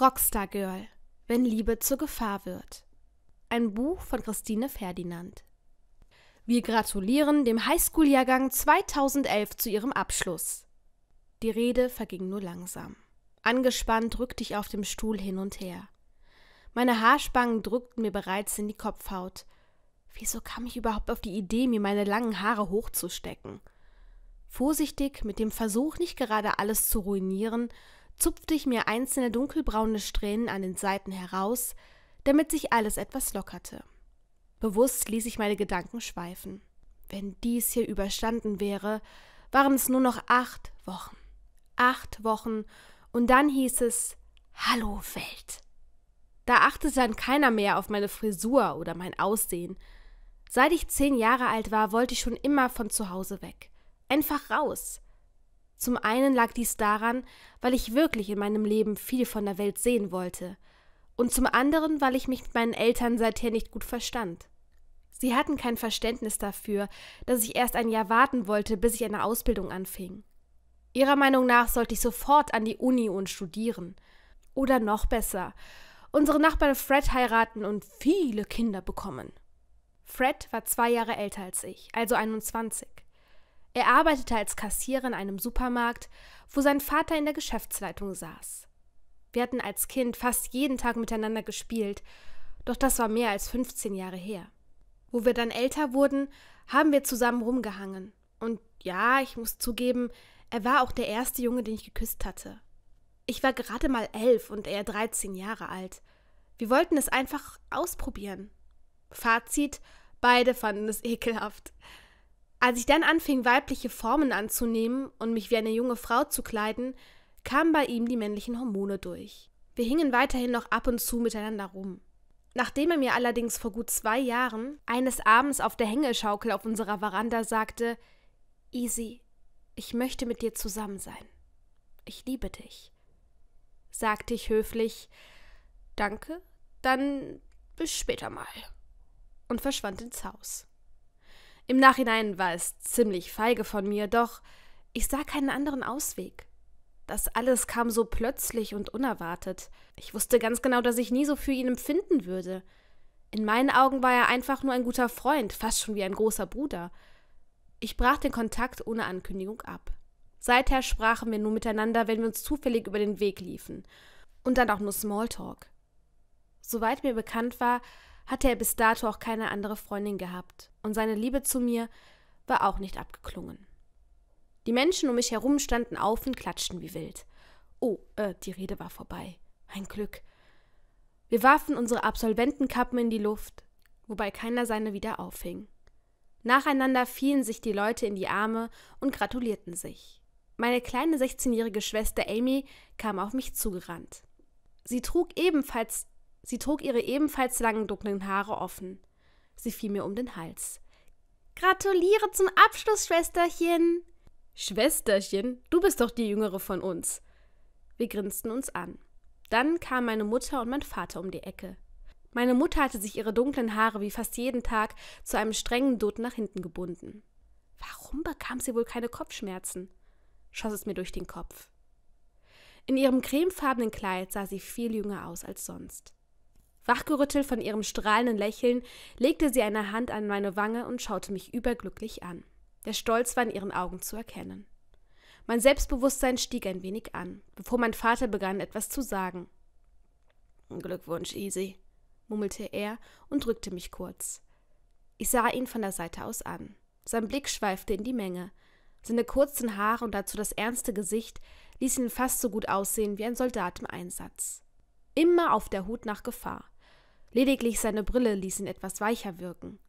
Rockstar Girl, wenn Liebe zur Gefahr wird. Ein Buch von Christine Ferdinand. Wir gratulieren dem Highschool-Jahrgang 2011 zu ihrem Abschluss. Die Rede verging nur langsam. Angespannt rückte ich auf dem Stuhl hin und her. Meine Haarspangen drückten mir bereits in die Kopfhaut. Wieso kam ich überhaupt auf die Idee, mir meine langen Haare hochzustecken? Vorsichtig, mit dem Versuch, nicht gerade alles zu ruinieren, zupfte ich mir einzelne dunkelbraune Strähnen an den Seiten heraus, damit sich alles etwas lockerte. Bewusst ließ ich meine Gedanken schweifen. Wenn dies hier überstanden wäre, waren es nur noch acht Wochen. Acht Wochen, und dann hieß es Hallo Welt. Da achtete dann keiner mehr auf meine Frisur oder mein Aussehen. Seit ich zehn Jahre alt war, wollte ich schon immer von zu Hause weg. Einfach raus. Zum einen lag dies daran, weil ich wirklich in meinem Leben viel von der Welt sehen wollte, und zum anderen, weil ich mich mit meinen Eltern seither nicht gut verstand. Sie hatten kein Verständnis dafür, dass ich erst ein Jahr warten wollte, bis ich eine Ausbildung anfing. Ihrer Meinung nach sollte ich sofort an die Uni und studieren. Oder noch besser, unsere Nachbarn Fred heiraten und viele Kinder bekommen. Fred war zwei Jahre älter als ich, also 21. Er arbeitete als Kassierer in einem Supermarkt, wo sein Vater in der Geschäftsleitung saß. Wir hatten als Kind fast jeden Tag miteinander gespielt, doch das war mehr als 15 Jahre her. Wo wir dann älter wurden, haben wir zusammen rumgehangen. Und ja, ich muss zugeben, er war auch der erste Junge, den ich geküsst hatte. Ich war gerade mal elf und er 13 Jahre alt. Wir wollten es einfach ausprobieren. Fazit, beide fanden es ekelhaft. Als ich dann anfing, weibliche Formen anzunehmen und mich wie eine junge Frau zu kleiden, kamen bei ihm die männlichen Hormone durch. Wir hingen weiterhin noch ab und zu miteinander rum. Nachdem er mir allerdings vor gut zwei Jahren eines Abends auf der Hängeschaukel auf unserer Veranda sagte, Easy, ich möchte mit dir zusammen sein. Ich liebe dich, sagte ich höflich, Danke, dann bis später mal und verschwand ins Haus. Im Nachhinein war es ziemlich feige von mir, doch ich sah keinen anderen Ausweg. Das alles kam so plötzlich und unerwartet. Ich wusste ganz genau, dass ich nie so für ihn empfinden würde. In meinen Augen war er einfach nur ein guter Freund, fast schon wie ein großer Bruder. Ich brach den Kontakt ohne Ankündigung ab. Seither sprachen wir nur miteinander, wenn wir uns zufällig über den Weg liefen. Und dann auch nur Smalltalk. Soweit mir bekannt war, hatte er bis dato auch keine andere Freundin gehabt und seine Liebe zu mir war auch nicht abgeklungen. Die Menschen um mich herum standen auf und klatschten wie wild. Oh, äh, die Rede war vorbei. Ein Glück. Wir warfen unsere Absolventenkappen in die Luft, wobei keiner seine wieder aufhing. Nacheinander fielen sich die Leute in die Arme und gratulierten sich. Meine kleine 16-jährige Schwester Amy kam auf mich zugerannt. Sie trug ebenfalls Sie trug ihre ebenfalls langen dunklen Haare offen. Sie fiel mir um den Hals. Gratuliere zum Abschluss, Schwesterchen! Schwesterchen, du bist doch die jüngere von uns. Wir grinsten uns an. Dann kamen meine Mutter und mein Vater um die Ecke. Meine Mutter hatte sich ihre dunklen Haare wie fast jeden Tag zu einem strengen Dutt nach hinten gebunden. Warum bekam sie wohl keine Kopfschmerzen? schoss es mir durch den Kopf. In ihrem cremefarbenen Kleid sah sie viel jünger aus als sonst. Wachgerüttelt von ihrem strahlenden Lächeln legte sie eine Hand an meine Wange und schaute mich überglücklich an. Der Stolz war in ihren Augen zu erkennen. Mein Selbstbewusstsein stieg ein wenig an, bevor mein Vater begann, etwas zu sagen. Glückwunsch, Easy, murmelte er und drückte mich kurz. Ich sah ihn von der Seite aus an. Sein Blick schweifte in die Menge. Seine kurzen Haare und dazu das ernste Gesicht ließen ihn fast so gut aussehen wie ein Soldat im Einsatz. Immer auf der Hut nach Gefahr. Lediglich seine Brille ließ ihn etwas weicher wirken.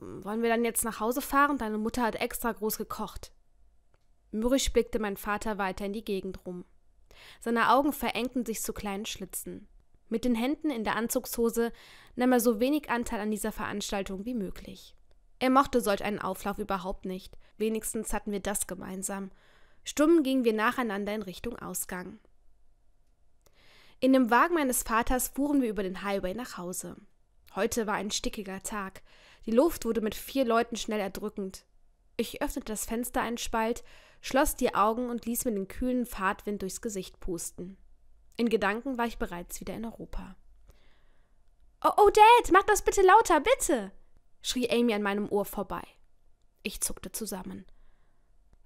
Hm, wollen wir dann jetzt nach Hause fahren? Deine Mutter hat extra groß gekocht. Mürrisch blickte mein Vater weiter in die Gegend rum. Seine Augen verengten sich zu kleinen Schlitzen. Mit den Händen in der Anzugshose nahm er so wenig Anteil an dieser Veranstaltung wie möglich. Er mochte solch einen Auflauf überhaupt nicht. Wenigstens hatten wir das gemeinsam. Stumm gingen wir nacheinander in Richtung Ausgang. In dem Wagen meines Vaters fuhren wir über den Highway nach Hause. Heute war ein stickiger Tag. Die Luft wurde mit vier Leuten schnell erdrückend. Ich öffnete das Fenster einen Spalt, schloss die Augen und ließ mir den kühlen Fahrtwind durchs Gesicht pusten. In Gedanken war ich bereits wieder in Europa. Oh, oh Dad, mach das bitte lauter, bitte! schrie Amy an meinem Ohr vorbei. Ich zuckte zusammen.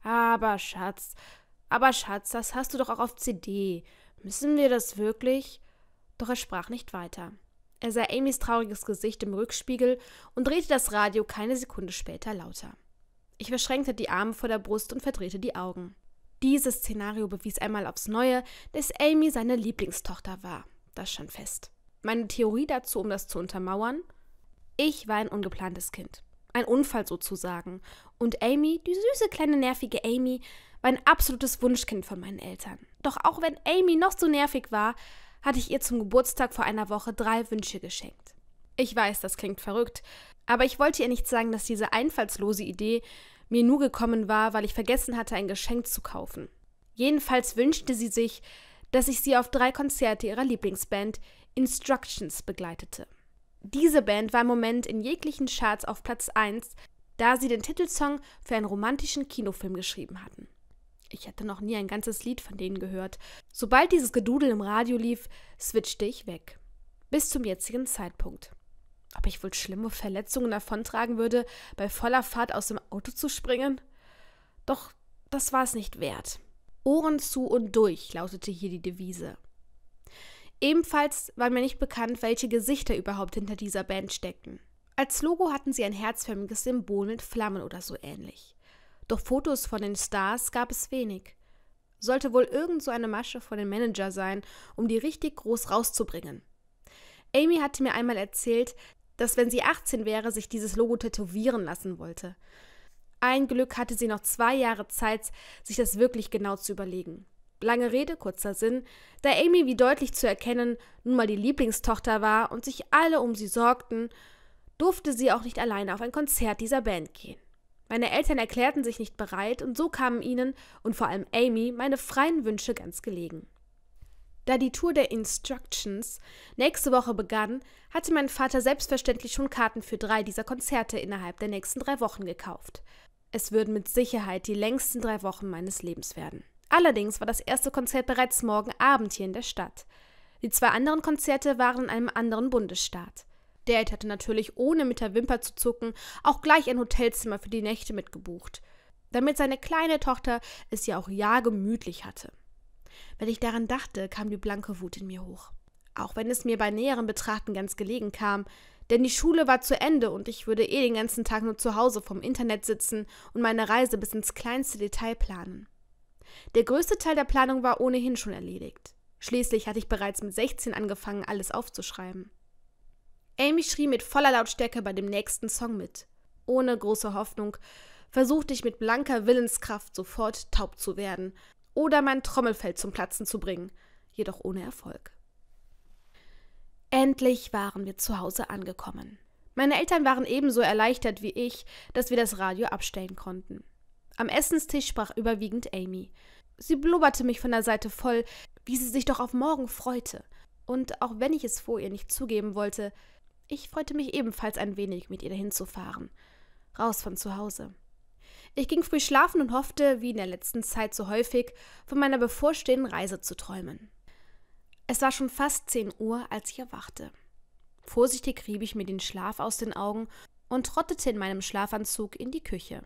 Aber Schatz, aber Schatz, das hast du doch auch auf CD. Müssen wir das wirklich? Doch er sprach nicht weiter. Er sah Amys trauriges Gesicht im Rückspiegel und drehte das Radio keine Sekunde später lauter. Ich verschränkte die Arme vor der Brust und verdrehte die Augen. Dieses Szenario bewies einmal aufs Neue, dass Amy seine Lieblingstochter war. Das stand fest. Meine Theorie dazu, um das zu untermauern? Ich war ein ungeplantes Kind ein Unfall sozusagen. Und Amy, die süße kleine nervige Amy, war ein absolutes Wunschkind von meinen Eltern. Doch auch wenn Amy noch so nervig war, hatte ich ihr zum Geburtstag vor einer Woche drei Wünsche geschenkt. Ich weiß, das klingt verrückt, aber ich wollte ihr nicht sagen, dass diese einfallslose Idee mir nur gekommen war, weil ich vergessen hatte, ein Geschenk zu kaufen. Jedenfalls wünschte sie sich, dass ich sie auf drei Konzerte ihrer Lieblingsband Instructions begleitete. Diese Band war im Moment in jeglichen Charts auf Platz 1, da sie den Titelsong für einen romantischen Kinofilm geschrieben hatten. Ich hatte noch nie ein ganzes Lied von denen gehört. Sobald dieses Gedudel im Radio lief, switchte ich weg. Bis zum jetzigen Zeitpunkt. Ob ich wohl schlimme Verletzungen davontragen würde, bei voller Fahrt aus dem Auto zu springen? Doch das war es nicht wert. Ohren zu und durch lautete hier die Devise. Ebenfalls war mir nicht bekannt, welche Gesichter überhaupt hinter dieser Band steckten. Als Logo hatten sie ein herzförmiges Symbol mit Flammen oder so ähnlich. Doch Fotos von den Stars gab es wenig. Sollte wohl irgend so eine Masche von dem Manager sein, um die richtig groß rauszubringen. Amy hatte mir einmal erzählt, dass wenn sie 18 wäre, sich dieses Logo tätowieren lassen wollte. Ein Glück hatte sie noch zwei Jahre Zeit, sich das wirklich genau zu überlegen. Lange Rede, kurzer Sinn, da Amy, wie deutlich zu erkennen, nun mal die Lieblingstochter war und sich alle um sie sorgten, durfte sie auch nicht alleine auf ein Konzert dieser Band gehen. Meine Eltern erklärten sich nicht bereit und so kamen ihnen und vor allem Amy meine freien Wünsche ganz gelegen. Da die Tour der Instructions nächste Woche begann, hatte mein Vater selbstverständlich schon Karten für drei dieser Konzerte innerhalb der nächsten drei Wochen gekauft. Es würden mit Sicherheit die längsten drei Wochen meines Lebens werden. Allerdings war das erste Konzert bereits morgen Abend hier in der Stadt. Die zwei anderen Konzerte waren in einem anderen Bundesstaat. Dad hatte natürlich, ohne mit der Wimper zu zucken, auch gleich ein Hotelzimmer für die Nächte mitgebucht, damit seine kleine Tochter es ja auch ja gemütlich hatte. Wenn ich daran dachte, kam die blanke Wut in mir hoch. Auch wenn es mir bei näherem Betrachten ganz gelegen kam, denn die Schule war zu Ende und ich würde eh den ganzen Tag nur zu Hause vom Internet sitzen und meine Reise bis ins kleinste Detail planen. Der größte Teil der Planung war ohnehin schon erledigt. Schließlich hatte ich bereits mit 16 angefangen, alles aufzuschreiben. Amy schrie mit voller Lautstärke bei dem nächsten Song mit. Ohne große Hoffnung versuchte ich mit blanker Willenskraft sofort taub zu werden oder mein Trommelfeld zum Platzen zu bringen, jedoch ohne Erfolg. Endlich waren wir zu Hause angekommen. Meine Eltern waren ebenso erleichtert wie ich, dass wir das Radio abstellen konnten. Am Essenstisch sprach überwiegend Amy. Sie blubberte mich von der Seite voll, wie sie sich doch auf morgen freute. Und auch wenn ich es vor ihr nicht zugeben wollte, ich freute mich ebenfalls ein wenig, mit ihr dahin zu fahren. Raus von zu Hause. Ich ging früh schlafen und hoffte, wie in der letzten Zeit so häufig, von meiner bevorstehenden Reise zu träumen. Es war schon fast zehn Uhr, als ich erwachte. Vorsichtig rieb ich mir den Schlaf aus den Augen und trottete in meinem Schlafanzug in die Küche.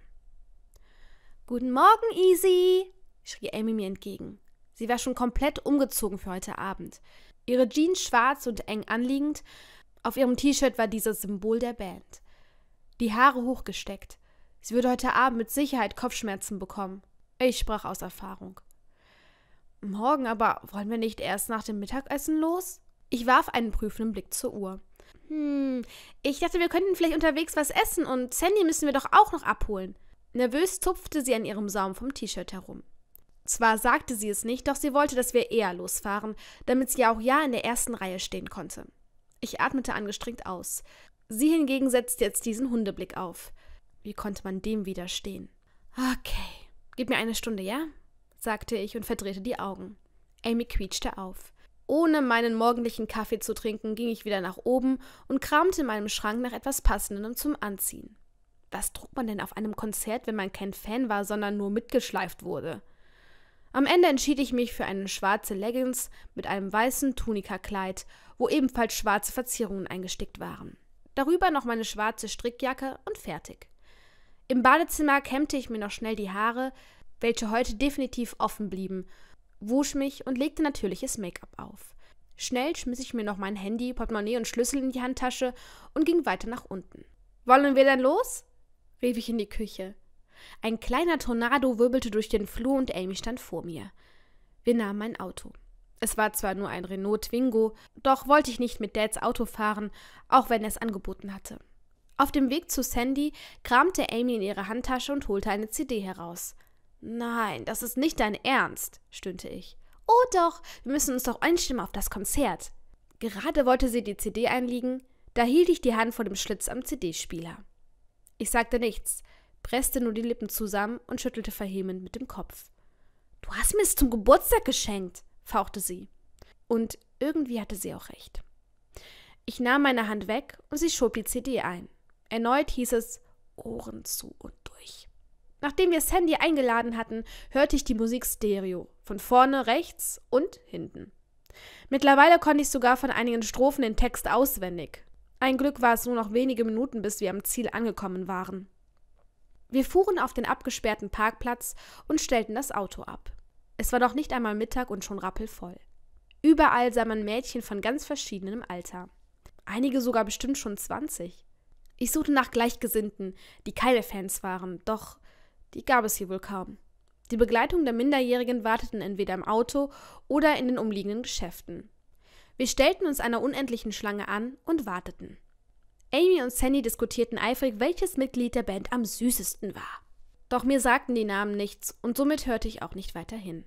Guten Morgen, Easy, schrie Amy mir entgegen. Sie war schon komplett umgezogen für heute Abend. Ihre Jeans schwarz und eng anliegend, auf ihrem T-Shirt war dieses Symbol der Band. Die Haare hochgesteckt. Sie würde heute Abend mit Sicherheit Kopfschmerzen bekommen. Ich sprach aus Erfahrung. Morgen aber wollen wir nicht erst nach dem Mittagessen los? Ich warf einen prüfenden Blick zur Uhr. Hm, ich dachte, wir könnten vielleicht unterwegs was essen und Sandy müssen wir doch auch noch abholen. Nervös zupfte sie an ihrem Saum vom T-Shirt herum. Zwar sagte sie es nicht, doch sie wollte, dass wir eher losfahren, damit sie auch ja in der ersten Reihe stehen konnte. Ich atmete angestrengt aus. Sie hingegen setzte jetzt diesen Hundeblick auf. Wie konnte man dem widerstehen? Okay, gib mir eine Stunde, ja? sagte ich und verdrehte die Augen. Amy quietschte auf. Ohne meinen morgendlichen Kaffee zu trinken, ging ich wieder nach oben und kramte in meinem Schrank nach etwas Passendem zum Anziehen was druckt man denn auf einem Konzert, wenn man kein Fan war, sondern nur mitgeschleift wurde? Am Ende entschied ich mich für eine schwarze Leggings mit einem weißen Tunikakleid, wo ebenfalls schwarze Verzierungen eingestickt waren. Darüber noch meine schwarze Strickjacke und fertig. Im Badezimmer kämmte ich mir noch schnell die Haare, welche heute definitiv offen blieben, wusch mich und legte natürliches Make-up auf. Schnell schmiss ich mir noch mein Handy, Portemonnaie und Schlüssel in die Handtasche und ging weiter nach unten. Wollen wir denn los? rief ich in die Küche. Ein kleiner Tornado wirbelte durch den Flur und Amy stand vor mir. Wir nahmen mein Auto. Es war zwar nur ein Renault Twingo, doch wollte ich nicht mit Dads Auto fahren, auch wenn er es angeboten hatte. Auf dem Weg zu Sandy kramte Amy in ihre Handtasche und holte eine CD heraus. Nein, das ist nicht dein Ernst, stöhnte ich. Oh doch, wir müssen uns doch einstimmen auf das Konzert. Gerade wollte sie die CD einlegen, da hielt ich die Hand vor dem Schlitz am CD-Spieler. Ich sagte nichts, presste nur die Lippen zusammen und schüttelte verhehmend mit dem Kopf. Du hast mir es zum Geburtstag geschenkt, fauchte sie. Und irgendwie hatte sie auch recht. Ich nahm meine Hand weg und sie schob die CD ein. Erneut hieß es Ohren zu und durch. Nachdem wir Sandy eingeladen hatten, hörte ich die Musik stereo, von vorne, rechts und hinten. Mittlerweile konnte ich sogar von einigen Strophen den Text auswendig. Ein Glück war es nur noch wenige Minuten, bis wir am Ziel angekommen waren. Wir fuhren auf den abgesperrten Parkplatz und stellten das Auto ab. Es war noch nicht einmal Mittag und schon rappelvoll. Überall sah man Mädchen von ganz verschiedenem Alter. Einige sogar bestimmt schon 20. Ich suchte nach Gleichgesinnten, die keine Fans waren, doch die gab es hier wohl kaum. Die Begleitung der Minderjährigen warteten entweder im Auto oder in den umliegenden Geschäften. Wir stellten uns einer unendlichen Schlange an und warteten. Amy und Sandy diskutierten eifrig, welches Mitglied der Band am süßesten war. Doch mir sagten die Namen nichts und somit hörte ich auch nicht weiter hin.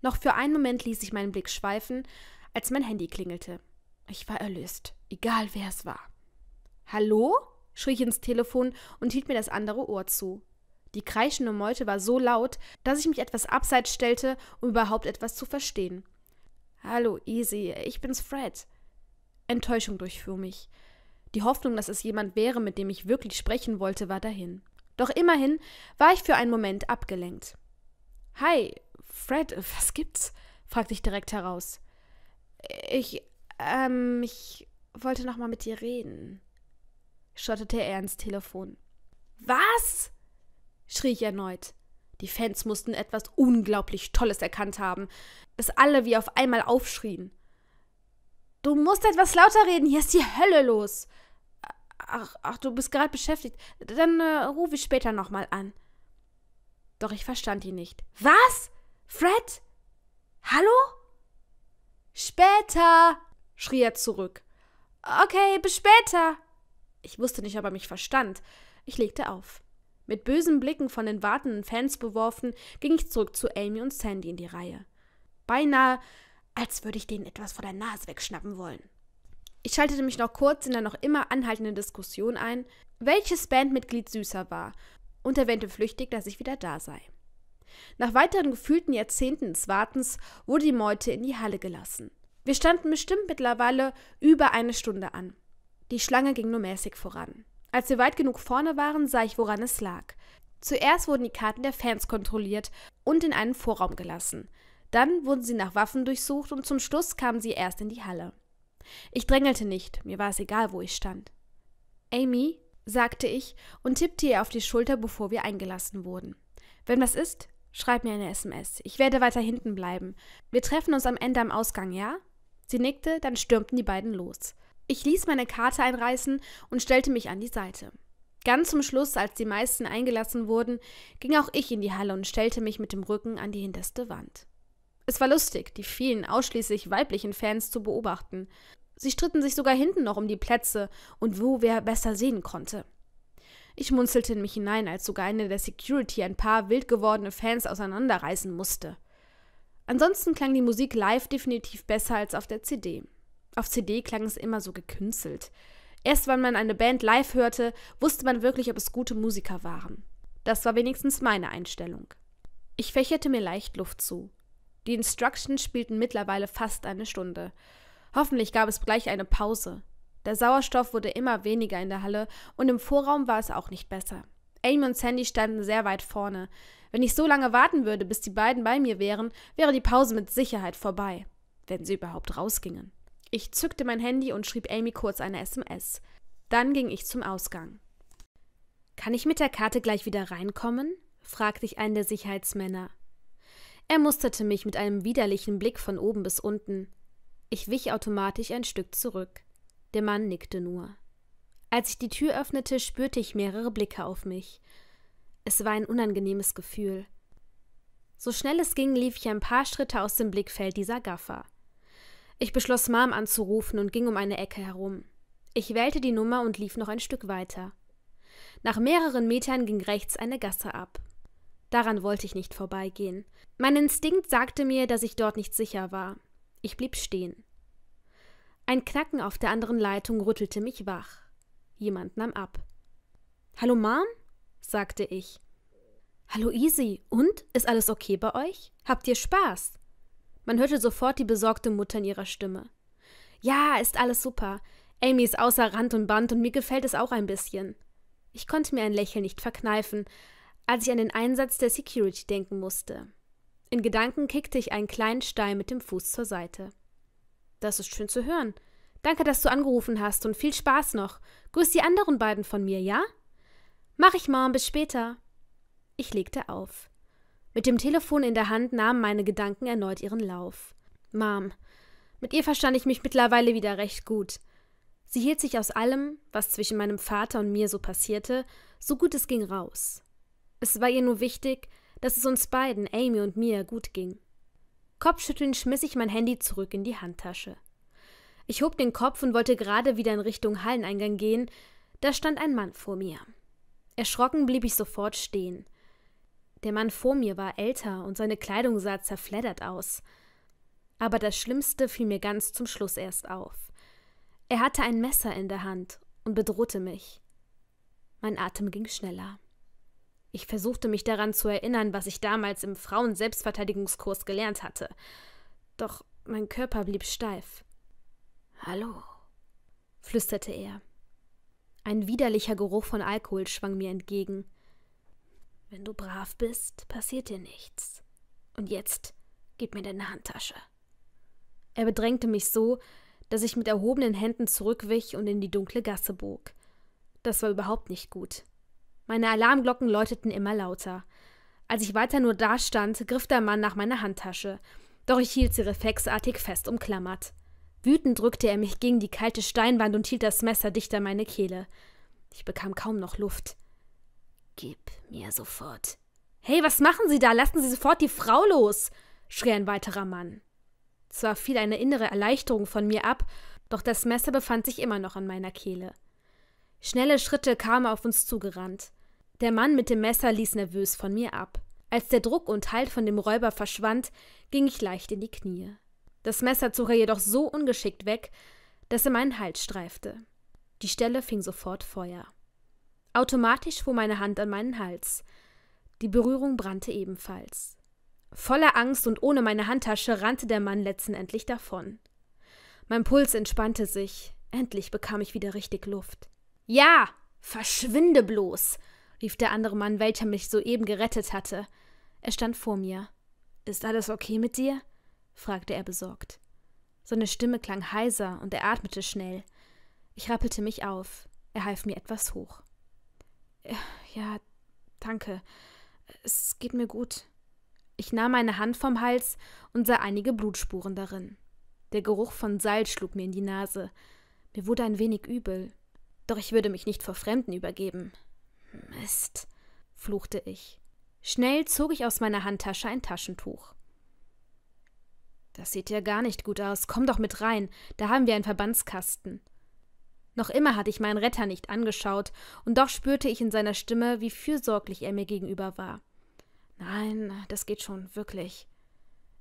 Noch für einen Moment ließ ich meinen Blick schweifen, als mein Handy klingelte. Ich war erlöst, egal wer es war. Hallo? schrie ich ins Telefon und hielt mir das andere Ohr zu. Die kreischende Meute war so laut, dass ich mich etwas abseits stellte, um überhaupt etwas zu verstehen. Hallo, Easy, ich bin's Fred. Enttäuschung durchfuhr mich. Die Hoffnung, dass es jemand wäre, mit dem ich wirklich sprechen wollte, war dahin. Doch immerhin war ich für einen Moment abgelenkt. Hi, Fred, was gibt's? fragte ich direkt heraus. Ich, ähm, ich wollte nochmal mit dir reden, schottete er ins Telefon. Was? schrie ich erneut. Die Fans mussten etwas unglaublich Tolles erkannt haben, bis alle wie auf einmal aufschrien. Du musst etwas lauter reden, hier ist die Hölle los. Ach, ach du bist gerade beschäftigt. Dann äh, rufe ich später nochmal an. Doch ich verstand ihn nicht. Was? Fred? Hallo? Später! schrie er zurück. Okay, bis später! Ich wusste nicht, ob er mich verstand. Ich legte auf. Mit bösen Blicken von den wartenden Fans beworfen, ging ich zurück zu Amy und Sandy in die Reihe. Beinahe, als würde ich denen etwas vor der Nase wegschnappen wollen. Ich schaltete mich noch kurz in der noch immer anhaltenden Diskussion ein, welches Bandmitglied süßer war, und erwähnte flüchtig, dass ich wieder da sei. Nach weiteren gefühlten Jahrzehnten des Wartens wurde die Meute in die Halle gelassen. Wir standen bestimmt mittlerweile über eine Stunde an. Die Schlange ging nur mäßig voran. Als wir weit genug vorne waren, sah ich, woran es lag. Zuerst wurden die Karten der Fans kontrolliert und in einen Vorraum gelassen. Dann wurden sie nach Waffen durchsucht und zum Schluss kamen sie erst in die Halle. Ich drängelte nicht, mir war es egal, wo ich stand. Amy, sagte ich und tippte ihr auf die Schulter, bevor wir eingelassen wurden. Wenn was ist, schreib mir eine SMS. Ich werde weiter hinten bleiben. Wir treffen uns am Ende am Ausgang, ja? Sie nickte, dann stürmten die beiden los. Ich ließ meine Karte einreißen und stellte mich an die Seite. Ganz zum Schluss, als die meisten eingelassen wurden, ging auch ich in die Halle und stellte mich mit dem Rücken an die hinterste Wand. Es war lustig, die vielen ausschließlich weiblichen Fans zu beobachten. Sie stritten sich sogar hinten noch um die Plätze und wo wer besser sehen konnte. Ich munzelte in mich hinein, als sogar eine der Security ein paar wild gewordene Fans auseinanderreißen musste. Ansonsten klang die Musik live definitiv besser als auf der CD. Auf CD klang es immer so gekünstelt. Erst wenn man eine Band live hörte, wusste man wirklich, ob es gute Musiker waren. Das war wenigstens meine Einstellung. Ich fächerte mir leicht Luft zu. Die Instructions spielten mittlerweile fast eine Stunde. Hoffentlich gab es gleich eine Pause. Der Sauerstoff wurde immer weniger in der Halle und im Vorraum war es auch nicht besser. Amy und Sandy standen sehr weit vorne. Wenn ich so lange warten würde, bis die beiden bei mir wären, wäre die Pause mit Sicherheit vorbei, wenn sie überhaupt rausgingen. Ich zückte mein Handy und schrieb Amy kurz eine SMS. Dann ging ich zum Ausgang. Kann ich mit der Karte gleich wieder reinkommen? fragte ich einen der Sicherheitsmänner. Er musterte mich mit einem widerlichen Blick von oben bis unten. Ich wich automatisch ein Stück zurück. Der Mann nickte nur. Als ich die Tür öffnete, spürte ich mehrere Blicke auf mich. Es war ein unangenehmes Gefühl. So schnell es ging, lief ich ein paar Schritte aus dem Blickfeld dieser Gaffer. Ich beschloss, Mom anzurufen und ging um eine Ecke herum. Ich wählte die Nummer und lief noch ein Stück weiter. Nach mehreren Metern ging rechts eine Gasse ab. Daran wollte ich nicht vorbeigehen. Mein Instinkt sagte mir, dass ich dort nicht sicher war. Ich blieb stehen. Ein Knacken auf der anderen Leitung rüttelte mich wach. Jemand nahm ab. Hallo, Mom? sagte ich. Hallo, Easy. Und? Ist alles okay bei euch? Habt ihr Spaß? Man hörte sofort die besorgte Mutter in ihrer Stimme. Ja, ist alles super. Amy ist außer Rand und Band und mir gefällt es auch ein bisschen. Ich konnte mir ein Lächeln nicht verkneifen, als ich an den Einsatz der Security denken musste. In Gedanken kickte ich einen kleinen Stein mit dem Fuß zur Seite. Das ist schön zu hören. Danke, dass du angerufen hast und viel Spaß noch. Grüß die anderen beiden von mir, ja? Mach ich, Mom, bis später. Ich legte auf. Mit dem Telefon in der Hand nahmen meine Gedanken erneut ihren Lauf. Mom. Mit ihr verstand ich mich mittlerweile wieder recht gut. Sie hielt sich aus allem, was zwischen meinem Vater und mir so passierte, so gut es ging raus. Es war ihr nur wichtig, dass es uns beiden, Amy und mir, gut ging. Kopfschüttelnd schmiss ich mein Handy zurück in die Handtasche. Ich hob den Kopf und wollte gerade wieder in Richtung Halleneingang gehen, da stand ein Mann vor mir. Erschrocken blieb ich sofort stehen. Der Mann vor mir war älter und seine Kleidung sah zerfleddert aus. Aber das Schlimmste fiel mir ganz zum Schluss erst auf. Er hatte ein Messer in der Hand und bedrohte mich. Mein Atem ging schneller. Ich versuchte mich daran zu erinnern, was ich damals im Frauen-Selbstverteidigungskurs gelernt hatte. Doch mein Körper blieb steif. Hallo, flüsterte er. Ein widerlicher Geruch von Alkohol schwang mir entgegen. Wenn du brav bist, passiert dir nichts. Und jetzt gib mir deine Handtasche. Er bedrängte mich so, dass ich mit erhobenen Händen zurückwich und in die dunkle Gasse bog. Das war überhaupt nicht gut. Meine Alarmglocken läuteten immer lauter. Als ich weiter nur dastand, griff der Mann nach meiner Handtasche, doch ich hielt sie reflexartig fest umklammert. Wütend drückte er mich gegen die kalte Steinwand und hielt das Messer dicht an meine Kehle. Ich bekam kaum noch Luft. Gib mir sofort. Hey, was machen Sie da? Lassen Sie sofort die Frau los! schrie ein weiterer Mann. Zwar fiel eine innere Erleichterung von mir ab, doch das Messer befand sich immer noch an meiner Kehle. Schnelle Schritte kamen auf uns zugerannt. Der Mann mit dem Messer ließ nervös von mir ab. Als der Druck und Halt von dem Räuber verschwand, ging ich leicht in die Knie. Das Messer zog er jedoch so ungeschickt weg, dass er meinen Hals streifte. Die Stelle fing sofort Feuer. Automatisch fuhr meine Hand an meinen Hals. Die Berührung brannte ebenfalls. Voller Angst und ohne meine Handtasche rannte der Mann letztendlich davon. Mein Puls entspannte sich. Endlich bekam ich wieder richtig Luft. Ja, verschwinde bloß, rief der andere Mann, welcher mich soeben gerettet hatte. Er stand vor mir. Ist alles okay mit dir? fragte er besorgt. Seine Stimme klang heiser und er atmete schnell. Ich rappelte mich auf. Er half mir etwas hoch. Ja, danke. Es geht mir gut. Ich nahm meine Hand vom Hals und sah einige Blutspuren darin. Der Geruch von Salz schlug mir in die Nase. Mir wurde ein wenig übel. Doch ich würde mich nicht vor Fremden übergeben. Mist, fluchte ich. Schnell zog ich aus meiner Handtasche ein Taschentuch. Das sieht ja gar nicht gut aus. Komm doch mit rein. Da haben wir einen Verbandskasten. Noch immer hatte ich meinen Retter nicht angeschaut, und doch spürte ich in seiner Stimme, wie fürsorglich er mir gegenüber war. Nein, das geht schon, wirklich.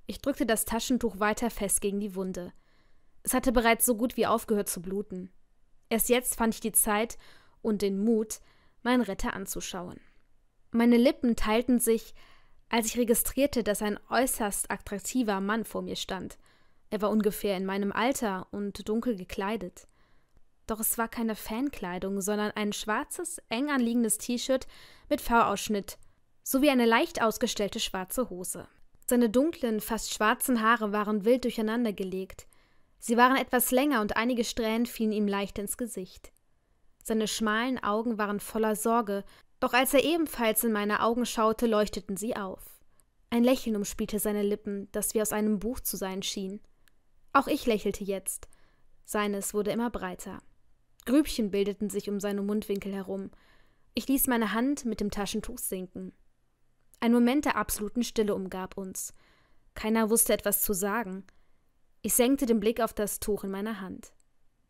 Ich drückte das Taschentuch weiter fest gegen die Wunde. Es hatte bereits so gut wie aufgehört zu bluten. Erst jetzt fand ich die Zeit und den Mut, meinen Retter anzuschauen. Meine Lippen teilten sich, als ich registrierte, dass ein äußerst attraktiver Mann vor mir stand. Er war ungefähr in meinem Alter und dunkel gekleidet. Doch es war keine Fankleidung, sondern ein schwarzes, eng anliegendes T-Shirt mit V-Ausschnitt sowie eine leicht ausgestellte schwarze Hose. Seine dunklen, fast schwarzen Haare waren wild durcheinandergelegt. Sie waren etwas länger und einige Strähnen fielen ihm leicht ins Gesicht. Seine schmalen Augen waren voller Sorge, doch als er ebenfalls in meine Augen schaute, leuchteten sie auf. Ein Lächeln umspielte seine Lippen, das wie aus einem Buch zu sein schien. Auch ich lächelte jetzt. Seines wurde immer breiter. Grübchen bildeten sich um seine Mundwinkel herum. Ich ließ meine Hand mit dem Taschentuch sinken. Ein Moment der absoluten Stille umgab uns. Keiner wusste etwas zu sagen. Ich senkte den Blick auf das Tuch in meiner Hand.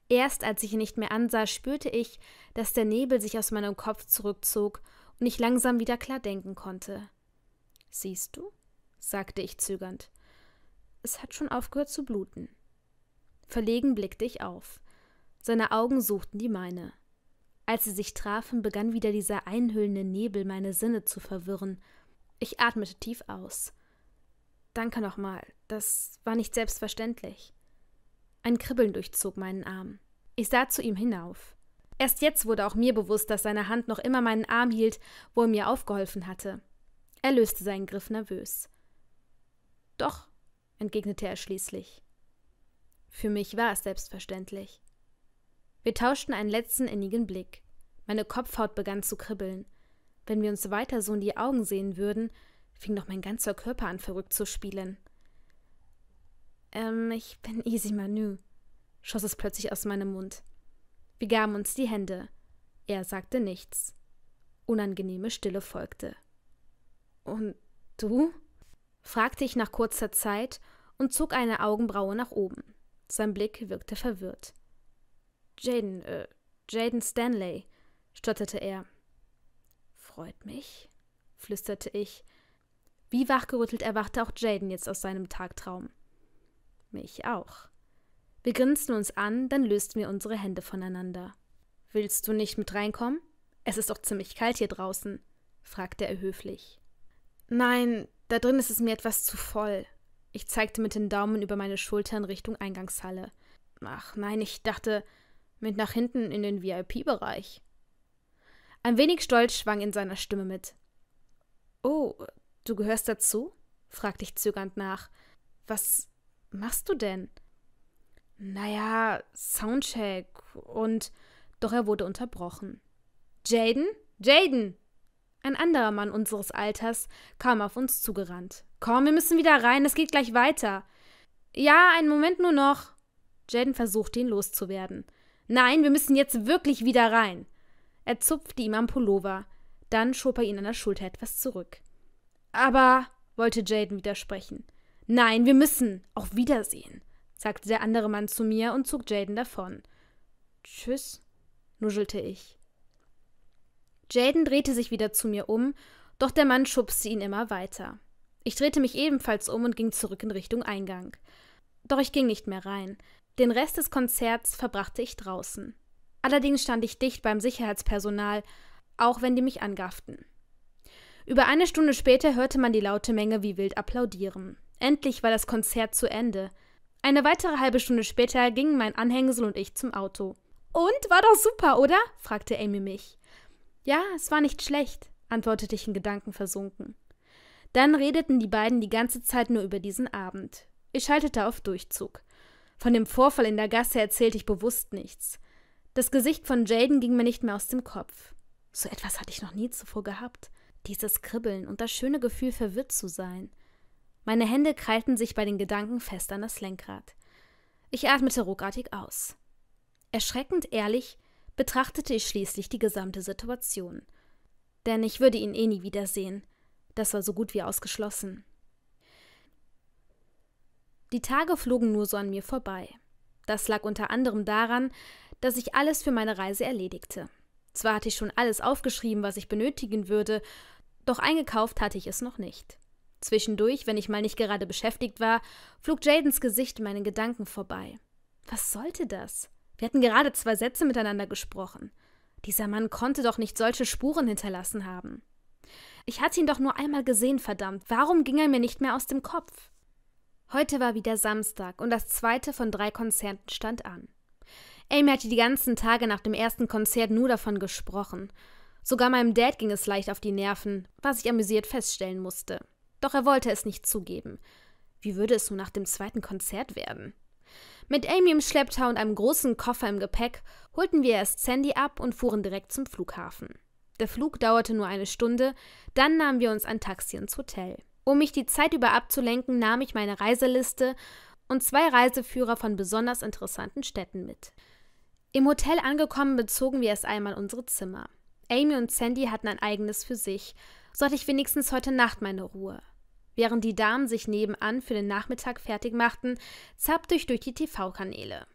Erst als ich ihn nicht mehr ansah, spürte ich, dass der Nebel sich aus meinem Kopf zurückzog und ich langsam wieder klar denken konnte. Siehst du? sagte ich zögernd. Es hat schon aufgehört zu bluten. Verlegen blickte ich auf. Seine Augen suchten die meine. Als sie sich trafen, begann wieder dieser einhüllende Nebel meine Sinne zu verwirren. Ich atmete tief aus. Danke nochmal, das war nicht selbstverständlich. Ein Kribbeln durchzog meinen Arm. Ich sah zu ihm hinauf. Erst jetzt wurde auch mir bewusst, dass seine Hand noch immer meinen Arm hielt, wo er mir aufgeholfen hatte. Er löste seinen Griff nervös. Doch, entgegnete er schließlich. Für mich war es selbstverständlich. Wir tauschten einen letzten innigen Blick. Meine Kopfhaut begann zu kribbeln. Wenn wir uns weiter so in die Augen sehen würden, fing doch mein ganzer Körper an, verrückt zu spielen. Ähm, ich bin Easy Manu, schoss es plötzlich aus meinem Mund. Wir gaben uns die Hände. Er sagte nichts. Unangenehme Stille folgte. Und du? fragte ich nach kurzer Zeit und zog eine Augenbraue nach oben. Sein Blick wirkte verwirrt. Jaden, äh, Jaden Stanley, stotterte er. Freut mich, flüsterte ich. Wie wachgerüttelt erwachte auch Jaden jetzt aus seinem Tagtraum. Mich auch. Wir grinsten uns an, dann lösten wir unsere Hände voneinander. Willst du nicht mit reinkommen? Es ist doch ziemlich kalt hier draußen, fragte er höflich. Nein, da drin ist es mir etwas zu voll. Ich zeigte mit den Daumen über meine Schulter in Richtung Eingangshalle. Ach nein, ich dachte, mit nach hinten in den VIP-Bereich. Ein wenig Stolz schwang in seiner Stimme mit. Oh, du gehörst dazu? fragte ich zögernd nach. Was machst du denn? Naja, Soundcheck und. Doch er wurde unterbrochen. Jaden? Jaden! Ein anderer Mann unseres Alters kam auf uns zugerannt. Komm, wir müssen wieder rein, es geht gleich weiter. Ja, einen Moment nur noch. Jaden versuchte ihn loszuwerden. Nein, wir müssen jetzt wirklich wieder rein. Er zupfte ihm am Pullover. Dann schob er ihn an der Schulter etwas zurück. Aber, wollte Jaden widersprechen. Nein, wir müssen. Auf Wiedersehen, sagte der andere Mann zu mir und zog Jaden davon. Tschüss, nuschelte ich. Jaden drehte sich wieder zu mir um, doch der Mann schubste ihn immer weiter. Ich drehte mich ebenfalls um und ging zurück in Richtung Eingang. Doch ich ging nicht mehr rein. Den Rest des Konzerts verbrachte ich draußen. Allerdings stand ich dicht beim Sicherheitspersonal, auch wenn die mich angafften. Über eine Stunde später hörte man die laute Menge wie wild applaudieren. Endlich war das Konzert zu Ende. Eine weitere halbe Stunde später gingen mein Anhängsel und ich zum Auto. Und war doch super, oder? fragte Amy mich. Ja, es war nicht schlecht, antwortete ich in Gedanken versunken. Dann redeten die beiden die ganze Zeit nur über diesen Abend. Ich schaltete auf Durchzug. Von dem Vorfall in der Gasse erzählte ich bewusst nichts. Das Gesicht von Jaden ging mir nicht mehr aus dem Kopf. So etwas hatte ich noch nie zuvor gehabt. Dieses Kribbeln und das schöne Gefühl, verwirrt zu sein. Meine Hände krallten sich bei den Gedanken fest an das Lenkrad. Ich atmete ruckartig aus. Erschreckend ehrlich betrachtete ich schließlich die gesamte Situation. Denn ich würde ihn eh nie wiedersehen. Das war so gut wie ausgeschlossen. Die Tage flogen nur so an mir vorbei. Das lag unter anderem daran, dass ich alles für meine Reise erledigte. Zwar hatte ich schon alles aufgeschrieben, was ich benötigen würde, doch eingekauft hatte ich es noch nicht. Zwischendurch, wenn ich mal nicht gerade beschäftigt war, flog Jadens Gesicht meinen Gedanken vorbei. Was sollte das? Wir hatten gerade zwei Sätze miteinander gesprochen. Dieser Mann konnte doch nicht solche Spuren hinterlassen haben. Ich hatte ihn doch nur einmal gesehen, verdammt. Warum ging er mir nicht mehr aus dem Kopf? Heute war wieder Samstag und das zweite von drei Konzerten stand an. Amy hatte die ganzen Tage nach dem ersten Konzert nur davon gesprochen. Sogar meinem Dad ging es leicht auf die Nerven, was ich amüsiert feststellen musste. Doch er wollte es nicht zugeben. Wie würde es nun nach dem zweiten Konzert werden? Mit Amy im Schlepptau und einem großen Koffer im Gepäck holten wir erst Sandy ab und fuhren direkt zum Flughafen. Der Flug dauerte nur eine Stunde, dann nahmen wir uns ein Taxi ins Hotel. Um mich die Zeit über abzulenken, nahm ich meine Reiseliste und zwei Reiseführer von besonders interessanten Städten mit. Im Hotel angekommen bezogen wir erst einmal unsere Zimmer. Amy und Sandy hatten ein eigenes für sich, so hatte ich wenigstens heute Nacht meine Ruhe. Während die Damen sich nebenan für den Nachmittag fertig machten, zappte ich durch die TV-Kanäle.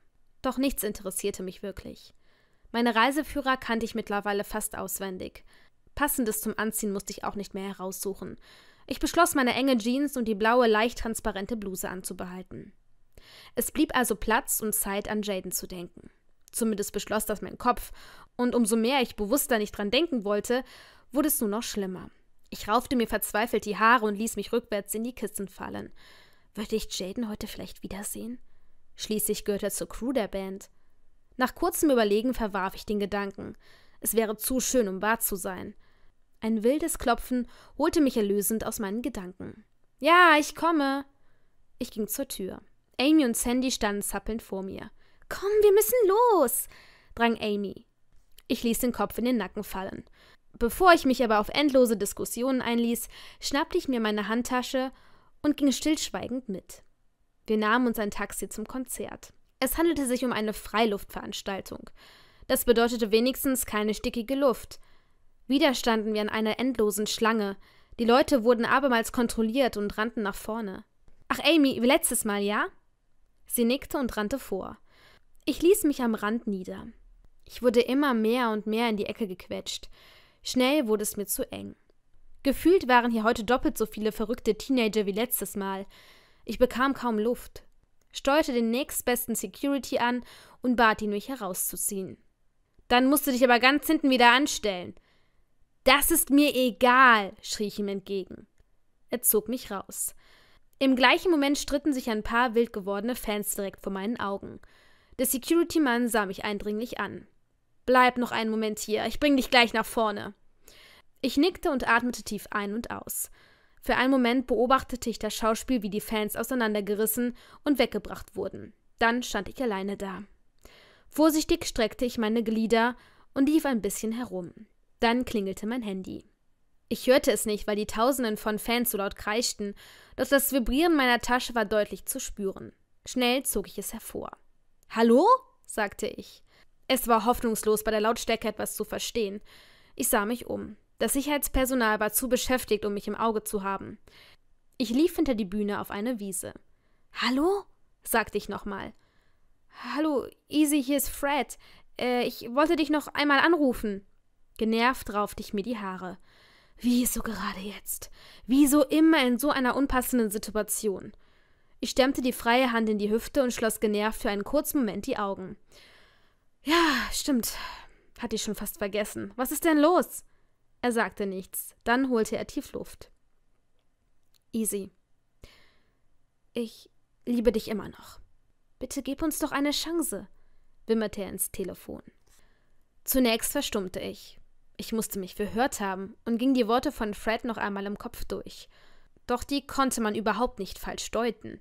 Doch nichts interessierte mich wirklich. Meine Reiseführer kannte ich mittlerweile fast auswendig. Passendes zum Anziehen musste ich auch nicht mehr heraussuchen. Ich beschloss, meine enge Jeans und die blaue, leicht transparente Bluse anzubehalten. Es blieb also Platz und Zeit, an Jaden zu denken. Zumindest beschloss das mein Kopf, und umso mehr ich bewusster nicht dran denken wollte, wurde es nur noch schlimmer. Ich raufte mir verzweifelt die Haare und ließ mich rückwärts in die Kissen fallen. Würde ich Jaden heute vielleicht wiedersehen? Schließlich gehört er zur Crew der Band. Nach kurzem Überlegen verwarf ich den Gedanken. Es wäre zu schön, um wahr zu sein. Ein wildes Klopfen holte mich erlösend aus meinen Gedanken. Ja, ich komme. Ich ging zur Tür. Amy und Sandy standen zappelnd vor mir. Komm, wir müssen los, drang Amy. Ich ließ den Kopf in den Nacken fallen. Bevor ich mich aber auf endlose Diskussionen einließ, schnappte ich mir meine Handtasche und ging stillschweigend mit. Wir nahmen uns ein Taxi zum Konzert. Es handelte sich um eine Freiluftveranstaltung. Das bedeutete wenigstens keine stickige Luft. Wieder standen wir an einer endlosen Schlange. Die Leute wurden abermals kontrolliert und rannten nach vorne. Ach, Amy, wie letztes Mal, ja? Sie nickte und rannte vor. Ich ließ mich am Rand nieder. Ich wurde immer mehr und mehr in die Ecke gequetscht. Schnell wurde es mir zu eng. Gefühlt waren hier heute doppelt so viele verrückte Teenager wie letztes Mal. Ich bekam kaum Luft, steuerte den nächstbesten Security an und bat ihn, mich herauszuziehen. Dann musst du dich aber ganz hinten wieder anstellen, das ist mir egal, schrie ich ihm entgegen. Er zog mich raus. Im gleichen Moment stritten sich ein paar wild gewordene Fans direkt vor meinen Augen. Der Security-Mann sah mich eindringlich an. Bleib noch einen Moment hier, ich bring dich gleich nach vorne. Ich nickte und atmete tief ein und aus. Für einen Moment beobachtete ich das Schauspiel, wie die Fans auseinandergerissen und weggebracht wurden. Dann stand ich alleine da. Vorsichtig streckte ich meine Glieder und lief ein bisschen herum. Dann klingelte mein Handy. Ich hörte es nicht, weil die Tausenden von Fans so laut kreischten, doch das Vibrieren meiner Tasche war deutlich zu spüren. Schnell zog ich es hervor. Hallo? sagte ich. Es war hoffnungslos, bei der Lautstärke etwas zu verstehen. Ich sah mich um. Das Sicherheitspersonal war zu beschäftigt, um mich im Auge zu haben. Ich lief hinter die Bühne auf eine Wiese. Hallo? sagte ich nochmal. Hallo, Easy, hier ist Fred. Äh, ich wollte dich noch einmal anrufen. Genervt raufte ich mir die Haare. Wieso gerade jetzt? Wieso immer in so einer unpassenden Situation? Ich stemmte die freie Hand in die Hüfte und schloss genervt für einen kurzen Moment die Augen. Ja, stimmt. Hatte ich schon fast vergessen. Was ist denn los? Er sagte nichts. Dann holte er tief Luft. Easy. Ich liebe dich immer noch. Bitte gib uns doch eine Chance, wimmerte er ins Telefon. Zunächst verstummte ich. Ich musste mich verhört haben und ging die Worte von Fred noch einmal im Kopf durch. Doch die konnte man überhaupt nicht falsch deuten.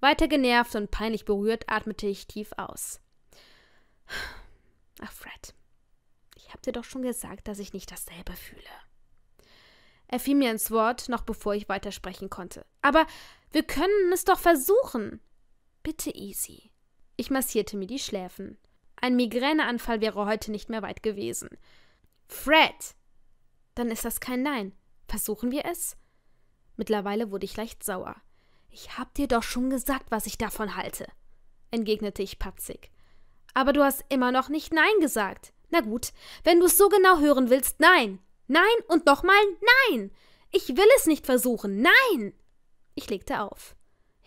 Weiter genervt und peinlich berührt atmete ich tief aus. Ach, Fred, ich hab dir doch schon gesagt, dass ich nicht dasselbe fühle. Er fiel mir ins Wort, noch bevor ich weitersprechen konnte. Aber wir können es doch versuchen. Bitte, Easy. Ich massierte mir die Schläfen. Ein Migräneanfall wäre heute nicht mehr weit gewesen. Fred! Dann ist das kein Nein. Versuchen wir es? Mittlerweile wurde ich leicht sauer. Ich hab dir doch schon gesagt, was ich davon halte, entgegnete ich patzig. Aber du hast immer noch nicht Nein gesagt. Na gut, wenn du es so genau hören willst, nein. Nein und nochmal nein. Ich will es nicht versuchen. Nein. Ich legte auf.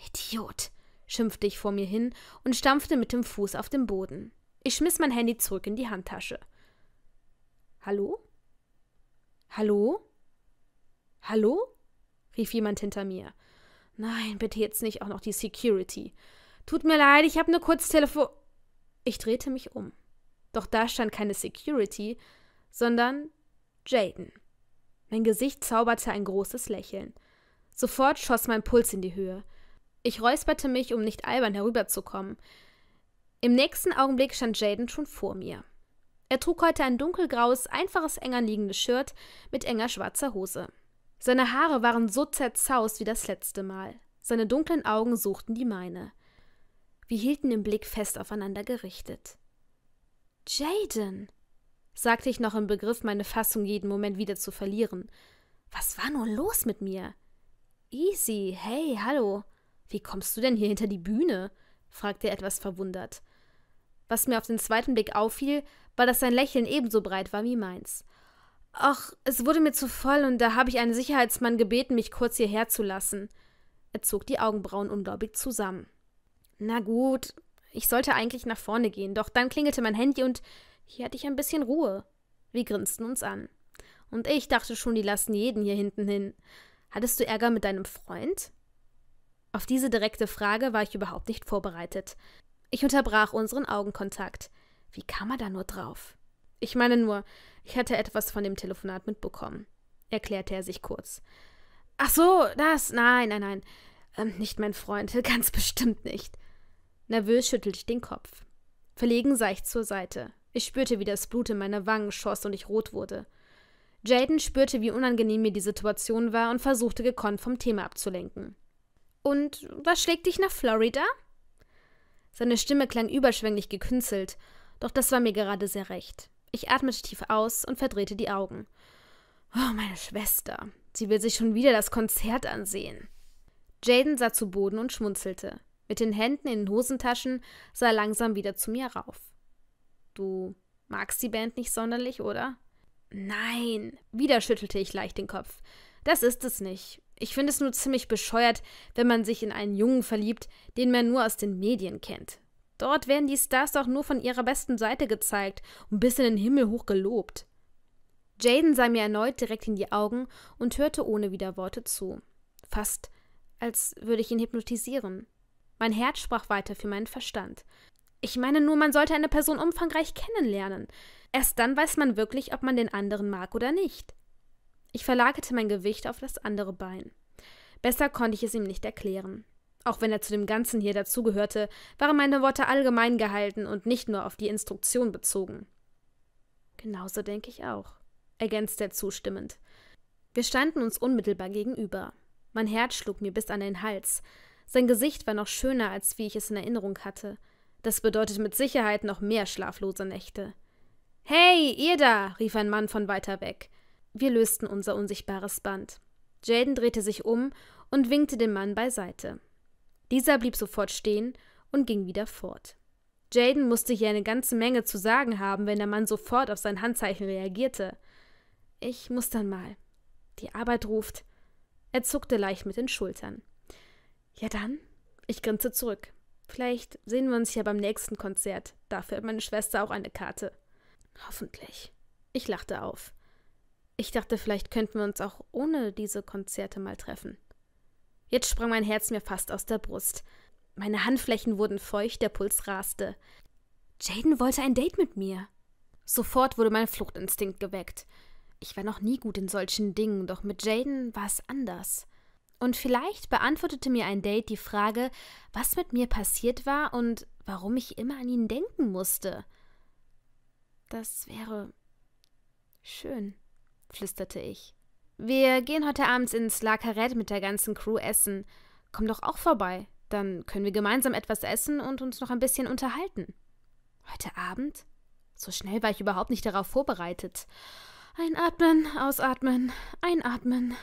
Idiot, schimpfte ich vor mir hin und stampfte mit dem Fuß auf den Boden. Ich schmiss mein Handy zurück in die Handtasche. Hallo? Hallo? Hallo? rief jemand hinter mir. Nein, bitte jetzt nicht auch noch die Security. Tut mir leid, ich habe nur kurz Telefon. Ich drehte mich um. Doch da stand keine Security, sondern Jaden. Mein Gesicht zauberte ein großes Lächeln. Sofort schoss mein Puls in die Höhe. Ich räusperte mich, um nicht albern herüberzukommen. Im nächsten Augenblick stand Jaden schon vor mir. Er trug heute ein dunkelgraues, einfaches enger liegendes Shirt mit enger schwarzer Hose. Seine Haare waren so zerzaust wie das letzte Mal. Seine dunklen Augen suchten die meine. Wir hielten den Blick fest aufeinander gerichtet. Jaden, sagte ich noch im Begriff, meine Fassung jeden Moment wieder zu verlieren. Was war nun los mit mir? Easy, hey, hallo. Wie kommst du denn hier hinter die Bühne? fragte er etwas verwundert. Was mir auf den zweiten Blick auffiel, weil das sein Lächeln ebenso breit war wie meins. Ach, es wurde mir zu voll und da habe ich einen Sicherheitsmann gebeten, mich kurz hierher zu lassen. Er zog die Augenbrauen ungläubig zusammen. Na gut, ich sollte eigentlich nach vorne gehen, doch dann klingelte mein Handy und hier hatte ich ein bisschen Ruhe. Wir grinsten uns an. Und ich dachte schon, die lassen jeden hier hinten hin. Hattest du Ärger mit deinem Freund? Auf diese direkte Frage war ich überhaupt nicht vorbereitet. Ich unterbrach unseren Augenkontakt. Wie kam er da nur drauf? Ich meine nur, ich hatte etwas von dem Telefonat mitbekommen, erklärte er sich kurz. Ach so, das, nein, nein, nein. Ähm, nicht mein Freund, ganz bestimmt nicht. Nervös schüttelte ich den Kopf. Verlegen sah ich zur Seite. Ich spürte, wie das Blut in meine Wangen schoss und ich rot wurde. Jaden spürte, wie unangenehm mir die Situation war und versuchte gekonnt vom Thema abzulenken. Und was schlägt dich nach Florida? Seine Stimme klang überschwänglich gekünstelt doch das war mir gerade sehr recht. Ich atmete tief aus und verdrehte die Augen. Oh, meine Schwester. Sie will sich schon wieder das Konzert ansehen. Jaden sah zu Boden und schmunzelte. Mit den Händen in den Hosentaschen sah er langsam wieder zu mir rauf. Du magst die Band nicht sonderlich, oder? Nein. Wieder schüttelte ich leicht den Kopf. Das ist es nicht. Ich finde es nur ziemlich bescheuert, wenn man sich in einen Jungen verliebt, den man nur aus den Medien kennt. Dort werden die Stars doch nur von ihrer besten Seite gezeigt und bis in den Himmel hoch gelobt. Jaden sah mir erneut direkt in die Augen und hörte ohne Widerworte zu. Fast, als würde ich ihn hypnotisieren. Mein Herz sprach weiter für meinen Verstand. Ich meine nur, man sollte eine Person umfangreich kennenlernen. Erst dann weiß man wirklich, ob man den anderen mag oder nicht. Ich verlagerte mein Gewicht auf das andere Bein. Besser konnte ich es ihm nicht erklären. Auch wenn er zu dem Ganzen hier dazugehörte, waren meine Worte allgemein gehalten und nicht nur auf die Instruktion bezogen. Genauso denke ich auch, ergänzte er zustimmend. Wir standen uns unmittelbar gegenüber. Mein Herz schlug mir bis an den Hals. Sein Gesicht war noch schöner, als wie ich es in Erinnerung hatte. Das bedeutet mit Sicherheit noch mehr schlaflose Nächte. Hey, ihr da! rief ein Mann von weiter weg. Wir lösten unser unsichtbares Band. Jaden drehte sich um und winkte den Mann beiseite. Dieser blieb sofort stehen und ging wieder fort. Jaden musste hier eine ganze Menge zu sagen haben, wenn der Mann sofort auf sein Handzeichen reagierte. Ich muss dann mal. Die Arbeit ruft. Er zuckte leicht mit den Schultern. Ja dann? Ich grinste zurück. Vielleicht sehen wir uns ja beim nächsten Konzert. Dafür hat meine Schwester auch eine Karte. Hoffentlich. Ich lachte auf. Ich dachte, vielleicht könnten wir uns auch ohne diese Konzerte mal treffen. Jetzt sprang mein Herz mir fast aus der Brust. Meine Handflächen wurden feucht, der Puls raste. Jaden wollte ein Date mit mir. Sofort wurde mein Fluchtinstinkt geweckt. Ich war noch nie gut in solchen Dingen, doch mit Jaden war es anders. Und vielleicht beantwortete mir ein Date die Frage, was mit mir passiert war und warum ich immer an ihn denken musste. Das wäre schön, flüsterte ich. Wir gehen heute Abend ins La mit der ganzen Crew essen. Komm doch auch vorbei. Dann können wir gemeinsam etwas essen und uns noch ein bisschen unterhalten. Heute Abend? So schnell war ich überhaupt nicht darauf vorbereitet. Einatmen, ausatmen, einatmen.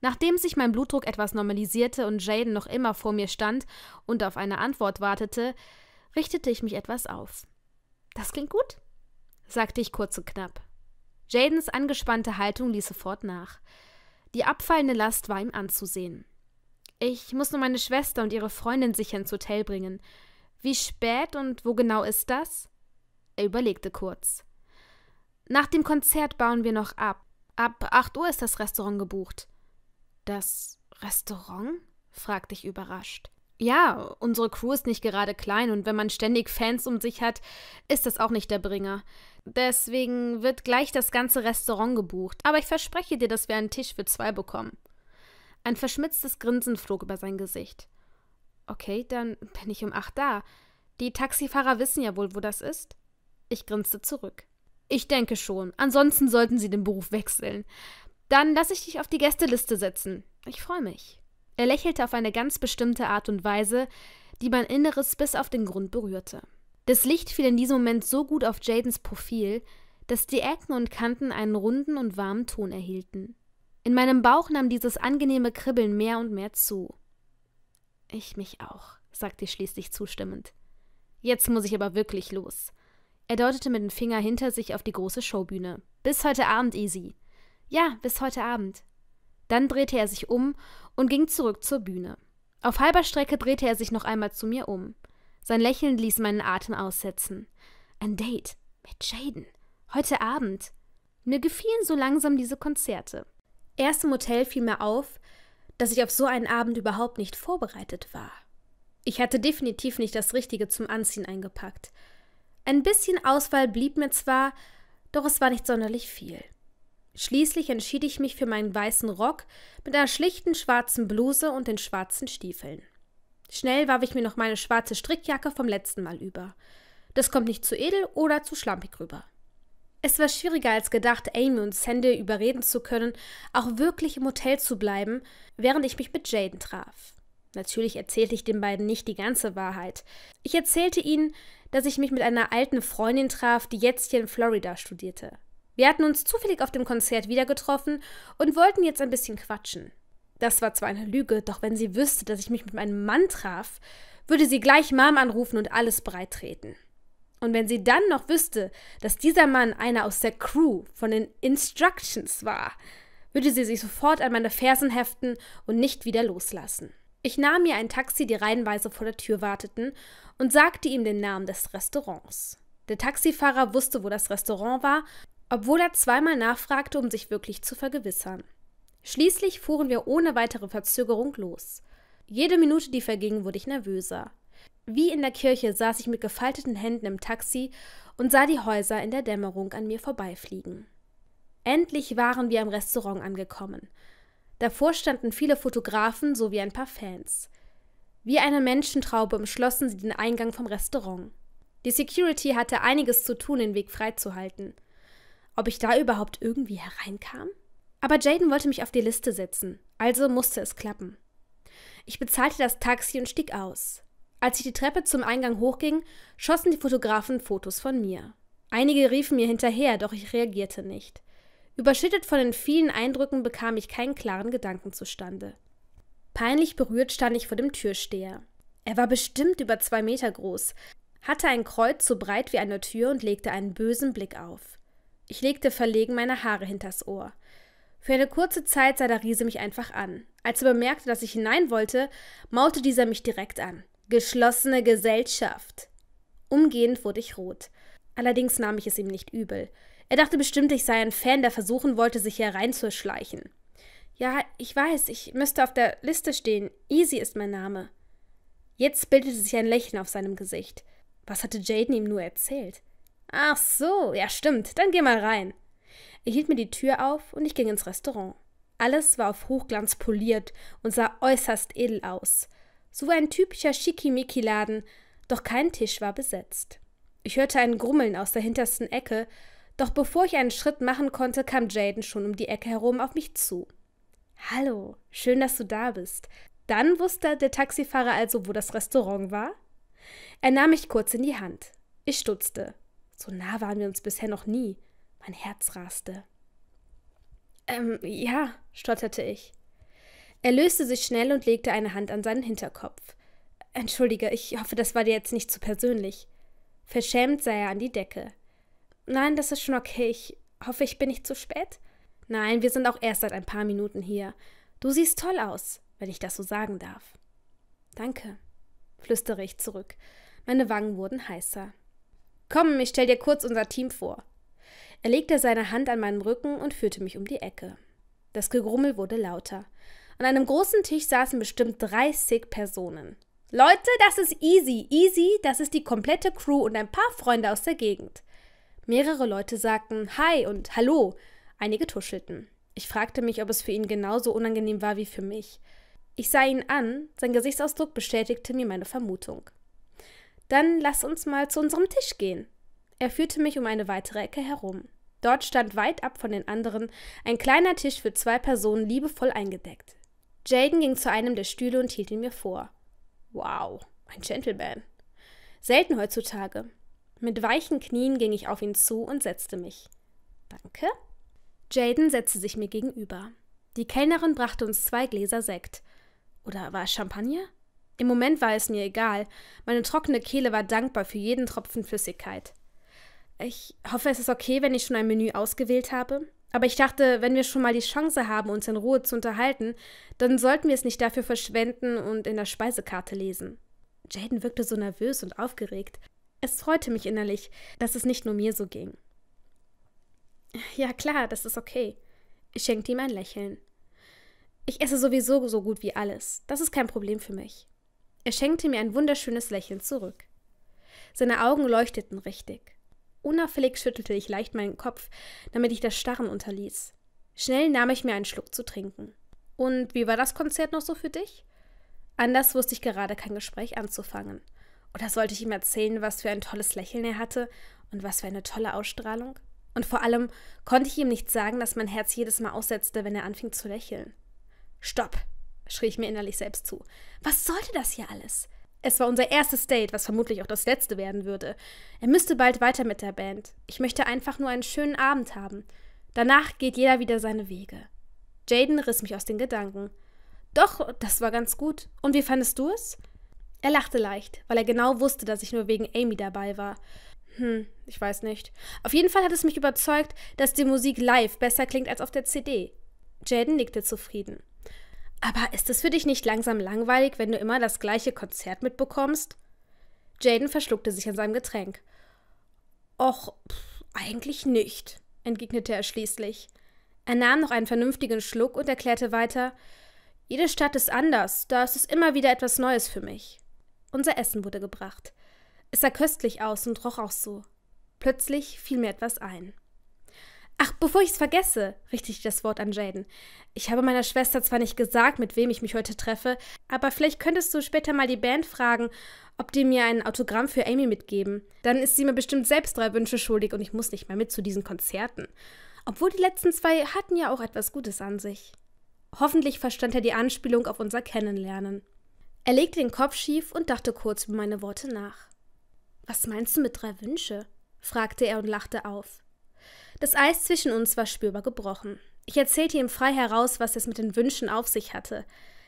Nachdem sich mein Blutdruck etwas normalisierte und Jaden noch immer vor mir stand und auf eine Antwort wartete, richtete ich mich etwas auf. Das klingt gut, sagte ich kurz und knapp. Jadens angespannte Haltung ließ sofort nach. Die abfallende Last war ihm anzusehen. Ich muss nur meine Schwester und ihre Freundin sicher ins Hotel bringen. Wie spät und wo genau ist das? Er überlegte kurz. Nach dem Konzert bauen wir noch ab. Ab 8 Uhr ist das Restaurant gebucht. Das Restaurant? fragte ich überrascht ja, unsere Crew ist nicht gerade klein und wenn man ständig Fans um sich hat, ist das auch nicht der Bringer. Deswegen wird gleich das ganze Restaurant gebucht, aber ich verspreche dir, dass wir einen Tisch für zwei bekommen. Ein verschmitztes Grinsen flog über sein Gesicht. Okay, dann bin ich um acht da. Die Taxifahrer wissen ja wohl, wo das ist. Ich grinste zurück. Ich denke schon. Ansonsten sollten sie den Beruf wechseln. Dann lass ich dich auf die Gästeliste setzen. Ich freue mich. Er lächelte auf eine ganz bestimmte Art und Weise, die mein Inneres bis auf den Grund berührte. Das Licht fiel in diesem Moment so gut auf Jadens Profil, dass die Ecken und Kanten einen runden und warmen Ton erhielten. In meinem Bauch nahm dieses angenehme Kribbeln mehr und mehr zu. Ich mich auch, sagte ich schließlich zustimmend. Jetzt muss ich aber wirklich los. Er deutete mit dem Finger hinter sich auf die große Showbühne. Bis heute Abend, Easy. Ja, bis heute Abend. Dann drehte er sich um und ging zurück zur Bühne. Auf halber Strecke drehte er sich noch einmal zu mir um. Sein Lächeln ließ meinen Atem aussetzen. Ein Date mit Jaden. Heute Abend. Mir gefielen so langsam diese Konzerte. Erst im Hotel fiel mir auf, dass ich auf so einen Abend überhaupt nicht vorbereitet war. Ich hatte definitiv nicht das Richtige zum Anziehen eingepackt. Ein bisschen Auswahl blieb mir zwar, doch es war nicht sonderlich viel. Schließlich entschied ich mich für meinen weißen Rock mit einer schlichten schwarzen Bluse und den schwarzen Stiefeln. Schnell warf ich mir noch meine schwarze Strickjacke vom letzten Mal über. Das kommt nicht zu edel oder zu schlampig rüber. Es war schwieriger als gedacht, Amy und Sandy überreden zu können, auch wirklich im Hotel zu bleiben, während ich mich mit Jaden traf. Natürlich erzählte ich den beiden nicht die ganze Wahrheit. Ich erzählte ihnen, dass ich mich mit einer alten Freundin traf, die jetzt hier in Florida studierte. Wir hatten uns zufällig auf dem Konzert wieder getroffen und wollten jetzt ein bisschen quatschen. Das war zwar eine Lüge, doch wenn sie wüsste, dass ich mich mit meinem Mann traf, würde sie gleich Mom anrufen und alles bereittreten. Und wenn sie dann noch wüsste, dass dieser Mann einer aus der Crew von den Instructions war, würde sie sich sofort an meine Fersen heften und nicht wieder loslassen. Ich nahm mir ein Taxi, die reihenweise vor der Tür warteten, und sagte ihm den Namen des Restaurants. Der Taxifahrer wusste, wo das Restaurant war obwohl er zweimal nachfragte, um sich wirklich zu vergewissern. Schließlich fuhren wir ohne weitere Verzögerung los. Jede Minute, die verging, wurde ich nervöser. Wie in der Kirche saß ich mit gefalteten Händen im Taxi und sah die Häuser in der Dämmerung an mir vorbeifliegen. Endlich waren wir am Restaurant angekommen. Davor standen viele Fotografen sowie ein paar Fans. Wie eine Menschentraube umschlossen sie den Eingang vom Restaurant. Die Security hatte einiges zu tun, den Weg freizuhalten ob ich da überhaupt irgendwie hereinkam? Aber Jaden wollte mich auf die Liste setzen, also musste es klappen. Ich bezahlte das Taxi und stieg aus. Als ich die Treppe zum Eingang hochging, schossen die Fotografen Fotos von mir. Einige riefen mir hinterher, doch ich reagierte nicht. Überschüttet von den vielen Eindrücken bekam ich keinen klaren Gedanken zustande. Peinlich berührt stand ich vor dem Türsteher. Er war bestimmt über zwei Meter groß, hatte ein Kreuz so breit wie eine Tür und legte einen bösen Blick auf. Ich legte verlegen meine Haare hinters Ohr. Für eine kurze Zeit sah der Riese mich einfach an. Als er bemerkte, dass ich hinein wollte, maute dieser mich direkt an. Geschlossene Gesellschaft. Umgehend wurde ich rot. Allerdings nahm ich es ihm nicht übel. Er dachte bestimmt, ich sei ein Fan, der versuchen wollte, sich hier reinzuschleichen. Ja, ich weiß, ich müsste auf der Liste stehen. Easy ist mein Name. Jetzt bildete sich ein Lächeln auf seinem Gesicht. Was hatte Jaden ihm nur erzählt? Ach so, ja stimmt, dann geh mal rein. Er hielt mir die Tür auf und ich ging ins Restaurant. Alles war auf Hochglanz poliert und sah äußerst edel aus. So wie ein typischer Schickimicki-Laden, doch kein Tisch war besetzt. Ich hörte ein Grummeln aus der hintersten Ecke, doch bevor ich einen Schritt machen konnte, kam Jaden schon um die Ecke herum auf mich zu. Hallo, schön, dass du da bist. Dann wusste der Taxifahrer also, wo das Restaurant war? Er nahm mich kurz in die Hand. Ich stutzte. So nah waren wir uns bisher noch nie. Mein Herz raste. Ähm, ja, stotterte ich. Er löste sich schnell und legte eine Hand an seinen Hinterkopf. Entschuldige, ich hoffe, das war dir jetzt nicht zu persönlich. Verschämt sah er an die Decke. Nein, das ist schon okay. Ich hoffe, ich bin nicht zu spät. Nein, wir sind auch erst seit ein paar Minuten hier. Du siehst toll aus, wenn ich das so sagen darf. Danke, flüstere ich zurück. Meine Wangen wurden heißer. Komm, ich stell dir kurz unser Team vor. Er legte seine Hand an meinen Rücken und führte mich um die Ecke. Das Gegrummel wurde lauter. An einem großen Tisch saßen bestimmt 30 Personen. Leute, das ist easy. Easy, das ist die komplette Crew und ein paar Freunde aus der Gegend. Mehrere Leute sagten Hi und Hallo. Einige tuschelten. Ich fragte mich, ob es für ihn genauso unangenehm war wie für mich. Ich sah ihn an, sein Gesichtsausdruck bestätigte mir meine Vermutung. Dann lass uns mal zu unserem Tisch gehen. Er führte mich um eine weitere Ecke herum. Dort stand weit ab von den anderen ein kleiner Tisch für zwei Personen liebevoll eingedeckt. Jaden ging zu einem der Stühle und hielt ihn mir vor. Wow, ein Gentleman. Selten heutzutage. Mit weichen Knien ging ich auf ihn zu und setzte mich. Danke. Jaden setzte sich mir gegenüber. Die Kellnerin brachte uns zwei Gläser Sekt. Oder war es Champagner? Im Moment war es mir egal. Meine trockene Kehle war dankbar für jeden Tropfen Flüssigkeit. Ich hoffe, es ist okay, wenn ich schon ein Menü ausgewählt habe. Aber ich dachte, wenn wir schon mal die Chance haben, uns in Ruhe zu unterhalten, dann sollten wir es nicht dafür verschwenden und in der Speisekarte lesen. Jaden wirkte so nervös und aufgeregt. Es freute mich innerlich, dass es nicht nur mir so ging. Ja klar, das ist okay. Ich schenkte ihm ein Lächeln. Ich esse sowieso so gut wie alles. Das ist kein Problem für mich. Er schenkte mir ein wunderschönes Lächeln zurück. Seine Augen leuchteten richtig. Unauffällig schüttelte ich leicht meinen Kopf, damit ich das Starren unterließ. Schnell nahm ich mir einen Schluck zu trinken. Und wie war das Konzert noch so für dich? Anders wusste ich gerade kein Gespräch anzufangen. Oder sollte ich ihm erzählen, was für ein tolles Lächeln er hatte und was für eine tolle Ausstrahlung? Und vor allem konnte ich ihm nicht sagen, dass mein Herz jedes Mal aussetzte, wenn er anfing zu lächeln. Stopp! schrie ich mir innerlich selbst zu. Was sollte das hier alles? Es war unser erstes Date, was vermutlich auch das letzte werden würde. Er müsste bald weiter mit der Band. Ich möchte einfach nur einen schönen Abend haben. Danach geht jeder wieder seine Wege. Jaden riss mich aus den Gedanken. Doch, das war ganz gut. Und wie fandest du es? Er lachte leicht, weil er genau wusste, dass ich nur wegen Amy dabei war. Hm, ich weiß nicht. Auf jeden Fall hat es mich überzeugt, dass die Musik live besser klingt als auf der CD. Jaden nickte zufrieden. Aber ist es für dich nicht langsam langweilig, wenn du immer das gleiche Konzert mitbekommst? Jaden verschluckte sich an seinem Getränk. Och, pff, eigentlich nicht, entgegnete er schließlich. Er nahm noch einen vernünftigen Schluck und erklärte weiter: Jede Stadt ist anders, da ist es immer wieder etwas Neues für mich. Unser Essen wurde gebracht. Es sah köstlich aus und roch auch so. Plötzlich fiel mir etwas ein. Ach, bevor ich es vergesse, richte ich das Wort an Jaden. Ich habe meiner Schwester zwar nicht gesagt, mit wem ich mich heute treffe, aber vielleicht könntest du später mal die Band fragen, ob die mir ein Autogramm für Amy mitgeben. Dann ist sie mir bestimmt selbst drei Wünsche schuldig und ich muss nicht mehr mit zu diesen Konzerten. Obwohl die letzten zwei hatten ja auch etwas Gutes an sich. Hoffentlich verstand er die Anspielung auf unser Kennenlernen. Er legte den Kopf schief und dachte kurz über meine Worte nach. Was meinst du mit drei Wünsche? fragte er und lachte auf. Das Eis zwischen uns war spürbar gebrochen. Ich erzählte ihm frei heraus, was es mit den Wünschen auf sich hatte.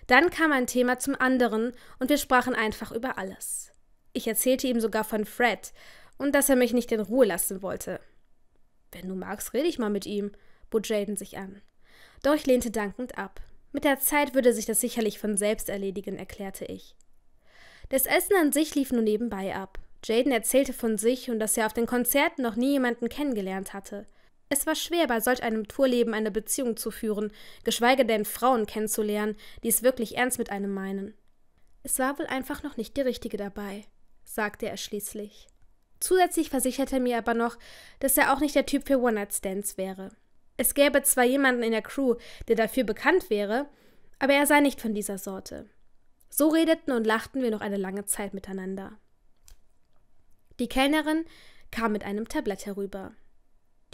Dann kam ein Thema zum anderen und wir sprachen einfach über alles. Ich erzählte ihm sogar von Fred und dass er mich nicht in Ruhe lassen wollte. Wenn du magst, rede ich mal mit ihm, bot Jaden sich an. Doch ich lehnte dankend ab. Mit der Zeit würde sich das sicherlich von selbst erledigen, erklärte ich. Das Essen an sich lief nur nebenbei ab. Jaden erzählte von sich und dass er auf den Konzerten noch nie jemanden kennengelernt hatte. Es war schwer, bei solch einem Tourleben eine Beziehung zu führen, geschweige denn Frauen kennenzulernen, die es wirklich ernst mit einem meinen. Es war wohl einfach noch nicht die richtige dabei, sagte er schließlich. Zusätzlich versicherte er mir aber noch, dass er auch nicht der Typ für One-Night-Stands wäre. Es gäbe zwar jemanden in der Crew, der dafür bekannt wäre, aber er sei nicht von dieser Sorte. So redeten und lachten wir noch eine lange Zeit miteinander. Die Kellnerin kam mit einem Tablett herüber.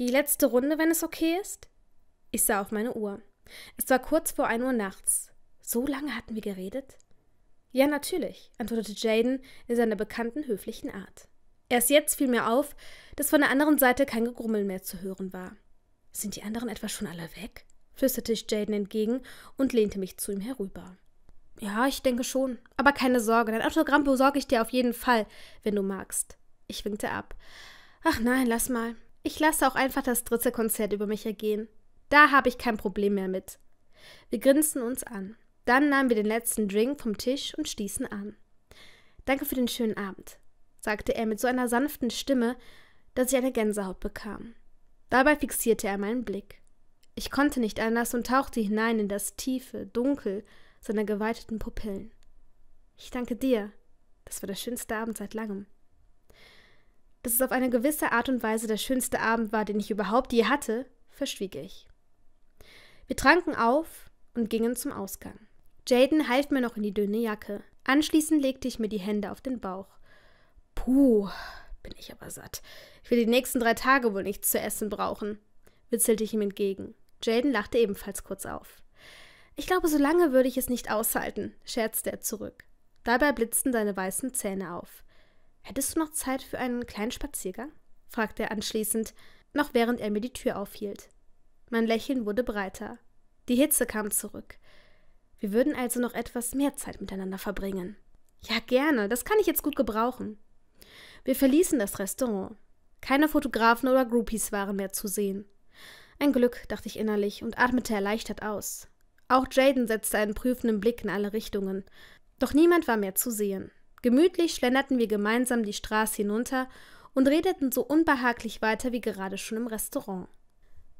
Die letzte Runde, wenn es okay ist? Ich sah auf meine Uhr. Es war kurz vor 1 Uhr nachts. So lange hatten wir geredet? Ja, natürlich, antwortete Jaden in seiner bekannten höflichen Art. Erst jetzt fiel mir auf, dass von der anderen Seite kein Gegrummel mehr zu hören war. Sind die anderen etwa schon alle weg? flüsterte ich Jaden entgegen und lehnte mich zu ihm herüber. Ja, ich denke schon. Aber keine Sorge, dein Autogramm besorge ich dir auf jeden Fall, wenn du magst. Ich winkte ab. Ach nein, lass mal. Ich lasse auch einfach das dritte Konzert über mich ergehen. Da habe ich kein Problem mehr mit. Wir grinsten uns an. Dann nahmen wir den letzten Drink vom Tisch und stießen an. Danke für den schönen Abend, sagte er mit so einer sanften Stimme, dass ich eine Gänsehaut bekam. Dabei fixierte er meinen Blick. Ich konnte nicht anders und tauchte hinein in das tiefe Dunkel seiner geweiteten Pupillen. Ich danke dir. Das war der schönste Abend seit langem dass es auf eine gewisse Art und Weise der schönste Abend war, den ich überhaupt je hatte, verschwieg ich. Wir tranken auf und gingen zum Ausgang. Jaden half mir noch in die dünne Jacke. Anschließend legte ich mir die Hände auf den Bauch. Puh, bin ich aber satt. Ich will die nächsten drei Tage wohl nichts zu essen brauchen, witzelte ich ihm entgegen. Jaden lachte ebenfalls kurz auf. Ich glaube, so lange würde ich es nicht aushalten, scherzte er zurück. Dabei blitzten seine weißen Zähne auf. Hättest du noch Zeit für einen kleinen Spaziergang? fragte er anschließend, noch während er mir die Tür aufhielt. Mein Lächeln wurde breiter. Die Hitze kam zurück. Wir würden also noch etwas mehr Zeit miteinander verbringen. Ja, gerne, das kann ich jetzt gut gebrauchen. Wir verließen das Restaurant. Keine Fotografen oder Groupies waren mehr zu sehen. Ein Glück, dachte ich innerlich und atmete erleichtert aus. Auch Jaden setzte einen prüfenden Blick in alle Richtungen. Doch niemand war mehr zu sehen. Gemütlich schlenderten wir gemeinsam die Straße hinunter und redeten so unbehaglich weiter wie gerade schon im Restaurant.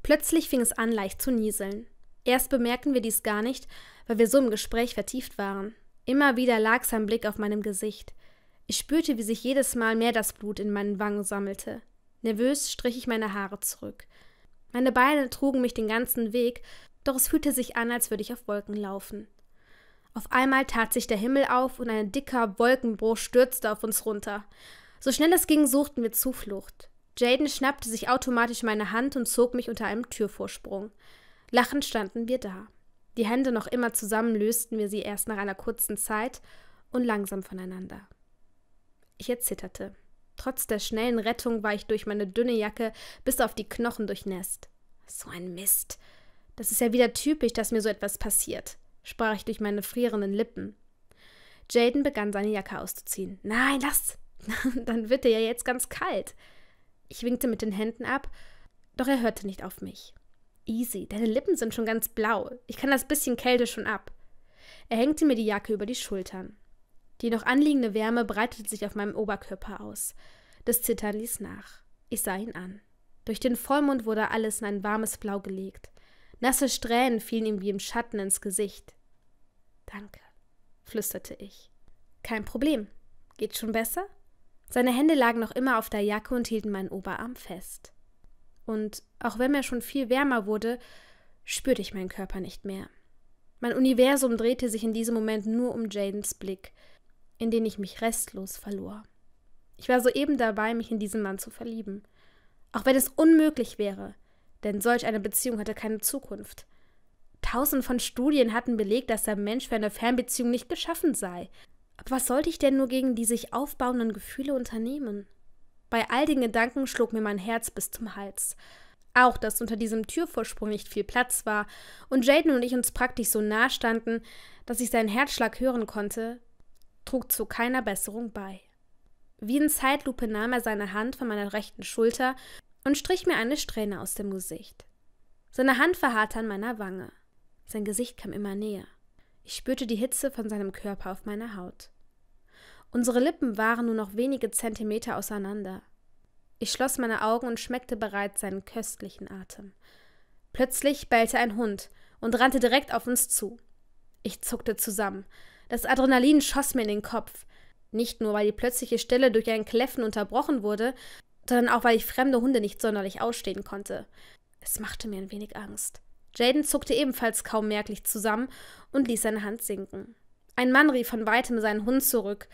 Plötzlich fing es an, leicht zu nieseln. Erst bemerkten wir dies gar nicht, weil wir so im Gespräch vertieft waren. Immer wieder lag sein Blick auf meinem Gesicht. Ich spürte, wie sich jedes Mal mehr das Blut in meinen Wangen sammelte. Nervös strich ich meine Haare zurück. Meine Beine trugen mich den ganzen Weg, doch es fühlte sich an, als würde ich auf Wolken laufen. Auf einmal tat sich der Himmel auf und ein dicker Wolkenbruch stürzte auf uns runter. So schnell es ging, suchten wir Zuflucht. Jaden schnappte sich automatisch meine Hand und zog mich unter einem Türvorsprung. Lachend standen wir da. Die Hände noch immer zusammen lösten wir sie erst nach einer kurzen Zeit und langsam voneinander. Ich erzitterte. Trotz der schnellen Rettung war ich durch meine dünne Jacke bis auf die Knochen durchnässt. So ein Mist. Das ist ja wieder typisch, dass mir so etwas passiert sprach ich durch meine frierenden Lippen. Jaden begann seine Jacke auszuziehen. Nein, lass! Dann wird dir ja jetzt ganz kalt. Ich winkte mit den Händen ab, doch er hörte nicht auf mich. Easy, deine Lippen sind schon ganz blau. Ich kann das bisschen Kälte schon ab. Er hängte mir die Jacke über die Schultern. Die noch anliegende Wärme breitete sich auf meinem Oberkörper aus. Das Zittern ließ nach. Ich sah ihn an. Durch den Vollmond wurde alles in ein warmes Blau gelegt. Nasse Strähnen fielen ihm wie im Schatten ins Gesicht. Danke, flüsterte ich. Kein Problem. Geht schon besser? Seine Hände lagen noch immer auf der Jacke und hielten meinen Oberarm fest. Und auch wenn mir schon viel wärmer wurde, spürte ich meinen Körper nicht mehr. Mein Universum drehte sich in diesem Moment nur um Jadens Blick, in den ich mich restlos verlor. Ich war soeben dabei, mich in diesen Mann zu verlieben. Auch wenn es unmöglich wäre, denn solch eine Beziehung hatte keine Zukunft. Tausend von Studien hatten belegt, dass der Mensch für eine Fernbeziehung nicht geschaffen sei. Aber was sollte ich denn nur gegen die sich aufbauenden Gefühle unternehmen? Bei all den Gedanken schlug mir mein Herz bis zum Hals. Auch, dass unter diesem Türvorsprung nicht viel Platz war und Jaden und ich uns praktisch so nah standen, dass ich seinen Herzschlag hören konnte, trug zu keiner Besserung bei. Wie in Zeitlupe nahm er seine Hand von meiner rechten Schulter und strich mir eine Strähne aus dem Gesicht. Seine Hand verharrte an meiner Wange. Sein Gesicht kam immer näher. Ich spürte die Hitze von seinem Körper auf meiner Haut. Unsere Lippen waren nur noch wenige Zentimeter auseinander. Ich schloss meine Augen und schmeckte bereits seinen köstlichen Atem. Plötzlich bellte ein Hund und rannte direkt auf uns zu. Ich zuckte zusammen. Das Adrenalin schoss mir in den Kopf. Nicht nur, weil die plötzliche Stille durch ein Kläffen unterbrochen wurde, sondern auch weil ich fremde Hunde nicht sonderlich ausstehen konnte. Es machte mir ein wenig Angst. Jaden zuckte ebenfalls kaum merklich zusammen und ließ seine Hand sinken. Ein Mann rief von weitem seinen Hund zurück,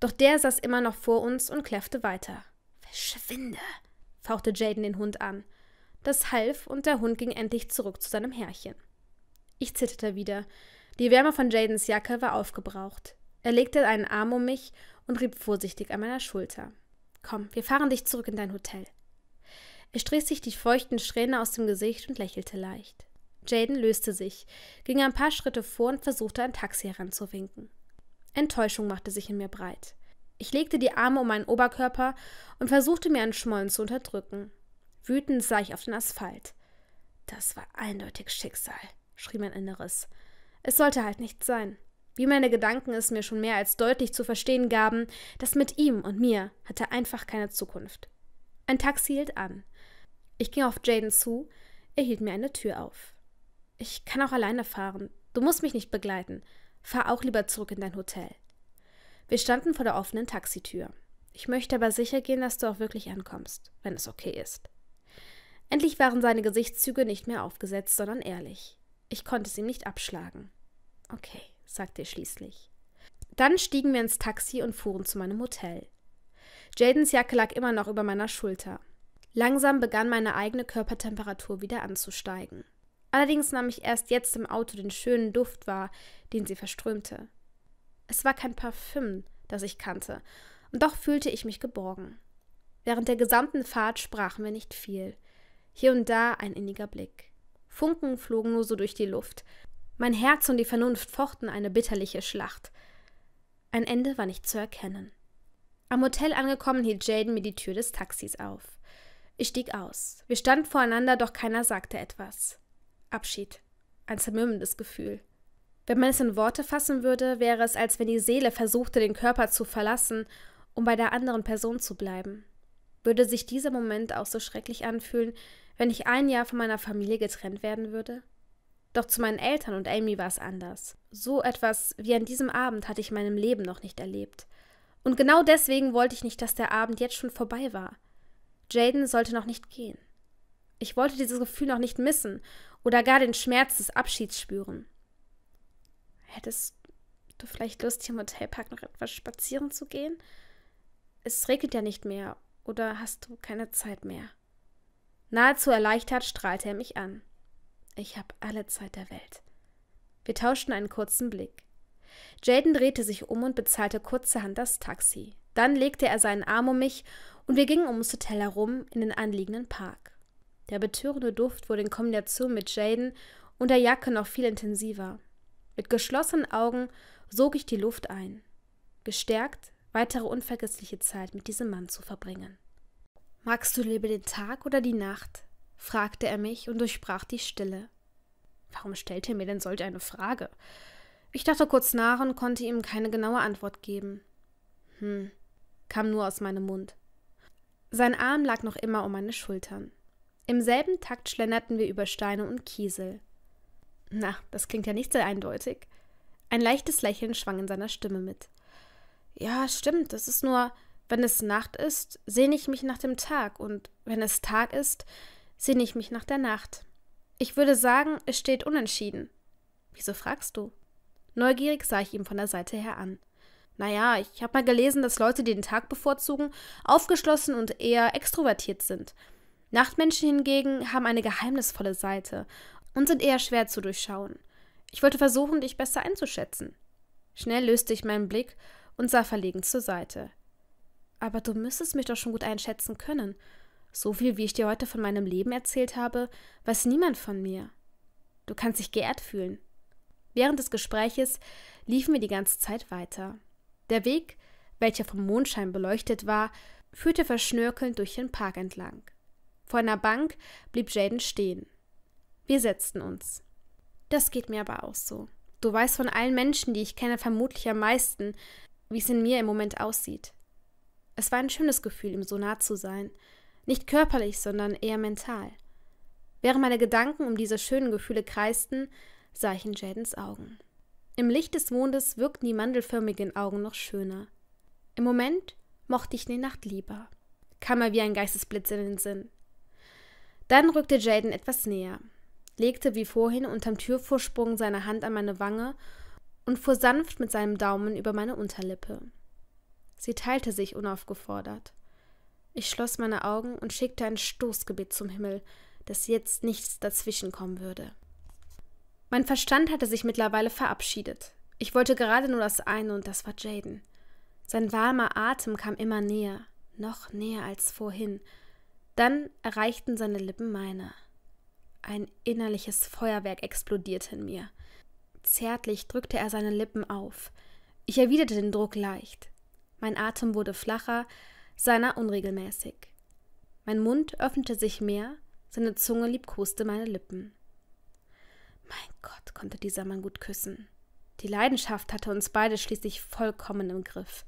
doch der saß immer noch vor uns und kläffte weiter. Verschwinde, fauchte Jaden den Hund an. Das half und der Hund ging endlich zurück zu seinem Herrchen. Ich zitterte wieder. Die Wärme von Jadens Jacke war aufgebraucht. Er legte einen Arm um mich und rieb vorsichtig an meiner Schulter. Komm, wir fahren dich zurück in dein Hotel. Er strich sich die feuchten Strähne aus dem Gesicht und lächelte leicht. Jaden löste sich, ging ein paar Schritte vor und versuchte, ein Taxi heranzuwinken. Enttäuschung machte sich in mir breit. Ich legte die Arme um meinen Oberkörper und versuchte, mir ein Schmollen zu unterdrücken. Wütend sah ich auf den Asphalt. Das war eindeutig Schicksal, schrie mein Inneres. Es sollte halt nicht sein. Wie meine Gedanken es mir schon mehr als deutlich zu verstehen gaben, das mit ihm und mir hatte einfach keine Zukunft. Ein Taxi hielt an. Ich ging auf Jaden zu, er hielt mir eine Tür auf. Ich kann auch alleine fahren. Du musst mich nicht begleiten. Fahr auch lieber zurück in dein Hotel. Wir standen vor der offenen Taxitür. Ich möchte aber sicher gehen, dass du auch wirklich ankommst, wenn es okay ist. Endlich waren seine Gesichtszüge nicht mehr aufgesetzt, sondern ehrlich. Ich konnte es ihm nicht abschlagen. Okay sagte er schließlich. Dann stiegen wir ins Taxi und fuhren zu meinem Hotel. Jadens Jacke lag immer noch über meiner Schulter. Langsam begann meine eigene Körpertemperatur wieder anzusteigen. Allerdings nahm ich erst jetzt im Auto den schönen Duft wahr, den sie verströmte. Es war kein Parfüm, das ich kannte, und doch fühlte ich mich geborgen. Während der gesamten Fahrt sprachen wir nicht viel. Hier und da ein inniger Blick. Funken flogen nur so durch die Luft, mein Herz und die Vernunft fochten eine bitterliche Schlacht. Ein Ende war nicht zu erkennen. Am Hotel angekommen, hielt Jaden mir die Tür des Taxis auf. Ich stieg aus. Wir standen voreinander, doch keiner sagte etwas. Abschied. Ein zermürbendes Gefühl. Wenn man es in Worte fassen würde, wäre es, als wenn die Seele versuchte, den Körper zu verlassen, um bei der anderen Person zu bleiben. Würde sich dieser Moment auch so schrecklich anfühlen, wenn ich ein Jahr von meiner Familie getrennt werden würde? Doch zu meinen Eltern und Amy war es anders. So etwas wie an diesem Abend hatte ich in meinem Leben noch nicht erlebt. Und genau deswegen wollte ich nicht, dass der Abend jetzt schon vorbei war. Jaden sollte noch nicht gehen. Ich wollte dieses Gefühl noch nicht missen oder gar den Schmerz des Abschieds spüren. Hättest du vielleicht Lust, hier im Hotelpark noch etwas spazieren zu gehen? Es regnet ja nicht mehr oder hast du keine Zeit mehr? Nahezu erleichtert strahlte er mich an. Ich habe alle Zeit der Welt. Wir tauschten einen kurzen Blick. Jaden drehte sich um und bezahlte kurzerhand das Taxi. Dann legte er seinen Arm um mich und wir gingen ums Hotel herum in den anliegenden Park. Der betörende Duft wurde in Kombination mit Jaden und der Jacke noch viel intensiver. Mit geschlossenen Augen sog ich die Luft ein. Gestärkt, weitere unvergessliche Zeit mit diesem Mann zu verbringen. Magst du lieber den Tag oder die Nacht? fragte er mich und durchbrach die Stille. Warum stellt er mir denn solch eine Frage? Ich dachte kurz nach und konnte ihm keine genaue Antwort geben. Hm, kam nur aus meinem Mund. Sein Arm lag noch immer um meine Schultern. Im selben Takt schlenderten wir über Steine und Kiesel. Na, das klingt ja nicht sehr eindeutig. Ein leichtes Lächeln schwang in seiner Stimme mit. Ja, stimmt, das ist nur, wenn es Nacht ist, sehne ich mich nach dem Tag, und wenn es Tag ist, sehne ich mich nach der Nacht. Ich würde sagen, es steht unentschieden. Wieso fragst du? Neugierig sah ich ihm von der Seite her an. Naja, ich habe mal gelesen, dass Leute, die den Tag bevorzugen, aufgeschlossen und eher extrovertiert sind. Nachtmenschen hingegen haben eine geheimnisvolle Seite und sind eher schwer zu durchschauen. Ich wollte versuchen, dich besser einzuschätzen. Schnell löste ich meinen Blick und sah verlegen zur Seite. Aber du müsstest mich doch schon gut einschätzen können. So viel, wie ich dir heute von meinem Leben erzählt habe, weiß niemand von mir. Du kannst dich geehrt fühlen. Während des Gespräches liefen wir die ganze Zeit weiter. Der Weg, welcher vom Mondschein beleuchtet war, führte verschnörkelnd durch den Park entlang. Vor einer Bank blieb Jaden stehen. Wir setzten uns. Das geht mir aber auch so. Du weißt von allen Menschen, die ich kenne, vermutlich am meisten, wie es in mir im Moment aussieht. Es war ein schönes Gefühl, ihm so nah zu sein, nicht körperlich, sondern eher mental. Während meine Gedanken um diese schönen Gefühle kreisten, sah ich in Jadens Augen. Im Licht des Mondes wirkten die mandelförmigen Augen noch schöner. Im Moment mochte ich die Nacht lieber. Kam mir wie ein Geistesblitz in den Sinn. Dann rückte Jaden etwas näher, legte wie vorhin unterm Türvorsprung seine Hand an meine Wange und fuhr sanft mit seinem Daumen über meine Unterlippe. Sie teilte sich unaufgefordert. Ich schloss meine Augen und schickte ein Stoßgebet zum Himmel, dass jetzt nichts dazwischen kommen würde. Mein Verstand hatte sich mittlerweile verabschiedet. Ich wollte gerade nur das eine und das war Jaden. Sein warmer Atem kam immer näher, noch näher als vorhin. Dann erreichten seine Lippen meine. Ein innerliches Feuerwerk explodierte in mir. Zärtlich drückte er seine Lippen auf. Ich erwiderte den Druck leicht. Mein Atem wurde flacher, seiner unregelmäßig. Mein Mund öffnete sich mehr, seine Zunge liebkoste meine Lippen. Mein Gott, konnte dieser Mann gut küssen. Die Leidenschaft hatte uns beide schließlich vollkommen im Griff.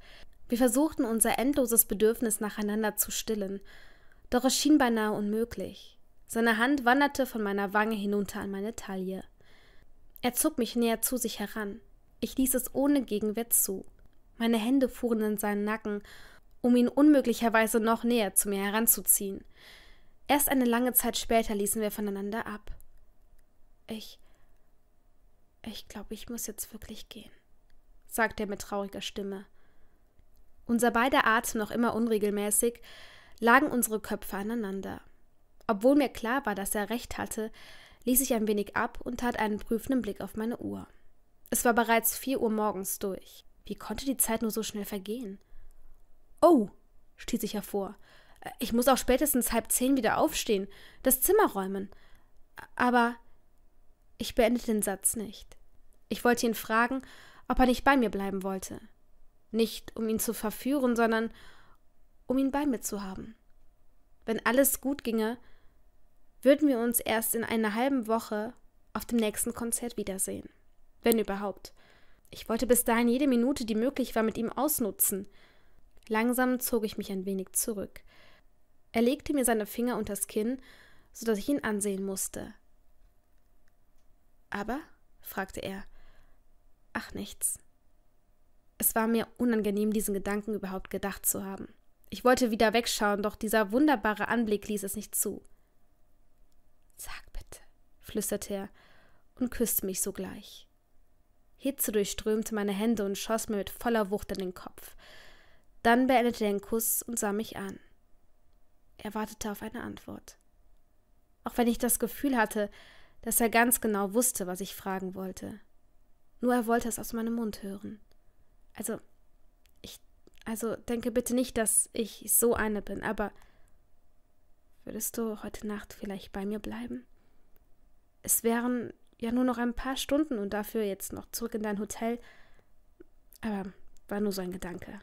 Wir versuchten unser endloses Bedürfnis nacheinander zu stillen, doch es schien beinahe unmöglich. Seine Hand wanderte von meiner Wange hinunter an meine Taille. Er zog mich näher zu sich heran. Ich ließ es ohne Gegenwehr zu. Meine Hände fuhren in seinen Nacken um ihn unmöglicherweise noch näher zu mir heranzuziehen. Erst eine lange Zeit später ließen wir voneinander ab. Ich. Ich glaube, ich muss jetzt wirklich gehen, sagte er mit trauriger Stimme. Unser beider Atem noch immer unregelmäßig, lagen unsere Köpfe aneinander. Obwohl mir klar war, dass er recht hatte, ließ ich ein wenig ab und tat einen prüfenden Blick auf meine Uhr. Es war bereits vier Uhr morgens durch. Wie konnte die Zeit nur so schnell vergehen? Oh, stieß ich hervor. Äh, ich muss auch spätestens halb zehn wieder aufstehen, das Zimmer räumen. Aber ich beendete den Satz nicht. Ich wollte ihn fragen, ob er nicht bei mir bleiben wollte. Nicht, um ihn zu verführen, sondern um ihn bei mir zu haben. Wenn alles gut ginge, würden wir uns erst in einer halben Woche auf dem nächsten Konzert wiedersehen. Wenn überhaupt. Ich wollte bis dahin jede Minute, die möglich war, mit ihm ausnutzen. Langsam zog ich mich ein wenig zurück. Er legte mir seine Finger unters Kinn, so dass ich ihn ansehen musste. Aber? fragte er. Ach nichts. Es war mir unangenehm, diesen Gedanken überhaupt gedacht zu haben. Ich wollte wieder wegschauen, doch dieser wunderbare Anblick ließ es nicht zu. Sag bitte, flüsterte er und küsste mich sogleich. Hitze durchströmte meine Hände und schoss mir mit voller Wucht in den Kopf. Dann beendete er den Kuss und sah mich an. Er wartete auf eine Antwort. Auch wenn ich das Gefühl hatte, dass er ganz genau wusste, was ich fragen wollte. Nur er wollte es aus meinem Mund hören. Also, ich, also denke bitte nicht, dass ich so eine bin, aber würdest du heute Nacht vielleicht bei mir bleiben? Es wären ja nur noch ein paar Stunden und dafür jetzt noch zurück in dein Hotel. Aber war nur so ein Gedanke.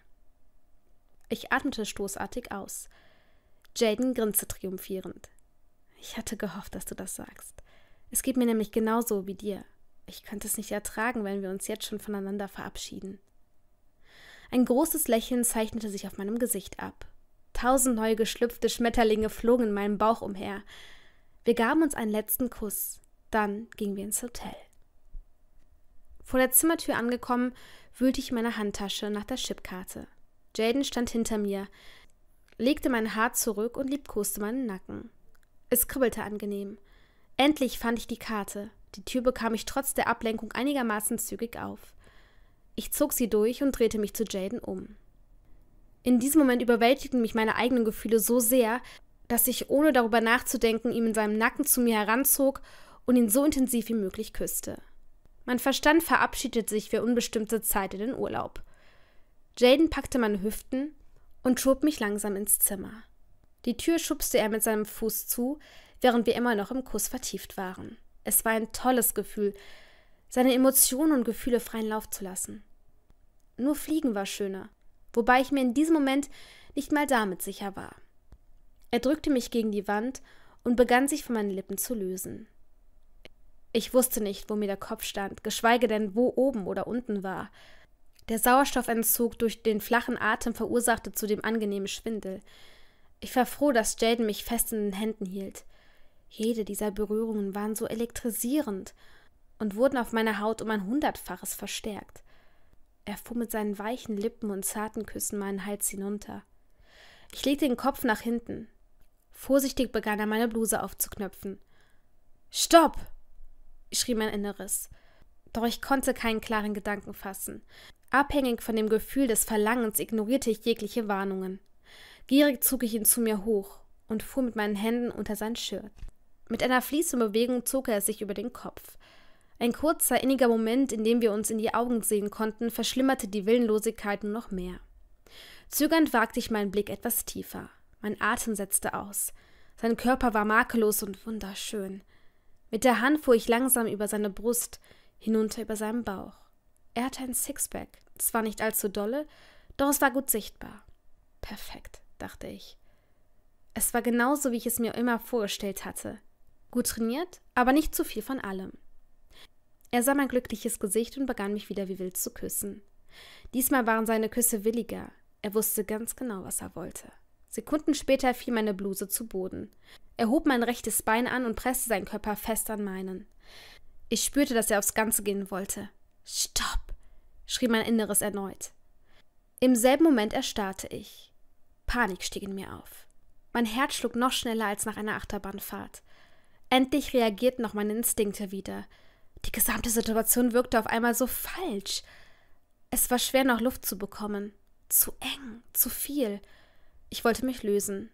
Ich atmete stoßartig aus. Jaden grinste triumphierend. Ich hatte gehofft, dass du das sagst. Es geht mir nämlich genauso wie dir. Ich könnte es nicht ertragen, wenn wir uns jetzt schon voneinander verabschieden. Ein großes Lächeln zeichnete sich auf meinem Gesicht ab. Tausend neue geschlüpfte Schmetterlinge flogen in meinem Bauch umher. Wir gaben uns einen letzten Kuss. Dann gingen wir ins Hotel. Vor der Zimmertür angekommen, wühlte ich meine Handtasche nach der Chipkarte. Jaden stand hinter mir, legte mein Haar zurück und liebkoste meinen Nacken. Es kribbelte angenehm. Endlich fand ich die Karte. Die Tür bekam ich trotz der Ablenkung einigermaßen zügig auf. Ich zog sie durch und drehte mich zu Jaden um. In diesem Moment überwältigten mich meine eigenen Gefühle so sehr, dass ich, ohne darüber nachzudenken, ihm in seinem Nacken zu mir heranzog und ihn so intensiv wie möglich küsste. Mein Verstand verabschiedete sich für unbestimmte Zeit in den Urlaub. Jaden packte meine Hüften und schob mich langsam ins Zimmer. Die Tür schubste er mit seinem Fuß zu, während wir immer noch im Kuss vertieft waren. Es war ein tolles Gefühl, seine Emotionen und Gefühle freien Lauf zu lassen. Nur Fliegen war schöner, wobei ich mir in diesem Moment nicht mal damit sicher war. Er drückte mich gegen die Wand und begann sich von meinen Lippen zu lösen. Ich wusste nicht, wo mir der Kopf stand, geschweige denn, wo oben oder unten war. Der Sauerstoffentzug durch den flachen Atem verursachte zudem angenehme Schwindel. Ich war froh, dass Jaden mich fest in den Händen hielt. Jede dieser Berührungen waren so elektrisierend und wurden auf meiner Haut um ein Hundertfaches verstärkt. Er fuhr mit seinen weichen Lippen und zarten Küssen meinen Hals hinunter. Ich legte den Kopf nach hinten. Vorsichtig begann er, meine Bluse aufzuknöpfen. Stopp! schrie mein Inneres. Doch ich konnte keinen klaren Gedanken fassen. Abhängig von dem Gefühl des Verlangens ignorierte ich jegliche Warnungen. Gierig zog ich ihn zu mir hoch und fuhr mit meinen Händen unter sein Shirt. Mit einer fließenden Bewegung zog er sich über den Kopf. Ein kurzer, inniger Moment, in dem wir uns in die Augen sehen konnten, verschlimmerte die Willenlosigkeit nur noch mehr. Zögernd wagte ich meinen Blick etwas tiefer. Mein Atem setzte aus. Sein Körper war makellos und wunderschön. Mit der Hand fuhr ich langsam über seine Brust, hinunter über seinen Bauch. Er hatte ein Sixpack zwar nicht allzu dolle, doch es war gut sichtbar. Perfekt, dachte ich. Es war genauso, wie ich es mir immer vorgestellt hatte. Gut trainiert, aber nicht zu viel von allem. Er sah mein glückliches Gesicht und begann mich wieder wie wild zu küssen. Diesmal waren seine Küsse williger. Er wusste ganz genau, was er wollte. Sekunden später fiel meine Bluse zu Boden. Er hob mein rechtes Bein an und presste seinen Körper fest an meinen. Ich spürte, dass er aufs Ganze gehen wollte. Stopp! schrie mein Inneres erneut. Im selben Moment erstarrte ich. Panik stieg in mir auf. Mein Herz schlug noch schneller als nach einer Achterbahnfahrt. Endlich reagierten noch meine Instinkte wieder. Die gesamte Situation wirkte auf einmal so falsch. Es war schwer, noch Luft zu bekommen. Zu eng, zu viel. Ich wollte mich lösen.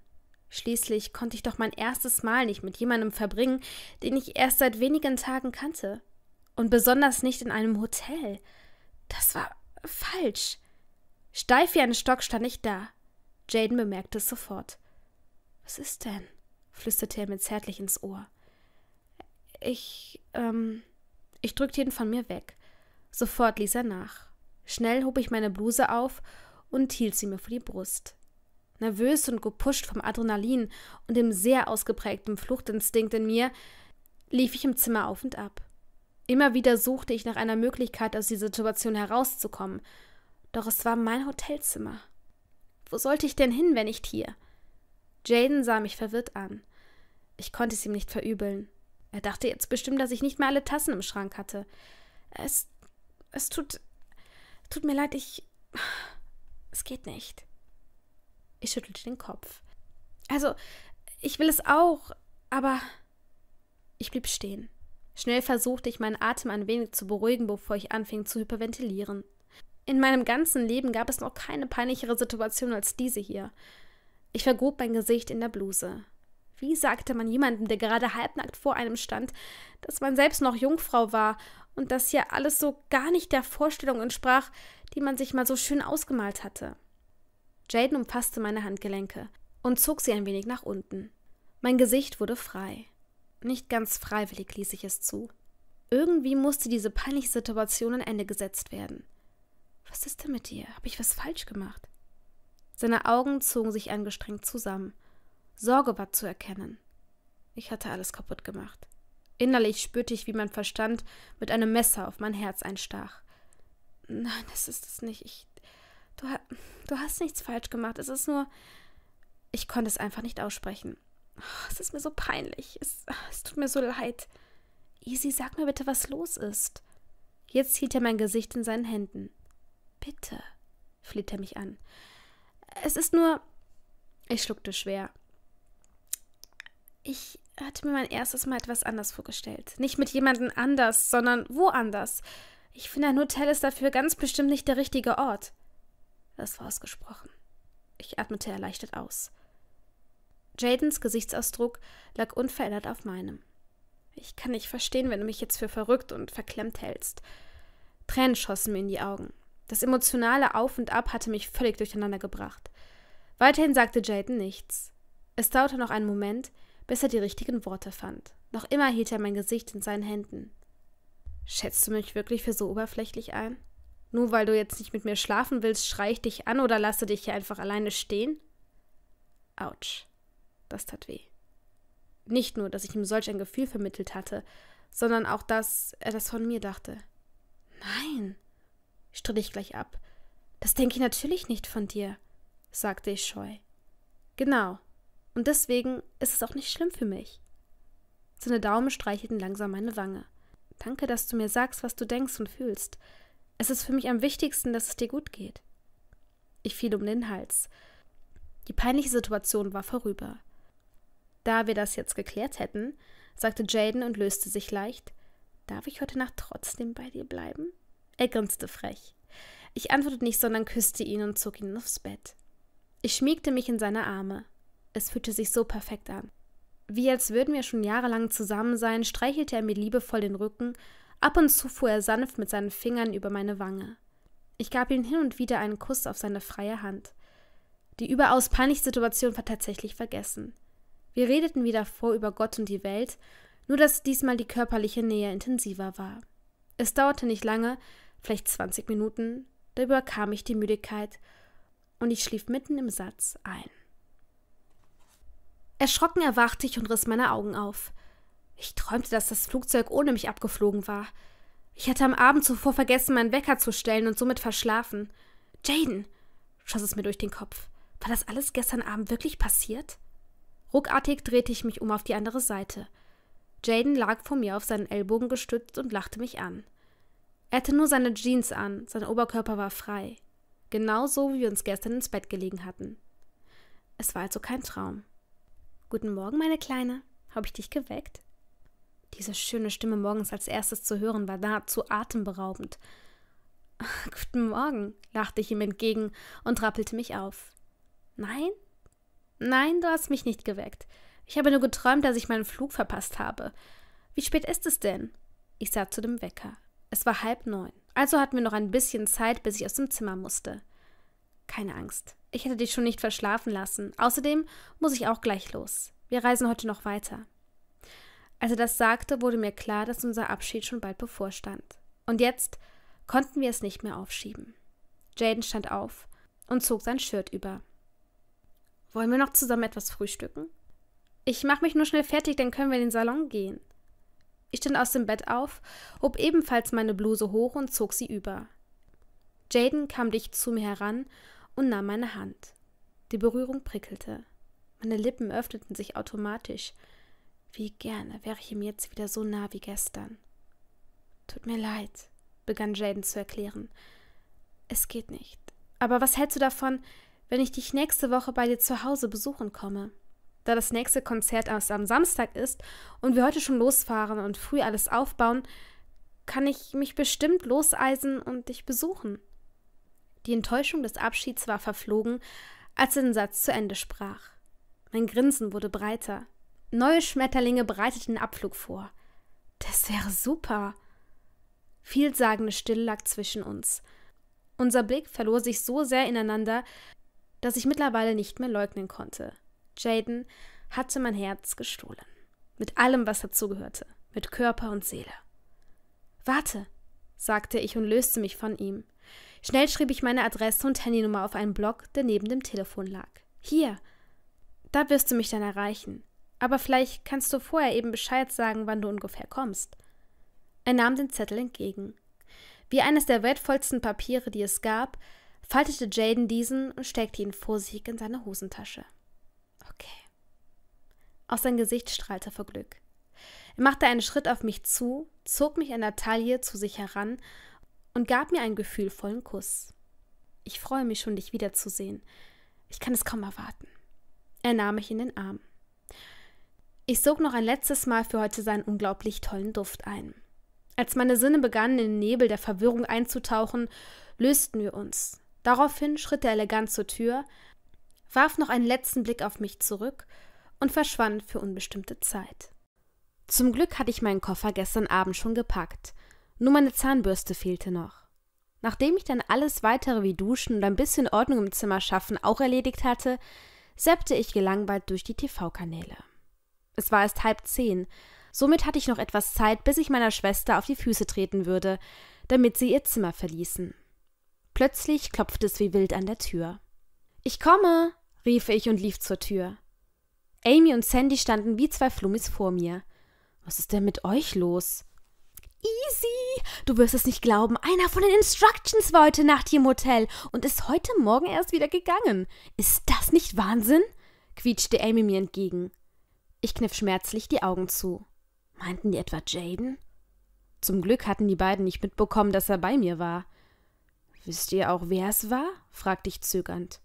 Schließlich konnte ich doch mein erstes Mal nicht mit jemandem verbringen, den ich erst seit wenigen Tagen kannte. Und besonders nicht in einem Hotel. Das war falsch. Steif wie ein Stock stand ich da. Jaden bemerkte es sofort. Was ist denn? flüsterte er mir zärtlich ins Ohr. Ich, ähm, ich drückte ihn von mir weg. Sofort ließ er nach. Schnell hob ich meine Bluse auf und hielt sie mir vor die Brust. Nervös und gepusht vom Adrenalin und dem sehr ausgeprägten Fluchtinstinkt in mir, lief ich im Zimmer auf und ab. Immer wieder suchte ich nach einer Möglichkeit, aus dieser Situation herauszukommen. Doch es war mein Hotelzimmer. Wo sollte ich denn hin, wenn nicht hier? Jaden sah mich verwirrt an. Ich konnte es ihm nicht verübeln. Er dachte jetzt bestimmt, dass ich nicht mehr alle Tassen im Schrank hatte. Es. es tut. tut mir leid, ich. es geht nicht. Ich schüttelte den Kopf. Also, ich will es auch, aber. Ich blieb stehen. Schnell versuchte ich meinen Atem ein wenig zu beruhigen, bevor ich anfing zu hyperventilieren. In meinem ganzen Leben gab es noch keine peinlichere Situation als diese hier. Ich vergrub mein Gesicht in der Bluse. Wie sagte man jemandem, der gerade halbnackt vor einem stand, dass man selbst noch Jungfrau war und dass hier alles so gar nicht der Vorstellung entsprach, die man sich mal so schön ausgemalt hatte? Jaden umfasste meine Handgelenke und zog sie ein wenig nach unten. Mein Gesicht wurde frei. Nicht ganz freiwillig ließ ich es zu. Irgendwie musste diese peinliche Situation ein Ende gesetzt werden. Was ist denn mit dir? Habe ich was falsch gemacht? Seine Augen zogen sich angestrengt zusammen. Sorge war zu erkennen. Ich hatte alles kaputt gemacht. Innerlich spürte ich, wie mein Verstand mit einem Messer auf mein Herz einstach. Nein, das ist es nicht. Ich, du, du hast nichts falsch gemacht. Es ist nur. Ich konnte es einfach nicht aussprechen. Oh, es ist mir so peinlich. Es, es tut mir so leid. Easy, sag mir bitte, was los ist. Jetzt hielt er mein Gesicht in seinen Händen. Bitte, fleht er mich an. Es ist nur. Ich schluckte schwer. Ich hatte mir mein erstes Mal etwas anders vorgestellt. Nicht mit jemandem anders, sondern woanders. Ich finde, ein Hotel ist dafür ganz bestimmt nicht der richtige Ort. Das war ausgesprochen. Ich atmete erleichtert aus. Jadens Gesichtsausdruck lag unverändert auf meinem. Ich kann nicht verstehen, wenn du mich jetzt für verrückt und verklemmt hältst. Tränen schossen mir in die Augen. Das emotionale Auf und Ab hatte mich völlig durcheinander gebracht. Weiterhin sagte Jaden nichts. Es dauerte noch einen Moment, bis er die richtigen Worte fand. Noch immer hielt er mein Gesicht in seinen Händen. Schätzt du mich wirklich für so oberflächlich ein? Nur weil du jetzt nicht mit mir schlafen willst, schrei ich dich an oder lasse dich hier einfach alleine stehen? Autsch. Das tat weh. Nicht nur, dass ich ihm solch ein Gefühl vermittelt hatte, sondern auch, dass er das von mir dachte. Nein, stritt ich gleich ab. Das denke ich natürlich nicht von dir, sagte ich scheu. Genau, und deswegen ist es auch nicht schlimm für mich. Seine Daumen streichelten langsam meine Wange. Danke, dass du mir sagst, was du denkst und fühlst. Es ist für mich am wichtigsten, dass es dir gut geht. Ich fiel um den Hals. Die peinliche Situation war vorüber. Da wir das jetzt geklärt hätten, sagte Jaden und löste sich leicht. Darf ich heute Nacht trotzdem bei dir bleiben? Er grinste frech. Ich antwortete nicht, sondern küsste ihn und zog ihn aufs Bett. Ich schmiegte mich in seine Arme. Es fühlte sich so perfekt an. Wie als würden wir schon jahrelang zusammen sein, streichelte er mir liebevoll den Rücken, ab und zu fuhr er sanft mit seinen Fingern über meine Wange. Ich gab ihm hin und wieder einen Kuss auf seine freie Hand. Die überaus peinliche Situation war tatsächlich vergessen. Wir redeten wie davor über Gott und die Welt, nur dass diesmal die körperliche Nähe intensiver war. Es dauerte nicht lange, vielleicht 20 Minuten, da überkam mich die Müdigkeit und ich schlief mitten im Satz ein. Erschrocken erwachte ich und riss meine Augen auf. Ich träumte, dass das Flugzeug ohne mich abgeflogen war. Ich hatte am Abend zuvor vergessen, meinen Wecker zu stellen und somit verschlafen. Jaden! schoss es mir durch den Kopf. War das alles gestern Abend wirklich passiert? Ruckartig drehte ich mich um auf die andere Seite. Jaden lag vor mir auf seinen Ellbogen gestützt und lachte mich an. Er hatte nur seine Jeans an, sein Oberkörper war frei. Genauso wie wir uns gestern ins Bett gelegen hatten. Es war also kein Traum. Guten Morgen, meine Kleine. Habe ich dich geweckt? Diese schöne Stimme morgens als erstes zu hören war nahezu atemberaubend. Guten Morgen, lachte ich ihm entgegen und rappelte mich auf. Nein, Nein, du hast mich nicht geweckt. Ich habe nur geträumt, dass ich meinen Flug verpasst habe. Wie spät ist es denn? Ich sah zu dem Wecker. Es war halb neun. Also hatten wir noch ein bisschen Zeit, bis ich aus dem Zimmer musste. Keine Angst. Ich hätte dich schon nicht verschlafen lassen. Außerdem muss ich auch gleich los. Wir reisen heute noch weiter. Als er das sagte, wurde mir klar, dass unser Abschied schon bald bevorstand. Und jetzt konnten wir es nicht mehr aufschieben. Jaden stand auf und zog sein Shirt über. Wollen wir noch zusammen etwas frühstücken? Ich mache mich nur schnell fertig, dann können wir in den Salon gehen. Ich stand aus dem Bett auf, hob ebenfalls meine Bluse hoch und zog sie über. Jaden kam dicht zu mir heran und nahm meine Hand. Die Berührung prickelte. Meine Lippen öffneten sich automatisch. Wie gerne wäre ich ihm jetzt wieder so nah wie gestern. Tut mir leid, begann Jaden zu erklären. Es geht nicht. Aber was hältst du davon, wenn ich dich nächste Woche bei dir zu Hause besuchen komme. Da das nächste Konzert erst am Samstag ist und wir heute schon losfahren und früh alles aufbauen, kann ich mich bestimmt loseisen und dich besuchen. Die Enttäuschung des Abschieds war verflogen, als er den Satz zu Ende sprach. Mein Grinsen wurde breiter. Neue Schmetterlinge bereiteten Abflug vor. Das wäre super. Vielsagende Stille lag zwischen uns. Unser Blick verlor sich so sehr ineinander, das ich mittlerweile nicht mehr leugnen konnte. Jaden hatte mein Herz gestohlen. Mit allem, was dazugehörte. Mit Körper und Seele. Warte, sagte ich und löste mich von ihm. Schnell schrieb ich meine Adresse und Handynummer auf einen Block, der neben dem Telefon lag. Hier, da wirst du mich dann erreichen. Aber vielleicht kannst du vorher eben Bescheid sagen, wann du ungefähr kommst. Er nahm den Zettel entgegen. Wie eines der wertvollsten Papiere, die es gab, faltete Jaden diesen und steckte ihn vorsichtig in seine Hosentasche. Okay. Auch sein Gesicht strahlte vor Glück. Er machte einen Schritt auf mich zu, zog mich an der Taille zu sich heran und gab mir einen gefühlvollen Kuss. Ich freue mich schon, dich wiederzusehen. Ich kann es kaum erwarten. Er nahm mich in den Arm. Ich sog noch ein letztes Mal für heute seinen unglaublich tollen Duft ein. Als meine Sinne begannen, in den Nebel der Verwirrung einzutauchen, lösten wir uns. Daraufhin schritt er elegant zur Tür, warf noch einen letzten Blick auf mich zurück und verschwand für unbestimmte Zeit. Zum Glück hatte ich meinen Koffer gestern Abend schon gepackt, nur meine Zahnbürste fehlte noch. Nachdem ich dann alles weitere wie Duschen und ein bisschen Ordnung im Zimmer schaffen auch erledigt hatte, seppte ich gelangweilt durch die TV-Kanäle. Es war erst halb zehn, somit hatte ich noch etwas Zeit, bis ich meiner Schwester auf die Füße treten würde, damit sie ihr Zimmer verließen. Plötzlich klopfte es wie wild an der Tür. Ich komme, rief ich und lief zur Tür. Amy und Sandy standen wie zwei Flummis vor mir. Was ist denn mit euch los? Easy! Du wirst es nicht glauben, einer von den Instructions war heute Nacht hier im Hotel und ist heute Morgen erst wieder gegangen. Ist das nicht Wahnsinn? quietschte Amy mir entgegen. Ich kniff schmerzlich die Augen zu. Meinten die etwa Jaden? Zum Glück hatten die beiden nicht mitbekommen, dass er bei mir war. Wisst ihr auch, wer es war? fragte ich zögernd.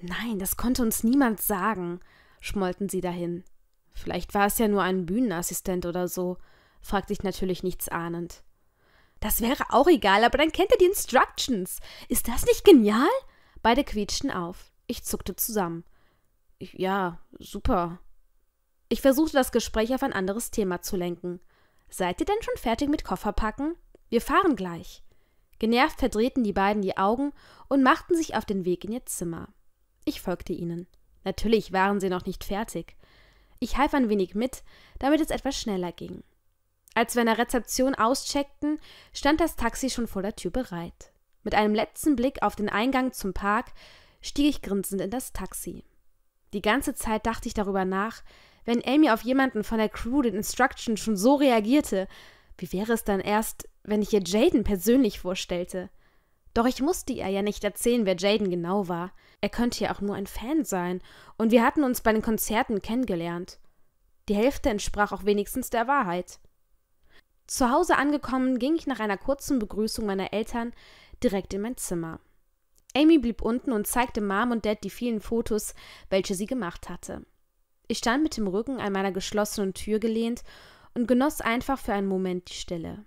Nein, das konnte uns niemand sagen, schmollten sie dahin. Vielleicht war es ja nur ein Bühnenassistent oder so, fragte ich natürlich nichts ahnend. Das wäre auch egal, aber dann kennt ihr die Instructions. Ist das nicht genial? Beide quietschten auf. Ich zuckte zusammen. Ja, super. Ich versuchte das Gespräch auf ein anderes Thema zu lenken. Seid ihr denn schon fertig mit Kofferpacken? Wir fahren gleich. Genervt verdrehten die beiden die Augen und machten sich auf den Weg in ihr Zimmer. Ich folgte ihnen. Natürlich waren sie noch nicht fertig. Ich half ein wenig mit, damit es etwas schneller ging. Als wir in der Rezeption auscheckten, stand das Taxi schon vor der Tür bereit. Mit einem letzten Blick auf den Eingang zum Park stieg ich grinsend in das Taxi. Die ganze Zeit dachte ich darüber nach, wenn Amy auf jemanden von der Crew den Instruction schon so reagierte, wie wäre es dann erst, wenn ich ihr Jaden persönlich vorstellte. Doch ich musste ihr ja nicht erzählen, wer Jaden genau war. Er könnte ja auch nur ein Fan sein, und wir hatten uns bei den Konzerten kennengelernt. Die Hälfte entsprach auch wenigstens der Wahrheit. Zu Hause angekommen, ging ich nach einer kurzen Begrüßung meiner Eltern direkt in mein Zimmer. Amy blieb unten und zeigte Mom und Dad die vielen Fotos, welche sie gemacht hatte. Ich stand mit dem Rücken an meiner geschlossenen Tür gelehnt und genoss einfach für einen Moment die Stille.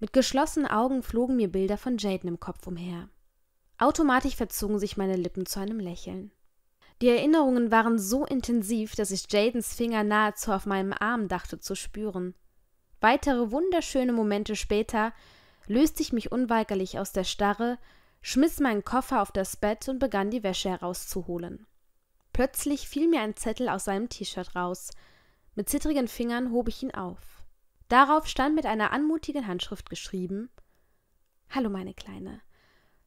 Mit geschlossenen Augen flogen mir Bilder von Jaden im Kopf umher. Automatisch verzogen sich meine Lippen zu einem Lächeln. Die Erinnerungen waren so intensiv, dass ich Jadens Finger nahezu auf meinem Arm dachte zu spüren. Weitere wunderschöne Momente später löste ich mich unweigerlich aus der Starre, schmiss meinen Koffer auf das Bett und begann die Wäsche herauszuholen. Plötzlich fiel mir ein Zettel aus seinem T-Shirt raus. Mit zittrigen Fingern hob ich ihn auf. Darauf stand mit einer anmutigen Handschrift geschrieben Hallo meine Kleine,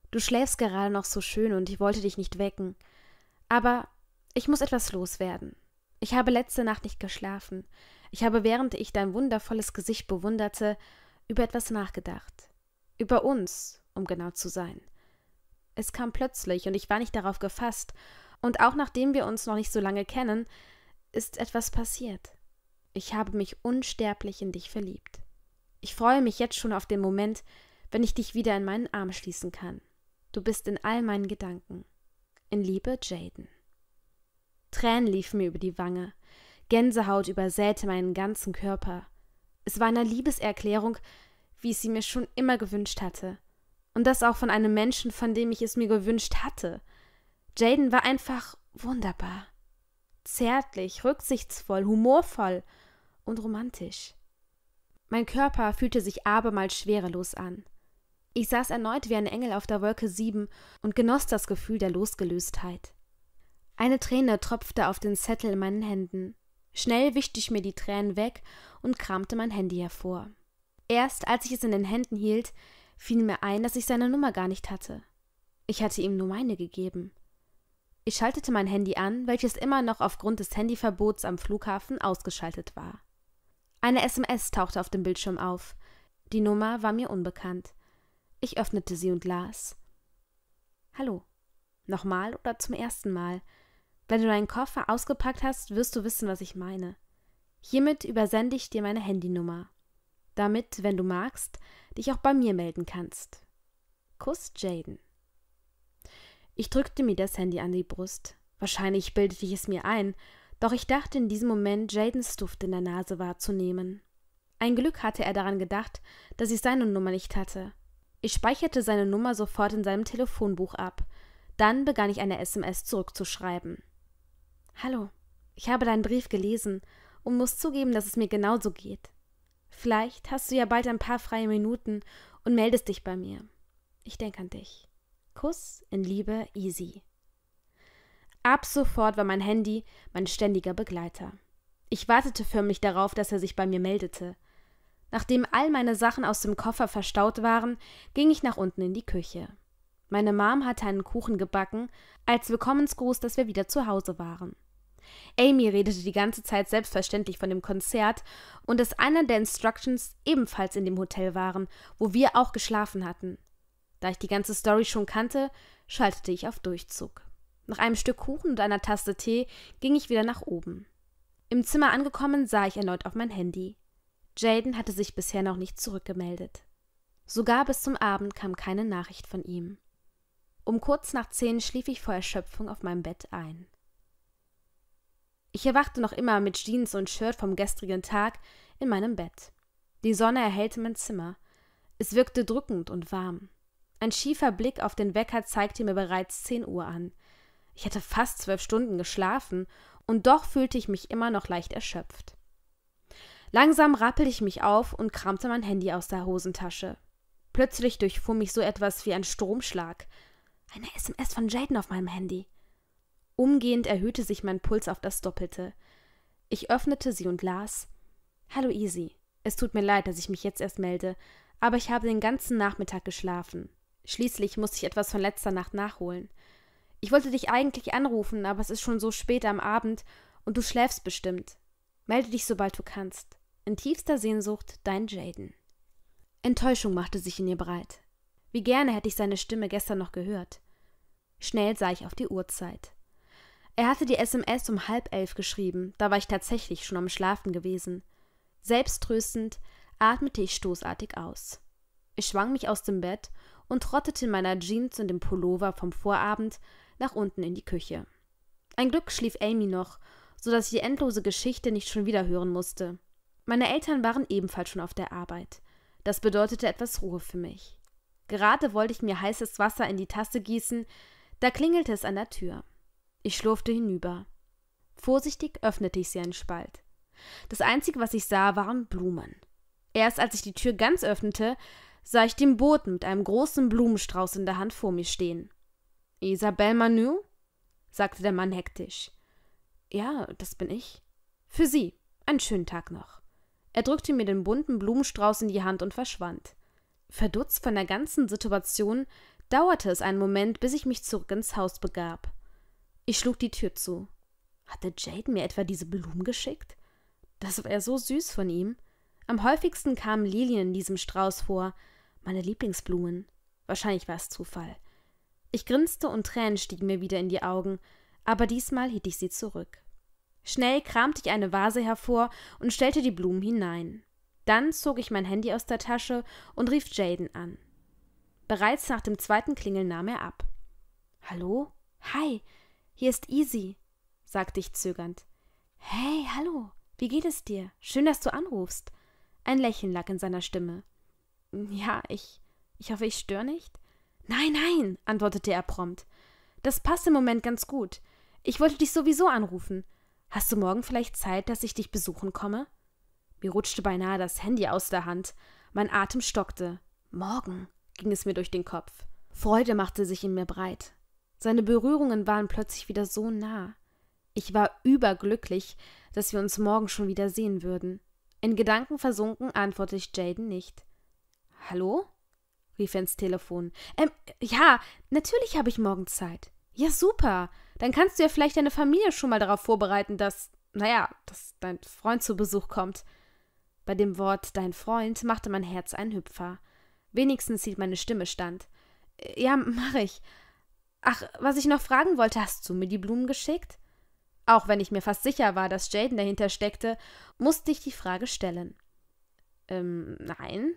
du schläfst gerade noch so schön und ich wollte dich nicht wecken, aber ich muss etwas loswerden. Ich habe letzte Nacht nicht geschlafen. Ich habe, während ich dein wundervolles Gesicht bewunderte, über etwas nachgedacht. Über uns, um genau zu sein. Es kam plötzlich und ich war nicht darauf gefasst. Und auch nachdem wir uns noch nicht so lange kennen, ist etwas passiert ich habe mich unsterblich in dich verliebt. Ich freue mich jetzt schon auf den Moment, wenn ich dich wieder in meinen Arm schließen kann. Du bist in all meinen Gedanken. In Liebe, Jaden. Tränen liefen mir über die Wange. Gänsehaut übersäte meinen ganzen Körper. Es war eine Liebeserklärung, wie ich sie mir schon immer gewünscht hatte. Und das auch von einem Menschen, von dem ich es mir gewünscht hatte. Jaden war einfach wunderbar. Zärtlich, rücksichtsvoll, humorvoll – und romantisch. Mein Körper fühlte sich abermals schwerelos an. Ich saß erneut wie ein Engel auf der Wolke sieben und genoss das Gefühl der Losgelöstheit. Eine Träne tropfte auf den Zettel in meinen Händen. Schnell wischte ich mir die Tränen weg und kramte mein Handy hervor. Erst als ich es in den Händen hielt, fiel mir ein, dass ich seine Nummer gar nicht hatte. Ich hatte ihm nur meine gegeben. Ich schaltete mein Handy an, welches immer noch aufgrund des Handyverbots am Flughafen ausgeschaltet war. Eine SMS tauchte auf dem Bildschirm auf. Die Nummer war mir unbekannt. Ich öffnete sie und las. Hallo. Nochmal oder zum ersten Mal? Wenn du deinen Koffer ausgepackt hast, wirst du wissen, was ich meine. Hiermit übersende ich dir meine Handynummer. Damit, wenn du magst, dich auch bei mir melden kannst. Kuss Jaden. Ich drückte mir das Handy an die Brust. Wahrscheinlich bildete ich es mir ein, doch ich dachte in diesem Moment, Jadens Duft in der Nase wahrzunehmen. Ein Glück hatte er daran gedacht, dass ich seine Nummer nicht hatte. Ich speicherte seine Nummer sofort in seinem Telefonbuch ab. Dann begann ich eine SMS zurückzuschreiben. Hallo, ich habe deinen Brief gelesen und muss zugeben, dass es mir genauso geht. Vielleicht hast du ja bald ein paar freie Minuten und meldest dich bei mir. Ich denke an dich. Kuss in Liebe, Easy. Ab sofort war mein Handy mein ständiger Begleiter. Ich wartete förmlich darauf, dass er sich bei mir meldete. Nachdem all meine Sachen aus dem Koffer verstaut waren, ging ich nach unten in die Küche. Meine Mom hatte einen Kuchen gebacken, als Willkommensgruß, dass wir wieder zu Hause waren. Amy redete die ganze Zeit selbstverständlich von dem Konzert und dass einer der Instructions ebenfalls in dem Hotel waren, wo wir auch geschlafen hatten. Da ich die ganze Story schon kannte, schaltete ich auf Durchzug. Nach einem Stück Kuchen und einer Tasse Tee ging ich wieder nach oben. Im Zimmer angekommen sah ich erneut auf mein Handy. Jaden hatte sich bisher noch nicht zurückgemeldet. Sogar bis zum Abend kam keine Nachricht von ihm. Um kurz nach zehn schlief ich vor Erschöpfung auf meinem Bett ein. Ich erwachte noch immer mit Jeans und Shirt vom gestrigen Tag in meinem Bett. Die Sonne erhellte mein Zimmer. Es wirkte drückend und warm. Ein schiefer Blick auf den Wecker zeigte mir bereits zehn Uhr an. Ich hatte fast zwölf Stunden geschlafen und doch fühlte ich mich immer noch leicht erschöpft. Langsam rappelte ich mich auf und kramte mein Handy aus der Hosentasche. Plötzlich durchfuhr mich so etwas wie ein Stromschlag. Eine SMS von Jaden auf meinem Handy. Umgehend erhöhte sich mein Puls auf das Doppelte. Ich öffnete sie und las: Hallo Easy. Es tut mir leid, dass ich mich jetzt erst melde, aber ich habe den ganzen Nachmittag geschlafen. Schließlich musste ich etwas von letzter Nacht nachholen. Ich wollte dich eigentlich anrufen, aber es ist schon so spät am Abend und du schläfst bestimmt. Melde dich, sobald du kannst. In tiefster Sehnsucht, dein Jaden. Enttäuschung machte sich in ihr breit. Wie gerne hätte ich seine Stimme gestern noch gehört. Schnell sah ich auf die Uhrzeit. Er hatte die SMS um halb elf geschrieben, da war ich tatsächlich schon am Schlafen gewesen. Selbsttröstend atmete ich stoßartig aus. Ich schwang mich aus dem Bett und trottete in meiner Jeans und dem Pullover vom Vorabend nach unten in die Küche. Ein Glück schlief Amy noch, so dass ich die endlose Geschichte nicht schon wieder hören musste. Meine Eltern waren ebenfalls schon auf der Arbeit. Das bedeutete etwas Ruhe für mich. Gerade wollte ich mir heißes Wasser in die Tasse gießen, da klingelte es an der Tür. Ich schlurfte hinüber. Vorsichtig öffnete ich sie einen Spalt. Das Einzige, was ich sah, waren Blumen. Erst als ich die Tür ganz öffnete, sah ich den Boten mit einem großen Blumenstrauß in der Hand vor mir stehen. Isabelle Manu? sagte der Mann hektisch. Ja, das bin ich. Für Sie. Einen schönen Tag noch. Er drückte mir den bunten Blumenstrauß in die Hand und verschwand. Verdutzt von der ganzen Situation dauerte es einen Moment, bis ich mich zurück ins Haus begab. Ich schlug die Tür zu. Hatte Jaden mir etwa diese Blumen geschickt? Das war so süß von ihm. Am häufigsten kamen Lilien in diesem Strauß vor, meine Lieblingsblumen. Wahrscheinlich war es Zufall. Ich grinste und Tränen stiegen mir wieder in die Augen, aber diesmal hielt ich sie zurück. Schnell kramte ich eine Vase hervor und stellte die Blumen hinein. Dann zog ich mein Handy aus der Tasche und rief Jaden an. Bereits nach dem zweiten Klingeln nahm er ab. Hallo? Hi, hier ist Easy, sagte ich zögernd. Hey, hallo, wie geht es dir? Schön, dass du anrufst. Ein Lächeln lag in seiner Stimme. Ja, ich. Ich hoffe, ich störe nicht. Nein, nein, antwortete er prompt. Das passt im Moment ganz gut. Ich wollte dich sowieso anrufen. Hast du morgen vielleicht Zeit, dass ich dich besuchen komme? Mir rutschte beinahe das Handy aus der Hand. Mein Atem stockte. Morgen ging es mir durch den Kopf. Freude machte sich in mir breit. Seine Berührungen waren plötzlich wieder so nah. Ich war überglücklich, dass wir uns morgen schon wieder sehen würden. In Gedanken versunken antwortete ich Jaden nicht. Hallo? rief er ins Telefon. Ähm, ja, natürlich habe ich morgen Zeit. Ja, super. Dann kannst du ja vielleicht deine Familie schon mal darauf vorbereiten, dass, naja, dass dein Freund zu Besuch kommt. Bei dem Wort dein Freund machte mein Herz einen Hüpfer. Wenigstens hielt meine Stimme stand. Äh, ja, mach ich. Ach, was ich noch fragen wollte, hast du mir die Blumen geschickt? Auch wenn ich mir fast sicher war, dass Jaden dahinter steckte, musste ich die Frage stellen. Ähm, nein.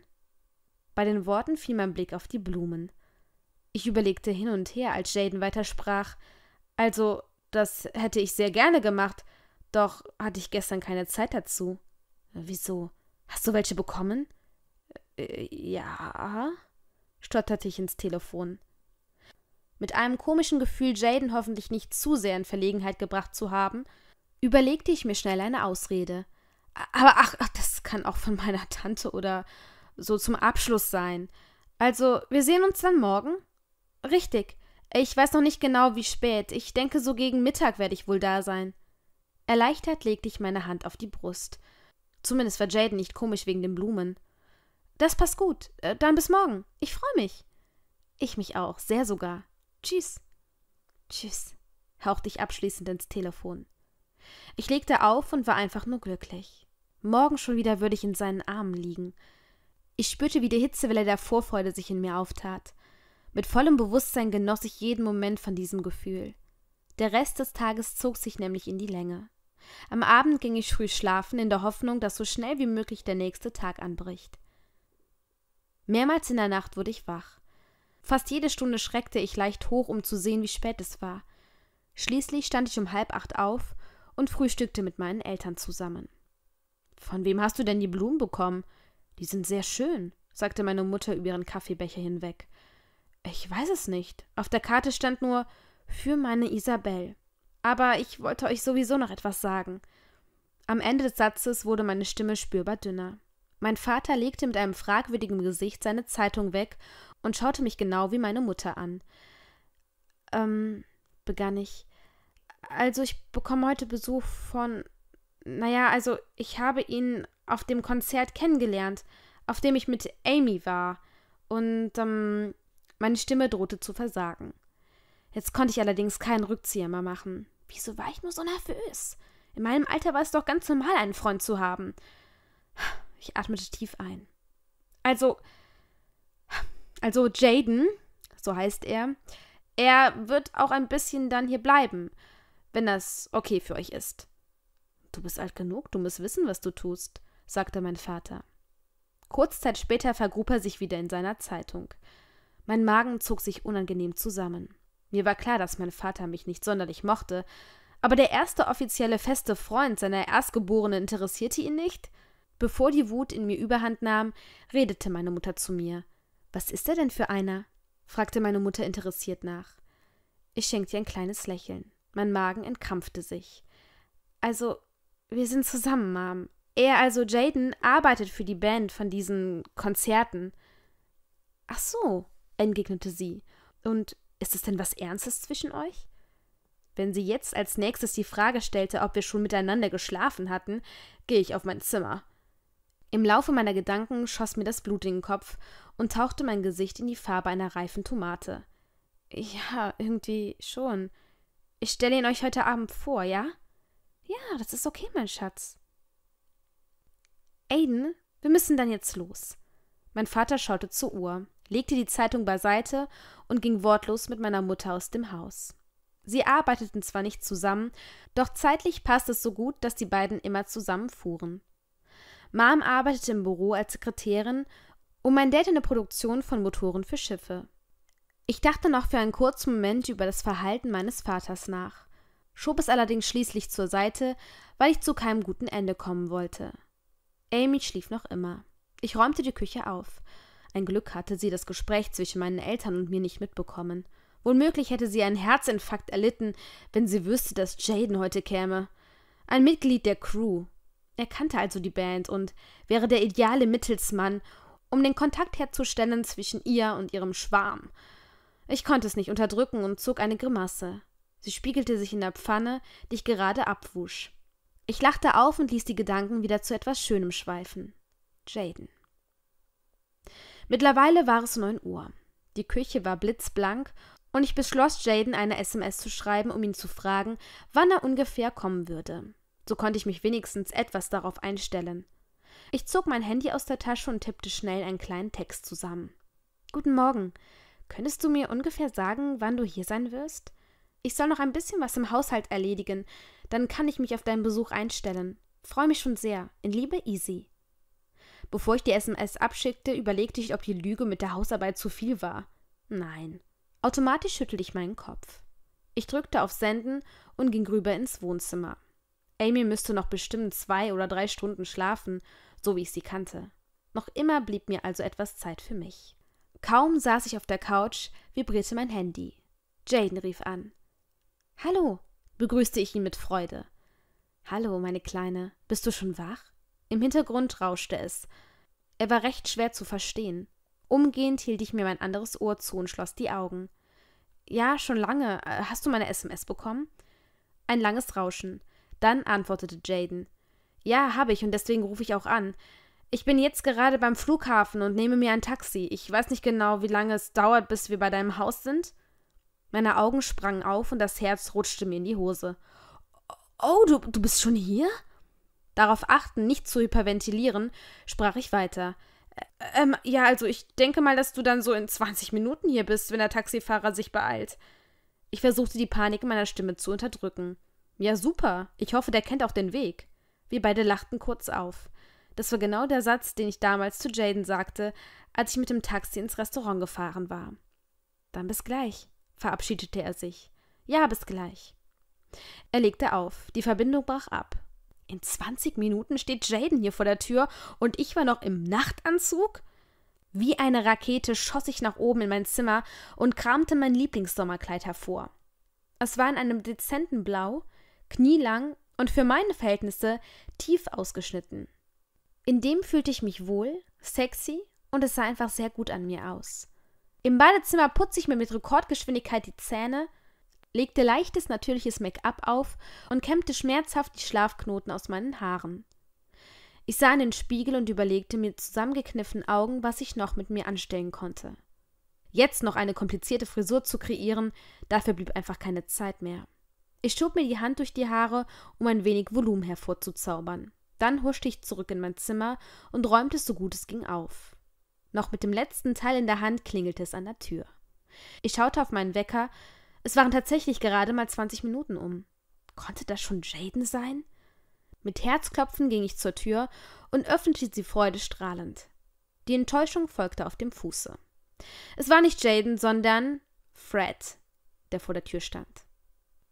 Bei den Worten fiel mein Blick auf die Blumen. Ich überlegte hin und her, als Jaden weitersprach. Also, das hätte ich sehr gerne gemacht, doch hatte ich gestern keine Zeit dazu. Wieso? Hast du welche bekommen? Äh, ja, stotterte ich ins Telefon. Mit einem komischen Gefühl, Jaden hoffentlich nicht zu sehr in Verlegenheit gebracht zu haben, überlegte ich mir schnell eine Ausrede. Aber ach, ach das kann auch von meiner Tante oder so zum Abschluss sein. Also, wir sehen uns dann morgen? Richtig. Ich weiß noch nicht genau, wie spät. Ich denke, so gegen Mittag werde ich wohl da sein. Erleichtert legte ich meine Hand auf die Brust. Zumindest war Jaden nicht komisch wegen den Blumen. Das passt gut. Äh, dann bis morgen. Ich freue mich. Ich mich auch, sehr sogar. Tschüss. Tschüss, hauchte ich abschließend ins Telefon. Ich legte auf und war einfach nur glücklich. Morgen schon wieder würde ich in seinen Armen liegen. Ich spürte, wie die Hitzewelle der Vorfreude sich in mir auftat. Mit vollem Bewusstsein genoss ich jeden Moment von diesem Gefühl. Der Rest des Tages zog sich nämlich in die Länge. Am Abend ging ich früh schlafen, in der Hoffnung, dass so schnell wie möglich der nächste Tag anbricht. Mehrmals in der Nacht wurde ich wach. Fast jede Stunde schreckte ich leicht hoch, um zu sehen, wie spät es war. Schließlich stand ich um halb acht auf und frühstückte mit meinen Eltern zusammen. Von wem hast du denn die Blumen bekommen? Die sind sehr schön, sagte meine Mutter über ihren Kaffeebecher hinweg. Ich weiß es nicht. Auf der Karte stand nur für meine Isabel. Aber ich wollte euch sowieso noch etwas sagen. Am Ende des Satzes wurde meine Stimme spürbar dünner. Mein Vater legte mit einem fragwürdigen Gesicht seine Zeitung weg und schaute mich genau wie meine Mutter an. Ähm, begann ich. Also ich bekomme heute Besuch von naja, also ich habe ihn auf dem Konzert kennengelernt, auf dem ich mit Amy war. Und ähm, meine Stimme drohte zu versagen. Jetzt konnte ich allerdings keinen Rückzieher mehr machen. Wieso war ich nur so nervös? In meinem Alter war es doch ganz normal, einen Freund zu haben. Ich atmete tief ein. Also, also Jaden, so heißt er, er wird auch ein bisschen dann hier bleiben, wenn das okay für euch ist. Du bist alt genug, du musst wissen, was du tust, sagte mein Vater. Kurz Zeit später vergrub er sich wieder in seiner Zeitung. Mein Magen zog sich unangenehm zusammen. Mir war klar, dass mein Vater mich nicht sonderlich mochte, aber der erste offizielle feste Freund seiner Erstgeborenen interessierte ihn nicht. Bevor die Wut in mir überhand nahm, redete meine Mutter zu mir. Was ist er denn für einer? fragte meine Mutter interessiert nach. Ich schenkte ihr ein kleines Lächeln. Mein Magen entkrampfte sich. Also, wir sind zusammen, Mom. Er, also Jaden, arbeitet für die Band von diesen Konzerten. Ach so, entgegnete sie. Und ist es denn was Ernstes zwischen euch? Wenn sie jetzt als nächstes die Frage stellte, ob wir schon miteinander geschlafen hatten, gehe ich auf mein Zimmer. Im Laufe meiner Gedanken schoss mir das Blut in den Kopf und tauchte mein Gesicht in die Farbe einer reifen Tomate. Ja, irgendwie schon. Ich stelle ihn euch heute Abend vor, ja? Ja, das ist okay, mein Schatz. Aiden, wir müssen dann jetzt los. Mein Vater schaute zur Uhr, legte die Zeitung beiseite und ging wortlos mit meiner Mutter aus dem Haus. Sie arbeiteten zwar nicht zusammen, doch zeitlich passte es so gut, dass die beiden immer zusammenfuhren. Mom arbeitete im Büro als Sekretärin und mein Dad in der Produktion von Motoren für Schiffe. Ich dachte noch für einen kurzen Moment über das Verhalten meines Vaters nach schob es allerdings schließlich zur Seite, weil ich zu keinem guten Ende kommen wollte. Amy schlief noch immer. Ich räumte die Küche auf. Ein Glück hatte sie das Gespräch zwischen meinen Eltern und mir nicht mitbekommen. Womöglich hätte sie einen Herzinfarkt erlitten, wenn sie wüsste, dass Jaden heute käme. Ein Mitglied der Crew. Er kannte also die Band und wäre der ideale Mittelsmann, um den Kontakt herzustellen zwischen ihr und ihrem Schwarm. Ich konnte es nicht unterdrücken und zog eine Grimasse. Sie spiegelte sich in der Pfanne, die ich gerade abwusch. Ich lachte auf und ließ die Gedanken wieder zu etwas Schönem schweifen. Jaden. Mittlerweile war es neun Uhr. Die Küche war blitzblank und ich beschloss, Jaden eine SMS zu schreiben, um ihn zu fragen, wann er ungefähr kommen würde. So konnte ich mich wenigstens etwas darauf einstellen. Ich zog mein Handy aus der Tasche und tippte schnell einen kleinen Text zusammen. Guten Morgen. Könntest du mir ungefähr sagen, wann du hier sein wirst? Ich soll noch ein bisschen was im Haushalt erledigen, dann kann ich mich auf deinen Besuch einstellen. Freue mich schon sehr. In Liebe, Easy. Bevor ich die SMS abschickte, überlegte ich, ob die Lüge mit der Hausarbeit zu viel war. Nein. Automatisch schüttelte ich meinen Kopf. Ich drückte auf Senden und ging rüber ins Wohnzimmer. Amy müsste noch bestimmt zwei oder drei Stunden schlafen, so wie ich sie kannte. Noch immer blieb mir also etwas Zeit für mich. Kaum saß ich auf der Couch, vibrierte mein Handy. Jaden rief an. Hallo, begrüßte ich ihn mit Freude. Hallo, meine Kleine, bist du schon wach? Im Hintergrund rauschte es. Er war recht schwer zu verstehen. Umgehend hielt ich mir mein anderes Ohr zu und schloss die Augen. Ja, schon lange. Äh, hast du meine SMS bekommen? Ein langes Rauschen. Dann antwortete Jaden. Ja, habe ich und deswegen rufe ich auch an. Ich bin jetzt gerade beim Flughafen und nehme mir ein Taxi. Ich weiß nicht genau, wie lange es dauert, bis wir bei deinem Haus sind. Meine Augen sprangen auf und das Herz rutschte mir in die Hose. Oh, oh, du, du bist schon hier? Darauf achten, nicht zu hyperventilieren, sprach ich weiter. Ähm, ja, also ich denke mal, dass du dann so in 20 Minuten hier bist, wenn der Taxifahrer sich beeilt. Ich versuchte die Panik in meiner Stimme zu unterdrücken. Ja, super. Ich hoffe, der kennt auch den Weg. Wir beide lachten kurz auf. Das war genau der Satz, den ich damals zu Jaden sagte, als ich mit dem Taxi ins Restaurant gefahren war. Dann bis gleich verabschiedete er sich. Ja, bis gleich. Er legte auf, die Verbindung brach ab. In 20 Minuten steht Jaden hier vor der Tür und ich war noch im Nachtanzug? Wie eine Rakete schoss ich nach oben in mein Zimmer und kramte mein Lieblingssommerkleid hervor. Es war in einem dezenten Blau, knielang und für meine Verhältnisse tief ausgeschnitten. In dem fühlte ich mich wohl, sexy und es sah einfach sehr gut an mir aus. Im Badezimmer putze ich mir mit Rekordgeschwindigkeit die Zähne, legte leichtes natürliches Make-up auf und kämmte schmerzhaft die Schlafknoten aus meinen Haaren. Ich sah in den Spiegel und überlegte mir zusammengekniffenen Augen, was ich noch mit mir anstellen konnte. Jetzt noch eine komplizierte Frisur zu kreieren, dafür blieb einfach keine Zeit mehr. Ich schob mir die Hand durch die Haare, um ein wenig Volumen hervorzuzaubern. Dann huschte ich zurück in mein Zimmer und räumte es so gut es ging auf. Noch mit dem letzten Teil in der Hand klingelte es an der Tür. Ich schaute auf meinen Wecker. Es waren tatsächlich gerade mal 20 Minuten um. Konnte das schon Jaden sein? Mit Herzklopfen ging ich zur Tür und öffnete sie freudestrahlend. Die Enttäuschung folgte auf dem Fuße. Es war nicht Jaden, sondern Fred, der vor der Tür stand.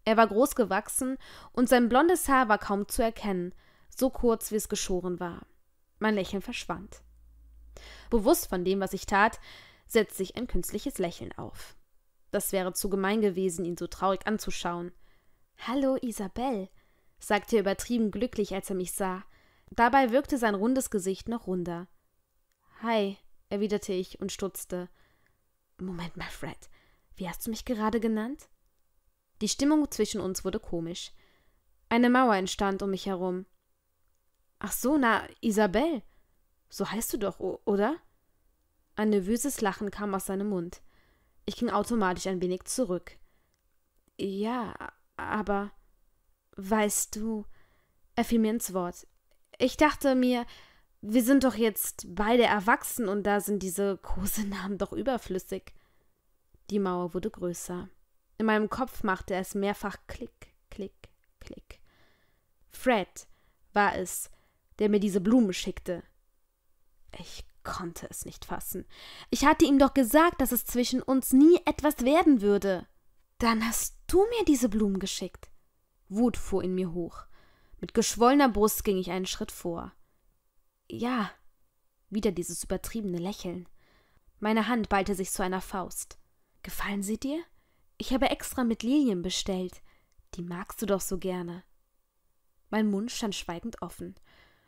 Er war groß gewachsen und sein blondes Haar war kaum zu erkennen, so kurz wie es geschoren war. Mein Lächeln verschwand bewusst von dem, was ich tat, setzte sich ein künstliches Lächeln auf. Das wäre zu gemein gewesen, ihn so traurig anzuschauen. Hallo, Isabel, sagte er übertrieben glücklich, als er mich sah. Dabei wirkte sein rundes Gesicht noch runder. Hi, erwiderte ich und stutzte. Moment mal, Fred, wie hast du mich gerade genannt? Die Stimmung zwischen uns wurde komisch. Eine Mauer entstand um mich herum. Ach so, na, Isabel, so heißt du doch, oder? Ein nervöses Lachen kam aus seinem Mund. Ich ging automatisch ein wenig zurück. Ja, aber. Weißt du. Er fiel mir ins Wort. Ich dachte mir, wir sind doch jetzt beide erwachsen und da sind diese Kosenamen doch überflüssig. Die Mauer wurde größer. In meinem Kopf machte es mehrfach Klick, Klick, Klick. Fred war es, der mir diese Blumen schickte. Ich konnte es nicht fassen. Ich hatte ihm doch gesagt, dass es zwischen uns nie etwas werden würde. Dann hast du mir diese Blumen geschickt. Wut fuhr in mir hoch. Mit geschwollener Brust ging ich einen Schritt vor. Ja. Wieder dieses übertriebene Lächeln. Meine Hand ballte sich zu einer Faust. Gefallen sie dir? Ich habe extra mit Lilien bestellt. Die magst du doch so gerne. Mein Mund stand schweigend offen.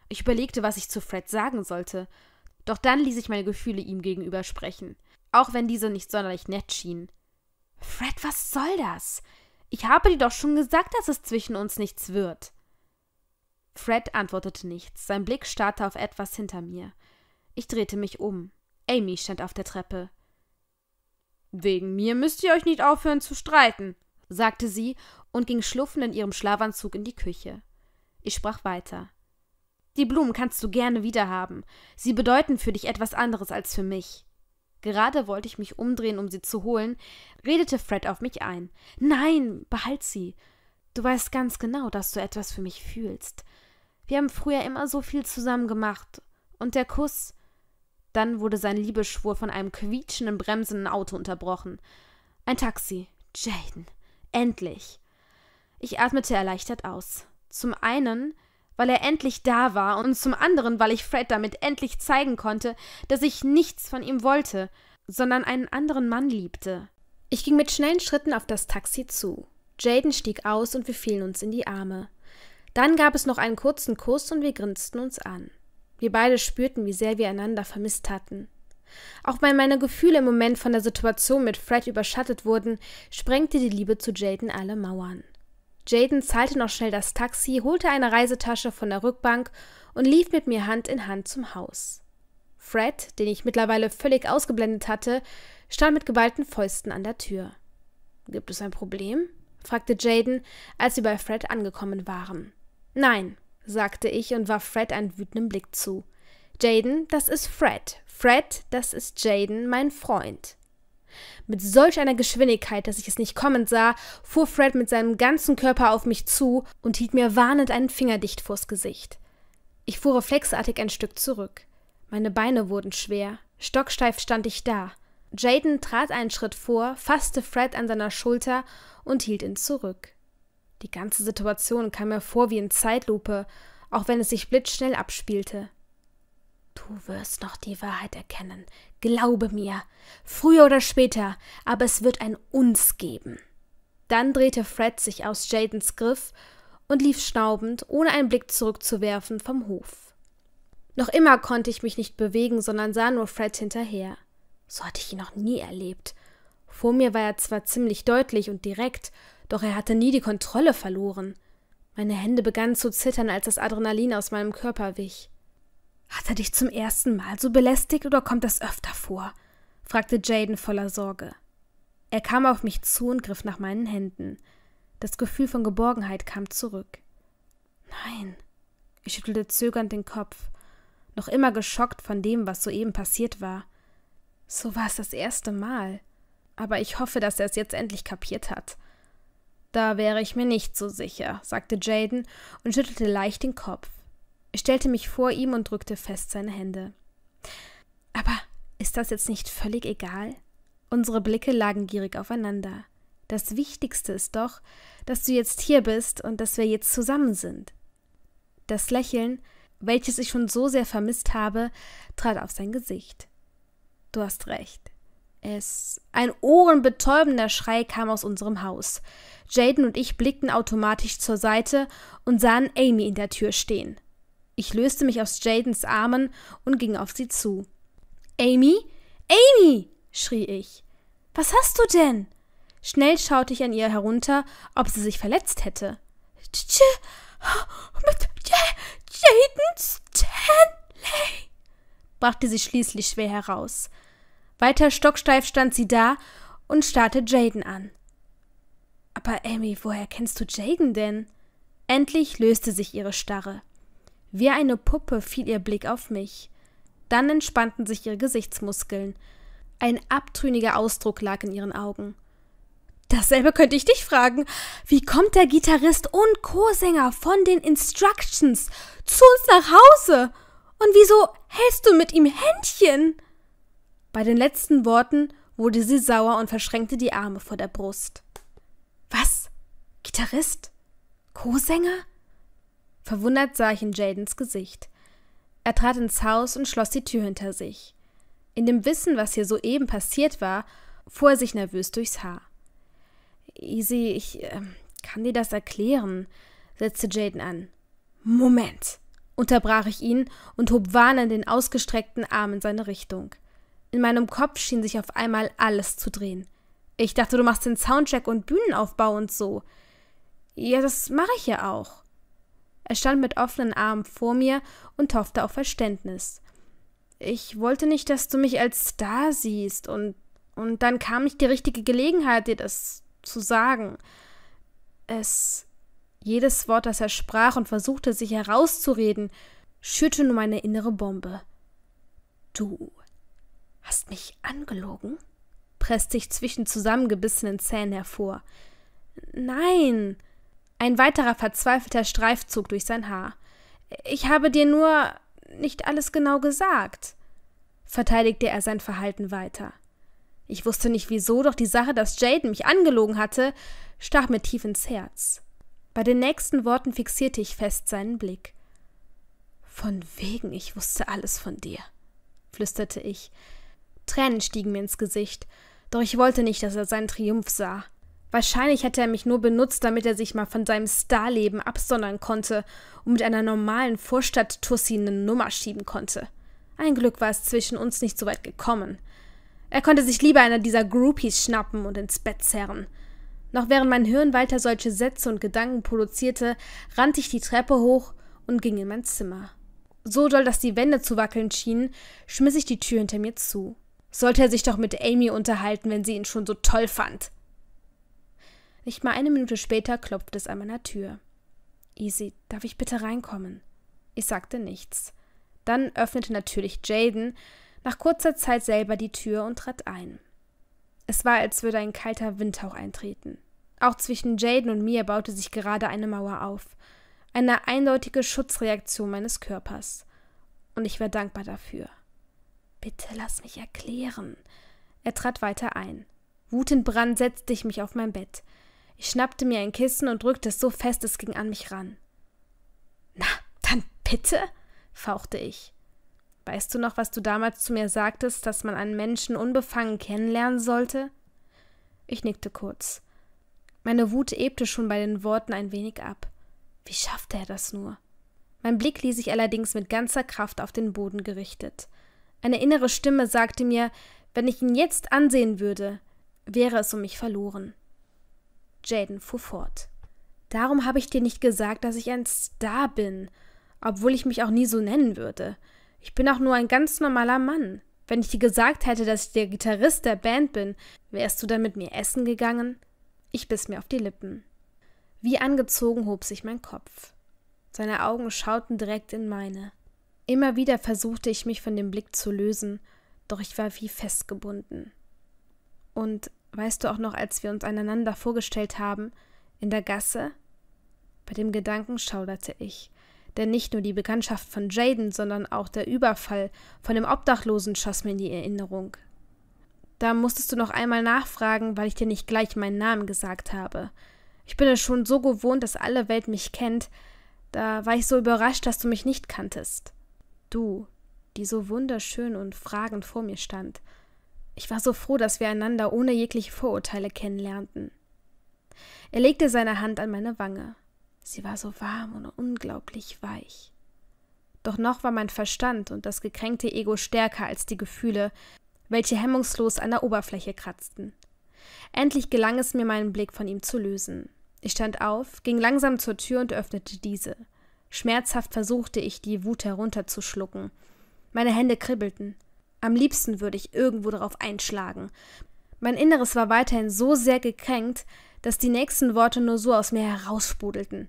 Ich überlegte, was ich zu Fred sagen sollte. Doch dann ließ ich meine Gefühle ihm gegenüber sprechen, auch wenn diese nicht sonderlich nett schienen. Fred, was soll das? Ich habe dir doch schon gesagt, dass es zwischen uns nichts wird. Fred antwortete nichts, sein Blick starrte auf etwas hinter mir. Ich drehte mich um. Amy stand auf der Treppe. Wegen mir müsst ihr euch nicht aufhören zu streiten, sagte sie und ging schluffend in ihrem Schlafanzug in die Küche. Ich sprach weiter. Die Blumen kannst du gerne wiederhaben. Sie bedeuten für dich etwas anderes als für mich. Gerade wollte ich mich umdrehen, um sie zu holen, redete Fred auf mich ein. Nein, behalt sie. Du weißt ganz genau, dass du etwas für mich fühlst. Wir haben früher immer so viel zusammen gemacht. Und der Kuss. Dann wurde sein Liebeschwur von einem quietschenden, bremsenden Auto unterbrochen. Ein Taxi. Jaden. Endlich. Ich atmete erleichtert aus. Zum einen weil er endlich da war und zum anderen, weil ich Fred damit endlich zeigen konnte, dass ich nichts von ihm wollte, sondern einen anderen Mann liebte. Ich ging mit schnellen Schritten auf das Taxi zu. Jaden stieg aus und wir fielen uns in die Arme. Dann gab es noch einen kurzen Kuss und wir grinsten uns an. Wir beide spürten, wie sehr wir einander vermisst hatten. Auch wenn meine Gefühle im Moment von der Situation mit Fred überschattet wurden, sprengte die Liebe zu Jaden alle Mauern. Jaden zahlte noch schnell das Taxi, holte eine Reisetasche von der Rückbank und lief mit mir Hand in Hand zum Haus. Fred, den ich mittlerweile völlig ausgeblendet hatte, stand mit geballten Fäusten an der Tür. Gibt es ein Problem? fragte Jaden, als wir bei Fred angekommen waren. Nein, sagte ich und warf Fred einen wütenden Blick zu. Jaden, das ist Fred. Fred, das ist Jaden, mein Freund. Mit solch einer Geschwindigkeit, dass ich es nicht kommen sah, fuhr Fred mit seinem ganzen Körper auf mich zu und hielt mir warnend einen Finger dicht vors Gesicht. Ich fuhr reflexartig ein Stück zurück. Meine Beine wurden schwer. Stocksteif stand ich da. Jaden trat einen Schritt vor, fasste Fred an seiner Schulter und hielt ihn zurück. Die ganze Situation kam mir vor wie in Zeitlupe, auch wenn es sich blitzschnell abspielte. Du wirst noch die Wahrheit erkennen, Glaube mir, früher oder später, aber es wird ein Uns geben. Dann drehte Fred sich aus Jadens Griff und lief schnaubend, ohne einen Blick zurückzuwerfen, vom Hof. Noch immer konnte ich mich nicht bewegen, sondern sah nur Fred hinterher. So hatte ich ihn noch nie erlebt. Vor mir war er zwar ziemlich deutlich und direkt, doch er hatte nie die Kontrolle verloren. Meine Hände begannen zu zittern, als das Adrenalin aus meinem Körper wich. Hat er dich zum ersten Mal so belästigt oder kommt das öfter vor? fragte Jaden voller Sorge. Er kam auf mich zu und griff nach meinen Händen. Das Gefühl von Geborgenheit kam zurück. Nein. Ich schüttelte zögernd den Kopf, noch immer geschockt von dem, was soeben passiert war. So war es das erste Mal. Aber ich hoffe, dass er es jetzt endlich kapiert hat. Da wäre ich mir nicht so sicher, sagte Jaden und schüttelte leicht den Kopf. Ich stellte mich vor ihm und drückte fest seine Hände. Aber ist das jetzt nicht völlig egal? Unsere Blicke lagen gierig aufeinander. Das Wichtigste ist doch, dass du jetzt hier bist und dass wir jetzt zusammen sind. Das Lächeln, welches ich schon so sehr vermisst habe, trat auf sein Gesicht. Du hast recht. Es. Ein ohrenbetäubender Schrei kam aus unserem Haus. Jaden und ich blickten automatisch zur Seite und sahen Amy in der Tür stehen. Ich löste mich aus Jadens Armen und ging auf sie zu. Amy? Amy! schrie ich. Was hast du denn? Schnell schaute ich an ihr herunter, ob sie sich verletzt hätte. J mit J Jaden Stanley! brachte sie schließlich schwer heraus. Weiter stocksteif stand sie da und starrte Jaden an. Aber Amy, woher kennst du Jaden denn? Endlich löste sich ihre Starre. Wie eine Puppe fiel ihr Blick auf mich. Dann entspannten sich ihre Gesichtsmuskeln. Ein abtrünniger Ausdruck lag in ihren Augen. Dasselbe könnte ich dich fragen. Wie kommt der Gitarrist und Co-Sänger von den Instructions zu uns nach Hause? Und wieso hältst du mit ihm Händchen? Bei den letzten Worten wurde sie sauer und verschränkte die Arme vor der Brust. Was? Gitarrist? Co-Sänger? Verwundert sah ich in Jadens Gesicht. Er trat ins Haus und schloss die Tür hinter sich. In dem Wissen, was hier soeben passiert war, fuhr er sich nervös durchs Haar. Easy, ich äh, kann dir das erklären, setzte Jaden an. Moment! unterbrach ich ihn und hob warnend den ausgestreckten Arm in seine Richtung. In meinem Kopf schien sich auf einmal alles zu drehen. Ich dachte, du machst den Soundcheck und Bühnenaufbau und so. Ja, das mache ich ja auch. Er stand mit offenen Armen vor mir und hoffte auf Verständnis. Ich wollte nicht, dass du mich als Star siehst und und dann kam nicht die richtige Gelegenheit, dir das zu sagen. Es jedes Wort, das er sprach und versuchte, sich herauszureden, schürte nur meine innere Bombe. Du hast mich angelogen? presste ich zwischen zusammengebissenen Zähnen hervor. Nein, ein weiterer verzweifelter Streifzug durch sein Haar. Ich habe dir nur nicht alles genau gesagt, verteidigte er sein Verhalten weiter. Ich wusste nicht wieso, doch die Sache, dass Jaden mich angelogen hatte, stach mir tief ins Herz. Bei den nächsten Worten fixierte ich fest seinen Blick. Von wegen, ich wusste alles von dir, flüsterte ich. Tränen stiegen mir ins Gesicht, doch ich wollte nicht, dass er seinen Triumph sah. Wahrscheinlich hätte er mich nur benutzt, damit er sich mal von seinem Starleben absondern konnte und mit einer normalen Vorstadt-Tussi eine Nummer schieben konnte. Ein Glück war es zwischen uns nicht so weit gekommen. Er konnte sich lieber einer dieser Groupies schnappen und ins Bett zerren. Noch während mein Hirn weiter solche Sätze und Gedanken produzierte, rannte ich die Treppe hoch und ging in mein Zimmer. So doll, dass die Wände zu wackeln schienen, schmiss ich die Tür hinter mir zu. Sollte er sich doch mit Amy unterhalten, wenn sie ihn schon so toll fand. Nicht mal eine Minute später klopfte es an meiner Tür. Easy, darf ich bitte reinkommen? Ich sagte nichts. Dann öffnete natürlich Jaden nach kurzer Zeit selber die Tür und trat ein. Es war, als würde ein kalter Windhauch eintreten. Auch zwischen Jaden und mir baute sich gerade eine Mauer auf. Eine eindeutige Schutzreaktion meines Körpers. Und ich war dankbar dafür. Bitte lass mich erklären. Er trat weiter ein. Wut in Brand setzte ich mich auf mein Bett. Ich schnappte mir ein Kissen und drückte es so fest, es ging an mich ran. Na, dann bitte? fauchte ich. Weißt du noch, was du damals zu mir sagtest, dass man einen Menschen unbefangen kennenlernen sollte? Ich nickte kurz. Meine Wut ebte schon bei den Worten ein wenig ab. Wie schaffte er das nur? Mein Blick ließ sich allerdings mit ganzer Kraft auf den Boden gerichtet. Eine innere Stimme sagte mir, wenn ich ihn jetzt ansehen würde, wäre es um mich verloren. Jaden fuhr fort. Darum habe ich dir nicht gesagt, dass ich ein Star bin, obwohl ich mich auch nie so nennen würde. Ich bin auch nur ein ganz normaler Mann. Wenn ich dir gesagt hätte, dass ich der Gitarrist der Band bin, wärst du dann mit mir essen gegangen? Ich biss mir auf die Lippen. Wie angezogen hob sich mein Kopf. Seine Augen schauten direkt in meine. Immer wieder versuchte ich mich von dem Blick zu lösen, doch ich war wie festgebunden. Und Weißt du auch noch, als wir uns einander vorgestellt haben, in der Gasse? Bei dem Gedanken schauderte ich, denn nicht nur die Bekanntschaft von Jaden, sondern auch der Überfall von dem Obdachlosen schoss mir in die Erinnerung. Da musstest du noch einmal nachfragen, weil ich dir nicht gleich meinen Namen gesagt habe. Ich bin es schon so gewohnt, dass alle Welt mich kennt, da war ich so überrascht, dass du mich nicht kanntest. Du, die so wunderschön und fragend vor mir stand, ich war so froh, dass wir einander ohne jegliche Vorurteile kennenlernten. Er legte seine Hand an meine Wange. Sie war so warm und unglaublich weich. Doch noch war mein Verstand und das gekränkte Ego stärker als die Gefühle, welche hemmungslos an der Oberfläche kratzten. Endlich gelang es mir, meinen Blick von ihm zu lösen. Ich stand auf, ging langsam zur Tür und öffnete diese. Schmerzhaft versuchte ich, die Wut herunterzuschlucken. Meine Hände kribbelten. Am liebsten würde ich irgendwo darauf einschlagen. Mein Inneres war weiterhin so sehr gekränkt, dass die nächsten Worte nur so aus mir heraussprudelten.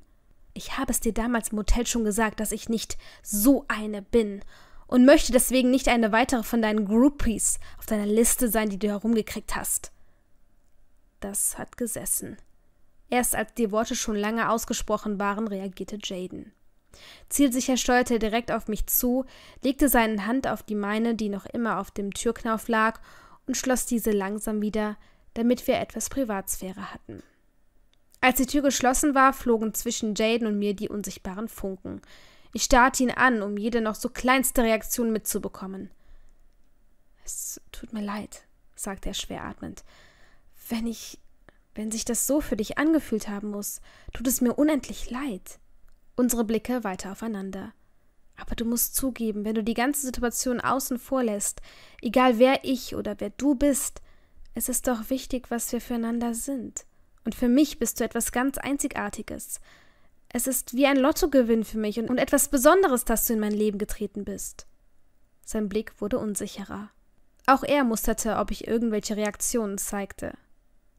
Ich habe es dir damals im Hotel schon gesagt, dass ich nicht so eine bin und möchte deswegen nicht eine weitere von deinen Groupies auf deiner Liste sein, die du herumgekriegt hast. Das hat gesessen. Erst als die Worte schon lange ausgesprochen waren, reagierte Jaden. Zielsicher steuerte er direkt auf mich zu, legte seine Hand auf die meine, die noch immer auf dem Türknauf lag, und schloss diese langsam wieder, damit wir etwas Privatsphäre hatten. Als die Tür geschlossen war, flogen zwischen Jaden und mir die unsichtbaren Funken. Ich starrte ihn an, um jede noch so kleinste Reaktion mitzubekommen. Es tut mir leid, sagte er schwer atmend. Wenn ich. wenn sich das so für dich angefühlt haben muss, tut es mir unendlich leid unsere Blicke weiter aufeinander. Aber du musst zugeben, wenn du die ganze Situation außen vor lässt, egal wer ich oder wer du bist, es ist doch wichtig, was wir füreinander sind. Und für mich bist du etwas ganz Einzigartiges. Es ist wie ein Lottogewinn für mich und etwas Besonderes, dass du in mein Leben getreten bist. Sein Blick wurde unsicherer. Auch er musterte, ob ich irgendwelche Reaktionen zeigte.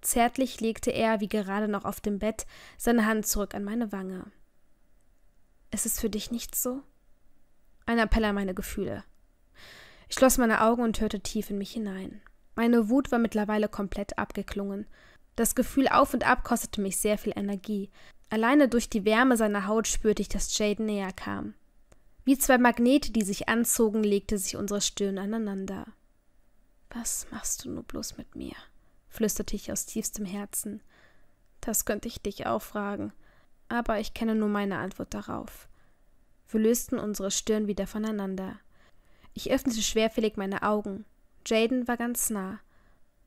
Zärtlich legte er, wie gerade noch auf dem Bett, seine Hand zurück an meine Wange. Ist es für dich nicht so? Ein Appell an meine Gefühle. Ich schloss meine Augen und hörte tief in mich hinein. Meine Wut war mittlerweile komplett abgeklungen. Das Gefühl auf und ab kostete mich sehr viel Energie. Alleine durch die Wärme seiner Haut spürte ich, dass Jade näher kam. Wie zwei Magnete, die sich anzogen, legte sich unsere Stirn aneinander. Was machst du nur bloß mit mir? flüsterte ich aus tiefstem Herzen. Das könnte ich dich auch fragen aber ich kenne nur meine Antwort darauf. Wir lösten unsere Stirn wieder voneinander. Ich öffnete schwerfällig meine Augen. Jaden war ganz nah.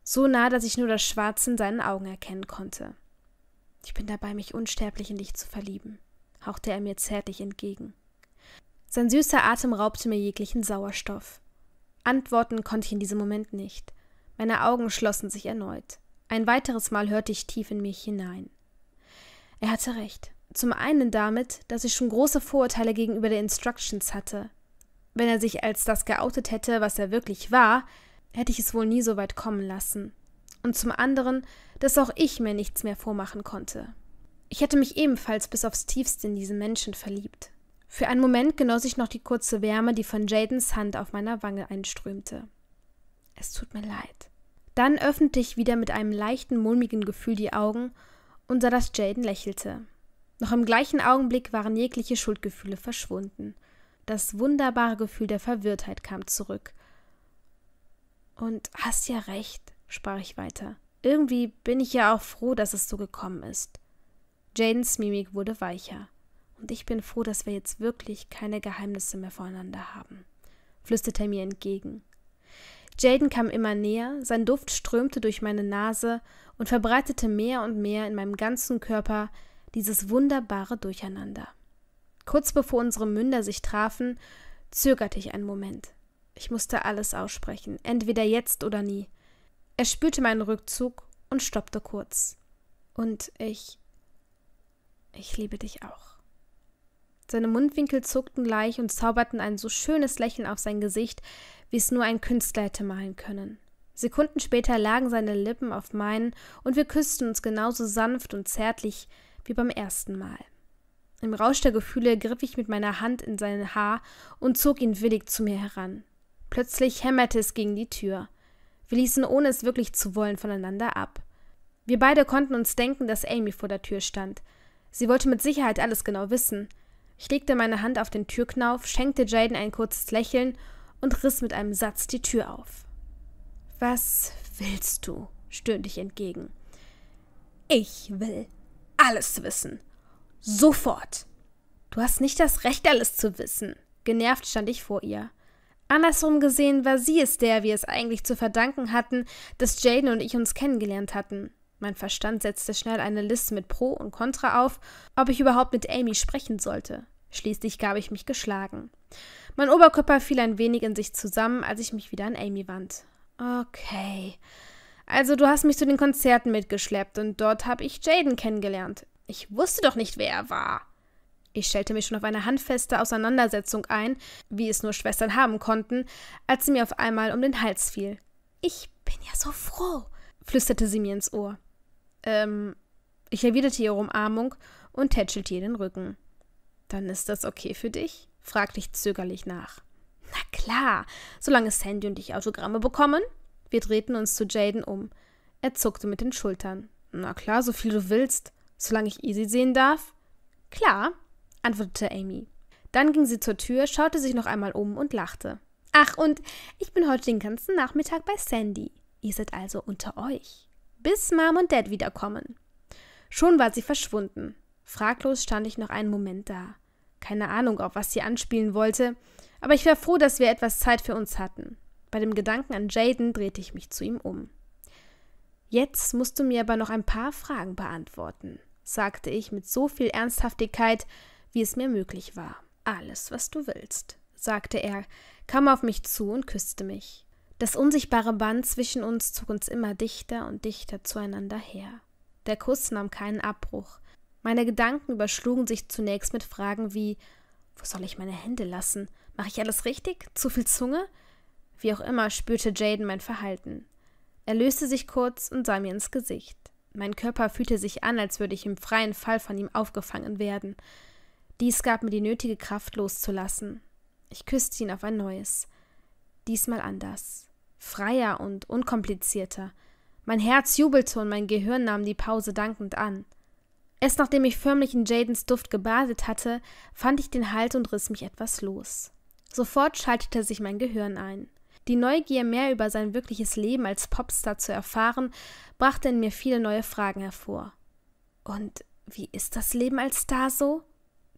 So nah, dass ich nur das Schwarze in seinen Augen erkennen konnte. Ich bin dabei, mich unsterblich in dich zu verlieben, hauchte er mir zärtlich entgegen. Sein süßer Atem raubte mir jeglichen Sauerstoff. Antworten konnte ich in diesem Moment nicht. Meine Augen schlossen sich erneut. Ein weiteres Mal hörte ich tief in mich hinein. Er hatte recht. Zum einen damit, dass ich schon große Vorurteile gegenüber der Instructions hatte. Wenn er sich als das geoutet hätte, was er wirklich war, hätte ich es wohl nie so weit kommen lassen. Und zum anderen, dass auch ich mir nichts mehr vormachen konnte. Ich hätte mich ebenfalls bis aufs tiefste in diesen Menschen verliebt. Für einen Moment genoss ich noch die kurze Wärme, die von Jadens Hand auf meiner Wange einströmte. Es tut mir leid. Dann öffnete ich wieder mit einem leichten, mulmigen Gefühl die Augen und sah, dass Jaden lächelte. Noch im gleichen Augenblick waren jegliche Schuldgefühle verschwunden. Das wunderbare Gefühl der Verwirrtheit kam zurück. Und hast ja recht, sprach ich weiter. Irgendwie bin ich ja auch froh, dass es so gekommen ist. Jadens Mimik wurde weicher. Und ich bin froh, dass wir jetzt wirklich keine Geheimnisse mehr voreinander haben, flüsterte er mir entgegen. Jaden kam immer näher, sein Duft strömte durch meine Nase und verbreitete mehr und mehr in meinem ganzen Körper dieses wunderbare Durcheinander. Kurz bevor unsere Münder sich trafen, zögerte ich einen Moment. Ich musste alles aussprechen, entweder jetzt oder nie. Er spürte meinen Rückzug und stoppte kurz. Und ich. Ich liebe dich auch. Seine Mundwinkel zuckten leicht und zauberten ein so schönes Lächeln auf sein Gesicht, wie es nur ein Künstler hätte malen können. Sekunden später lagen seine Lippen auf meinen und wir küssten uns genauso sanft und zärtlich wie beim ersten Mal. Im Rausch der Gefühle griff ich mit meiner Hand in sein Haar und zog ihn willig zu mir heran. Plötzlich hämmerte es gegen die Tür. Wir ließen, ohne es wirklich zu wollen, voneinander ab. Wir beide konnten uns denken, dass Amy vor der Tür stand. Sie wollte mit Sicherheit alles genau wissen. Ich legte meine Hand auf den Türknauf, schenkte Jaden ein kurzes Lächeln und riss mit einem Satz die Tür auf. Was willst du? stöhnte ich entgegen. Ich will alles wissen. Sofort. Du hast nicht das Recht, alles zu wissen. Genervt stand ich vor ihr. Andersrum gesehen war sie es, der wie es eigentlich zu verdanken hatten, dass Jaden und ich uns kennengelernt hatten. Mein Verstand setzte schnell eine Liste mit Pro und Contra auf, ob ich überhaupt mit Amy sprechen sollte. Schließlich gab ich mich geschlagen. Mein Oberkörper fiel ein wenig in sich zusammen, als ich mich wieder an Amy wand. Okay. Also du hast mich zu den Konzerten mitgeschleppt und dort habe ich Jaden kennengelernt. Ich wusste doch nicht, wer er war. Ich stellte mich schon auf eine handfeste Auseinandersetzung ein, wie es nur Schwestern haben konnten, als sie mir auf einmal um den Hals fiel. Ich bin ja so froh, flüsterte sie mir ins Ohr. Ähm, ich erwiderte ihre Umarmung und tätschelte ihr den Rücken. Dann ist das okay für dich? fragte ich zögerlich nach. Na klar, solange Sandy und ich Autogramme bekommen. Wir drehten uns zu Jaden um. Er zuckte mit den Schultern. Na klar, so viel du willst, solange ich Easy sehen darf. Klar, antwortete Amy. Dann ging sie zur Tür, schaute sich noch einmal um und lachte. Ach, und ich bin heute den ganzen Nachmittag bei Sandy. Ihr seid also unter euch. Bis Mom und Dad wiederkommen. Schon war sie verschwunden. Fraglos stand ich noch einen Moment da. Keine Ahnung, auf was sie anspielen wollte. Aber ich war froh, dass wir etwas Zeit für uns hatten. Bei dem Gedanken an Jaden drehte ich mich zu ihm um. Jetzt musst du mir aber noch ein paar Fragen beantworten, sagte ich mit so viel Ernsthaftigkeit, wie es mir möglich war. Alles, was du willst, sagte er, kam auf mich zu und küsste mich. Das unsichtbare Band zwischen uns zog uns immer dichter und dichter zueinander her. Der Kuss nahm keinen Abbruch. Meine Gedanken überschlugen sich zunächst mit Fragen wie: Wo soll ich meine Hände lassen? Mache ich alles richtig? Zu viel Zunge? Wie auch immer spürte Jaden mein Verhalten. Er löste sich kurz und sah mir ins Gesicht. Mein Körper fühlte sich an, als würde ich im freien Fall von ihm aufgefangen werden. Dies gab mir die nötige Kraft loszulassen. Ich küsste ihn auf ein neues. Diesmal anders. Freier und unkomplizierter. Mein Herz jubelte und mein Gehirn nahm die Pause dankend an. Erst nachdem ich förmlich in Jadens Duft gebadet hatte, fand ich den Halt und riss mich etwas los. Sofort schaltete sich mein Gehirn ein. Die Neugier, mehr über sein wirkliches Leben als Popstar zu erfahren, brachte in mir viele neue Fragen hervor. Und wie ist das Leben als Star so?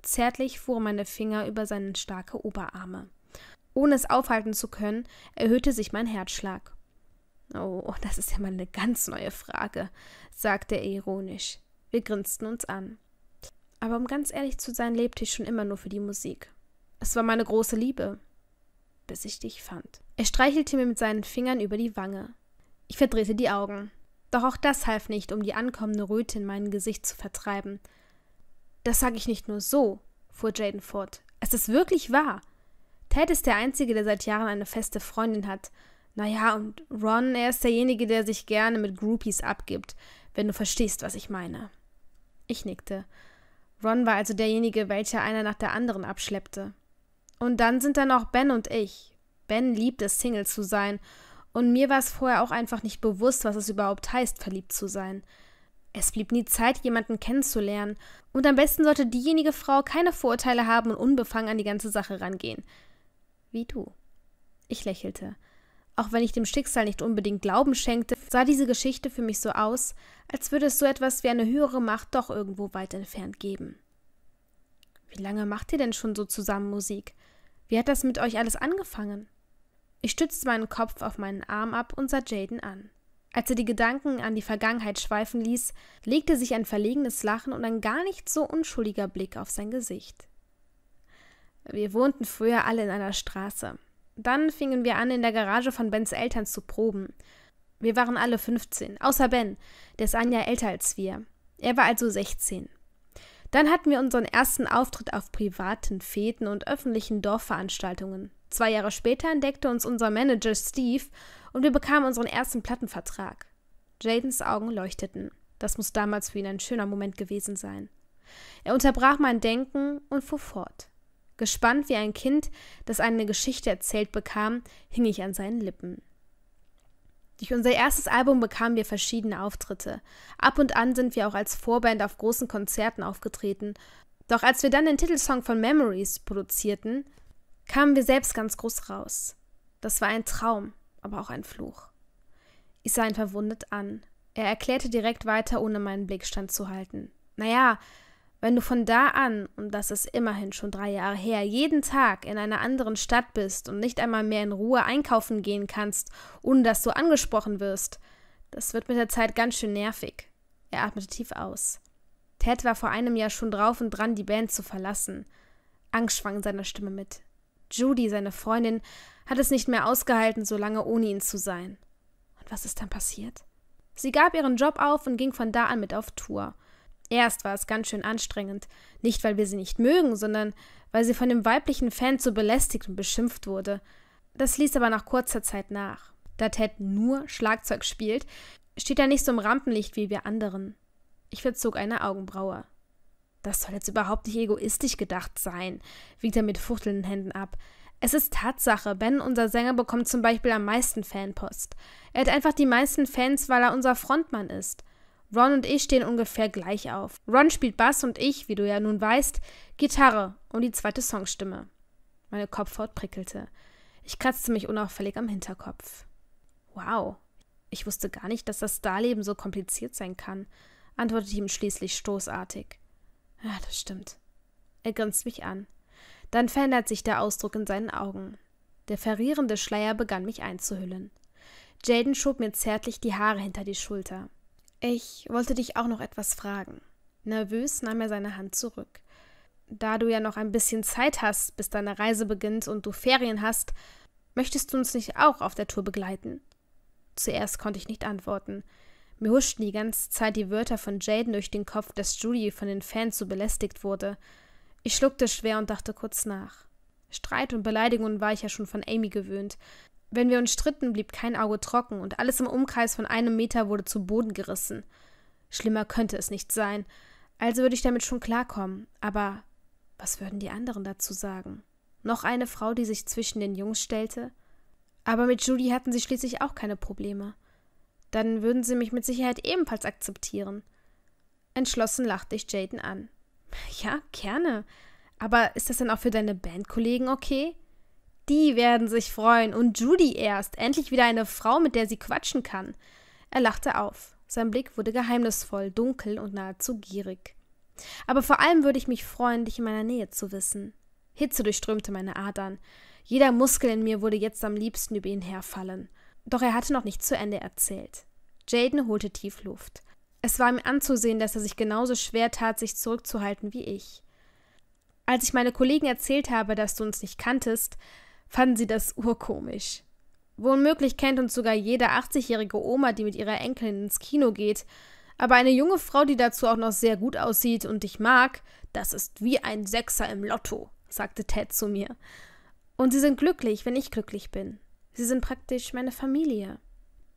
Zärtlich fuhren meine Finger über seine starke Oberarme. Ohne es aufhalten zu können, erhöhte sich mein Herzschlag. Oh, das ist ja mal eine ganz neue Frage, sagte er ironisch. Wir grinsten uns an. Aber um ganz ehrlich zu sein, lebte ich schon immer nur für die Musik. Es war meine große Liebe, bis ich dich fand. Er streichelte mir mit seinen Fingern über die Wange. Ich verdrehte die Augen. Doch auch das half nicht, um die ankommende Röte in meinem Gesicht zu vertreiben. Das sage ich nicht nur so, fuhr Jaden fort. Es ist wirklich wahr. Ted ist der Einzige, der seit Jahren eine feste Freundin hat. Naja, und Ron, er ist derjenige, der sich gerne mit Groupies abgibt, wenn du verstehst, was ich meine. Ich nickte. Ron war also derjenige, welcher einer nach der anderen abschleppte. Und dann sind da noch Ben und ich. Ben liebt es, Single zu sein. Und mir war es vorher auch einfach nicht bewusst, was es überhaupt heißt, verliebt zu sein. Es blieb nie Zeit, jemanden kennenzulernen. Und am besten sollte diejenige Frau keine Vorurteile haben und unbefangen an die ganze Sache rangehen. Wie du. Ich lächelte. Auch wenn ich dem Schicksal nicht unbedingt Glauben schenkte, sah diese Geschichte für mich so aus, als würde es so etwas wie eine höhere Macht doch irgendwo weit entfernt geben. Wie lange macht ihr denn schon so zusammen Musik? Wie hat das mit euch alles angefangen? Ich stützte meinen Kopf auf meinen Arm ab und sah Jaden an. Als er die Gedanken an die Vergangenheit schweifen ließ, legte sich ein verlegenes Lachen und ein gar nicht so unschuldiger Blick auf sein Gesicht. Wir wohnten früher alle in einer Straße. Dann fingen wir an, in der Garage von Bens Eltern zu proben. Wir waren alle 15, außer Ben, der ist ein Jahr älter als wir. Er war also 16. Dann hatten wir unseren ersten Auftritt auf privaten Feten und öffentlichen Dorfveranstaltungen. Zwei Jahre später entdeckte uns unser Manager Steve und wir bekamen unseren ersten Plattenvertrag. Jadens Augen leuchteten. Das muss damals für ihn ein schöner Moment gewesen sein. Er unterbrach mein Denken und fuhr fort. Gespannt wie ein Kind, das eine Geschichte erzählt bekam, hing ich an seinen Lippen. Durch unser erstes Album bekamen wir verschiedene Auftritte. Ab und an sind wir auch als Vorband auf großen Konzerten aufgetreten. Doch als wir dann den Titelsong von Memories produzierten, kamen wir selbst ganz groß raus. Das war ein Traum, aber auch ein Fluch. Ich sah ihn verwundet an. Er erklärte direkt weiter, ohne meinen Blickstand zu halten. Naja, wenn du von da an, und das ist immerhin schon drei Jahre her, jeden Tag in einer anderen Stadt bist und nicht einmal mehr in Ruhe einkaufen gehen kannst, ohne dass du angesprochen wirst, das wird mit der Zeit ganz schön nervig. Er atmete tief aus. Ted war vor einem Jahr schon drauf und dran, die Band zu verlassen. Angst schwang in seiner Stimme mit. Judy, seine Freundin, hat es nicht mehr ausgehalten, so lange ohne ihn zu sein. Und was ist dann passiert? Sie gab ihren Job auf und ging von da an mit auf Tour. Erst war es ganz schön anstrengend, nicht weil wir sie nicht mögen, sondern weil sie von dem weiblichen Fan so belästigt und beschimpft wurde. Das ließ aber nach kurzer Zeit nach. Da Ted nur Schlagzeug spielt, steht er nicht so im Rampenlicht wie wir anderen. Ich verzog eine Augenbraue. Das soll jetzt überhaupt nicht egoistisch gedacht sein, wiegt er mit fuchtelnden Händen ab. Es ist Tatsache, Ben, unser Sänger, bekommt zum Beispiel am meisten Fanpost. Er hat einfach die meisten Fans, weil er unser Frontmann ist. Ron und ich stehen ungefähr gleich auf. Ron spielt Bass und ich, wie du ja nun weißt, Gitarre und die zweite Songstimme. Meine Kopfhaut prickelte. Ich kratzte mich unauffällig am Hinterkopf. Wow, ich wusste gar nicht, dass das Starleben so kompliziert sein kann, antwortete ich ihm schließlich stoßartig. Ja, das stimmt. Er grinst mich an. Dann verändert sich der Ausdruck in seinen Augen. Der verrierende Schleier begann mich einzuhüllen. Jaden schob mir zärtlich die Haare hinter die Schulter. Ich wollte dich auch noch etwas fragen. Nervös nahm er seine Hand zurück. Da du ja noch ein bisschen Zeit hast, bis deine Reise beginnt und du Ferien hast, möchtest du uns nicht auch auf der Tour begleiten? Zuerst konnte ich nicht antworten. Mir huschten die ganze Zeit die Wörter von Jaden durch den Kopf, dass Julie von den Fans so belästigt wurde. Ich schluckte schwer und dachte kurz nach. Streit und Beleidigungen war ich ja schon von Amy gewöhnt. Wenn wir uns stritten, blieb kein Auge trocken und alles im Umkreis von einem Meter wurde zu Boden gerissen. Schlimmer könnte es nicht sein. Also würde ich damit schon klarkommen. Aber was würden die anderen dazu sagen? Noch eine Frau, die sich zwischen den Jungs stellte? Aber mit Judy hatten sie schließlich auch keine Probleme. Dann würden sie mich mit Sicherheit ebenfalls akzeptieren. Entschlossen lachte ich Jaden an. Ja, gerne. Aber ist das denn auch für deine Bandkollegen okay? die werden sich freuen. Und Judy erst. Endlich wieder eine Frau, mit der sie quatschen kann. Er lachte auf. Sein Blick wurde geheimnisvoll, dunkel und nahezu gierig. Aber vor allem würde ich mich freuen, dich in meiner Nähe zu wissen. Hitze durchströmte meine Adern. Jeder Muskel in mir würde jetzt am liebsten über ihn herfallen. Doch er hatte noch nicht zu Ende erzählt. Jaden holte tief Luft. Es war ihm anzusehen, dass er sich genauso schwer tat, sich zurückzuhalten wie ich. Als ich meine Kollegen erzählt habe, dass du uns nicht kanntest, fanden sie das urkomisch. Womöglich kennt uns sogar jede 80-jährige Oma, die mit ihrer Enkelin ins Kino geht, aber eine junge Frau, die dazu auch noch sehr gut aussieht und dich mag, das ist wie ein Sechser im Lotto, sagte Ted zu mir. Und sie sind glücklich, wenn ich glücklich bin. Sie sind praktisch meine Familie.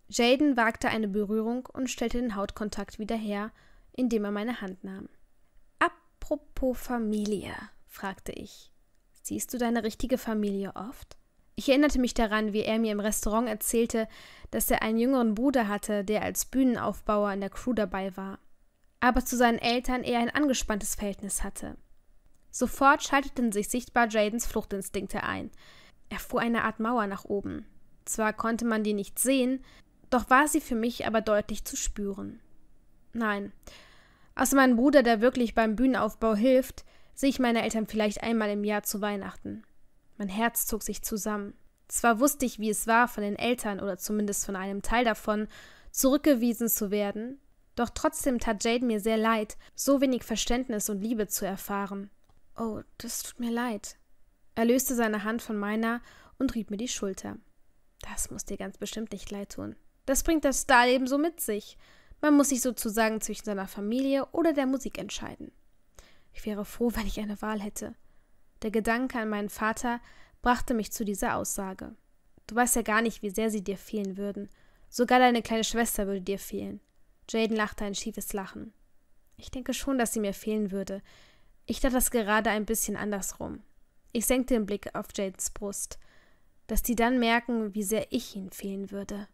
Jaden wagte eine Berührung und stellte den Hautkontakt wieder her, indem er meine Hand nahm. Apropos Familie, fragte ich. Siehst du deine richtige Familie oft? Ich erinnerte mich daran, wie er mir im Restaurant erzählte, dass er einen jüngeren Bruder hatte, der als Bühnenaufbauer in der Crew dabei war, aber zu seinen Eltern eher ein angespanntes Verhältnis hatte. Sofort schalteten sich sichtbar Jadens Fluchtinstinkte ein. Er fuhr eine Art Mauer nach oben. Zwar konnte man die nicht sehen, doch war sie für mich aber deutlich zu spüren. Nein, außer also meinem Bruder, der wirklich beim Bühnenaufbau hilft, sehe ich meine Eltern vielleicht einmal im Jahr zu Weihnachten. Mein Herz zog sich zusammen. Zwar wusste ich, wie es war, von den Eltern oder zumindest von einem Teil davon zurückgewiesen zu werden, doch trotzdem tat Jade mir sehr leid, so wenig Verständnis und Liebe zu erfahren. Oh, das tut mir leid. Er löste seine Hand von meiner und rieb mir die Schulter. Das muss dir ganz bestimmt nicht leid tun. Das bringt das Starleben so mit sich. Man muss sich sozusagen zwischen seiner Familie oder der Musik entscheiden. Ich wäre froh, wenn ich eine Wahl hätte. Der Gedanke an meinen Vater brachte mich zu dieser Aussage. Du weißt ja gar nicht, wie sehr sie dir fehlen würden. Sogar deine kleine Schwester würde dir fehlen. Jaden lachte ein schiefes Lachen. Ich denke schon, dass sie mir fehlen würde. Ich dachte das gerade ein bisschen andersrum. Ich senkte den Blick auf Jadens Brust. Dass die dann merken, wie sehr ich ihnen fehlen würde.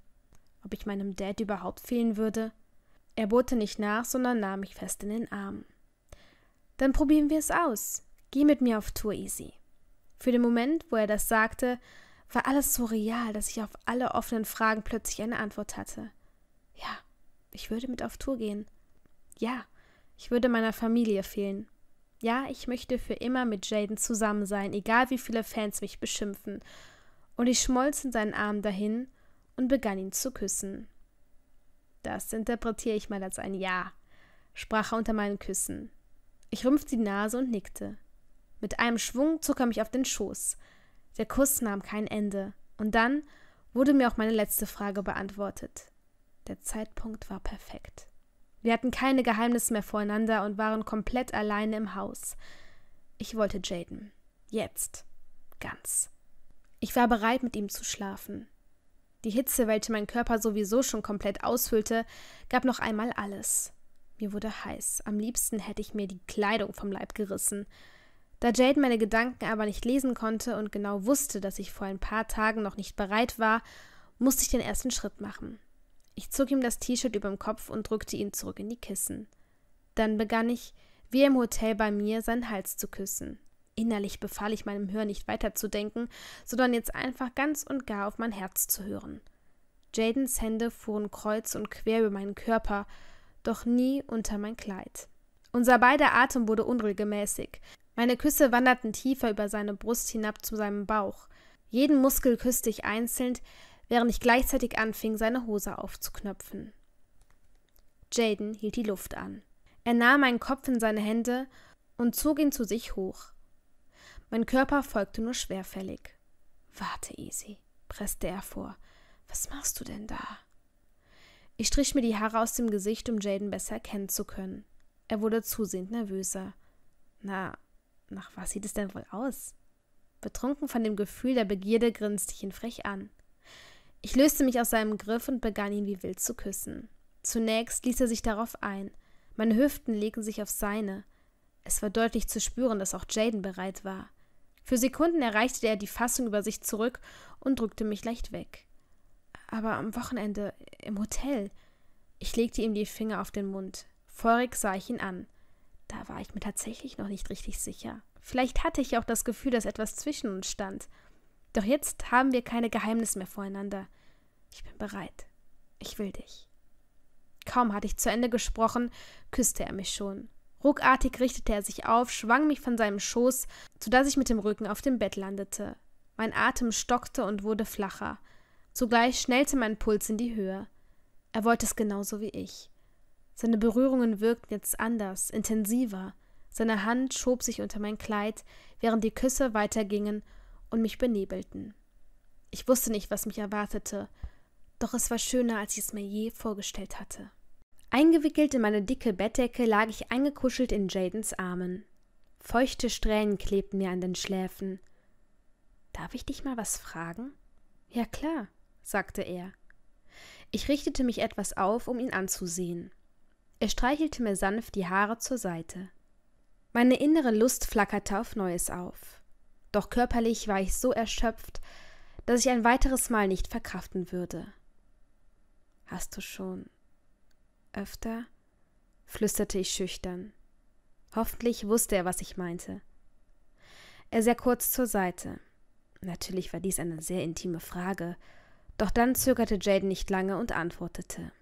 Ob ich meinem Dad überhaupt fehlen würde? Er bohrte nicht nach, sondern nahm mich fest in den Arm. Dann probieren wir es aus. Geh mit mir auf Tour, Easy. Für den Moment, wo er das sagte, war alles so real, dass ich auf alle offenen Fragen plötzlich eine Antwort hatte. Ja, ich würde mit auf Tour gehen. Ja, ich würde meiner Familie fehlen. Ja, ich möchte für immer mit Jaden zusammen sein, egal wie viele Fans mich beschimpfen. Und ich schmolz in seinen Arm dahin und begann ihn zu küssen. Das interpretiere ich mal als ein Ja, sprach er unter meinen Küssen. Ich rümpfte die Nase und nickte. Mit einem Schwung zog er mich auf den Schoß. Der Kuss nahm kein Ende. Und dann wurde mir auch meine letzte Frage beantwortet. Der Zeitpunkt war perfekt. Wir hatten keine Geheimnisse mehr voreinander und waren komplett alleine im Haus. Ich wollte Jaden. Jetzt. Ganz. Ich war bereit, mit ihm zu schlafen. Die Hitze, welche mein Körper sowieso schon komplett ausfüllte, gab noch einmal alles. Mir wurde heiß. Am liebsten hätte ich mir die Kleidung vom Leib gerissen. Da Jade meine Gedanken aber nicht lesen konnte und genau wusste, dass ich vor ein paar Tagen noch nicht bereit war, musste ich den ersten Schritt machen. Ich zog ihm das T-Shirt über den Kopf und drückte ihn zurück in die Kissen. Dann begann ich, wie im Hotel bei mir, seinen Hals zu küssen. Innerlich befahl ich meinem Hör nicht weiterzudenken, sondern jetzt einfach ganz und gar auf mein Herz zu hören. Jadens Hände fuhren kreuz und quer über meinen Körper, doch nie unter mein Kleid. Unser beider Atem wurde unregelmäßig. Meine Küsse wanderten tiefer über seine Brust hinab zu seinem Bauch. Jeden Muskel küsste ich einzeln, während ich gleichzeitig anfing, seine Hose aufzuknöpfen. Jaden hielt die Luft an. Er nahm meinen Kopf in seine Hände und zog ihn zu sich hoch. Mein Körper folgte nur schwerfällig. Warte, Easy, presste er vor. Was machst du denn da? Ich strich mir die Haare aus dem Gesicht, um Jaden besser erkennen zu können. Er wurde zusehend nervöser. Na, nach was sieht es denn wohl aus? Betrunken von dem Gefühl der Begierde grinste ich ihn frech an. Ich löste mich aus seinem Griff und begann ihn wie wild zu küssen. Zunächst ließ er sich darauf ein. Meine Hüften legten sich auf seine. Es war deutlich zu spüren, dass auch Jaden bereit war. Für Sekunden erreichte er die Fassung über sich zurück und drückte mich leicht weg aber am Wochenende im Hotel. Ich legte ihm die Finger auf den Mund. Feurig sah ich ihn an. Da war ich mir tatsächlich noch nicht richtig sicher. Vielleicht hatte ich auch das Gefühl, dass etwas zwischen uns stand. Doch jetzt haben wir keine Geheimnisse mehr voreinander. Ich bin bereit. Ich will dich. Kaum hatte ich zu Ende gesprochen, küsste er mich schon. Ruckartig richtete er sich auf, schwang mich von seinem Schoß, sodass ich mit dem Rücken auf dem Bett landete. Mein Atem stockte und wurde flacher. Zugleich schnellte mein Puls in die Höhe. Er wollte es genauso wie ich. Seine Berührungen wirkten jetzt anders, intensiver. Seine Hand schob sich unter mein Kleid, während die Küsse weitergingen und mich benebelten. Ich wusste nicht, was mich erwartete, doch es war schöner, als ich es mir je vorgestellt hatte. Eingewickelt in meine dicke Bettdecke lag ich eingekuschelt in Jadens Armen. Feuchte Strähnen klebten mir an den Schläfen. Darf ich dich mal was fragen? Ja klar sagte er. Ich richtete mich etwas auf, um ihn anzusehen. Er streichelte mir sanft die Haare zur Seite. Meine innere Lust flackerte auf Neues auf. Doch körperlich war ich so erschöpft, dass ich ein weiteres Mal nicht verkraften würde. Hast du schon öfter? flüsterte ich schüchtern. Hoffentlich wusste er, was ich meinte. Er sah kurz zur Seite. Natürlich war dies eine sehr intime Frage, doch dann zögerte Jaden nicht lange und antwortete.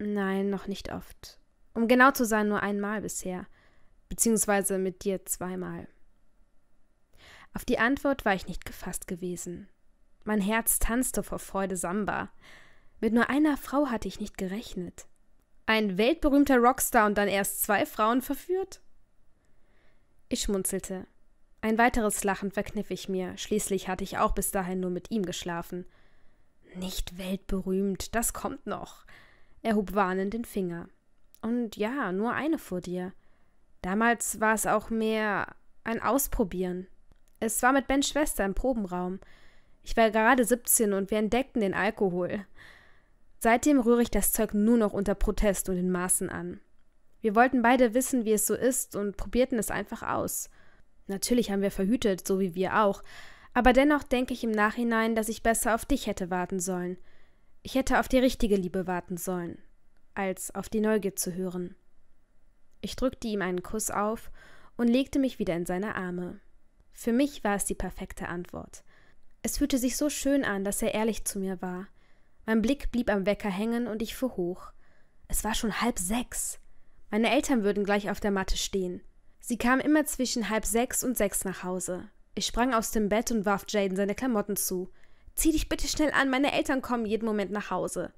Nein, noch nicht oft. Um genau zu sein, nur einmal bisher. Beziehungsweise mit dir zweimal. Auf die Antwort war ich nicht gefasst gewesen. Mein Herz tanzte vor Freude Samba. Mit nur einer Frau hatte ich nicht gerechnet. Ein weltberühmter Rockstar und dann erst zwei Frauen verführt? Ich schmunzelte. Ein weiteres Lachen verkniff ich mir, schließlich hatte ich auch bis dahin nur mit ihm geschlafen. Nicht weltberühmt, das kommt noch. Er hob warnend den Finger. Und ja, nur eine vor dir. Damals war es auch mehr ein Ausprobieren. Es war mit Bens Schwester im Probenraum. Ich war gerade 17 und wir entdeckten den Alkohol. Seitdem rühre ich das Zeug nur noch unter Protest und in Maßen an. Wir wollten beide wissen, wie es so ist und probierten es einfach aus. Natürlich haben wir verhütet, so wie wir auch, aber dennoch denke ich im Nachhinein, dass ich besser auf dich hätte warten sollen. Ich hätte auf die richtige Liebe warten sollen, als auf die Neugier zu hören. Ich drückte ihm einen Kuss auf und legte mich wieder in seine Arme. Für mich war es die perfekte Antwort. Es fühlte sich so schön an, dass er ehrlich zu mir war. Mein Blick blieb am Wecker hängen und ich fuhr hoch. Es war schon halb sechs. Meine Eltern würden gleich auf der Matte stehen. Sie kamen immer zwischen halb sechs und sechs nach Hause. Ich sprang aus dem Bett und warf Jaden seine Klamotten zu. Zieh dich bitte schnell an, meine Eltern kommen jeden Moment nach Hause.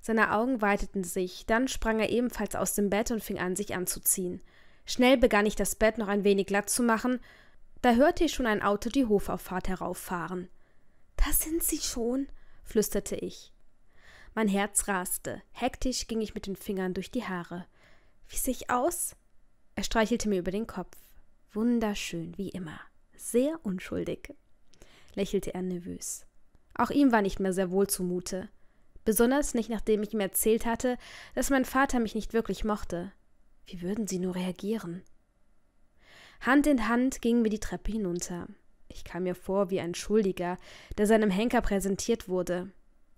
Seine Augen weiteten sich, dann sprang er ebenfalls aus dem Bett und fing an, sich anzuziehen. Schnell begann ich das Bett noch ein wenig glatt zu machen, da hörte ich schon ein Auto die Hofauffahrt herauffahren. Da sind sie schon, flüsterte ich. Mein Herz raste. Hektisch ging ich mit den Fingern durch die Haare. Wie sehe ich aus? Er streichelte mir über den Kopf. Wunderschön, wie immer sehr unschuldig, lächelte er nervös. Auch ihm war nicht mehr sehr wohl zumute. Besonders nicht, nachdem ich ihm erzählt hatte, dass mein Vater mich nicht wirklich mochte. Wie würden sie nur reagieren? Hand in Hand gingen wir die Treppe hinunter. Ich kam mir vor wie ein Schuldiger, der seinem Henker präsentiert wurde.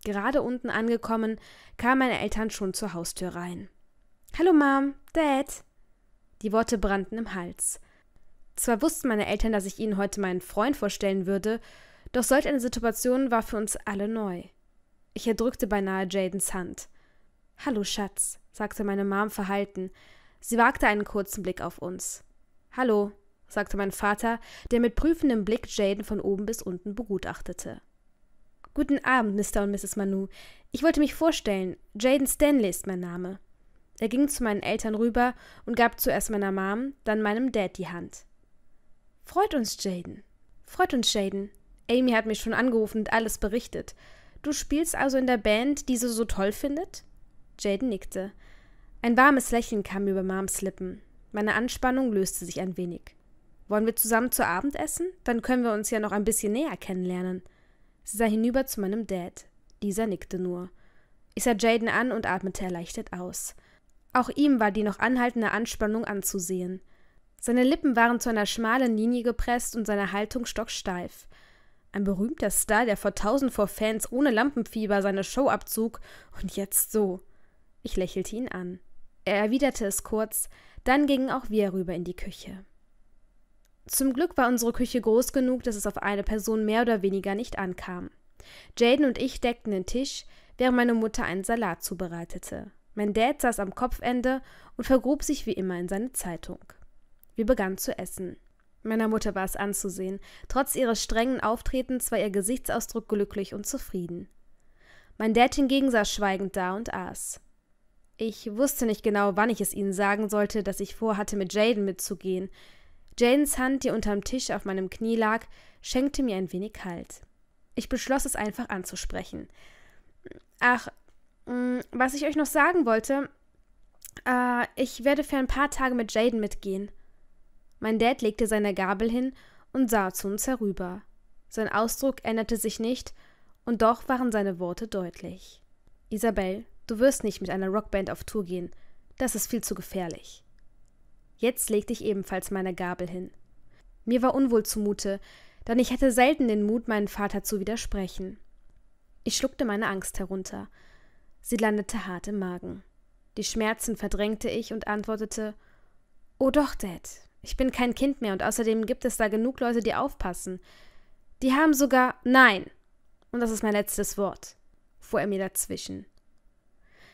Gerade unten angekommen, kamen meine Eltern schon zur Haustür rein. Hallo Mom, Dad. Die Worte brannten im Hals. Zwar wussten meine Eltern, dass ich ihnen heute meinen Freund vorstellen würde, doch solch eine Situation war für uns alle neu. Ich erdrückte beinahe Jadens Hand. Hallo, Schatz, sagte meine Mom verhalten. Sie wagte einen kurzen Blick auf uns. Hallo, sagte mein Vater, der mit prüfendem Blick Jaden von oben bis unten begutachtete. Guten Abend, Mr. und Mrs. Manu. Ich wollte mich vorstellen. Jaden Stanley ist mein Name. Er ging zu meinen Eltern rüber und gab zuerst meiner Mom, dann meinem Dad die Hand. Freut uns, Jaden. Freut uns, Jaden. Amy hat mich schon angerufen und alles berichtet. Du spielst also in der Band, die sie so toll findet? Jaden nickte. Ein warmes Lächeln kam über Mams Lippen. Meine Anspannung löste sich ein wenig. Wollen wir zusammen zu Abend essen? Dann können wir uns ja noch ein bisschen näher kennenlernen. Sie sah hinüber zu meinem Dad. Dieser nickte nur. Ich sah Jaden an und atmete erleichtert aus. Auch ihm war die noch anhaltende Anspannung anzusehen. Seine Lippen waren zu einer schmalen Linie gepresst und seine Haltung stocksteif. Ein berühmter Star, der vor tausend vor Fans ohne Lampenfieber seine Show abzog und jetzt so. Ich lächelte ihn an. Er erwiderte es kurz, dann gingen auch wir rüber in die Küche. Zum Glück war unsere Küche groß genug, dass es auf eine Person mehr oder weniger nicht ankam. Jaden und ich deckten den Tisch, während meine Mutter einen Salat zubereitete. Mein Dad saß am Kopfende und vergrub sich wie immer in seine Zeitung. Wir begannen zu essen. Meiner Mutter war es anzusehen, trotz ihres strengen Auftretens war ihr Gesichtsausdruck glücklich und zufrieden. Mein Dad hingegen saß schweigend da und aß. Ich wusste nicht genau, wann ich es ihnen sagen sollte, dass ich vorhatte, mit Jaden mitzugehen. Jadens Hand, die unterm Tisch auf meinem Knie lag, schenkte mir ein wenig Halt. Ich beschloss es einfach anzusprechen. Ach, mm, was ich euch noch sagen wollte, äh, ich werde für ein paar Tage mit Jaden mitgehen. Mein Dad legte seine Gabel hin und sah zu uns herüber. Sein Ausdruck änderte sich nicht, und doch waren seine Worte deutlich. Isabel, du wirst nicht mit einer Rockband auf Tour gehen. Das ist viel zu gefährlich. Jetzt legte ich ebenfalls meine Gabel hin. Mir war unwohl zumute, denn ich hatte selten den Mut, meinem Vater zu widersprechen. Ich schluckte meine Angst herunter. Sie landete hart im Magen. Die Schmerzen verdrängte ich und antwortete: Oh doch, Dad, ich bin kein Kind mehr und außerdem gibt es da genug Leute, die aufpassen. Die haben sogar Nein. Und das ist mein letztes Wort, fuhr er mir dazwischen.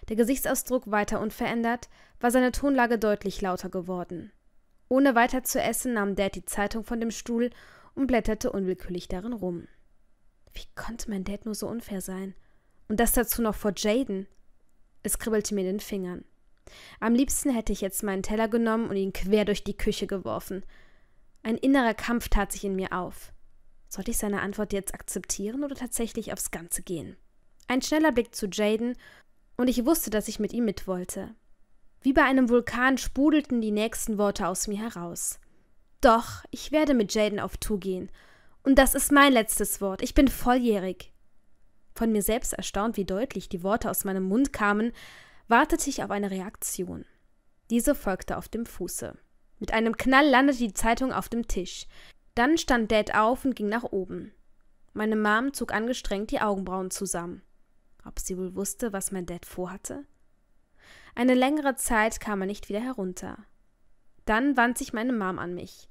Der Gesichtsausdruck weiter unverändert, war seine Tonlage deutlich lauter geworden. Ohne weiter zu essen nahm Dad die Zeitung von dem Stuhl und blätterte unwillkürlich darin rum. Wie konnte mein Dad nur so unfair sein? Und das dazu noch vor Jaden? Es kribbelte mir in den Fingern. Am liebsten hätte ich jetzt meinen Teller genommen und ihn quer durch die Küche geworfen. Ein innerer Kampf tat sich in mir auf. Sollte ich seine Antwort jetzt akzeptieren oder tatsächlich aufs Ganze gehen? Ein schneller Blick zu Jaden und ich wusste, dass ich mit ihm mit wollte. Wie bei einem Vulkan sprudelten die nächsten Worte aus mir heraus. Doch, ich werde mit Jaden auf Tour gehen. Und das ist mein letztes Wort. Ich bin volljährig. Von mir selbst erstaunt, wie deutlich die Worte aus meinem Mund kamen, wartete ich auf eine Reaktion. Diese folgte auf dem Fuße. Mit einem Knall landete die Zeitung auf dem Tisch. Dann stand Dad auf und ging nach oben. Meine Mom zog angestrengt die Augenbrauen zusammen. Ob sie wohl wusste, was mein Dad vorhatte? Eine längere Zeit kam er nicht wieder herunter. Dann wandte sich meine Mom an mich.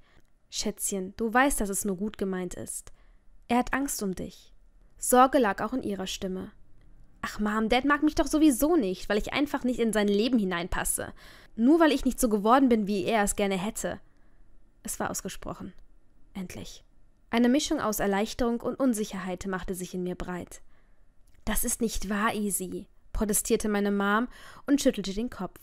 Schätzchen, du weißt, dass es nur gut gemeint ist. Er hat Angst um dich. Sorge lag auch in ihrer Stimme. Ach Mom, Dad mag mich doch sowieso nicht, weil ich einfach nicht in sein Leben hineinpasse. Nur weil ich nicht so geworden bin, wie er es gerne hätte. Es war ausgesprochen. Endlich. Eine Mischung aus Erleichterung und Unsicherheit machte sich in mir breit. Das ist nicht wahr, Easy, protestierte meine Mom und schüttelte den Kopf.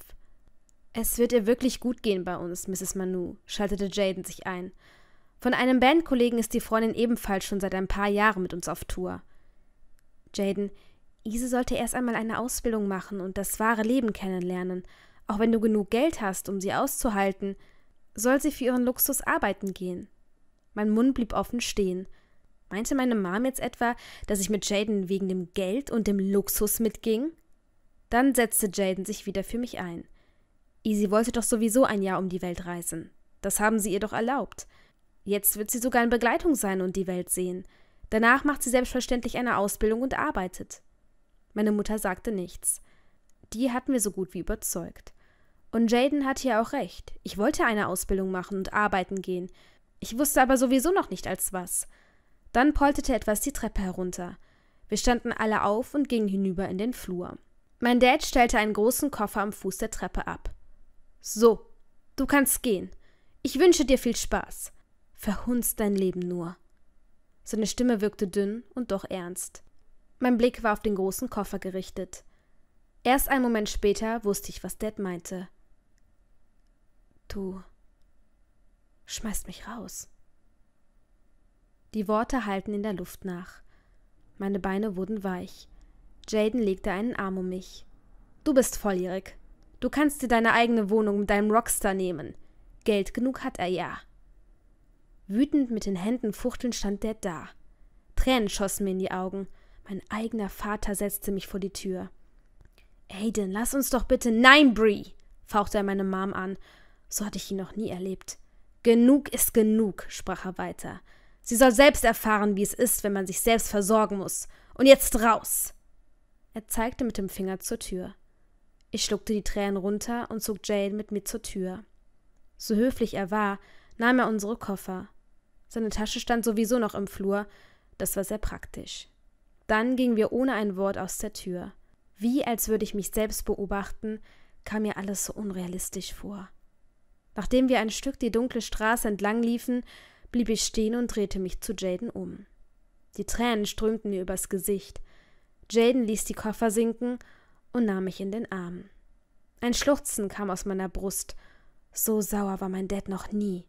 Es wird ihr wirklich gut gehen bei uns, Mrs. Manu, schaltete Jaden sich ein. Von einem Bandkollegen ist die Freundin ebenfalls schon seit ein paar Jahren mit uns auf Tour. Jaden, Ise sollte erst einmal eine Ausbildung machen und das wahre Leben kennenlernen. Auch wenn du genug Geld hast, um sie auszuhalten, soll sie für ihren Luxus arbeiten gehen. Mein Mund blieb offen stehen. Meinte meine Mom jetzt etwa, dass ich mit Jaden wegen dem Geld und dem Luxus mitging? Dann setzte Jaden sich wieder für mich ein. Easy wollte doch sowieso ein Jahr um die Welt reisen. Das haben sie ihr doch erlaubt. Jetzt wird sie sogar in Begleitung sein und die Welt sehen. Danach macht sie selbstverständlich eine Ausbildung und arbeitet. Meine Mutter sagte nichts. Die hatten wir so gut wie überzeugt. Und Jaden hat hier auch recht. Ich wollte eine Ausbildung machen und arbeiten gehen. Ich wusste aber sowieso noch nicht als was. Dann polterte etwas die Treppe herunter. Wir standen alle auf und gingen hinüber in den Flur. Mein Dad stellte einen großen Koffer am Fuß der Treppe ab. So, du kannst gehen. Ich wünsche dir viel Spaß. Verhunzt dein Leben nur. Seine Stimme wirkte dünn und doch ernst. Mein Blick war auf den großen Koffer gerichtet. Erst einen Moment später wusste ich, was Dad meinte. Du schmeißt mich raus. Die Worte hallten in der Luft nach. Meine Beine wurden weich. Jaden legte einen Arm um mich. Du bist volljährig. Du kannst dir deine eigene Wohnung mit deinem Rockstar nehmen. Geld genug hat er ja. Wütend mit den Händen fuchtelnd stand Dad da. Tränen schossen mir in die Augen mein eigener Vater setzte mich vor die Tür. Aiden, lass uns doch bitte. Nein, Brie, fauchte er meine Mom an. So hatte ich ihn noch nie erlebt. Genug ist genug, sprach er weiter. Sie soll selbst erfahren, wie es ist, wenn man sich selbst versorgen muss. Und jetzt raus! Er zeigte mit dem Finger zur Tür. Ich schluckte die Tränen runter und zog Jane mit mir zur Tür. So höflich er war, nahm er unsere Koffer. Seine Tasche stand sowieso noch im Flur, das war sehr praktisch. Dann gingen wir ohne ein Wort aus der Tür. Wie als würde ich mich selbst beobachten, kam mir alles so unrealistisch vor. Nachdem wir ein Stück die dunkle Straße entlang liefen, blieb ich stehen und drehte mich zu Jaden um. Die Tränen strömten mir übers Gesicht. Jaden ließ die Koffer sinken und nahm mich in den Arm. Ein Schluchzen kam aus meiner Brust. So sauer war mein Dad noch nie.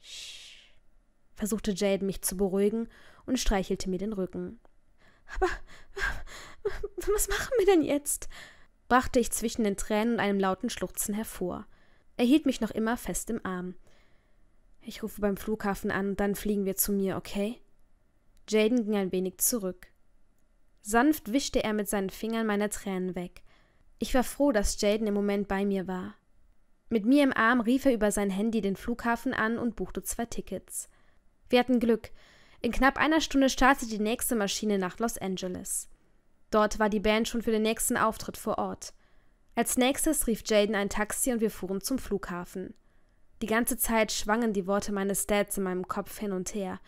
Sch versuchte Jaden mich zu beruhigen und streichelte mir den Rücken. Aber was machen wir denn jetzt? brachte ich zwischen den Tränen und einem lauten Schluchzen hervor. Er hielt mich noch immer fest im Arm. Ich rufe beim Flughafen an, dann fliegen wir zu mir, okay? Jaden ging ein wenig zurück. Sanft wischte er mit seinen Fingern meine Tränen weg. Ich war froh, dass Jaden im Moment bei mir war. Mit mir im Arm rief er über sein Handy den Flughafen an und buchte zwei Tickets. Wir hatten Glück, in knapp einer Stunde startete die nächste Maschine nach Los Angeles. Dort war die Band schon für den nächsten Auftritt vor Ort. Als nächstes rief Jaden ein Taxi und wir fuhren zum Flughafen. Die ganze Zeit schwangen die Worte meines Dads in meinem Kopf hin und her.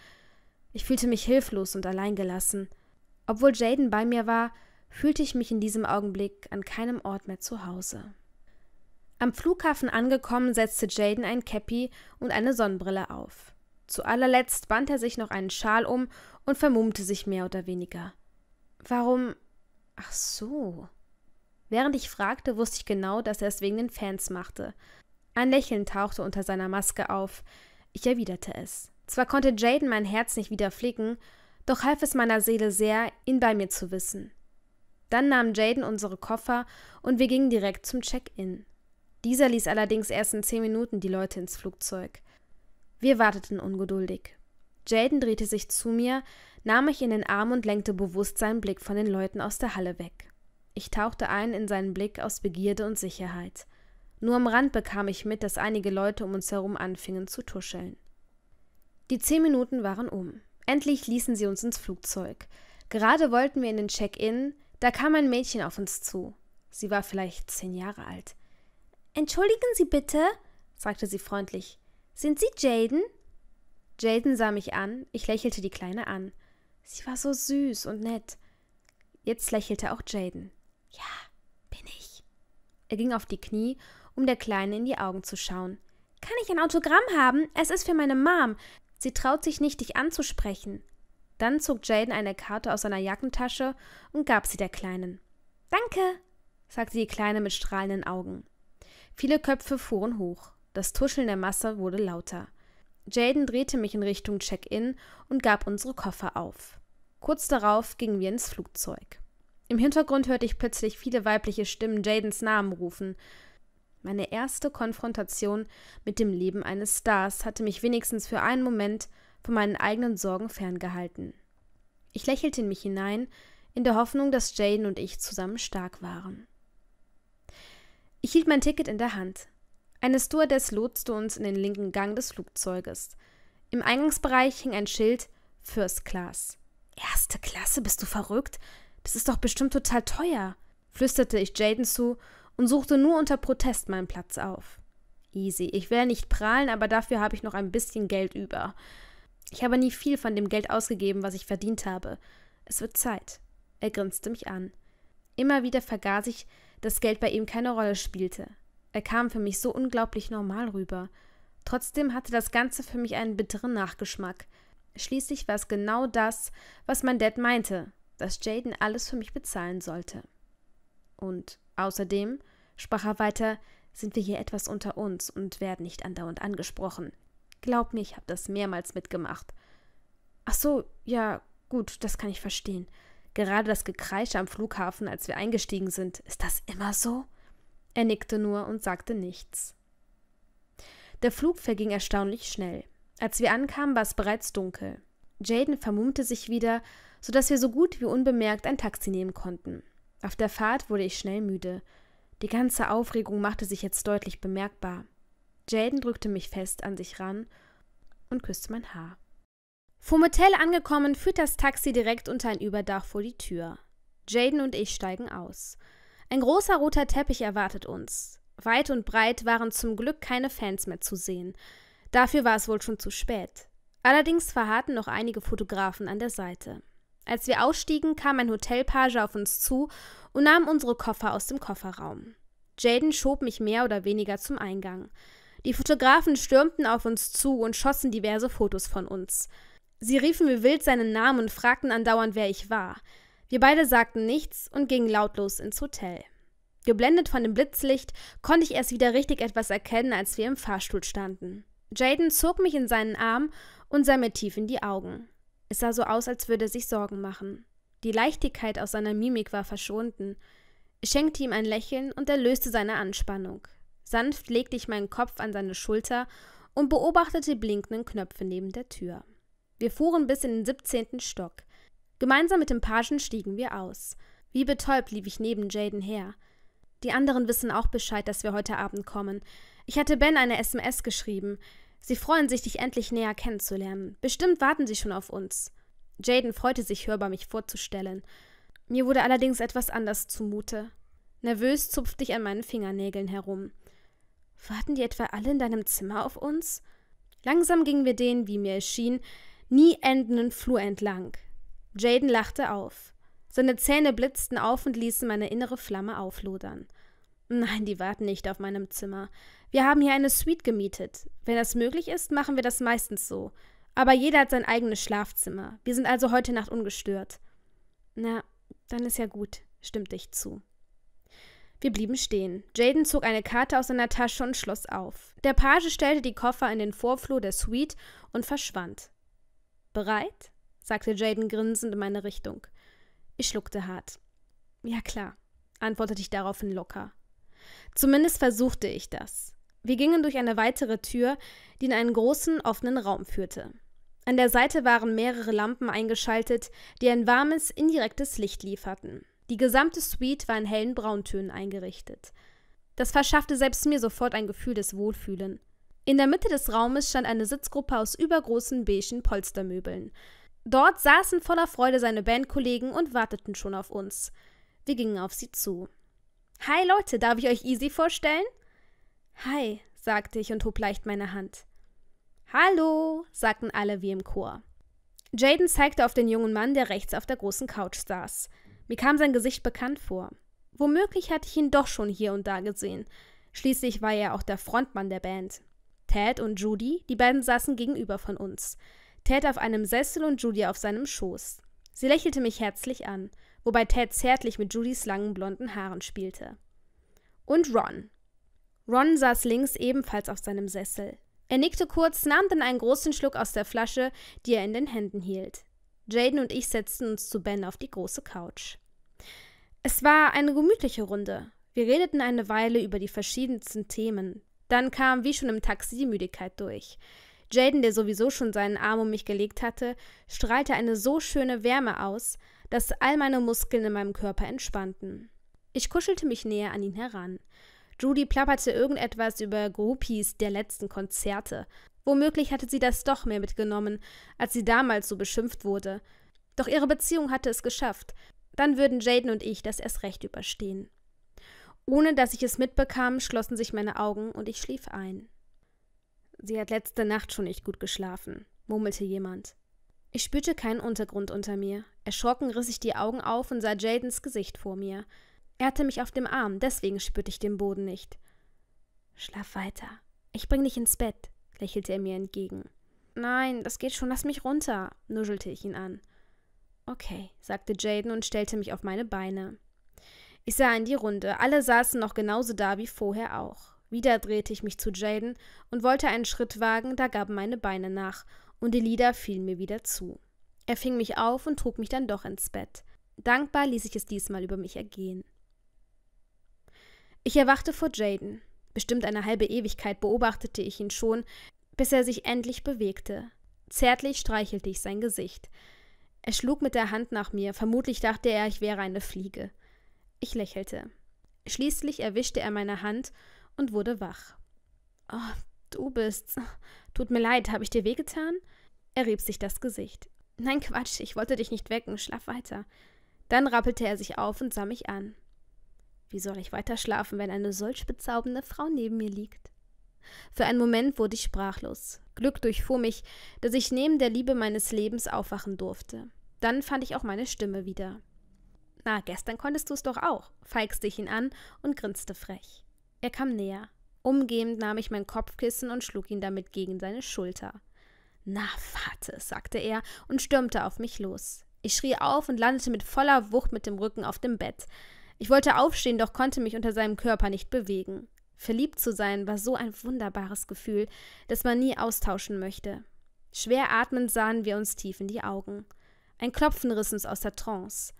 Ich fühlte mich hilflos und alleingelassen. Obwohl Jaden bei mir war, fühlte ich mich in diesem Augenblick an keinem Ort mehr zu Hause. Am Flughafen angekommen, setzte Jaden ein Cappy und eine Sonnenbrille auf. Zu allerletzt band er sich noch einen Schal um und vermummte sich mehr oder weniger. Warum? Ach so. Während ich fragte, wusste ich genau, dass er es wegen den Fans machte. Ein Lächeln tauchte unter seiner Maske auf. Ich erwiderte es. Zwar konnte Jaden mein Herz nicht wieder flicken, doch half es meiner Seele sehr, ihn bei mir zu wissen. Dann nahm Jaden unsere Koffer und wir gingen direkt zum Check-in. Dieser ließ allerdings erst in zehn Minuten die Leute ins Flugzeug. Wir warteten ungeduldig. Jaden drehte sich zu mir, nahm mich in den Arm und lenkte bewusst seinen Blick von den Leuten aus der Halle weg. Ich tauchte ein in seinen Blick aus Begierde und Sicherheit. Nur am Rand bekam ich mit, dass einige Leute um uns herum anfingen zu tuscheln. Die zehn Minuten waren um. Endlich ließen sie uns ins Flugzeug. Gerade wollten wir in den Check-in, da kam ein Mädchen auf uns zu. Sie war vielleicht zehn Jahre alt. Entschuldigen Sie bitte, sagte sie freundlich. Sind Sie Jaden? Jaden sah mich an, ich lächelte die Kleine an. Sie war so süß und nett. Jetzt lächelte auch Jaden. Ja, bin ich. Er ging auf die Knie, um der Kleine in die Augen zu schauen. Kann ich ein Autogramm haben? Es ist für meine Mom. Sie traut sich nicht, dich anzusprechen. Dann zog Jaden eine Karte aus seiner Jackentasche und gab sie der Kleinen. Danke, sagte die Kleine mit strahlenden Augen. Viele Köpfe fuhren hoch. Das Tuscheln der Masse wurde lauter. Jaden drehte mich in Richtung Check-in und gab unsere Koffer auf. Kurz darauf gingen wir ins Flugzeug. Im Hintergrund hörte ich plötzlich viele weibliche Stimmen Jadens Namen rufen. Meine erste Konfrontation mit dem Leben eines Stars hatte mich wenigstens für einen Moment von meinen eigenen Sorgen ferngehalten. Ich lächelte in mich hinein, in der Hoffnung, dass Jaden und ich zusammen stark waren. Ich hielt mein Ticket in der Hand. Eine Stewardess lotste uns in den linken Gang des Flugzeuges. Im Eingangsbereich hing ein Schild First Class. Erste Klasse, bist du verrückt? Das ist doch bestimmt total teuer, flüsterte ich Jaden zu und suchte nur unter Protest meinen Platz auf. Easy, ich will nicht prahlen, aber dafür habe ich noch ein bisschen Geld über. Ich habe nie viel von dem Geld ausgegeben, was ich verdient habe. Es wird Zeit. Er grinste mich an. Immer wieder vergaß ich, dass Geld bei ihm keine Rolle spielte. Er kam für mich so unglaublich normal rüber. Trotzdem hatte das Ganze für mich einen bitteren Nachgeschmack. Schließlich war es genau das, was mein Dad meinte, dass Jaden alles für mich bezahlen sollte. Und außerdem, sprach er weiter, sind wir hier etwas unter uns und werden nicht andauernd angesprochen. Glaub mir, ich habe das mehrmals mitgemacht. Ach so, ja, gut, das kann ich verstehen. Gerade das Gekreisch am Flughafen, als wir eingestiegen sind, ist das immer so? Er nickte nur und sagte nichts. Der Flug verging erstaunlich schnell. Als wir ankamen, war es bereits dunkel. Jaden vermummte sich wieder, so dass wir so gut wie unbemerkt ein Taxi nehmen konnten. Auf der Fahrt wurde ich schnell müde. Die ganze Aufregung machte sich jetzt deutlich bemerkbar. Jaden drückte mich fest an sich ran und küsste mein Haar. Vom Hotel angekommen, führt das Taxi direkt unter ein Überdach vor die Tür. Jaden und ich steigen aus. Ein großer roter Teppich erwartet uns. Weit und breit waren zum Glück keine Fans mehr zu sehen. Dafür war es wohl schon zu spät. Allerdings verharrten noch einige Fotografen an der Seite. Als wir ausstiegen, kam ein Hotelpage auf uns zu und nahm unsere Koffer aus dem Kofferraum. Jaden schob mich mehr oder weniger zum Eingang. Die Fotografen stürmten auf uns zu und schossen diverse Fotos von uns. Sie riefen mir wild seinen Namen und fragten andauernd, wer ich war. Wir beide sagten nichts und gingen lautlos ins Hotel. Geblendet von dem Blitzlicht konnte ich erst wieder richtig etwas erkennen, als wir im Fahrstuhl standen. Jaden zog mich in seinen Arm und sah mir tief in die Augen. Es sah so aus, als würde er sich Sorgen machen. Die Leichtigkeit aus seiner Mimik war verschwunden. Ich schenkte ihm ein Lächeln und er löste seine Anspannung. Sanft legte ich meinen Kopf an seine Schulter und beobachtete die blinkenden Knöpfe neben der Tür. Wir fuhren bis in den 17. Stock. Gemeinsam mit dem Pagen stiegen wir aus. Wie betäubt lief ich neben Jaden her. Die anderen wissen auch Bescheid, dass wir heute Abend kommen. Ich hatte Ben eine SMS geschrieben. Sie freuen sich, dich endlich näher kennenzulernen. Bestimmt warten sie schon auf uns. Jaden freute sich hörbar, mich vorzustellen. Mir wurde allerdings etwas anders zumute. Nervös zupfte ich an meinen Fingernägeln herum. Warten die etwa alle in deinem Zimmer auf uns? Langsam gingen wir den, wie mir es schien, nie endenden Flur entlang. Jaden lachte auf. Seine Zähne blitzten auf und ließen meine innere Flamme auflodern. Nein, die warten nicht auf meinem Zimmer. Wir haben hier eine Suite gemietet. Wenn das möglich ist, machen wir das meistens so. Aber jeder hat sein eigenes Schlafzimmer. Wir sind also heute Nacht ungestört. Na, dann ist ja gut, stimmte ich zu. Wir blieben stehen. Jaden zog eine Karte aus seiner Tasche und schloss auf. Der Page stellte die Koffer in den Vorflur der Suite und verschwand. Bereit? sagte Jaden grinsend in meine Richtung. Ich schluckte hart. Ja klar, antwortete ich daraufhin locker. Zumindest versuchte ich das. Wir gingen durch eine weitere Tür, die in einen großen, offenen Raum führte. An der Seite waren mehrere Lampen eingeschaltet, die ein warmes, indirektes Licht lieferten. Die gesamte Suite war in hellen Brauntönen eingerichtet. Das verschaffte selbst mir sofort ein Gefühl des Wohlfühlen. In der Mitte des Raumes stand eine Sitzgruppe aus übergroßen beigen Polstermöbeln, Dort saßen voller Freude seine Bandkollegen und warteten schon auf uns. Wir gingen auf sie zu. Hi Leute, darf ich euch Easy vorstellen? Hi, sagte ich und hob leicht meine Hand. Hallo, sagten alle wie im Chor. Jaden zeigte auf den jungen Mann, der rechts auf der großen Couch saß. Mir kam sein Gesicht bekannt vor. Womöglich hatte ich ihn doch schon hier und da gesehen. Schließlich war er auch der Frontmann der Band. Ted und Judy, die beiden saßen gegenüber von uns. Ted auf einem Sessel und Judy auf seinem Schoß. Sie lächelte mich herzlich an, wobei Ted zärtlich mit Judys langen blonden Haaren spielte. Und Ron. Ron saß links ebenfalls auf seinem Sessel. Er nickte kurz, nahm dann einen großen Schluck aus der Flasche, die er in den Händen hielt. Jaden und ich setzten uns zu Ben auf die große Couch. Es war eine gemütliche Runde. Wir redeten eine Weile über die verschiedensten Themen. Dann kam, wie schon im Taxi, die Müdigkeit durch. Jaden, der sowieso schon seinen Arm um mich gelegt hatte, strahlte eine so schöne Wärme aus, dass all meine Muskeln in meinem Körper entspannten. Ich kuschelte mich näher an ihn heran. Judy plapperte irgendetwas über Groupies der letzten Konzerte. Womöglich hatte sie das doch mehr mitgenommen, als sie damals so beschimpft wurde. Doch ihre Beziehung hatte es geschafft. Dann würden Jaden und ich das erst recht überstehen. Ohne dass ich es mitbekam, schlossen sich meine Augen und ich schlief ein. Sie hat letzte Nacht schon nicht gut geschlafen, murmelte jemand. Ich spürte keinen Untergrund unter mir. Erschrocken riss ich die Augen auf und sah Jadens Gesicht vor mir. Er hatte mich auf dem Arm, deswegen spürte ich den Boden nicht. Schlaf weiter. Ich bring dich ins Bett, lächelte er mir entgegen. Nein, das geht schon, lass mich runter, nuschelte ich ihn an. Okay, sagte Jaden und stellte mich auf meine Beine. Ich sah in die Runde. Alle saßen noch genauso da wie vorher auch. Wieder drehte ich mich zu Jaden und wollte einen Schritt wagen, da gaben meine Beine nach und Elida fiel mir wieder zu. Er fing mich auf und trug mich dann doch ins Bett. Dankbar ließ ich es diesmal über mich ergehen. Ich erwachte vor Jaden. Bestimmt eine halbe Ewigkeit beobachtete ich ihn schon, bis er sich endlich bewegte. Zärtlich streichelte ich sein Gesicht. Er schlug mit der Hand nach mir, vermutlich dachte er, ich wäre eine Fliege. Ich lächelte. Schließlich erwischte er meine Hand und wurde wach. Oh, du bist's. Tut mir leid, habe ich dir wehgetan? Er rieb sich das Gesicht. Nein, Quatsch, ich wollte dich nicht wecken, schlaf weiter. Dann rappelte er sich auf und sah mich an. Wie soll ich weiter schlafen, wenn eine solch bezaubernde Frau neben mir liegt? Für einen Moment wurde ich sprachlos. Glück durchfuhr mich, dass ich neben der Liebe meines Lebens aufwachen durfte. Dann fand ich auch meine Stimme wieder. Na, gestern konntest du es doch auch, feigste ich ihn an und grinste frech. Er kam näher. Umgehend nahm ich mein Kopfkissen und schlug ihn damit gegen seine Schulter. Na, warte, sagte er und stürmte auf mich los. Ich schrie auf und landete mit voller Wucht mit dem Rücken auf dem Bett. Ich wollte aufstehen, doch konnte mich unter seinem Körper nicht bewegen. Verliebt zu sein war so ein wunderbares Gefühl, das man nie austauschen möchte. Schwer atmend sahen wir uns tief in die Augen. Ein Klopfen riss uns aus der Trance.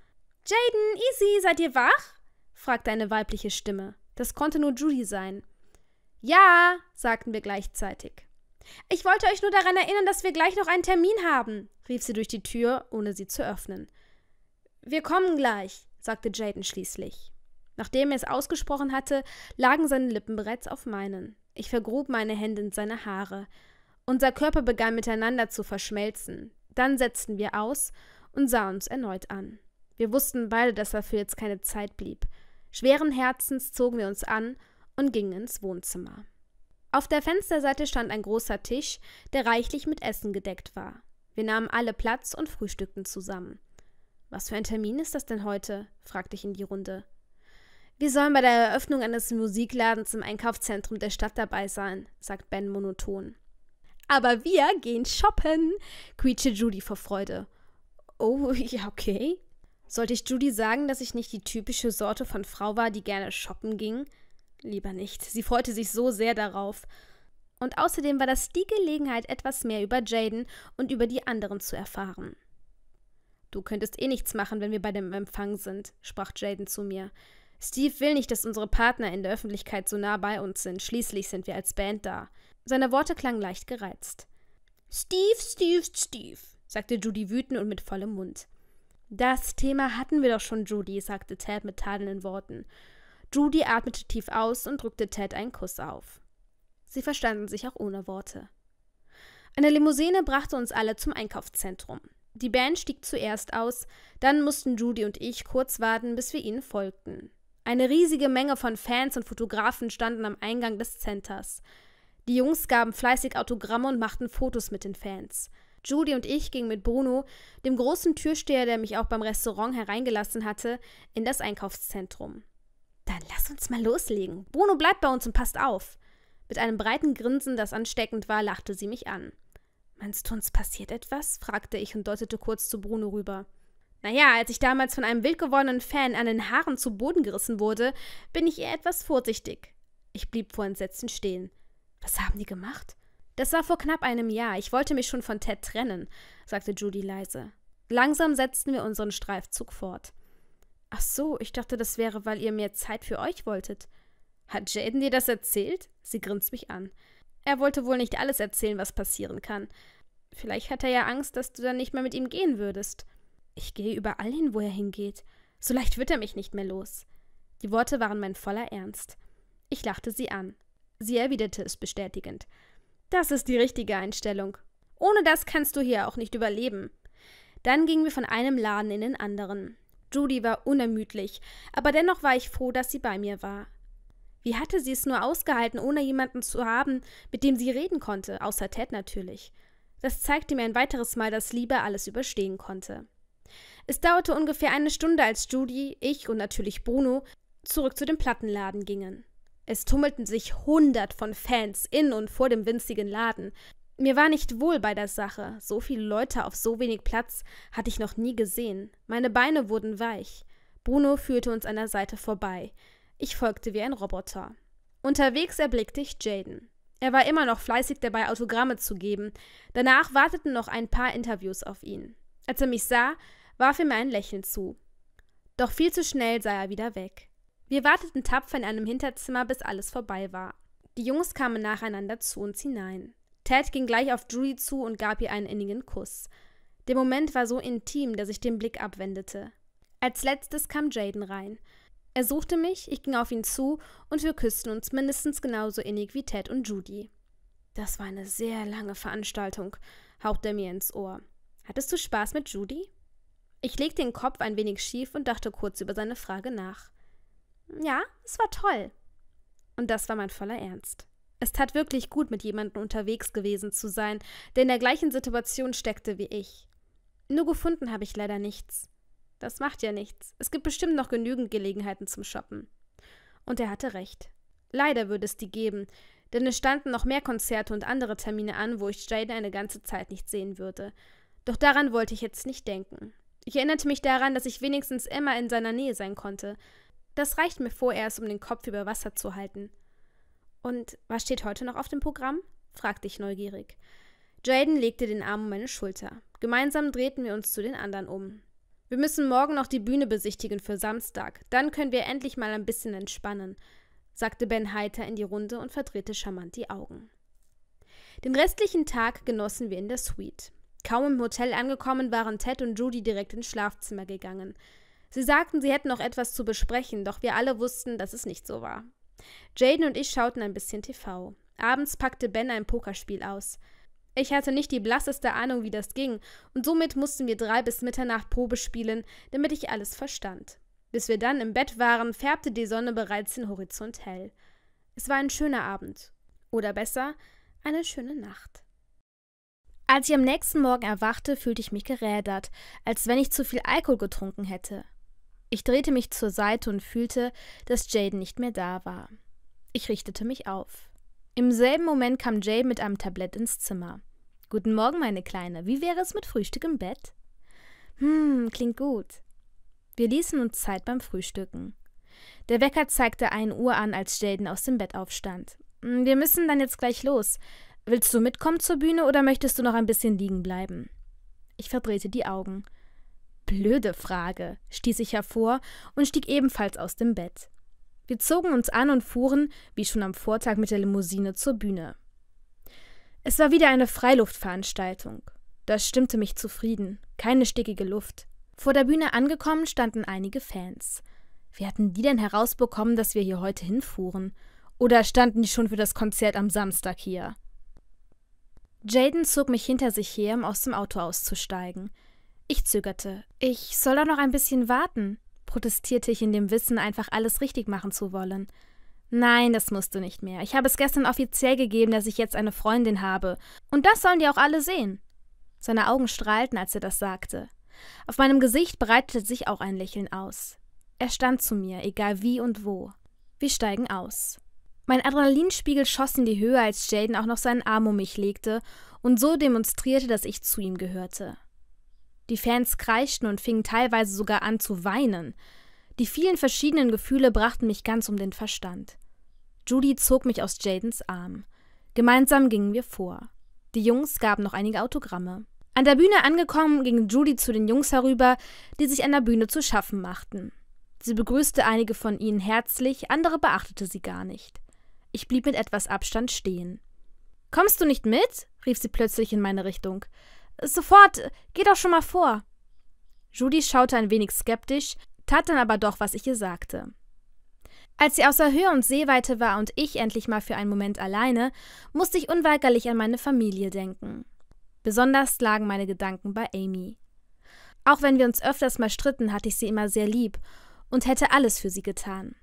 Jaden, Easy, seid ihr wach? fragte eine weibliche Stimme. Das konnte nur Judy sein. Ja, sagten wir gleichzeitig. Ich wollte euch nur daran erinnern, dass wir gleich noch einen Termin haben, rief sie durch die Tür, ohne sie zu öffnen. Wir kommen gleich, sagte Jaden schließlich. Nachdem er es ausgesprochen hatte, lagen seine Lippen bereits auf meinen. Ich vergrub meine Hände in seine Haare. Unser Körper begann miteinander zu verschmelzen. Dann setzten wir aus und sahen uns erneut an. Wir wussten beide, dass dafür jetzt keine Zeit blieb. Schweren Herzens zogen wir uns an und gingen ins Wohnzimmer. Auf der Fensterseite stand ein großer Tisch, der reichlich mit Essen gedeckt war. Wir nahmen alle Platz und frühstückten zusammen. Was für ein Termin ist das denn heute? fragte ich in die Runde. Wir sollen bei der Eröffnung eines Musikladens im Einkaufszentrum der Stadt dabei sein, sagt Ben monoton. Aber wir gehen shoppen, quietsche Judy vor Freude. Oh, ja, okay, sollte ich Judy sagen, dass ich nicht die typische Sorte von Frau war, die gerne shoppen ging? Lieber nicht. Sie freute sich so sehr darauf. Und außerdem war das die Gelegenheit, etwas mehr über Jaden und über die anderen zu erfahren. Du könntest eh nichts machen, wenn wir bei dem Empfang sind, sprach Jaden zu mir. Steve will nicht, dass unsere Partner in der Öffentlichkeit so nah bei uns sind. Schließlich sind wir als Band da. Seine Worte klangen leicht gereizt. Steve, Steve, Steve, sagte Judy wütend und mit vollem Mund. Das Thema hatten wir doch schon, Judy, sagte Ted mit tadelnden Worten. Judy atmete tief aus und drückte Ted einen Kuss auf. Sie verstanden sich auch ohne Worte. Eine Limousine brachte uns alle zum Einkaufszentrum. Die Band stieg zuerst aus, dann mussten Judy und ich kurz warten, bis wir ihnen folgten. Eine riesige Menge von Fans und Fotografen standen am Eingang des Centers. Die Jungs gaben fleißig Autogramme und machten Fotos mit den Fans. Judy und ich gingen mit Bruno, dem großen Türsteher, der mich auch beim Restaurant hereingelassen hatte, in das Einkaufszentrum. Dann lass uns mal loslegen. Bruno bleibt bei uns und passt auf. Mit einem breiten Grinsen, das ansteckend war, lachte sie mich an. Meinst du, uns passiert etwas? fragte ich und deutete kurz zu Bruno rüber. Naja, als ich damals von einem wildgewordenen Fan an den Haaren zu Boden gerissen wurde, bin ich ihr etwas vorsichtig. Ich blieb vor Entsetzen stehen. Was haben die gemacht? Das war vor knapp einem Jahr. Ich wollte mich schon von Ted trennen, sagte Judy leise. Langsam setzten wir unseren Streifzug fort. Ach so, ich dachte, das wäre, weil ihr mehr Zeit für euch wolltet. Hat Jaden dir das erzählt? Sie grinst mich an. Er wollte wohl nicht alles erzählen, was passieren kann. Vielleicht hat er ja Angst, dass du dann nicht mehr mit ihm gehen würdest. Ich gehe überall hin, wo er hingeht. So leicht wird er mich nicht mehr los. Die Worte waren mein voller Ernst. Ich lachte sie an. Sie erwiderte es bestätigend. Das ist die richtige Einstellung. Ohne das kannst du hier auch nicht überleben. Dann gingen wir von einem Laden in den anderen. Judy war unermüdlich, aber dennoch war ich froh, dass sie bei mir war. Wie hatte sie es nur ausgehalten, ohne jemanden zu haben, mit dem sie reden konnte, außer Ted natürlich. Das zeigte mir ein weiteres Mal, dass Liebe alles überstehen konnte. Es dauerte ungefähr eine Stunde, als Judy, ich und natürlich Bruno zurück zu dem Plattenladen gingen. Es tummelten sich hundert von Fans in und vor dem winzigen Laden. Mir war nicht wohl bei der Sache. So viele Leute auf so wenig Platz hatte ich noch nie gesehen. Meine Beine wurden weich. Bruno führte uns an der Seite vorbei. Ich folgte wie ein Roboter. Unterwegs erblickte ich Jaden. Er war immer noch fleißig dabei, Autogramme zu geben. Danach warteten noch ein paar Interviews auf ihn. Als er mich sah, warf er mir ein Lächeln zu. Doch viel zu schnell sah er wieder weg. Wir warteten tapfer in einem Hinterzimmer, bis alles vorbei war. Die Jungs kamen nacheinander zu uns hinein. Ted ging gleich auf Judy zu und gab ihr einen innigen Kuss. Der Moment war so intim, dass ich den Blick abwendete. Als letztes kam Jaden rein. Er suchte mich, ich ging auf ihn zu und wir küssten uns mindestens genauso innig wie Ted und Judy. Das war eine sehr lange Veranstaltung, hauchte er mir ins Ohr. Hattest du Spaß mit Judy? Ich legte den Kopf ein wenig schief und dachte kurz über seine Frage nach. Ja, es war toll. Und das war mein voller Ernst. Es tat wirklich gut, mit jemandem unterwegs gewesen zu sein, der in der gleichen Situation steckte wie ich. Nur gefunden habe ich leider nichts. Das macht ja nichts. Es gibt bestimmt noch genügend Gelegenheiten zum Shoppen. Und er hatte recht. Leider würde es die geben, denn es standen noch mehr Konzerte und andere Termine an, wo ich Jaden eine ganze Zeit nicht sehen würde. Doch daran wollte ich jetzt nicht denken. Ich erinnerte mich daran, dass ich wenigstens immer in seiner Nähe sein konnte. Das reicht mir vorerst, um den Kopf über Wasser zu halten. Und was steht heute noch auf dem Programm? fragte ich neugierig. Jaden legte den Arm um meine Schulter. Gemeinsam drehten wir uns zu den anderen um. Wir müssen morgen noch die Bühne besichtigen für Samstag. Dann können wir endlich mal ein bisschen entspannen, sagte Ben heiter in die Runde und verdrehte charmant die Augen. Den restlichen Tag genossen wir in der Suite. Kaum im Hotel angekommen waren Ted und Judy direkt ins Schlafzimmer gegangen. Sie sagten, sie hätten noch etwas zu besprechen, doch wir alle wussten, dass es nicht so war. Jaden und ich schauten ein bisschen TV. Abends packte Ben ein Pokerspiel aus. Ich hatte nicht die blasseste Ahnung, wie das ging, und somit mussten wir drei bis Mitternacht Probe spielen, damit ich alles verstand. Bis wir dann im Bett waren, färbte die Sonne bereits den Horizont hell. Es war ein schöner Abend. Oder besser, eine schöne Nacht. Als ich am nächsten Morgen erwachte, fühlte ich mich gerädert, als wenn ich zu viel Alkohol getrunken hätte. Ich drehte mich zur Seite und fühlte, dass Jaden nicht mehr da war. Ich richtete mich auf. Im selben Moment kam Jay mit einem Tablett ins Zimmer. Guten Morgen, meine Kleine. Wie wäre es mit Frühstück im Bett? Hm, klingt gut. Wir ließen uns Zeit beim Frühstücken. Der Wecker zeigte 1 Uhr an, als Jaden aus dem Bett aufstand. Hm, wir müssen dann jetzt gleich los. Willst du mitkommen zur Bühne oder möchtest du noch ein bisschen liegen bleiben? Ich verdrehte die Augen. Blöde Frage, stieß ich hervor und stieg ebenfalls aus dem Bett. Wir zogen uns an und fuhren, wie schon am Vortag mit der Limousine, zur Bühne. Es war wieder eine Freiluftveranstaltung. Das stimmte mich zufrieden. Keine stickige Luft. Vor der Bühne angekommen standen einige Fans. Wie hatten die denn herausbekommen, dass wir hier heute hinfuhren? Oder standen die schon für das Konzert am Samstag hier? Jaden zog mich hinter sich her, um aus dem Auto auszusteigen. Ich zögerte. Ich soll doch noch ein bisschen warten, protestierte ich in dem Wissen, einfach alles richtig machen zu wollen. Nein, das musst du nicht mehr. Ich habe es gestern offiziell gegeben, dass ich jetzt eine Freundin habe. Und das sollen die auch alle sehen. Seine Augen strahlten, als er das sagte. Auf meinem Gesicht breitete sich auch ein Lächeln aus. Er stand zu mir, egal wie und wo. Wir steigen aus. Mein Adrenalinspiegel schoss in die Höhe, als Jaden auch noch seinen Arm um mich legte und so demonstrierte, dass ich zu ihm gehörte. Die Fans kreischten und fingen teilweise sogar an zu weinen. Die vielen verschiedenen Gefühle brachten mich ganz um den Verstand. Judy zog mich aus Jadens Arm. Gemeinsam gingen wir vor. Die Jungs gaben noch einige Autogramme. An der Bühne angekommen, ging Judy zu den Jungs herüber, die sich an der Bühne zu schaffen machten. Sie begrüßte einige von ihnen herzlich, andere beachtete sie gar nicht. Ich blieb mit etwas Abstand stehen. Kommst du nicht mit? rief sie plötzlich in meine Richtung. Sofort, geh doch schon mal vor. Judy schaute ein wenig skeptisch, tat dann aber doch, was ich ihr sagte. Als sie außer Höhe und Sehweite war und ich endlich mal für einen Moment alleine, musste ich unweigerlich an meine Familie denken. Besonders lagen meine Gedanken bei Amy. Auch wenn wir uns öfters mal stritten, hatte ich sie immer sehr lieb und hätte alles für sie getan.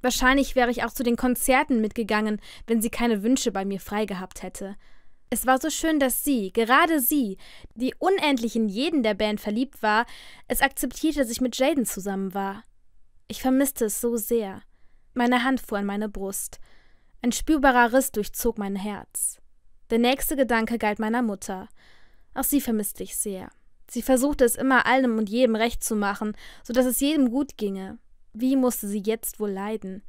Wahrscheinlich wäre ich auch zu den Konzerten mitgegangen, wenn sie keine Wünsche bei mir frei gehabt hätte. Es war so schön, dass sie, gerade sie, die unendlich in jeden der Band verliebt war, es akzeptierte, dass ich mit Jaden zusammen war. Ich vermisste es so sehr. Meine Hand fuhr an meine Brust. Ein spürbarer Riss durchzog mein Herz. Der nächste Gedanke galt meiner Mutter. Auch sie vermisste ich sehr. Sie versuchte es immer allem und jedem recht zu machen, so dass es jedem gut ginge. Wie musste sie jetzt wohl leiden?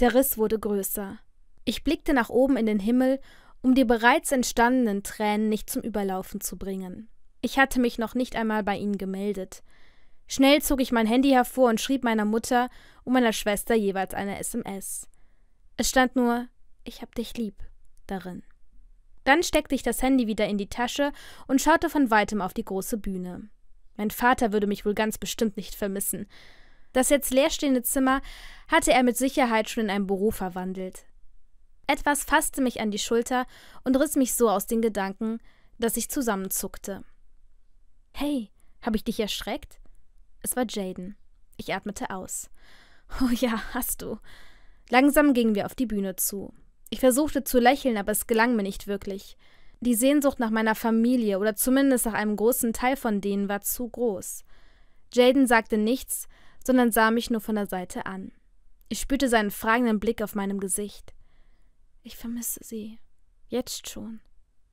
Der Riss wurde größer. Ich blickte nach oben in den Himmel um die bereits entstandenen Tränen nicht zum Überlaufen zu bringen. Ich hatte mich noch nicht einmal bei ihnen gemeldet. Schnell zog ich mein Handy hervor und schrieb meiner Mutter und meiner Schwester jeweils eine SMS. Es stand nur Ich hab dich lieb darin. Dann steckte ich das Handy wieder in die Tasche und schaute von weitem auf die große Bühne. Mein Vater würde mich wohl ganz bestimmt nicht vermissen. Das jetzt leerstehende Zimmer hatte er mit Sicherheit schon in ein Büro verwandelt. Etwas fasste mich an die Schulter und riss mich so aus den Gedanken, dass ich zusammenzuckte. Hey, habe ich dich erschreckt? Es war Jaden. Ich atmete aus. Oh ja, hast du. Langsam gingen wir auf die Bühne zu. Ich versuchte zu lächeln, aber es gelang mir nicht wirklich. Die Sehnsucht nach meiner Familie oder zumindest nach einem großen Teil von denen war zu groß. Jaden sagte nichts, sondern sah mich nur von der Seite an. Ich spürte seinen fragenden Blick auf meinem Gesicht. Ich vermisse sie. Jetzt schon,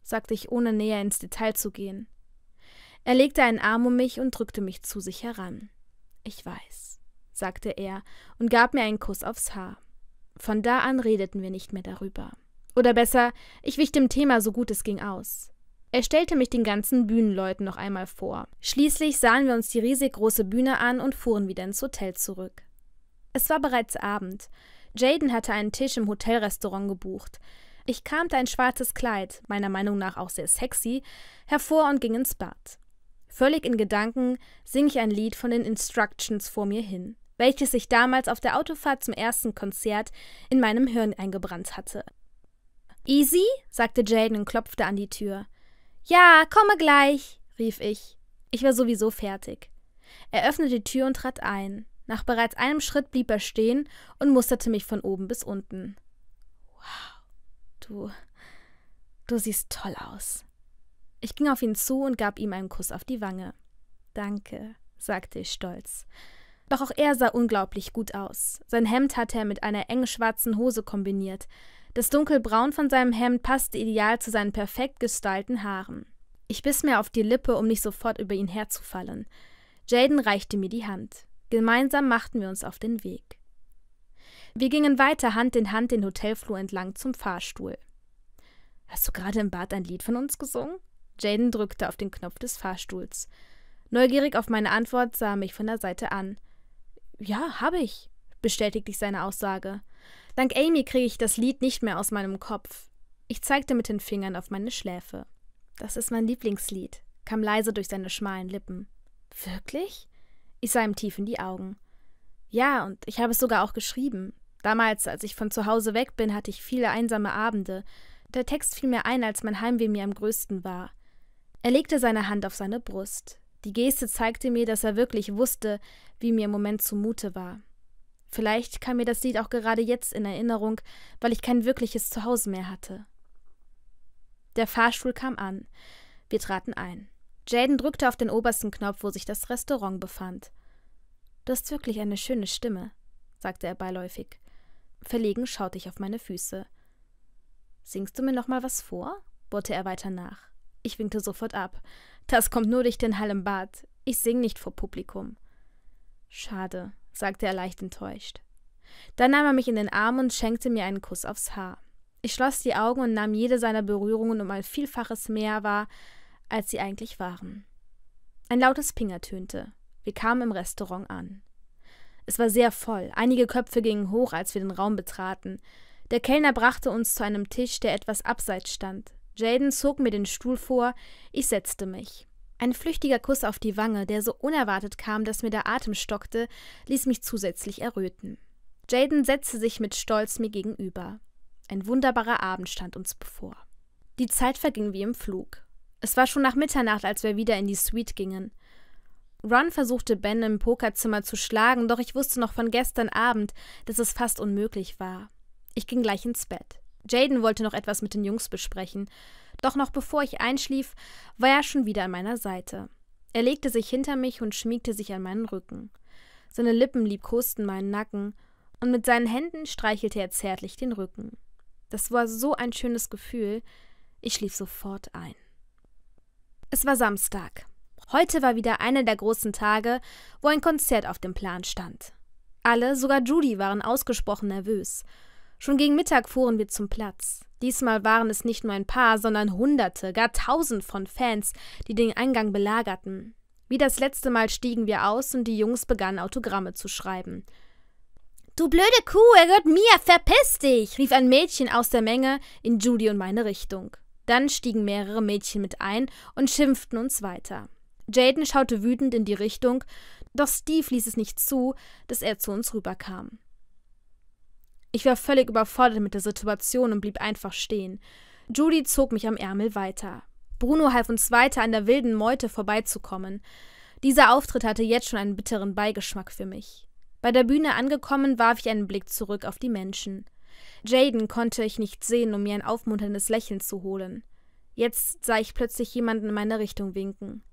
sagte ich, ohne näher ins Detail zu gehen. Er legte einen Arm um mich und drückte mich zu sich heran. Ich weiß, sagte er und gab mir einen Kuss aufs Haar. Von da an redeten wir nicht mehr darüber. Oder besser, ich wich dem Thema so gut es ging aus. Er stellte mich den ganzen Bühnenleuten noch einmal vor. Schließlich sahen wir uns die riesig große Bühne an und fuhren wieder ins Hotel zurück. Es war bereits Abend. Jaden hatte einen Tisch im Hotelrestaurant gebucht. Ich kramte ein schwarzes Kleid, meiner Meinung nach auch sehr sexy, hervor und ging ins Bad. Völlig in Gedanken sing ich ein Lied von den Instructions vor mir hin, welches ich damals auf der Autofahrt zum ersten Konzert in meinem Hirn eingebrannt hatte. Easy? sagte Jaden und klopfte an die Tür. Ja, komme gleich, rief ich. Ich war sowieso fertig. Er öffnete die Tür und trat ein. Nach bereits einem Schritt blieb er stehen und musterte mich von oben bis unten. Wow, du. Du siehst toll aus. Ich ging auf ihn zu und gab ihm einen Kuss auf die Wange. Danke, sagte ich stolz. Doch auch er sah unglaublich gut aus. Sein Hemd hatte er mit einer engen schwarzen Hose kombiniert. Das Dunkelbraun von seinem Hemd passte ideal zu seinen perfekt gestylten Haaren. Ich biss mir auf die Lippe, um nicht sofort über ihn herzufallen. Jaden reichte mir die Hand. Gemeinsam machten wir uns auf den Weg. Wir gingen weiter Hand in Hand den Hotelflur entlang zum Fahrstuhl. Hast du gerade im Bad ein Lied von uns gesungen? Jaden drückte auf den Knopf des Fahrstuhls. Neugierig auf meine Antwort sah er mich von der Seite an. Ja, habe ich, bestätigte ich seine Aussage. Dank Amy kriege ich das Lied nicht mehr aus meinem Kopf. Ich zeigte mit den Fingern auf meine Schläfe. Das ist mein Lieblingslied, kam leise durch seine schmalen Lippen. Wirklich? Ich sah ihm tief in die Augen. Ja, und ich habe es sogar auch geschrieben. Damals, als ich von zu Hause weg bin, hatte ich viele einsame Abende. Der Text fiel mir ein, als mein Heimweh mir am größten war. Er legte seine Hand auf seine Brust. Die Geste zeigte mir, dass er wirklich wusste, wie mir im Moment zumute war. Vielleicht kam mir das Lied auch gerade jetzt in Erinnerung, weil ich kein wirkliches Zuhause mehr hatte. Der Fahrstuhl kam an. Wir traten ein. Jaden drückte auf den obersten Knopf, wo sich das Restaurant befand. Du hast wirklich eine schöne Stimme, sagte er beiläufig. Verlegen schaute ich auf meine Füße. Singst du mir noch mal was vor? bohrte er weiter nach. Ich winkte sofort ab. Das kommt nur durch den Hall im Bad. Ich sing nicht vor Publikum. Schade, sagte er leicht enttäuscht. Dann nahm er mich in den Arm und schenkte mir einen Kuss aufs Haar. Ich schloss die Augen und nahm jede seiner Berührungen um ein Vielfaches mehr wahr, als sie eigentlich waren. Ein lautes Pinger tönte. Wir kamen im Restaurant an. Es war sehr voll. Einige Köpfe gingen hoch, als wir den Raum betraten. Der Kellner brachte uns zu einem Tisch, der etwas abseits stand. Jaden zog mir den Stuhl vor, ich setzte mich. Ein flüchtiger Kuss auf die Wange, der so unerwartet kam, dass mir der Atem stockte, ließ mich zusätzlich erröten. Jaden setzte sich mit Stolz mir gegenüber. Ein wunderbarer Abend stand uns bevor. Die Zeit verging wie im Flug. Es war schon nach Mitternacht, als wir wieder in die Suite gingen. Ron versuchte Ben im Pokerzimmer zu schlagen, doch ich wusste noch von gestern Abend, dass es fast unmöglich war. Ich ging gleich ins Bett. Jaden wollte noch etwas mit den Jungs besprechen, doch noch bevor ich einschlief, war er schon wieder an meiner Seite. Er legte sich hinter mich und schmiegte sich an meinen Rücken. Seine Lippen liebkosten meinen Nacken, und mit seinen Händen streichelte er zärtlich den Rücken. Das war so ein schönes Gefühl, ich schlief sofort ein. Es war Samstag. Heute war wieder einer der großen Tage, wo ein Konzert auf dem Plan stand. Alle, sogar Judy, waren ausgesprochen nervös. Schon gegen Mittag fuhren wir zum Platz. Diesmal waren es nicht nur ein paar, sondern Hunderte, gar Tausend von Fans, die den Eingang belagerten. Wie das letzte Mal stiegen wir aus und die Jungs begannen Autogramme zu schreiben. Du blöde Kuh, er gehört mir, verpiss dich! rief ein Mädchen aus der Menge in Judy und meine Richtung. Dann stiegen mehrere Mädchen mit ein und schimpften uns weiter. Jaden schaute wütend in die Richtung, doch Steve ließ es nicht zu, dass er zu uns rüberkam. Ich war völlig überfordert mit der Situation und blieb einfach stehen. Judy zog mich am Ärmel weiter. Bruno half uns weiter, an der wilden Meute vorbeizukommen. Dieser Auftritt hatte jetzt schon einen bitteren Beigeschmack für mich. Bei der Bühne angekommen, warf ich einen Blick zurück auf die Menschen. Jaden konnte ich nicht sehen, um mir ein aufmunterndes Lächeln zu holen. Jetzt sah ich plötzlich jemanden in meine Richtung winken.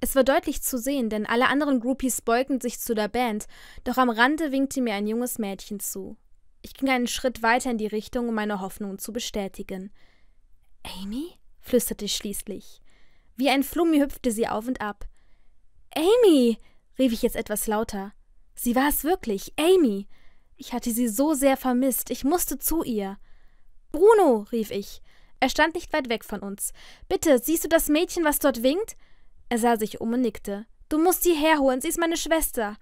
Es war deutlich zu sehen, denn alle anderen Groupies beugten sich zu der Band, doch am Rande winkte mir ein junges Mädchen zu. Ich ging einen Schritt weiter in die Richtung, um meine Hoffnungen zu bestätigen. Amy? flüsterte ich schließlich. Wie ein Flummi hüpfte sie auf und ab. Amy! rief ich jetzt etwas lauter. Sie war es wirklich, Amy! Ich hatte sie so sehr vermisst, ich musste zu ihr. Bruno, rief ich. Er stand nicht weit weg von uns. Bitte, siehst du das Mädchen, was dort winkt? Er sah sich um und nickte. Du musst sie herholen, sie ist meine Schwester.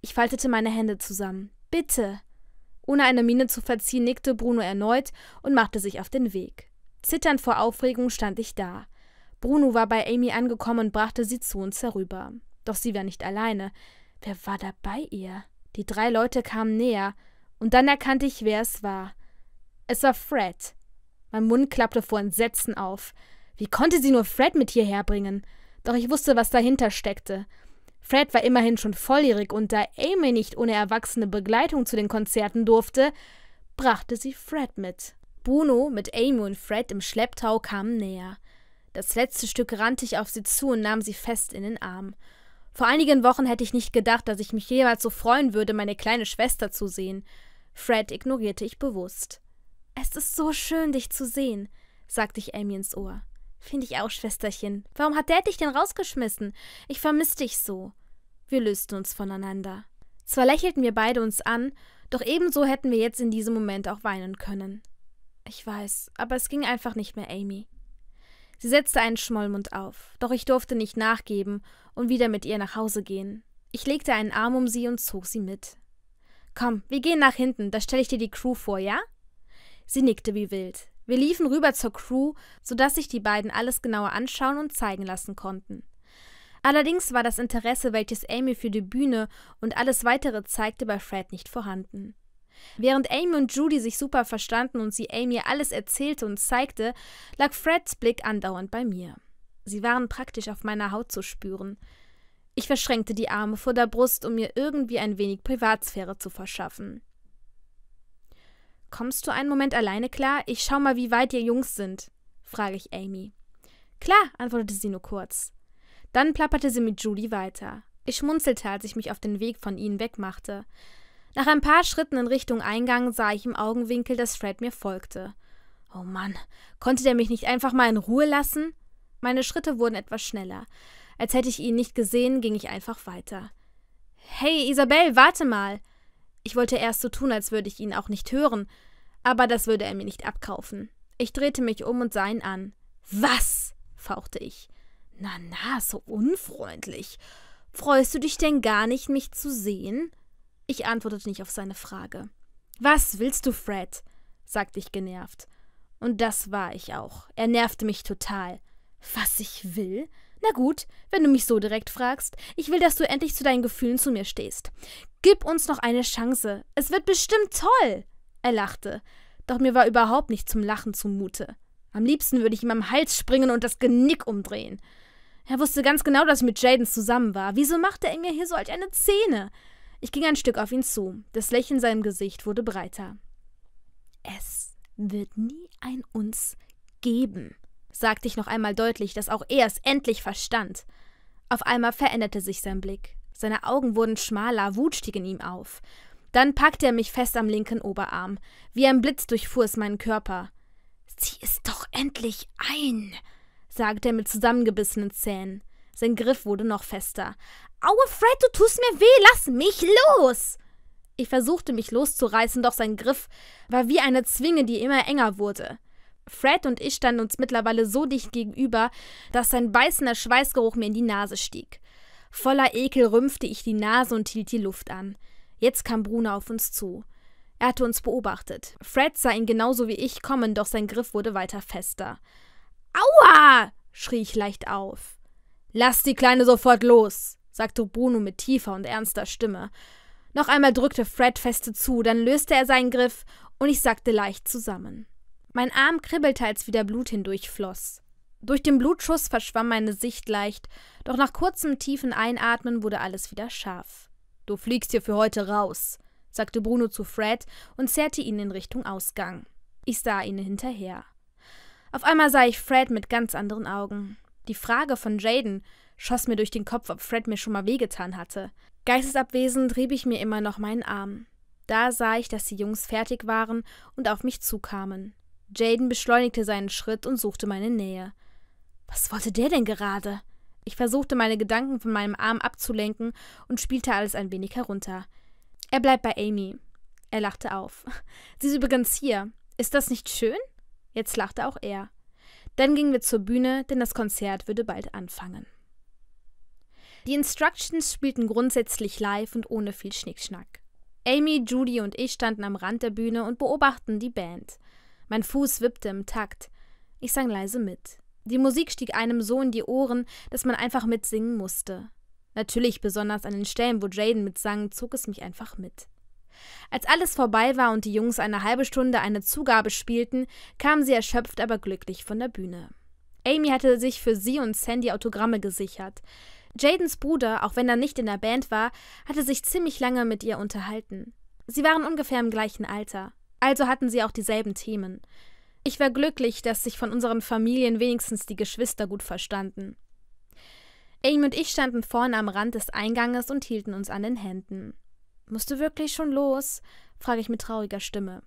Ich faltete meine Hände zusammen. Bitte. Ohne eine Miene zu verziehen, nickte Bruno erneut und machte sich auf den Weg. Zitternd vor Aufregung stand ich da. Bruno war bei Amy angekommen und brachte sie zu uns herüber. Doch sie war nicht alleine. Wer war da bei ihr? Die drei Leute kamen näher, und dann erkannte ich, wer es war. Es war Fred. Mein Mund klappte vor Entsetzen auf. Wie konnte sie nur Fred mit hierher bringen? Doch ich wusste, was dahinter steckte. Fred war immerhin schon volljährig und da Amy nicht ohne erwachsene Begleitung zu den Konzerten durfte, brachte sie Fred mit. Bruno mit Amy und Fred im Schlepptau kamen näher. Das letzte Stück rannte ich auf sie zu und nahm sie fest in den Arm. Vor einigen Wochen hätte ich nicht gedacht, dass ich mich jemals so freuen würde, meine kleine Schwester zu sehen. Fred ignorierte ich bewusst. Es ist so schön, dich zu sehen, sagte ich Amy ins Ohr. Finde ich auch, Schwesterchen. Warum hat Dad dich denn rausgeschmissen? Ich vermisse dich so. Wir lösten uns voneinander. Zwar lächelten wir beide uns an, doch ebenso hätten wir jetzt in diesem Moment auch weinen können. Ich weiß, aber es ging einfach nicht mehr, Amy. Sie setzte einen Schmollmund auf, doch ich durfte nicht nachgeben und wieder mit ihr nach Hause gehen. Ich legte einen Arm um sie und zog sie mit. Komm, wir gehen nach hinten, da stelle ich dir die Crew vor, ja? Sie nickte wie wild. Wir liefen rüber zur Crew, sodass sich die beiden alles genauer anschauen und zeigen lassen konnten. Allerdings war das Interesse, welches Amy für die Bühne und alles weitere zeigte, bei Fred nicht vorhanden. Während Amy und Judy sich super verstanden und sie Amy alles erzählte und zeigte, lag Freds Blick andauernd bei mir. Sie waren praktisch auf meiner Haut zu spüren. Ich verschränkte die Arme vor der Brust, um mir irgendwie ein wenig Privatsphäre zu verschaffen. Kommst du einen Moment alleine klar? Ich schau mal, wie weit ihr Jungs sind, frage ich Amy. Klar, antwortete sie nur kurz. Dann plapperte sie mit Judy weiter. Ich schmunzelte, als ich mich auf den Weg von ihnen wegmachte. Nach ein paar Schritten in Richtung Eingang sah ich im Augenwinkel, dass Fred mir folgte. Oh Mann, konnte der mich nicht einfach mal in Ruhe lassen? Meine Schritte wurden etwas schneller. Als hätte ich ihn nicht gesehen, ging ich einfach weiter. Hey, Isabel, warte mal! Ich wollte erst so tun, als würde ich ihn auch nicht hören, aber das würde er mir nicht abkaufen. Ich drehte mich um und sah ihn an. Was? fauchte ich. Na na, so unfreundlich. Freust du dich denn gar nicht, mich zu sehen? Ich antwortete nicht auf seine Frage. Was willst du, Fred? sagte ich genervt. Und das war ich auch. Er nervte mich total. Was ich will? Na gut, wenn du mich so direkt fragst. Ich will, dass du endlich zu deinen Gefühlen zu mir stehst. Gib uns noch eine Chance. Es wird bestimmt toll. Er lachte. Doch mir war überhaupt nicht zum Lachen zumute. Am liebsten würde ich ihm am Hals springen und das Genick umdrehen. Er wusste ganz genau, dass ich mit Jadens zusammen war. Wieso machte er mir hier solch eine Szene? Ich ging ein Stück auf ihn zu. Das Lächeln in seinem Gesicht wurde breiter. Es wird nie ein uns geben, sagte ich noch einmal deutlich, dass auch er es endlich verstand. Auf einmal veränderte sich sein Blick. Seine Augen wurden schmaler, Wut stieg in ihm auf. Dann packte er mich fest am linken Oberarm. Wie ein Blitz durchfuhr es meinen Körper. Zieh es doch endlich ein, sagte er mit zusammengebissenen Zähnen. Sein Griff wurde noch fester. Aua, Fred, du tust mir weh, lass mich los! Ich versuchte mich loszureißen, doch sein Griff war wie eine Zwinge, die immer enger wurde. Fred und ich standen uns mittlerweile so dicht gegenüber, dass sein beißender Schweißgeruch mir in die Nase stieg. Voller Ekel rümpfte ich die Nase und hielt die Luft an. Jetzt kam Bruno auf uns zu. Er hatte uns beobachtet. Fred sah ihn genauso wie ich kommen, doch sein Griff wurde weiter fester. Aua! schrie ich leicht auf. Lass die Kleine sofort los! sagte Bruno mit tiefer und ernster Stimme. Noch einmal drückte Fred feste zu, dann löste er seinen Griff und ich sackte leicht zusammen. Mein Arm kribbelte, als wieder Blut hindurchfloss. Durch den Blutschuss verschwamm meine Sicht leicht, doch nach kurzem tiefen Einatmen wurde alles wieder scharf. Du fliegst hier für heute raus, sagte Bruno zu Fred und zerrte ihn in Richtung Ausgang. Ich sah ihnen hinterher. Auf einmal sah ich Fred mit ganz anderen Augen. Die Frage von Jaden, schoss mir durch den Kopf, ob Fred mir schon mal wehgetan hatte. Geistesabwesend rieb ich mir immer noch meinen Arm. Da sah ich, dass die Jungs fertig waren und auf mich zukamen. Jaden beschleunigte seinen Schritt und suchte meine Nähe. Was wollte der denn gerade? Ich versuchte, meine Gedanken von meinem Arm abzulenken und spielte alles ein wenig herunter. Er bleibt bei Amy. Er lachte auf. Sie ist übrigens hier. Ist das nicht schön? Jetzt lachte auch er. Dann gingen wir zur Bühne, denn das Konzert würde bald anfangen. Die Instructions spielten grundsätzlich live und ohne viel Schnickschnack. Amy, Judy und ich standen am Rand der Bühne und beobachten die Band. Mein Fuß wippte im Takt. Ich sang leise mit. Die Musik stieg einem so in die Ohren, dass man einfach mitsingen musste. Natürlich besonders an den Stellen, wo Jaden mitsang, zog es mich einfach mit. Als alles vorbei war und die Jungs eine halbe Stunde eine Zugabe spielten, kamen sie erschöpft aber glücklich von der Bühne. Amy hatte sich für sie und Sandy Autogramme gesichert. Jadens Bruder, auch wenn er nicht in der Band war, hatte sich ziemlich lange mit ihr unterhalten. Sie waren ungefähr im gleichen Alter, also hatten sie auch dieselben Themen. Ich war glücklich, dass sich von unseren Familien wenigstens die Geschwister gut verstanden. Amy und ich standen vorne am Rand des Einganges und hielten uns an den Händen. Musst du wirklich schon los? frage ich mit trauriger Stimme.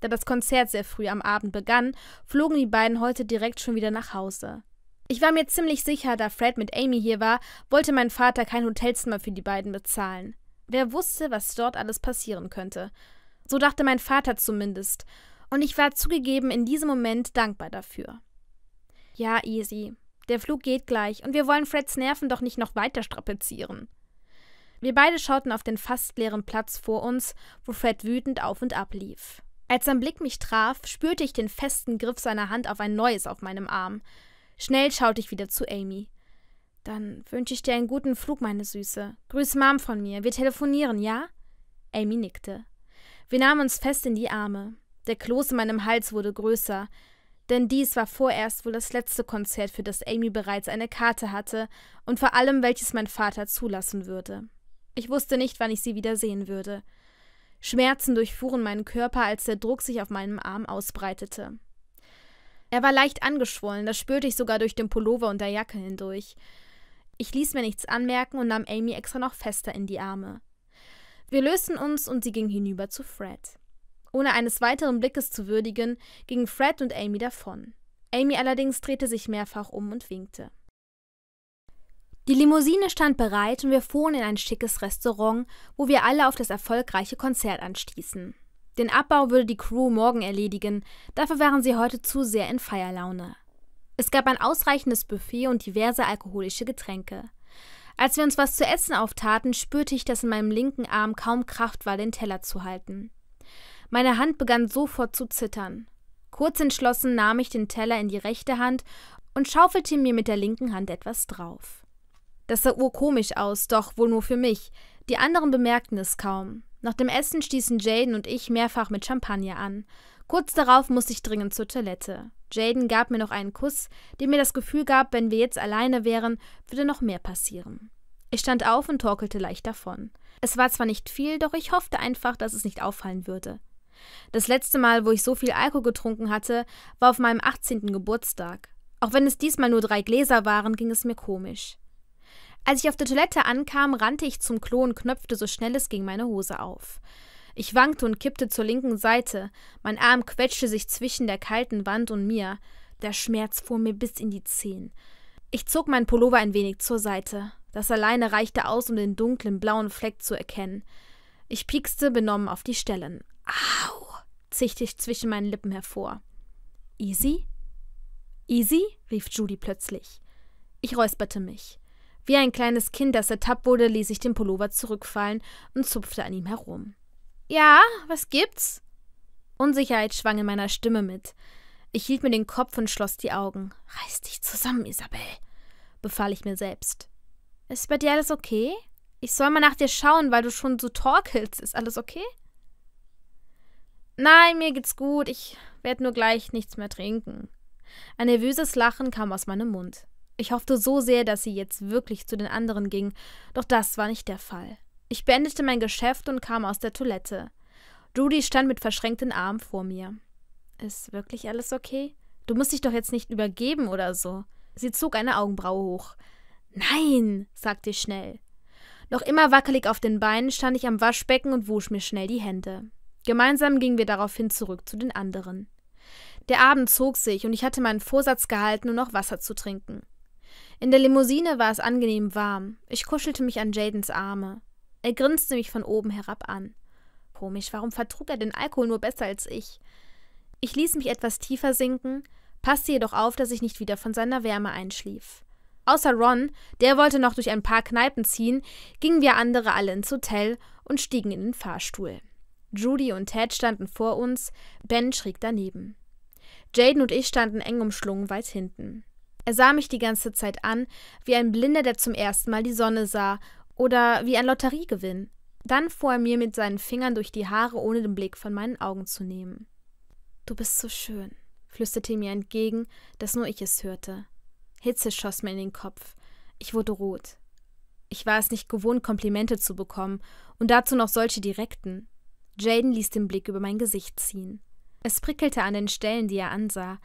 Da das Konzert sehr früh am Abend begann, flogen die beiden heute direkt schon wieder nach Hause. Ich war mir ziemlich sicher, da Fred mit Amy hier war, wollte mein Vater kein Hotelzimmer für die beiden bezahlen. Wer wusste, was dort alles passieren könnte. So dachte mein Vater zumindest, und ich war zugegeben in diesem Moment dankbar dafür. Ja, Easy, der Flug geht gleich, und wir wollen Freds Nerven doch nicht noch weiter strapazieren. Wir beide schauten auf den fast leeren Platz vor uns, wo Fred wütend auf und ab lief. Als sein Blick mich traf, spürte ich den festen Griff seiner Hand auf ein neues auf meinem Arm. Schnell schaute ich wieder zu Amy. Dann wünsche ich dir einen guten Flug, meine Süße. Grüß Mom von mir. Wir telefonieren, ja? Amy nickte. Wir nahmen uns fest in die Arme. Der Kloß in meinem Hals wurde größer, denn dies war vorerst wohl das letzte Konzert, für das Amy bereits eine Karte hatte und vor allem welches mein Vater zulassen würde. Ich wusste nicht, wann ich sie wiedersehen würde. Schmerzen durchfuhren meinen Körper, als der Druck sich auf meinem Arm ausbreitete. Er war leicht angeschwollen, das spürte ich sogar durch den Pullover und der Jacke hindurch. Ich ließ mir nichts anmerken und nahm Amy extra noch fester in die Arme. Wir lösten uns und sie ging hinüber zu Fred. Ohne eines weiteren Blickes zu würdigen, gingen Fred und Amy davon. Amy allerdings drehte sich mehrfach um und winkte. Die Limousine stand bereit und wir fuhren in ein schickes Restaurant, wo wir alle auf das erfolgreiche Konzert anstießen. Den Abbau würde die Crew morgen erledigen, dafür waren sie heute zu sehr in Feierlaune. Es gab ein ausreichendes Buffet und diverse alkoholische Getränke. Als wir uns was zu essen auftaten, spürte ich, dass in meinem linken Arm kaum Kraft war, den Teller zu halten. Meine Hand begann sofort zu zittern. Kurz entschlossen nahm ich den Teller in die rechte Hand und schaufelte mir mit der linken Hand etwas drauf. Das sah urkomisch aus, doch wohl nur für mich. Die anderen bemerkten es kaum. Nach dem Essen stießen Jaden und ich mehrfach mit Champagner an. Kurz darauf musste ich dringend zur Toilette. Jaden gab mir noch einen Kuss, der mir das Gefühl gab, wenn wir jetzt alleine wären, würde noch mehr passieren. Ich stand auf und torkelte leicht davon. Es war zwar nicht viel, doch ich hoffte einfach, dass es nicht auffallen würde. Das letzte Mal, wo ich so viel Alkohol getrunken hatte, war auf meinem 18. Geburtstag. Auch wenn es diesmal nur drei Gläser waren, ging es mir komisch. Als ich auf der Toilette ankam, rannte ich zum Klo und knöpfte so schnell es ging meine Hose auf. Ich wankte und kippte zur linken Seite. Mein Arm quetschte sich zwischen der kalten Wand und mir. Der Schmerz fuhr mir bis in die Zehen. Ich zog mein Pullover ein wenig zur Seite. Das alleine reichte aus, um den dunklen blauen Fleck zu erkennen. Ich piekste benommen auf die Stellen. Au! zischte ich zwischen meinen Lippen hervor. Easy? Easy? rief Judy plötzlich. Ich räusperte mich. Wie ein kleines Kind, das ertappt wurde, ließ ich den Pullover zurückfallen und zupfte an ihm herum. Ja, was gibt's? Unsicherheit schwang in meiner Stimme mit. Ich hielt mir den Kopf und schloss die Augen. Reiß dich zusammen, Isabel, befahl ich mir selbst. Ist bei dir alles okay? Ich soll mal nach dir schauen, weil du schon so torkelst. Ist alles okay? Nein, mir geht's gut. Ich werde nur gleich nichts mehr trinken. Ein nervöses Lachen kam aus meinem Mund. Ich hoffte so sehr, dass sie jetzt wirklich zu den anderen ging, doch das war nicht der Fall. Ich beendete mein Geschäft und kam aus der Toilette. Judy stand mit verschränkten Armen vor mir. Ist wirklich alles okay? Du musst dich doch jetzt nicht übergeben oder so. Sie zog eine Augenbraue hoch. Nein, sagte ich schnell. Noch immer wackelig auf den Beinen stand ich am Waschbecken und wusch mir schnell die Hände. Gemeinsam gingen wir daraufhin zurück zu den anderen. Der Abend zog sich und ich hatte meinen Vorsatz gehalten, nur noch Wasser zu trinken. In der Limousine war es angenehm warm. Ich kuschelte mich an Jadens Arme. Er grinste mich von oben herab an. Komisch, warum vertrug er den Alkohol nur besser als ich? Ich ließ mich etwas tiefer sinken, passte jedoch auf, dass ich nicht wieder von seiner Wärme einschlief. Außer Ron, der wollte noch durch ein paar Kneipen ziehen, gingen wir andere alle ins Hotel und stiegen in den Fahrstuhl. Judy und Ted standen vor uns, Ben schräg daneben. Jaden und ich standen eng umschlungen weit hinten. Er sah mich die ganze Zeit an, wie ein Blinder, der zum ersten Mal die Sonne sah, oder wie ein Lotteriegewinn. Dann fuhr er mir mit seinen Fingern durch die Haare, ohne den Blick von meinen Augen zu nehmen. Du bist so schön, flüsterte mir entgegen, dass nur ich es hörte. Hitze schoss mir in den Kopf. Ich wurde rot. Ich war es nicht gewohnt, Komplimente zu bekommen und dazu noch solche direkten. Jaden ließ den Blick über mein Gesicht ziehen. Es prickelte an den Stellen, die er ansah.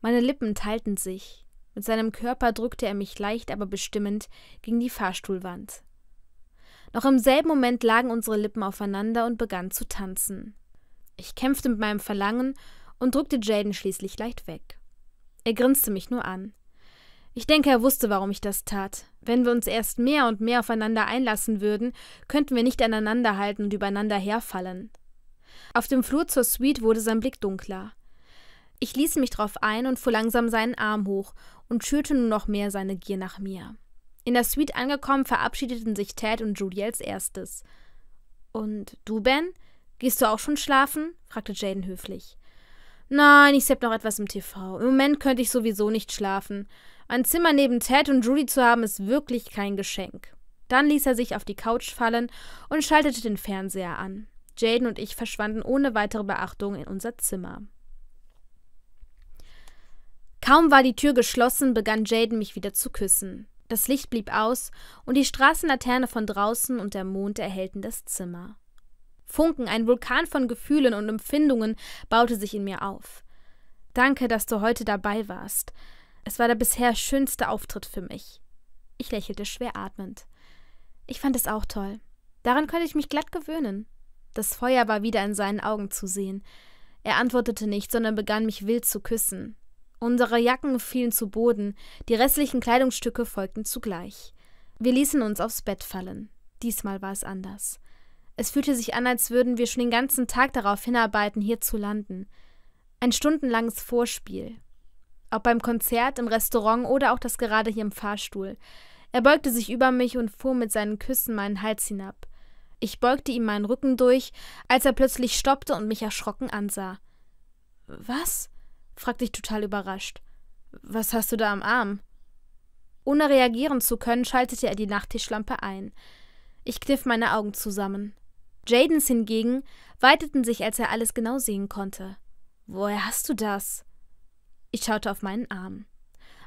Meine Lippen teilten sich. Mit seinem Körper drückte er mich leicht, aber bestimmend gegen die Fahrstuhlwand. Noch im selben Moment lagen unsere Lippen aufeinander und begannen zu tanzen. Ich kämpfte mit meinem Verlangen und drückte Jaden schließlich leicht weg. Er grinste mich nur an. Ich denke, er wusste, warum ich das tat. Wenn wir uns erst mehr und mehr aufeinander einlassen würden, könnten wir nicht aneinanderhalten und übereinander herfallen. Auf dem Flur zur Suite wurde sein Blick dunkler. Ich ließ mich drauf ein und fuhr langsam seinen Arm hoch und schürte nun noch mehr seine Gier nach mir. In der Suite angekommen, verabschiedeten sich Ted und Judy als erstes. Und du, Ben? Gehst du auch schon schlafen? fragte Jaden höflich. Nein, ich sepp noch etwas im TV. Im Moment könnte ich sowieso nicht schlafen. Ein Zimmer neben Ted und Judy zu haben, ist wirklich kein Geschenk. Dann ließ er sich auf die Couch fallen und schaltete den Fernseher an. Jaden und ich verschwanden ohne weitere Beachtung in unser Zimmer. Kaum war die Tür geschlossen, begann Jaden mich wieder zu küssen. Das Licht blieb aus und die Straßenlaterne von draußen und der Mond erhellten das Zimmer. Funken, ein Vulkan von Gefühlen und Empfindungen baute sich in mir auf. Danke, dass du heute dabei warst. Es war der bisher schönste Auftritt für mich. Ich lächelte schwer atmend. Ich fand es auch toll. Daran konnte ich mich glatt gewöhnen. Das Feuer war wieder in seinen Augen zu sehen. Er antwortete nicht, sondern begann mich wild zu küssen. Unsere Jacken fielen zu Boden, die restlichen Kleidungsstücke folgten zugleich. Wir ließen uns aufs Bett fallen. Diesmal war es anders. Es fühlte sich an, als würden wir schon den ganzen Tag darauf hinarbeiten, hier zu landen. Ein stundenlanges Vorspiel. Ob beim Konzert, im Restaurant oder auch das gerade hier im Fahrstuhl. Er beugte sich über mich und fuhr mit seinen Küssen meinen Hals hinab. Ich beugte ihm meinen Rücken durch, als er plötzlich stoppte und mich erschrocken ansah. Was? fragte ich total überrascht. Was hast du da am Arm? Ohne reagieren zu können, schaltete er die Nachttischlampe ein. Ich kniff meine Augen zusammen. Jadens hingegen weiteten sich, als er alles genau sehen konnte. Woher hast du das? Ich schaute auf meinen Arm.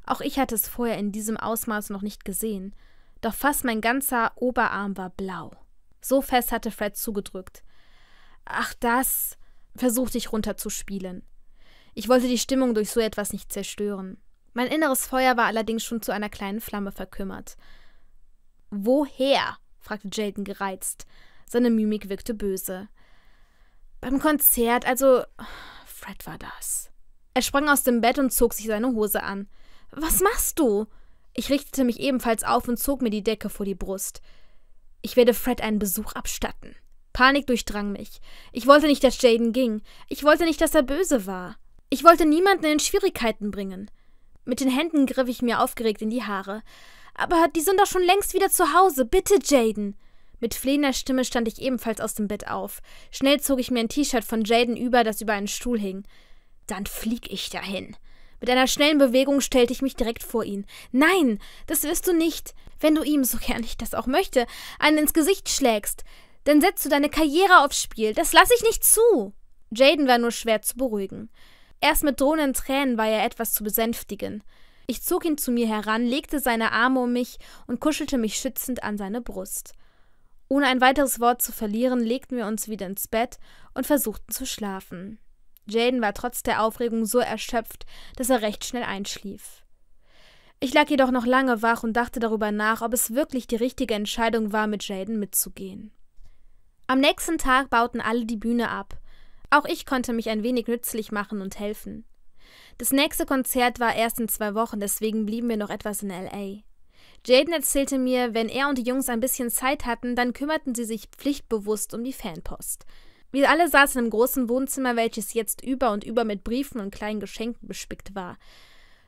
Auch ich hatte es vorher in diesem Ausmaß noch nicht gesehen, doch fast mein ganzer Oberarm war blau. So fest hatte Fred zugedrückt. Ach das, versuchte ich runterzuspielen. Ich wollte die Stimmung durch so etwas nicht zerstören. Mein inneres Feuer war allerdings schon zu einer kleinen Flamme verkümmert. Woher? fragte Jaden gereizt. Seine Mimik wirkte böse. Beim Konzert, also. Fred war das. Er sprang aus dem Bett und zog sich seine Hose an. Was machst du? Ich richtete mich ebenfalls auf und zog mir die Decke vor die Brust. Ich werde Fred einen Besuch abstatten. Panik durchdrang mich. Ich wollte nicht, dass Jaden ging. Ich wollte nicht, dass er böse war. Ich wollte niemanden in Schwierigkeiten bringen. Mit den Händen griff ich mir aufgeregt in die Haare. Aber die sind doch schon längst wieder zu Hause. Bitte, Jaden. Mit flehender Stimme stand ich ebenfalls aus dem Bett auf. Schnell zog ich mir ein T-Shirt von Jaden über, das über einen Stuhl hing. Dann flieg ich dahin. Mit einer schnellen Bewegung stellte ich mich direkt vor ihn. Nein, das wirst du nicht, wenn du ihm, so gern ich das auch möchte, einen ins Gesicht schlägst. Dann setzt du deine Karriere aufs Spiel. Das lasse ich nicht zu. Jaden war nur schwer zu beruhigen. Erst mit drohenden Tränen war er etwas zu besänftigen. Ich zog ihn zu mir heran, legte seine Arme um mich und kuschelte mich schützend an seine Brust. Ohne ein weiteres Wort zu verlieren, legten wir uns wieder ins Bett und versuchten zu schlafen. Jaden war trotz der Aufregung so erschöpft, dass er recht schnell einschlief. Ich lag jedoch noch lange wach und dachte darüber nach, ob es wirklich die richtige Entscheidung war, mit Jaden mitzugehen. Am nächsten Tag bauten alle die Bühne ab. Auch ich konnte mich ein wenig nützlich machen und helfen. Das nächste Konzert war erst in zwei Wochen, deswegen blieben wir noch etwas in LA. Jaden erzählte mir, wenn er und die Jungs ein bisschen Zeit hatten, dann kümmerten sie sich pflichtbewusst um die Fanpost. Wir alle saßen im großen Wohnzimmer, welches jetzt über und über mit Briefen und kleinen Geschenken bespickt war.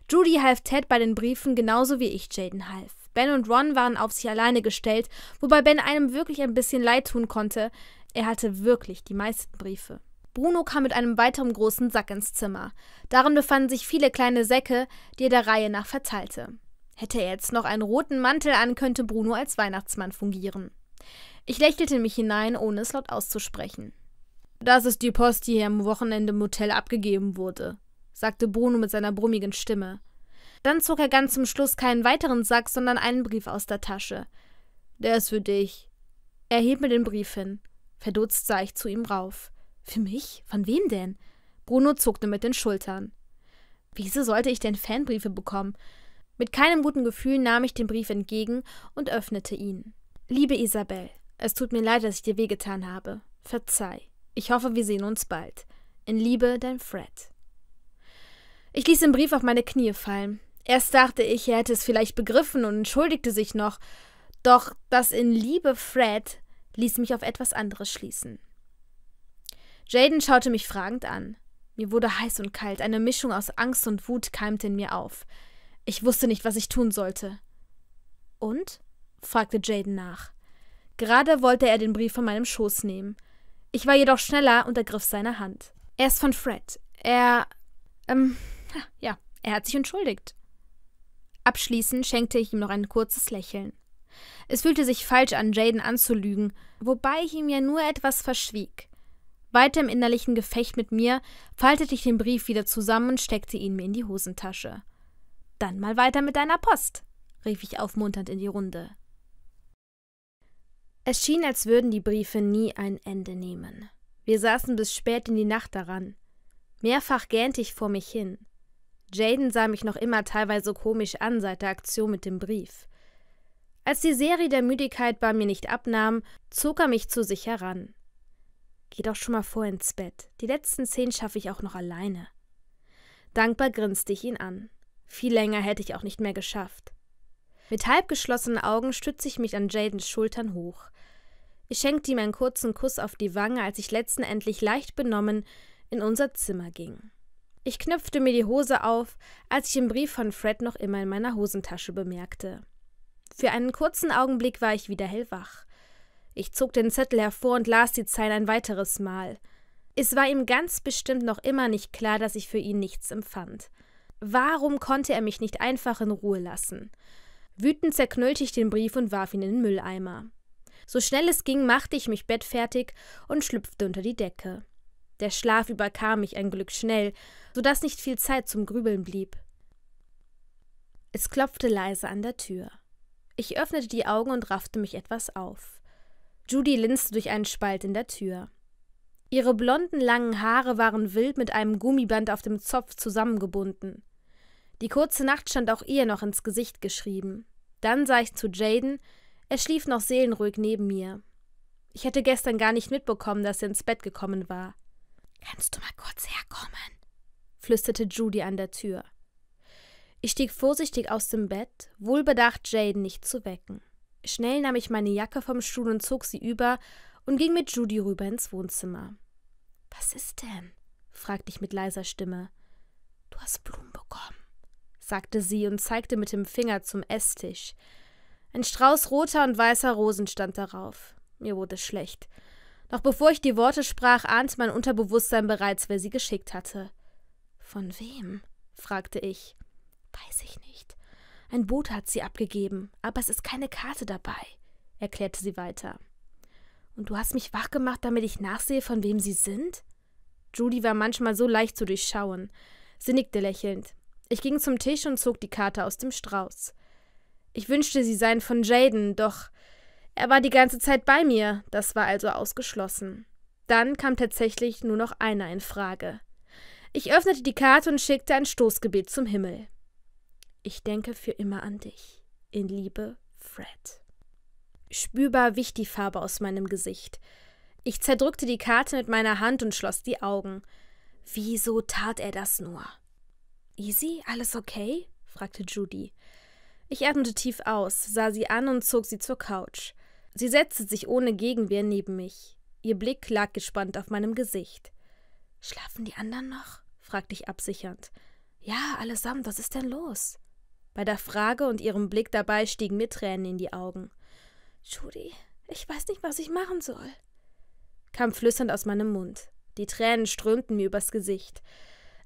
Judy half Ted bei den Briefen genauso wie ich Jaden half. Ben und Ron waren auf sich alleine gestellt, wobei Ben einem wirklich ein bisschen leid tun konnte. Er hatte wirklich die meisten Briefe. Bruno kam mit einem weiteren großen Sack ins Zimmer. Darin befanden sich viele kleine Säcke, die er der Reihe nach verteilte. Hätte er jetzt noch einen roten Mantel an, könnte Bruno als Weihnachtsmann fungieren. Ich lächelte mich hinein, ohne es laut auszusprechen. Das ist die Post, die hier am Wochenende im Hotel abgegeben wurde, sagte Bruno mit seiner brummigen Stimme. Dann zog er ganz zum Schluss keinen weiteren Sack, sondern einen Brief aus der Tasche. Der ist für dich. Er hielt mir den Brief hin. Verdutzt sah ich zu ihm rauf. Für mich? Von wem denn? Bruno zuckte mit den Schultern. Wieso sollte ich denn Fanbriefe bekommen? Mit keinem guten Gefühl nahm ich den Brief entgegen und öffnete ihn. Liebe Isabel, es tut mir leid, dass ich dir wehgetan habe. Verzeih. Ich hoffe, wir sehen uns bald. In Liebe, dein Fred. Ich ließ den Brief auf meine Knie fallen. Erst dachte ich, er hätte es vielleicht begriffen und entschuldigte sich noch. Doch das in Liebe Fred ließ mich auf etwas anderes schließen. Jaden schaute mich fragend an. Mir wurde heiß und kalt, eine Mischung aus Angst und Wut keimte in mir auf. Ich wusste nicht, was ich tun sollte. Und? fragte Jaden nach. Gerade wollte er den Brief von meinem Schoß nehmen. Ich war jedoch schneller und ergriff seine Hand. Er ist von Fred. Er. Ähm, ja, er hat sich entschuldigt. Abschließend schenkte ich ihm noch ein kurzes Lächeln. Es fühlte sich falsch an, Jaden anzulügen, wobei ich ihm ja nur etwas verschwieg. Weiter im innerlichen Gefecht mit mir faltete ich den Brief wieder zusammen und steckte ihn mir in die Hosentasche. Dann mal weiter mit deiner Post, rief ich aufmunternd in die Runde. Es schien, als würden die Briefe nie ein Ende nehmen. Wir saßen bis spät in die Nacht daran. Mehrfach gähnte ich vor mich hin. Jaden sah mich noch immer teilweise komisch an seit der Aktion mit dem Brief. Als die Serie der Müdigkeit bei mir nicht abnahm, zog er mich zu sich heran. Geh doch schon mal vor ins Bett. Die letzten zehn schaffe ich auch noch alleine. Dankbar grinste ich ihn an. Viel länger hätte ich auch nicht mehr geschafft. Mit halb geschlossenen Augen stütze ich mich an Jadens Schultern hoch. Ich schenkte ihm einen kurzen Kuss auf die Wange, als ich letztendlich leicht benommen in unser Zimmer ging. Ich knöpfte mir die Hose auf, als ich den Brief von Fred noch immer in meiner Hosentasche bemerkte. Für einen kurzen Augenblick war ich wieder hellwach. Ich zog den Zettel hervor und las die Zeilen ein weiteres Mal. Es war ihm ganz bestimmt noch immer nicht klar, dass ich für ihn nichts empfand. Warum konnte er mich nicht einfach in Ruhe lassen? Wütend zerknüllte ich den Brief und warf ihn in den Mülleimer. So schnell es ging, machte ich mich bettfertig und schlüpfte unter die Decke. Der Schlaf überkam mich ein Glück schnell, so dass nicht viel Zeit zum Grübeln blieb. Es klopfte leise an der Tür. Ich öffnete die Augen und raffte mich etwas auf. Judy linste durch einen Spalt in der Tür. Ihre blonden langen Haare waren wild mit einem Gummiband auf dem Zopf zusammengebunden. Die kurze Nacht stand auch ihr noch ins Gesicht geschrieben. Dann sah ich zu Jaden, er schlief noch seelenruhig neben mir. Ich hätte gestern gar nicht mitbekommen, dass er ins Bett gekommen war. Kannst du mal kurz herkommen? flüsterte Judy an der Tür. Ich stieg vorsichtig aus dem Bett, wohlbedacht Jaden nicht zu wecken. Schnell nahm ich meine Jacke vom Stuhl und zog sie über und ging mit Judy rüber ins Wohnzimmer. Was ist denn? fragte ich mit leiser Stimme. Du hast Blumen bekommen, sagte sie und zeigte mit dem Finger zum Esstisch. Ein Strauß roter und weißer Rosen stand darauf. Mir wurde schlecht. Doch bevor ich die Worte sprach, ahnte mein Unterbewusstsein bereits, wer sie geschickt hatte. Von wem? fragte ich. Weiß ich nicht. Ein Boot hat sie abgegeben, aber es ist keine Karte dabei, erklärte sie weiter. Und du hast mich wach gemacht, damit ich nachsehe, von wem sie sind? Judy war manchmal so leicht zu durchschauen. Sie nickte lächelnd. Ich ging zum Tisch und zog die Karte aus dem Strauß. Ich wünschte, sie seien von Jaden, doch er war die ganze Zeit bei mir, das war also ausgeschlossen. Dann kam tatsächlich nur noch einer in Frage. Ich öffnete die Karte und schickte ein Stoßgebet zum Himmel. Ich denke für immer an dich. In Liebe, Fred. Spürbar wich die Farbe aus meinem Gesicht. Ich zerdrückte die Karte mit meiner Hand und schloss die Augen. Wieso tat er das nur? Easy, alles okay? fragte Judy. Ich atmete tief aus, sah sie an und zog sie zur Couch. Sie setzte sich ohne Gegenwehr neben mich. Ihr Blick lag gespannt auf meinem Gesicht. Schlafen die anderen noch? fragte ich absichernd. Ja, allesamt, was ist denn los? Bei der Frage und ihrem Blick dabei stiegen mir Tränen in die Augen. Judy, ich weiß nicht, was ich machen soll, kam flüsternd aus meinem Mund. Die Tränen strömten mir übers Gesicht.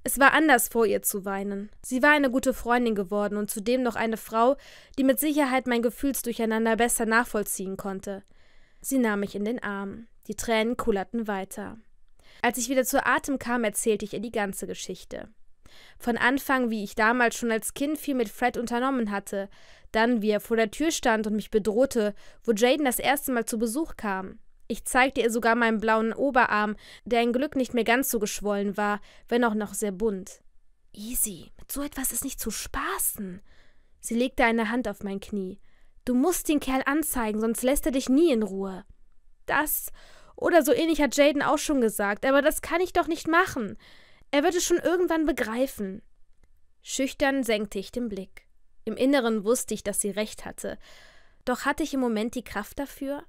Es war anders vor ihr zu weinen. Sie war eine gute Freundin geworden und zudem noch eine Frau, die mit Sicherheit mein Gefühlsdurcheinander besser nachvollziehen konnte. Sie nahm mich in den Arm. Die Tränen kullerten weiter. Als ich wieder zu Atem kam, erzählte ich ihr die ganze Geschichte. Von Anfang, wie ich damals schon als Kind viel mit Fred unternommen hatte, dann, wie er vor der Tür stand und mich bedrohte, wo Jaden das erste Mal zu Besuch kam. Ich zeigte ihr sogar meinen blauen Oberarm, der ein Glück nicht mehr ganz so geschwollen war, wenn auch noch sehr bunt. Easy, mit so etwas ist nicht zu spaßen. Sie legte eine Hand auf mein Knie. Du musst den Kerl anzeigen, sonst lässt er dich nie in Ruhe. Das oder so ähnlich hat Jaden auch schon gesagt, aber das kann ich doch nicht machen. Er wird es schon irgendwann begreifen. Schüchtern senkte ich den Blick. Im Inneren wusste ich, dass sie recht hatte. Doch hatte ich im Moment die Kraft dafür?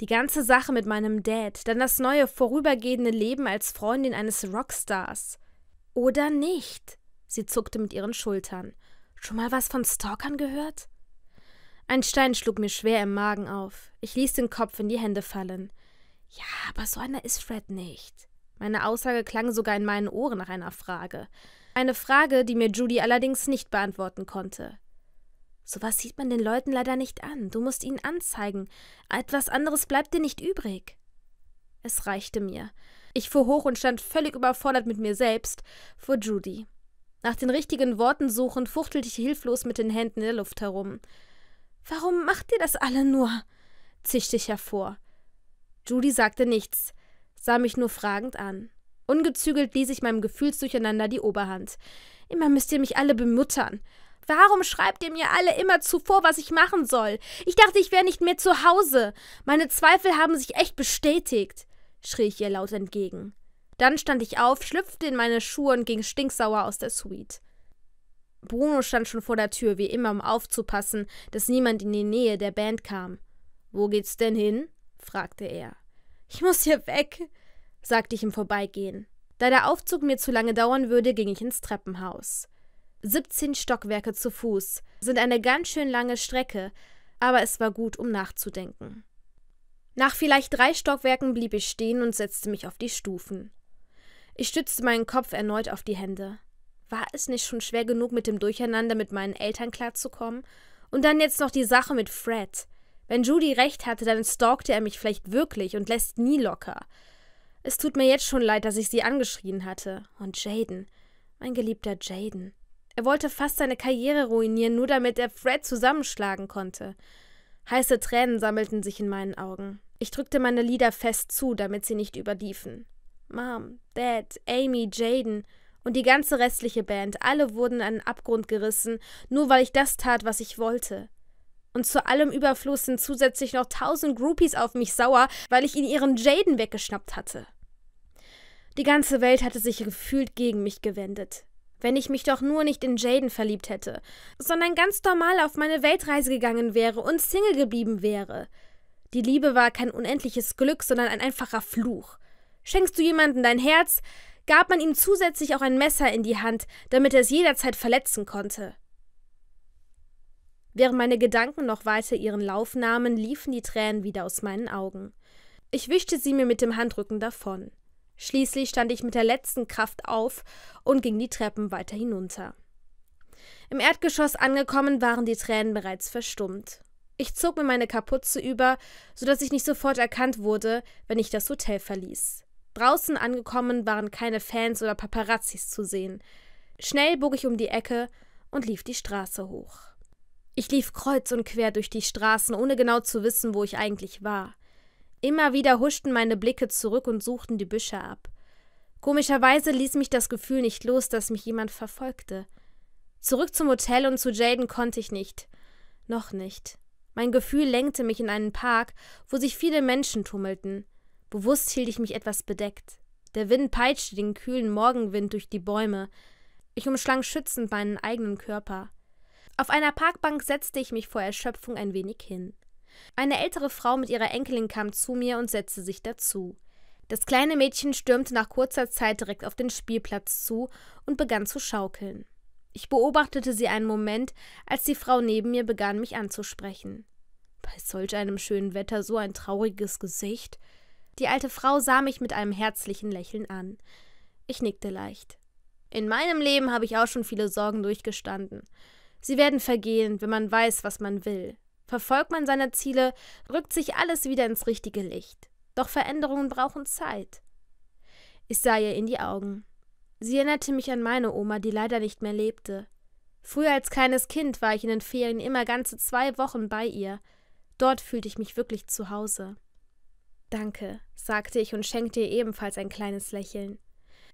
Die ganze Sache mit meinem Dad, dann das neue, vorübergehende Leben als Freundin eines Rockstars. Oder nicht? Sie zuckte mit ihren Schultern. Schon mal was von Stalkern gehört? Ein Stein schlug mir schwer im Magen auf. Ich ließ den Kopf in die Hände fallen. Ja, aber so einer ist Fred nicht. Meine Aussage klang sogar in meinen Ohren nach einer Frage. Eine Frage, die mir Judy allerdings nicht beantworten konnte. So was sieht man den Leuten leider nicht an. Du musst ihnen anzeigen. Etwas anderes bleibt dir nicht übrig. Es reichte mir. Ich fuhr hoch und stand völlig überfordert mit mir selbst vor Judy. Nach den richtigen Worten suchend, fuchtelte ich hilflos mit den Händen in der Luft herum. Warum macht ihr das alle nur? zischte ich hervor. Judy sagte nichts sah mich nur fragend an. Ungezügelt ließ ich meinem Gefühlsdurcheinander die Oberhand. Immer müsst ihr mich alle bemuttern. Warum schreibt ihr mir alle immer zuvor, was ich machen soll? Ich dachte, ich wäre nicht mehr zu Hause. Meine Zweifel haben sich echt bestätigt, schrie ich ihr laut entgegen. Dann stand ich auf, schlüpfte in meine Schuhe und ging stinksauer aus der Suite. Bruno stand schon vor der Tür, wie immer, um aufzupassen, dass niemand in die Nähe der Band kam. Wo geht's denn hin? fragte er. Ich muss hier weg, sagte ich im Vorbeigehen. Da der Aufzug mir zu lange dauern würde, ging ich ins Treppenhaus. 17 Stockwerke zu Fuß sind eine ganz schön lange Strecke, aber es war gut, um nachzudenken. Nach vielleicht drei Stockwerken blieb ich stehen und setzte mich auf die Stufen. Ich stützte meinen Kopf erneut auf die Hände. War es nicht schon schwer genug, mit dem Durcheinander mit meinen Eltern klarzukommen? Und dann jetzt noch die Sache mit Fred. Wenn Judy recht hatte, dann stalkte er mich vielleicht wirklich und lässt nie locker. Es tut mir jetzt schon leid, dass ich sie angeschrien hatte. Und Jaden, mein geliebter Jaden. Er wollte fast seine Karriere ruinieren, nur damit er Fred zusammenschlagen konnte. Heiße Tränen sammelten sich in meinen Augen. Ich drückte meine Lieder fest zu, damit sie nicht überliefen. Mom, Dad, Amy, Jaden und die ganze restliche Band, alle wurden an den Abgrund gerissen, nur weil ich das tat, was ich wollte. Und zu allem Überfluss sind zusätzlich noch tausend Groupies auf mich sauer, weil ich ihnen ihren Jaden weggeschnappt hatte. Die ganze Welt hatte sich gefühlt gegen mich gewendet. Wenn ich mich doch nur nicht in Jaden verliebt hätte, sondern ganz normal auf meine Weltreise gegangen wäre und Single geblieben wäre. Die Liebe war kein unendliches Glück, sondern ein einfacher Fluch. Schenkst du jemandem dein Herz, gab man ihm zusätzlich auch ein Messer in die Hand, damit er es jederzeit verletzen konnte. Während meine Gedanken noch weiter ihren Lauf nahmen, liefen die Tränen wieder aus meinen Augen. Ich wischte sie mir mit dem Handrücken davon. Schließlich stand ich mit der letzten Kraft auf und ging die Treppen weiter hinunter. Im Erdgeschoss angekommen waren die Tränen bereits verstummt. Ich zog mir meine Kapuze über, so dass ich nicht sofort erkannt wurde, wenn ich das Hotel verließ. Draußen angekommen waren keine Fans oder Paparazzis zu sehen. Schnell bog ich um die Ecke und lief die Straße hoch. Ich lief kreuz und quer durch die Straßen, ohne genau zu wissen, wo ich eigentlich war. Immer wieder huschten meine Blicke zurück und suchten die Büsche ab. Komischerweise ließ mich das Gefühl nicht los, dass mich jemand verfolgte. Zurück zum Hotel und zu Jaden konnte ich nicht. Noch nicht. Mein Gefühl lenkte mich in einen Park, wo sich viele Menschen tummelten. Bewusst hielt ich mich etwas bedeckt. Der Wind peitschte den kühlen Morgenwind durch die Bäume. Ich umschlang schützend meinen eigenen Körper. Auf einer Parkbank setzte ich mich vor Erschöpfung ein wenig hin. Eine ältere Frau mit ihrer Enkelin kam zu mir und setzte sich dazu. Das kleine Mädchen stürmte nach kurzer Zeit direkt auf den Spielplatz zu und begann zu schaukeln. Ich beobachtete sie einen Moment, als die Frau neben mir begann, mich anzusprechen. Bei solch einem schönen Wetter so ein trauriges Gesicht. Die alte Frau sah mich mit einem herzlichen Lächeln an. Ich nickte leicht. In meinem Leben habe ich auch schon viele Sorgen durchgestanden. Sie werden vergehen, wenn man weiß, was man will. Verfolgt man seine Ziele, rückt sich alles wieder ins richtige Licht. Doch Veränderungen brauchen Zeit. Ich sah ihr in die Augen. Sie erinnerte mich an meine Oma, die leider nicht mehr lebte. Früher als kleines Kind war ich in den Ferien immer ganze zwei Wochen bei ihr. Dort fühlte ich mich wirklich zu Hause. Danke, sagte ich und schenkte ihr ebenfalls ein kleines Lächeln.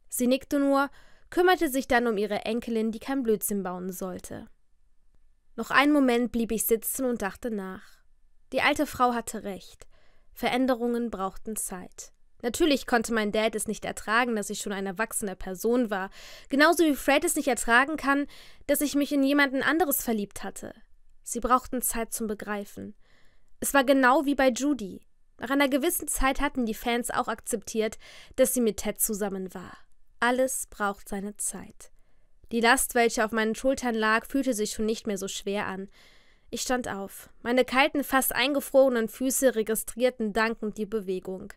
Sie nickte nur, kümmerte sich dann um ihre Enkelin, die kein Blödsinn bauen sollte. Noch einen Moment blieb ich sitzen und dachte nach. Die alte Frau hatte recht. Veränderungen brauchten Zeit. Natürlich konnte mein Dad es nicht ertragen, dass ich schon eine erwachsene Person war, genauso wie Fred es nicht ertragen kann, dass ich mich in jemanden anderes verliebt hatte. Sie brauchten Zeit zum Begreifen. Es war genau wie bei Judy. Nach einer gewissen Zeit hatten die Fans auch akzeptiert, dass sie mit Ted zusammen war. Alles braucht seine Zeit. Die Last, welche auf meinen Schultern lag, fühlte sich schon nicht mehr so schwer an. Ich stand auf. Meine kalten, fast eingefrorenen Füße registrierten dankend die Bewegung.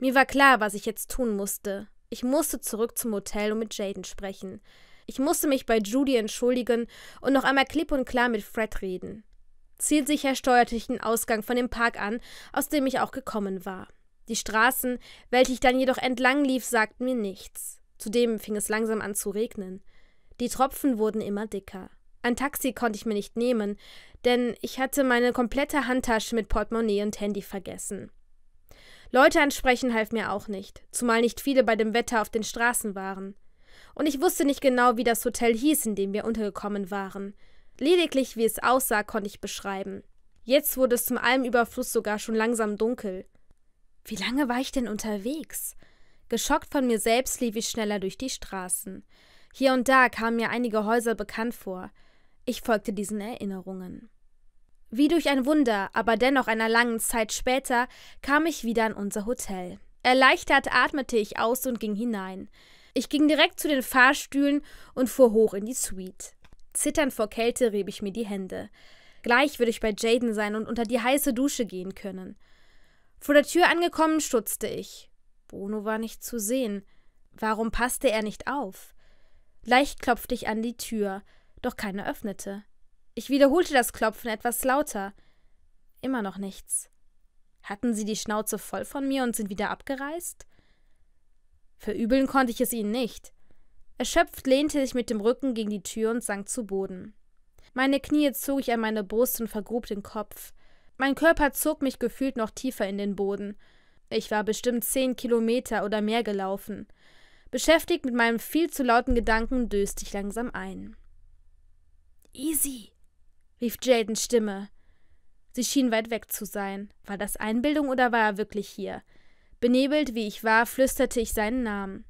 Mir war klar, was ich jetzt tun musste. Ich musste zurück zum Hotel und mit Jaden sprechen. Ich musste mich bei Judy entschuldigen und noch einmal klipp und klar mit Fred reden. Zielsicher steuerte ich den Ausgang von dem Park an, aus dem ich auch gekommen war. Die Straßen, welche ich dann jedoch entlang lief, sagten mir nichts. Zudem fing es langsam an zu regnen. Die Tropfen wurden immer dicker. Ein Taxi konnte ich mir nicht nehmen, denn ich hatte meine komplette Handtasche mit Portemonnaie und Handy vergessen. Leute ansprechen half mir auch nicht, zumal nicht viele bei dem Wetter auf den Straßen waren. Und ich wusste nicht genau, wie das Hotel hieß, in dem wir untergekommen waren. Lediglich, wie es aussah, konnte ich beschreiben. Jetzt wurde es zum allem Überfluss sogar schon langsam dunkel. Wie lange war ich denn unterwegs? Geschockt von mir selbst lief ich schneller durch die Straßen. Hier und da kamen mir einige Häuser bekannt vor. Ich folgte diesen Erinnerungen. Wie durch ein Wunder, aber dennoch einer langen Zeit später, kam ich wieder an unser Hotel. Erleichtert atmete ich aus und ging hinein. Ich ging direkt zu den Fahrstühlen und fuhr hoch in die Suite. Zitternd vor Kälte rieb ich mir die Hände. Gleich würde ich bei Jaden sein und unter die heiße Dusche gehen können. Vor der Tür angekommen stutzte ich. Bruno war nicht zu sehen. Warum passte er nicht auf? Leicht klopfte ich an die Tür, doch keine öffnete. Ich wiederholte das Klopfen etwas lauter. Immer noch nichts. Hatten sie die Schnauze voll von mir und sind wieder abgereist? Verübeln konnte ich es ihnen nicht. Erschöpft lehnte ich mit dem Rücken gegen die Tür und sank zu Boden. Meine Knie zog ich an meine Brust und vergrub den Kopf. Mein Körper zog mich gefühlt noch tiefer in den Boden. Ich war bestimmt zehn Kilometer oder mehr gelaufen. Beschäftigt mit meinem viel zu lauten Gedanken döste ich langsam ein. Easy, rief Jadens Stimme. Sie schien weit weg zu sein. War das Einbildung oder war er wirklich hier? Benebelt wie ich war, flüsterte ich seinen Namen.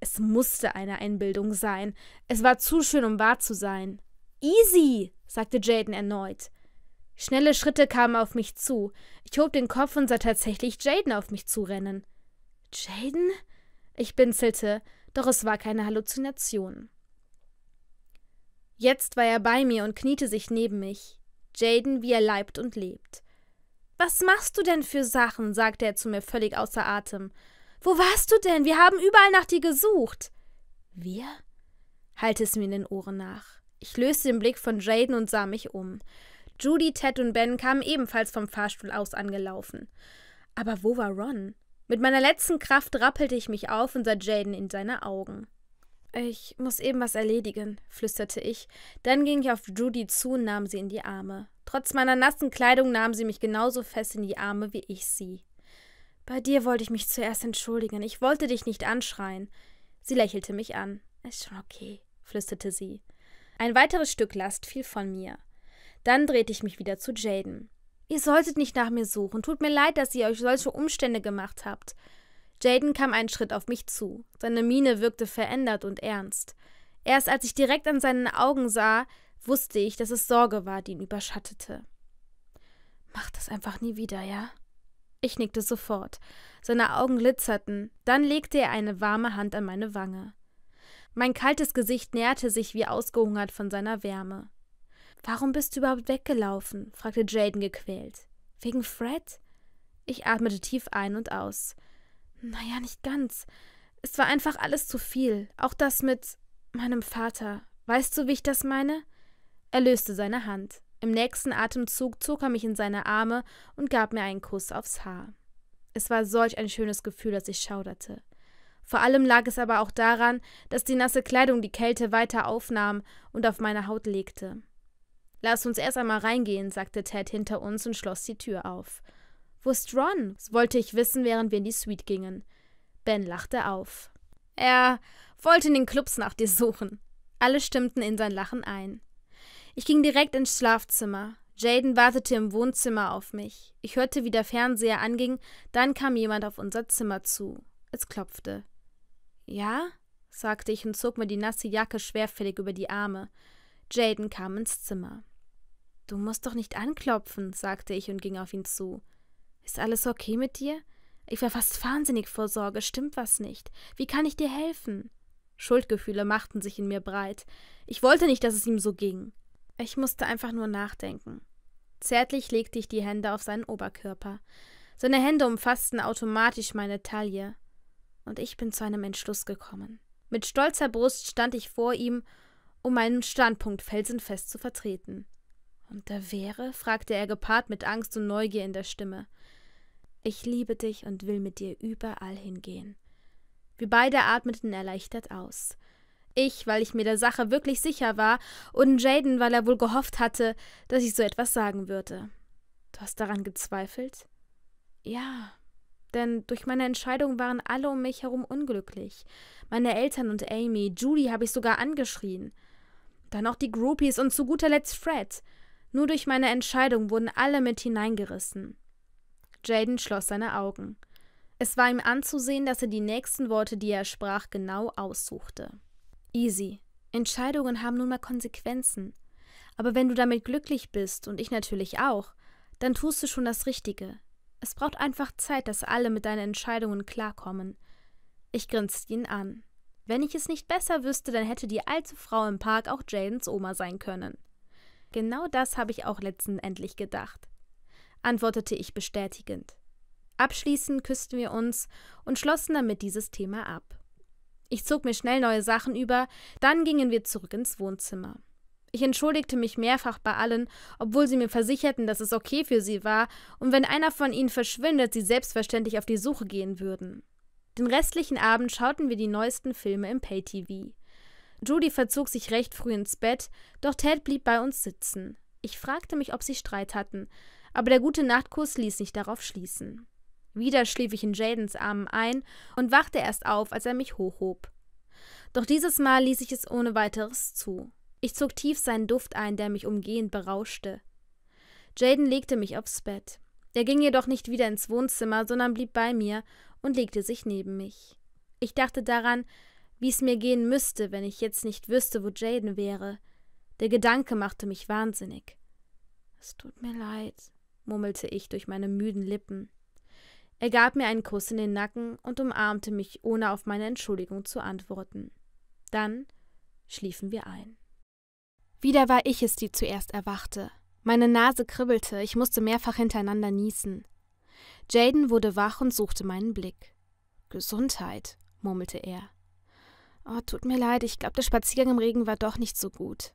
Es musste eine Einbildung sein. Es war zu schön, um wahr zu sein. Easy, sagte Jaden erneut. Schnelle Schritte kamen auf mich zu. Ich hob den Kopf und sah tatsächlich Jaden auf mich zurennen. Jaden? Ich blinzelte, doch es war keine Halluzination. Jetzt war er bei mir und kniete sich neben mich. Jaden, wie er leibt und lebt. Was machst du denn für Sachen? sagte er zu mir völlig außer Atem. Wo warst du denn? Wir haben überall nach dir gesucht. Wir? Halte es mir in den Ohren nach. Ich löste den Blick von Jaden und sah mich um. Judy, Ted und Ben kamen ebenfalls vom Fahrstuhl aus angelaufen. Aber wo war Ron? Mit meiner letzten Kraft rappelte ich mich auf und sah Jaden in seine Augen. Ich muss eben was erledigen, flüsterte ich. Dann ging ich auf Judy zu und nahm sie in die Arme. Trotz meiner nassen Kleidung nahm sie mich genauso fest in die Arme wie ich sie. Bei dir wollte ich mich zuerst entschuldigen. Ich wollte dich nicht anschreien. Sie lächelte mich an. Ist schon okay, flüsterte sie. Ein weiteres Stück Last fiel von mir. Dann drehte ich mich wieder zu Jaden. Ihr solltet nicht nach mir suchen. Tut mir leid, dass ihr euch solche Umstände gemacht habt. Jaden kam einen Schritt auf mich zu. Seine Miene wirkte verändert und ernst. Erst als ich direkt an seinen Augen sah, wusste ich, dass es Sorge war, die ihn überschattete. Mach das einfach nie wieder, ja? Ich nickte sofort. Seine Augen glitzerten, dann legte er eine warme Hand an meine Wange. Mein kaltes Gesicht näherte sich wie ausgehungert von seiner Wärme. Warum bist du überhaupt weggelaufen? fragte Jaden gequält. Wegen Fred? Ich atmete tief ein und aus. Naja, nicht ganz. Es war einfach alles zu viel. Auch das mit meinem Vater. Weißt du, wie ich das meine? Er löste seine Hand. Im nächsten Atemzug zog er mich in seine Arme und gab mir einen Kuss aufs Haar. Es war solch ein schönes Gefühl, dass ich schauderte. Vor allem lag es aber auch daran, dass die nasse Kleidung die Kälte weiter aufnahm und auf meine Haut legte. Lass uns erst einmal reingehen, sagte Ted hinter uns und schloss die Tür auf. Wo ist Ron? wollte ich wissen, während wir in die Suite gingen. Ben lachte auf. Er wollte in den Clubs nach dir suchen. Alle stimmten in sein Lachen ein. Ich ging direkt ins Schlafzimmer. Jaden wartete im Wohnzimmer auf mich. Ich hörte, wie der Fernseher anging, dann kam jemand auf unser Zimmer zu. Es klopfte. Ja? sagte ich und zog mir die nasse Jacke schwerfällig über die Arme. Jaden kam ins Zimmer. Du musst doch nicht anklopfen, sagte ich und ging auf ihn zu. Ist alles okay mit dir? Ich war fast wahnsinnig vor Sorge, stimmt was nicht. Wie kann ich dir helfen? Schuldgefühle machten sich in mir breit. Ich wollte nicht, dass es ihm so ging. Ich musste einfach nur nachdenken. Zärtlich legte ich die Hände auf seinen Oberkörper. Seine Hände umfassten automatisch meine Taille. Und ich bin zu einem Entschluss gekommen. Mit stolzer Brust stand ich vor ihm, um meinen Standpunkt felsenfest zu vertreten. Und da wäre? fragte er gepaart mit Angst und Neugier in der Stimme. Ich liebe dich und will mit dir überall hingehen. Wir beide atmeten erleichtert aus. Ich, weil ich mir der Sache wirklich sicher war, und Jaden, weil er wohl gehofft hatte, dass ich so etwas sagen würde. Du hast daran gezweifelt? Ja, denn durch meine Entscheidung waren alle um mich herum unglücklich. Meine Eltern und Amy, Julie habe ich sogar angeschrien. Dann noch die Groupies und zu guter Letzt Fred. Nur durch meine Entscheidung wurden alle mit hineingerissen. Jaden schloss seine Augen. Es war ihm anzusehen, dass er die nächsten Worte, die er sprach, genau aussuchte. Easy. Entscheidungen haben nun mal Konsequenzen. Aber wenn du damit glücklich bist, und ich natürlich auch, dann tust du schon das Richtige. Es braucht einfach Zeit, dass alle mit deinen Entscheidungen klarkommen. Ich grinste ihn an. Wenn ich es nicht besser wüsste, dann hätte die alte Frau im Park auch Jadens Oma sein können. Genau das habe ich auch letztendlich gedacht, antwortete ich bestätigend. Abschließend küssten wir uns und schlossen damit dieses Thema ab. Ich zog mir schnell neue Sachen über, dann gingen wir zurück ins Wohnzimmer. Ich entschuldigte mich mehrfach bei allen, obwohl sie mir versicherten, dass es okay für sie war und wenn einer von ihnen verschwindet, sie selbstverständlich auf die Suche gehen würden. Den restlichen Abend schauten wir die neuesten Filme im Pay-TV. Judy verzog sich recht früh ins Bett, doch Ted blieb bei uns sitzen. Ich fragte mich, ob sie Streit hatten, aber der gute Nachtkuss ließ nicht darauf schließen. Wieder schlief ich in Jadens Armen ein und wachte erst auf, als er mich hochhob. Doch dieses Mal ließ ich es ohne weiteres zu. Ich zog tief seinen Duft ein, der mich umgehend berauschte. Jaden legte mich aufs Bett. Er ging jedoch nicht wieder ins Wohnzimmer, sondern blieb bei mir und legte sich neben mich. Ich dachte daran, wie es mir gehen müsste, wenn ich jetzt nicht wüsste, wo Jaden wäre. Der Gedanke machte mich wahnsinnig. Es tut mir leid, murmelte ich durch meine müden Lippen. Er gab mir einen Kuss in den Nacken und umarmte mich, ohne auf meine Entschuldigung zu antworten. Dann schliefen wir ein. Wieder war ich es, die zuerst erwachte. Meine Nase kribbelte, ich musste mehrfach hintereinander niesen. Jaden wurde wach und suchte meinen Blick. Gesundheit, murmelte er. Oh, tut mir leid, ich glaube, der Spaziergang im Regen war doch nicht so gut.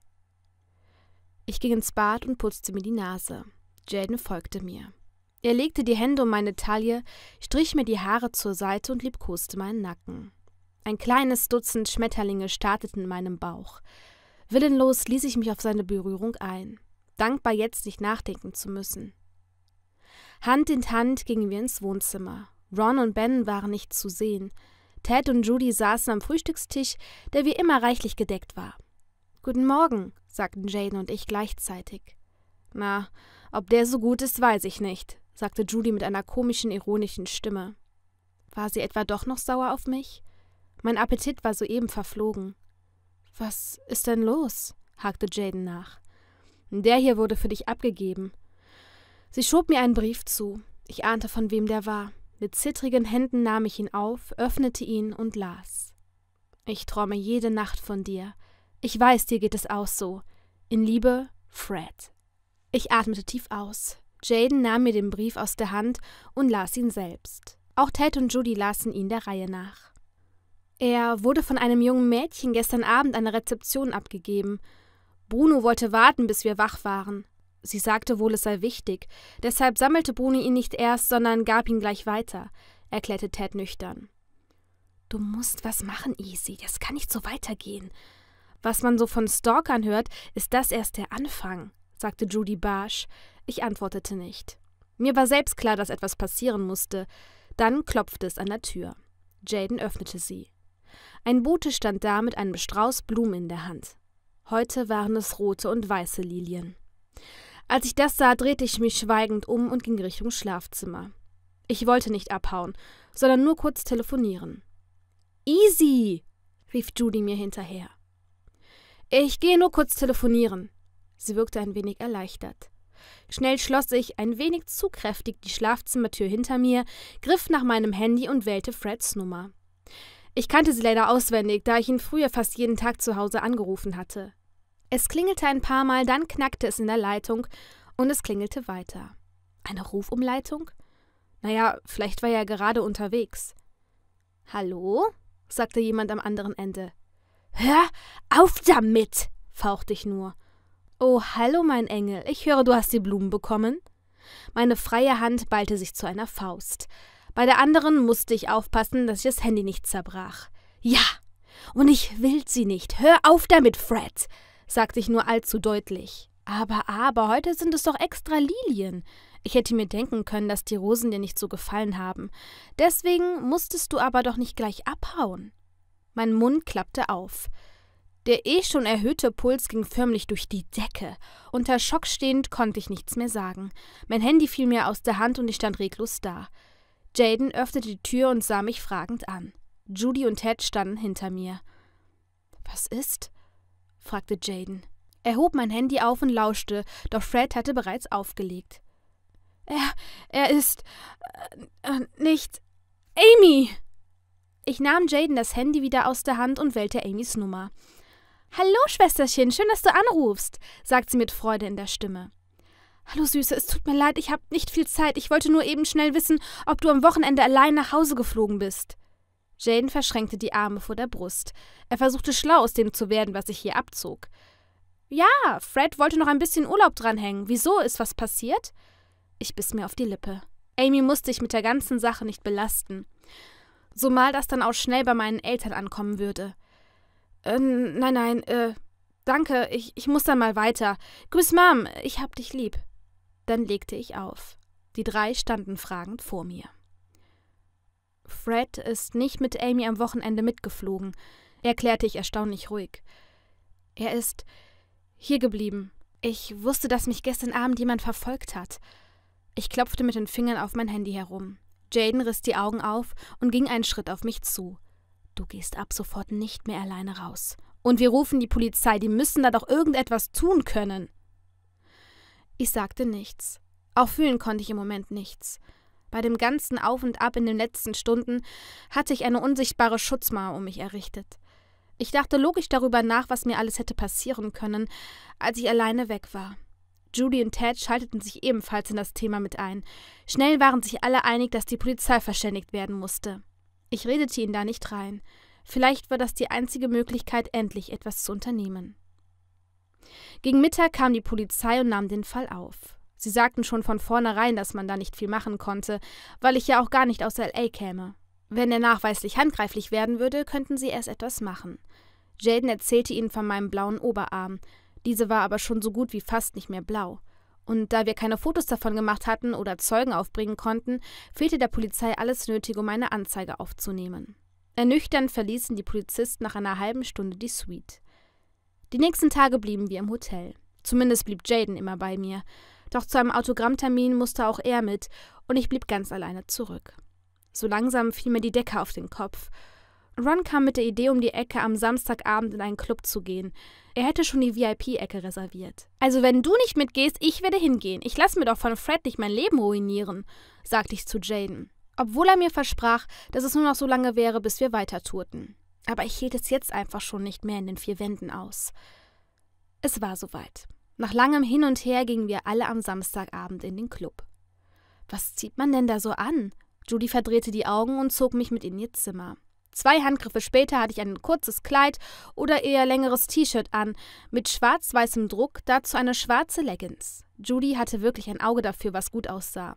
Ich ging ins Bad und putzte mir die Nase. Jaden folgte mir. Er legte die Hände um meine Taille, strich mir die Haare zur Seite und liebkoste meinen Nacken. Ein kleines Dutzend Schmetterlinge starteten in meinem Bauch. Willenlos ließ ich mich auf seine Berührung ein, dankbar jetzt nicht nachdenken zu müssen. Hand in Hand gingen wir ins Wohnzimmer. Ron und Ben waren nicht zu sehen, Ted und Judy saßen am Frühstückstisch, der wie immer reichlich gedeckt war. Guten Morgen, sagten Jane und ich gleichzeitig. Na, ob der so gut ist, weiß ich nicht, sagte Judy mit einer komischen, ironischen Stimme. War sie etwa doch noch sauer auf mich? Mein Appetit war soeben verflogen. Was ist denn los? hakte Jaden nach. Der hier wurde für dich abgegeben. Sie schob mir einen Brief zu. Ich ahnte, von wem der war. Mit zittrigen Händen nahm ich ihn auf, öffnete ihn und las. Ich träume jede Nacht von dir. Ich weiß, dir geht es auch so. In Liebe, Fred. Ich atmete tief aus. Jaden nahm mir den Brief aus der Hand und las ihn selbst. Auch Ted und Judy lasen ihn der Reihe nach. Er wurde von einem jungen Mädchen gestern Abend an der Rezeption abgegeben. Bruno wollte warten, bis wir wach waren. Sie sagte wohl, es sei wichtig, deshalb sammelte Bruni ihn nicht erst, sondern gab ihn gleich weiter, erklärte Ted nüchtern. Du musst was machen, Easy, das kann nicht so weitergehen. Was man so von Stalkern hört, ist das erst der Anfang, sagte Judy barsch. Ich antwortete nicht. Mir war selbst klar, dass etwas passieren musste. Dann klopfte es an der Tür. Jaden öffnete sie. Ein Bote stand da mit einem Strauß Blumen in der Hand. Heute waren es rote und weiße Lilien. Als ich das sah, drehte ich mich schweigend um und ging Richtung Schlafzimmer. Ich wollte nicht abhauen, sondern nur kurz telefonieren. Easy! rief Judy mir hinterher. Ich gehe nur kurz telefonieren. Sie wirkte ein wenig erleichtert. Schnell schloss ich ein wenig zu kräftig die Schlafzimmertür hinter mir, griff nach meinem Handy und wählte Freds Nummer. Ich kannte sie leider auswendig, da ich ihn früher fast jeden Tag zu Hause angerufen hatte. Es klingelte ein paar Mal, dann knackte es in der Leitung und es klingelte weiter. Eine Rufumleitung? Naja, vielleicht war er gerade unterwegs. Hallo? sagte jemand am anderen Ende. Hör auf damit! fauchte ich nur. Oh, hallo, mein Engel, ich höre, du hast die Blumen bekommen. Meine freie Hand ballte sich zu einer Faust. Bei der anderen musste ich aufpassen, dass ich das Handy nicht zerbrach. Ja, und ich will sie nicht. Hör auf damit, Fred! sagte ich nur allzu deutlich. Aber, aber, heute sind es doch extra Lilien. Ich hätte mir denken können, dass die Rosen dir nicht so gefallen haben. Deswegen musstest du aber doch nicht gleich abhauen. Mein Mund klappte auf. Der eh schon erhöhte Puls ging förmlich durch die Decke. Unter Schock stehend konnte ich nichts mehr sagen. Mein Handy fiel mir aus der Hand und ich stand reglos da. Jaden öffnete die Tür und sah mich fragend an. Judy und Ted standen hinter mir. Was ist? fragte Jaden. Er hob mein Handy auf und lauschte, doch Fred hatte bereits aufgelegt. Er, er ist äh, äh, nicht Amy. Ich nahm Jaden das Handy wieder aus der Hand und wählte Amys Nummer. Hallo, Schwesterchen, schön, dass du anrufst, sagt sie mit Freude in der Stimme. Hallo Süße, es tut mir leid, ich habe nicht viel Zeit. Ich wollte nur eben schnell wissen, ob du am Wochenende allein nach Hause geflogen bist. Jane verschränkte die Arme vor der Brust. Er versuchte schlau aus dem zu werden, was sich hier abzog. Ja, Fred wollte noch ein bisschen Urlaub dranhängen. Wieso ist was passiert? Ich biss mir auf die Lippe. Amy musste ich mit der ganzen Sache nicht belasten. Zumal das dann auch schnell bei meinen Eltern ankommen würde. Äh, nein, nein, äh, danke, ich, ich muss dann mal weiter. Grüß Mom, ich hab dich lieb. Dann legte ich auf. Die drei standen fragend vor mir. Fred ist nicht mit Amy am Wochenende mitgeflogen, erklärte ich erstaunlich ruhig. Er ist hier geblieben. Ich wusste, dass mich gestern Abend jemand verfolgt hat. Ich klopfte mit den Fingern auf mein Handy herum. Jaden riss die Augen auf und ging einen Schritt auf mich zu. Du gehst ab sofort nicht mehr alleine raus. Und wir rufen die Polizei, die müssen da doch irgendetwas tun können. Ich sagte nichts. Auch fühlen konnte ich im Moment nichts. Bei dem ganzen Auf und Ab in den letzten Stunden hatte ich eine unsichtbare Schutzmauer um mich errichtet. Ich dachte logisch darüber nach, was mir alles hätte passieren können, als ich alleine weg war. Judy und Ted schalteten sich ebenfalls in das Thema mit ein. Schnell waren sich alle einig, dass die Polizei verständigt werden musste. Ich redete ihn da nicht rein. Vielleicht war das die einzige Möglichkeit, endlich etwas zu unternehmen. Gegen Mittag kam die Polizei und nahm den Fall auf. Sie sagten schon von vornherein, dass man da nicht viel machen konnte, weil ich ja auch gar nicht aus LA käme. Wenn er nachweislich handgreiflich werden würde, könnten sie erst etwas machen. Jaden erzählte ihnen von meinem blauen Oberarm. Diese war aber schon so gut wie fast nicht mehr blau. Und da wir keine Fotos davon gemacht hatten oder Zeugen aufbringen konnten, fehlte der Polizei alles Nötige, um eine Anzeige aufzunehmen. Ernüchternd verließen die Polizisten nach einer halben Stunde die Suite. Die nächsten Tage blieben wir im Hotel. Zumindest blieb Jaden immer bei mir. Doch zu einem Autogrammtermin musste auch er mit und ich blieb ganz alleine zurück. So langsam fiel mir die Decke auf den Kopf. Ron kam mit der Idee um die Ecke, am Samstagabend in einen Club zu gehen. Er hätte schon die VIP-Ecke reserviert. Also wenn du nicht mitgehst, ich werde hingehen. Ich lasse mir doch von Fred nicht mein Leben ruinieren, sagte ich zu Jaden. Obwohl er mir versprach, dass es nur noch so lange wäre, bis wir weiter tourten. Aber ich hielt es jetzt einfach schon nicht mehr in den vier Wänden aus. Es war soweit. Nach langem Hin und Her gingen wir alle am Samstagabend in den Club. Was zieht man denn da so an? Judy verdrehte die Augen und zog mich mit in ihr Zimmer. Zwei Handgriffe später hatte ich ein kurzes Kleid oder eher längeres T-Shirt an, mit schwarz-weißem Druck, dazu eine schwarze Leggings. Judy hatte wirklich ein Auge dafür, was gut aussah.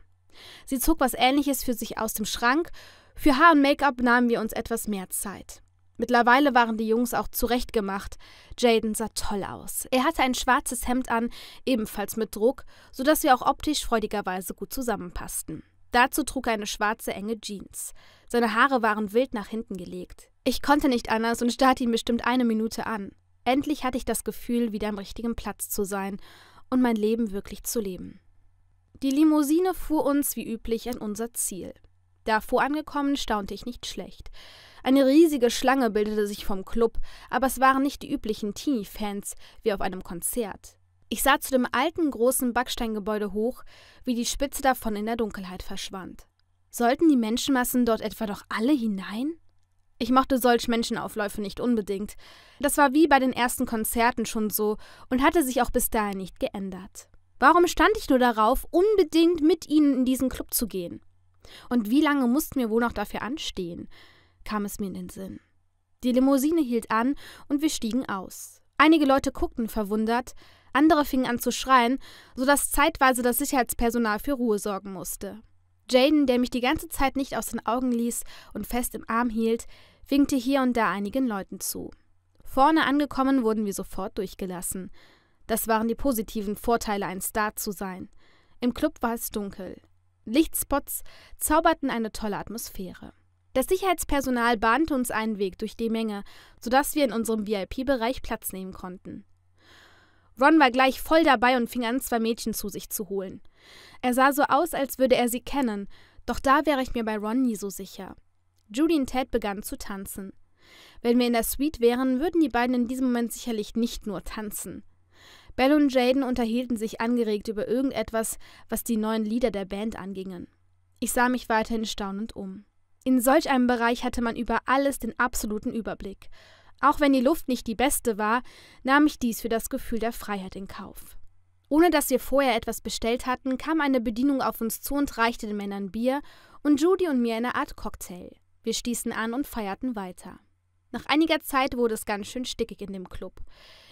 Sie zog was Ähnliches für sich aus dem Schrank. Für Haar und Make-up nahmen wir uns etwas mehr Zeit. Mittlerweile waren die Jungs auch zurechtgemacht. Jaden sah toll aus. Er hatte ein schwarzes Hemd an, ebenfalls mit Druck, sodass wir auch optisch freudigerweise gut zusammenpassten. Dazu trug er eine schwarze enge Jeans. Seine Haare waren wild nach hinten gelegt. Ich konnte nicht anders und starrte ihn bestimmt eine Minute an. Endlich hatte ich das Gefühl, wieder am richtigen Platz zu sein und mein Leben wirklich zu leben. Die Limousine fuhr uns wie üblich an unser Ziel. Davor angekommen, staunte ich nicht schlecht. Eine riesige Schlange bildete sich vom Club, aber es waren nicht die üblichen Teenie-Fans wie auf einem Konzert. Ich sah zu dem alten großen Backsteingebäude hoch, wie die Spitze davon in der Dunkelheit verschwand. Sollten die Menschenmassen dort etwa doch alle hinein? Ich mochte solch Menschenaufläufe nicht unbedingt. Das war wie bei den ersten Konzerten schon so und hatte sich auch bis dahin nicht geändert. Warum stand ich nur darauf, unbedingt mit ihnen in diesen Club zu gehen? Und wie lange mussten wir wohl noch dafür anstehen? kam es mir in den Sinn. Die Limousine hielt an und wir stiegen aus. Einige Leute guckten verwundert, andere fingen an zu schreien, sodass zeitweise das Sicherheitspersonal für Ruhe sorgen musste. Jaden, der mich die ganze Zeit nicht aus den Augen ließ und fest im Arm hielt, winkte hier und da einigen Leuten zu. Vorne angekommen wurden wir sofort durchgelassen. Das waren die positiven Vorteile, ein Star zu sein. Im Club war es dunkel. Lichtspots zauberten eine tolle Atmosphäre. Das Sicherheitspersonal bahnte uns einen Weg durch die Menge, sodass wir in unserem VIP-Bereich Platz nehmen konnten. Ron war gleich voll dabei und fing an, zwei Mädchen zu sich zu holen. Er sah so aus, als würde er sie kennen, doch da wäre ich mir bei Ron nie so sicher. Judy und Ted begannen zu tanzen. Wenn wir in der Suite wären, würden die beiden in diesem Moment sicherlich nicht nur tanzen. Bell und Jaden unterhielten sich angeregt über irgendetwas, was die neuen Lieder der Band angingen. Ich sah mich weiterhin staunend um. In solch einem Bereich hatte man über alles den absoluten Überblick. Auch wenn die Luft nicht die beste war, nahm ich dies für das Gefühl der Freiheit in Kauf. Ohne dass wir vorher etwas bestellt hatten, kam eine Bedienung auf uns zu und reichte den Männern Bier und Judy und mir eine Art Cocktail. Wir stießen an und feierten weiter. Nach einiger Zeit wurde es ganz schön stickig in dem Club.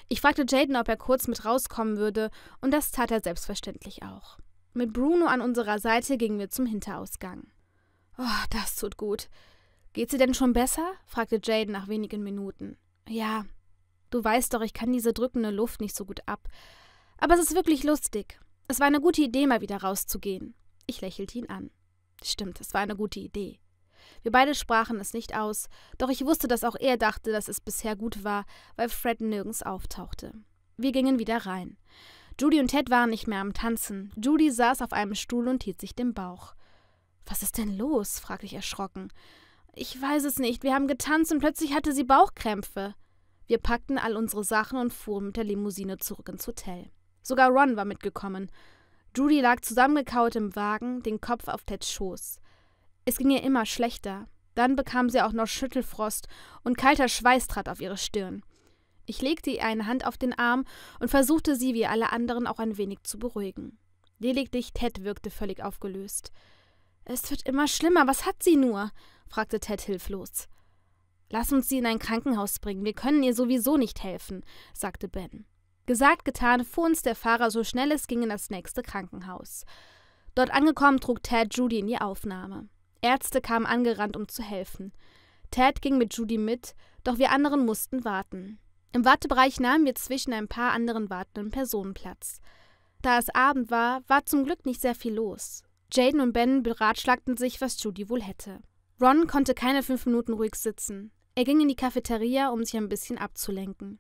Ich fragte Jaden, ob er kurz mit rauskommen würde, und das tat er selbstverständlich auch. Mit Bruno an unserer Seite gingen wir zum Hinterausgang. Oh, das tut gut. Geht sie denn schon besser? fragte Jade nach wenigen Minuten. Ja, du weißt doch, ich kann diese drückende Luft nicht so gut ab. Aber es ist wirklich lustig. Es war eine gute Idee, mal wieder rauszugehen. Ich lächelte ihn an. Stimmt, es war eine gute Idee. Wir beide sprachen es nicht aus, doch ich wusste, dass auch er dachte, dass es bisher gut war, weil Fred nirgends auftauchte. Wir gingen wieder rein. Judy und Ted waren nicht mehr am Tanzen. Judy saß auf einem Stuhl und hielt sich den Bauch. Was ist denn los? fragte ich erschrocken. Ich weiß es nicht. Wir haben getanzt und plötzlich hatte sie Bauchkrämpfe. Wir packten all unsere Sachen und fuhren mit der Limousine zurück ins Hotel. Sogar Ron war mitgekommen. Judy lag zusammengekaut im Wagen, den Kopf auf Teds Schoß. Es ging ihr immer schlechter. Dann bekam sie auch noch Schüttelfrost und kalter Schweiß trat auf ihre Stirn. Ich legte ihr eine Hand auf den Arm und versuchte sie wie alle anderen auch ein wenig zu beruhigen. Lediglich Ted wirkte völlig aufgelöst. Es wird immer schlimmer. Was hat sie nur? fragte Ted hilflos. Lass uns sie in ein Krankenhaus bringen. Wir können ihr sowieso nicht helfen, sagte Ben. Gesagt, getan, fuhr uns der Fahrer so schnell es ging in das nächste Krankenhaus. Dort angekommen trug Ted Judy in die Aufnahme. Ärzte kamen angerannt, um zu helfen. Ted ging mit Judy mit, doch wir anderen mussten warten. Im Wartebereich nahmen wir zwischen ein paar anderen wartenden Personen Platz. Da es Abend war, war zum Glück nicht sehr viel los. Jaden und Ben beratschlagten sich, was Judy wohl hätte. Ron konnte keine fünf Minuten ruhig sitzen. Er ging in die Cafeteria, um sich ein bisschen abzulenken.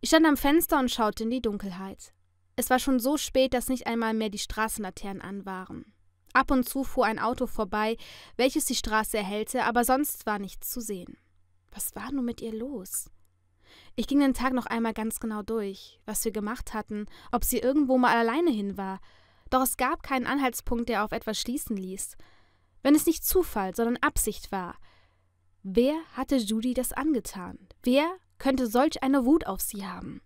Ich stand am Fenster und schaute in die Dunkelheit. Es war schon so spät, dass nicht einmal mehr die Straßenlaternen an waren. Ab und zu fuhr ein Auto vorbei, welches die Straße erhellte, aber sonst war nichts zu sehen. Was war nun mit ihr los? Ich ging den Tag noch einmal ganz genau durch, was wir gemacht hatten, ob sie irgendwo mal alleine hin war, doch es gab keinen Anhaltspunkt, der auf etwas schließen ließ. Wenn es nicht Zufall, sondern Absicht war. Wer hatte Judy das angetan? Wer könnte solch eine Wut auf sie haben?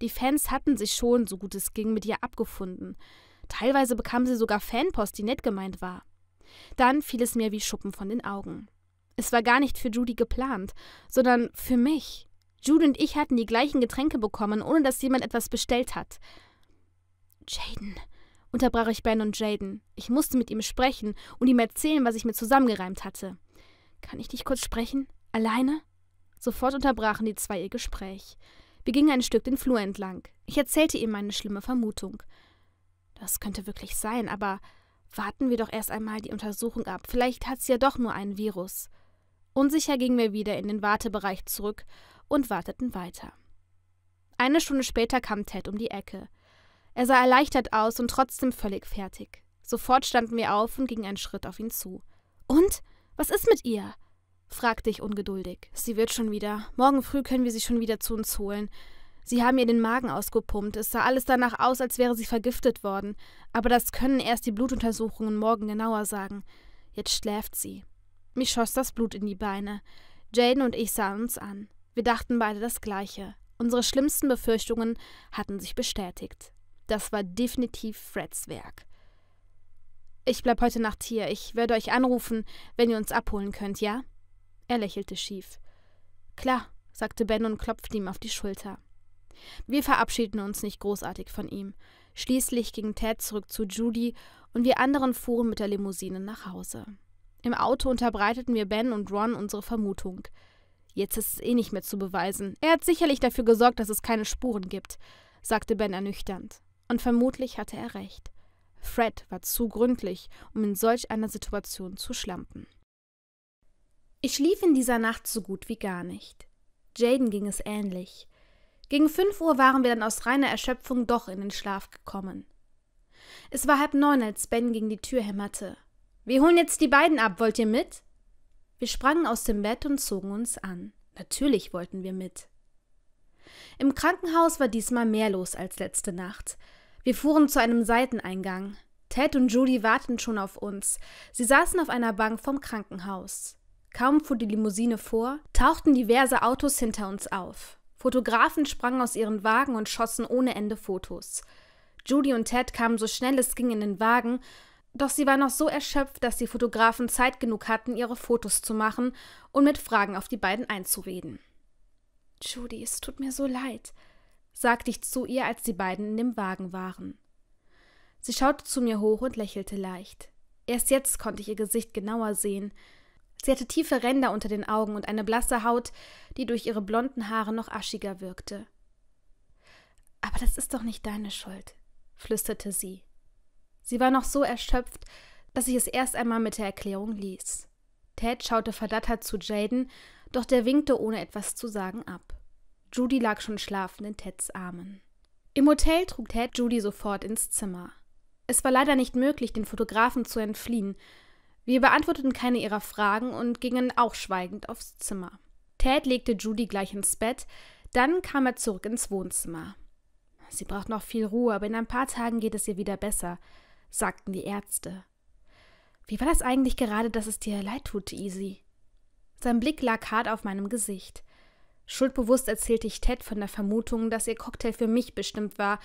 Die Fans hatten sich schon, so gut es ging, mit ihr abgefunden. Teilweise bekam sie sogar Fanpost, die nett gemeint war. Dann fiel es mir wie Schuppen von den Augen. Es war gar nicht für Judy geplant, sondern für mich. Judy und ich hatten die gleichen Getränke bekommen, ohne dass jemand etwas bestellt hat. Jaden, unterbrach ich Ben und Jaden. Ich musste mit ihm sprechen und ihm erzählen, was ich mir zusammengereimt hatte. Kann ich dich kurz sprechen? Alleine? Sofort unterbrachen die zwei ihr Gespräch. Wir gingen ein Stück den Flur entlang. Ich erzählte ihm meine schlimme Vermutung. Das könnte wirklich sein, aber warten wir doch erst einmal die Untersuchung ab. Vielleicht hat sie ja doch nur einen Virus. Unsicher gingen wir wieder in den Wartebereich zurück und warteten weiter. Eine Stunde später kam Ted um die Ecke. Er sah erleichtert aus und trotzdem völlig fertig. Sofort standen wir auf und gingen einen Schritt auf ihn zu. Und? Was ist mit ihr? fragte ich ungeduldig. Sie wird schon wieder. Morgen früh können wir sie schon wieder zu uns holen. Sie haben ihr den Magen ausgepumpt. Es sah alles danach aus, als wäre sie vergiftet worden. Aber das können erst die Blutuntersuchungen morgen genauer sagen. Jetzt schläft sie. Mich schoss das Blut in die Beine. Jaden und ich sahen uns an. Wir dachten beide das Gleiche. Unsere schlimmsten Befürchtungen hatten sich bestätigt. Das war definitiv Freds Werk. Ich bleib heute Nacht hier. Ich werde euch anrufen, wenn ihr uns abholen könnt, ja? Er lächelte schief. Klar, sagte Ben und klopfte ihm auf die Schulter. Wir verabschiedeten uns nicht großartig von ihm. Schließlich ging Ted zurück zu Judy und wir anderen fuhren mit der Limousine nach Hause. Im Auto unterbreiteten wir Ben und Ron unsere Vermutung. Jetzt ist es eh nicht mehr zu beweisen. Er hat sicherlich dafür gesorgt, dass es keine Spuren gibt, sagte Ben ernüchternd. Und vermutlich hatte er recht. Fred war zu gründlich, um in solch einer Situation zu schlampen. Ich schlief in dieser Nacht so gut wie gar nicht. Jaden ging es ähnlich. Gegen fünf Uhr waren wir dann aus reiner Erschöpfung doch in den Schlaf gekommen. Es war halb neun, als Ben gegen die Tür hämmerte. Wir holen jetzt die beiden ab, wollt ihr mit? Wir sprangen aus dem Bett und zogen uns an. Natürlich wollten wir mit. Im Krankenhaus war diesmal mehr los als letzte Nacht. Wir fuhren zu einem Seiteneingang. Ted und Judy warteten schon auf uns. Sie saßen auf einer Bank vom Krankenhaus. Kaum fuhr die Limousine vor, tauchten diverse Autos hinter uns auf. Fotografen sprangen aus ihren Wagen und schossen ohne Ende Fotos. Judy und Ted kamen so schnell es ging in den Wagen, doch sie war noch so erschöpft, dass die Fotografen Zeit genug hatten, ihre Fotos zu machen und mit Fragen auf die beiden einzureden. Judy, es tut mir so leid, sagte ich zu ihr, als die beiden in dem Wagen waren. Sie schaute zu mir hoch und lächelte leicht. Erst jetzt konnte ich ihr Gesicht genauer sehen. Sie hatte tiefe Ränder unter den Augen und eine blasse Haut, die durch ihre blonden Haare noch aschiger wirkte. Aber das ist doch nicht deine Schuld, flüsterte sie. Sie war noch so erschöpft, dass ich es erst einmal mit der Erklärung ließ. Ted schaute verdattert zu Jaden, doch der winkte ohne etwas zu sagen ab. Judy lag schon schlafend in Teds Armen. Im Hotel trug Ted Judy sofort ins Zimmer. Es war leider nicht möglich, den Fotografen zu entfliehen. Wir beantworteten keine ihrer Fragen und gingen auch schweigend aufs Zimmer. Ted legte Judy gleich ins Bett, dann kam er zurück ins Wohnzimmer. Sie braucht noch viel Ruhe, aber in ein paar Tagen geht es ihr wieder besser, sagten die Ärzte. Wie war das eigentlich gerade, dass es dir leid tut, Easy? Sein Blick lag hart auf meinem Gesicht. Schuldbewusst erzählte ich Ted von der Vermutung, dass ihr Cocktail für mich bestimmt war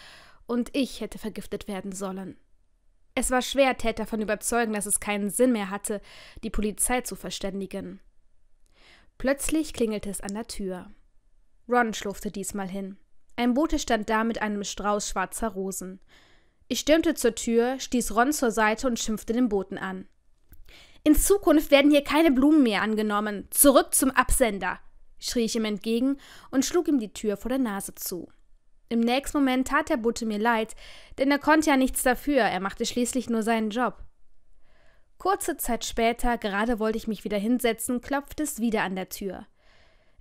und ich hätte vergiftet werden sollen. Es war schwer, Ted davon überzeugen, dass es keinen Sinn mehr hatte, die Polizei zu verständigen. Plötzlich klingelte es an der Tür. Ron schlurfte diesmal hin. Ein Bote stand da mit einem Strauß schwarzer Rosen. Ich stürmte zur Tür, stieß Ron zur Seite und schimpfte den Boten an. In Zukunft werden hier keine Blumen mehr angenommen. Zurück zum Absender schrie ich ihm entgegen und schlug ihm die Tür vor der Nase zu. Im nächsten Moment tat der Butte mir leid, denn er konnte ja nichts dafür, er machte schließlich nur seinen Job. Kurze Zeit später, gerade wollte ich mich wieder hinsetzen, klopfte es wieder an der Tür.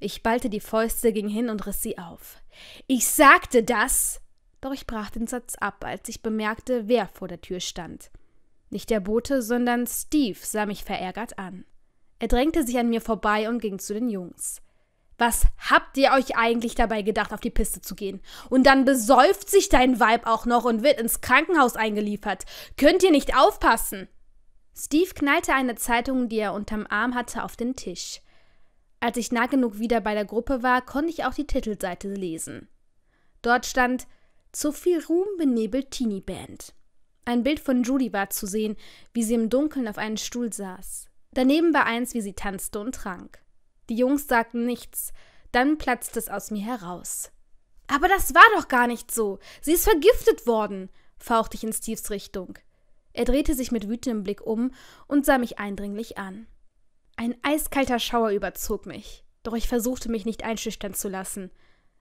Ich ballte die Fäuste, ging hin und riss sie auf. Ich sagte das! Doch ich brach den Satz ab, als ich bemerkte, wer vor der Tür stand. Nicht der Bote, sondern Steve sah mich verärgert an. Er drängte sich an mir vorbei und ging zu den Jungs. Was habt ihr euch eigentlich dabei gedacht, auf die Piste zu gehen? Und dann besäuft sich dein Weib auch noch und wird ins Krankenhaus eingeliefert. Könnt ihr nicht aufpassen? Steve knallte eine Zeitung, die er unterm Arm hatte, auf den Tisch. Als ich nah genug wieder bei der Gruppe war, konnte ich auch die Titelseite lesen. Dort stand Zu viel Ruhm benebelt Teenie Band. Ein Bild von Judy war zu sehen, wie sie im Dunkeln auf einem Stuhl saß. Daneben war eins, wie sie tanzte und trank. Die Jungs sagten nichts. Dann platzte es aus mir heraus. Aber das war doch gar nicht so. Sie ist vergiftet worden, fauchte ich in Steves Richtung. Er drehte sich mit wütendem Blick um und sah mich eindringlich an. Ein eiskalter Schauer überzog mich, doch ich versuchte mich nicht einschüchtern zu lassen.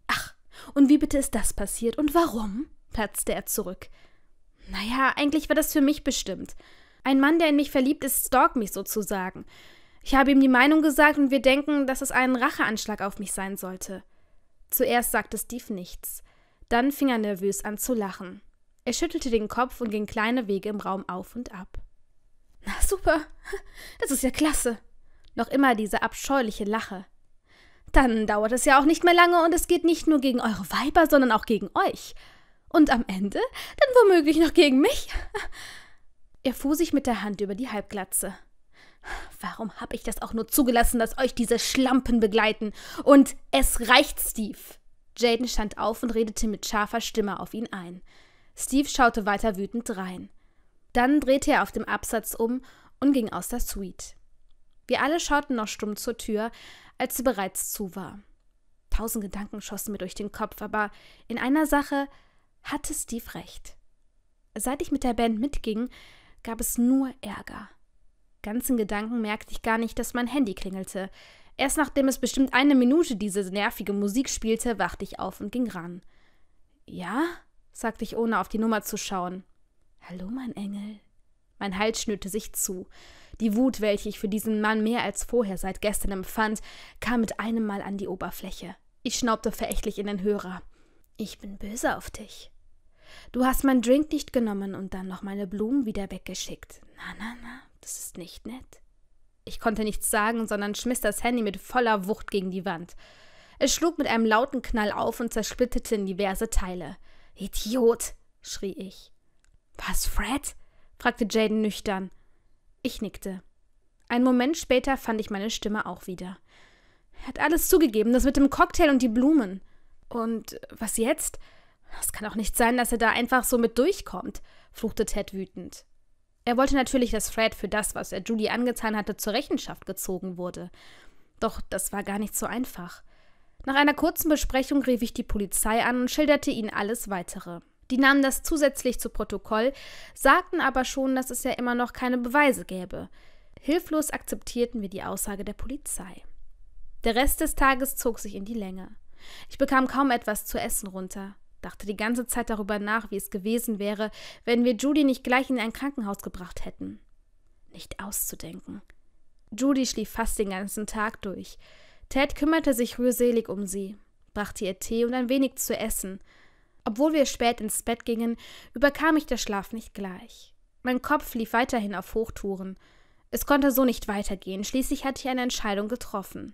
Ach, und wie bitte ist das passiert und warum? platzte er zurück. Naja, eigentlich war das für mich bestimmt. Ein Mann, der in mich verliebt ist, stalkt mich sozusagen. Ich habe ihm die Meinung gesagt und wir denken, dass es ein Racheanschlag auf mich sein sollte. Zuerst sagte Steve nichts. Dann fing er nervös an zu lachen. Er schüttelte den Kopf und ging kleine Wege im Raum auf und ab. Na super, das ist ja klasse. Noch immer diese abscheuliche Lache. Dann dauert es ja auch nicht mehr lange und es geht nicht nur gegen eure Weiber, sondern auch gegen euch. Und am Ende dann womöglich noch gegen mich. Er fuhr sich mit der Hand über die Halbglatze. Warum habe ich das auch nur zugelassen, dass euch diese Schlampen begleiten? Und es reicht, Steve. Jaden stand auf und redete mit scharfer Stimme auf ihn ein. Steve schaute weiter wütend rein. Dann drehte er auf dem Absatz um und ging aus der Suite. Wir alle schauten noch stumm zur Tür, als sie bereits zu war. Tausend Gedanken schossen mir durch den Kopf, aber in einer Sache hatte Steve recht. Seit ich mit der Band mitging, gab es nur Ärger ganzen Gedanken merkte ich gar nicht, dass mein Handy klingelte. Erst nachdem es bestimmt eine Minute diese nervige Musik spielte, wachte ich auf und ging ran. Ja? sagte ich, ohne auf die Nummer zu schauen. Hallo, mein Engel. Mein Hals schnürte sich zu. Die Wut, welche ich für diesen Mann mehr als vorher seit gestern empfand, kam mit einem Mal an die Oberfläche. Ich schnaubte verächtlich in den Hörer. Ich bin böse auf dich. Du hast meinen Drink nicht genommen und dann noch meine Blumen wieder weggeschickt. Na, na, na, das ist nicht nett. Ich konnte nichts sagen, sondern schmiss das Handy mit voller Wucht gegen die Wand. Es schlug mit einem lauten Knall auf und zersplitterte in diverse Teile. Idiot! schrie ich. Was, Fred? fragte Jaden nüchtern. Ich nickte. Einen Moment später fand ich meine Stimme auch wieder. Er hat alles zugegeben, das mit dem Cocktail und die Blumen. Und was jetzt? Es kann auch nicht sein, dass er da einfach so mit durchkommt, fluchte Ted wütend. Er wollte natürlich, dass Fred für das, was er Julie angetan hatte, zur Rechenschaft gezogen wurde. Doch das war gar nicht so einfach. Nach einer kurzen Besprechung rief ich die Polizei an und schilderte ihnen alles weitere. Die nahmen das zusätzlich zu Protokoll, sagten aber schon, dass es ja immer noch keine Beweise gäbe. Hilflos akzeptierten wir die Aussage der Polizei. Der Rest des Tages zog sich in die Länge. Ich bekam kaum etwas zu essen runter dachte die ganze Zeit darüber nach, wie es gewesen wäre, wenn wir Judy nicht gleich in ein Krankenhaus gebracht hätten. Nicht auszudenken. Judy schlief fast den ganzen Tag durch. Ted kümmerte sich rührselig um sie, brachte ihr Tee und ein wenig zu essen. Obwohl wir spät ins Bett gingen, überkam mich der Schlaf nicht gleich. Mein Kopf lief weiterhin auf Hochtouren. Es konnte so nicht weitergehen, schließlich hatte ich eine Entscheidung getroffen.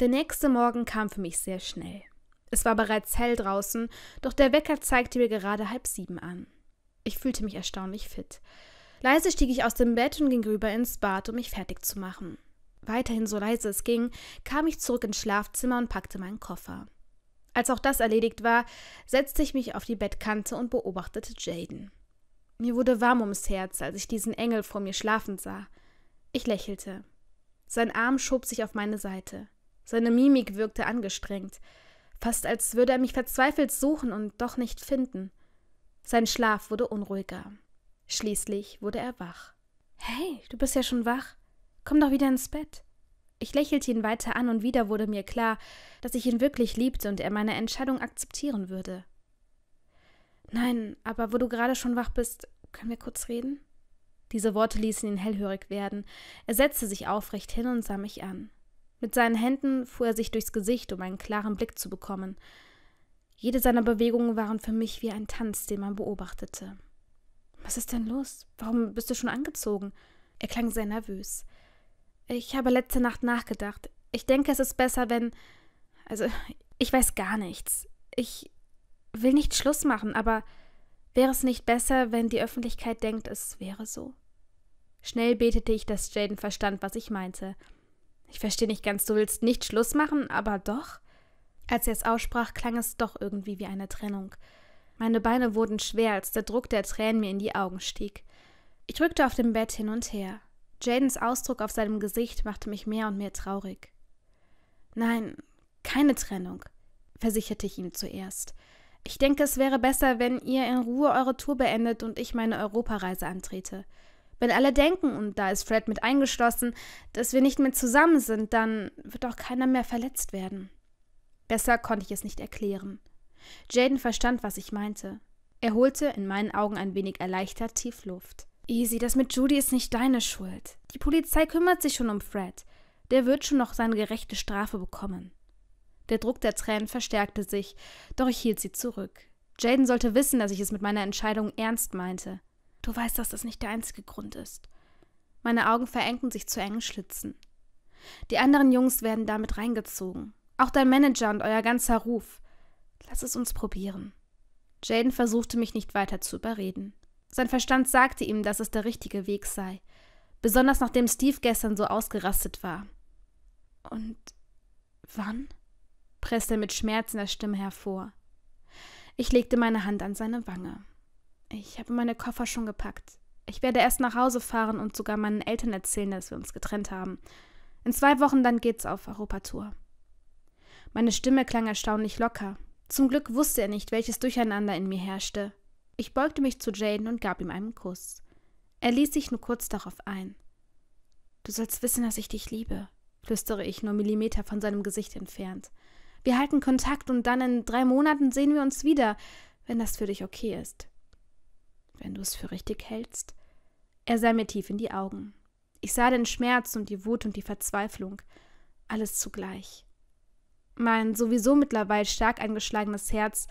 Der nächste Morgen kam für mich sehr schnell. Es war bereits hell draußen, doch der Wecker zeigte mir gerade halb sieben an. Ich fühlte mich erstaunlich fit. Leise stieg ich aus dem Bett und ging rüber ins Bad, um mich fertig zu machen. Weiterhin so leise es ging, kam ich zurück ins Schlafzimmer und packte meinen Koffer. Als auch das erledigt war, setzte ich mich auf die Bettkante und beobachtete Jaden. Mir wurde warm ums Herz, als ich diesen Engel vor mir schlafend sah. Ich lächelte. Sein Arm schob sich auf meine Seite. Seine Mimik wirkte angestrengt fast als würde er mich verzweifelt suchen und doch nicht finden. Sein Schlaf wurde unruhiger. Schließlich wurde er wach. Hey, du bist ja schon wach. Komm doch wieder ins Bett. Ich lächelte ihn weiter an und wieder wurde mir klar, dass ich ihn wirklich liebte und er meine Entscheidung akzeptieren würde. Nein, aber wo du gerade schon wach bist, können wir kurz reden? Diese Worte ließen ihn hellhörig werden. Er setzte sich aufrecht hin und sah mich an. Mit seinen Händen fuhr er sich durchs Gesicht, um einen klaren Blick zu bekommen. Jede seiner Bewegungen waren für mich wie ein Tanz, den man beobachtete. Was ist denn los? Warum bist du schon angezogen? Er klang sehr nervös. Ich habe letzte Nacht nachgedacht. Ich denke, es ist besser, wenn. Also, ich weiß gar nichts. Ich will nicht Schluss machen, aber wäre es nicht besser, wenn die Öffentlichkeit denkt, es wäre so? Schnell betete ich, dass Jaden verstand, was ich meinte. Ich verstehe nicht ganz, du willst nicht Schluss machen, aber doch? Als er es aussprach, klang es doch irgendwie wie eine Trennung. Meine Beine wurden schwer, als der Druck der Tränen mir in die Augen stieg. Ich rückte auf dem Bett hin und her. Jadens Ausdruck auf seinem Gesicht machte mich mehr und mehr traurig. Nein, keine Trennung, versicherte ich ihm zuerst. Ich denke, es wäre besser, wenn ihr in Ruhe eure Tour beendet und ich meine Europareise antrete. Wenn alle denken, und da ist Fred mit eingeschlossen, dass wir nicht mehr zusammen sind, dann wird auch keiner mehr verletzt werden. Besser konnte ich es nicht erklären. Jaden verstand, was ich meinte. Er holte, in meinen Augen ein wenig erleichtert, tief Luft. Easy, das mit Judy ist nicht deine Schuld. Die Polizei kümmert sich schon um Fred. Der wird schon noch seine gerechte Strafe bekommen. Der Druck der Tränen verstärkte sich, doch ich hielt sie zurück. Jaden sollte wissen, dass ich es mit meiner Entscheidung ernst meinte. Du weißt, dass das nicht der einzige Grund ist. Meine Augen verengten sich zu engen Schlitzen. Die anderen Jungs werden damit reingezogen. Auch dein Manager und euer ganzer Ruf. Lass es uns probieren. Jaden versuchte mich nicht weiter zu überreden. Sein Verstand sagte ihm, dass es der richtige Weg sei. Besonders nachdem Steve gestern so ausgerastet war. Und wann? presste er mit Schmerz in der Stimme hervor. Ich legte meine Hand an seine Wange. Ich habe meine Koffer schon gepackt. Ich werde erst nach Hause fahren und sogar meinen Eltern erzählen, dass wir uns getrennt haben. In zwei Wochen dann geht's auf Europatour. Meine Stimme klang erstaunlich locker. Zum Glück wusste er nicht, welches Durcheinander in mir herrschte. Ich beugte mich zu Jaden und gab ihm einen Kuss. Er ließ sich nur kurz darauf ein. Du sollst wissen, dass ich dich liebe, flüstere ich nur Millimeter von seinem Gesicht entfernt. Wir halten Kontakt und dann in drei Monaten sehen wir uns wieder, wenn das für dich okay ist wenn du es für richtig hältst. Er sah mir tief in die Augen. Ich sah den Schmerz und die Wut und die Verzweiflung, alles zugleich. Mein sowieso mittlerweile stark angeschlagenes Herz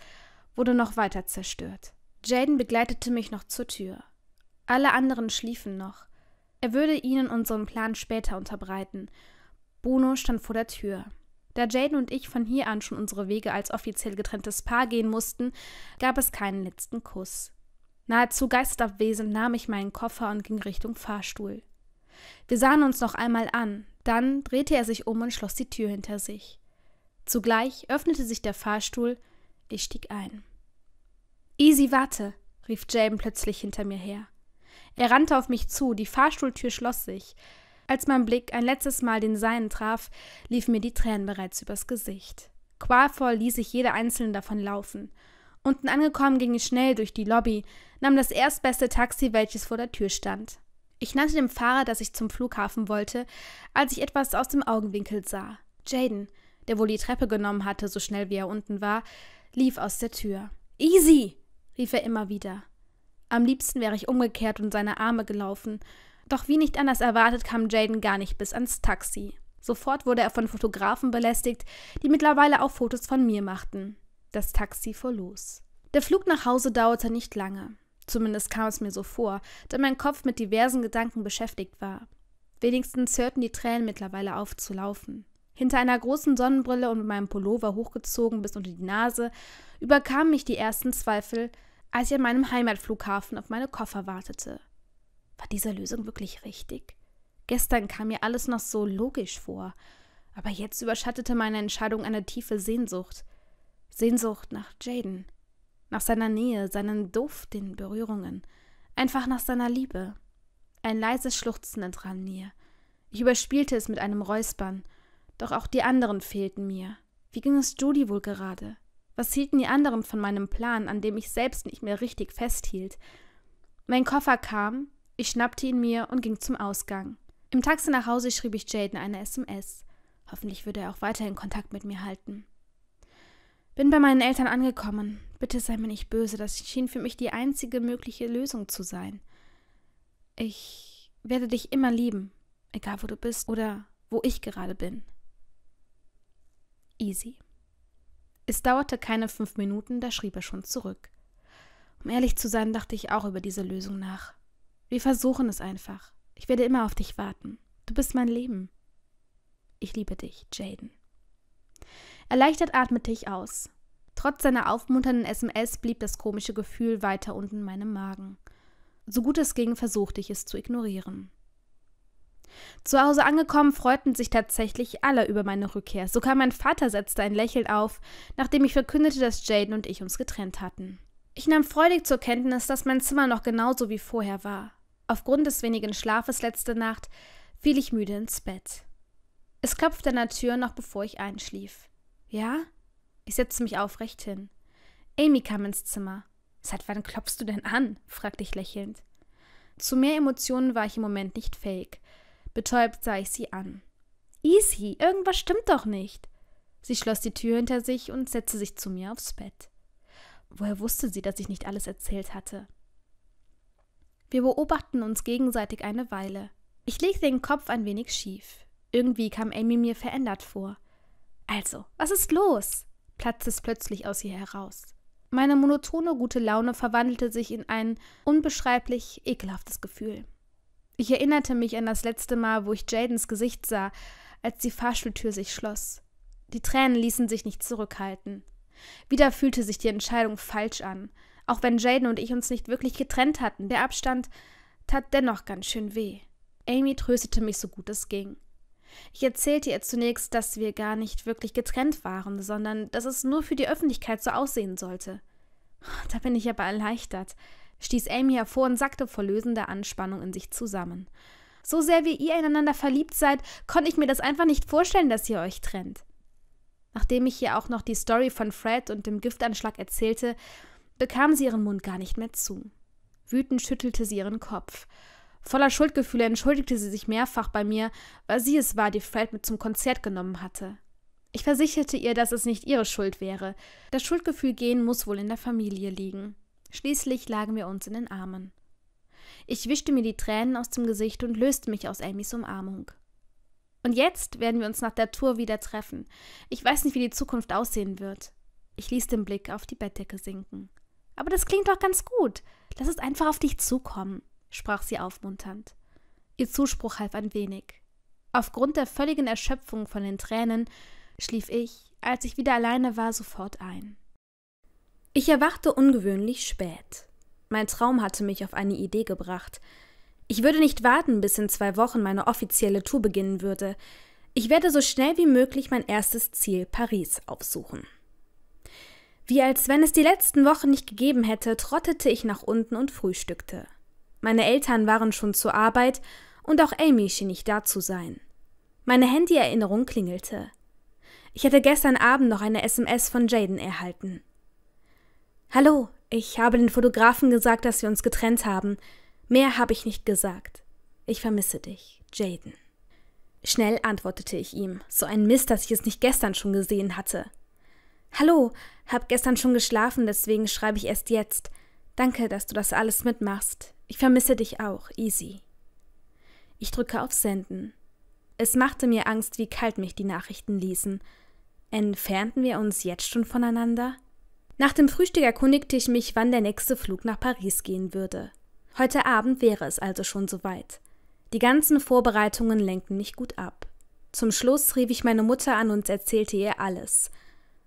wurde noch weiter zerstört. Jaden begleitete mich noch zur Tür. Alle anderen schliefen noch. Er würde ihnen unseren Plan später unterbreiten. Bruno stand vor der Tür. Da Jaden und ich von hier an schon unsere Wege als offiziell getrenntes Paar gehen mussten, gab es keinen letzten Kuss. Nahezu geistabwesend nahm ich meinen Koffer und ging Richtung Fahrstuhl. Wir sahen uns noch einmal an, dann drehte er sich um und schloss die Tür hinter sich. Zugleich öffnete sich der Fahrstuhl, ich stieg ein. Easy, warte, rief Jaden plötzlich hinter mir her. Er rannte auf mich zu, die Fahrstuhltür schloss sich. Als mein Blick ein letztes Mal den seinen traf, liefen mir die Tränen bereits übers Gesicht. Qualvoll ließ ich jede einzelne davon laufen Unten angekommen ging ich schnell durch die Lobby, nahm das erstbeste Taxi, welches vor der Tür stand. Ich nannte dem Fahrer, dass ich zum Flughafen wollte, als ich etwas aus dem Augenwinkel sah. Jaden, der wohl die Treppe genommen hatte, so schnell wie er unten war, lief aus der Tür. Easy! rief er immer wieder. Am liebsten wäre ich umgekehrt und seine Arme gelaufen, doch wie nicht anders erwartet kam Jaden gar nicht bis ans Taxi. Sofort wurde er von Fotografen belästigt, die mittlerweile auch Fotos von mir machten. Das Taxi fuhr los. Der Flug nach Hause dauerte nicht lange. Zumindest kam es mir so vor, da mein Kopf mit diversen Gedanken beschäftigt war. Wenigstens hörten die Tränen mittlerweile auf zu laufen. Hinter einer großen Sonnenbrille und meinem Pullover hochgezogen bis unter die Nase überkamen mich die ersten Zweifel, als ich an meinem Heimatflughafen auf meine Koffer wartete. War diese Lösung wirklich richtig? Gestern kam mir alles noch so logisch vor, aber jetzt überschattete meine Entscheidung eine tiefe Sehnsucht. Sehnsucht nach Jaden, nach seiner Nähe, seinen Duft, den Berührungen, einfach nach seiner Liebe. Ein leises Schluchzen entrann mir. Ich überspielte es mit einem Räuspern, doch auch die anderen fehlten mir. Wie ging es Judy wohl gerade? Was hielten die anderen von meinem Plan, an dem ich selbst nicht mehr richtig festhielt? Mein Koffer kam, ich schnappte ihn mir und ging zum Ausgang. Im Taxi nach Hause schrieb ich Jaden eine SMS. Hoffentlich würde er auch weiterhin Kontakt mit mir halten. Bin bei meinen Eltern angekommen. Bitte sei mir nicht böse, das schien für mich die einzige mögliche Lösung zu sein. Ich werde dich immer lieben, egal wo du bist oder wo ich gerade bin. Easy. Es dauerte keine fünf Minuten, da schrieb er schon zurück. Um ehrlich zu sein, dachte ich auch über diese Lösung nach. Wir versuchen es einfach. Ich werde immer auf dich warten. Du bist mein Leben. Ich liebe dich, Jaden. Erleichtert atmete ich aus. Trotz seiner aufmunternden SMS blieb das komische Gefühl weiter unten in meinem Magen. So gut es ging, versuchte ich es zu ignorieren. Zu Hause angekommen, freuten sich tatsächlich alle über meine Rückkehr. Sogar mein Vater setzte ein Lächeln auf, nachdem ich verkündete, dass Jaden und ich uns getrennt hatten. Ich nahm freudig zur Kenntnis, dass mein Zimmer noch genauso wie vorher war. Aufgrund des wenigen Schlafes letzte Nacht fiel ich müde ins Bett. Es klopfte an der Tür, noch bevor ich einschlief. Ja? Ich setzte mich aufrecht hin. Amy kam ins Zimmer. Seit wann klopfst du denn an? fragte ich lächelnd. Zu mehr Emotionen war ich im Moment nicht fähig. Betäubt sah ich sie an. Easy, irgendwas stimmt doch nicht. Sie schloss die Tür hinter sich und setzte sich zu mir aufs Bett. Woher wusste sie, dass ich nicht alles erzählt hatte? Wir beobachten uns gegenseitig eine Weile. Ich legte den Kopf ein wenig schief. Irgendwie kam Amy mir verändert vor. Also, was ist los? platzte es plötzlich aus ihr heraus. Meine monotone gute Laune verwandelte sich in ein unbeschreiblich ekelhaftes Gefühl. Ich erinnerte mich an das letzte Mal, wo ich Jadens Gesicht sah, als die Fahrstuhltür sich schloss. Die Tränen ließen sich nicht zurückhalten. Wieder fühlte sich die Entscheidung falsch an. Auch wenn Jaden und ich uns nicht wirklich getrennt hatten, der Abstand tat dennoch ganz schön weh. Amy tröstete mich so gut es ging. Ich erzählte ihr zunächst, dass wir gar nicht wirklich getrennt waren, sondern dass es nur für die Öffentlichkeit so aussehen sollte. Da bin ich aber erleichtert, stieß Amy hervor und sackte vor lösender Anspannung in sich zusammen. So sehr wie ihr ineinander verliebt seid, konnte ich mir das einfach nicht vorstellen, dass ihr euch trennt. Nachdem ich ihr auch noch die Story von Fred und dem Giftanschlag erzählte, bekam sie ihren Mund gar nicht mehr zu. Wütend schüttelte sie ihren Kopf. Voller Schuldgefühle entschuldigte sie sich mehrfach bei mir, weil sie es war, die Fred mit zum Konzert genommen hatte. Ich versicherte ihr, dass es nicht ihre Schuld wäre. Das Schuldgefühl gehen muss wohl in der Familie liegen. Schließlich lagen wir uns in den Armen. Ich wischte mir die Tränen aus dem Gesicht und löste mich aus Amys Umarmung. Und jetzt werden wir uns nach der Tour wieder treffen. Ich weiß nicht, wie die Zukunft aussehen wird. Ich ließ den Blick auf die Bettdecke sinken. Aber das klingt doch ganz gut. Lass es einfach auf dich zukommen sprach sie aufmunternd. Ihr Zuspruch half ein wenig. Aufgrund der völligen Erschöpfung von den Tränen schlief ich, als ich wieder alleine war, sofort ein. Ich erwachte ungewöhnlich spät. Mein Traum hatte mich auf eine Idee gebracht. Ich würde nicht warten, bis in zwei Wochen meine offizielle Tour beginnen würde. Ich werde so schnell wie möglich mein erstes Ziel, Paris, aufsuchen. Wie als wenn es die letzten Wochen nicht gegeben hätte, trottete ich nach unten und frühstückte. Meine Eltern waren schon zur Arbeit und auch Amy schien nicht da zu sein. Meine Handyerinnerung klingelte. Ich hatte gestern Abend noch eine SMS von Jaden erhalten. Hallo, ich habe den Fotografen gesagt, dass wir uns getrennt haben. Mehr habe ich nicht gesagt. Ich vermisse dich, Jaden. Schnell antwortete ich ihm. So ein Mist, dass ich es nicht gestern schon gesehen hatte. Hallo, hab gestern schon geschlafen, deswegen schreibe ich erst jetzt. Danke, dass du das alles mitmachst. Ich vermisse dich auch, Easy. Ich drücke auf Senden. Es machte mir Angst, wie kalt mich die Nachrichten ließen. Entfernten wir uns jetzt schon voneinander? Nach dem Frühstück erkundigte ich mich, wann der nächste Flug nach Paris gehen würde. Heute Abend wäre es also schon soweit. Die ganzen Vorbereitungen lenkten mich gut ab. Zum Schluss rief ich meine Mutter an und erzählte ihr alles.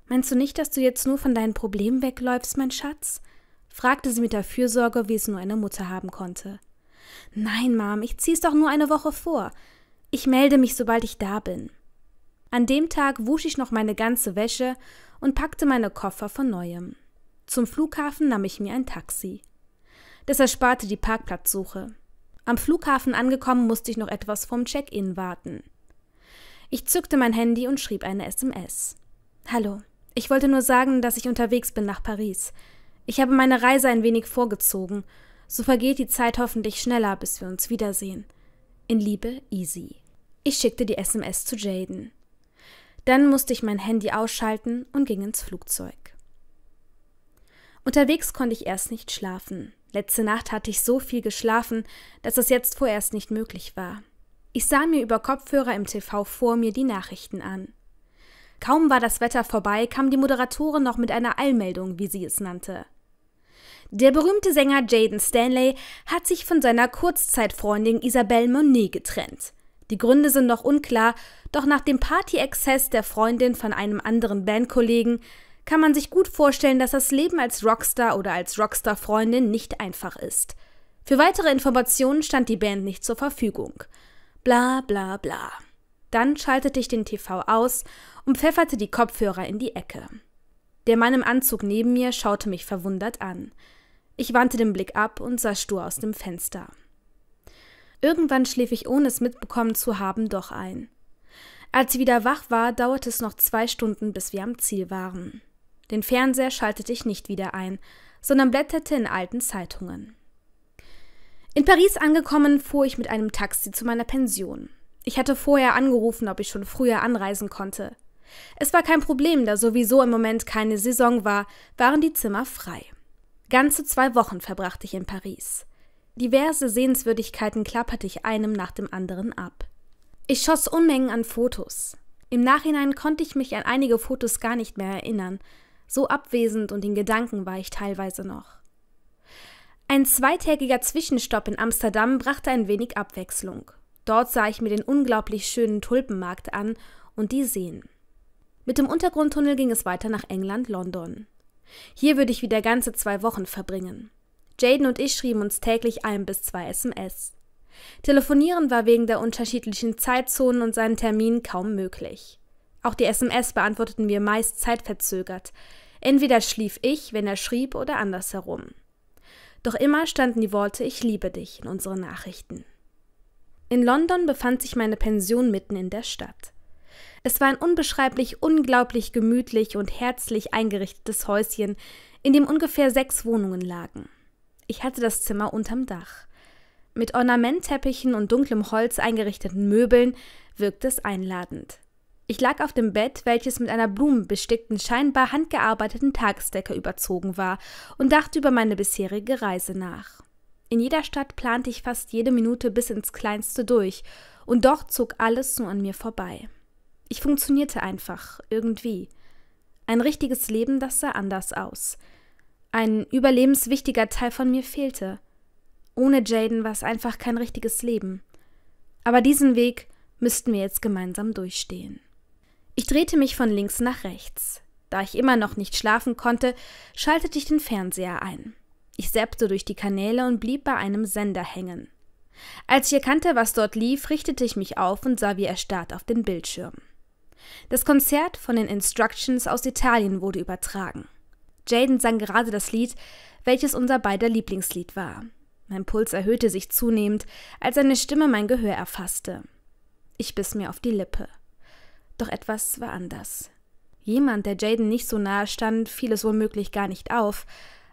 Meinst du nicht, dass du jetzt nur von deinen Problemen wegläufst, mein Schatz? fragte sie mit der Fürsorge, wie es nur eine Mutter haben konnte. Nein, Mom, ich zieh's doch nur eine Woche vor. Ich melde mich, sobald ich da bin. An dem Tag wusch ich noch meine ganze Wäsche und packte meine Koffer von neuem. Zum Flughafen nahm ich mir ein Taxi. Das ersparte die Parkplatzsuche. Am Flughafen angekommen musste ich noch etwas vom Check-in warten. Ich zückte mein Handy und schrieb eine SMS. Hallo, ich wollte nur sagen, dass ich unterwegs bin nach Paris. Ich habe meine Reise ein wenig vorgezogen. So vergeht die Zeit hoffentlich schneller, bis wir uns wiedersehen. In Liebe, Easy. Ich schickte die SMS zu Jaden. Dann musste ich mein Handy ausschalten und ging ins Flugzeug. Unterwegs konnte ich erst nicht schlafen. Letzte Nacht hatte ich so viel geschlafen, dass es jetzt vorerst nicht möglich war. Ich sah mir über Kopfhörer im TV vor mir die Nachrichten an. Kaum war das Wetter vorbei, kam die Moderatorin noch mit einer Allmeldung, wie sie es nannte. Der berühmte Sänger Jaden Stanley hat sich von seiner Kurzzeitfreundin Isabelle Monet getrennt. Die Gründe sind noch unklar, doch nach dem Partyexzess der Freundin von einem anderen Bandkollegen kann man sich gut vorstellen, dass das Leben als Rockstar oder als Rockstar-Freundin nicht einfach ist. Für weitere Informationen stand die Band nicht zur Verfügung. Bla bla bla. Dann schaltete ich den TV aus und pfefferte die Kopfhörer in die Ecke. Der Mann im Anzug neben mir schaute mich verwundert an. Ich wandte den Blick ab und sah stur aus dem Fenster. Irgendwann schlief ich, ohne es mitbekommen zu haben, doch ein. Als ich wieder wach war, dauerte es noch zwei Stunden, bis wir am Ziel waren. Den Fernseher schaltete ich nicht wieder ein, sondern blätterte in alten Zeitungen. In Paris angekommen, fuhr ich mit einem Taxi zu meiner Pension. Ich hatte vorher angerufen, ob ich schon früher anreisen konnte. Es war kein Problem, da sowieso im Moment keine Saison war, waren die Zimmer frei. Ganze zwei Wochen verbrachte ich in Paris. Diverse Sehenswürdigkeiten klapperte ich einem nach dem anderen ab. Ich schoss Unmengen an Fotos. Im Nachhinein konnte ich mich an einige Fotos gar nicht mehr erinnern, so abwesend und in Gedanken war ich teilweise noch. Ein zweitägiger Zwischenstopp in Amsterdam brachte ein wenig Abwechslung. Dort sah ich mir den unglaublich schönen Tulpenmarkt an und die Seen. Mit dem Untergrundtunnel ging es weiter nach England, London. Hier würde ich wieder ganze zwei Wochen verbringen. Jaden und ich schrieben uns täglich ein bis zwei SMS. Telefonieren war wegen der unterschiedlichen Zeitzonen und seinen Terminen kaum möglich. Auch die SMS beantworteten wir meist zeitverzögert. Entweder schlief ich, wenn er schrieb, oder andersherum. Doch immer standen die Worte Ich liebe dich in unseren Nachrichten. In London befand sich meine Pension mitten in der Stadt. Es war ein unbeschreiblich unglaublich gemütlich und herzlich eingerichtetes Häuschen, in dem ungefähr sechs Wohnungen lagen. Ich hatte das Zimmer unterm Dach. Mit Ornamentteppichen und dunklem Holz eingerichteten Möbeln wirkte es einladend. Ich lag auf dem Bett, welches mit einer blumenbestickten, scheinbar handgearbeiteten Tagesdecke überzogen war, und dachte über meine bisherige Reise nach. In jeder Stadt plante ich fast jede Minute bis ins Kleinste durch, und doch zog alles nur an mir vorbei. Ich funktionierte einfach, irgendwie. Ein richtiges Leben, das sah anders aus. Ein überlebenswichtiger Teil von mir fehlte. Ohne Jaden war es einfach kein richtiges Leben. Aber diesen Weg müssten wir jetzt gemeinsam durchstehen. Ich drehte mich von links nach rechts. Da ich immer noch nicht schlafen konnte, schaltete ich den Fernseher ein. Ich seppte durch die Kanäle und blieb bei einem Sender hängen. Als ich erkannte, was dort lief, richtete ich mich auf und sah wie erstarrt auf den Bildschirm. Das Konzert von den Instructions aus Italien wurde übertragen. Jaden sang gerade das Lied, welches unser beider Lieblingslied war. Mein Puls erhöhte sich zunehmend, als seine Stimme mein Gehör erfasste. Ich biss mir auf die Lippe. Doch etwas war anders. Jemand, der Jaden nicht so nahe stand, fiel es womöglich gar nicht auf,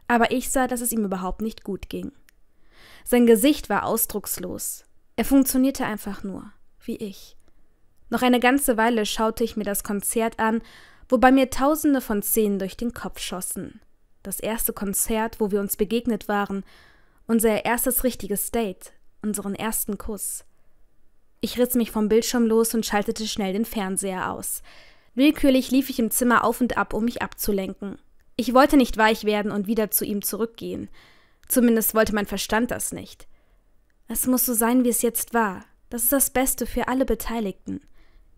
aber ich sah, dass es ihm überhaupt nicht gut ging. Sein Gesicht war ausdruckslos. Er funktionierte einfach nur, wie ich. Noch eine ganze Weile schaute ich mir das Konzert an, wobei mir tausende von Szenen durch den Kopf schossen. Das erste Konzert, wo wir uns begegnet waren, unser erstes richtiges Date, unseren ersten Kuss. Ich riss mich vom Bildschirm los und schaltete schnell den Fernseher aus. Willkürlich lief ich im Zimmer auf und ab, um mich abzulenken. Ich wollte nicht weich werden und wieder zu ihm zurückgehen. Zumindest wollte mein Verstand das nicht. Es muss so sein, wie es jetzt war. Das ist das Beste für alle Beteiligten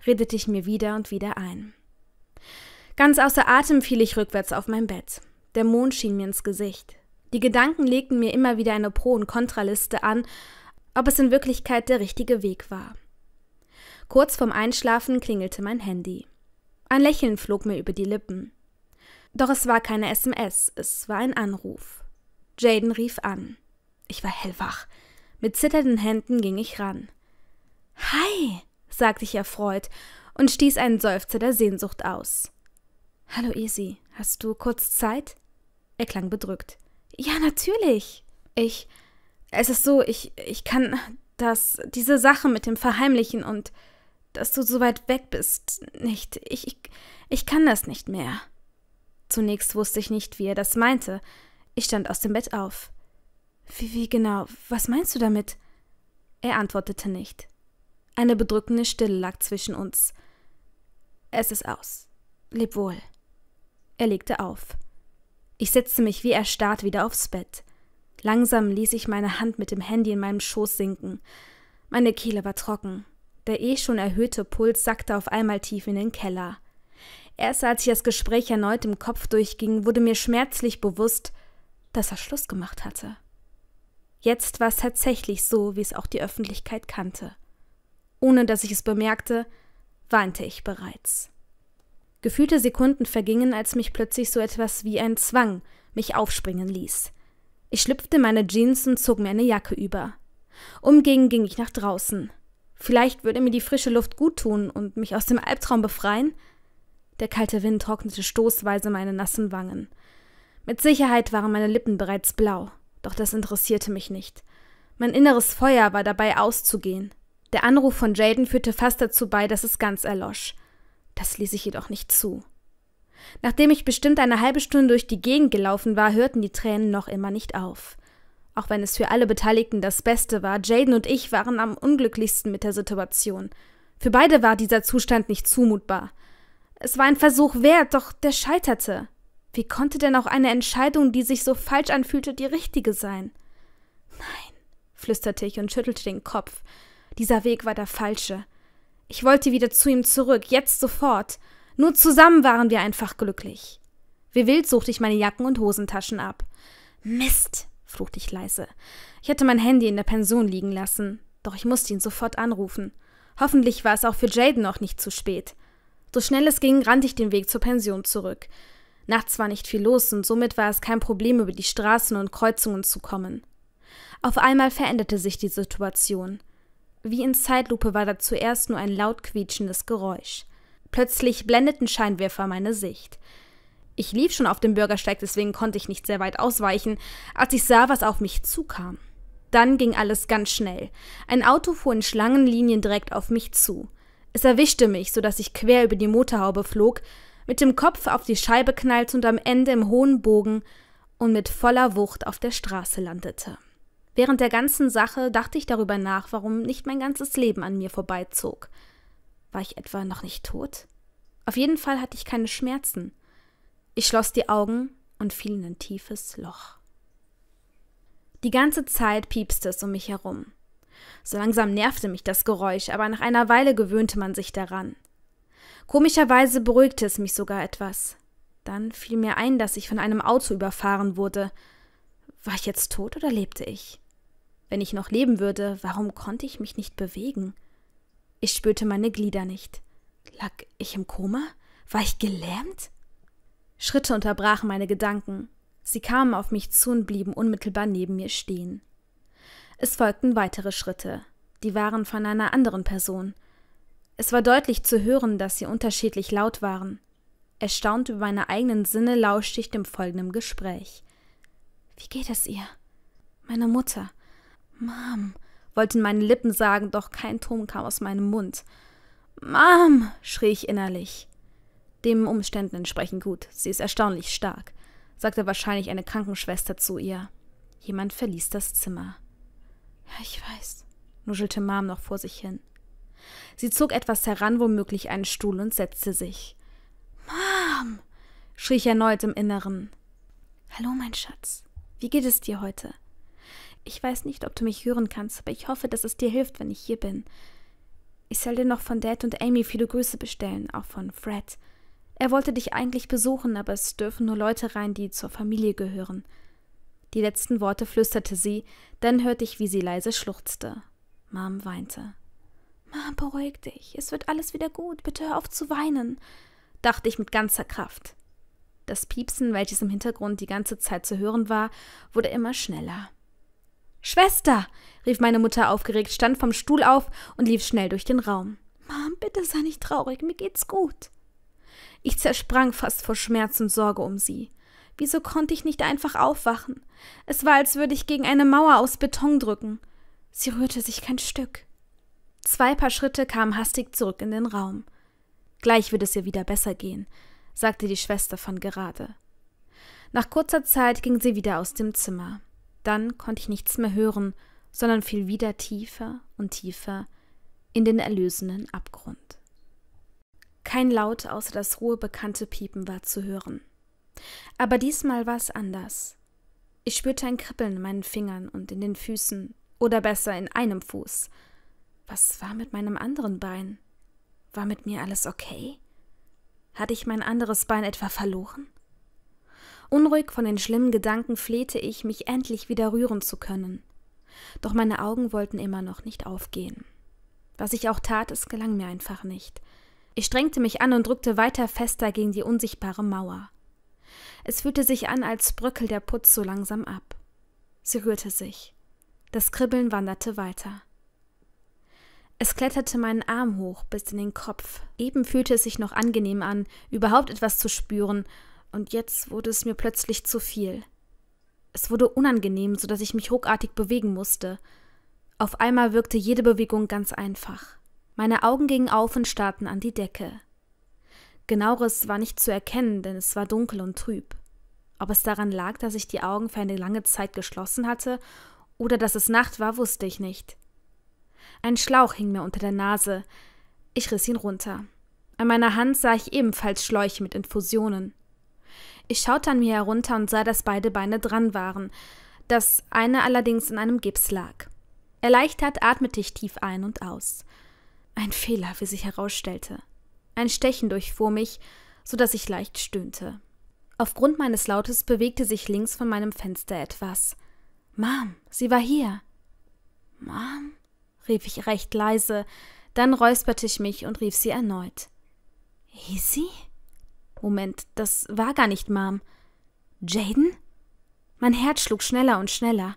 redete ich mir wieder und wieder ein. Ganz außer Atem fiel ich rückwärts auf mein Bett. Der Mond schien mir ins Gesicht. Die Gedanken legten mir immer wieder eine Pro- und Kontraliste an, ob es in Wirklichkeit der richtige Weg war. Kurz vorm Einschlafen klingelte mein Handy. Ein Lächeln flog mir über die Lippen. Doch es war keine SMS, es war ein Anruf. Jaden rief an. Ich war hellwach. Mit zitternden Händen ging ich ran. Hi, sagte ich erfreut und stieß einen Seufzer der Sehnsucht aus. Hallo Isi, hast du kurz Zeit? Er klang bedrückt. Ja, natürlich. Ich. Es ist so, ich. ich kann. das. diese Sache mit dem Verheimlichen und. dass du so weit weg bist. nicht. Ich. ich, ich kann das nicht mehr. Zunächst wusste ich nicht, wie er das meinte. Ich stand aus dem Bett auf. Wie, wie genau? Was meinst du damit? Er antwortete nicht. Eine bedrückende Stille lag zwischen uns. Es ist aus. Leb wohl. Er legte auf. Ich setzte mich wie erstarrt wieder aufs Bett. Langsam ließ ich meine Hand mit dem Handy in meinem Schoß sinken. Meine Kehle war trocken. Der eh schon erhöhte Puls sackte auf einmal tief in den Keller. Erst als ich das Gespräch erneut im Kopf durchging, wurde mir schmerzlich bewusst, dass er Schluss gemacht hatte. Jetzt war es tatsächlich so, wie es auch die Öffentlichkeit kannte. Ohne dass ich es bemerkte, weinte ich bereits. Gefühlte Sekunden vergingen, als mich plötzlich so etwas wie ein Zwang mich aufspringen ließ. Ich schlüpfte meine Jeans und zog mir eine Jacke über. Umgegen ging ich nach draußen. Vielleicht würde mir die frische Luft gut tun und mich aus dem Albtraum befreien. Der kalte Wind trocknete stoßweise meine nassen Wangen. Mit Sicherheit waren meine Lippen bereits blau, doch das interessierte mich nicht. Mein inneres Feuer war dabei auszugehen. Der Anruf von Jaden führte fast dazu bei, dass es ganz erlosch. Das ließ ich jedoch nicht zu. Nachdem ich bestimmt eine halbe Stunde durch die Gegend gelaufen war, hörten die Tränen noch immer nicht auf. Auch wenn es für alle Beteiligten das Beste war, Jaden und ich waren am unglücklichsten mit der Situation. Für beide war dieser Zustand nicht zumutbar. Es war ein Versuch wert, doch der scheiterte. Wie konnte denn auch eine Entscheidung, die sich so falsch anfühlte, die richtige sein? Nein, flüsterte ich und schüttelte den Kopf. Dieser Weg war der falsche. Ich wollte wieder zu ihm zurück, jetzt sofort. Nur zusammen waren wir einfach glücklich. Wie wild suchte ich meine Jacken und Hosentaschen ab. Mist, fluchte ich leise. Ich hatte mein Handy in der Pension liegen lassen, doch ich musste ihn sofort anrufen. Hoffentlich war es auch für Jaden noch nicht zu spät. So schnell es ging, rannte ich den Weg zur Pension zurück. Nachts war nicht viel los und somit war es kein Problem, über die Straßen und Kreuzungen zu kommen. Auf einmal veränderte sich die Situation. Wie in Zeitlupe war da zuerst nur ein laut quietschendes Geräusch. Plötzlich blendeten Scheinwerfer meine Sicht. Ich lief schon auf dem Bürgersteig, deswegen konnte ich nicht sehr weit ausweichen, als ich sah, was auf mich zukam. Dann ging alles ganz schnell. Ein Auto fuhr in Schlangenlinien direkt auf mich zu. Es erwischte mich, sodass ich quer über die Motorhaube flog, mit dem Kopf auf die Scheibe knallte und am Ende im hohen Bogen und mit voller Wucht auf der Straße landete. Während der ganzen Sache dachte ich darüber nach, warum nicht mein ganzes Leben an mir vorbeizog. War ich etwa noch nicht tot? Auf jeden Fall hatte ich keine Schmerzen. Ich schloss die Augen und fiel in ein tiefes Loch. Die ganze Zeit piepste es um mich herum. So langsam nervte mich das Geräusch, aber nach einer Weile gewöhnte man sich daran. Komischerweise beruhigte es mich sogar etwas. Dann fiel mir ein, dass ich von einem Auto überfahren wurde. War ich jetzt tot oder lebte ich? Wenn ich noch leben würde, warum konnte ich mich nicht bewegen? Ich spürte meine Glieder nicht. Lag ich im Koma? War ich gelähmt? Schritte unterbrachen meine Gedanken. Sie kamen auf mich zu und blieben unmittelbar neben mir stehen. Es folgten weitere Schritte. Die waren von einer anderen Person. Es war deutlich zu hören, dass sie unterschiedlich laut waren. Erstaunt über meine eigenen Sinne lauschte ich dem folgenden Gespräch. Wie geht es ihr? Meine Mutter. Mom, wollten meine Lippen sagen, doch kein Ton kam aus meinem Mund. Mom, schrie ich innerlich. Dem Umständen entsprechen gut, sie ist erstaunlich stark, sagte wahrscheinlich eine Krankenschwester zu ihr. Jemand verließ das Zimmer. Ja, ich weiß, nuschelte Mom noch vor sich hin. Sie zog etwas heran, womöglich einen Stuhl, und setzte sich. Mom! schrie ich erneut im Inneren. Hallo, mein Schatz. Wie geht es dir heute? Ich weiß nicht, ob du mich hören kannst, aber ich hoffe, dass es dir hilft, wenn ich hier bin. Ich soll dir noch von Dad und Amy viele Grüße bestellen, auch von Fred. Er wollte dich eigentlich besuchen, aber es dürfen nur Leute rein, die zur Familie gehören. Die letzten Worte flüsterte sie, dann hörte ich, wie sie leise schluchzte. Mom weinte. Mom, beruhig dich, es wird alles wieder gut, bitte hör auf zu weinen, dachte ich mit ganzer Kraft. Das Piepsen, welches im Hintergrund die ganze Zeit zu hören war, wurde immer schneller. Schwester! rief meine Mutter aufgeregt, stand vom Stuhl auf und lief schnell durch den Raum. Mom, bitte sei nicht traurig, mir geht's gut. Ich zersprang fast vor Schmerz und Sorge um sie. Wieso konnte ich nicht einfach aufwachen? Es war, als würde ich gegen eine Mauer aus Beton drücken. Sie rührte sich kein Stück. Zwei paar Schritte kamen hastig zurück in den Raum. Gleich wird es ihr wieder besser gehen, sagte die Schwester von gerade. Nach kurzer Zeit ging sie wieder aus dem Zimmer. Dann konnte ich nichts mehr hören, sondern fiel wieder tiefer und tiefer in den erlösenden Abgrund. Kein Laut außer das hohe bekannte Piepen war zu hören. Aber diesmal war es anders. Ich spürte ein Kribbeln in meinen Fingern und in den Füßen, oder besser in einem Fuß. Was war mit meinem anderen Bein? War mit mir alles okay? Hatte ich mein anderes Bein etwa verloren? Unruhig von den schlimmen Gedanken flehte ich, mich endlich wieder rühren zu können. Doch meine Augen wollten immer noch nicht aufgehen. Was ich auch tat, es gelang mir einfach nicht. Ich strengte mich an und drückte weiter fester gegen die unsichtbare Mauer. Es fühlte sich an, als bröckel der Putz so langsam ab. Sie rührte sich. Das Kribbeln wanderte weiter. Es kletterte meinen Arm hoch bis in den Kopf. Eben fühlte es sich noch angenehm an, überhaupt etwas zu spüren, und jetzt wurde es mir plötzlich zu viel. Es wurde unangenehm, so dass ich mich ruckartig bewegen musste. Auf einmal wirkte jede Bewegung ganz einfach. Meine Augen gingen auf und starrten an die Decke. Genaueres war nicht zu erkennen, denn es war dunkel und trüb. Ob es daran lag, dass ich die Augen für eine lange Zeit geschlossen hatte oder dass es Nacht war, wusste ich nicht. Ein Schlauch hing mir unter der Nase. Ich riss ihn runter. An meiner Hand sah ich ebenfalls Schläuche mit Infusionen. Ich schaute an mir herunter und sah, dass beide Beine dran waren, das eine allerdings in einem Gips lag. Erleichtert atmete ich tief ein und aus. Ein Fehler, wie sich herausstellte. Ein Stechen durchfuhr mich, so dass ich leicht stöhnte. Aufgrund meines Lautes bewegte sich links von meinem Fenster etwas. Mom, sie war hier. Mom? rief ich recht leise, dann räusperte ich mich und rief sie erneut. Easy? Moment, das war gar nicht Mom. Jaden? Mein Herz schlug schneller und schneller.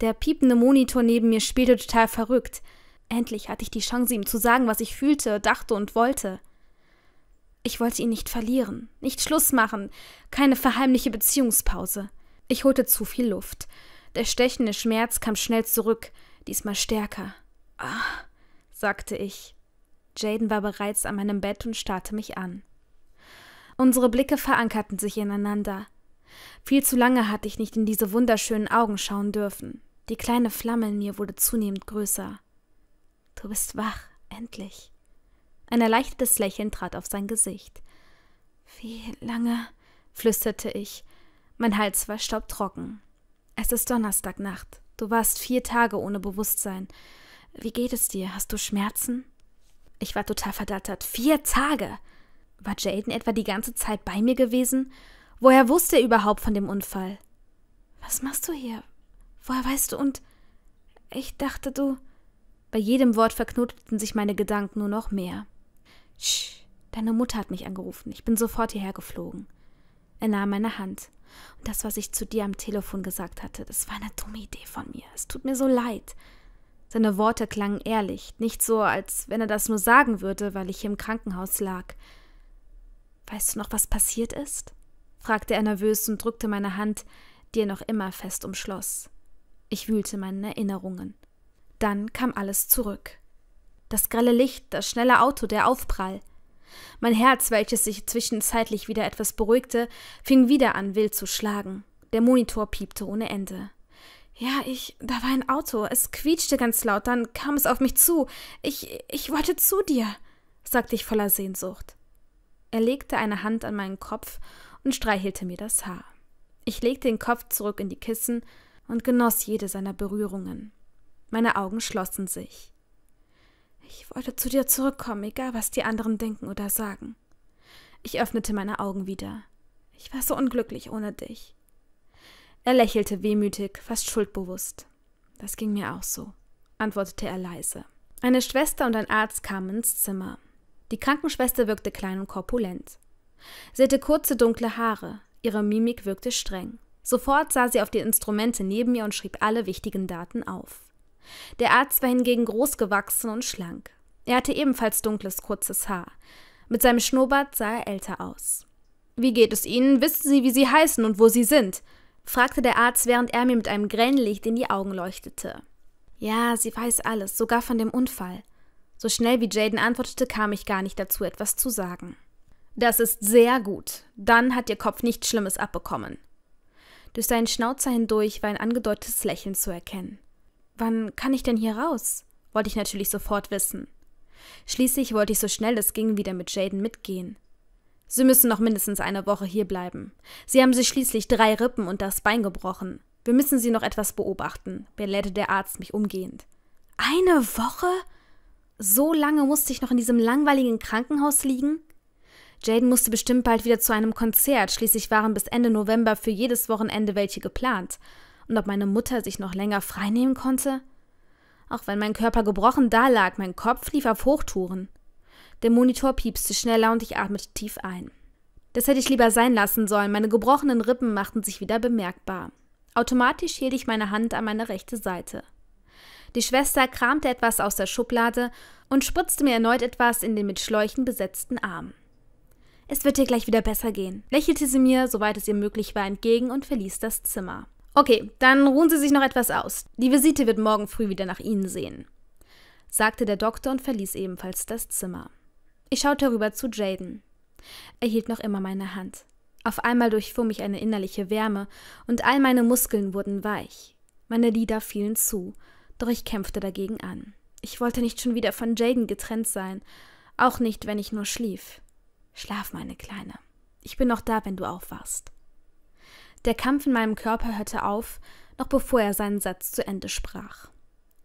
Der piepende Monitor neben mir spielte total verrückt. Endlich hatte ich die Chance, ihm zu sagen, was ich fühlte, dachte und wollte. Ich wollte ihn nicht verlieren, nicht Schluss machen, keine verheimliche Beziehungspause. Ich holte zu viel Luft. Der stechende Schmerz kam schnell zurück, diesmal stärker. Ah, sagte ich. Jaden war bereits an meinem Bett und starrte mich an. Unsere Blicke verankerten sich ineinander. Viel zu lange hatte ich nicht in diese wunderschönen Augen schauen dürfen. Die kleine Flamme in mir wurde zunehmend größer. Du bist wach, endlich. Ein erleichtertes Lächeln trat auf sein Gesicht. Wie lange? flüsterte ich. Mein Hals war staubtrocken. Es ist Donnerstagnacht. Du warst vier Tage ohne Bewusstsein. Wie geht es dir? Hast du Schmerzen? Ich war total verdattert. Vier Tage! War Jaden etwa die ganze Zeit bei mir gewesen? Woher wusste er überhaupt von dem Unfall? Was machst du hier? Woher weißt du und. Ich dachte, du. Bei jedem Wort verknoteten sich meine Gedanken nur noch mehr. Sch, deine Mutter hat mich angerufen. Ich bin sofort hierher geflogen. Er nahm meine Hand. Und das, was ich zu dir am Telefon gesagt hatte, das war eine dumme Idee von mir. Es tut mir so leid. Seine Worte klangen ehrlich, nicht so, als wenn er das nur sagen würde, weil ich hier im Krankenhaus lag. Weißt du noch, was passiert ist? fragte er nervös und drückte meine Hand, die er noch immer fest umschloss. Ich wühlte meinen Erinnerungen. Dann kam alles zurück. Das grelle Licht, das schnelle Auto, der Aufprall. Mein Herz, welches sich zwischenzeitlich wieder etwas beruhigte, fing wieder an, wild zu schlagen. Der Monitor piepte ohne Ende. Ja, ich. Da war ein Auto. Es quietschte ganz laut, dann kam es auf mich zu. Ich. ich wollte zu dir, sagte ich voller Sehnsucht. Er legte eine Hand an meinen Kopf und streichelte mir das Haar. Ich legte den Kopf zurück in die Kissen und genoss jede seiner Berührungen. Meine Augen schlossen sich. Ich wollte zu dir zurückkommen, egal was die anderen denken oder sagen. Ich öffnete meine Augen wieder. Ich war so unglücklich ohne dich. Er lächelte wehmütig, fast schuldbewusst. Das ging mir auch so, antwortete er leise. Eine Schwester und ein Arzt kamen ins Zimmer. Die Krankenschwester wirkte klein und korpulent. Sie hatte kurze dunkle Haare, ihre Mimik wirkte streng. Sofort sah sie auf die Instrumente neben ihr und schrieb alle wichtigen Daten auf. Der Arzt war hingegen groß gewachsen und schlank. Er hatte ebenfalls dunkles, kurzes Haar. Mit seinem Schnurrbart sah er älter aus. Wie geht es Ihnen? Wissen Sie, wie Sie heißen und wo Sie sind? fragte der Arzt, während er mir mit einem grellen Licht in die Augen leuchtete. Ja, sie weiß alles, sogar von dem Unfall. So schnell wie Jaden antwortete, kam ich gar nicht dazu, etwas zu sagen. Das ist sehr gut. Dann hat ihr Kopf nichts Schlimmes abbekommen. Durch seinen Schnauzer hindurch war ein angedeutetes Lächeln zu erkennen. Wann kann ich denn hier raus? wollte ich natürlich sofort wissen. Schließlich wollte ich so schnell es ging wieder mit Jaden mitgehen. Sie müssen noch mindestens eine Woche hier bleiben. Sie haben sich schließlich drei Rippen und das Bein gebrochen. Wir müssen Sie noch etwas beobachten, belehrte der Arzt mich umgehend. Eine Woche? So lange musste ich noch in diesem langweiligen Krankenhaus liegen? Jaden musste bestimmt bald wieder zu einem Konzert, schließlich waren bis Ende November für jedes Wochenende welche geplant. Und ob meine Mutter sich noch länger freinehmen konnte? Auch wenn mein Körper gebrochen dalag, mein Kopf lief auf Hochtouren. Der Monitor piepste schneller und ich atmete tief ein. Das hätte ich lieber sein lassen sollen, meine gebrochenen Rippen machten sich wieder bemerkbar. Automatisch hielt ich meine Hand an meine rechte Seite. Die Schwester kramte etwas aus der Schublade und spritzte mir erneut etwas in den mit Schläuchen besetzten Arm. Es wird dir gleich wieder besser gehen, lächelte sie mir, soweit es ihr möglich war, entgegen und verließ das Zimmer. Okay, dann ruhen Sie sich noch etwas aus. Die Visite wird morgen früh wieder nach Ihnen sehen, sagte der Doktor und verließ ebenfalls das Zimmer. Ich schaute rüber zu Jaden. Er hielt noch immer meine Hand. Auf einmal durchfuhr mich eine innerliche Wärme und all meine Muskeln wurden weich. Meine Lider fielen zu doch ich kämpfte dagegen an. Ich wollte nicht schon wieder von Jaden getrennt sein, auch nicht, wenn ich nur schlief. Schlaf, meine Kleine. Ich bin noch da, wenn du aufwachst. Der Kampf in meinem Körper hörte auf, noch bevor er seinen Satz zu Ende sprach.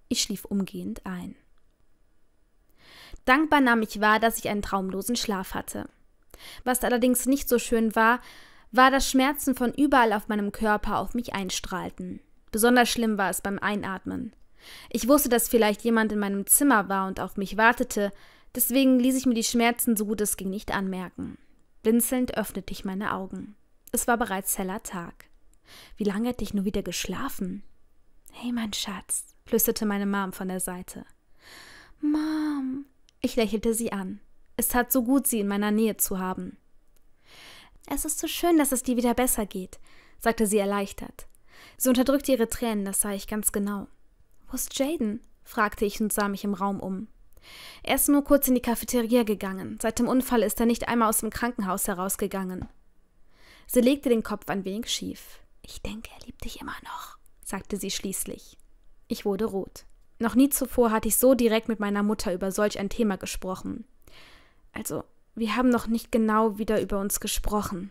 Ich schlief umgehend ein. Dankbar nahm ich wahr, dass ich einen traumlosen Schlaf hatte. Was allerdings nicht so schön war, war, dass Schmerzen von überall auf meinem Körper auf mich einstrahlten. Besonders schlimm war es beim Einatmen. Ich wusste, dass vielleicht jemand in meinem Zimmer war und auf mich wartete, deswegen ließ ich mir die Schmerzen so gut es ging nicht anmerken. Blinzelnd öffnete ich meine Augen. Es war bereits heller Tag. Wie lange hätte ich nur wieder geschlafen? Hey, mein Schatz, flüsterte meine Mom von der Seite. Mom, ich lächelte sie an. Es tat so gut, sie in meiner Nähe zu haben. Es ist so schön, dass es dir wieder besser geht, sagte sie erleichtert. Sie unterdrückte ihre Tränen, das sah ich ganz genau. Wo ist Jaden? fragte ich und sah mich im Raum um. Er ist nur kurz in die Cafeteria gegangen. Seit dem Unfall ist er nicht einmal aus dem Krankenhaus herausgegangen. Sie legte den Kopf ein wenig schief. Ich denke, er liebt dich immer noch, sagte sie schließlich. Ich wurde rot. Noch nie zuvor hatte ich so direkt mit meiner Mutter über solch ein Thema gesprochen. Also, wir haben noch nicht genau wieder über uns gesprochen.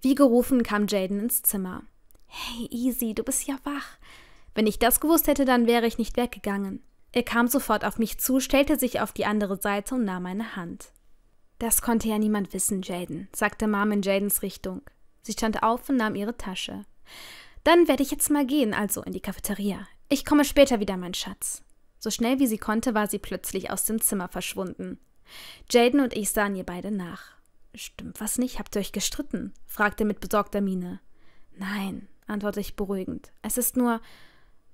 Wie gerufen kam Jaden ins Zimmer. Hey, Easy, du bist ja wach. Wenn ich das gewusst hätte, dann wäre ich nicht weggegangen. Er kam sofort auf mich zu, stellte sich auf die andere Seite und nahm meine Hand. Das konnte ja niemand wissen, Jaden, sagte Mom in Jadens Richtung. Sie stand auf und nahm ihre Tasche. Dann werde ich jetzt mal gehen, also in die Cafeteria. Ich komme später wieder, mein Schatz. So schnell wie sie konnte, war sie plötzlich aus dem Zimmer verschwunden. Jaden und ich sahen ihr beide nach. Stimmt was nicht? Habt ihr euch gestritten? fragte er mit besorgter Miene. Nein, antwortete ich beruhigend. Es ist nur,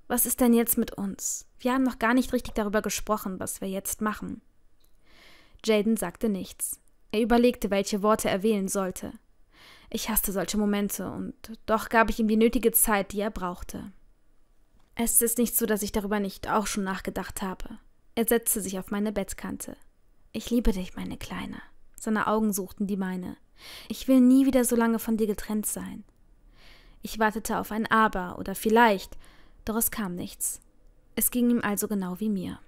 was ist denn jetzt mit uns? Wir haben noch gar nicht richtig darüber gesprochen, was wir jetzt machen. Jaden sagte nichts. Er überlegte, welche Worte er wählen sollte. Ich hasste solche Momente und doch gab ich ihm die nötige Zeit, die er brauchte. Es ist nicht so, dass ich darüber nicht auch schon nachgedacht habe. Er setzte sich auf meine Bettkante. Ich liebe dich, meine Kleine. Seine Augen suchten die meine. Ich will nie wieder so lange von dir getrennt sein. Ich wartete auf ein Aber oder vielleicht, doch es kam nichts. Es ging ihm also genau wie mir.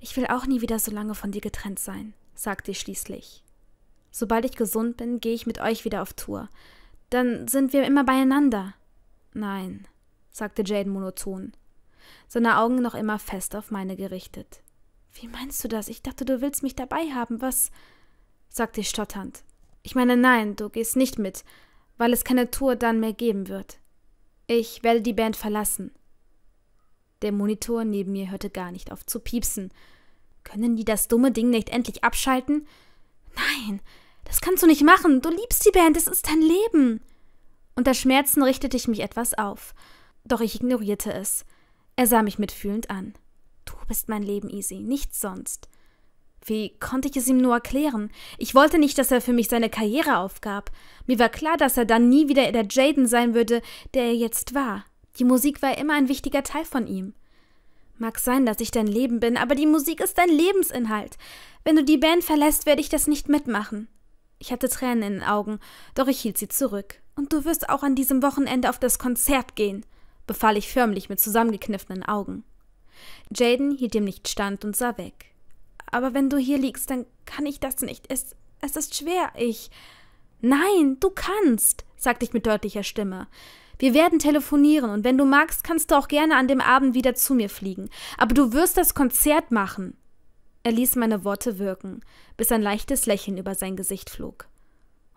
Ich will auch nie wieder so lange von dir getrennt sein, sagte ich schließlich. Sobald ich gesund bin, gehe ich mit euch wieder auf Tour. Dann sind wir immer beieinander. Nein, sagte Jade monoton, seine Augen noch immer fest auf meine gerichtet. Wie meinst du das? Ich dachte, du willst mich dabei haben. Was? sagte ich stotternd. Ich meine, nein, du gehst nicht mit, weil es keine Tour dann mehr geben wird. Ich werde die Band verlassen. Der Monitor neben mir hörte gar nicht auf zu piepsen. Können die das dumme Ding nicht endlich abschalten? Nein, das kannst du nicht machen. Du liebst die Band, es ist dein Leben. Unter Schmerzen richtete ich mich etwas auf. Doch ich ignorierte es. Er sah mich mitfühlend an. Du bist mein Leben, Easy, nichts sonst. Wie konnte ich es ihm nur erklären? Ich wollte nicht, dass er für mich seine Karriere aufgab. Mir war klar, dass er dann nie wieder der Jaden sein würde, der er jetzt war. Die Musik war immer ein wichtiger Teil von ihm. Mag sein, dass ich dein Leben bin, aber die Musik ist dein Lebensinhalt. Wenn du die Band verlässt, werde ich das nicht mitmachen. Ich hatte Tränen in den Augen, doch ich hielt sie zurück. Und du wirst auch an diesem Wochenende auf das Konzert gehen, befahl ich förmlich mit zusammengekniffenen Augen. Jaden hielt ihm nicht stand und sah weg. Aber wenn du hier liegst, dann kann ich das nicht. Es, es ist schwer, ich. Nein, du kannst, sagte ich mit deutlicher Stimme. Wir werden telefonieren und wenn du magst, kannst du auch gerne an dem Abend wieder zu mir fliegen. Aber du wirst das Konzert machen. Er ließ meine Worte wirken, bis ein leichtes Lächeln über sein Gesicht flog.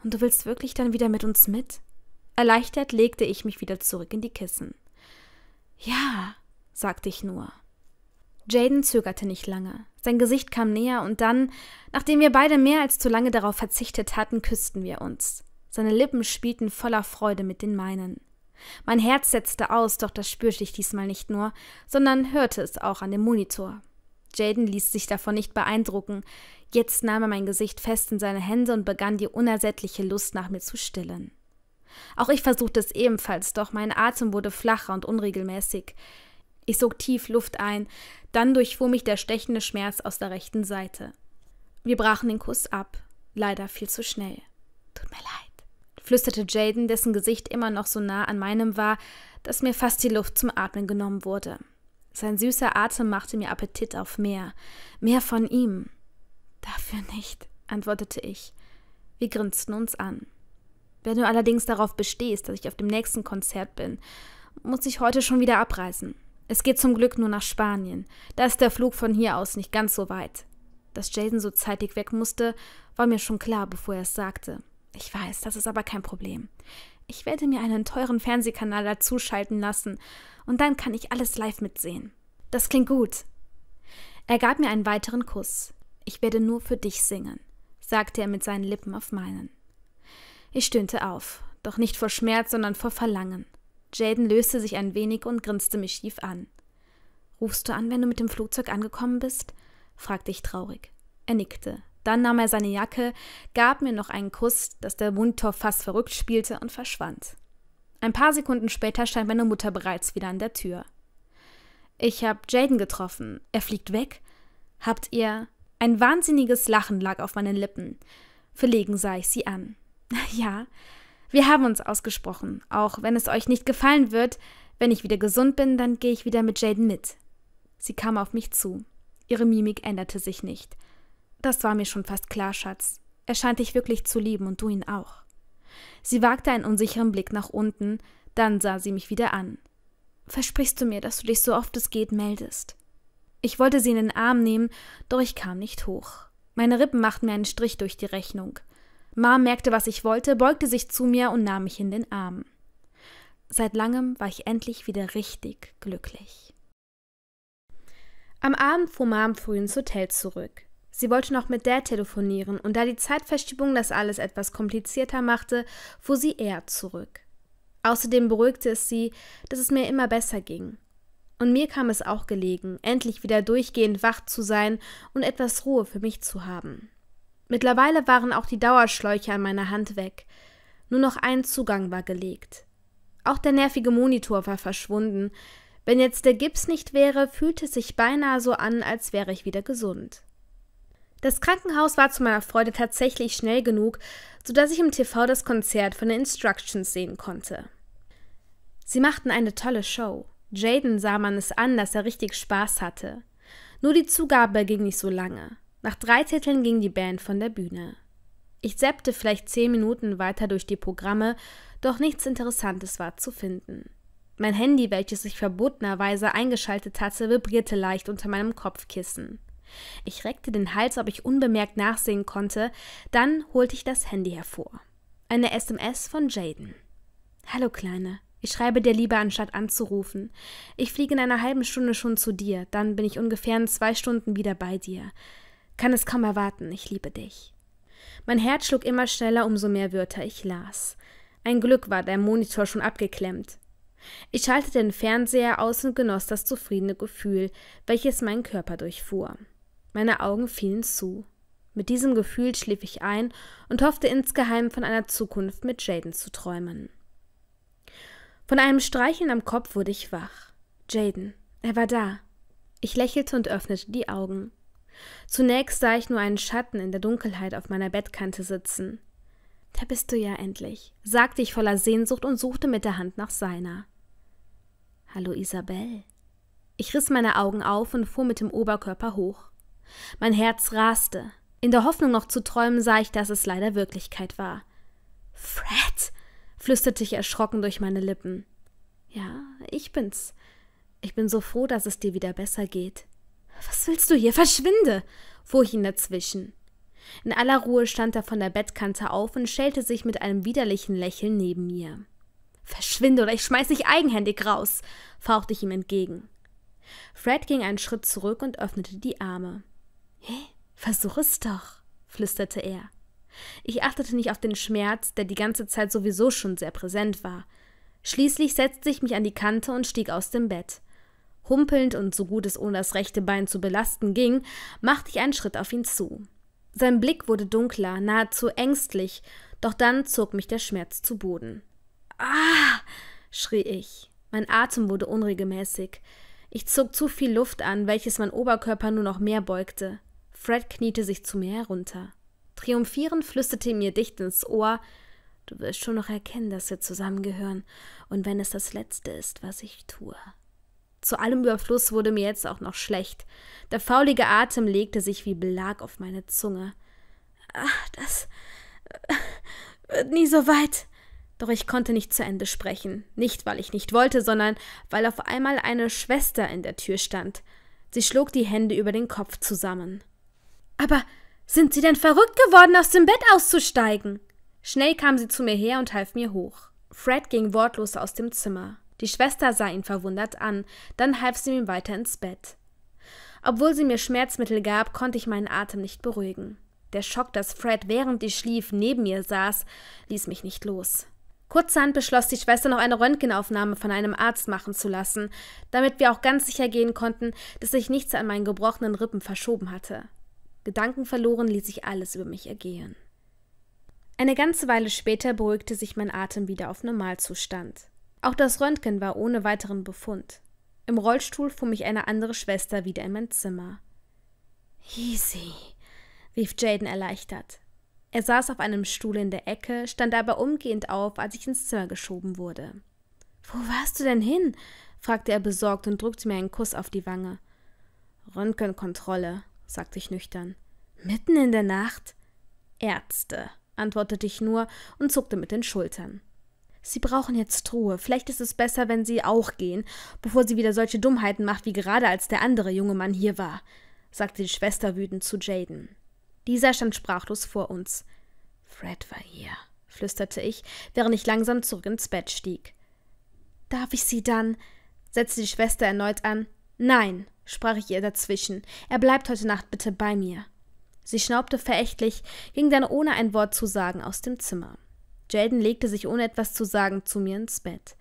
Und du willst wirklich dann wieder mit uns mit? Erleichtert legte ich mich wieder zurück in die Kissen. Ja, sagte ich nur. Jaden zögerte nicht lange. Sein Gesicht kam näher und dann, nachdem wir beide mehr als zu lange darauf verzichtet hatten, küssten wir uns. Seine Lippen spielten voller Freude mit den meinen. Mein Herz setzte aus, doch das spürte ich diesmal nicht nur, sondern hörte es auch an dem Monitor. Jaden ließ sich davon nicht beeindrucken. Jetzt nahm er mein Gesicht fest in seine Hände und begann die unersättliche Lust nach mir zu stillen. Auch ich versuchte es ebenfalls, doch mein Atem wurde flacher und unregelmäßig. Ich sog tief Luft ein, dann durchfuhr mich der stechende Schmerz aus der rechten Seite. Wir brachen den Kuss ab, leider viel zu schnell. Tut mir leid, flüsterte Jaden, dessen Gesicht immer noch so nah an meinem war, dass mir fast die Luft zum Atmen genommen wurde. Sein süßer Atem machte mir Appetit auf mehr, mehr von ihm. Dafür nicht, antwortete ich. Wir grinsten uns an. Wenn du allerdings darauf bestehst, dass ich auf dem nächsten Konzert bin, muss ich heute schon wieder abreisen. Es geht zum Glück nur nach Spanien. Da ist der Flug von hier aus nicht ganz so weit. Dass Jason so zeitig weg musste, war mir schon klar, bevor er es sagte. Ich weiß, das ist aber kein Problem. Ich werde mir einen teuren Fernsehkanal dazuschalten lassen und dann kann ich alles live mitsehen. Das klingt gut. Er gab mir einen weiteren Kuss. Ich werde nur für dich singen, sagte er mit seinen Lippen auf meinen. Ich stöhnte auf, doch nicht vor Schmerz, sondern vor Verlangen. Jaden löste sich ein wenig und grinste mich schief an. Rufst du an, wenn du mit dem Flugzeug angekommen bist? fragte ich traurig. Er nickte. Dann nahm er seine Jacke, gab mir noch einen Kuss, dass der Mundtor fast verrückt spielte und verschwand. Ein paar Sekunden später stand meine Mutter bereits wieder an der Tür. Ich hab Jaden getroffen. Er fliegt weg. Habt ihr? Ein wahnsinniges Lachen lag auf meinen Lippen. Verlegen sah ich sie an. Ja, wir haben uns ausgesprochen, auch wenn es euch nicht gefallen wird. Wenn ich wieder gesund bin, dann gehe ich wieder mit Jaden mit. Sie kam auf mich zu. Ihre Mimik änderte sich nicht. Das war mir schon fast klar, Schatz. Er scheint dich wirklich zu lieben und du ihn auch. Sie wagte einen unsicheren Blick nach unten, dann sah sie mich wieder an. Versprichst du mir, dass du dich so oft es geht meldest? Ich wollte sie in den Arm nehmen, doch ich kam nicht hoch. Meine Rippen machten mir einen Strich durch die Rechnung. Mom merkte, was ich wollte, beugte sich zu mir und nahm mich in den Arm. Seit langem war ich endlich wieder richtig glücklich. Am Abend fuhr Mom früh ins Hotel zurück. Sie wollte noch mit Dad telefonieren und da die Zeitverschiebung das alles etwas komplizierter machte, fuhr sie eher zurück. Außerdem beruhigte es sie, dass es mir immer besser ging. Und mir kam es auch gelegen, endlich wieder durchgehend wach zu sein und etwas Ruhe für mich zu haben. Mittlerweile waren auch die Dauerschläuche an meiner Hand weg. Nur noch ein Zugang war gelegt. Auch der nervige Monitor war verschwunden. Wenn jetzt der Gips nicht wäre, fühlte es sich beinahe so an, als wäre ich wieder gesund. Das Krankenhaus war zu meiner Freude tatsächlich schnell genug, sodass ich im TV das Konzert von den Instructions sehen konnte. Sie machten eine tolle Show. Jaden sah man es an, dass er richtig Spaß hatte. Nur die Zugabe ging nicht so lange. Nach drei Titeln ging die Band von der Bühne. Ich zappte vielleicht zehn Minuten weiter durch die Programme, doch nichts Interessantes war zu finden. Mein Handy, welches ich verbotenerweise eingeschaltet hatte, vibrierte leicht unter meinem Kopfkissen. Ich reckte den Hals, ob ich unbemerkt nachsehen konnte, dann holte ich das Handy hervor. Eine SMS von Jaden. Hallo Kleine, ich schreibe dir lieber, anstatt anzurufen. Ich fliege in einer halben Stunde schon zu dir, dann bin ich ungefähr in zwei Stunden wieder bei dir. Kann es kaum erwarten, ich liebe dich. Mein Herz schlug immer schneller, umso mehr Wörter ich las. Ein Glück war der Monitor schon abgeklemmt. Ich schaltete den Fernseher aus und genoss das zufriedene Gefühl, welches mein Körper durchfuhr. Meine Augen fielen zu. Mit diesem Gefühl schlief ich ein und hoffte insgeheim von einer Zukunft mit Jaden zu träumen. Von einem Streicheln am Kopf wurde ich wach. Jaden, er war da. Ich lächelte und öffnete die Augen. Zunächst sah ich nur einen Schatten in der Dunkelheit auf meiner Bettkante sitzen. Da bist du ja endlich, sagte ich voller Sehnsucht und suchte mit der Hand nach seiner. Hallo Isabel. Ich riss meine Augen auf und fuhr mit dem Oberkörper hoch. Mein Herz raste. In der Hoffnung noch zu träumen, sah ich, dass es leider Wirklichkeit war. Fred, flüsterte ich erschrocken durch meine Lippen. Ja, ich bin's. Ich bin so froh, dass es dir wieder besser geht. Was willst du hier? Verschwinde! fuhr ich ihn dazwischen. In aller Ruhe stand er von der Bettkante auf und stellte sich mit einem widerlichen Lächeln neben mir. Verschwinde oder ich schmeiß dich eigenhändig raus, fauchte ich ihm entgegen. Fred ging einen Schritt zurück und öffnete die Arme. Hä? Hey, versuch es doch, flüsterte er. Ich achtete nicht auf den Schmerz, der die ganze Zeit sowieso schon sehr präsent war. Schließlich setzte ich mich an die Kante und stieg aus dem Bett. Humpelnd und so gut es ohne das rechte Bein zu belasten ging, machte ich einen Schritt auf ihn zu. Sein Blick wurde dunkler, nahezu ängstlich, doch dann zog mich der Schmerz zu Boden. Ah! schrie ich. Mein Atem wurde unregelmäßig. Ich zog zu viel Luft an, welches mein Oberkörper nur noch mehr beugte. Fred kniete sich zu mir herunter. Triumphierend flüsterte er mir dicht ins Ohr Du wirst schon noch erkennen, dass wir zusammengehören, und wenn es das Letzte ist, was ich tue. Zu allem Überfluss wurde mir jetzt auch noch schlecht. Der faulige Atem legte sich wie Belag auf meine Zunge. Ach, das wird nie so weit. Doch ich konnte nicht zu Ende sprechen. Nicht, weil ich nicht wollte, sondern weil auf einmal eine Schwester in der Tür stand. Sie schlug die Hände über den Kopf zusammen. Aber sind Sie denn verrückt geworden, aus dem Bett auszusteigen? Schnell kam sie zu mir her und half mir hoch. Fred ging wortlos aus dem Zimmer. Die Schwester sah ihn verwundert an, dann half sie mir weiter ins Bett. Obwohl sie mir Schmerzmittel gab, konnte ich meinen Atem nicht beruhigen. Der Schock, dass Fred während ich schlief neben mir saß, ließ mich nicht los. Kurzhand beschloss die Schwester noch eine Röntgenaufnahme von einem Arzt machen zu lassen, damit wir auch ganz sicher gehen konnten, dass sich nichts an meinen gebrochenen Rippen verschoben hatte. Gedankenverloren ließ ich alles über mich ergehen. Eine ganze Weile später beruhigte sich mein Atem wieder auf Normalzustand. Auch das Röntgen war ohne weiteren Befund. Im Rollstuhl fuhr mich eine andere Schwester wieder in mein Zimmer. Easy, rief Jaden erleichtert. Er saß auf einem Stuhl in der Ecke, stand aber umgehend auf, als ich ins Zimmer geschoben wurde. Wo warst du denn hin? fragte er besorgt und drückte mir einen Kuss auf die Wange. Röntgenkontrolle, sagte ich nüchtern. Mitten in der Nacht? Ärzte, antwortete ich nur und zuckte mit den Schultern. Sie brauchen jetzt Ruhe. Vielleicht ist es besser, wenn Sie auch gehen, bevor sie wieder solche Dummheiten macht, wie gerade als der andere junge Mann hier war, sagte die Schwester wütend zu Jaden. Dieser stand sprachlos vor uns. Fred war hier, flüsterte ich, während ich langsam zurück ins Bett stieg. Darf ich Sie dann? setzte die Schwester erneut an. Nein, sprach ich ihr dazwischen. Er bleibt heute Nacht bitte bei mir. Sie schnaubte verächtlich, ging dann ohne ein Wort zu sagen aus dem Zimmer. Jaden legte sich ohne etwas zu sagen zu mir ins Bett.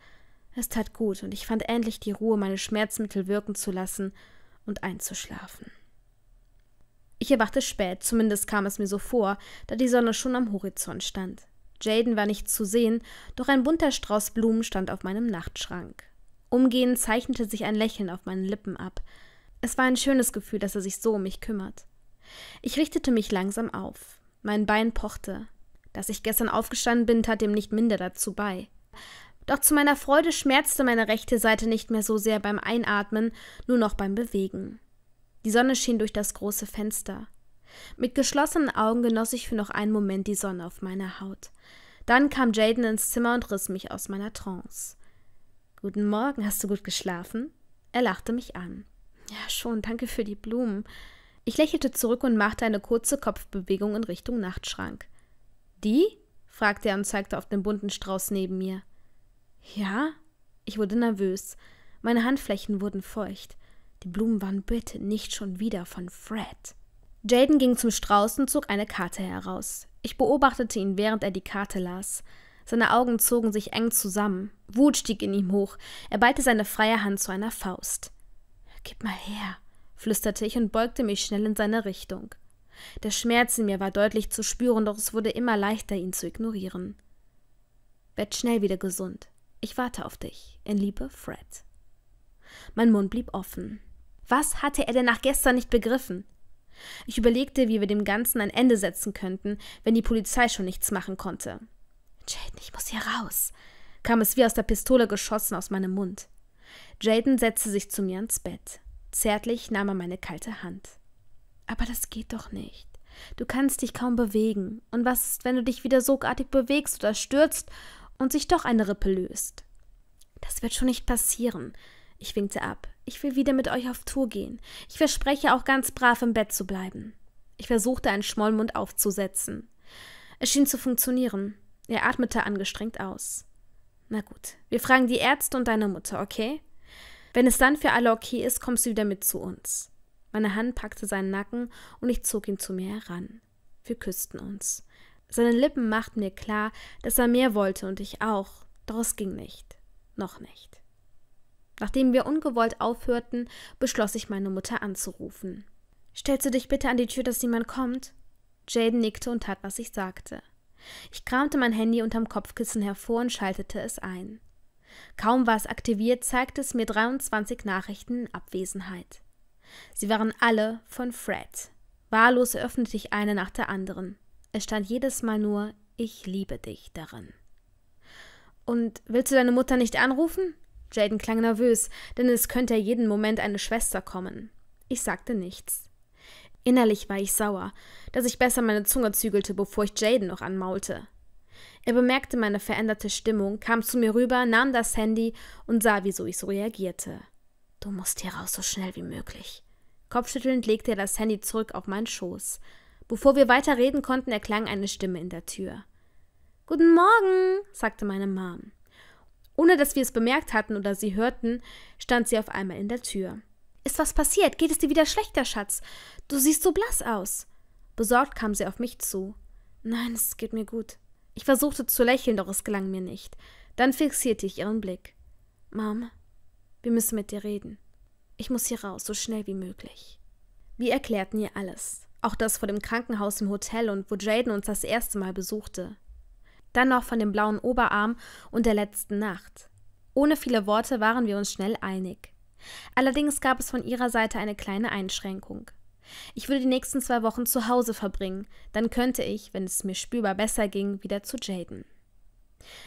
Es tat gut, und ich fand endlich die Ruhe, meine Schmerzmittel wirken zu lassen und einzuschlafen. Ich erwachte spät, zumindest kam es mir so vor, da die Sonne schon am Horizont stand. Jaden war nicht zu sehen, doch ein bunter Strauß Blumen stand auf meinem Nachtschrank. Umgehend zeichnete sich ein Lächeln auf meinen Lippen ab. Es war ein schönes Gefühl, dass er sich so um mich kümmert. Ich richtete mich langsam auf. Mein Bein pochte. Dass ich gestern aufgestanden bin, tat dem nicht minder dazu bei. Doch zu meiner Freude schmerzte meine rechte Seite nicht mehr so sehr beim Einatmen, nur noch beim Bewegen. Die Sonne schien durch das große Fenster. Mit geschlossenen Augen genoss ich für noch einen Moment die Sonne auf meiner Haut. Dann kam Jaden ins Zimmer und riss mich aus meiner Trance. Guten Morgen, hast du gut geschlafen? Er lachte mich an. Ja, schon, danke für die Blumen. Ich lächelte zurück und machte eine kurze Kopfbewegung in Richtung Nachtschrank. Die? fragte er und zeigte auf den bunten Strauß neben mir. Ja? Ich wurde nervös. Meine Handflächen wurden feucht. Die Blumen waren bitte nicht schon wieder von Fred. Jaden ging zum Strauß und zog eine Karte heraus. Ich beobachtete ihn, während er die Karte las. Seine Augen zogen sich eng zusammen. Wut stieg in ihm hoch. Er ballte seine freie Hand zu einer Faust. Gib mal her, flüsterte ich und beugte mich schnell in seine Richtung. Der Schmerz in mir war deutlich zu spüren, doch es wurde immer leichter, ihn zu ignorieren. Werd schnell wieder gesund. Ich warte auf dich. In Liebe, Fred. Mein Mund blieb offen. Was hatte er denn nach gestern nicht begriffen? Ich überlegte, wie wir dem Ganzen ein Ende setzen könnten, wenn die Polizei schon nichts machen konnte. Jaden, ich muss hier raus, kam es wie aus der Pistole geschossen aus meinem Mund. Jaden setzte sich zu mir ans Bett. Zärtlich nahm er meine kalte Hand. Aber das geht doch nicht. Du kannst dich kaum bewegen. Und was ist, wenn du dich wieder sogartig bewegst oder stürzt und sich doch eine Rippe löst? Das wird schon nicht passieren. Ich winkte ab. Ich will wieder mit euch auf Tour gehen. Ich verspreche auch ganz brav im Bett zu bleiben. Ich versuchte einen Schmollmund aufzusetzen. Es schien zu funktionieren. Er atmete angestrengt aus. Na gut, wir fragen die Ärzte und deine Mutter, okay? Wenn es dann für alle okay ist, kommst du wieder mit zu uns. Meine Hand packte seinen Nacken und ich zog ihn zu mir heran. Wir küssten uns. Seine Lippen machten mir klar, dass er mehr wollte und ich auch, doch es ging nicht. Noch nicht. Nachdem wir ungewollt aufhörten, beschloss ich, meine Mutter anzurufen. Stellst du dich bitte an die Tür, dass niemand kommt? Jaden nickte und tat, was ich sagte. Ich kramte mein Handy unterm Kopfkissen hervor und schaltete es ein. Kaum war es aktiviert, zeigte es mir 23 Nachrichten in Abwesenheit. Sie waren alle von Fred. Wahllos öffnete ich eine nach der anderen. Es stand jedes Mal nur Ich liebe dich darin. Und willst du deine Mutter nicht anrufen? Jaden klang nervös, denn es könnte ja jeden Moment eine Schwester kommen. Ich sagte nichts. Innerlich war ich sauer, dass ich besser meine Zunge zügelte, bevor ich Jaden noch anmaulte. Er bemerkte meine veränderte Stimmung, kam zu mir rüber, nahm das Handy und sah, wieso ich so reagierte. Du musst hier raus so schnell wie möglich. Kopfschüttelnd legte er das Handy zurück auf meinen Schoß. Bevor wir weiter reden konnten, erklang eine Stimme in der Tür. Guten Morgen, sagte meine Mom. Ohne dass wir es bemerkt hatten oder sie hörten, stand sie auf einmal in der Tür. Ist was passiert? Geht es dir wieder schlechter, Schatz? Du siehst so blass aus. Besorgt kam sie auf mich zu. Nein, es geht mir gut. Ich versuchte zu lächeln, doch es gelang mir nicht. Dann fixierte ich ihren Blick. Mom, wir müssen mit dir reden. Ich muss hier raus, so schnell wie möglich. Wir erklärten ihr alles. Auch das vor dem Krankenhaus im Hotel und wo Jaden uns das erste Mal besuchte. Dann noch von dem blauen Oberarm und der letzten Nacht. Ohne viele Worte waren wir uns schnell einig. Allerdings gab es von ihrer Seite eine kleine Einschränkung. Ich würde die nächsten zwei Wochen zu Hause verbringen, dann könnte ich, wenn es mir spürbar besser ging, wieder zu Jaden.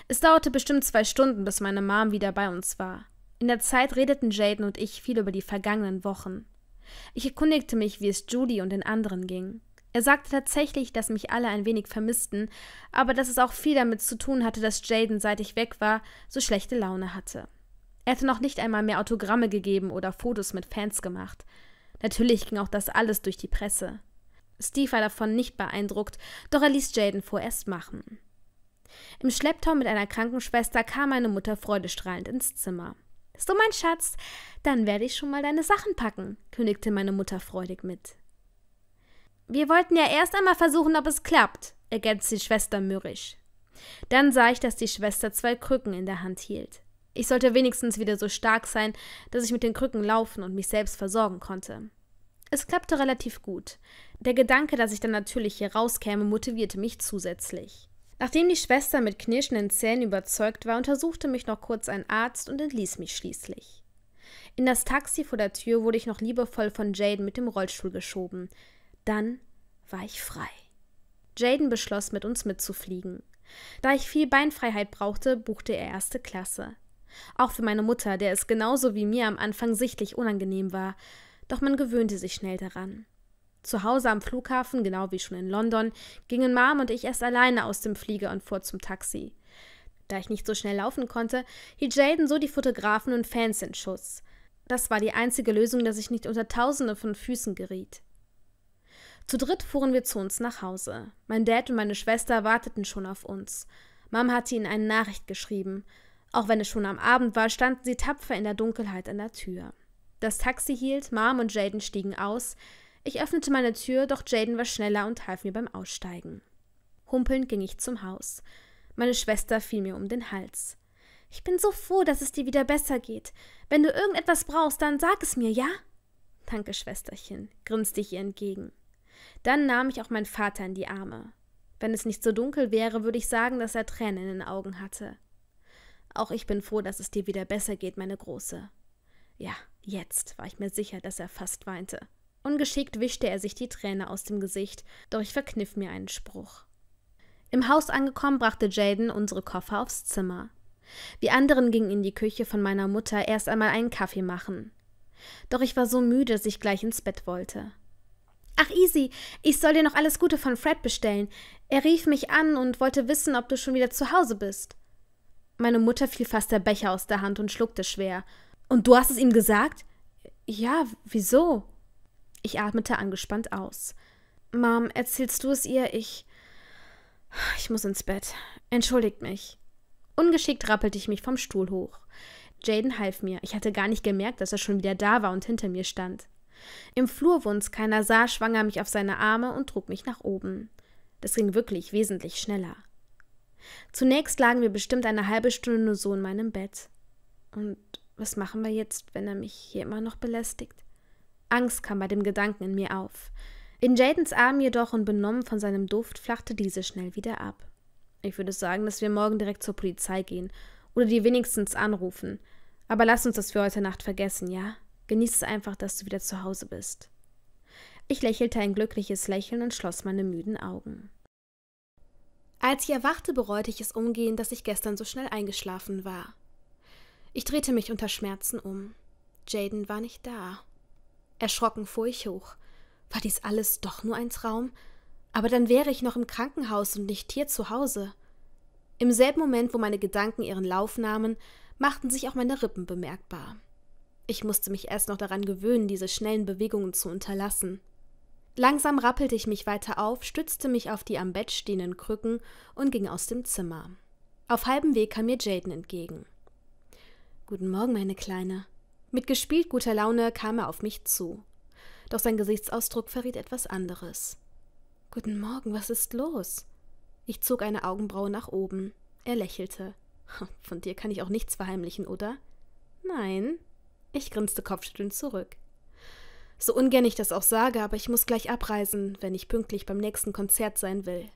Es dauerte bestimmt zwei Stunden, bis meine Mom wieder bei uns war. In der Zeit redeten Jaden und ich viel über die vergangenen Wochen. Ich erkundigte mich, wie es Judy und den anderen ging. Er sagte tatsächlich, dass mich alle ein wenig vermissten, aber dass es auch viel damit zu tun hatte, dass Jaden, seit ich weg war, so schlechte Laune hatte. Er hatte noch nicht einmal mehr Autogramme gegeben oder Fotos mit Fans gemacht. Natürlich ging auch das alles durch die Presse. Steve war davon nicht beeindruckt, doch er ließ Jaden vorerst machen. Im Schlepptau mit einer Krankenschwester kam meine Mutter freudestrahlend ins Zimmer. Bist du mein Schatz? Dann werde ich schon mal deine Sachen packen, kündigte meine Mutter freudig mit. Wir wollten ja erst einmal versuchen, ob es klappt, ergänzte die Schwester mürrisch. Dann sah ich, dass die Schwester zwei Krücken in der Hand hielt. Ich sollte wenigstens wieder so stark sein, dass ich mit den Krücken laufen und mich selbst versorgen konnte. Es klappte relativ gut. Der Gedanke, dass ich dann natürlich hier rauskäme, motivierte mich zusätzlich. Nachdem die Schwester mit knirschenden Zähnen überzeugt war, untersuchte mich noch kurz ein Arzt und entließ mich schließlich. In das Taxi vor der Tür wurde ich noch liebevoll von Jaden mit dem Rollstuhl geschoben. Dann war ich frei. Jaden beschloss, mit uns mitzufliegen. Da ich viel Beinfreiheit brauchte, buchte er erste Klasse. Auch für meine Mutter, der es genauso wie mir am Anfang sichtlich unangenehm war, doch man gewöhnte sich schnell daran. Zu Hause am Flughafen, genau wie schon in London, gingen Mom und ich erst alleine aus dem Flieger und fuhr zum Taxi. Da ich nicht so schnell laufen konnte, hielt Jaden so die Fotografen und Fans in Schuss. Das war die einzige Lösung, dass ich nicht unter Tausende von Füßen geriet. Zu dritt fuhren wir zu uns nach Hause. Mein Dad und meine Schwester warteten schon auf uns. Mom hatte ihnen eine Nachricht geschrieben. Auch wenn es schon am Abend war, standen sie tapfer in der Dunkelheit an der Tür. Das Taxi hielt, Mom und Jaden stiegen aus. Ich öffnete meine Tür, doch Jaden war schneller und half mir beim Aussteigen. Humpelnd ging ich zum Haus. Meine Schwester fiel mir um den Hals. Ich bin so froh, dass es dir wieder besser geht. Wenn du irgendetwas brauchst, dann sag es mir, ja? Danke, Schwesterchen, grinste ich ihr entgegen. Dann nahm ich auch meinen Vater in die Arme. Wenn es nicht so dunkel wäre, würde ich sagen, dass er Tränen in den Augen hatte. Auch ich bin froh, dass es dir wieder besser geht, meine Große. Ja, jetzt war ich mir sicher, dass er fast weinte. Ungeschickt wischte er sich die Träne aus dem Gesicht, doch ich verkniff mir einen Spruch. Im Haus angekommen, brachte Jaden unsere Koffer aufs Zimmer. Wir anderen gingen in die Küche von meiner Mutter erst einmal einen Kaffee machen. Doch ich war so müde, dass ich gleich ins Bett wollte. Ach, Easy, ich soll dir noch alles Gute von Fred bestellen. Er rief mich an und wollte wissen, ob du schon wieder zu Hause bist. Meine Mutter fiel fast der Becher aus der Hand und schluckte schwer. Und du hast es ihm gesagt? Ja, wieso? Ich atmete angespannt aus. Mom, erzählst du es ihr? Ich. Ich muss ins Bett. Entschuldigt mich. Ungeschickt rappelte ich mich vom Stuhl hoch. Jaden half mir. Ich hatte gar nicht gemerkt, dass er schon wieder da war und hinter mir stand. Im Flur, wo uns keiner sah, schwang er mich auf seine Arme und trug mich nach oben. Das ging wirklich wesentlich schneller. Zunächst lagen wir bestimmt eine halbe Stunde nur so in meinem Bett. Und was machen wir jetzt, wenn er mich hier immer noch belästigt? Angst kam bei dem Gedanken in mir auf. In Jadens Arm jedoch und benommen von seinem Duft flachte diese schnell wieder ab. Ich würde sagen, dass wir morgen direkt zur Polizei gehen oder die wenigstens anrufen. Aber lass uns das für heute Nacht vergessen, ja? Genieß es einfach, dass du wieder zu Hause bist. Ich lächelte ein glückliches Lächeln und schloss meine müden Augen. Als ich erwachte, bereute ich es umgehend, dass ich gestern so schnell eingeschlafen war. Ich drehte mich unter Schmerzen um. Jaden war nicht da. Erschrocken fuhr ich hoch. War dies alles doch nur ein Traum? Aber dann wäre ich noch im Krankenhaus und nicht hier zu Hause. Im selben Moment, wo meine Gedanken ihren Lauf nahmen, machten sich auch meine Rippen bemerkbar. Ich musste mich erst noch daran gewöhnen, diese schnellen Bewegungen zu unterlassen. Langsam rappelte ich mich weiter auf, stützte mich auf die am Bett stehenden Krücken und ging aus dem Zimmer. Auf halbem Weg kam mir Jaden entgegen. Guten Morgen, meine Kleine. Mit gespielt guter Laune kam er auf mich zu. Doch sein Gesichtsausdruck verriet etwas anderes. Guten Morgen, was ist los? Ich zog eine Augenbraue nach oben. Er lächelte. Von dir kann ich auch nichts verheimlichen, oder? Nein. Ich grinste kopfschüttelnd zurück. So ungern ich das auch sage, aber ich muss gleich abreisen, wenn ich pünktlich beim nächsten Konzert sein will.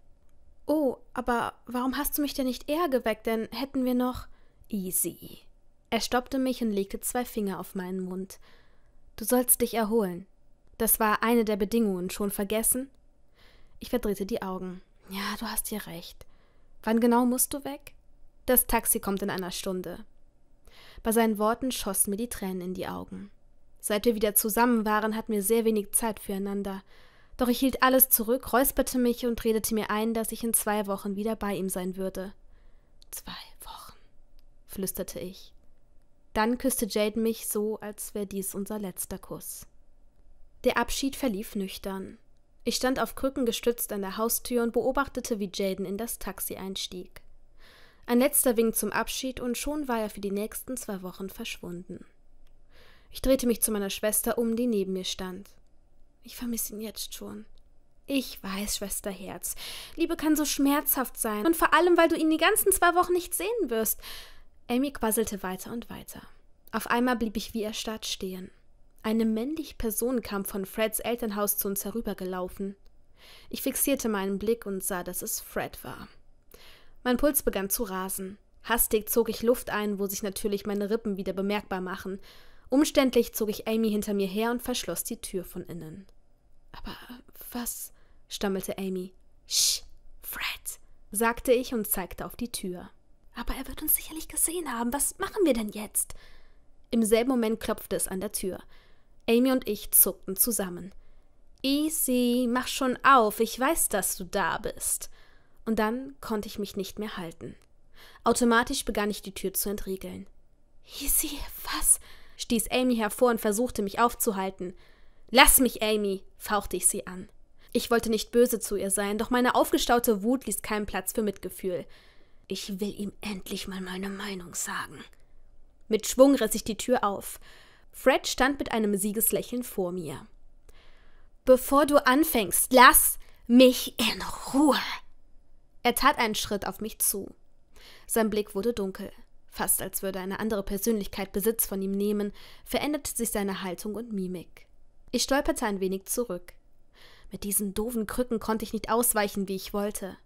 Oh, aber warum hast du mich denn nicht eher geweckt, denn hätten wir noch. Easy. Er stoppte mich und legte zwei Finger auf meinen Mund. Du sollst dich erholen. Das war eine der Bedingungen, schon vergessen? Ich verdrehte die Augen. Ja, du hast hier recht. Wann genau musst du weg? Das Taxi kommt in einer Stunde. Bei seinen Worten schossen mir die Tränen in die Augen. Seit wir wieder zusammen waren, hatten wir sehr wenig Zeit füreinander. Doch ich hielt alles zurück, räusperte mich und redete mir ein, dass ich in zwei Wochen wieder bei ihm sein würde. Zwei Wochen, flüsterte ich. Dann küsste Jade mich so, als wäre dies unser letzter Kuss. Der Abschied verlief nüchtern. Ich stand auf Krücken gestützt an der Haustür und beobachtete, wie Jaden in das Taxi einstieg. Ein letzter Wink zum Abschied und schon war er für die nächsten zwei Wochen verschwunden. Ich drehte mich zu meiner Schwester um, die neben mir stand. Ich vermisse ihn jetzt schon. Ich weiß, Schwester Herz. Liebe kann so schmerzhaft sein und vor allem, weil du ihn die ganzen zwei Wochen nicht sehen wirst. Amy quasselte weiter und weiter. Auf einmal blieb ich wie erstarrt stehen. Eine männliche Person kam von Freds Elternhaus zu uns herübergelaufen. Ich fixierte meinen Blick und sah, dass es Fred war. Mein Puls begann zu rasen. Hastig zog ich Luft ein, wo sich natürlich meine Rippen wieder bemerkbar machen. Umständlich zog ich Amy hinter mir her und verschloss die Tür von innen. Aber was? stammelte Amy. Sch, Fred, sagte ich und zeigte auf die Tür. Aber er wird uns sicherlich gesehen haben. Was machen wir denn jetzt? Im selben Moment klopfte es an der Tür. Amy und ich zuckten zusammen. Easy, mach schon auf, ich weiß, dass du da bist. Und dann konnte ich mich nicht mehr halten. Automatisch begann ich die Tür zu entriegeln. Easy, was? stieß Amy hervor und versuchte mich aufzuhalten. Lass mich, Amy, fauchte ich sie an. Ich wollte nicht böse zu ihr sein, doch meine aufgestaute Wut ließ keinen Platz für Mitgefühl. Ich will ihm endlich mal meine Meinung sagen. Mit Schwung riss ich die Tür auf. Fred stand mit einem Siegeslächeln vor mir. Bevor du anfängst, lass mich in Ruhe. Er tat einen Schritt auf mich zu. Sein Blick wurde dunkel. Fast als würde eine andere Persönlichkeit Besitz von ihm nehmen, veränderte sich seine Haltung und Mimik. Ich stolperte ein wenig zurück. Mit diesen doofen Krücken konnte ich nicht ausweichen, wie ich wollte.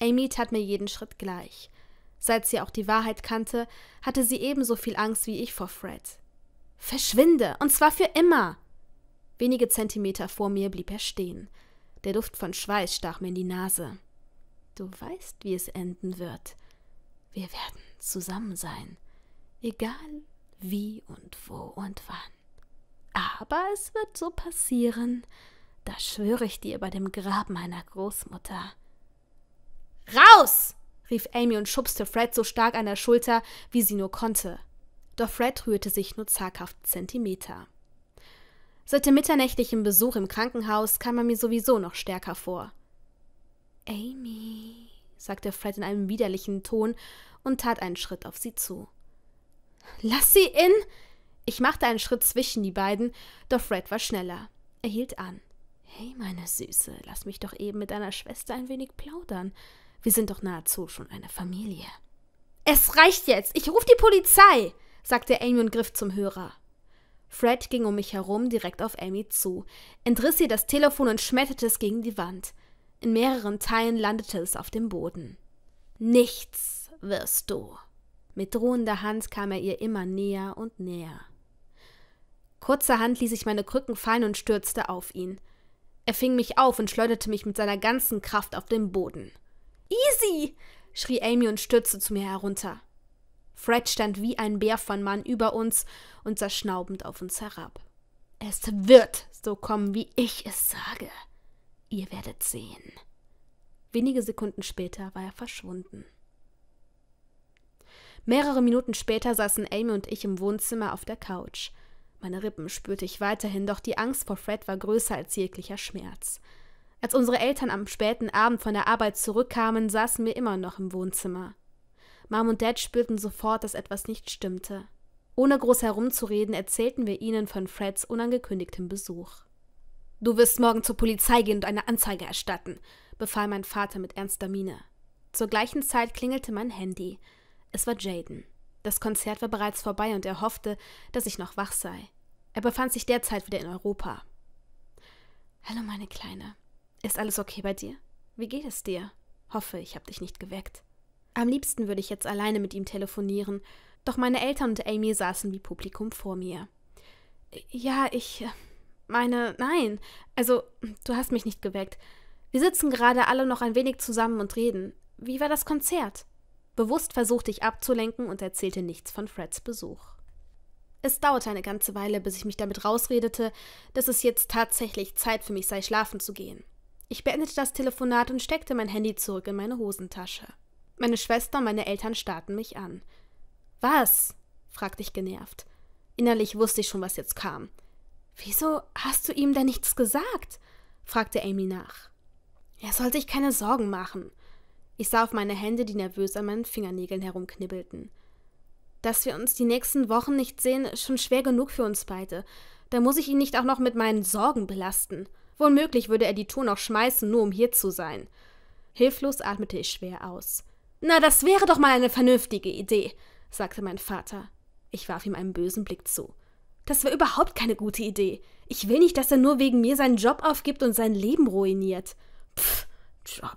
Amy tat mir jeden Schritt gleich. Seit sie auch die Wahrheit kannte, hatte sie ebenso viel Angst wie ich vor Fred. Verschwinde, und zwar für immer! Wenige Zentimeter vor mir blieb er stehen. Der Duft von Schweiß stach mir in die Nase. Du weißt, wie es enden wird. Wir werden zusammen sein, egal wie und wo und wann. Aber es wird so passieren, das schwöre ich dir bei dem Grab meiner Großmutter. Raus! rief Amy und schubste Fred so stark an der Schulter, wie sie nur konnte. Doch Fred rührte sich nur zaghaft Zentimeter. Seit dem mitternächtlichen Besuch im Krankenhaus kam er mir sowieso noch stärker vor. Amy, sagte Fred in einem widerlichen Ton und tat einen Schritt auf sie zu. Lass sie in! Ich machte einen Schritt zwischen die beiden, doch Fred war schneller. Er hielt an. Hey, meine Süße, lass mich doch eben mit deiner Schwester ein wenig plaudern. Wir sind doch nahezu schon eine Familie. Es reicht jetzt. Ich rufe die Polizei, sagte Amy und griff zum Hörer. Fred ging um mich herum direkt auf Amy zu, entriss ihr das Telefon und schmetterte es gegen die Wand. In mehreren Teilen landete es auf dem Boden. Nichts wirst du. Mit drohender Hand kam er ihr immer näher und näher. Kurzerhand ließ ich meine Krücken fallen und stürzte auf ihn. Er fing mich auf und schleuderte mich mit seiner ganzen Kraft auf den Boden. Easy! schrie Amy und stürzte zu mir herunter. Fred stand wie ein Bär von Mann über uns und sah schnaubend auf uns herab. Es wird so kommen, wie ich es sage. Ihr werdet sehen. Wenige Sekunden später war er verschwunden. Mehrere Minuten später saßen Amy und ich im Wohnzimmer auf der Couch. Meine Rippen spürte ich weiterhin, doch die Angst vor Fred war größer als jeglicher Schmerz. Als unsere Eltern am späten Abend von der Arbeit zurückkamen, saßen wir immer noch im Wohnzimmer. Mom und Dad spürten sofort, dass etwas nicht stimmte. Ohne groß herumzureden, erzählten wir ihnen von Freds unangekündigtem Besuch. Du wirst morgen zur Polizei gehen und eine Anzeige erstatten, befahl mein Vater mit ernster Miene. Zur gleichen Zeit klingelte mein Handy. Es war Jaden. Das Konzert war bereits vorbei und er hoffte, dass ich noch wach sei. Er befand sich derzeit wieder in Europa. Hallo, meine Kleine, ist alles okay bei dir? Wie geht es dir? Hoffe, ich habe dich nicht geweckt. Am liebsten würde ich jetzt alleine mit ihm telefonieren, doch meine Eltern und Amy saßen wie Publikum vor mir. Ja, ich äh, meine, nein. Also, du hast mich nicht geweckt. Wir sitzen gerade alle noch ein wenig zusammen und reden. Wie war das Konzert? Bewusst versuchte ich abzulenken und erzählte nichts von Freds Besuch. Es dauerte eine ganze Weile, bis ich mich damit rausredete, dass es jetzt tatsächlich Zeit für mich sei, schlafen zu gehen. Ich beendete das Telefonat und steckte mein Handy zurück in meine Hosentasche. Meine Schwester und meine Eltern starrten mich an. Was? fragte ich genervt. Innerlich wusste ich schon, was jetzt kam. Wieso hast du ihm denn nichts gesagt? fragte Amy nach. Er soll sich keine Sorgen machen. Ich sah auf meine Hände, die nervös an meinen Fingernägeln herumknibbelten. Dass wir uns die nächsten Wochen nicht sehen, ist schon schwer genug für uns beide. Da muss ich ihn nicht auch noch mit meinen Sorgen belasten. Womöglich würde er die Tour noch schmeißen, nur um hier zu sein. Hilflos atmete ich schwer aus. Na, das wäre doch mal eine vernünftige Idee, sagte mein Vater. Ich warf ihm einen bösen Blick zu. Das war überhaupt keine gute Idee. Ich will nicht, dass er nur wegen mir seinen Job aufgibt und sein Leben ruiniert. Pff, Job,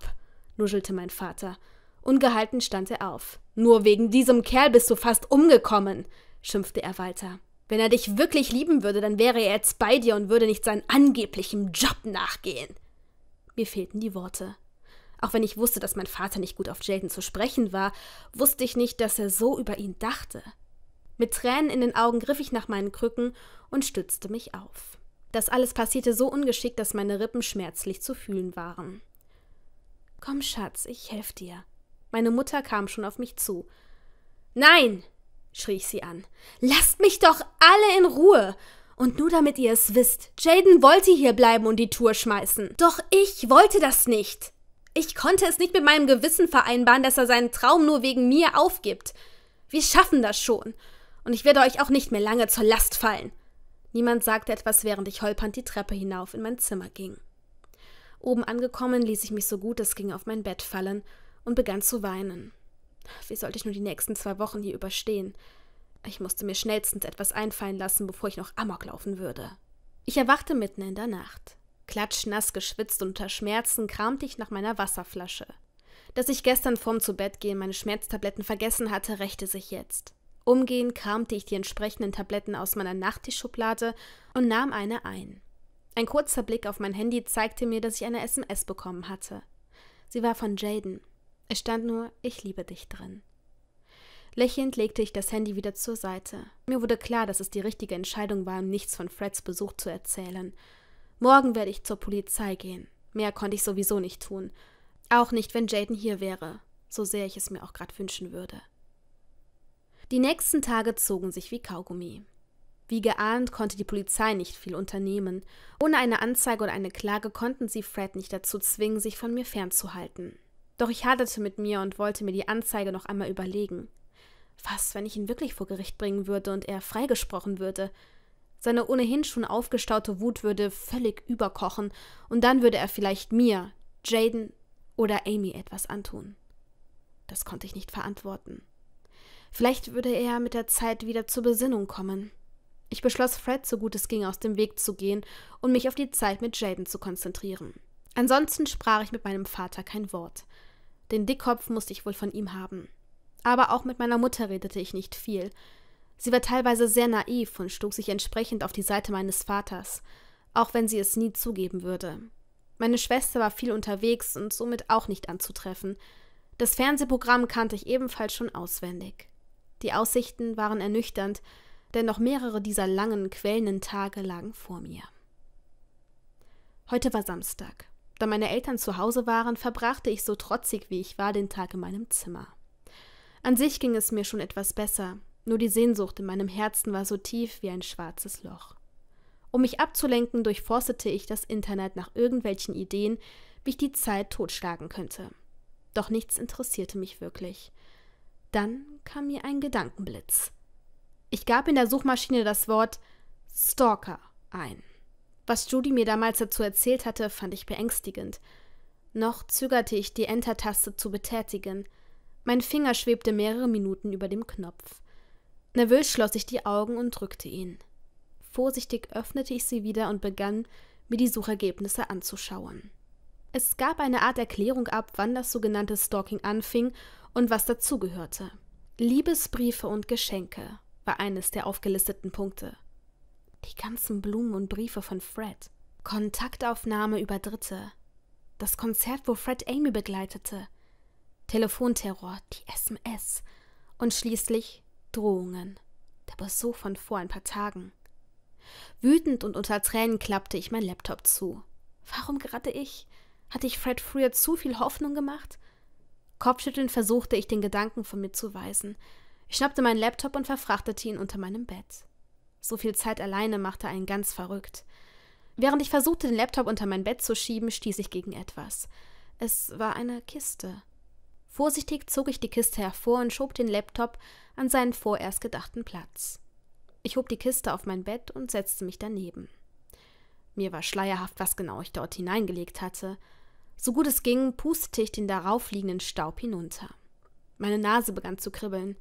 nuschelte mein Vater. Ungehalten stand er auf. Nur wegen diesem Kerl bist du fast umgekommen, schimpfte er weiter. Wenn er dich wirklich lieben würde, dann wäre er jetzt bei dir und würde nicht seinen angeblichen Job nachgehen. Mir fehlten die Worte. Auch wenn ich wusste, dass mein Vater nicht gut auf Jaden zu sprechen war, wusste ich nicht, dass er so über ihn dachte. Mit Tränen in den Augen griff ich nach meinen Krücken und stützte mich auf. Das alles passierte so ungeschickt, dass meine Rippen schmerzlich zu fühlen waren. Komm, Schatz, ich helf dir. Meine Mutter kam schon auf mich zu. Nein! schrie ich sie an. Lasst mich doch alle in Ruhe! Und nur damit ihr es wisst, Jaden wollte hier bleiben und die Tour schmeißen. Doch ich wollte das nicht. Ich konnte es nicht mit meinem Gewissen vereinbaren, dass er seinen Traum nur wegen mir aufgibt. Wir schaffen das schon. Und ich werde euch auch nicht mehr lange zur Last fallen. Niemand sagte etwas, während ich holpernd die Treppe hinauf in mein Zimmer ging. Oben angekommen, ließ ich mich so gut es ging auf mein Bett fallen und begann zu weinen. Wie sollte ich nur die nächsten zwei Wochen hier überstehen? Ich musste mir schnellstens etwas einfallen lassen, bevor ich noch Amok laufen würde. Ich erwachte mitten in der Nacht. Klatschnass geschwitzt und unter Schmerzen kramte ich nach meiner Wasserflasche. Dass ich gestern vorm Zubettgehen meine Schmerztabletten vergessen hatte, rächte sich jetzt. Umgehend kramte ich die entsprechenden Tabletten aus meiner Nachttischschublade und nahm eine ein. Ein kurzer Blick auf mein Handy zeigte mir, dass ich eine SMS bekommen hatte. Sie war von Jaden. Es stand nur Ich liebe dich drin. Lächelnd legte ich das Handy wieder zur Seite. Mir wurde klar, dass es die richtige Entscheidung war, nichts von Freds Besuch zu erzählen. Morgen werde ich zur Polizei gehen. Mehr konnte ich sowieso nicht tun. Auch nicht, wenn Jaden hier wäre, so sehr ich es mir auch gerade wünschen würde. Die nächsten Tage zogen sich wie Kaugummi. Wie geahnt konnte die Polizei nicht viel unternehmen. Ohne eine Anzeige oder eine Klage konnten sie Fred nicht dazu zwingen, sich von mir fernzuhalten. Doch ich haderte mit mir und wollte mir die Anzeige noch einmal überlegen. Was, wenn ich ihn wirklich vor Gericht bringen würde und er freigesprochen würde? Seine ohnehin schon aufgestaute Wut würde völlig überkochen und dann würde er vielleicht mir, Jaden oder Amy etwas antun. Das konnte ich nicht verantworten. Vielleicht würde er mit der Zeit wieder zur Besinnung kommen. Ich beschloss, Fred so gut es ging aus dem Weg zu gehen und mich auf die Zeit mit Jaden zu konzentrieren. Ansonsten sprach ich mit meinem Vater kein Wort. Den Dickkopf musste ich wohl von ihm haben. Aber auch mit meiner Mutter redete ich nicht viel. Sie war teilweise sehr naiv und schlug sich entsprechend auf die Seite meines Vaters, auch wenn sie es nie zugeben würde. Meine Schwester war viel unterwegs und somit auch nicht anzutreffen. Das Fernsehprogramm kannte ich ebenfalls schon auswendig. Die Aussichten waren ernüchternd, denn noch mehrere dieser langen, quälenden Tage lagen vor mir. Heute war Samstag. Da meine Eltern zu Hause waren, verbrachte ich so trotzig wie ich war den Tag in meinem Zimmer. An sich ging es mir schon etwas besser, nur die Sehnsucht in meinem Herzen war so tief wie ein schwarzes Loch. Um mich abzulenken, durchforstete ich das Internet nach irgendwelchen Ideen, wie ich die Zeit totschlagen könnte. Doch nichts interessierte mich wirklich. Dann kam mir ein Gedankenblitz. Ich gab in der Suchmaschine das Wort Stalker ein. Was Judy mir damals dazu erzählt hatte, fand ich beängstigend. Noch zögerte ich, die Enter-Taste zu betätigen. Mein Finger schwebte mehrere Minuten über dem Knopf. Nervös schloss ich die Augen und drückte ihn. Vorsichtig öffnete ich sie wieder und begann, mir die Suchergebnisse anzuschauen. Es gab eine Art Erklärung ab, wann das sogenannte Stalking anfing und was dazugehörte. Liebesbriefe und Geschenke war eines der aufgelisteten Punkte. Die ganzen Blumen und Briefe von Fred. Kontaktaufnahme über Dritte. Das Konzert, wo Fred Amy begleitete. Telefonterror, die SMS. Und schließlich Drohungen. Der Besuch von vor ein paar Tagen. Wütend und unter Tränen klappte ich mein Laptop zu. Warum gerade ich? Hatte ich Fred früher zu viel Hoffnung gemacht? Kopfschüttelnd versuchte ich, den Gedanken von mir zu weisen. Ich schnappte meinen Laptop und verfrachtete ihn unter meinem Bett. So viel Zeit alleine machte einen ganz verrückt. Während ich versuchte, den Laptop unter mein Bett zu schieben, stieß ich gegen etwas. Es war eine Kiste. Vorsichtig zog ich die Kiste hervor und schob den Laptop an seinen vorerst gedachten Platz. Ich hob die Kiste auf mein Bett und setzte mich daneben. Mir war schleierhaft, was genau ich dort hineingelegt hatte. So gut es ging, pustete ich den darauf liegenden Staub hinunter. Meine Nase begann zu kribbeln.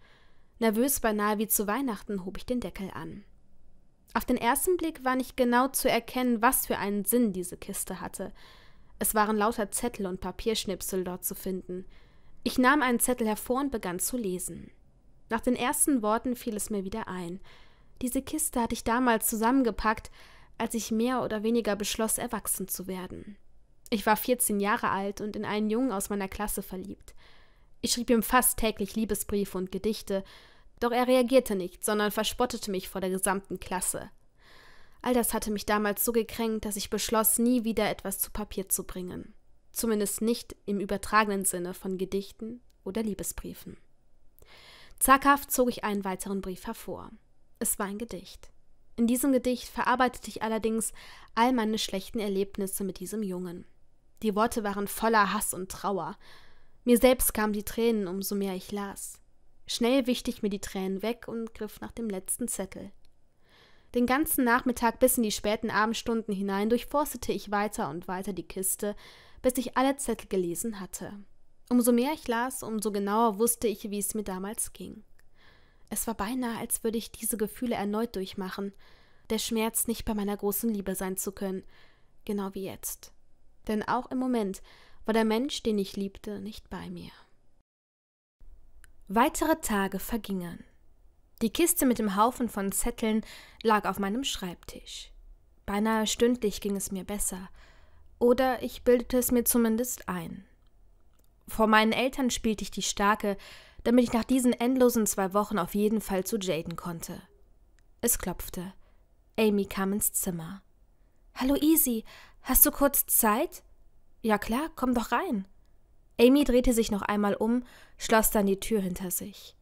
Nervös beinahe wie zu Weihnachten hob ich den Deckel an. Auf den ersten Blick war nicht genau zu erkennen, was für einen Sinn diese Kiste hatte. Es waren lauter Zettel und Papierschnipsel dort zu finden. Ich nahm einen Zettel hervor und begann zu lesen. Nach den ersten Worten fiel es mir wieder ein. Diese Kiste hatte ich damals zusammengepackt, als ich mehr oder weniger beschloss, erwachsen zu werden. Ich war 14 Jahre alt und in einen Jungen aus meiner Klasse verliebt. Ich schrieb ihm fast täglich Liebesbriefe und Gedichte, doch er reagierte nicht, sondern verspottete mich vor der gesamten Klasse. All das hatte mich damals so gekränkt, dass ich beschloss, nie wieder etwas zu Papier zu bringen. Zumindest nicht im übertragenen Sinne von Gedichten oder Liebesbriefen. Zaghaft zog ich einen weiteren Brief hervor. Es war ein Gedicht. In diesem Gedicht verarbeitete ich allerdings all meine schlechten Erlebnisse mit diesem Jungen. Die Worte waren voller Hass und Trauer. Mir selbst kamen die Tränen, umso mehr ich las. Schnell wischte ich mir die Tränen weg und griff nach dem letzten Zettel. Den ganzen Nachmittag bis in die späten Abendstunden hinein durchforstete ich weiter und weiter die Kiste, bis ich alle Zettel gelesen hatte. Umso mehr ich las, umso genauer wusste ich, wie es mir damals ging. Es war beinahe, als würde ich diese Gefühle erneut durchmachen, der Schmerz, nicht bei meiner großen Liebe sein zu können, genau wie jetzt. Denn auch im Moment war der Mensch, den ich liebte, nicht bei mir. Weitere Tage vergingen. Die Kiste mit dem Haufen von Zetteln lag auf meinem Schreibtisch. Beinahe stündlich ging es mir besser, oder ich bildete es mir zumindest ein. Vor meinen Eltern spielte ich die Starke, damit ich nach diesen endlosen zwei Wochen auf jeden Fall zu Jaden konnte. Es klopfte. Amy kam ins Zimmer. Hallo Easy, hast du kurz Zeit? Ja klar, komm doch rein. Amy drehte sich noch einmal um, schloss dann die Tür hinter sich.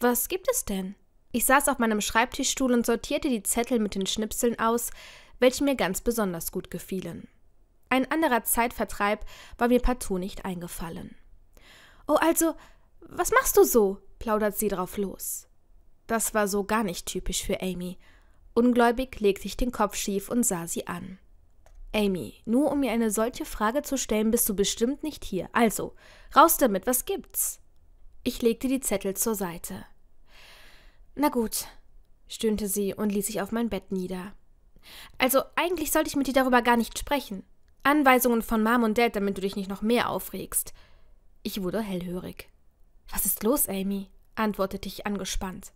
Was gibt es denn? Ich saß auf meinem Schreibtischstuhl und sortierte die Zettel mit den Schnipseln aus, welche mir ganz besonders gut gefielen. Ein anderer Zeitvertreib war mir partout nicht eingefallen. Oh, also, was machst du so? plaudert sie drauf los. Das war so gar nicht typisch für Amy. Ungläubig legte ich den Kopf schief und sah sie an. Amy, nur um mir eine solche Frage zu stellen, bist du bestimmt nicht hier. Also, raus damit, was gibt's? Ich legte die Zettel zur Seite. Na gut, stöhnte sie und ließ sich auf mein Bett nieder. Also, eigentlich sollte ich mit dir darüber gar nicht sprechen. Anweisungen von Mom und Dad, damit du dich nicht noch mehr aufregst. Ich wurde hellhörig. Was ist los, Amy? antwortete ich angespannt.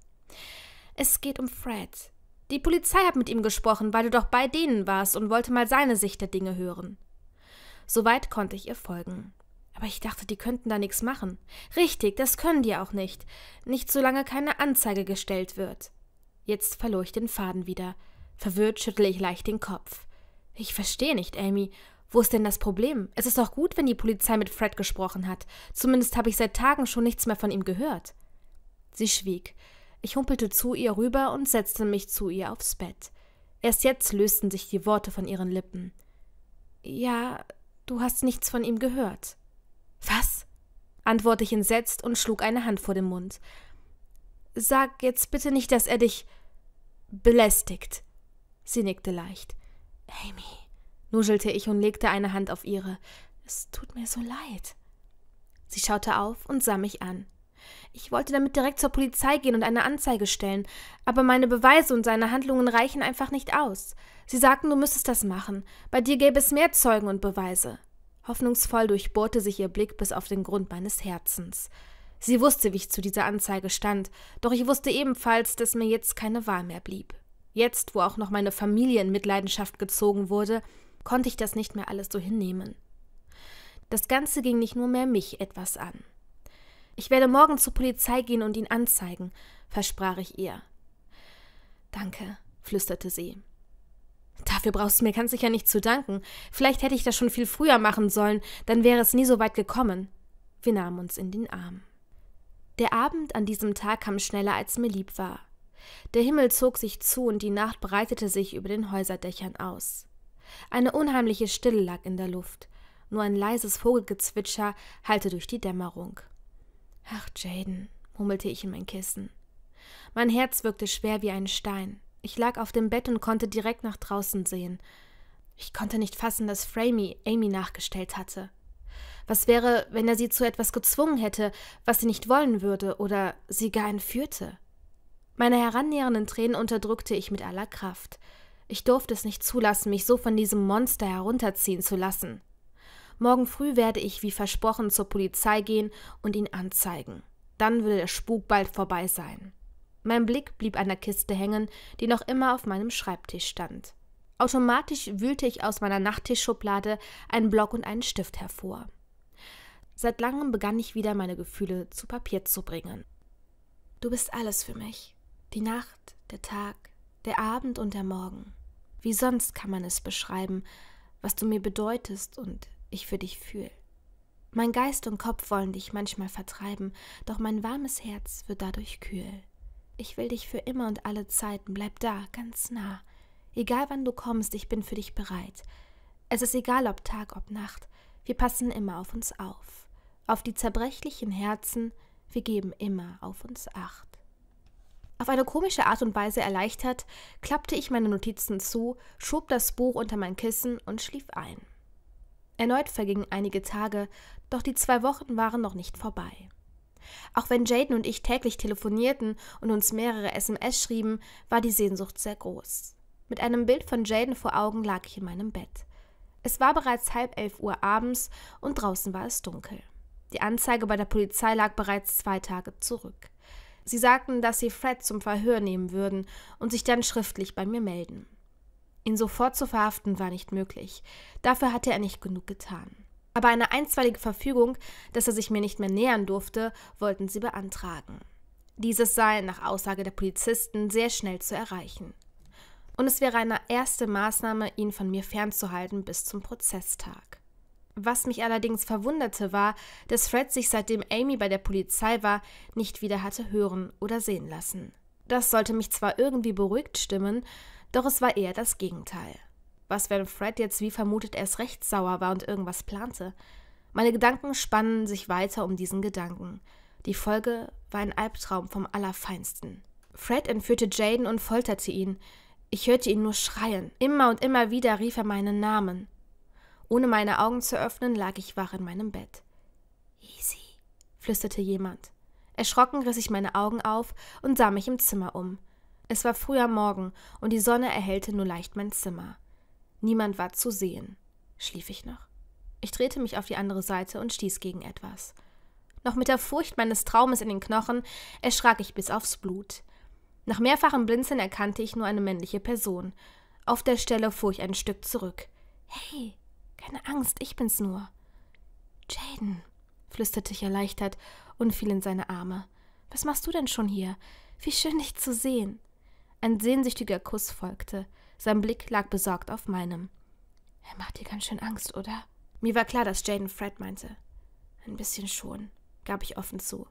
Es geht um Fred. Die Polizei hat mit ihm gesprochen, weil du doch bei denen warst und wollte mal seine Sicht der Dinge hören. Soweit konnte ich ihr folgen. Aber ich dachte, die könnten da nichts machen. Richtig, das können die auch nicht. Nicht solange keine Anzeige gestellt wird. Jetzt verlor ich den Faden wieder. Verwirrt schüttle ich leicht den Kopf. Ich verstehe nicht, Amy. Wo ist denn das Problem? Es ist doch gut, wenn die Polizei mit Fred gesprochen hat. Zumindest habe ich seit Tagen schon nichts mehr von ihm gehört. Sie schwieg. Ich humpelte zu ihr rüber und setzte mich zu ihr aufs Bett. Erst jetzt lösten sich die Worte von ihren Lippen. Ja, du hast nichts von ihm gehört. Was? antwortete ich entsetzt und schlug eine Hand vor den Mund. Sag jetzt bitte nicht, dass er dich belästigt. Sie nickte leicht. Amy, nuschelte ich und legte eine Hand auf ihre. Es tut mir so leid. Sie schaute auf und sah mich an. Ich wollte damit direkt zur Polizei gehen und eine Anzeige stellen, aber meine Beweise und seine Handlungen reichen einfach nicht aus. Sie sagten, du müsstest das machen. Bei dir gäbe es mehr Zeugen und Beweise. Hoffnungsvoll durchbohrte sich ihr Blick bis auf den Grund meines Herzens. Sie wusste, wie ich zu dieser Anzeige stand, doch ich wusste ebenfalls, dass mir jetzt keine Wahl mehr blieb. Jetzt, wo auch noch meine Familie in Mitleidenschaft gezogen wurde, konnte ich das nicht mehr alles so hinnehmen. Das Ganze ging nicht nur mehr mich etwas an. Ich werde morgen zur Polizei gehen und ihn anzeigen, versprach ich ihr. Danke, flüsterte sie. Dafür brauchst du mir ganz sicher nicht zu danken. Vielleicht hätte ich das schon viel früher machen sollen, dann wäre es nie so weit gekommen. Wir nahmen uns in den Arm. Der Abend an diesem Tag kam schneller, als mir lieb war. Der Himmel zog sich zu und die Nacht breitete sich über den Häuserdächern aus. Eine unheimliche Stille lag in der Luft. Nur ein leises Vogelgezwitscher hallte durch die Dämmerung. Ach, Jaden, murmelte ich in mein Kissen. Mein Herz wirkte schwer wie ein Stein. Ich lag auf dem Bett und konnte direkt nach draußen sehen. Ich konnte nicht fassen, dass Framie Amy nachgestellt hatte. Was wäre, wenn er sie zu etwas gezwungen hätte, was sie nicht wollen würde oder sie gar entführte? Meine herannähernden Tränen unterdrückte ich mit aller Kraft. Ich durfte es nicht zulassen, mich so von diesem Monster herunterziehen zu lassen. Morgen früh werde ich wie versprochen zur Polizei gehen und ihn anzeigen. Dann würde der Spuk bald vorbei sein. Mein Blick blieb an der Kiste hängen, die noch immer auf meinem Schreibtisch stand. Automatisch wühlte ich aus meiner Nachttischschublade einen Block und einen Stift hervor. Seit langem begann ich wieder meine Gefühle zu Papier zu bringen. Du bist alles für mich. Die Nacht, der Tag, der Abend und der Morgen. Wie sonst kann man es beschreiben, was du mir bedeutest und ich für dich fühle. Mein Geist und Kopf wollen dich manchmal vertreiben, doch mein warmes Herz wird dadurch kühl. Ich will dich für immer und alle Zeiten, bleib da, ganz nah. Egal wann du kommst, ich bin für dich bereit. Es ist egal ob Tag, ob Nacht, wir passen immer auf uns auf. Auf die zerbrechlichen Herzen, wir geben immer auf uns acht. Auf eine komische Art und Weise erleichtert, klappte ich meine Notizen zu, schob das Buch unter mein Kissen und schlief ein. Erneut vergingen einige Tage, doch die zwei Wochen waren noch nicht vorbei. Auch wenn Jaden und ich täglich telefonierten und uns mehrere SMS schrieben, war die Sehnsucht sehr groß. Mit einem Bild von Jaden vor Augen lag ich in meinem Bett. Es war bereits halb elf Uhr abends und draußen war es dunkel. Die Anzeige bei der Polizei lag bereits zwei Tage zurück. Sie sagten, dass sie Fred zum Verhör nehmen würden und sich dann schriftlich bei mir melden. Ihn sofort zu verhaften war nicht möglich. Dafür hatte er nicht genug getan. Aber eine einstweilige Verfügung, dass er sich mir nicht mehr nähern durfte, wollten sie beantragen. Dieses sei nach Aussage der Polizisten sehr schnell zu erreichen. Und es wäre eine erste Maßnahme, ihn von mir fernzuhalten bis zum Prozesstag. Was mich allerdings verwunderte war, dass Fred sich seitdem Amy bei der Polizei war, nicht wieder hatte hören oder sehen lassen. Das sollte mich zwar irgendwie beruhigt stimmen, doch es war eher das Gegenteil. Was, wenn Fred jetzt wie vermutet erst recht sauer war und irgendwas plante? Meine Gedanken spannen sich weiter um diesen Gedanken. Die Folge war ein Albtraum vom Allerfeinsten. Fred entführte Jaden und folterte ihn. Ich hörte ihn nur schreien. Immer und immer wieder rief er meinen Namen. Ohne meine Augen zu öffnen, lag ich wach in meinem Bett. Easy, flüsterte jemand. Erschrocken riss ich meine Augen auf und sah mich im Zimmer um. Es war früher Morgen und die Sonne erhellte nur leicht mein Zimmer. Niemand war zu sehen. Schlief ich noch? Ich drehte mich auf die andere Seite und stieß gegen etwas. Noch mit der Furcht meines Traumes in den Knochen erschrak ich bis aufs Blut. Nach mehrfachem Blinzeln erkannte ich nur eine männliche Person. Auf der Stelle fuhr ich ein Stück zurück. Hey, keine Angst, ich bin's nur. Jaden, flüsterte ich erleichtert und fiel in seine Arme. Was machst du denn schon hier? Wie schön, dich zu sehen. Ein sehnsüchtiger Kuss folgte. Sein Blick lag besorgt auf meinem. Er macht dir ganz schön Angst, oder? Mir war klar, dass Jaden Fred meinte. Ein bisschen schon, gab ich offen zu.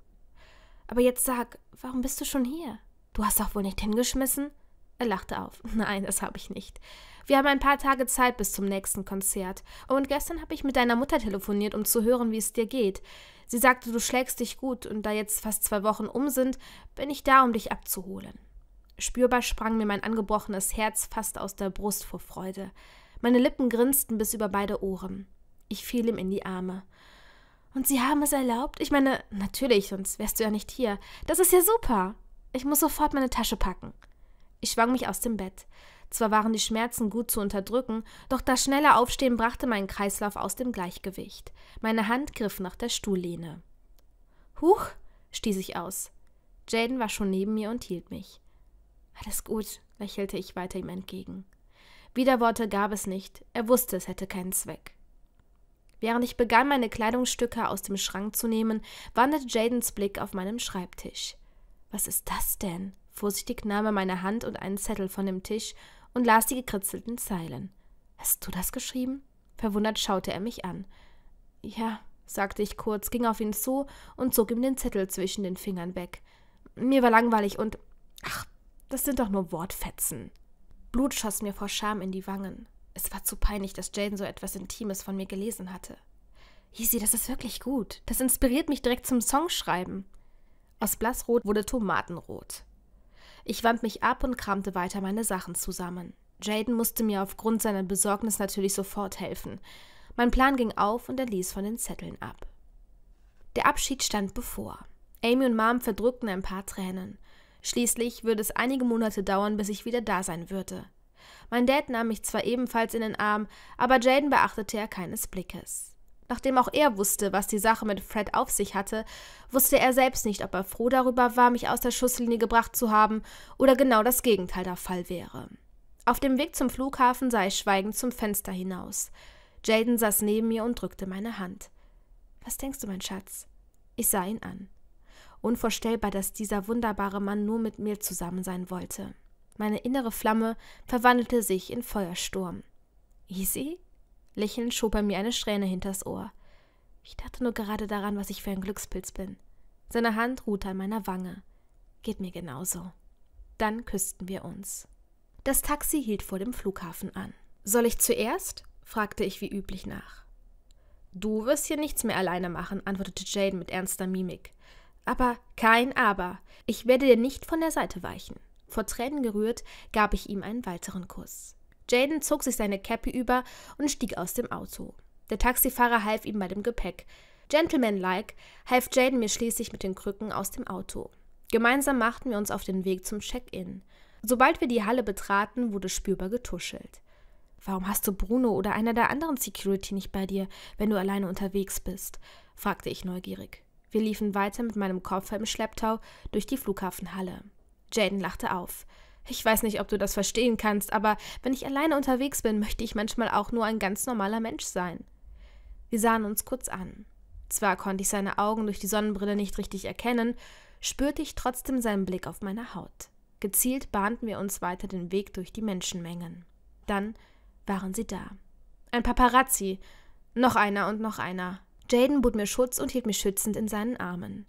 Aber jetzt sag, warum bist du schon hier? Du hast doch wohl nicht hingeschmissen? Er lachte auf. Nein, das habe ich nicht. Wir haben ein paar Tage Zeit bis zum nächsten Konzert. Und gestern habe ich mit deiner Mutter telefoniert, um zu hören, wie es dir geht. Sie sagte, du schlägst dich gut, und da jetzt fast zwei Wochen um sind, bin ich da, um dich abzuholen. Spürbar sprang mir mein angebrochenes Herz fast aus der Brust vor Freude. Meine Lippen grinsten bis über beide Ohren. Ich fiel ihm in die Arme. Und Sie haben es erlaubt? Ich meine, natürlich, sonst wärst du ja nicht hier. Das ist ja super. Ich muss sofort meine Tasche packen. Ich schwang mich aus dem Bett. Zwar waren die Schmerzen gut zu unterdrücken, doch das schnelle Aufstehen brachte meinen Kreislauf aus dem Gleichgewicht. Meine Hand griff nach der Stuhllehne. Huch, stieß ich aus. Jaden war schon neben mir und hielt mich. Alles gut, lächelte ich weiter ihm entgegen. Widerworte gab es nicht, er wusste, es hätte keinen Zweck. Während ich begann, meine Kleidungsstücke aus dem Schrank zu nehmen, wanderte Jadens Blick auf meinem Schreibtisch. Was ist das denn? Vorsichtig nahm er meine Hand und einen Zettel von dem Tisch und las die gekritzelten Zeilen. Hast du das geschrieben? Verwundert schaute er mich an. Ja, sagte ich kurz, ging auf ihn zu und zog ihm den Zettel zwischen den Fingern weg. Mir war langweilig und. Ach, das sind doch nur Wortfetzen. Blut schoss mir vor Scham in die Wangen. Es war zu peinlich, dass Jaden so etwas Intimes von mir gelesen hatte. Easy, das ist wirklich gut. Das inspiriert mich direkt zum Songschreiben. Aus blassrot wurde tomatenrot. Ich wand mich ab und kramte weiter meine Sachen zusammen. Jaden musste mir aufgrund seiner Besorgnis natürlich sofort helfen. Mein Plan ging auf und er ließ von den Zetteln ab. Der Abschied stand bevor. Amy und Mom verdrückten ein paar Tränen. Schließlich würde es einige Monate dauern, bis ich wieder da sein würde. Mein Dad nahm mich zwar ebenfalls in den Arm, aber Jaden beachtete er keines Blickes. Nachdem auch er wusste, was die Sache mit Fred auf sich hatte, wusste er selbst nicht, ob er froh darüber war, mich aus der Schusslinie gebracht zu haben oder genau das Gegenteil der Fall wäre. Auf dem Weg zum Flughafen sah ich schweigend zum Fenster hinaus. Jaden saß neben mir und drückte meine Hand. Was denkst du, mein Schatz? Ich sah ihn an. Unvorstellbar, dass dieser wunderbare Mann nur mit mir zusammen sein wollte. Meine innere Flamme verwandelte sich in Feuersturm. Easy? Lächelnd schob er mir eine Strähne hinters Ohr. Ich dachte nur gerade daran, was ich für ein Glückspilz bin. Seine Hand ruhte an meiner Wange. Geht mir genauso. Dann küssten wir uns. Das Taxi hielt vor dem Flughafen an. Soll ich zuerst? fragte ich wie üblich nach. Du wirst hier nichts mehr alleine machen, antwortete Jaden mit ernster Mimik. Aber kein Aber. Ich werde dir nicht von der Seite weichen. Vor Tränen gerührt gab ich ihm einen weiteren Kuss. Jaden zog sich seine Cappy über und stieg aus dem Auto. Der Taxifahrer half ihm bei dem Gepäck. Gentlemanlike half Jaden mir schließlich mit den Krücken aus dem Auto. Gemeinsam machten wir uns auf den Weg zum Check-in. Sobald wir die Halle betraten, wurde spürbar getuschelt. Warum hast du Bruno oder einer der anderen Security nicht bei dir, wenn du alleine unterwegs bist? fragte ich neugierig. Wir liefen weiter mit meinem Koffer im Schlepptau durch die Flughafenhalle. Jaden lachte auf. Ich weiß nicht, ob du das verstehen kannst, aber wenn ich alleine unterwegs bin, möchte ich manchmal auch nur ein ganz normaler Mensch sein. Wir sahen uns kurz an. Zwar konnte ich seine Augen durch die Sonnenbrille nicht richtig erkennen, spürte ich trotzdem seinen Blick auf meiner Haut. Gezielt bahnten wir uns weiter den Weg durch die Menschenmengen. Dann waren sie da. Ein Paparazzi. Noch einer und noch einer. Jaden bot mir Schutz und hielt mich schützend in seinen Armen.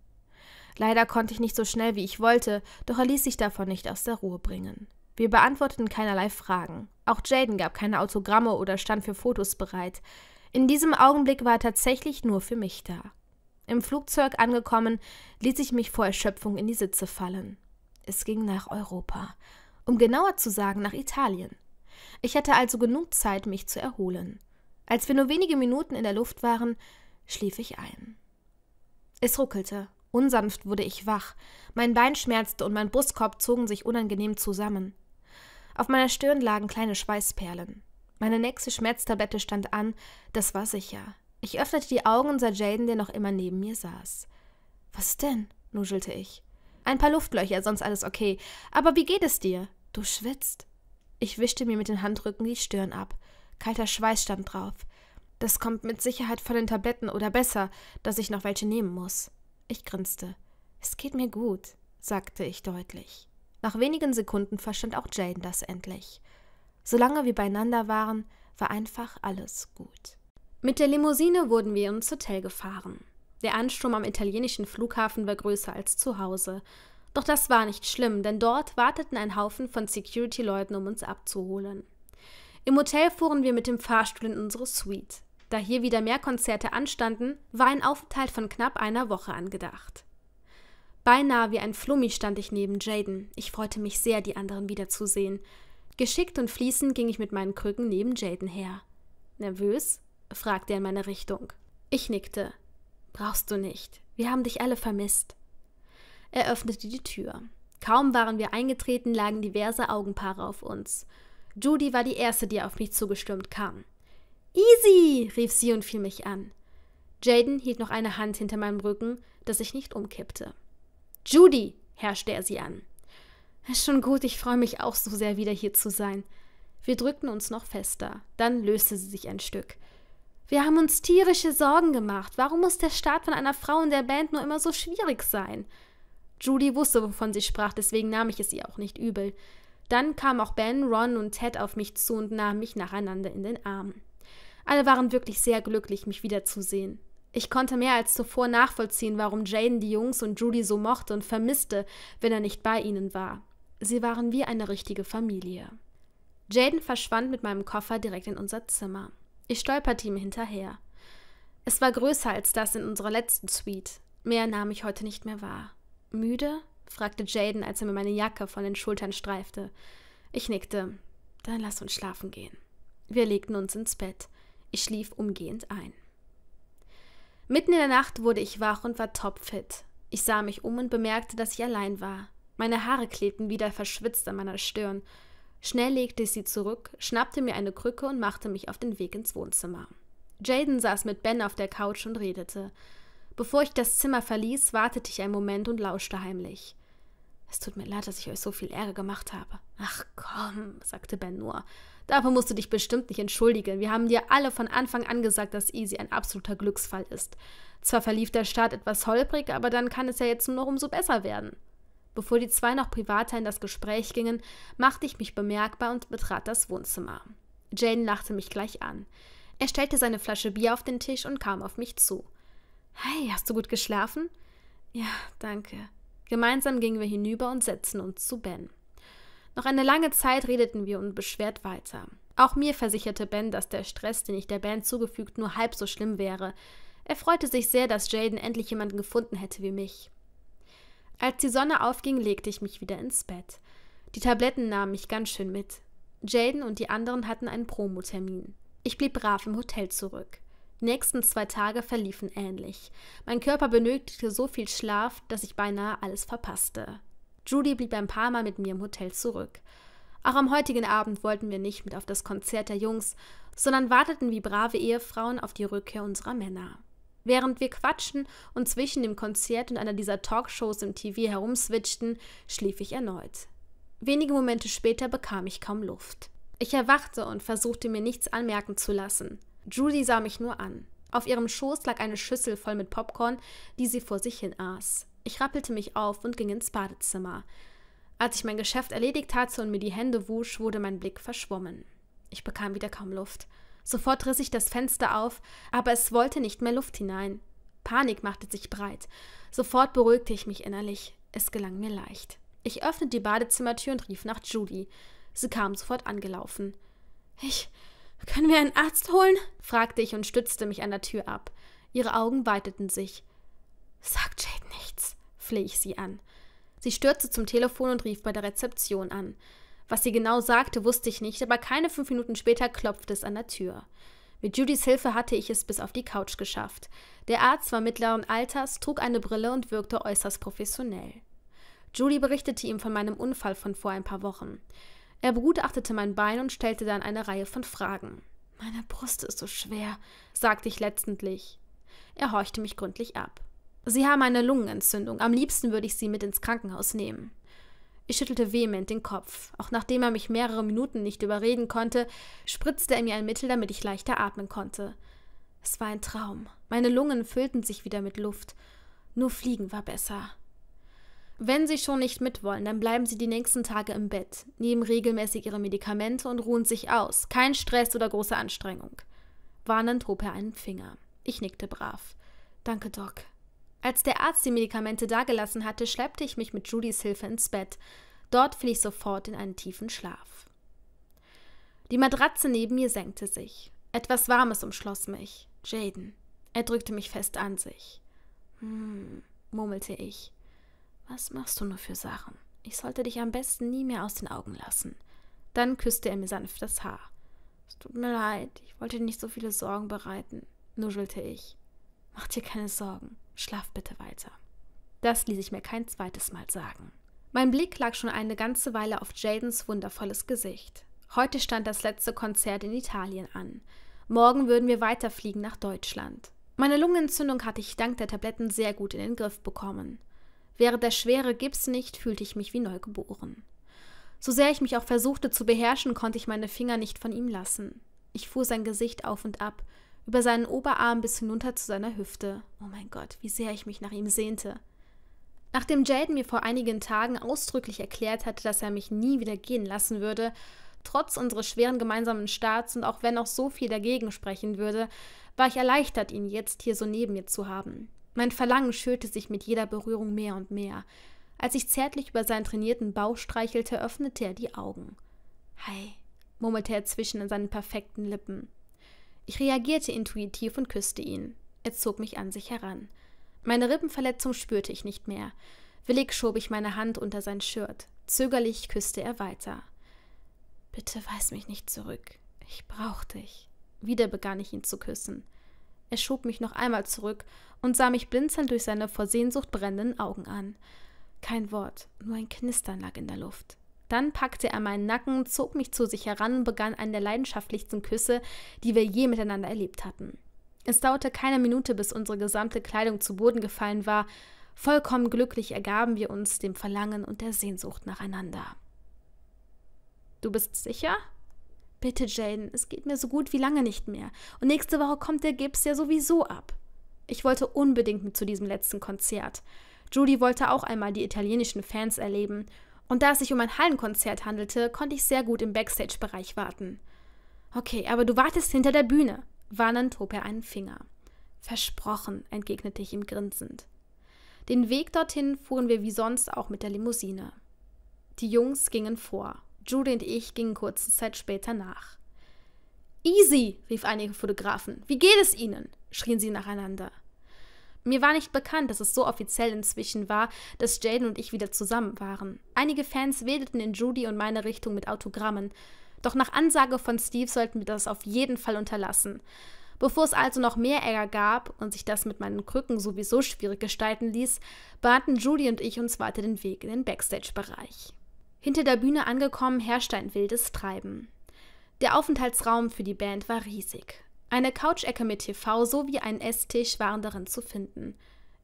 Leider konnte ich nicht so schnell, wie ich wollte, doch er ließ sich davon nicht aus der Ruhe bringen. Wir beantworteten keinerlei Fragen. Auch Jaden gab keine Autogramme oder stand für Fotos bereit. In diesem Augenblick war er tatsächlich nur für mich da. Im Flugzeug angekommen, ließ ich mich vor Erschöpfung in die Sitze fallen. Es ging nach Europa, um genauer zu sagen nach Italien. Ich hatte also genug Zeit, mich zu erholen. Als wir nur wenige Minuten in der Luft waren, schlief ich ein. Es ruckelte. Unsanft wurde ich wach. Mein Bein schmerzte und mein Brustkorb zogen sich unangenehm zusammen. Auf meiner Stirn lagen kleine Schweißperlen. Meine nächste Schmerztablette stand an, das war sicher. Ich öffnete die Augen und sah Jaden, der noch immer neben mir saß. Was denn? nuschelte ich. Ein paar Luftlöcher, sonst alles okay. Aber wie geht es dir? Du schwitzt. Ich wischte mir mit den Handrücken die Stirn ab. Kalter Schweiß stand drauf. Das kommt mit Sicherheit von den Tabletten oder besser, dass ich noch welche nehmen muss. Ich grinste. Es geht mir gut, sagte ich deutlich. Nach wenigen Sekunden verstand auch Jane das endlich. Solange wir beieinander waren, war einfach alles gut. Mit der Limousine wurden wir ins Hotel gefahren. Der Ansturm am italienischen Flughafen war größer als zu Hause. Doch das war nicht schlimm, denn dort warteten ein Haufen von Security-Leuten, um uns abzuholen. Im Hotel fuhren wir mit dem Fahrstuhl in unsere Suite. Da hier wieder mehr Konzerte anstanden, war ein Aufenthalt von knapp einer Woche angedacht. Beinahe wie ein Flummi stand ich neben Jaden. Ich freute mich sehr, die anderen wiederzusehen. Geschickt und fließend ging ich mit meinen Krücken neben Jaden her. Nervös? fragte er in meine Richtung. Ich nickte. Brauchst du nicht. Wir haben dich alle vermisst. Er öffnete die Tür. Kaum waren wir eingetreten, lagen diverse Augenpaare auf uns. Judy war die erste, die auf mich zugestürmt kam. Easy! rief sie und fiel mich an. Jaden hielt noch eine Hand hinter meinem Rücken, dass ich nicht umkippte. Judy! herrschte er sie an. Ist schon gut, ich freue mich auch so sehr, wieder hier zu sein. Wir drückten uns noch fester. Dann löste sie sich ein Stück. Wir haben uns tierische Sorgen gemacht. Warum muss der Start von einer Frau in der Band nur immer so schwierig sein? Judy wusste, wovon sie sprach, deswegen nahm ich es ihr auch nicht übel. Dann kamen auch Ben, Ron und Ted auf mich zu und nahmen mich nacheinander in den Armen. Alle waren wirklich sehr glücklich, mich wiederzusehen. Ich konnte mehr als zuvor nachvollziehen, warum Jaden die Jungs und Judy so mochte und vermisste, wenn er nicht bei ihnen war. Sie waren wie eine richtige Familie. Jaden verschwand mit meinem Koffer direkt in unser Zimmer. Ich stolperte ihm hinterher. Es war größer als das in unserer letzten Suite. Mehr nahm ich heute nicht mehr wahr. Müde? fragte Jaden, als er mir meine Jacke von den Schultern streifte. Ich nickte. Dann lass uns schlafen gehen. Wir legten uns ins Bett. Ich schlief umgehend ein. Mitten in der Nacht wurde ich wach und war topfit. Ich sah mich um und bemerkte, dass ich allein war. Meine Haare klebten wieder verschwitzt an meiner Stirn. Schnell legte ich sie zurück, schnappte mir eine Krücke und machte mich auf den Weg ins Wohnzimmer. Jaden saß mit Ben auf der Couch und redete. Bevor ich das Zimmer verließ, wartete ich einen Moment und lauschte heimlich. Es tut mir leid, dass ich euch so viel Ärger gemacht habe. Ach komm, sagte Ben nur. Dafür musst du dich bestimmt nicht entschuldigen. Wir haben dir alle von Anfang an gesagt, dass Easy ein absoluter Glücksfall ist. Zwar verlief der Start etwas holprig, aber dann kann es ja jetzt nur noch umso besser werden. Bevor die zwei noch privater in das Gespräch gingen, machte ich mich bemerkbar und betrat das Wohnzimmer. Jane lachte mich gleich an. Er stellte seine Flasche Bier auf den Tisch und kam auf mich zu. Hey, hast du gut geschlafen? Ja, danke. Gemeinsam gingen wir hinüber und setzten uns zu Ben. Noch eine lange Zeit redeten wir unbeschwert weiter. Auch mir versicherte Ben, dass der Stress, den ich der Band zugefügt, nur halb so schlimm wäre. Er freute sich sehr, dass Jaden endlich jemanden gefunden hätte wie mich. Als die Sonne aufging, legte ich mich wieder ins Bett. Die Tabletten nahmen mich ganz schön mit. Jaden und die anderen hatten einen Promotermin. Ich blieb brav im Hotel zurück. Die nächsten zwei Tage verliefen ähnlich. Mein Körper benötigte so viel Schlaf, dass ich beinahe alles verpasste. Judy blieb ein paar Mal mit mir im Hotel zurück. Auch am heutigen Abend wollten wir nicht mit auf das Konzert der Jungs, sondern warteten wie brave Ehefrauen auf die Rückkehr unserer Männer. Während wir quatschen und zwischen dem Konzert und einer dieser Talkshows im TV herumswitchten, schlief ich erneut. Wenige Momente später bekam ich kaum Luft. Ich erwachte und versuchte mir nichts anmerken zu lassen. Judy sah mich nur an. Auf ihrem Schoß lag eine Schüssel voll mit Popcorn, die sie vor sich hin aß. Ich rappelte mich auf und ging ins Badezimmer. Als ich mein Geschäft erledigt hatte und mir die Hände wusch, wurde mein Blick verschwommen. Ich bekam wieder kaum Luft. Sofort riss ich das Fenster auf, aber es wollte nicht mehr Luft hinein. Panik machte sich breit. Sofort beruhigte ich mich innerlich. Es gelang mir leicht. Ich öffnete die Badezimmertür und rief nach Judy. Sie kam sofort angelaufen. Ich. Können wir einen Arzt holen? fragte ich und stützte mich an der Tür ab. Ihre Augen weiteten sich. Sag flehe ich sie an. Sie stürzte zum Telefon und rief bei der Rezeption an. Was sie genau sagte, wusste ich nicht, aber keine fünf Minuten später klopfte es an der Tür. Mit Judys Hilfe hatte ich es bis auf die Couch geschafft. Der Arzt war mittleren Alters, trug eine Brille und wirkte äußerst professionell. Judy berichtete ihm von meinem Unfall von vor ein paar Wochen. Er begutachtete mein Bein und stellte dann eine Reihe von Fragen. Meine Brust ist so schwer, sagte ich letztendlich. Er horchte mich gründlich ab. Sie haben eine Lungenentzündung. Am liebsten würde ich Sie mit ins Krankenhaus nehmen. Ich schüttelte vehement den Kopf. Auch nachdem er mich mehrere Minuten nicht überreden konnte, spritzte er mir ein Mittel, damit ich leichter atmen konnte. Es war ein Traum. Meine Lungen füllten sich wieder mit Luft. Nur fliegen war besser. Wenn Sie schon nicht mitwollen, dann bleiben Sie die nächsten Tage im Bett, nehmen regelmäßig Ihre Medikamente und ruhen sich aus. Kein Stress oder große Anstrengung. Warnend hob er einen Finger. Ich nickte brav. Danke, Doc. Als der Arzt die Medikamente dagelassen hatte, schleppte ich mich mit Judys Hilfe ins Bett. Dort fiel ich sofort in einen tiefen Schlaf. Die Matratze neben mir senkte sich. Etwas Warmes umschloss mich. Jaden. Er drückte mich fest an sich. Hm, murmelte ich. Was machst du nur für Sachen? Ich sollte dich am besten nie mehr aus den Augen lassen. Dann küsste er mir sanft das Haar. Es tut mir leid, ich wollte dir nicht so viele Sorgen bereiten, nuschelte ich. Mach dir keine Sorgen. Schlaf bitte weiter. Das ließ ich mir kein zweites Mal sagen. Mein Blick lag schon eine ganze Weile auf Jadens wundervolles Gesicht. Heute stand das letzte Konzert in Italien an. Morgen würden wir weiterfliegen nach Deutschland. Meine Lungenentzündung hatte ich dank der Tabletten sehr gut in den Griff bekommen. Wäre der schwere Gips nicht, fühlte ich mich wie neugeboren. So sehr ich mich auch versuchte zu beherrschen, konnte ich meine Finger nicht von ihm lassen. Ich fuhr sein Gesicht auf und ab, über seinen Oberarm bis hinunter zu seiner Hüfte. Oh mein Gott, wie sehr ich mich nach ihm sehnte. Nachdem Jaden mir vor einigen Tagen ausdrücklich erklärt hatte, dass er mich nie wieder gehen lassen würde, trotz unseres schweren gemeinsamen Starts und auch wenn auch so viel dagegen sprechen würde, war ich erleichtert, ihn jetzt hier so neben mir zu haben. Mein Verlangen schürte sich mit jeder Berührung mehr und mehr. Als ich zärtlich über seinen trainierten Bauch streichelte, öffnete er die Augen. Hi, murmelte er zwischen seinen perfekten Lippen. Ich reagierte intuitiv und küsste ihn. Er zog mich an sich heran. Meine Rippenverletzung spürte ich nicht mehr. Willig schob ich meine Hand unter sein Shirt. Zögerlich küsste er weiter. Bitte weis mich nicht zurück. Ich brauch dich. Wieder begann ich ihn zu küssen. Er schob mich noch einmal zurück und sah mich blinzelnd durch seine vor Sehnsucht brennenden Augen an. Kein Wort, nur ein Knistern lag in der Luft. Dann packte er meinen Nacken, zog mich zu sich heran und begann einen der leidenschaftlichsten Küsse, die wir je miteinander erlebt hatten. Es dauerte keine Minute, bis unsere gesamte Kleidung zu Boden gefallen war. Vollkommen glücklich ergaben wir uns dem Verlangen und der Sehnsucht nacheinander. Du bist sicher? Bitte, Jaden, es geht mir so gut wie lange nicht mehr. Und nächste Woche kommt der Gips ja sowieso ab. Ich wollte unbedingt mit zu diesem letzten Konzert. Judy wollte auch einmal die italienischen Fans erleben und da es sich um ein Hallenkonzert handelte, konnte ich sehr gut im Backstage-Bereich warten. Okay, aber du wartest hinter der Bühne. Warnend hob er einen Finger. Versprochen, entgegnete ich ihm grinsend. Den Weg dorthin fuhren wir wie sonst auch mit der Limousine. Die Jungs gingen vor. Judy und ich gingen kurze Zeit später nach. Easy, rief einige Fotografen. Wie geht es Ihnen? schrien sie nacheinander. Mir war nicht bekannt, dass es so offiziell inzwischen war, dass Jaden und ich wieder zusammen waren. Einige Fans wedelten in Judy und meine Richtung mit Autogrammen. Doch nach Ansage von Steve sollten wir das auf jeden Fall unterlassen. Bevor es also noch mehr Ärger gab und sich das mit meinen Krücken sowieso schwierig gestalten ließ, baten Judy und ich uns weiter den Weg in den Backstage-Bereich. Hinter der Bühne angekommen herrschte ein wildes Treiben. Der Aufenthaltsraum für die Band war riesig. Eine Couchecke mit TV sowie ein Esstisch waren darin zu finden.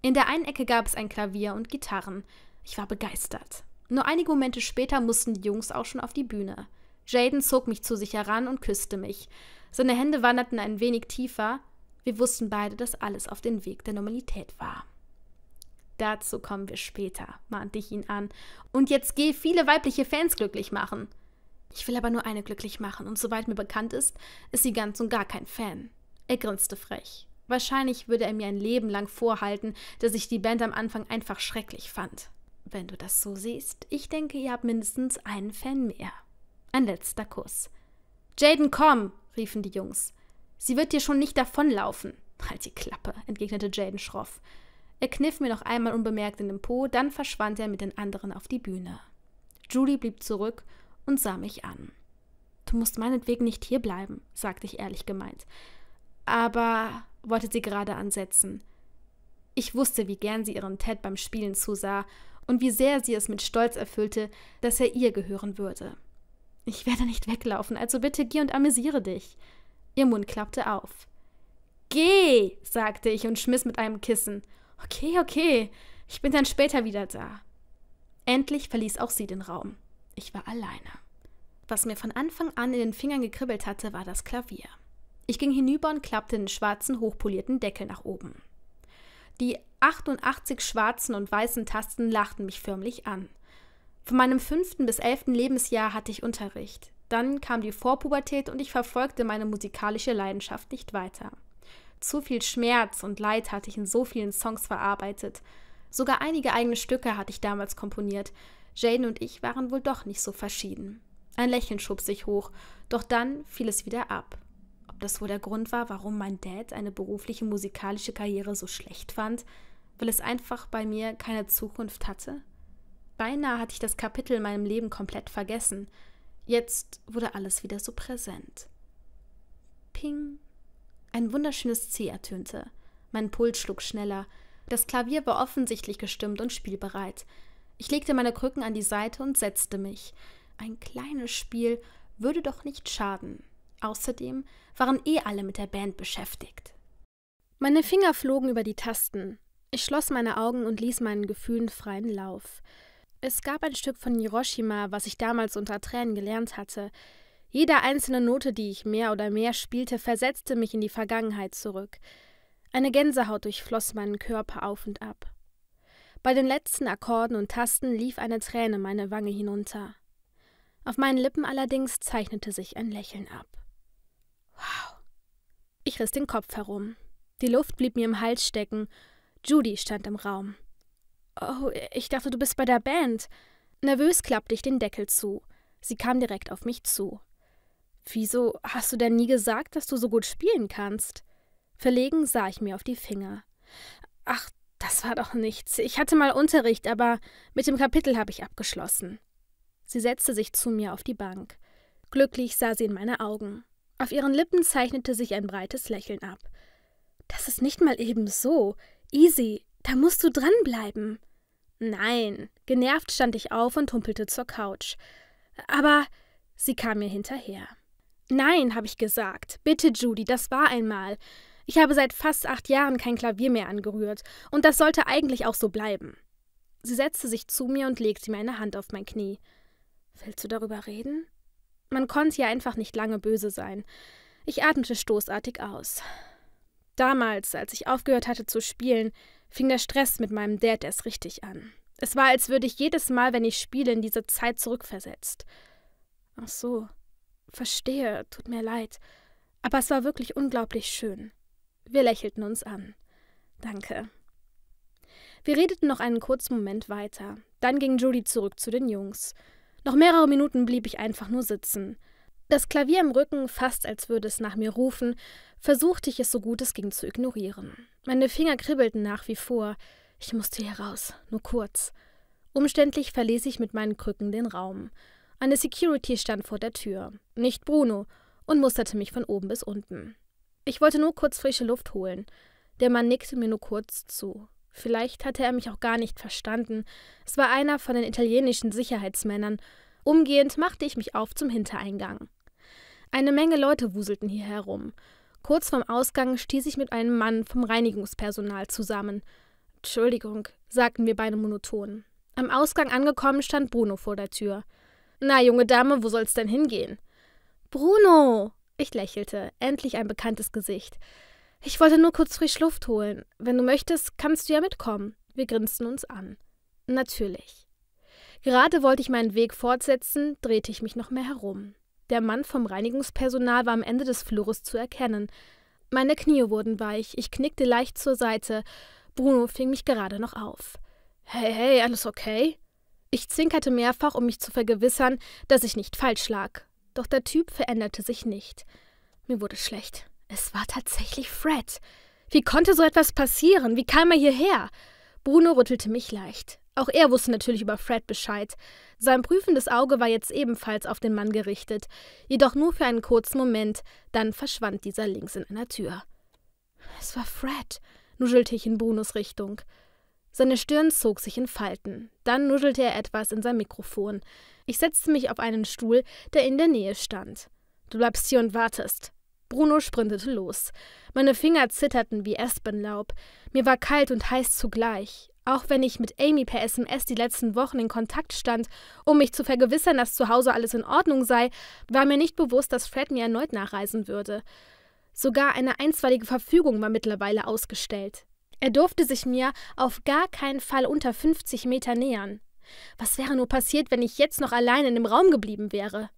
In der einen Ecke gab es ein Klavier und Gitarren. Ich war begeistert. Nur einige Momente später mussten die Jungs auch schon auf die Bühne. Jaden zog mich zu sich heran und küsste mich. Seine Hände wanderten ein wenig tiefer. Wir wussten beide, dass alles auf dem Weg der Normalität war. Dazu kommen wir später, mahnte ich ihn an. Und jetzt geh viele weibliche Fans glücklich machen. Ich will aber nur eine glücklich machen und soweit mir bekannt ist, ist sie ganz und gar kein Fan. Er grinste frech. Wahrscheinlich würde er mir ein Leben lang vorhalten, dass ich die Band am Anfang einfach schrecklich fand. Wenn du das so siehst, ich denke, ihr habt mindestens einen Fan mehr. Ein letzter Kuss. Jaden, komm! riefen die Jungs. Sie wird dir schon nicht davonlaufen. Halt die Klappe, entgegnete Jaden schroff. Er kniff mir noch einmal unbemerkt in den Po, dann verschwand er mit den anderen auf die Bühne. Julie blieb zurück und sah mich an. Du musst meinetwegen nicht hierbleiben, sagte ich ehrlich gemeint. Aber wollte sie gerade ansetzen. Ich wusste, wie gern sie ihren Ted beim Spielen zusah und wie sehr sie es mit Stolz erfüllte, dass er ihr gehören würde. Ich werde nicht weglaufen, also bitte geh und amüsiere dich. Ihr Mund klappte auf. Geh, sagte ich und schmiss mit einem Kissen. Okay, okay, ich bin dann später wieder da. Endlich verließ auch sie den Raum ich war alleine. Was mir von Anfang an in den Fingern gekribbelt hatte, war das Klavier. Ich ging hinüber und klappte den schwarzen, hochpolierten Deckel nach oben. Die 88 schwarzen und weißen Tasten lachten mich förmlich an. Von meinem fünften bis elften Lebensjahr hatte ich Unterricht. Dann kam die Vorpubertät und ich verfolgte meine musikalische Leidenschaft nicht weiter. Zu viel Schmerz und Leid hatte ich in so vielen Songs verarbeitet. Sogar einige eigene Stücke hatte ich damals komponiert, Jane und ich waren wohl doch nicht so verschieden. Ein Lächeln schob sich hoch, doch dann fiel es wieder ab. Ob das wohl der Grund war, warum mein Dad eine berufliche musikalische Karriere so schlecht fand, weil es einfach bei mir keine Zukunft hatte? Beinahe hatte ich das Kapitel in meinem Leben komplett vergessen. Jetzt wurde alles wieder so präsent. Ping. Ein wunderschönes C ertönte. Mein Puls schlug schneller. Das Klavier war offensichtlich gestimmt und spielbereit. Ich legte meine Krücken an die Seite und setzte mich. Ein kleines Spiel würde doch nicht schaden. Außerdem waren eh alle mit der Band beschäftigt. Meine Finger flogen über die Tasten. Ich schloss meine Augen und ließ meinen Gefühlen freien Lauf. Es gab ein Stück von Hiroshima, was ich damals unter Tränen gelernt hatte. Jede einzelne Note, die ich mehr oder mehr spielte, versetzte mich in die Vergangenheit zurück. Eine Gänsehaut durchfloss meinen Körper auf und ab. Bei den letzten Akkorden und Tasten lief eine Träne meine Wange hinunter. Auf meinen Lippen allerdings zeichnete sich ein Lächeln ab. Wow. Ich riss den Kopf herum. Die Luft blieb mir im Hals stecken. Judy stand im Raum. Oh, ich dachte, du bist bei der Band. Nervös klappte ich den Deckel zu. Sie kam direkt auf mich zu. Wieso hast du denn nie gesagt, dass du so gut spielen kannst? Verlegen sah ich mir auf die Finger. Ach, das war doch nichts. Ich hatte mal Unterricht, aber mit dem Kapitel habe ich abgeschlossen. Sie setzte sich zu mir auf die Bank. Glücklich sah sie in meine Augen. Auf ihren Lippen zeichnete sich ein breites Lächeln ab. Das ist nicht mal eben so. Easy, da musst du dranbleiben. Nein. Genervt stand ich auf und humpelte zur Couch. Aber sie kam mir hinterher. Nein, habe ich gesagt. Bitte, Judy, das war einmal. Ich habe seit fast acht Jahren kein Klavier mehr angerührt, und das sollte eigentlich auch so bleiben. Sie setzte sich zu mir und legte mir eine Hand auf mein Knie. Willst du darüber reden? Man konnte ja einfach nicht lange böse sein. Ich atmete stoßartig aus. Damals, als ich aufgehört hatte zu spielen, fing der Stress mit meinem Dad erst richtig an. Es war, als würde ich jedes Mal, wenn ich spiele, in diese Zeit zurückversetzt. Ach so. Verstehe, tut mir leid. Aber es war wirklich unglaublich schön. Wir lächelten uns an. Danke. Wir redeten noch einen kurzen Moment weiter. Dann ging Judy zurück zu den Jungs. Noch mehrere Minuten blieb ich einfach nur sitzen. Das Klavier im Rücken, fast als würde es nach mir rufen, versuchte ich es so gut es ging zu ignorieren. Meine Finger kribbelten nach wie vor. Ich musste hier raus, nur kurz. Umständlich verließ ich mit meinen Krücken den Raum. Eine Security stand vor der Tür, nicht Bruno, und musterte mich von oben bis unten. Ich wollte nur kurz frische Luft holen. Der Mann nickte mir nur kurz zu. Vielleicht hatte er mich auch gar nicht verstanden. Es war einer von den italienischen Sicherheitsmännern. Umgehend machte ich mich auf zum Hintereingang. Eine Menge Leute wuselten hier herum. Kurz vorm Ausgang stieß ich mit einem Mann vom Reinigungspersonal zusammen. Entschuldigung, sagten wir beide monoton. Am Ausgang angekommen stand Bruno vor der Tür. Na, junge Dame, wo soll's denn hingehen? Bruno, ich lächelte, endlich ein bekanntes Gesicht. Ich wollte nur kurz frisch Luft holen. Wenn du möchtest, kannst du ja mitkommen. Wir grinsten uns an. Natürlich. Gerade wollte ich meinen Weg fortsetzen, drehte ich mich noch mehr herum. Der Mann vom Reinigungspersonal war am Ende des Flures zu erkennen. Meine Knie wurden weich, ich knickte leicht zur Seite. Bruno fing mich gerade noch auf. Hey, hey, alles okay? Ich zwinkerte mehrfach, um mich zu vergewissern, dass ich nicht falsch lag. Doch der Typ veränderte sich nicht. Mir wurde schlecht. Es war tatsächlich Fred. Wie konnte so etwas passieren? Wie kam er hierher? Bruno rüttelte mich leicht. Auch er wusste natürlich über Fred Bescheid. Sein prüfendes Auge war jetzt ebenfalls auf den Mann gerichtet, jedoch nur für einen kurzen Moment, dann verschwand dieser links in einer Tür. Es war Fred, nuschelte ich in Brunos Richtung. Seine Stirn zog sich in Falten. Dann nudelte er etwas in sein Mikrofon. Ich setzte mich auf einen Stuhl, der in der Nähe stand. Du bleibst hier und wartest. Bruno sprintete los. Meine Finger zitterten wie Espenlaub. Mir war kalt und heiß zugleich. Auch wenn ich mit Amy per SMS die letzten Wochen in Kontakt stand, um mich zu vergewissern, dass zu Hause alles in Ordnung sei, war mir nicht bewusst, dass Fred mir erneut nachreisen würde. Sogar eine einstweilige Verfügung war mittlerweile ausgestellt. Er durfte sich mir auf gar keinen Fall unter 50 Meter nähern. Was wäre nur passiert, wenn ich jetzt noch allein in dem Raum geblieben wäre?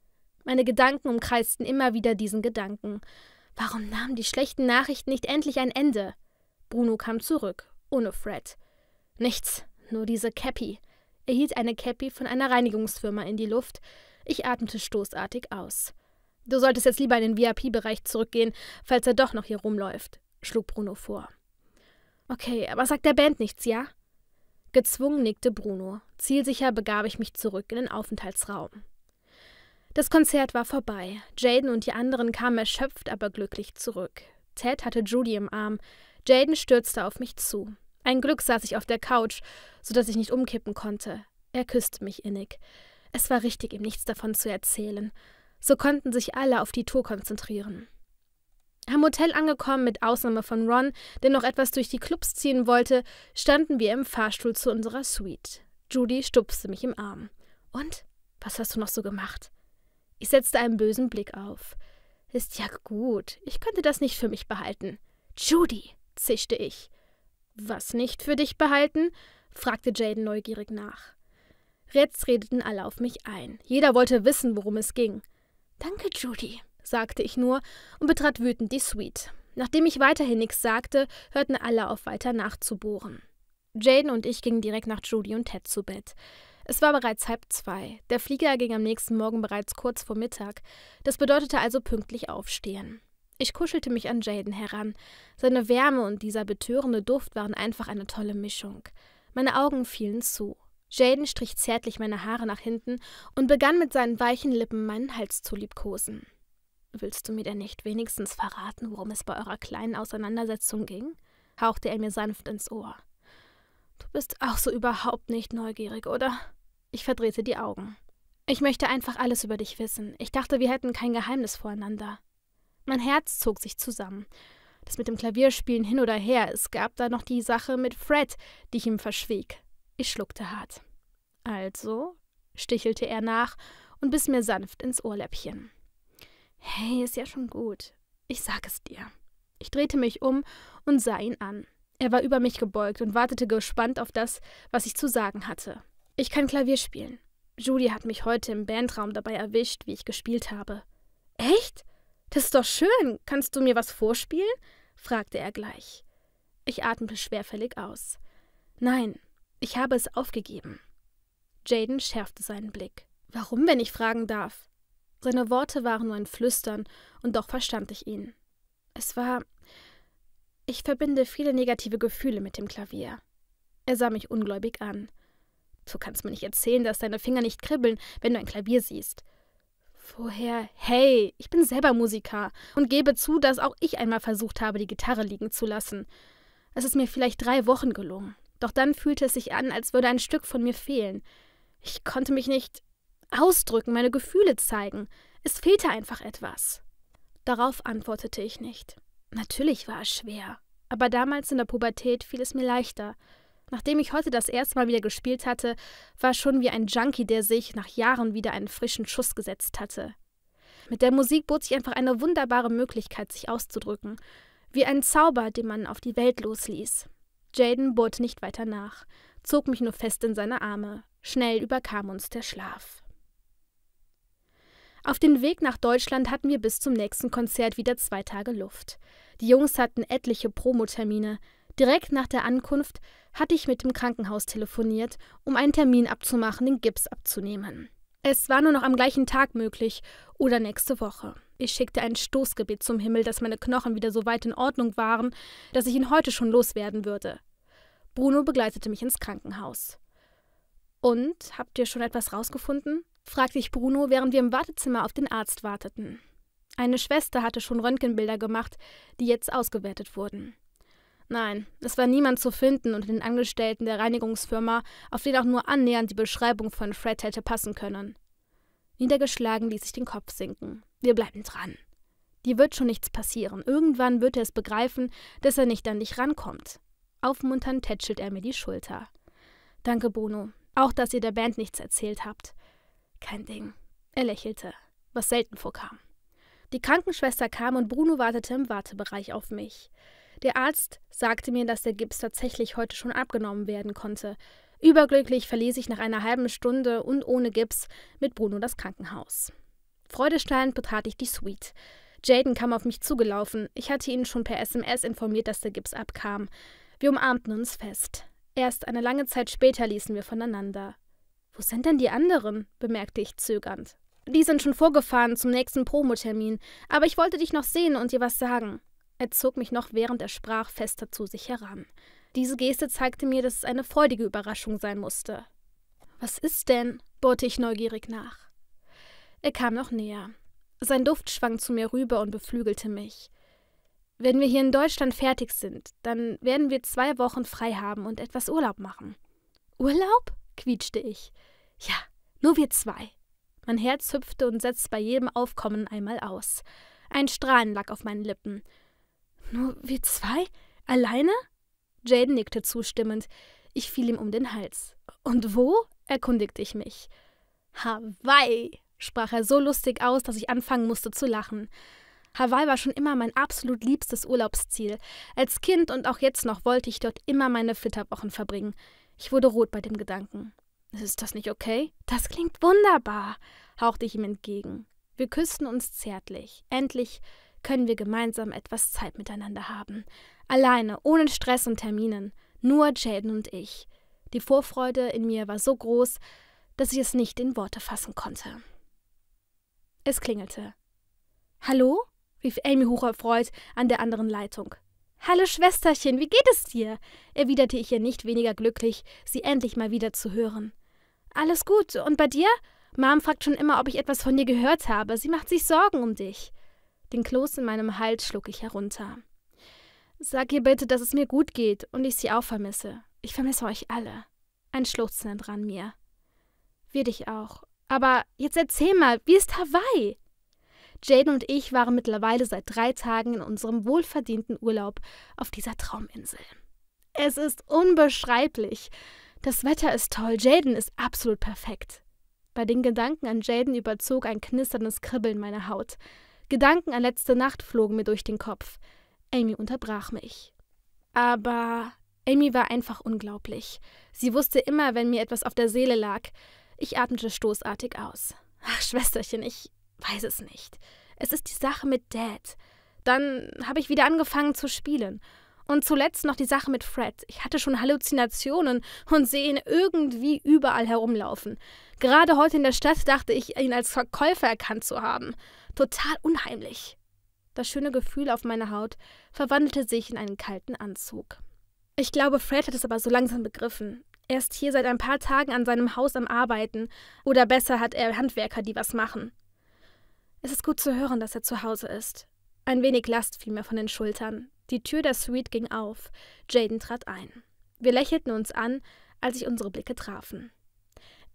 Meine Gedanken umkreisten immer wieder diesen Gedanken. Warum nahmen die schlechten Nachrichten nicht endlich ein Ende? Bruno kam zurück, ohne Fred. Nichts, nur diese Cappy. Er hielt eine Cappy von einer Reinigungsfirma in die Luft. Ich atmete stoßartig aus. Du solltest jetzt lieber in den VIP-Bereich zurückgehen, falls er doch noch hier rumläuft, schlug Bruno vor. Okay, aber sag der Band nichts, ja? Gezwungen nickte Bruno. Zielsicher begab ich mich zurück in den Aufenthaltsraum. Das Konzert war vorbei. Jaden und die anderen kamen erschöpft, aber glücklich zurück. Ted hatte Judy im Arm. Jaden stürzte auf mich zu. Ein Glück saß ich auf der Couch, so dass ich nicht umkippen konnte. Er küsste mich innig. Es war richtig, ihm nichts davon zu erzählen. So konnten sich alle auf die Tour konzentrieren. Am Hotel angekommen, mit Ausnahme von Ron, der noch etwas durch die Clubs ziehen wollte, standen wir im Fahrstuhl zu unserer Suite. Judy stupste mich im Arm. Und? Was hast du noch so gemacht? Ich setzte einen bösen Blick auf. Ist ja gut, ich könnte das nicht für mich behalten. Judy, zischte ich. Was nicht für dich behalten? fragte Jaden neugierig nach. Jetzt redeten alle auf mich ein. Jeder wollte wissen, worum es ging. Danke, Judy, sagte ich nur und betrat wütend die Suite. Nachdem ich weiterhin nichts sagte, hörten alle auf, weiter nachzubohren. Jaden und ich gingen direkt nach Judy und Ted zu Bett. Es war bereits halb zwei. Der Flieger ging am nächsten Morgen bereits kurz vor Mittag. Das bedeutete also pünktlich aufstehen. Ich kuschelte mich an Jaden heran. Seine Wärme und dieser betörende Duft waren einfach eine tolle Mischung. Meine Augen fielen zu. Jaden strich zärtlich meine Haare nach hinten und begann mit seinen weichen Lippen meinen Hals zu liebkosen. Willst du mir denn nicht wenigstens verraten, worum es bei eurer kleinen Auseinandersetzung ging? hauchte er mir sanft ins Ohr. Du bist auch so überhaupt nicht neugierig, oder? Ich verdrehte die Augen. Ich möchte einfach alles über dich wissen. Ich dachte, wir hätten kein Geheimnis voreinander. Mein Herz zog sich zusammen. Das mit dem Klavierspielen hin oder her, es gab da noch die Sache mit Fred, die ich ihm verschwieg. Ich schluckte hart. Also? stichelte er nach und biss mir sanft ins Ohrläppchen. Hey, ist ja schon gut. Ich sag es dir. Ich drehte mich um und sah ihn an. Er war über mich gebeugt und wartete gespannt auf das, was ich zu sagen hatte. Ich kann Klavier spielen. Judy hat mich heute im Bandraum dabei erwischt, wie ich gespielt habe. Echt? Das ist doch schön. Kannst du mir was vorspielen? fragte er gleich. Ich atmete schwerfällig aus. Nein, ich habe es aufgegeben. Jaden schärfte seinen Blick. Warum, wenn ich fragen darf? Seine Worte waren nur ein Flüstern, und doch verstand ich ihn. Es war. Ich verbinde viele negative Gefühle mit dem Klavier. Er sah mich ungläubig an. Du kannst mir nicht erzählen, dass deine Finger nicht kribbeln, wenn du ein Klavier siehst. Woher? Hey, ich bin selber Musiker und gebe zu, dass auch ich einmal versucht habe, die Gitarre liegen zu lassen. Es ist mir vielleicht drei Wochen gelungen, doch dann fühlte es sich an, als würde ein Stück von mir fehlen. Ich konnte mich nicht ausdrücken, meine Gefühle zeigen. Es fehlte einfach etwas. Darauf antwortete ich nicht. Natürlich war es schwer, aber damals in der Pubertät fiel es mir leichter. Nachdem ich heute das erste Mal wieder gespielt hatte, war schon wie ein Junkie, der sich nach Jahren wieder einen frischen Schuss gesetzt hatte. Mit der Musik bot sich einfach eine wunderbare Möglichkeit, sich auszudrücken, wie ein Zauber, den man auf die Welt losließ. Jaden bohrte nicht weiter nach, zog mich nur fest in seine Arme. Schnell überkam uns der Schlaf. Auf dem Weg nach Deutschland hatten wir bis zum nächsten Konzert wieder zwei Tage Luft. Die Jungs hatten etliche Promotermine. Direkt nach der Ankunft hatte ich mit dem Krankenhaus telefoniert, um einen Termin abzumachen, den Gips abzunehmen. Es war nur noch am gleichen Tag möglich oder nächste Woche. Ich schickte ein Stoßgebet zum Himmel, dass meine Knochen wieder so weit in Ordnung waren, dass ich ihn heute schon loswerden würde. Bruno begleitete mich ins Krankenhaus. Und habt ihr schon etwas rausgefunden? fragte ich Bruno, während wir im Wartezimmer auf den Arzt warteten. Eine Schwester hatte schon Röntgenbilder gemacht, die jetzt ausgewertet wurden. Nein, es war niemand zu finden unter den Angestellten der Reinigungsfirma, auf den auch nur annähernd die Beschreibung von Fred hätte passen können. Niedergeschlagen ließ ich den Kopf sinken. Wir bleiben dran. Dir wird schon nichts passieren. Irgendwann wird er es begreifen, dass er nicht an dich rankommt. Aufmunternd tätschelt er mir die Schulter. Danke, Bruno. Auch, dass ihr der Band nichts erzählt habt. Kein Ding. Er lächelte, was selten vorkam. Die Krankenschwester kam und Bruno wartete im Wartebereich auf mich. Der Arzt sagte mir, dass der Gips tatsächlich heute schon abgenommen werden konnte. Überglücklich verließ ich nach einer halben Stunde und ohne Gips mit Bruno das Krankenhaus. Freudestrahlend betrat ich die Suite. Jaden kam auf mich zugelaufen. Ich hatte ihn schon per SMS informiert, dass der Gips abkam. Wir umarmten uns fest. Erst eine lange Zeit später ließen wir voneinander. Wo sind denn die anderen? bemerkte ich zögernd. Die sind schon vorgefahren zum nächsten Promotermin, aber ich wollte dich noch sehen und dir was sagen. Er zog mich noch während er sprach fester zu sich heran. Diese Geste zeigte mir, dass es eine freudige Überraschung sein musste. Was ist denn? bohrte ich neugierig nach. Er kam noch näher. Sein Duft schwang zu mir rüber und beflügelte mich. Wenn wir hier in Deutschland fertig sind, dann werden wir zwei Wochen frei haben und etwas Urlaub machen. Urlaub? quietschte ich. Ja, nur wir zwei. Mein Herz hüpfte und setzte bei jedem Aufkommen einmal aus. Ein Strahlen lag auf meinen Lippen. Nur wir zwei? Alleine? Jaden nickte zustimmend. Ich fiel ihm um den Hals. Und wo? erkundigte ich mich. Hawaii, sprach er so lustig aus, dass ich anfangen musste zu lachen. Hawaii war schon immer mein absolut liebstes Urlaubsziel. Als Kind und auch jetzt noch wollte ich dort immer meine Flitterwochen verbringen. Ich wurde rot bei dem Gedanken. Ist das nicht okay? Das klingt wunderbar, hauchte ich ihm entgegen. Wir küssten uns zärtlich. Endlich können wir gemeinsam etwas Zeit miteinander haben. Alleine, ohne Stress und Terminen. Nur Jaden und ich. Die Vorfreude in mir war so groß, dass ich es nicht in Worte fassen konnte. Es klingelte. Hallo? rief Amy hoch erfreut an der anderen Leitung. Hallo Schwesterchen, wie geht es dir? erwiderte ich ihr nicht weniger glücklich, sie endlich mal wieder zu hören. Alles gut, und bei dir? Mom fragt schon immer, ob ich etwas von dir gehört habe. Sie macht sich Sorgen um dich. Den Kloß in meinem Hals schlug ich herunter. Sag ihr bitte, dass es mir gut geht und ich sie auch vermisse. Ich vermisse euch alle. Ein Schluchzen entrann mir. Wir dich auch. Aber jetzt erzähl mal, wie ist Hawaii? Jaden und ich waren mittlerweile seit drei Tagen in unserem wohlverdienten Urlaub auf dieser Trauminsel. Es ist unbeschreiblich. Das Wetter ist toll, Jaden ist absolut perfekt. Bei den Gedanken an Jaden überzog ein knisterndes Kribbeln meine Haut. Gedanken an letzte Nacht flogen mir durch den Kopf. Amy unterbrach mich. Aber Amy war einfach unglaublich. Sie wusste immer, wenn mir etwas auf der Seele lag. Ich atmete stoßartig aus. Ach, Schwesterchen, ich, Weiß es nicht. Es ist die Sache mit Dad. Dann habe ich wieder angefangen zu spielen. Und zuletzt noch die Sache mit Fred. Ich hatte schon Halluzinationen und sehe ihn irgendwie überall herumlaufen. Gerade heute in der Stadt dachte ich, ihn als Verkäufer erkannt zu haben. Total unheimlich. Das schöne Gefühl auf meiner Haut verwandelte sich in einen kalten Anzug. Ich glaube, Fred hat es aber so langsam begriffen. Er ist hier seit ein paar Tagen an seinem Haus am Arbeiten. Oder besser hat er Handwerker, die was machen. Es ist gut zu hören, dass er zu Hause ist. Ein wenig Last fiel mir von den Schultern. Die Tür der Suite ging auf. Jaden trat ein. Wir lächelten uns an, als sich unsere Blicke trafen.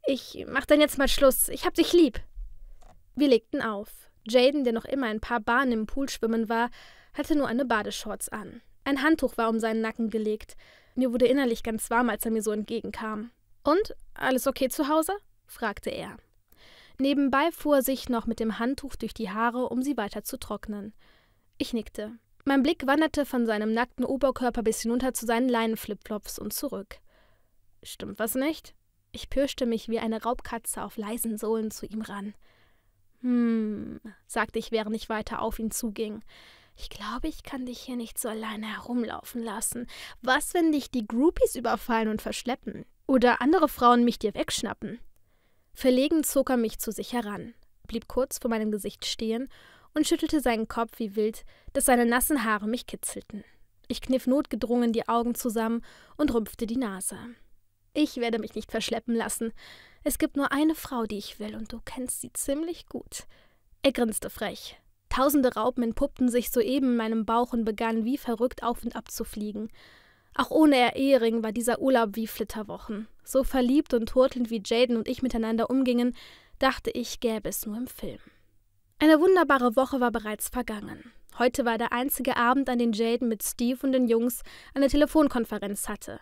Ich mach dann jetzt mal Schluss. Ich hab dich lieb. Wir legten auf. Jaden, der noch immer ein paar Bahnen im Pool schwimmen war, hatte nur eine Badeshorts an. Ein Handtuch war um seinen Nacken gelegt. Mir wurde innerlich ganz warm, als er mir so entgegenkam. Und? Alles okay zu Hause? fragte er. Nebenbei fuhr er sich noch mit dem Handtuch durch die Haare, um sie weiter zu trocknen. Ich nickte. Mein Blick wanderte von seinem nackten Oberkörper bis hinunter zu seinen Leinenflipflops und zurück. Stimmt was nicht? Ich pürschte mich wie eine Raubkatze auf leisen Sohlen zu ihm ran. Hm, sagte ich, während ich weiter auf ihn zuging. Ich glaube, ich kann dich hier nicht so alleine herumlaufen lassen. Was, wenn dich die Groupies überfallen und verschleppen? Oder andere Frauen mich dir wegschnappen? Verlegen zog er mich zu sich heran, blieb kurz vor meinem Gesicht stehen und schüttelte seinen Kopf wie wild, dass seine nassen Haare mich kitzelten. Ich kniff notgedrungen die Augen zusammen und rümpfte die Nase. Ich werde mich nicht verschleppen lassen. Es gibt nur eine Frau, die ich will, und du kennst sie ziemlich gut. Er grinste frech. Tausende Raupen entpuppten sich soeben in meinem Bauch und begannen wie verrückt auf und ab zu fliegen. Auch ohne Ehering war dieser Urlaub wie Flitterwochen. So verliebt und turtelnd wie Jaden und ich miteinander umgingen, dachte ich, gäbe es nur im Film. Eine wunderbare Woche war bereits vergangen. Heute war der einzige Abend, an dem Jaden mit Steve und den Jungs eine Telefonkonferenz hatte.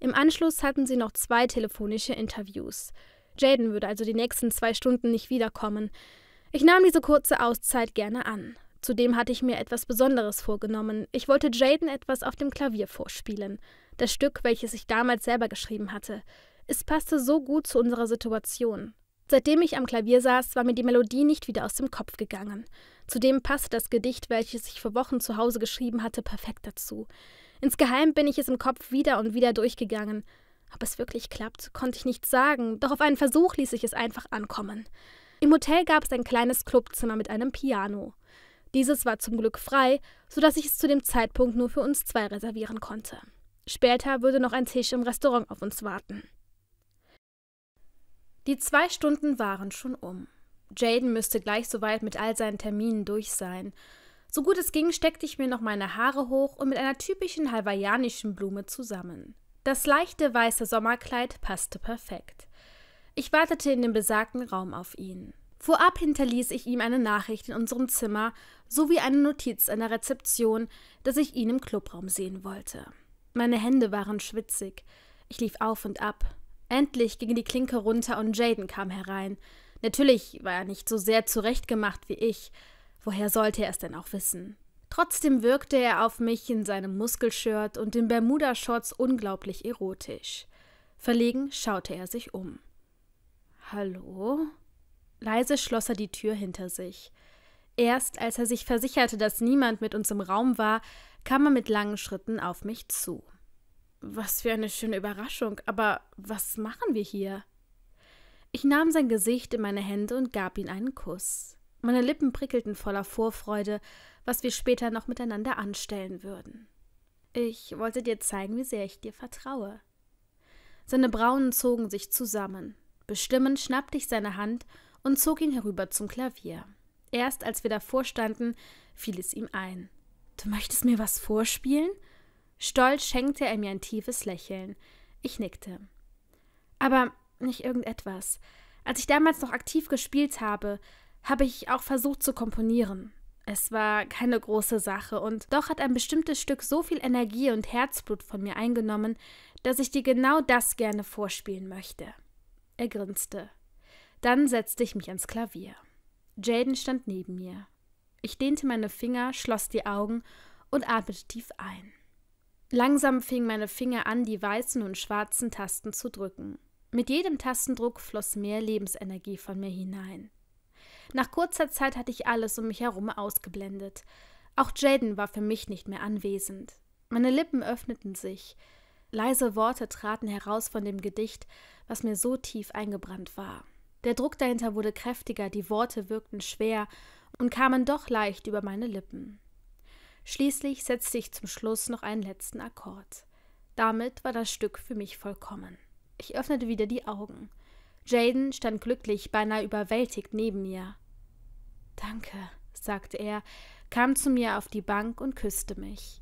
Im Anschluss hatten sie noch zwei telefonische Interviews. Jaden würde also die nächsten zwei Stunden nicht wiederkommen. Ich nahm diese kurze Auszeit gerne an. Zudem hatte ich mir etwas Besonderes vorgenommen. Ich wollte Jaden etwas auf dem Klavier vorspielen. Das Stück, welches ich damals selber geschrieben hatte. Es passte so gut zu unserer Situation. Seitdem ich am Klavier saß, war mir die Melodie nicht wieder aus dem Kopf gegangen. Zudem passte das Gedicht, welches ich vor Wochen zu Hause geschrieben hatte, perfekt dazu. Insgeheim bin ich es im Kopf wieder und wieder durchgegangen. Ob es wirklich klappt, konnte ich nicht sagen, doch auf einen Versuch ließ ich es einfach ankommen. Im Hotel gab es ein kleines Clubzimmer mit einem Piano. Dieses war zum Glück frei, sodass ich es zu dem Zeitpunkt nur für uns zwei reservieren konnte. Später würde noch ein Tisch im Restaurant auf uns warten. Die zwei Stunden waren schon um. Jaden müsste gleich soweit mit all seinen Terminen durch sein. So gut es ging, steckte ich mir noch meine Haare hoch und mit einer typischen hawaiianischen Blume zusammen. Das leichte weiße Sommerkleid passte perfekt. Ich wartete in dem besagten Raum auf ihn. Vorab hinterließ ich ihm eine Nachricht in unserem Zimmer sowie eine Notiz an der Rezeption, dass ich ihn im Clubraum sehen wollte. Meine Hände waren schwitzig. Ich lief auf und ab. Endlich ging die Klinke runter und Jaden kam herein. Natürlich war er nicht so sehr zurechtgemacht wie ich. Woher sollte er es denn auch wissen? Trotzdem wirkte er auf mich in seinem Muskelshirt und den Bermuda-Shorts unglaublich erotisch. Verlegen schaute er sich um. Hallo? Leise schloss er die Tür hinter sich. Erst als er sich versicherte, dass niemand mit uns im Raum war, kam er mit langen Schritten auf mich zu. Was für eine schöne Überraschung, aber was machen wir hier? Ich nahm sein Gesicht in meine Hände und gab ihm einen Kuss. Meine Lippen prickelten voller Vorfreude, was wir später noch miteinander anstellen würden. Ich wollte dir zeigen, wie sehr ich dir vertraue. Seine Braunen zogen sich zusammen. Bestimmend schnappte ich seine Hand und zog ihn herüber zum Klavier. Erst als wir davor standen, fiel es ihm ein. Du möchtest mir was vorspielen? Stolz schenkte er mir ein tiefes Lächeln. Ich nickte. Aber nicht irgendetwas. Als ich damals noch aktiv gespielt habe, habe ich auch versucht zu komponieren. Es war keine große Sache, und doch hat ein bestimmtes Stück so viel Energie und Herzblut von mir eingenommen, dass ich dir genau das gerne vorspielen möchte. Er grinste. Dann setzte ich mich ans Klavier. Jaden stand neben mir. Ich dehnte meine Finger, schloss die Augen und atmete tief ein. Langsam fingen meine Finger an, die weißen und schwarzen Tasten zu drücken. Mit jedem Tastendruck floss mehr Lebensenergie von mir hinein. Nach kurzer Zeit hatte ich alles um mich herum ausgeblendet. Auch Jaden war für mich nicht mehr anwesend. Meine Lippen öffneten sich. Leise Worte traten heraus von dem Gedicht, was mir so tief eingebrannt war. Der Druck dahinter wurde kräftiger, die Worte wirkten schwer und kamen doch leicht über meine Lippen. Schließlich setzte ich zum Schluss noch einen letzten Akkord. Damit war das Stück für mich vollkommen. Ich öffnete wieder die Augen. Jaden stand glücklich, beinahe überwältigt neben mir. Danke, sagte er, kam zu mir auf die Bank und küsste mich.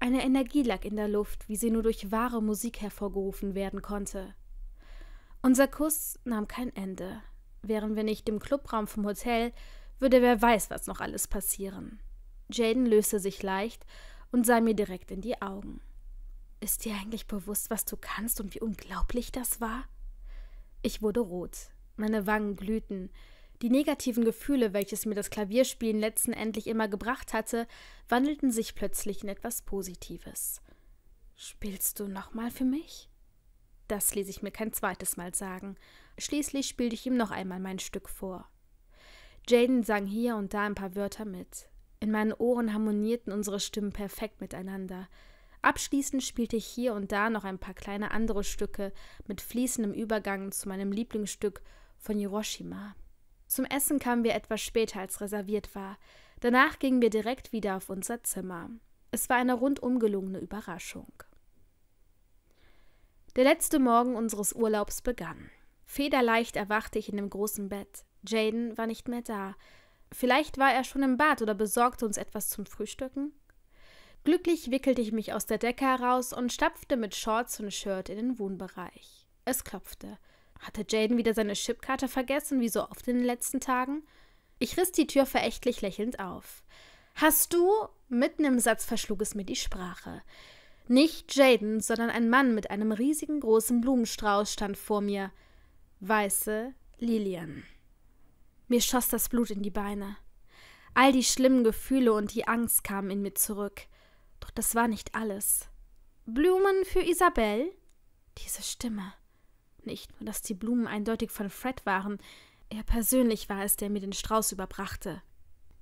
Eine Energie lag in der Luft, wie sie nur durch wahre Musik hervorgerufen werden konnte. Unser Kuss nahm kein Ende. Wären wir nicht im Clubraum vom Hotel, würde wer weiß, was noch alles passieren. Jaden löste sich leicht und sah mir direkt in die Augen. Ist dir eigentlich bewusst, was du kannst und wie unglaublich das war? Ich wurde rot, meine Wangen glühten. Die negativen Gefühle, welches mir das Klavierspielen letztendlich immer gebracht hatte, wandelten sich plötzlich in etwas Positives. Spielst du nochmal für mich? Das ließ ich mir kein zweites Mal sagen. Schließlich spielte ich ihm noch einmal mein Stück vor. Jaden sang hier und da ein paar Wörter mit. In meinen Ohren harmonierten unsere Stimmen perfekt miteinander. Abschließend spielte ich hier und da noch ein paar kleine andere Stücke mit fließendem Übergang zu meinem Lieblingsstück von Hiroshima. Zum Essen kamen wir etwas später als reserviert war. Danach gingen wir direkt wieder auf unser Zimmer. Es war eine rundum gelungene Überraschung. Der letzte Morgen unseres Urlaubs begann. Federleicht erwachte ich in dem großen Bett. Jaden war nicht mehr da. Vielleicht war er schon im Bad oder besorgte uns etwas zum Frühstücken. Glücklich wickelte ich mich aus der Decke heraus und stapfte mit Shorts und Shirt in den Wohnbereich. Es klopfte. Hatte Jaden wieder seine Chipkarte vergessen, wie so oft in den letzten Tagen? Ich riss die Tür verächtlich lächelnd auf. Hast du? Mitten im Satz verschlug es mir die Sprache. Nicht Jaden, sondern ein Mann mit einem riesigen großen Blumenstrauß stand vor mir. Weiße Lilien. Mir schoss das Blut in die Beine. All die schlimmen Gefühle und die Angst kamen in mir zurück. Doch das war nicht alles. Blumen für Isabel? Diese Stimme. Nicht nur, dass die Blumen eindeutig von Fred waren, er persönlich war es, der mir den Strauß überbrachte.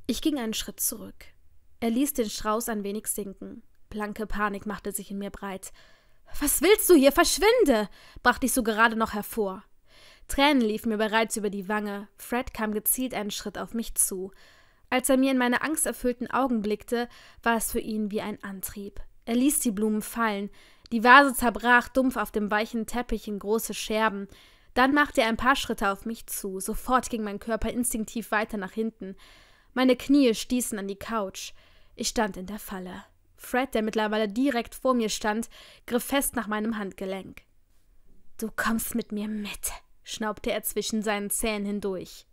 Ich ging einen Schritt zurück. Er ließ den Strauß ein wenig sinken. Blanke Panik machte sich in mir breit. Was willst du hier? Verschwinde! brachte ich so gerade noch hervor. Tränen liefen mir bereits über die Wange. Fred kam gezielt einen Schritt auf mich zu. Als er mir in meine angsterfüllten Augen blickte, war es für ihn wie ein Antrieb. Er ließ die Blumen fallen. Die Vase zerbrach dumpf auf dem weichen Teppich in große Scherben. Dann machte er ein paar Schritte auf mich zu. Sofort ging mein Körper instinktiv weiter nach hinten. Meine Knie stießen an die Couch. Ich stand in der Falle. Fred, der mittlerweile direkt vor mir stand, griff fest nach meinem Handgelenk. Du kommst mit mir mit, schnaubte er zwischen seinen Zähnen hindurch.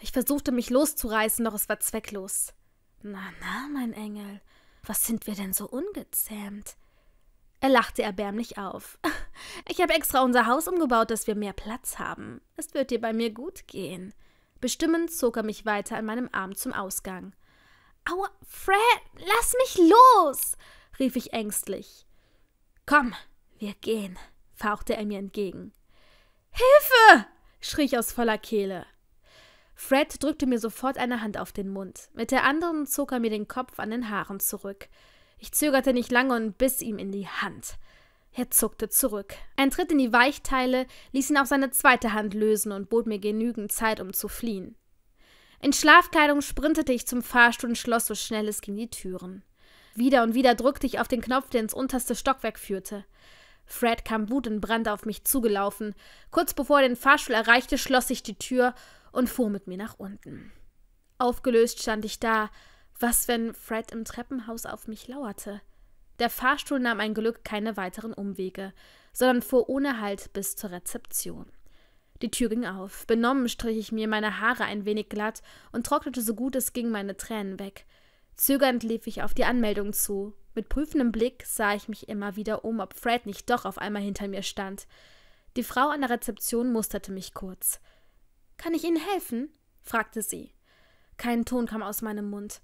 Ich versuchte mich loszureißen, doch es war zwecklos. Na, na, mein Engel, was sind wir denn so ungezähmt? Er lachte erbärmlich auf. Ich habe extra unser Haus umgebaut, dass wir mehr Platz haben. Es wird dir bei mir gut gehen. Bestimmend zog er mich weiter an meinem Arm zum Ausgang. Aua, Fred, lass mich los! rief ich ängstlich. Komm, wir gehen, fauchte er mir entgegen. Hilfe! schrie ich aus voller Kehle. Fred drückte mir sofort eine Hand auf den Mund, mit der anderen zog er mir den Kopf an den Haaren zurück. Ich zögerte nicht lange und biss ihm in die Hand. Er zuckte zurück. Ein Tritt in die Weichteile ließ ihn auf seine zweite Hand lösen und bot mir genügend Zeit, um zu fliehen. In Schlafkleidung sprintete ich zum Fahrstuhl und schloss so schnell es ging die Türen. Wieder und wieder drückte ich auf den Knopf, der ins unterste Stockwerk führte. Fred kam wutentbrannt auf mich zugelaufen. Kurz bevor er den Fahrstuhl erreichte, schloss ich die Tür und fuhr mit mir nach unten. Aufgelöst stand ich da. Was, wenn Fred im Treppenhaus auf mich lauerte? Der Fahrstuhl nahm ein Glück keine weiteren Umwege, sondern fuhr ohne Halt bis zur Rezeption. Die Tür ging auf. Benommen strich ich mir meine Haare ein wenig glatt und trocknete so gut es ging meine Tränen weg. Zögernd lief ich auf die Anmeldung zu. Mit prüfendem Blick sah ich mich immer wieder um, ob Fred nicht doch auf einmal hinter mir stand. Die Frau an der Rezeption musterte mich kurz. Kann ich Ihnen helfen? fragte sie. Kein Ton kam aus meinem Mund.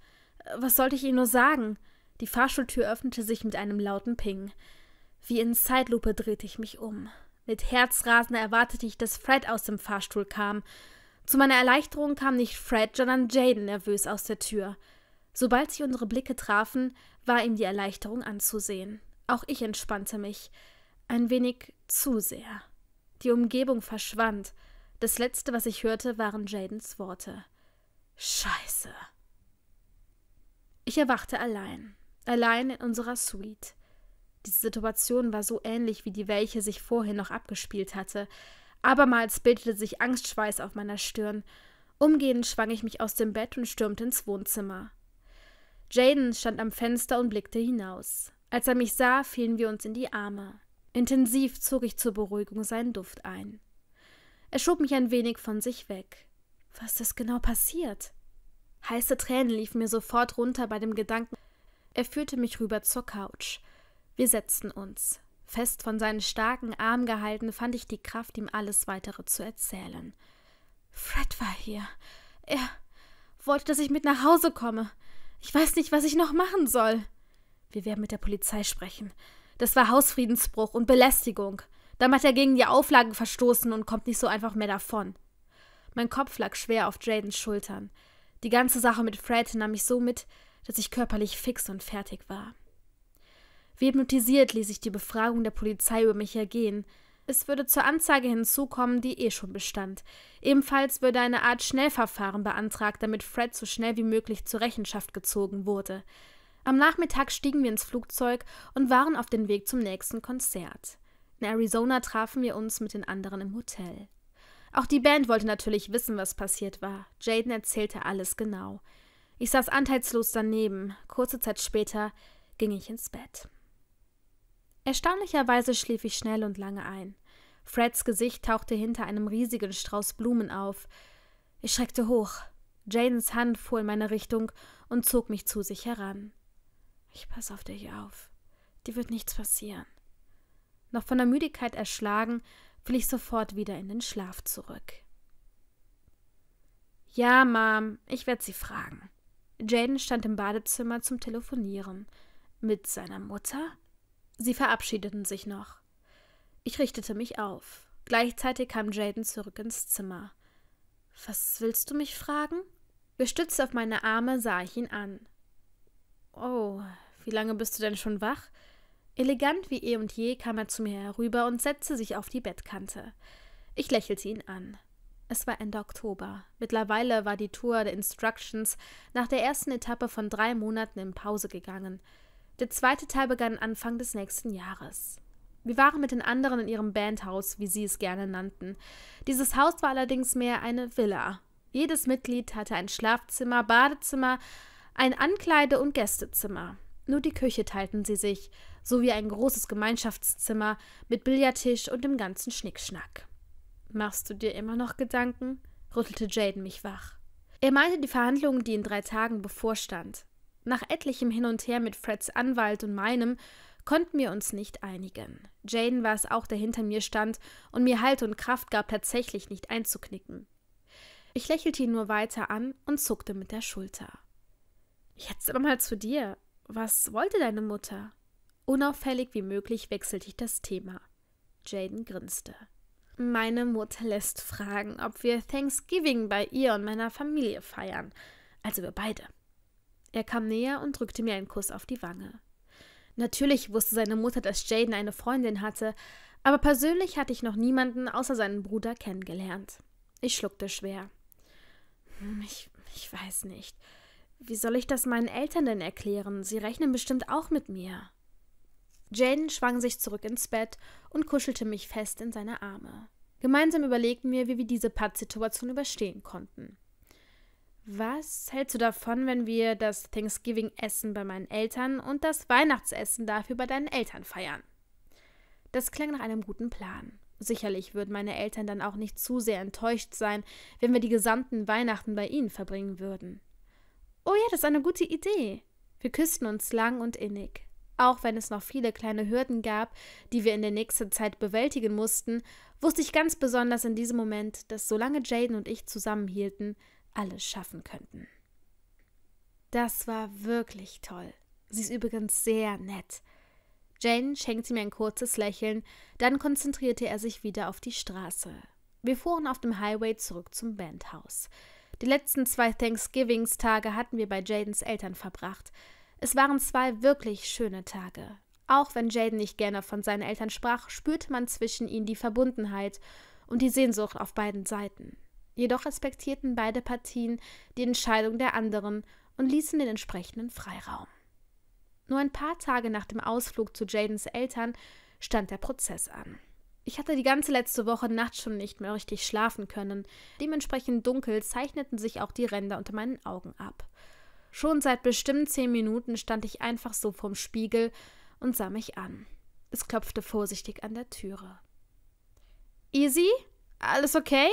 Was sollte ich Ihnen nur sagen? Die Fahrschultür öffnete sich mit einem lauten Ping. Wie in Zeitlupe drehte ich mich um. Mit Herzrasen erwartete ich, dass Fred aus dem Fahrstuhl kam. Zu meiner Erleichterung kam nicht Fred, sondern Jaden nervös aus der Tür. Sobald sich unsere Blicke trafen, war ihm die Erleichterung anzusehen. Auch ich entspannte mich. Ein wenig zu sehr. Die Umgebung verschwand. Das letzte, was ich hörte, waren Jadens Worte. Scheiße. Ich erwachte allein. Allein in unserer Suite. Die Situation war so ähnlich wie die, welche sich vorhin noch abgespielt hatte. Abermals bildete sich Angstschweiß auf meiner Stirn. Umgehend schwang ich mich aus dem Bett und stürmte ins Wohnzimmer. Jaden stand am Fenster und blickte hinaus. Als er mich sah, fielen wir uns in die Arme. Intensiv zog ich zur Beruhigung seinen Duft ein. Er schob mich ein wenig von sich weg. Was ist genau passiert? Heiße Tränen liefen mir sofort runter bei dem Gedanken. Er führte mich rüber zur Couch. Wir setzten uns. Fest von seinen starken Armen gehalten, fand ich die Kraft, ihm alles weitere zu erzählen. Fred war hier. Er wollte, dass ich mit nach Hause komme. Ich weiß nicht, was ich noch machen soll. Wir werden mit der Polizei sprechen. Das war Hausfriedensbruch und Belästigung. Dann hat er gegen die Auflagen verstoßen und kommt nicht so einfach mehr davon. Mein Kopf lag schwer auf Jadens Schultern. Die ganze Sache mit Fred nahm mich so mit, dass ich körperlich fix und fertig war. Wie hypnotisiert ließ ich die Befragung der Polizei über mich ergehen. Es würde zur Anzeige hinzukommen, die eh schon bestand. Ebenfalls würde eine Art Schnellverfahren beantragt, damit Fred so schnell wie möglich zur Rechenschaft gezogen wurde. Am Nachmittag stiegen wir ins Flugzeug und waren auf dem Weg zum nächsten Konzert. In Arizona trafen wir uns mit den anderen im Hotel. Auch die Band wollte natürlich wissen, was passiert war. Jaden erzählte alles genau. Ich saß anteilslos daneben. Kurze Zeit später ging ich ins Bett. Erstaunlicherweise schlief ich schnell und lange ein. Freds Gesicht tauchte hinter einem riesigen Strauß Blumen auf. Ich schreckte hoch. Jadens Hand fuhr in meine Richtung und zog mich zu sich heran. Ich pass auf dich auf. Dir wird nichts passieren. Noch von der Müdigkeit erschlagen, fiel ich sofort wieder in den Schlaf zurück. Ja, Mom, ich werde sie fragen. Jaden stand im Badezimmer zum Telefonieren. Mit seiner Mutter? Sie verabschiedeten sich noch. Ich richtete mich auf. Gleichzeitig kam Jaden zurück ins Zimmer. Was willst du mich fragen? Gestützt auf meine Arme sah ich ihn an. Oh, wie lange bist du denn schon wach? Elegant wie eh und je kam er zu mir herüber und setzte sich auf die Bettkante. Ich lächelte ihn an. Es war Ende Oktober. Mittlerweile war die Tour der Instructions nach der ersten Etappe von drei Monaten in Pause gegangen. Der zweite Teil begann Anfang des nächsten Jahres. Wir waren mit den anderen in ihrem Bandhaus, wie sie es gerne nannten. Dieses Haus war allerdings mehr eine Villa. Jedes Mitglied hatte ein Schlafzimmer, Badezimmer, ein Ankleide- und Gästezimmer. Nur die Küche teilten sie sich, sowie ein großes Gemeinschaftszimmer mit Billardtisch und dem ganzen Schnickschnack. Machst du dir immer noch Gedanken? rüttelte Jaden mich wach. Er meinte die Verhandlungen, die in drei Tagen bevorstand. Nach etlichem Hin und Her mit Freds Anwalt und meinem konnten wir uns nicht einigen. Jane war es auch, der hinter mir stand und mir Halt und Kraft gab, tatsächlich nicht einzuknicken. Ich lächelte ihn nur weiter an und zuckte mit der Schulter. Jetzt aber mal zu dir. Was wollte deine Mutter? Unauffällig wie möglich wechselte ich das Thema. Jaden grinste. Meine Mutter lässt fragen, ob wir Thanksgiving bei ihr und meiner Familie feiern. Also wir beide. Er kam näher und drückte mir einen Kuss auf die Wange. Natürlich wusste seine Mutter, dass Jaden eine Freundin hatte, aber persönlich hatte ich noch niemanden außer seinen Bruder kennengelernt. Ich schluckte schwer. Hm, ich, ich weiß nicht. Wie soll ich das meinen Eltern denn erklären? Sie rechnen bestimmt auch mit mir. Jaden schwang sich zurück ins Bett und kuschelte mich fest in seine Arme. Gemeinsam überlegten wir, wie wir diese Pattsituation überstehen konnten. Was hältst du davon, wenn wir das Thanksgiving-Essen bei meinen Eltern und das Weihnachtsessen dafür bei deinen Eltern feiern? Das klang nach einem guten Plan. Sicherlich würden meine Eltern dann auch nicht zu sehr enttäuscht sein, wenn wir die gesamten Weihnachten bei ihnen verbringen würden. Oh ja, das ist eine gute Idee. Wir küssten uns lang und innig. Auch wenn es noch viele kleine Hürden gab, die wir in der nächsten Zeit bewältigen mussten, wusste ich ganz besonders in diesem Moment, dass solange Jaden und ich zusammenhielten, alles schaffen könnten. Das war wirklich toll. Sie ist übrigens sehr nett. Jane schenkte mir ein kurzes Lächeln, dann konzentrierte er sich wieder auf die Straße. Wir fuhren auf dem Highway zurück zum Bandhaus. Die letzten zwei Thanksgivings-Tage hatten wir bei Jadens Eltern verbracht. Es waren zwei wirklich schöne Tage. Auch wenn Jaden nicht gerne von seinen Eltern sprach, spürte man zwischen ihnen die Verbundenheit und die Sehnsucht auf beiden Seiten. Jedoch respektierten beide Partien die Entscheidung der anderen und ließen den entsprechenden Freiraum. Nur ein paar Tage nach dem Ausflug zu Jadens Eltern stand der Prozess an. Ich hatte die ganze letzte Woche Nacht schon nicht mehr richtig schlafen können. Dementsprechend dunkel zeichneten sich auch die Ränder unter meinen Augen ab. Schon seit bestimmt zehn Minuten stand ich einfach so vorm Spiegel und sah mich an. Es klopfte vorsichtig an der Türe. Easy? Alles okay?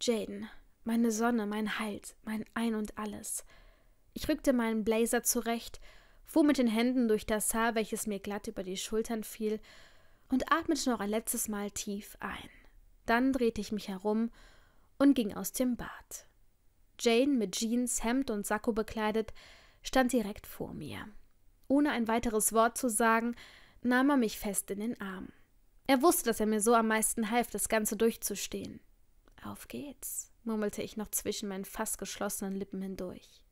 Jaden, meine Sonne, mein Halt, mein Ein und alles. Ich rückte meinen Blazer zurecht, fuhr mit den Händen durch das Haar, welches mir glatt über die Schultern fiel, und atmete noch ein letztes Mal tief ein. Dann drehte ich mich herum und ging aus dem Bad. Jane, mit Jeans, Hemd und Sakko bekleidet, stand direkt vor mir. Ohne ein weiteres Wort zu sagen, nahm er mich fest in den Arm. Er wusste, dass er mir so am meisten half, das Ganze durchzustehen. Auf geht's, murmelte ich noch zwischen meinen fast geschlossenen Lippen hindurch.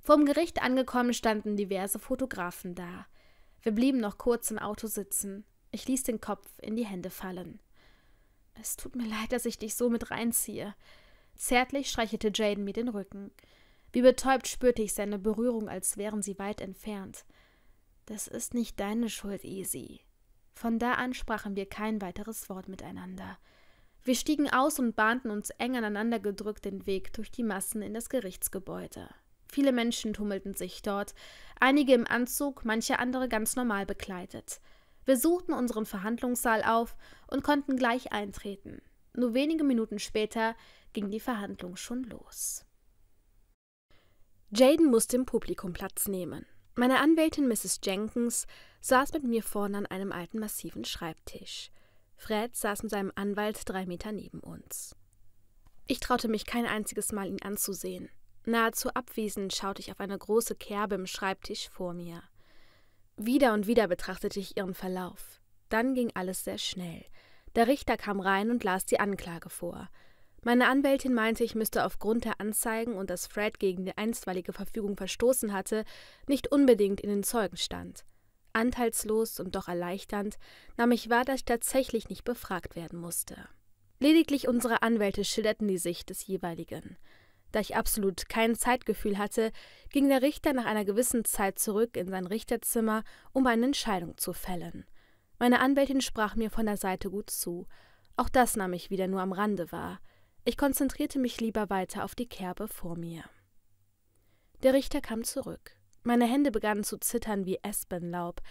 Vom Gericht angekommen standen diverse Fotografen da. Wir blieben noch kurz im Auto sitzen. Ich ließ den Kopf in die Hände fallen. Es tut mir leid, dass ich dich so mit reinziehe. Zärtlich streichelte Jaden mir den Rücken. Wie betäubt spürte ich seine Berührung, als wären sie weit entfernt. Das ist nicht deine Schuld, Easy. Von da an sprachen wir kein weiteres Wort miteinander. Wir stiegen aus und bahnten uns eng aneinandergedrückt den Weg durch die Massen in das Gerichtsgebäude. Viele Menschen tummelten sich dort, einige im Anzug, manche andere ganz normal bekleidet. Wir suchten unseren Verhandlungssaal auf und konnten gleich eintreten. Nur wenige Minuten später ging die Verhandlung schon los. Jaden musste im Publikum Platz nehmen. Meine Anwältin Mrs. Jenkins saß mit mir vorne an einem alten massiven Schreibtisch. Fred saß mit seinem Anwalt drei Meter neben uns. Ich traute mich kein einziges Mal, ihn anzusehen. Nahezu abwesend schaute ich auf eine große Kerbe im Schreibtisch vor mir. Wieder und wieder betrachtete ich ihren Verlauf. Dann ging alles sehr schnell. Der Richter kam rein und las die Anklage vor. Meine Anwältin meinte, ich müsste aufgrund der Anzeigen und dass Fred gegen die einstweilige Verfügung verstoßen hatte, nicht unbedingt in den Zeugen stand. Anteilslos und doch erleichternd nahm ich wahr, dass ich tatsächlich nicht befragt werden musste. Lediglich unsere Anwälte schilderten die Sicht des jeweiligen. Da ich absolut kein Zeitgefühl hatte, ging der Richter nach einer gewissen Zeit zurück in sein Richterzimmer, um eine Entscheidung zu fällen. Meine Anwältin sprach mir von der Seite gut zu. Auch das nahm ich wieder nur am Rande wahr. Ich konzentrierte mich lieber weiter auf die Kerbe vor mir. Der Richter kam zurück. Meine Hände begannen zu zittern wie Espenlaub.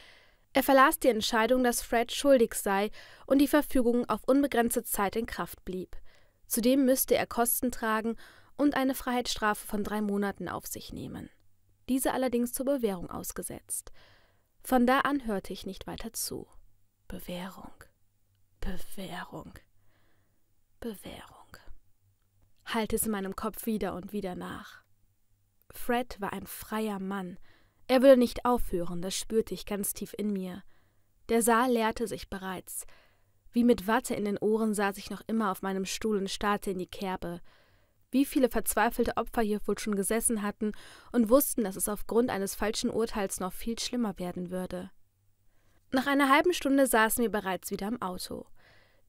Er verlas die Entscheidung, dass Fred schuldig sei und die Verfügung auf unbegrenzte Zeit in Kraft blieb. Zudem müsste er Kosten tragen und eine Freiheitsstrafe von drei Monaten auf sich nehmen. Diese allerdings zur Bewährung ausgesetzt. Von da an hörte ich nicht weiter zu. Bewährung. Bewährung. Bewährung. Halt es in meinem Kopf wieder und wieder nach. Fred war ein freier Mann. Er würde nicht aufhören, das spürte ich ganz tief in mir. Der Saal leerte sich bereits. Wie mit Watte in den Ohren saß ich noch immer auf meinem Stuhl und starrte in die Kerbe. Wie viele verzweifelte Opfer hier wohl schon gesessen hatten und wussten, dass es aufgrund eines falschen Urteils noch viel schlimmer werden würde. Nach einer halben Stunde saßen wir bereits wieder im Auto.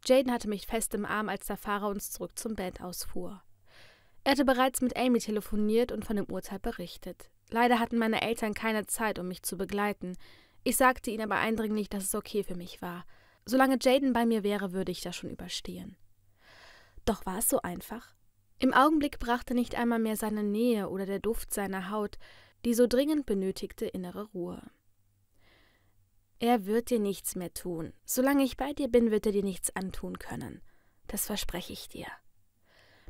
Jaden hatte mich fest im Arm, als der Fahrer uns zurück zum Band ausfuhr. Er hatte bereits mit Amy telefoniert und von dem Urteil berichtet. Leider hatten meine Eltern keine Zeit, um mich zu begleiten. Ich sagte ihnen aber eindringlich, dass es okay für mich war. Solange Jaden bei mir wäre, würde ich das schon überstehen. Doch war es so einfach? Im Augenblick brachte nicht einmal mehr seine Nähe oder der Duft seiner Haut die so dringend benötigte innere Ruhe. Er wird dir nichts mehr tun. Solange ich bei dir bin, wird er dir nichts antun können. Das verspreche ich dir.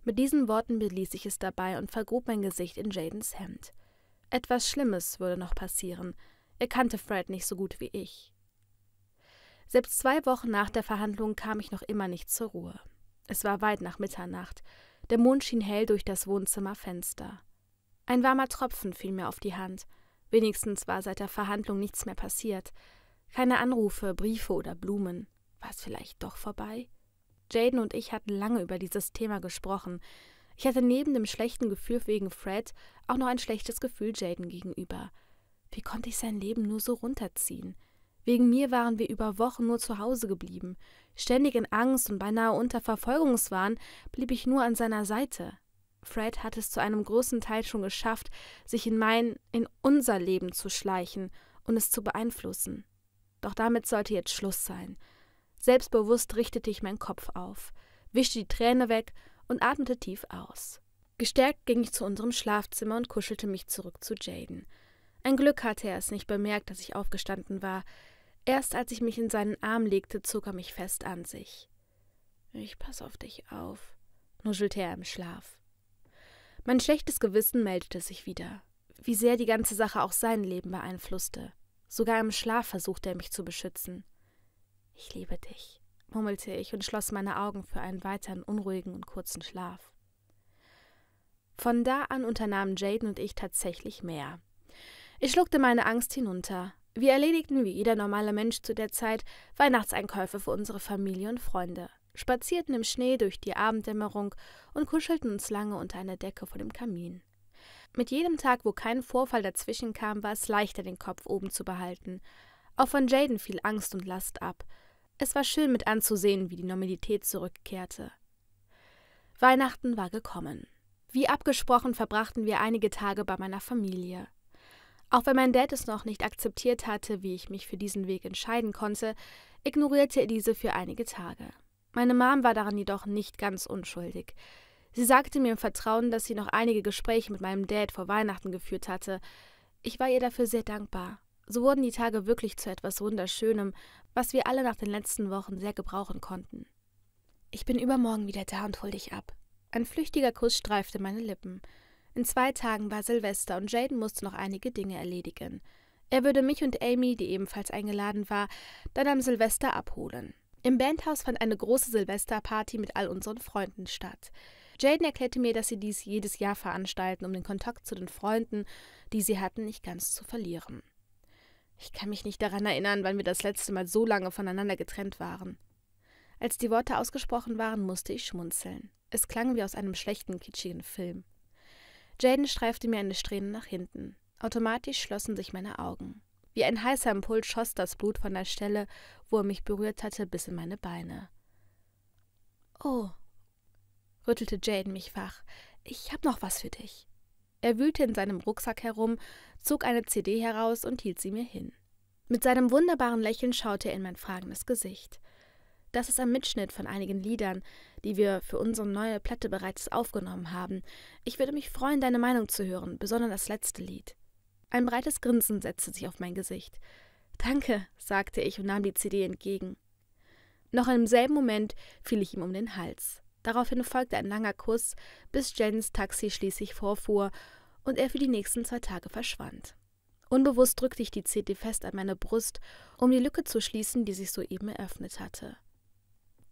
Mit diesen Worten beließ ich es dabei und vergrub mein Gesicht in Jadens Hemd. Etwas Schlimmes würde noch passieren. Er kannte Fred nicht so gut wie ich. Selbst zwei Wochen nach der Verhandlung kam ich noch immer nicht zur Ruhe. Es war weit nach Mitternacht. Der Mond schien hell durch das Wohnzimmerfenster. Ein warmer Tropfen fiel mir auf die Hand. Wenigstens war seit der Verhandlung nichts mehr passiert. Keine Anrufe, Briefe oder Blumen. War es vielleicht doch vorbei? Jaden und ich hatten lange über dieses Thema gesprochen. Ich hatte neben dem schlechten Gefühl wegen Fred auch noch ein schlechtes Gefühl Jaden gegenüber. Wie konnte ich sein Leben nur so runterziehen? Wegen mir waren wir über Wochen nur zu Hause geblieben. Ständig in Angst und beinahe unter Verfolgungswahn blieb ich nur an seiner Seite. Fred hat es zu einem großen Teil schon geschafft, sich in mein, in unser Leben zu schleichen und es zu beeinflussen. Doch damit sollte jetzt Schluss sein. Selbstbewusst richtete ich meinen Kopf auf, wischte die Träne weg und atmete tief aus. Gestärkt ging ich zu unserem Schlafzimmer und kuschelte mich zurück zu Jaden. Ein Glück hatte er es nicht bemerkt, dass ich aufgestanden war. Erst als ich mich in seinen Arm legte, zog er mich fest an sich. Ich pass auf dich auf, nuschelte er im Schlaf. Mein schlechtes Gewissen meldete sich wieder, wie sehr die ganze Sache auch sein Leben beeinflusste. Sogar im Schlaf versuchte er mich zu beschützen. Ich liebe dich, murmelte ich und schloss meine Augen für einen weiteren unruhigen und kurzen Schlaf. Von da an unternahmen Jaden und ich tatsächlich mehr. Ich schluckte meine Angst hinunter. Wir erledigten wie jeder normale Mensch zu der Zeit Weihnachtseinkäufe für unsere Familie und Freunde, spazierten im Schnee durch die Abenddämmerung und kuschelten uns lange unter einer Decke vor dem Kamin. Mit jedem Tag, wo kein Vorfall dazwischen kam, war es leichter, den Kopf oben zu behalten. Auch von Jaden fiel Angst und Last ab, es war schön mit anzusehen, wie die Normalität zurückkehrte. Weihnachten war gekommen. Wie abgesprochen verbrachten wir einige Tage bei meiner Familie. Auch wenn mein Dad es noch nicht akzeptiert hatte, wie ich mich für diesen Weg entscheiden konnte, ignorierte er diese für einige Tage. Meine Mom war daran jedoch nicht ganz unschuldig. Sie sagte mir im Vertrauen, dass sie noch einige Gespräche mit meinem Dad vor Weihnachten geführt hatte. Ich war ihr dafür sehr dankbar. So wurden die Tage wirklich zu etwas Wunderschönem, was wir alle nach den letzten Wochen sehr gebrauchen konnten. Ich bin übermorgen wieder da und hol dich ab. Ein flüchtiger Kuss streifte meine Lippen. In zwei Tagen war Silvester und Jaden musste noch einige Dinge erledigen. Er würde mich und Amy, die ebenfalls eingeladen war, dann am Silvester abholen. Im Bandhaus fand eine große Silvesterparty mit all unseren Freunden statt. Jaden erklärte mir, dass sie dies jedes Jahr veranstalten, um den Kontakt zu den Freunden, die sie hatten, nicht ganz zu verlieren. Ich kann mich nicht daran erinnern, wann wir das letzte Mal so lange voneinander getrennt waren. Als die Worte ausgesprochen waren, musste ich schmunzeln. Es klang wie aus einem schlechten, kitschigen Film. Jaden streifte mir eine Strähne nach hinten. Automatisch schlossen sich meine Augen. Wie ein heißer Impuls schoss das Blut von der Stelle, wo er mich berührt hatte, bis in meine Beine. Oh, rüttelte Jaden mich wach. Ich hab noch was für dich. Er wühlte in seinem Rucksack herum, zog eine CD heraus und hielt sie mir hin. Mit seinem wunderbaren Lächeln schaute er in mein fragendes Gesicht. Das ist ein Mitschnitt von einigen Liedern, die wir für unsere neue Platte bereits aufgenommen haben. Ich würde mich freuen, deine Meinung zu hören, besonders das letzte Lied. Ein breites Grinsen setzte sich auf mein Gesicht. Danke, sagte ich und nahm die CD entgegen. Noch im selben Moment fiel ich ihm um den Hals. Daraufhin folgte ein langer Kuss, bis Jens Taxi schließlich vorfuhr und er für die nächsten zwei Tage verschwand. Unbewusst drückte ich die CD fest an meine Brust, um die Lücke zu schließen, die sich soeben eröffnet hatte.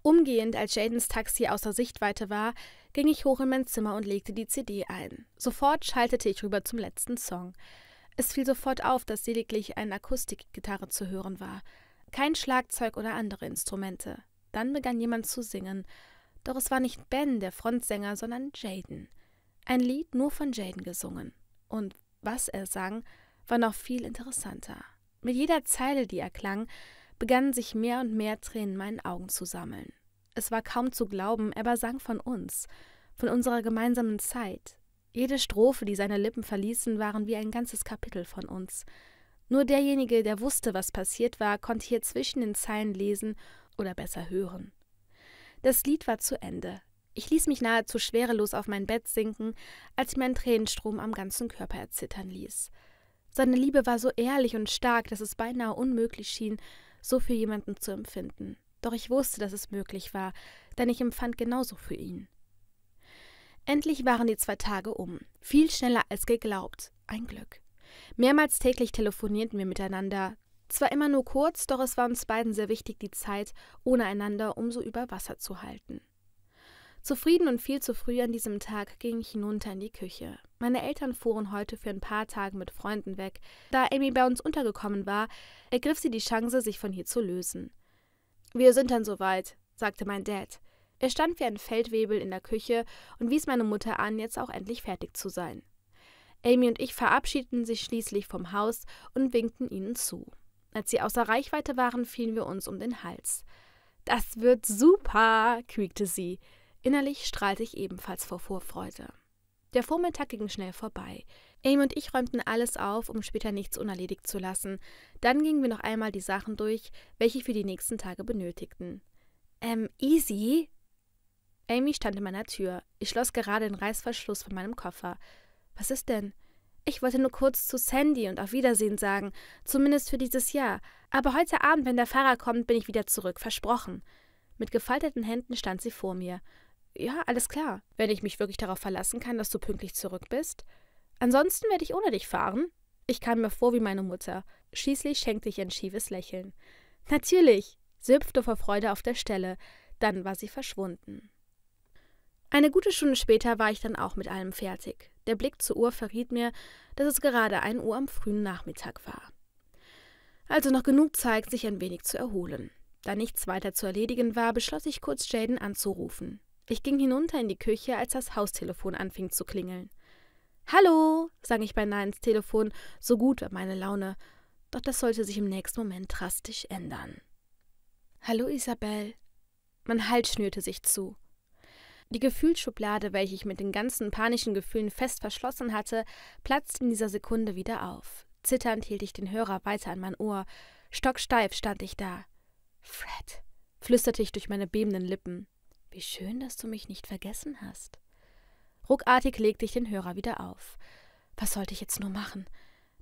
Umgehend, als Jadens Taxi außer Sichtweite war, ging ich hoch in mein Zimmer und legte die CD ein. Sofort schaltete ich rüber zum letzten Song. Es fiel sofort auf, dass lediglich eine Akustikgitarre zu hören war. Kein Schlagzeug oder andere Instrumente. Dann begann jemand zu singen. Doch es war nicht Ben, der Frontsänger, sondern Jaden. Ein Lied nur von Jaden gesungen. Und was er sang, war noch viel interessanter. Mit jeder Zeile, die er klang, begannen sich mehr und mehr Tränen in meinen Augen zu sammeln. Es war kaum zu glauben, er sang von uns, von unserer gemeinsamen Zeit. Jede Strophe, die seine Lippen verließen, waren wie ein ganzes Kapitel von uns. Nur derjenige, der wusste, was passiert war, konnte hier zwischen den Zeilen lesen oder besser hören. Das Lied war zu Ende. Ich ließ mich nahezu schwerelos auf mein Bett sinken, als ich meinen Tränenstrom am ganzen Körper erzittern ließ. Seine Liebe war so ehrlich und stark, dass es beinahe unmöglich schien, so für jemanden zu empfinden. Doch ich wusste, dass es möglich war, denn ich empfand genauso für ihn. Endlich waren die zwei Tage um, viel schneller als geglaubt, ein Glück. Mehrmals täglich telefonierten wir miteinander, zwar immer nur kurz, doch es war uns beiden sehr wichtig, die Zeit ohne einander umso über Wasser zu halten. Zufrieden und viel zu früh an diesem Tag ging ich hinunter in die Küche. Meine Eltern fuhren heute für ein paar Tage mit Freunden weg. Da Amy bei uns untergekommen war, ergriff sie die Chance, sich von hier zu lösen. Wir sind dann soweit, sagte mein Dad. Er stand wie ein Feldwebel in der Küche und wies meine Mutter an, jetzt auch endlich fertig zu sein. Amy und ich verabschiedeten sich schließlich vom Haus und winkten ihnen zu. Als sie außer Reichweite waren, fielen wir uns um den Hals. Das wird super, quiekte sie. Innerlich strahlte ich ebenfalls vor Vorfreude. Der Vormittag ging schnell vorbei. Amy und ich räumten alles auf, um später nichts unerledigt zu lassen. Dann gingen wir noch einmal die Sachen durch, welche wir die nächsten Tage benötigten. Ähm, easy? Amy stand in meiner Tür. Ich schloss gerade den Reißverschluss von meinem Koffer. Was ist denn? Ich wollte nur kurz zu Sandy und auf Wiedersehen sagen, zumindest für dieses Jahr. Aber heute Abend, wenn der Fahrer kommt, bin ich wieder zurück, versprochen. Mit gefalteten Händen stand sie vor mir ja, alles klar, wenn ich mich wirklich darauf verlassen kann, dass du pünktlich zurück bist. Ansonsten werde ich ohne dich fahren. Ich kam mir vor wie meine Mutter. Schließlich schenkte ich ein schiefes Lächeln. Natürlich, sie hüpfte vor Freude auf der Stelle. Dann war sie verschwunden. Eine gute Stunde später war ich dann auch mit allem fertig. Der Blick zur Uhr verriet mir, dass es gerade 1 Uhr am frühen Nachmittag war. Also noch genug Zeit, sich ein wenig zu erholen. Da nichts weiter zu erledigen war, beschloss ich kurz Jaden anzurufen. Ich ging hinunter in die Küche, als das Haustelefon anfing zu klingeln. Hallo, sang ich beinahe ins Telefon, so gut war meine Laune. Doch das sollte sich im nächsten Moment drastisch ändern. Hallo Isabel. Mein Hals schnürte sich zu. Die Gefühlsschublade, welche ich mit den ganzen panischen Gefühlen fest verschlossen hatte, platzte in dieser Sekunde wieder auf. Zitternd hielt ich den Hörer weiter an mein Ohr. Stocksteif stand ich da. Fred, flüsterte ich durch meine bebenden Lippen. Wie schön, dass du mich nicht vergessen hast. Ruckartig legte ich den Hörer wieder auf. Was sollte ich jetzt nur machen?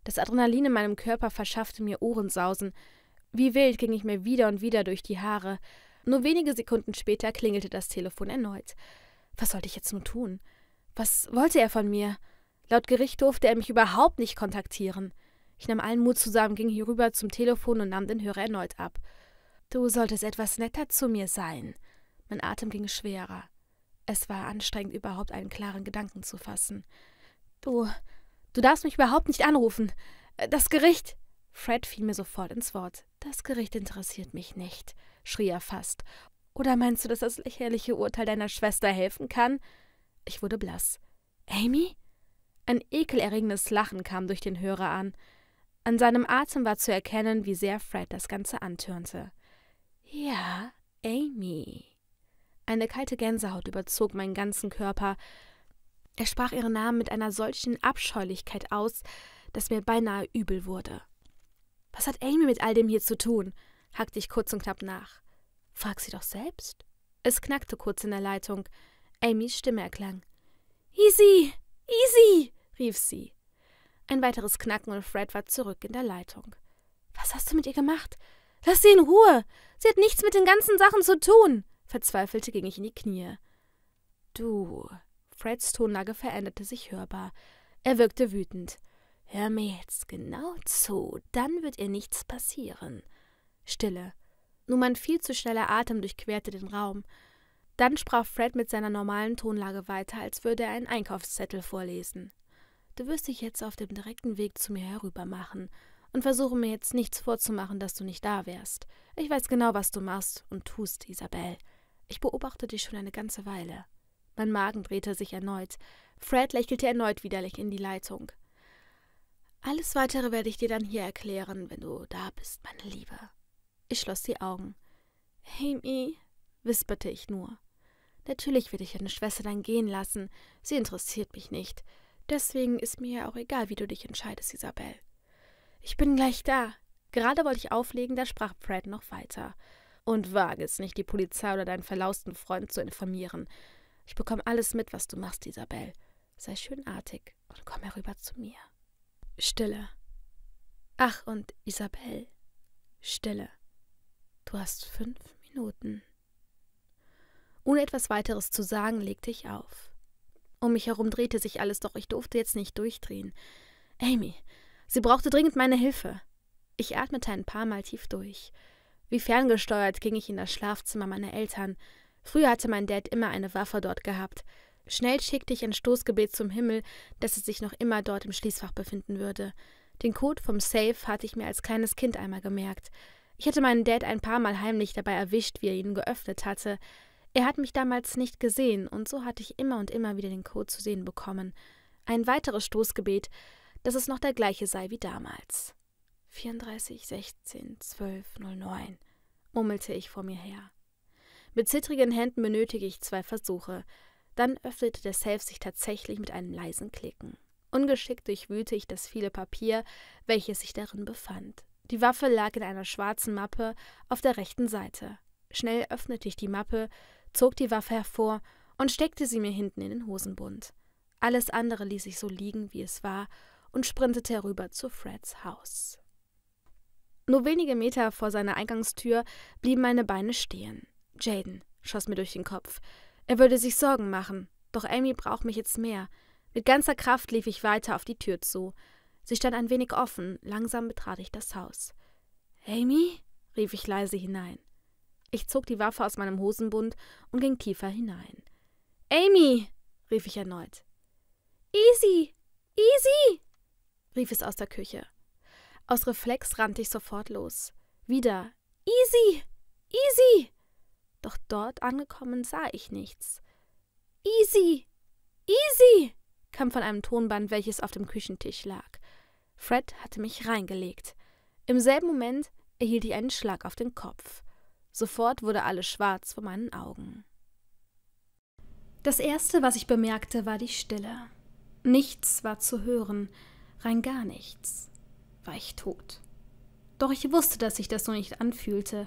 Das Adrenalin in meinem Körper verschaffte mir Ohrensausen. Wie wild ging ich mir wieder und wieder durch die Haare. Nur wenige Sekunden später klingelte das Telefon erneut. Was sollte ich jetzt nun tun? Was wollte er von mir? Laut Gericht durfte er mich überhaupt nicht kontaktieren. Ich nahm allen Mut zusammen, ging hierüber zum Telefon und nahm den Hörer erneut ab. Du solltest etwas netter zu mir sein, mein Atem ging schwerer. Es war anstrengend, überhaupt einen klaren Gedanken zu fassen. Du, du darfst mich überhaupt nicht anrufen. Äh, das Gericht. Fred fiel mir sofort ins Wort. Das Gericht interessiert mich nicht, schrie er fast. Oder meinst du, dass das lächerliche Urteil deiner Schwester helfen kann? Ich wurde blass. Amy? Ein ekelerregendes Lachen kam durch den Hörer an. An seinem Atem war zu erkennen, wie sehr Fred das Ganze antürnte. Ja, Amy. Eine kalte Gänsehaut überzog meinen ganzen Körper. Er sprach ihren Namen mit einer solchen Abscheulichkeit aus, dass mir beinahe übel wurde. Was hat Amy mit all dem hier zu tun? hackte ich kurz und knapp nach. Frag sie doch selbst. Es knackte kurz in der Leitung. Amys Stimme erklang. Easy! Easy! rief sie. Ein weiteres Knacken und Fred war zurück in der Leitung. Was hast du mit ihr gemacht? Lass sie in Ruhe! Sie hat nichts mit den ganzen Sachen zu tun! Verzweifelte ging ich in die Knie. Du. Freds Tonlage veränderte sich hörbar. Er wirkte wütend. Hör mir jetzt genau zu, dann wird ihr nichts passieren. Stille. Nur mein viel zu schneller Atem durchquerte den Raum. Dann sprach Fred mit seiner normalen Tonlage weiter, als würde er einen Einkaufszettel vorlesen. Du wirst dich jetzt auf dem direkten Weg zu mir herüber machen und versuche mir jetzt nichts vorzumachen, dass du nicht da wärst. Ich weiß genau, was du machst und tust, Isabel. Ich beobachte dich schon eine ganze Weile. Mein Magen drehte sich erneut. Fred lächelte erneut widerlich in die Leitung. Alles weitere werde ich dir dann hier erklären, wenn du da bist, meine Liebe. Ich schloss die Augen. Hey, Mi, wisperte ich nur. Natürlich werde ich deine Schwester dann gehen lassen. Sie interessiert mich nicht. Deswegen ist mir ja auch egal, wie du dich entscheidest, Isabel. Ich bin gleich da. Gerade wollte ich auflegen, da sprach Fred noch weiter. Und wage es nicht, die Polizei oder deinen verlausten Freund zu informieren. Ich bekomme alles mit, was du machst, Isabel. Sei schön artig und komm herüber zu mir. Stille. Ach, und Isabel. Stille. Du hast fünf Minuten. Ohne etwas weiteres zu sagen, legte ich auf. Um mich herum drehte sich alles, doch ich durfte jetzt nicht durchdrehen. Amy, sie brauchte dringend meine Hilfe. Ich atmete ein paar Mal tief durch. Wie ferngesteuert ging ich in das Schlafzimmer meiner Eltern. Früher hatte mein Dad immer eine Waffe dort gehabt. Schnell schickte ich ein Stoßgebet zum Himmel, dass es sich noch immer dort im Schließfach befinden würde. Den Code vom Safe hatte ich mir als kleines Kind einmal gemerkt. Ich hatte meinen Dad ein paar Mal heimlich dabei erwischt, wie er ihn geöffnet hatte. Er hat mich damals nicht gesehen, und so hatte ich immer und immer wieder den Code zu sehen bekommen. Ein weiteres Stoßgebet, dass es noch der gleiche sei wie damals. 34 16 12 09, murmelte ich vor mir her. Mit zittrigen Händen benötige ich zwei Versuche. Dann öffnete der Safe sich tatsächlich mit einem leisen Klicken. Ungeschickt durchwühlte ich das viele Papier, welches sich darin befand. Die Waffe lag in einer schwarzen Mappe auf der rechten Seite. Schnell öffnete ich die Mappe, zog die Waffe hervor und steckte sie mir hinten in den Hosenbund. Alles andere ließ ich so liegen, wie es war, und sprintete herüber zu Freds Haus. Nur wenige Meter vor seiner Eingangstür blieben meine Beine stehen. Jaden, schoss mir durch den Kopf. Er würde sich Sorgen machen, doch Amy braucht mich jetzt mehr. Mit ganzer Kraft lief ich weiter auf die Tür zu. Sie stand ein wenig offen, langsam betrat ich das Haus. Amy? rief ich leise hinein. Ich zog die Waffe aus meinem Hosenbund und ging tiefer hinein. Amy! rief ich erneut. Easy! Easy! rief es aus der Küche. Aus Reflex rannte ich sofort los. Wieder Easy! Easy! Doch dort angekommen sah ich nichts. Easy! Easy! kam von einem Tonband, welches auf dem Küchentisch lag. Fred hatte mich reingelegt. Im selben Moment erhielt ich einen Schlag auf den Kopf. Sofort wurde alles schwarz vor meinen Augen. Das Erste, was ich bemerkte, war die Stille. Nichts war zu hören, rein gar nichts war ich tot. Doch ich wusste, dass sich das so nicht anfühlte.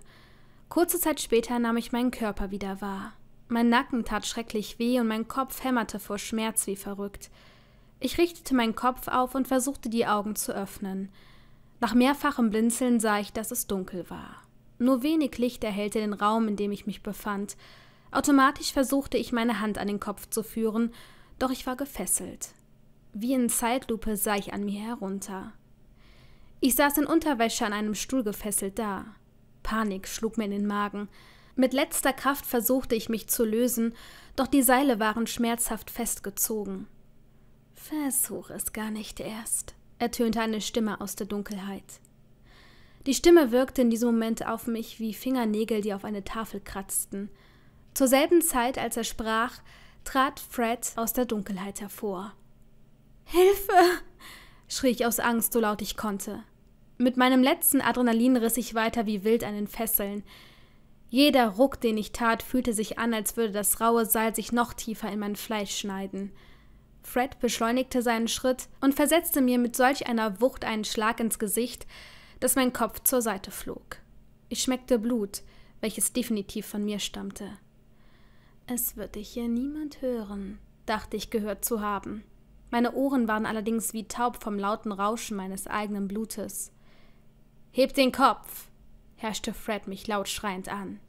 Kurze Zeit später nahm ich meinen Körper wieder wahr. Mein Nacken tat schrecklich weh und mein Kopf hämmerte vor Schmerz wie verrückt. Ich richtete meinen Kopf auf und versuchte die Augen zu öffnen. Nach mehrfachem Blinzeln sah ich, dass es dunkel war. Nur wenig Licht erhellte den Raum, in dem ich mich befand. Automatisch versuchte ich, meine Hand an den Kopf zu führen, doch ich war gefesselt. Wie in Zeitlupe sah ich an mir herunter. Ich saß in Unterwäsche an einem Stuhl gefesselt da. Panik schlug mir in den Magen. Mit letzter Kraft versuchte ich mich zu lösen, doch die Seile waren schmerzhaft festgezogen. Versuch es gar nicht erst, ertönte eine Stimme aus der Dunkelheit. Die Stimme wirkte in diesem Moment auf mich wie Fingernägel, die auf eine Tafel kratzten. Zur selben Zeit, als er sprach, trat Fred aus der Dunkelheit hervor. Hilfe! schrie ich aus Angst, so laut ich konnte. Mit meinem letzten Adrenalin riss ich weiter wie wild an den Fesseln. Jeder Ruck, den ich tat, fühlte sich an, als würde das raue Seil sich noch tiefer in mein Fleisch schneiden. Fred beschleunigte seinen Schritt und versetzte mir mit solch einer Wucht einen Schlag ins Gesicht, dass mein Kopf zur Seite flog. Ich schmeckte Blut, welches definitiv von mir stammte. Es wird dich hier niemand hören, dachte ich gehört zu haben. Meine Ohren waren allerdings wie taub vom lauten Rauschen meines eigenen Blutes. Heb den Kopf! herrschte Fred mich laut schreiend an.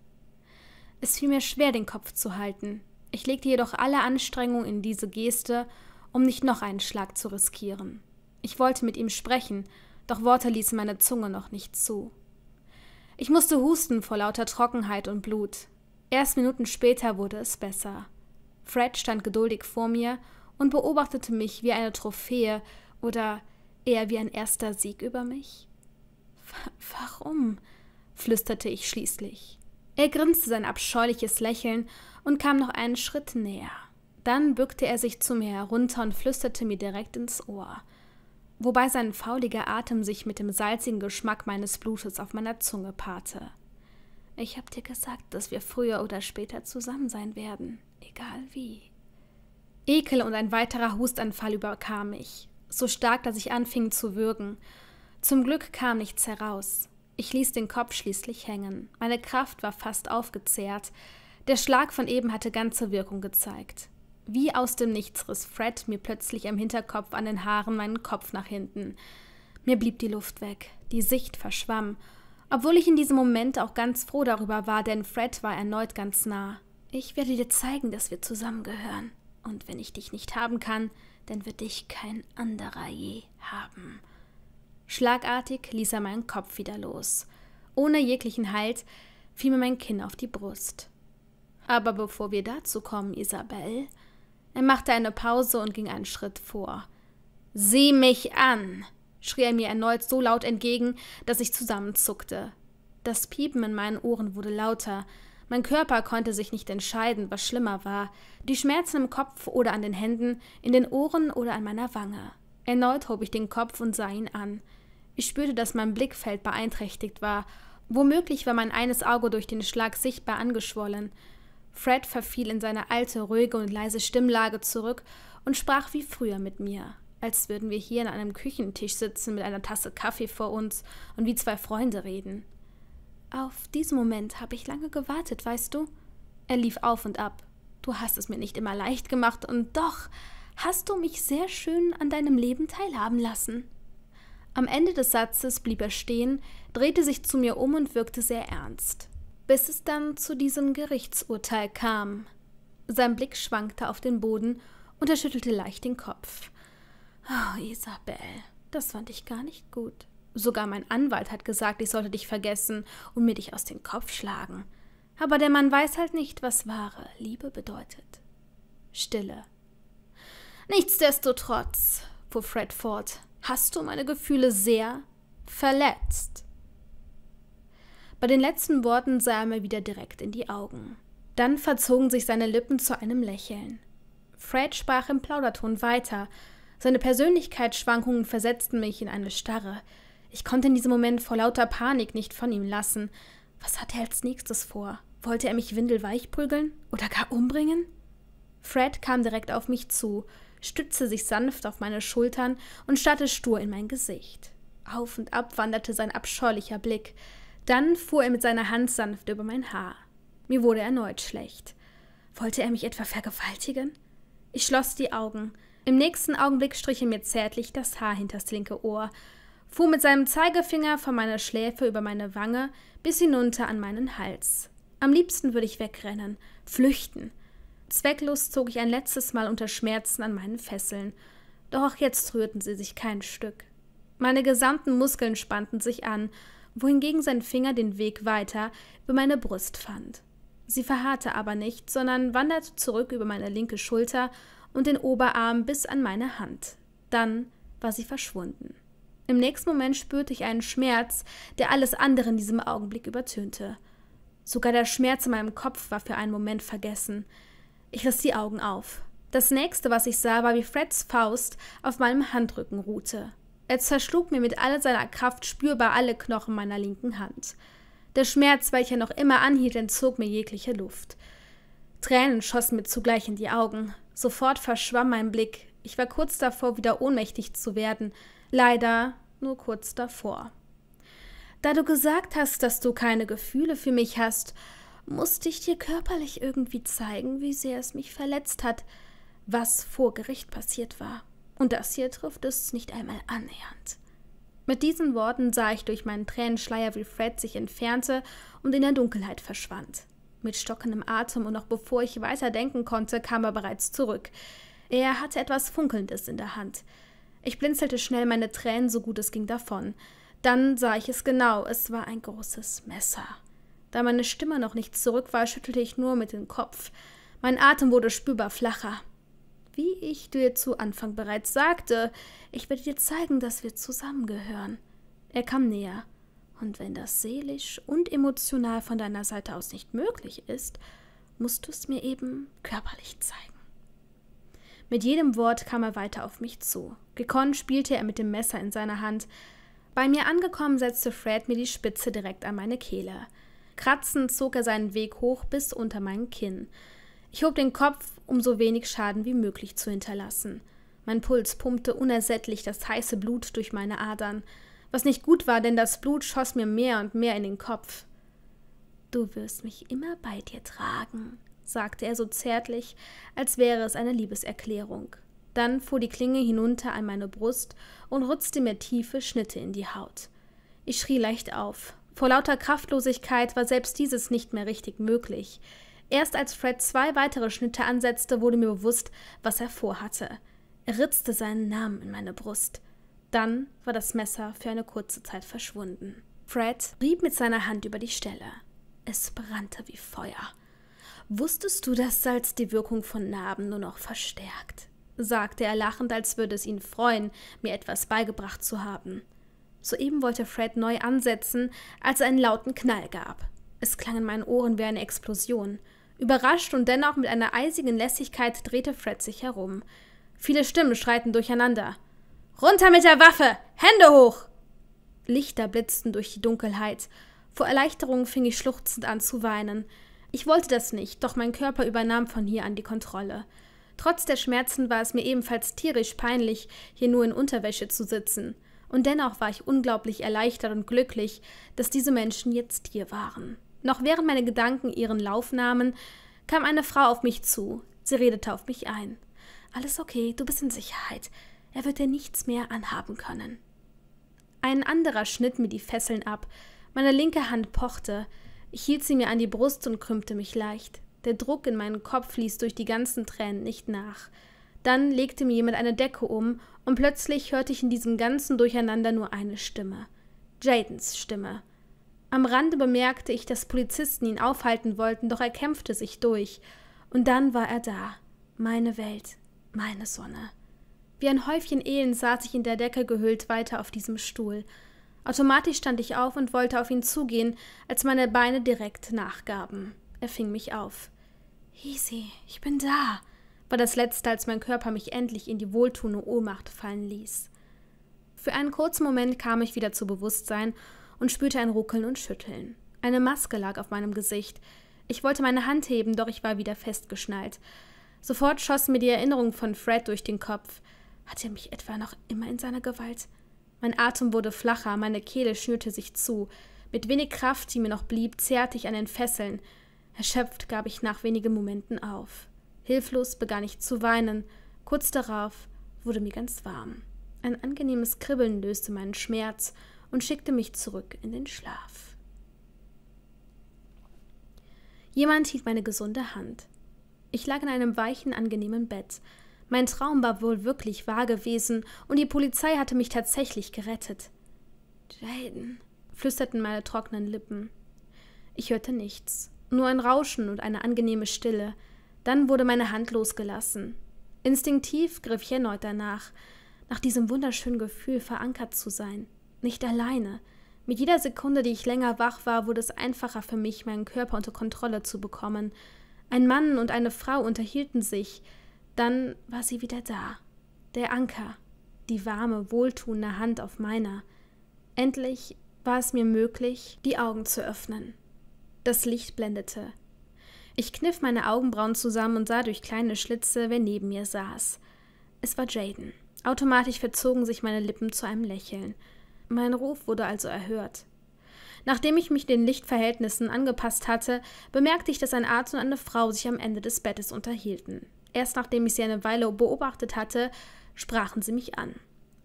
Es fiel mir schwer, den Kopf zu halten. Ich legte jedoch alle Anstrengung in diese Geste, um nicht noch einen Schlag zu riskieren. Ich wollte mit ihm sprechen, doch Worte ließen meine Zunge noch nicht zu. Ich musste husten vor lauter Trockenheit und Blut. Erst Minuten später wurde es besser. Fred stand geduldig vor mir und beobachtete mich wie eine Trophäe oder eher wie ein erster Sieg über mich. Warum? flüsterte ich schließlich. Er grinste sein abscheuliches Lächeln und kam noch einen Schritt näher. Dann bückte er sich zu mir herunter und flüsterte mir direkt ins Ohr, wobei sein fauliger Atem sich mit dem salzigen Geschmack meines Blutes auf meiner Zunge paarte. Ich hab dir gesagt, dass wir früher oder später zusammen sein werden, egal wie. Ekel und ein weiterer Hustanfall überkam mich, so stark, dass ich anfing zu würgen, zum Glück kam nichts heraus. Ich ließ den Kopf schließlich hängen. Meine Kraft war fast aufgezehrt. Der Schlag von eben hatte ganze Wirkung gezeigt. Wie aus dem Nichts riss Fred mir plötzlich am Hinterkopf an den Haaren meinen Kopf nach hinten. Mir blieb die Luft weg, die Sicht verschwamm, obwohl ich in diesem Moment auch ganz froh darüber war, denn Fred war erneut ganz nah. Ich werde dir zeigen, dass wir zusammengehören. Und wenn ich dich nicht haben kann, dann wird dich kein anderer je haben. Schlagartig ließ er meinen Kopf wieder los. Ohne jeglichen Halt fiel mir mein Kinn auf die Brust. Aber bevor wir dazu kommen, Isabel, er machte eine Pause und ging einen Schritt vor. Sieh mich an! schrie er mir erneut so laut entgegen, dass ich zusammenzuckte. Das Piepen in meinen Ohren wurde lauter. Mein Körper konnte sich nicht entscheiden, was schlimmer war, die Schmerzen im Kopf oder an den Händen, in den Ohren oder an meiner Wange. Erneut hob ich den Kopf und sah ihn an. Ich spürte, dass mein Blickfeld beeinträchtigt war. Womöglich war mein eines Auge durch den Schlag sichtbar angeschwollen. Fred verfiel in seine alte, ruhige und leise Stimmlage zurück und sprach wie früher mit mir, als würden wir hier an einem Küchentisch sitzen mit einer Tasse Kaffee vor uns und wie zwei Freunde reden. Auf diesen Moment habe ich lange gewartet, weißt du? Er lief auf und ab. Du hast es mir nicht immer leicht gemacht und doch hast du mich sehr schön an deinem Leben teilhaben lassen. Am Ende des Satzes blieb er stehen, drehte sich zu mir um und wirkte sehr ernst, bis es dann zu diesem Gerichtsurteil kam. Sein Blick schwankte auf den Boden und er schüttelte leicht den Kopf. Oh, Isabel, das fand ich gar nicht gut. Sogar mein Anwalt hat gesagt, ich sollte dich vergessen und mir dich aus dem Kopf schlagen. Aber der Mann weiß halt nicht, was wahre Liebe bedeutet. Stille. Nichtsdestotrotz, fuhr Fred fort, hast du meine Gefühle sehr verletzt. Bei den letzten Worten sah er mir wieder direkt in die Augen. Dann verzogen sich seine Lippen zu einem Lächeln. Fred sprach im Plauderton weiter. Seine Persönlichkeitsschwankungen versetzten mich in eine Starre. Ich konnte in diesem Moment vor lauter Panik nicht von ihm lassen. Was hatte er als nächstes vor? Wollte er mich windelweich prügeln oder gar umbringen? Fred kam direkt auf mich zu stützte sich sanft auf meine Schultern und starrte stur in mein Gesicht. Auf und ab wanderte sein abscheulicher Blick. Dann fuhr er mit seiner Hand sanft über mein Haar. Mir wurde erneut schlecht. Wollte er mich etwa vergewaltigen? Ich schloss die Augen. Im nächsten Augenblick strich er mir zärtlich das Haar hinters linke Ohr, fuhr mit seinem Zeigefinger von meiner Schläfe über meine Wange bis hinunter an meinen Hals. Am liebsten würde ich wegrennen, flüchten, Zwecklos zog ich ein letztes Mal unter Schmerzen an meinen Fesseln, doch auch jetzt rührten sie sich kein Stück. Meine gesamten Muskeln spannten sich an, wohingegen sein Finger den Weg weiter über meine Brust fand. Sie verharrte aber nicht, sondern wanderte zurück über meine linke Schulter und den Oberarm bis an meine Hand. Dann war sie verschwunden. Im nächsten Moment spürte ich einen Schmerz, der alles andere in diesem Augenblick übertönte. Sogar der Schmerz in meinem Kopf war für einen Moment vergessen. Ich riss die Augen auf. Das nächste, was ich sah, war, wie Freds Faust auf meinem Handrücken ruhte. Er zerschlug mir mit all seiner Kraft spürbar alle Knochen meiner linken Hand. Der Schmerz, welcher noch immer anhielt, entzog mir jegliche Luft. Tränen schossen mir zugleich in die Augen. Sofort verschwamm mein Blick. Ich war kurz davor, wieder ohnmächtig zu werden. Leider nur kurz davor. Da du gesagt hast, dass du keine Gefühle für mich hast, musste ich dir körperlich irgendwie zeigen, wie sehr es mich verletzt hat, was vor Gericht passiert war. Und das hier trifft es nicht einmal annähernd. Mit diesen Worten sah ich durch meinen Tränenschleier, wie Fred sich entfernte und in der Dunkelheit verschwand. Mit stockendem Atem und noch bevor ich weiter denken konnte, kam er bereits zurück. Er hatte etwas Funkelndes in der Hand. Ich blinzelte schnell meine Tränen, so gut es ging, davon. Dann sah ich es genau, es war ein großes Messer. Da meine Stimme noch nicht zurück war, schüttelte ich nur mit dem Kopf. Mein Atem wurde spürbar flacher. Wie ich dir zu Anfang bereits sagte, ich werde dir zeigen, dass wir zusammengehören. Er kam näher. Und wenn das seelisch und emotional von deiner Seite aus nicht möglich ist, musst du es mir eben körperlich zeigen. Mit jedem Wort kam er weiter auf mich zu. Gekonnt spielte er mit dem Messer in seiner Hand. Bei mir angekommen, setzte Fred mir die Spitze direkt an meine Kehle. Kratzend zog er seinen Weg hoch bis unter mein Kinn. Ich hob den Kopf, um so wenig Schaden wie möglich zu hinterlassen. Mein Puls pumpte unersättlich das heiße Blut durch meine Adern, was nicht gut war, denn das Blut schoss mir mehr und mehr in den Kopf. Du wirst mich immer bei dir tragen, sagte er so zärtlich, als wäre es eine Liebeserklärung. Dann fuhr die Klinge hinunter an meine Brust und rutzte mir tiefe Schnitte in die Haut. Ich schrie leicht auf, vor lauter Kraftlosigkeit war selbst dieses nicht mehr richtig möglich. Erst als Fred zwei weitere Schnitte ansetzte, wurde mir bewusst, was er vorhatte. Er ritzte seinen Namen in meine Brust. Dann war das Messer für eine kurze Zeit verschwunden. Fred rieb mit seiner Hand über die Stelle. Es brannte wie Feuer. Wusstest du, dass Salz die Wirkung von Narben nur noch verstärkt? sagte er lachend, als würde es ihn freuen, mir etwas beigebracht zu haben. Soeben wollte Fred neu ansetzen, als es einen lauten Knall gab. Es klang in meinen Ohren wie eine Explosion. Überrascht und dennoch mit einer eisigen Lässigkeit drehte Fred sich herum. Viele Stimmen schreiten durcheinander. Runter mit der Waffe! Hände hoch! Lichter blitzten durch die Dunkelheit. Vor Erleichterung fing ich schluchzend an zu weinen. Ich wollte das nicht, doch mein Körper übernahm von hier an die Kontrolle. Trotz der Schmerzen war es mir ebenfalls tierisch peinlich, hier nur in Unterwäsche zu sitzen. Und dennoch war ich unglaublich erleichtert und glücklich, dass diese Menschen jetzt hier waren. Noch während meine Gedanken ihren Lauf nahmen, kam eine Frau auf mich zu. Sie redete auf mich ein. Alles okay, du bist in Sicherheit. Er wird dir nichts mehr anhaben können. Ein anderer schnitt mir die Fesseln ab. Meine linke Hand pochte. Ich hielt sie mir an die Brust und krümmte mich leicht. Der Druck in meinen Kopf ließ durch die ganzen Tränen nicht nach. Dann legte mir jemand eine Decke um und plötzlich hörte ich in diesem ganzen Durcheinander nur eine Stimme. Jadens Stimme. Am Rande bemerkte ich, dass Polizisten ihn aufhalten wollten, doch er kämpfte sich durch. Und dann war er da. Meine Welt, meine Sonne. Wie ein Häufchen Elend saß ich in der Decke gehüllt weiter auf diesem Stuhl. Automatisch stand ich auf und wollte auf ihn zugehen, als meine Beine direkt nachgaben. Er fing mich auf. Easy, ich bin da, war das letzte, als mein Körper mich endlich in die wohltuende Ohnmacht fallen ließ. Für einen kurzen Moment kam ich wieder zu Bewusstsein und spürte ein Ruckeln und Schütteln. Eine Maske lag auf meinem Gesicht. Ich wollte meine Hand heben, doch ich war wieder festgeschnallt. Sofort schoss mir die Erinnerung von Fred durch den Kopf. Hat er mich etwa noch immer in seiner Gewalt? Mein Atem wurde flacher, meine Kehle schnürte sich zu. Mit wenig Kraft, die mir noch blieb, zerrte ich an den Fesseln. Erschöpft gab ich nach wenigen Momenten auf. Hilflos begann ich zu weinen. Kurz darauf wurde mir ganz warm. Ein angenehmes Kribbeln löste meinen Schmerz und schickte mich zurück in den Schlaf. Jemand hielt meine gesunde Hand. Ich lag in einem weichen, angenehmen Bett. Mein Traum war wohl wirklich wahr gewesen und die Polizei hatte mich tatsächlich gerettet. Jaden, flüsterten meine trockenen Lippen. Ich hörte nichts, nur ein Rauschen und eine angenehme Stille. Dann wurde meine Hand losgelassen. Instinktiv griff ich erneut danach, nach diesem wunderschönen Gefühl verankert zu sein, nicht alleine. Mit jeder Sekunde, die ich länger wach war, wurde es einfacher für mich, meinen Körper unter Kontrolle zu bekommen. Ein Mann und eine Frau unterhielten sich, dann war sie wieder da. Der Anker, die warme, wohltuende Hand auf meiner. Endlich war es mir möglich, die Augen zu öffnen. Das Licht blendete. Ich kniff meine Augenbrauen zusammen und sah durch kleine Schlitze, wer neben mir saß. Es war Jaden. Automatisch verzogen sich meine Lippen zu einem Lächeln. Mein Ruf wurde also erhört. Nachdem ich mich den Lichtverhältnissen angepasst hatte, bemerkte ich, dass ein Arzt und eine Frau sich am Ende des Bettes unterhielten. Erst nachdem ich sie eine Weile beobachtet hatte, sprachen sie mich an.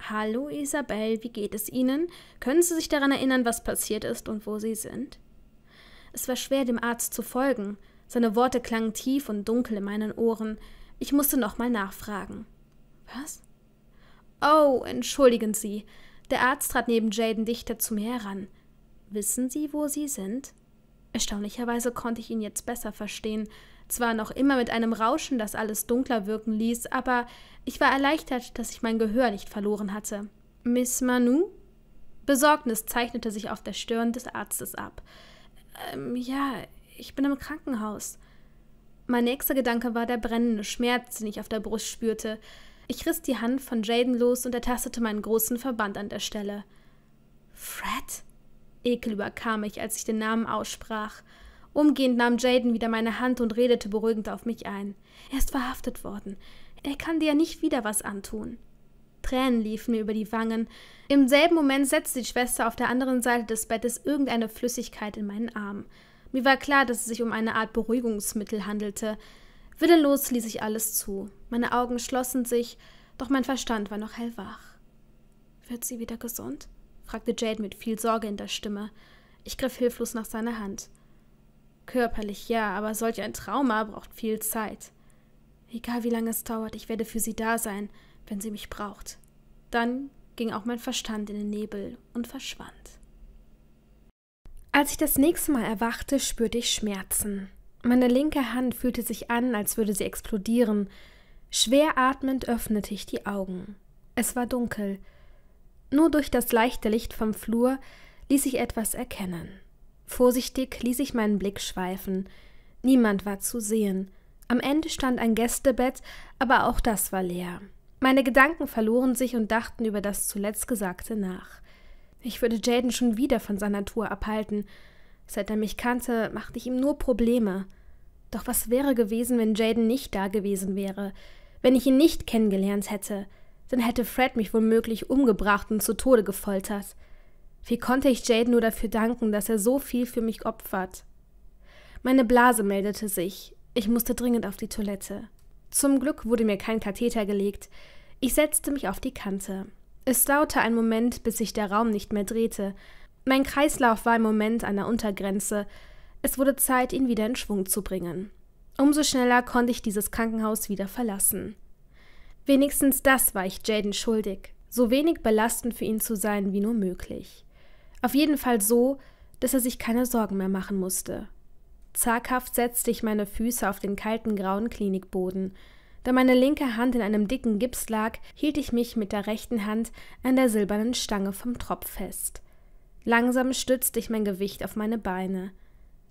Hallo Isabel, wie geht es Ihnen? Können Sie sich daran erinnern, was passiert ist und wo Sie sind? Es war schwer, dem Arzt zu folgen. Seine Worte klangen tief und dunkel in meinen Ohren. Ich musste nochmal nachfragen. Was? Oh, entschuldigen Sie. Der Arzt trat neben Jaden dichter zu mir heran. Wissen Sie, wo Sie sind? Erstaunlicherweise konnte ich ihn jetzt besser verstehen. Zwar noch immer mit einem Rauschen, das alles dunkler wirken ließ, aber ich war erleichtert, dass ich mein Gehör nicht verloren hatte. Miss Manu? Besorgnis zeichnete sich auf der Stirn des Arztes ab. Ähm, ja, ich bin im Krankenhaus. Mein nächster Gedanke war der brennende Schmerz, den ich auf der Brust spürte. Ich riss die Hand von Jaden los und ertastete meinen großen Verband an der Stelle. Fred? Ekel überkam mich, als ich den Namen aussprach. Umgehend nahm Jaden wieder meine Hand und redete beruhigend auf mich ein. Er ist verhaftet worden. Er kann dir ja nicht wieder was antun. Tränen liefen mir über die Wangen. Im selben Moment setzte die Schwester auf der anderen Seite des Bettes irgendeine Flüssigkeit in meinen Arm. Mir war klar, dass es sich um eine Art Beruhigungsmittel handelte. Willenlos ließ ich alles zu. Meine Augen schlossen sich, doch mein Verstand war noch hellwach. Wird sie wieder gesund? fragte Jade mit viel Sorge in der Stimme. Ich griff hilflos nach seiner Hand. Körperlich ja, aber solch ein Trauma braucht viel Zeit. Egal wie lange es dauert, ich werde für sie da sein, wenn sie mich braucht. Dann ging auch mein Verstand in den Nebel und verschwand. Als ich das nächste Mal erwachte, spürte ich Schmerzen. Meine linke Hand fühlte sich an, als würde sie explodieren. Schwer atmend öffnete ich die Augen. Es war dunkel. Nur durch das leichte Licht vom Flur ließ ich etwas erkennen. Vorsichtig ließ ich meinen Blick schweifen. Niemand war zu sehen. Am Ende stand ein Gästebett, aber auch das war leer. Meine Gedanken verloren sich und dachten über das zuletzt Gesagte nach. Ich würde Jaden schon wieder von seiner Tour abhalten. Seit er mich kannte, machte ich ihm nur Probleme. Doch was wäre gewesen, wenn Jaden nicht da gewesen wäre? Wenn ich ihn nicht kennengelernt hätte? Dann hätte Fred mich womöglich umgebracht und zu Tode gefoltert. Wie konnte ich Jaden nur dafür danken, dass er so viel für mich opfert? Meine Blase meldete sich. Ich musste dringend auf die Toilette. Zum Glück wurde mir kein Katheter gelegt. Ich setzte mich auf die Kante. Es dauerte einen Moment, bis sich der Raum nicht mehr drehte. Mein Kreislauf war im Moment an der Untergrenze. Es wurde Zeit, ihn wieder in Schwung zu bringen. Umso schneller konnte ich dieses Krankenhaus wieder verlassen. Wenigstens das war ich Jaden schuldig, so wenig belastend für ihn zu sein wie nur möglich. Auf jeden Fall so, dass er sich keine Sorgen mehr machen musste. Zaghaft setzte ich meine Füße auf den kalten grauen Klinikboden. Da meine linke Hand in einem dicken Gips lag, hielt ich mich mit der rechten Hand an der silbernen Stange vom Tropf fest. Langsam stützte ich mein Gewicht auf meine Beine.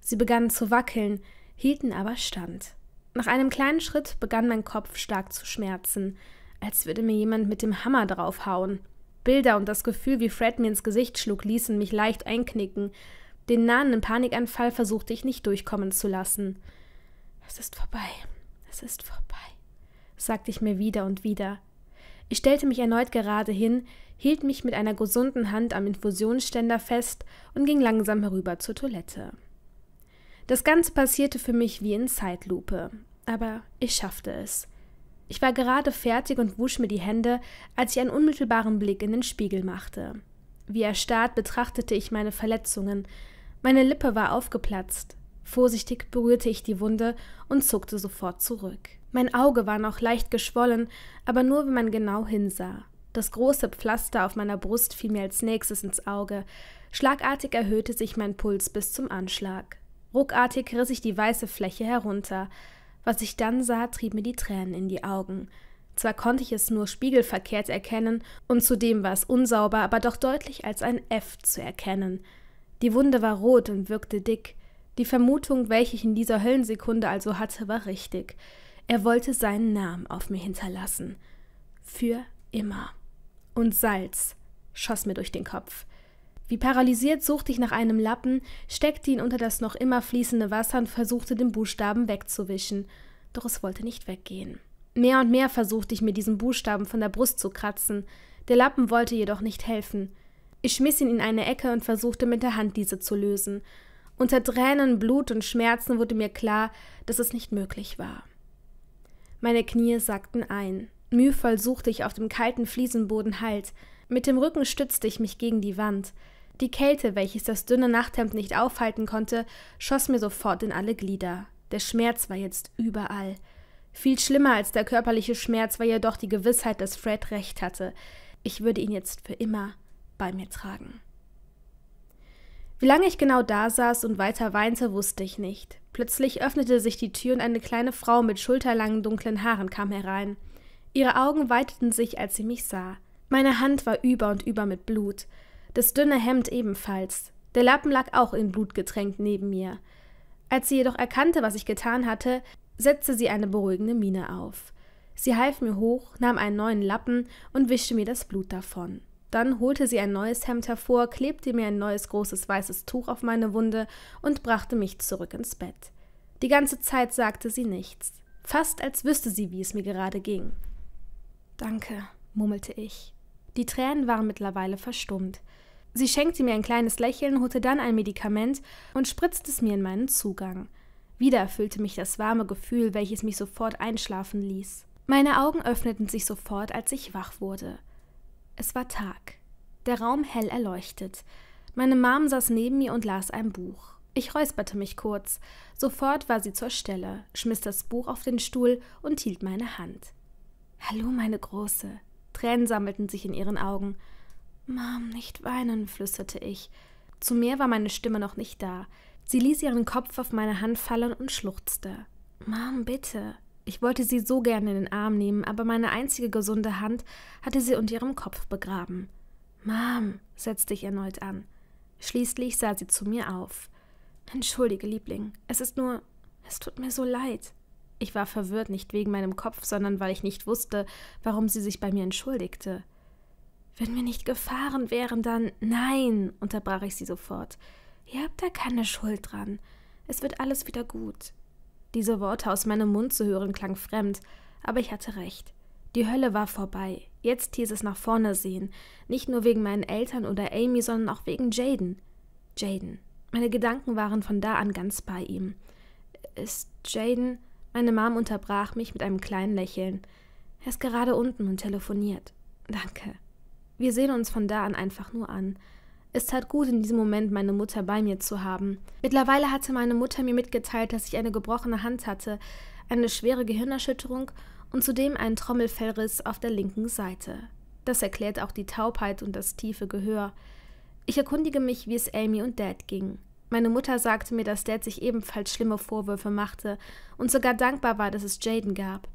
Sie begannen zu wackeln, hielten aber stand. Nach einem kleinen Schritt begann mein Kopf stark zu schmerzen, als würde mir jemand mit dem Hammer draufhauen. Bilder und das Gefühl, wie Fred mir ins Gesicht schlug, ließen mich leicht einknicken. Den nahenden Panikanfall versuchte ich nicht durchkommen zu lassen. Es ist vorbei. Es ist vorbei sagte ich mir wieder und wieder. Ich stellte mich erneut gerade hin, hielt mich mit einer gesunden Hand am Infusionsständer fest und ging langsam herüber zur Toilette. Das Ganze passierte für mich wie in Zeitlupe, aber ich schaffte es. Ich war gerade fertig und wusch mir die Hände, als ich einen unmittelbaren Blick in den Spiegel machte. Wie erstarrt betrachtete ich meine Verletzungen. Meine Lippe war aufgeplatzt. Vorsichtig berührte ich die Wunde und zuckte sofort zurück. Mein Auge war noch leicht geschwollen, aber nur wenn man genau hinsah. Das große Pflaster auf meiner Brust fiel mir als nächstes ins Auge. Schlagartig erhöhte sich mein Puls bis zum Anschlag. Ruckartig riss ich die weiße Fläche herunter. Was ich dann sah, trieb mir die Tränen in die Augen. Zwar konnte ich es nur spiegelverkehrt erkennen, und zudem war es unsauber, aber doch deutlich als ein F zu erkennen. Die Wunde war rot und wirkte dick. Die Vermutung, welche ich in dieser Höllensekunde also hatte, war richtig. Er wollte seinen Namen auf mir hinterlassen. Für immer. Und Salz schoss mir durch den Kopf. Wie paralysiert suchte ich nach einem Lappen, steckte ihn unter das noch immer fließende Wasser und versuchte den Buchstaben wegzuwischen. Doch es wollte nicht weggehen. Mehr und mehr versuchte ich mir diesen Buchstaben von der Brust zu kratzen. Der Lappen wollte jedoch nicht helfen. Ich schmiss ihn in eine Ecke und versuchte mit der Hand diese zu lösen. Unter Tränen, Blut und Schmerzen wurde mir klar, dass es nicht möglich war. Meine Knie sackten ein. Mühevoll suchte ich auf dem kalten Fliesenboden Halt. Mit dem Rücken stützte ich mich gegen die Wand. Die Kälte, welches das dünne Nachthemd nicht aufhalten konnte, schoss mir sofort in alle Glieder. Der Schmerz war jetzt überall. Viel schlimmer als der körperliche Schmerz war jedoch die Gewissheit, dass Fred recht hatte. Ich würde ihn jetzt für immer bei mir tragen. Wie lange ich genau da saß und weiter weinte, wusste ich nicht. Plötzlich öffnete sich die Tür und eine kleine Frau mit schulterlangen dunklen Haaren kam herein. Ihre Augen weiteten sich, als sie mich sah. Meine Hand war über und über mit Blut, das dünne Hemd ebenfalls. Der Lappen lag auch in Blut getränkt neben mir. Als sie jedoch erkannte, was ich getan hatte, setzte sie eine beruhigende Miene auf. Sie half mir hoch, nahm einen neuen Lappen und wischte mir das Blut davon. Dann holte sie ein neues Hemd hervor, klebte mir ein neues großes weißes Tuch auf meine Wunde und brachte mich zurück ins Bett. Die ganze Zeit sagte sie nichts, fast als wüsste sie, wie es mir gerade ging. Danke, murmelte ich. Die Tränen waren mittlerweile verstummt. Sie schenkte mir ein kleines Lächeln, holte dann ein Medikament und spritzte es mir in meinen Zugang. Wieder erfüllte mich das warme Gefühl, welches mich sofort einschlafen ließ. Meine Augen öffneten sich sofort, als ich wach wurde. Es war Tag. Der Raum hell erleuchtet. Meine Mom saß neben mir und las ein Buch. Ich räusperte mich kurz. Sofort war sie zur Stelle, schmiss das Buch auf den Stuhl und hielt meine Hand. Hallo, meine Große. Tränen sammelten sich in ihren Augen. Mom, nicht weinen, flüsterte ich. Zu mir war meine Stimme noch nicht da. Sie ließ ihren Kopf auf meine Hand fallen und schluchzte. Mom, bitte. Ich wollte sie so gerne in den Arm nehmen, aber meine einzige gesunde Hand hatte sie unter ihrem Kopf begraben. Mom, setzte ich erneut an. Schließlich sah sie zu mir auf. Entschuldige, Liebling, es ist nur. Es tut mir so leid. Ich war verwirrt, nicht wegen meinem Kopf, sondern weil ich nicht wusste, warum sie sich bei mir entschuldigte. Wenn wir nicht gefahren wären, dann. Nein, unterbrach ich sie sofort. Ihr habt da keine Schuld dran. Es wird alles wieder gut. Diese Worte aus meinem Mund zu hören klang fremd, aber ich hatte recht. Die Hölle war vorbei. Jetzt hieß es nach vorne sehen. Nicht nur wegen meinen Eltern oder Amy, sondern auch wegen Jaden. Jaden. Meine Gedanken waren von da an ganz bei ihm. Ist Jaden. Meine Mom unterbrach mich mit einem kleinen Lächeln. Er ist gerade unten und telefoniert. Danke. Wir sehen uns von da an einfach nur an. Es tat gut, in diesem Moment meine Mutter bei mir zu haben. Mittlerweile hatte meine Mutter mir mitgeteilt, dass ich eine gebrochene Hand hatte, eine schwere Gehirnerschütterung und zudem einen Trommelfellriss auf der linken Seite. Das erklärt auch die Taubheit und das tiefe Gehör. Ich erkundige mich, wie es Amy und Dad ging. Meine Mutter sagte mir, dass Dad sich ebenfalls schlimme Vorwürfe machte und sogar dankbar war, dass es Jaden gab.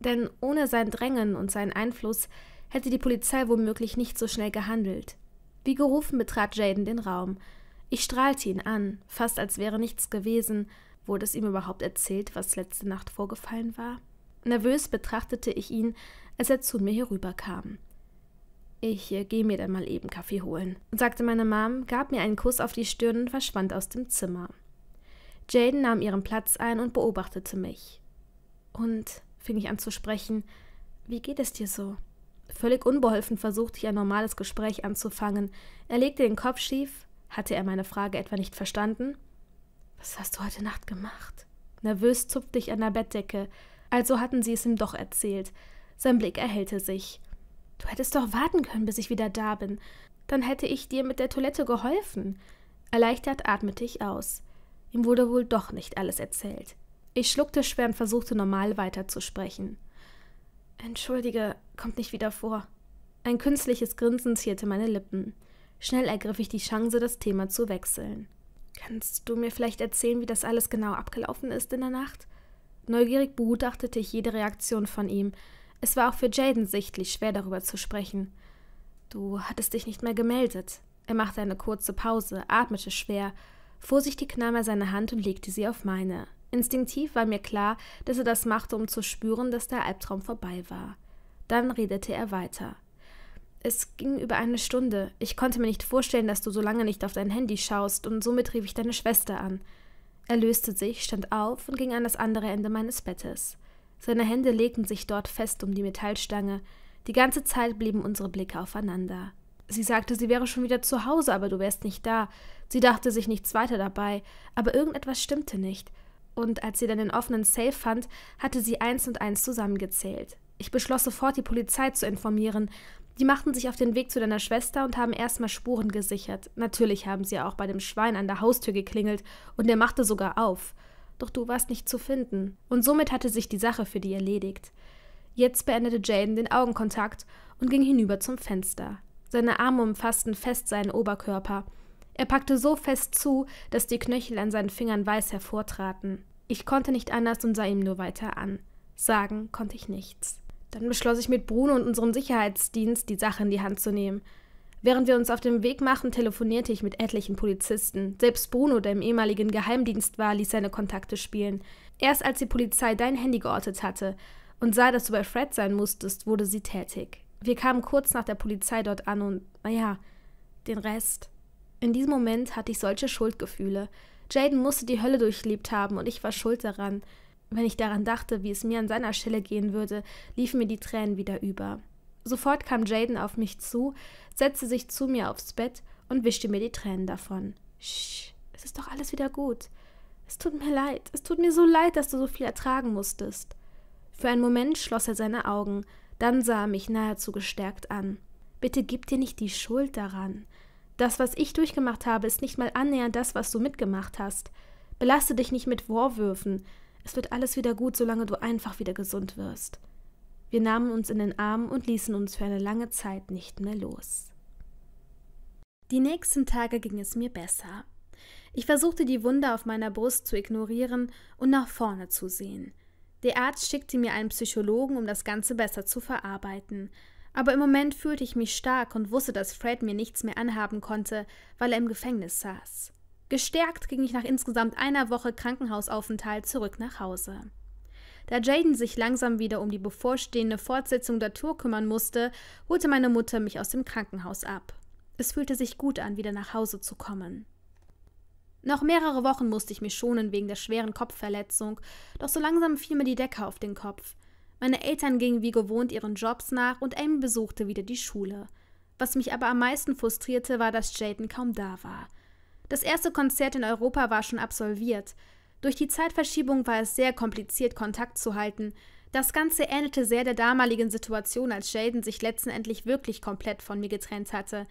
Denn ohne sein Drängen und seinen Einfluss hätte die Polizei womöglich nicht so schnell gehandelt. Wie gerufen betrat Jaden den Raum. Ich strahlte ihn an, fast als wäre nichts gewesen. Wurde es ihm überhaupt erzählt, was letzte Nacht vorgefallen war? Nervös betrachtete ich ihn, als er zu mir herüberkam. Ich äh, gehe mir dann mal eben Kaffee holen, sagte meine Mom, gab mir einen Kuss auf die Stirn und verschwand aus dem Zimmer. Jaden nahm ihren Platz ein und beobachtete mich. Und, fing ich an zu sprechen, wie geht es dir so? Völlig unbeholfen versuchte ich ein normales Gespräch anzufangen. Er legte den Kopf schief. Hatte er meine Frage etwa nicht verstanden? Was hast du heute Nacht gemacht? Nervös zupfte ich an der Bettdecke. Also hatten sie es ihm doch erzählt. Sein Blick erhellte sich. Du hättest doch warten können, bis ich wieder da bin. Dann hätte ich dir mit der Toilette geholfen. Erleichtert atmete ich aus. Ihm wurde wohl doch nicht alles erzählt. Ich schluckte schwer und versuchte normal weiterzusprechen. Entschuldige, kommt nicht wieder vor. Ein künstliches Grinsen zierte meine Lippen. Schnell ergriff ich die Chance, das Thema zu wechseln. Kannst du mir vielleicht erzählen, wie das alles genau abgelaufen ist in der Nacht? Neugierig begutachtete ich jede Reaktion von ihm. Es war auch für Jaden sichtlich schwer darüber zu sprechen. Du hattest dich nicht mehr gemeldet. Er machte eine kurze Pause, atmete schwer. Vorsichtig nahm er seine Hand und legte sie auf meine. Instinktiv war mir klar, dass er das machte, um zu spüren, dass der Albtraum vorbei war. Dann redete er weiter. Es ging über eine Stunde. Ich konnte mir nicht vorstellen, dass du so lange nicht auf dein Handy schaust, und somit rief ich deine Schwester an. Er löste sich, stand auf und ging an das andere Ende meines Bettes. Seine Hände legten sich dort fest um die Metallstange. Die ganze Zeit blieben unsere Blicke aufeinander. Sie sagte, sie wäre schon wieder zu Hause, aber du wärst nicht da. Sie dachte sich nichts weiter dabei, aber irgendetwas stimmte nicht. Und als sie dann den offenen Safe fand, hatte sie eins und eins zusammengezählt. Ich beschloss sofort, die Polizei zu informieren. Die machten sich auf den Weg zu deiner Schwester und haben erstmal Spuren gesichert. Natürlich haben sie auch bei dem Schwein an der Haustür geklingelt und er machte sogar auf. Doch du warst nicht zu finden. Und somit hatte sich die Sache für die erledigt. Jetzt beendete Jaden den Augenkontakt und ging hinüber zum Fenster. Seine Arme umfassten fest seinen Oberkörper. Er packte so fest zu, dass die Knöchel an seinen Fingern weiß hervortraten. Ich konnte nicht anders und sah ihm nur weiter an. Sagen konnte ich nichts. Dann beschloss ich mit Bruno und unserem Sicherheitsdienst, die Sache in die Hand zu nehmen. Während wir uns auf den Weg machten, telefonierte ich mit etlichen Polizisten. Selbst Bruno, der im ehemaligen Geheimdienst war, ließ seine Kontakte spielen. Erst als die Polizei dein Handy geortet hatte und sah, dass du bei Fred sein musstest, wurde sie tätig. Wir kamen kurz nach der Polizei dort an und, naja, den Rest. In diesem Moment hatte ich solche Schuldgefühle. Jaden musste die Hölle durchlebt haben und ich war schuld daran. Wenn ich daran dachte, wie es mir an seiner Stelle gehen würde, liefen mir die Tränen wieder über. Sofort kam Jaden auf mich zu, setzte sich zu mir aufs Bett und wischte mir die Tränen davon. Sch, es ist doch alles wieder gut. Es tut mir leid, es tut mir so leid, dass du so viel ertragen musstest. Für einen Moment schloss er seine Augen, dann sah er mich nahezu gestärkt an. Bitte gib dir nicht die Schuld daran. Das, was ich durchgemacht habe, ist nicht mal annähernd das, was du mitgemacht hast. Belaste dich nicht mit Vorwürfen. Es wird alles wieder gut, solange du einfach wieder gesund wirst. Wir nahmen uns in den Arm und ließen uns für eine lange Zeit nicht mehr los. Die nächsten Tage ging es mir besser. Ich versuchte die Wunde auf meiner Brust zu ignorieren und nach vorne zu sehen. Der Arzt schickte mir einen Psychologen, um das Ganze besser zu verarbeiten. Aber im Moment fühlte ich mich stark und wusste, dass Fred mir nichts mehr anhaben konnte, weil er im Gefängnis saß. Gestärkt ging ich nach insgesamt einer Woche Krankenhausaufenthalt zurück nach Hause. Da Jaden sich langsam wieder um die bevorstehende Fortsetzung der Tour kümmern musste, holte meine Mutter mich aus dem Krankenhaus ab. Es fühlte sich gut an, wieder nach Hause zu kommen. Noch mehrere Wochen musste ich mich schonen wegen der schweren Kopfverletzung, doch so langsam fiel mir die Decke auf den Kopf. Meine Eltern gingen wie gewohnt ihren Jobs nach und Amy besuchte wieder die Schule. Was mich aber am meisten frustrierte, war, dass Jaden kaum da war. Das erste Konzert in Europa war schon absolviert. Durch die Zeitverschiebung war es sehr kompliziert, Kontakt zu halten. Das Ganze ähnelte sehr der damaligen Situation, als Jaden sich letztendlich wirklich komplett von mir getrennt hatte.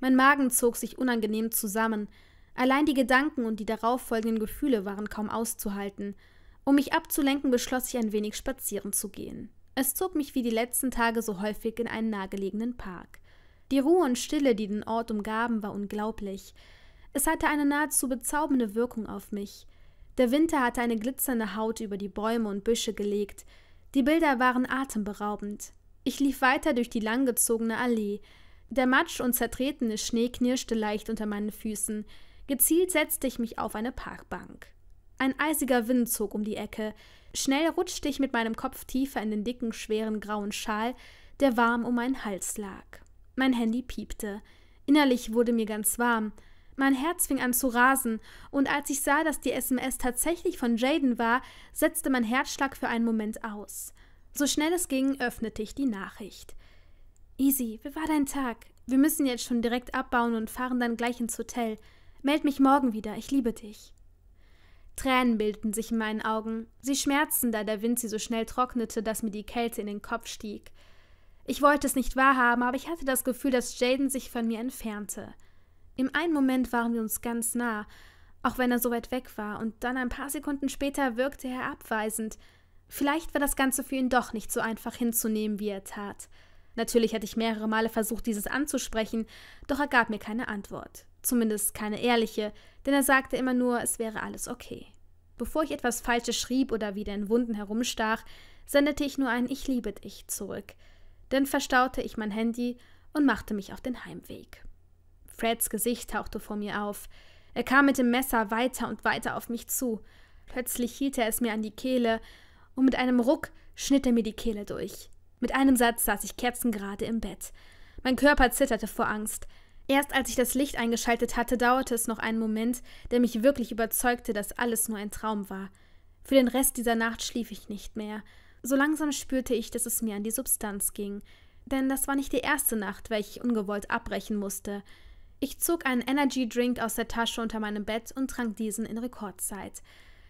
Mein Magen zog sich unangenehm zusammen. Allein die Gedanken und die darauffolgenden Gefühle waren kaum auszuhalten. Um mich abzulenken, beschloss ich ein wenig spazieren zu gehen. Es zog mich wie die letzten Tage so häufig in einen nahegelegenen Park. Die Ruhe und Stille, die den Ort umgaben, war unglaublich. Es hatte eine nahezu bezaubernde Wirkung auf mich. Der Winter hatte eine glitzernde Haut über die Bäume und Büsche gelegt. Die Bilder waren atemberaubend. Ich lief weiter durch die langgezogene Allee. Der Matsch und zertretene Schnee knirschte leicht unter meinen Füßen. Gezielt setzte ich mich auf eine Parkbank. Ein eisiger Wind zog um die Ecke. Schnell rutschte ich mit meinem Kopf tiefer in den dicken, schweren grauen Schal, der warm um meinen Hals lag. Mein Handy piepte. Innerlich wurde mir ganz warm. Mein Herz fing an zu rasen, und als ich sah, dass die SMS tatsächlich von Jaden war, setzte mein Herzschlag für einen Moment aus. So schnell es ging, öffnete ich die Nachricht. Easy, wie war dein Tag? Wir müssen jetzt schon direkt abbauen und fahren dann gleich ins Hotel. Meld mich morgen wieder, ich liebe dich. Tränen bildeten sich in meinen Augen. Sie schmerzten, da der Wind sie so schnell trocknete, dass mir die Kälte in den Kopf stieg. Ich wollte es nicht wahrhaben, aber ich hatte das Gefühl, dass Jaden sich von mir entfernte. Im einen Moment waren wir uns ganz nah, auch wenn er so weit weg war, und dann ein paar Sekunden später wirkte er abweisend. Vielleicht war das Ganze für ihn doch nicht so einfach hinzunehmen, wie er tat. Natürlich hatte ich mehrere Male versucht, dieses anzusprechen, doch er gab mir keine Antwort. Zumindest keine ehrliche, denn er sagte immer nur, es wäre alles okay. Bevor ich etwas Falsches schrieb oder wieder in Wunden herumstach, sendete ich nur ein Ich liebe dich zurück. Dann verstaute ich mein Handy und machte mich auf den Heimweg. Freds Gesicht tauchte vor mir auf. Er kam mit dem Messer weiter und weiter auf mich zu. Plötzlich hielt er es mir an die Kehle und mit einem Ruck schnitt er mir die Kehle durch. Mit einem Satz saß ich kerzengerade im Bett. Mein Körper zitterte vor Angst. Erst als ich das Licht eingeschaltet hatte, dauerte es noch einen Moment, der mich wirklich überzeugte, dass alles nur ein Traum war. Für den Rest dieser Nacht schlief ich nicht mehr. So langsam spürte ich, dass es mir an die Substanz ging. Denn das war nicht die erste Nacht, welche ich ungewollt abbrechen musste. Ich zog einen Energy Drink aus der Tasche unter meinem Bett und trank diesen in Rekordzeit.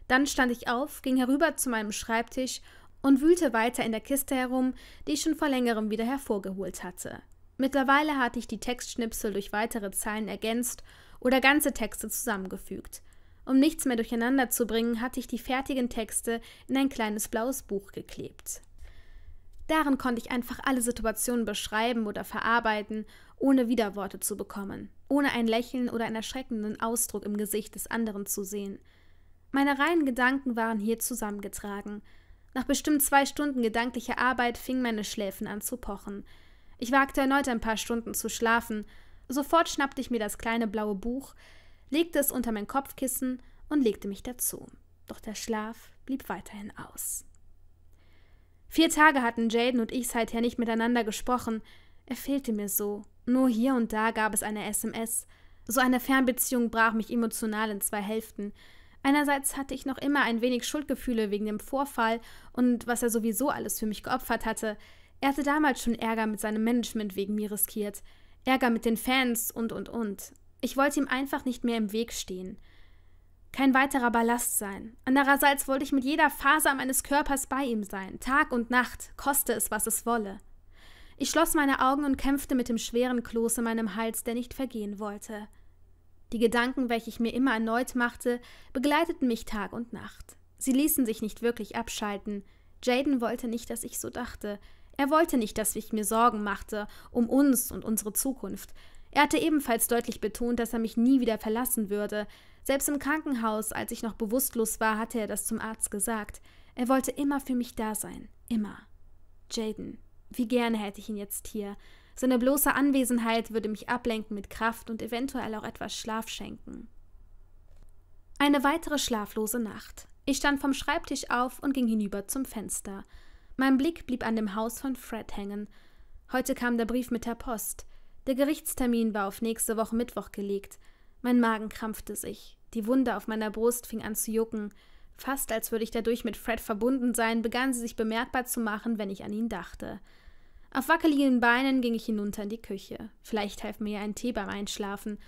Dann stand ich auf, ging herüber zu meinem Schreibtisch und wühlte weiter in der Kiste herum, die ich schon vor längerem wieder hervorgeholt hatte. Mittlerweile hatte ich die Textschnipsel durch weitere Zeilen ergänzt oder ganze Texte zusammengefügt. Um nichts mehr durcheinander zu bringen, hatte ich die fertigen Texte in ein kleines blaues Buch geklebt. Darin konnte ich einfach alle Situationen beschreiben oder verarbeiten ohne Widerworte zu bekommen, ohne ein Lächeln oder einen erschreckenden Ausdruck im Gesicht des anderen zu sehen. Meine reinen Gedanken waren hier zusammengetragen. Nach bestimmt zwei Stunden gedanklicher Arbeit fingen meine Schläfen an zu pochen. Ich wagte erneut ein paar Stunden zu schlafen. Sofort schnappte ich mir das kleine blaue Buch, legte es unter mein Kopfkissen und legte mich dazu. Doch der Schlaf blieb weiterhin aus. Vier Tage hatten Jaden und ich seither nicht miteinander gesprochen. Er fehlte mir so. Nur hier und da gab es eine SMS. So eine Fernbeziehung brach mich emotional in zwei Hälften. Einerseits hatte ich noch immer ein wenig Schuldgefühle wegen dem Vorfall und was er sowieso alles für mich geopfert hatte. Er hatte damals schon Ärger mit seinem Management wegen mir riskiert, Ärger mit den Fans und und und. Ich wollte ihm einfach nicht mehr im Weg stehen. Kein weiterer Ballast sein. Andererseits wollte ich mit jeder Faser meines Körpers bei ihm sein, Tag und Nacht, koste es, was es wolle. Ich schloss meine Augen und kämpfte mit dem schweren Kloß in meinem Hals, der nicht vergehen wollte. Die Gedanken, welche ich mir immer erneut machte, begleiteten mich Tag und Nacht. Sie ließen sich nicht wirklich abschalten. Jaden wollte nicht, dass ich so dachte. Er wollte nicht, dass ich mir Sorgen machte um uns und unsere Zukunft. Er hatte ebenfalls deutlich betont, dass er mich nie wieder verlassen würde. Selbst im Krankenhaus, als ich noch bewusstlos war, hatte er das zum Arzt gesagt. Er wollte immer für mich da sein. Immer. Jaden. Wie gerne hätte ich ihn jetzt hier. Seine bloße Anwesenheit würde mich ablenken mit Kraft und eventuell auch etwas Schlaf schenken. Eine weitere schlaflose Nacht. Ich stand vom Schreibtisch auf und ging hinüber zum Fenster. Mein Blick blieb an dem Haus von Fred hängen. Heute kam der Brief mit der Post. Der Gerichtstermin war auf nächste Woche Mittwoch gelegt. Mein Magen krampfte sich. Die Wunde auf meiner Brust fing an zu jucken. Fast als würde ich dadurch mit Fred verbunden sein, begann sie sich bemerkbar zu machen, wenn ich an ihn dachte. Auf wackeligen Beinen ging ich hinunter in die Küche. Vielleicht half mir ein Tee beim Einschlafen.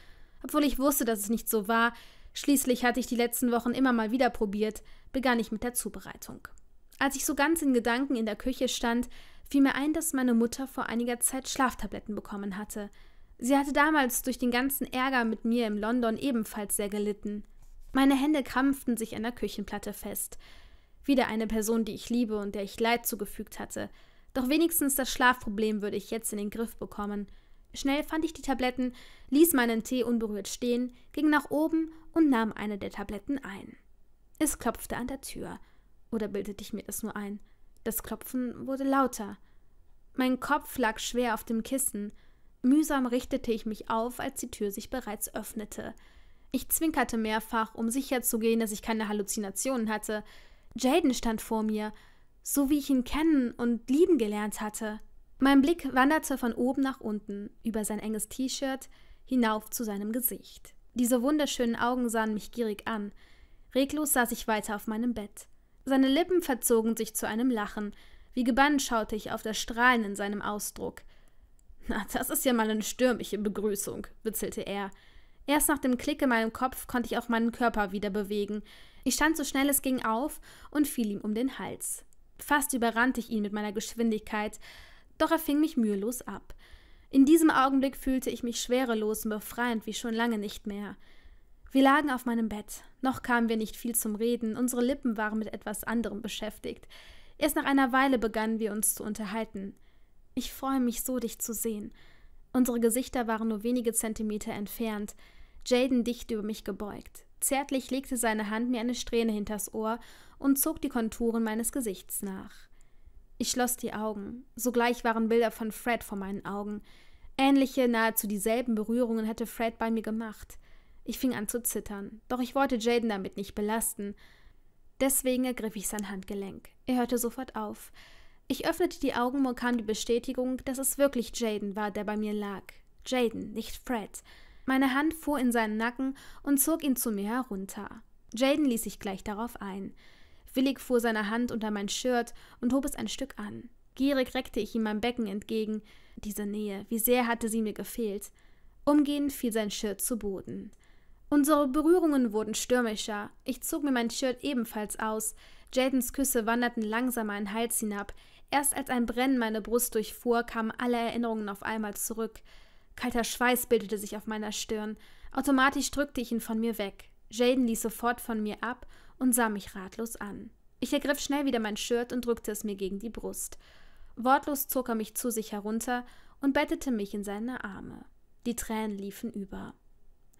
Obwohl ich wusste, dass es nicht so war, schließlich hatte ich die letzten Wochen immer mal wieder probiert, begann ich mit der Zubereitung. Als ich so ganz in Gedanken in der Küche stand, fiel mir ein, dass meine Mutter vor einiger Zeit Schlaftabletten bekommen hatte. Sie hatte damals durch den ganzen Ärger mit mir in London ebenfalls sehr gelitten. Meine Hände krampften sich an der Küchenplatte fest. Wieder eine Person, die ich liebe und der ich Leid zugefügt hatte – doch wenigstens das Schlafproblem würde ich jetzt in den Griff bekommen. Schnell fand ich die Tabletten, ließ meinen Tee unberührt stehen, ging nach oben und nahm eine der Tabletten ein. Es klopfte an der Tür. Oder bildete ich mir das nur ein? Das Klopfen wurde lauter. Mein Kopf lag schwer auf dem Kissen. Mühsam richtete ich mich auf, als die Tür sich bereits öffnete. Ich zwinkerte mehrfach, um sicherzugehen, dass ich keine Halluzinationen hatte. Jaden stand vor mir, so wie ich ihn kennen und lieben gelernt hatte. Mein Blick wanderte von oben nach unten, über sein enges T-Shirt, hinauf zu seinem Gesicht. Diese wunderschönen Augen sahen mich gierig an. Reglos saß ich weiter auf meinem Bett. Seine Lippen verzogen sich zu einem Lachen. Wie gebannt schaute ich auf das Strahlen in seinem Ausdruck. Na, das ist ja mal eine stürmische Begrüßung, witzelte er. Erst nach dem Klick in meinem Kopf konnte ich auch meinen Körper wieder bewegen. Ich stand so schnell es ging auf und fiel ihm um den Hals. Fast überrannte ich ihn mit meiner Geschwindigkeit, doch er fing mich mühelos ab. In diesem Augenblick fühlte ich mich schwerelos und befreiend wie schon lange nicht mehr. Wir lagen auf meinem Bett. Noch kamen wir nicht viel zum Reden, unsere Lippen waren mit etwas anderem beschäftigt. Erst nach einer Weile begannen wir uns zu unterhalten. Ich freue mich so, dich zu sehen. Unsere Gesichter waren nur wenige Zentimeter entfernt, Jaden dicht über mich gebeugt. Zärtlich legte seine Hand mir eine Strähne hinters Ohr und zog die Konturen meines Gesichts nach. Ich schloss die Augen. Sogleich waren Bilder von Fred vor meinen Augen. Ähnliche, nahezu dieselben Berührungen hatte Fred bei mir gemacht. Ich fing an zu zittern, doch ich wollte Jaden damit nicht belasten. Deswegen ergriff ich sein Handgelenk. Er hörte sofort auf. Ich öffnete die Augen und bekam die Bestätigung, dass es wirklich Jaden war, der bei mir lag. Jaden, nicht Fred. Meine Hand fuhr in seinen Nacken und zog ihn zu mir herunter. Jaden ließ sich gleich darauf ein. Willig fuhr seine Hand unter mein Shirt und hob es ein Stück an. Gierig reckte ich ihm mein Becken entgegen. Diese Nähe, wie sehr hatte sie mir gefehlt. Umgehend fiel sein Shirt zu Boden. Unsere Berührungen wurden stürmischer. Ich zog mir mein Shirt ebenfalls aus. Jadens Küsse wanderten langsam meinen Hals hinab. Erst als ein Brennen meine Brust durchfuhr, kamen alle Erinnerungen auf einmal zurück. Kalter Schweiß bildete sich auf meiner Stirn. Automatisch drückte ich ihn von mir weg. Jaden ließ sofort von mir ab und sah mich ratlos an. Ich ergriff schnell wieder mein Shirt und drückte es mir gegen die Brust. Wortlos zog er mich zu sich herunter und bettete mich in seine Arme. Die Tränen liefen über.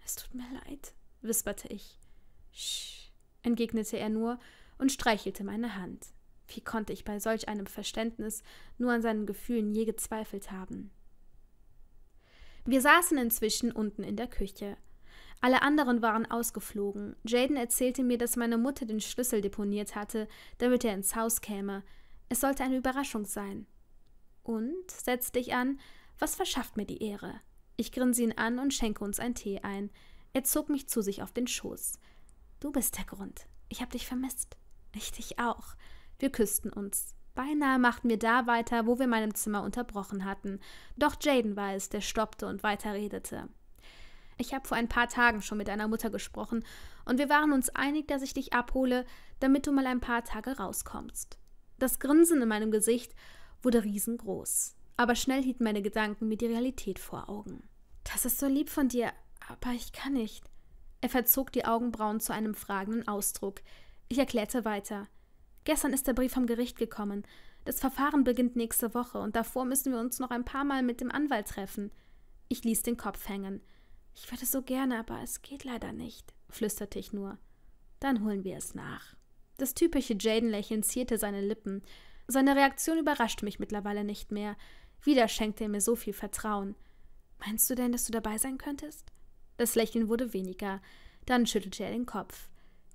Es tut mir leid, wisperte ich. Sch, entgegnete er nur und streichelte meine Hand. Wie konnte ich bei solch einem Verständnis nur an seinen Gefühlen je gezweifelt haben? Wir saßen inzwischen unten in der Küche. Alle anderen waren ausgeflogen. Jaden erzählte mir, dass meine Mutter den Schlüssel deponiert hatte, damit er ins Haus käme. Es sollte eine Überraschung sein. Und, setzte ich an, was verschafft mir die Ehre? Ich grinse ihn an und schenke uns einen Tee ein. Er zog mich zu sich auf den Schoß. Du bist der Grund. Ich hab dich vermisst. Ich dich auch. Wir küssten uns. Beinahe machten wir da weiter, wo wir meinem Zimmer unterbrochen hatten. Doch Jaden war es, der stoppte und weiterredete. Ich habe vor ein paar Tagen schon mit deiner Mutter gesprochen und wir waren uns einig, dass ich dich abhole, damit du mal ein paar Tage rauskommst. Das Grinsen in meinem Gesicht wurde riesengroß, aber schnell hielten meine Gedanken mir die Realität vor Augen. Das ist so lieb von dir, aber ich kann nicht. Er verzog die Augenbrauen zu einem fragenden Ausdruck. Ich erklärte weiter. Gestern ist der Brief vom Gericht gekommen. Das Verfahren beginnt nächste Woche und davor müssen wir uns noch ein paar Mal mit dem Anwalt treffen. Ich ließ den Kopf hängen. Ich würde so gerne, aber es geht leider nicht, flüsterte ich nur. Dann holen wir es nach. Das typische Jaden-Lächeln zierte seine Lippen. Seine Reaktion überraschte mich mittlerweile nicht mehr. Wieder schenkte er mir so viel Vertrauen. Meinst du denn, dass du dabei sein könntest? Das Lächeln wurde weniger. Dann schüttelte er den Kopf.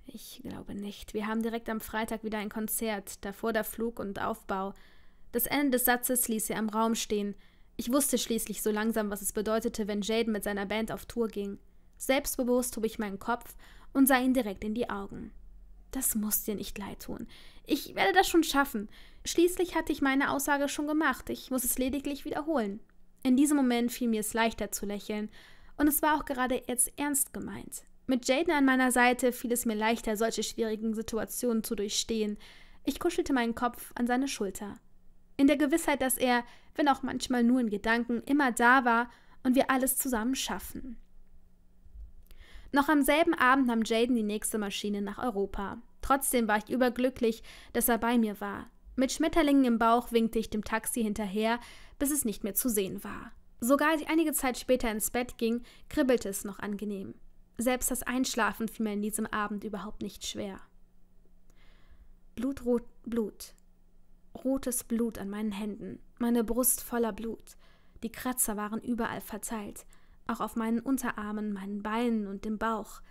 Ich glaube nicht. Wir haben direkt am Freitag wieder ein Konzert, davor der Flug und Aufbau. Das Ende des Satzes ließ sie am Raum stehen. Ich wusste schließlich so langsam, was es bedeutete, wenn Jaden mit seiner Band auf Tour ging. Selbstbewusst hob ich meinen Kopf und sah ihn direkt in die Augen. Das muss dir nicht leid tun. Ich werde das schon schaffen. Schließlich hatte ich meine Aussage schon gemacht. Ich muss es lediglich wiederholen. In diesem Moment fiel mir es leichter zu lächeln. Und es war auch gerade jetzt ernst gemeint. Mit Jaden an meiner Seite fiel es mir leichter, solche schwierigen Situationen zu durchstehen. Ich kuschelte meinen Kopf an seine Schulter. In der Gewissheit, dass er, wenn auch manchmal nur in Gedanken, immer da war und wir alles zusammen schaffen. Noch am selben Abend nahm Jaden die nächste Maschine nach Europa. Trotzdem war ich überglücklich, dass er bei mir war. Mit Schmetterlingen im Bauch winkte ich dem Taxi hinterher, bis es nicht mehr zu sehen war. Sogar als ich einige Zeit später ins Bett ging, kribbelte es noch angenehm. Selbst das Einschlafen fiel mir in diesem Abend überhaupt nicht schwer. Blutrot Blut. Rotes Blut an meinen Händen, meine Brust voller Blut. Die Kratzer waren überall verteilt, auch auf meinen Unterarmen, meinen Beinen und dem Bauch.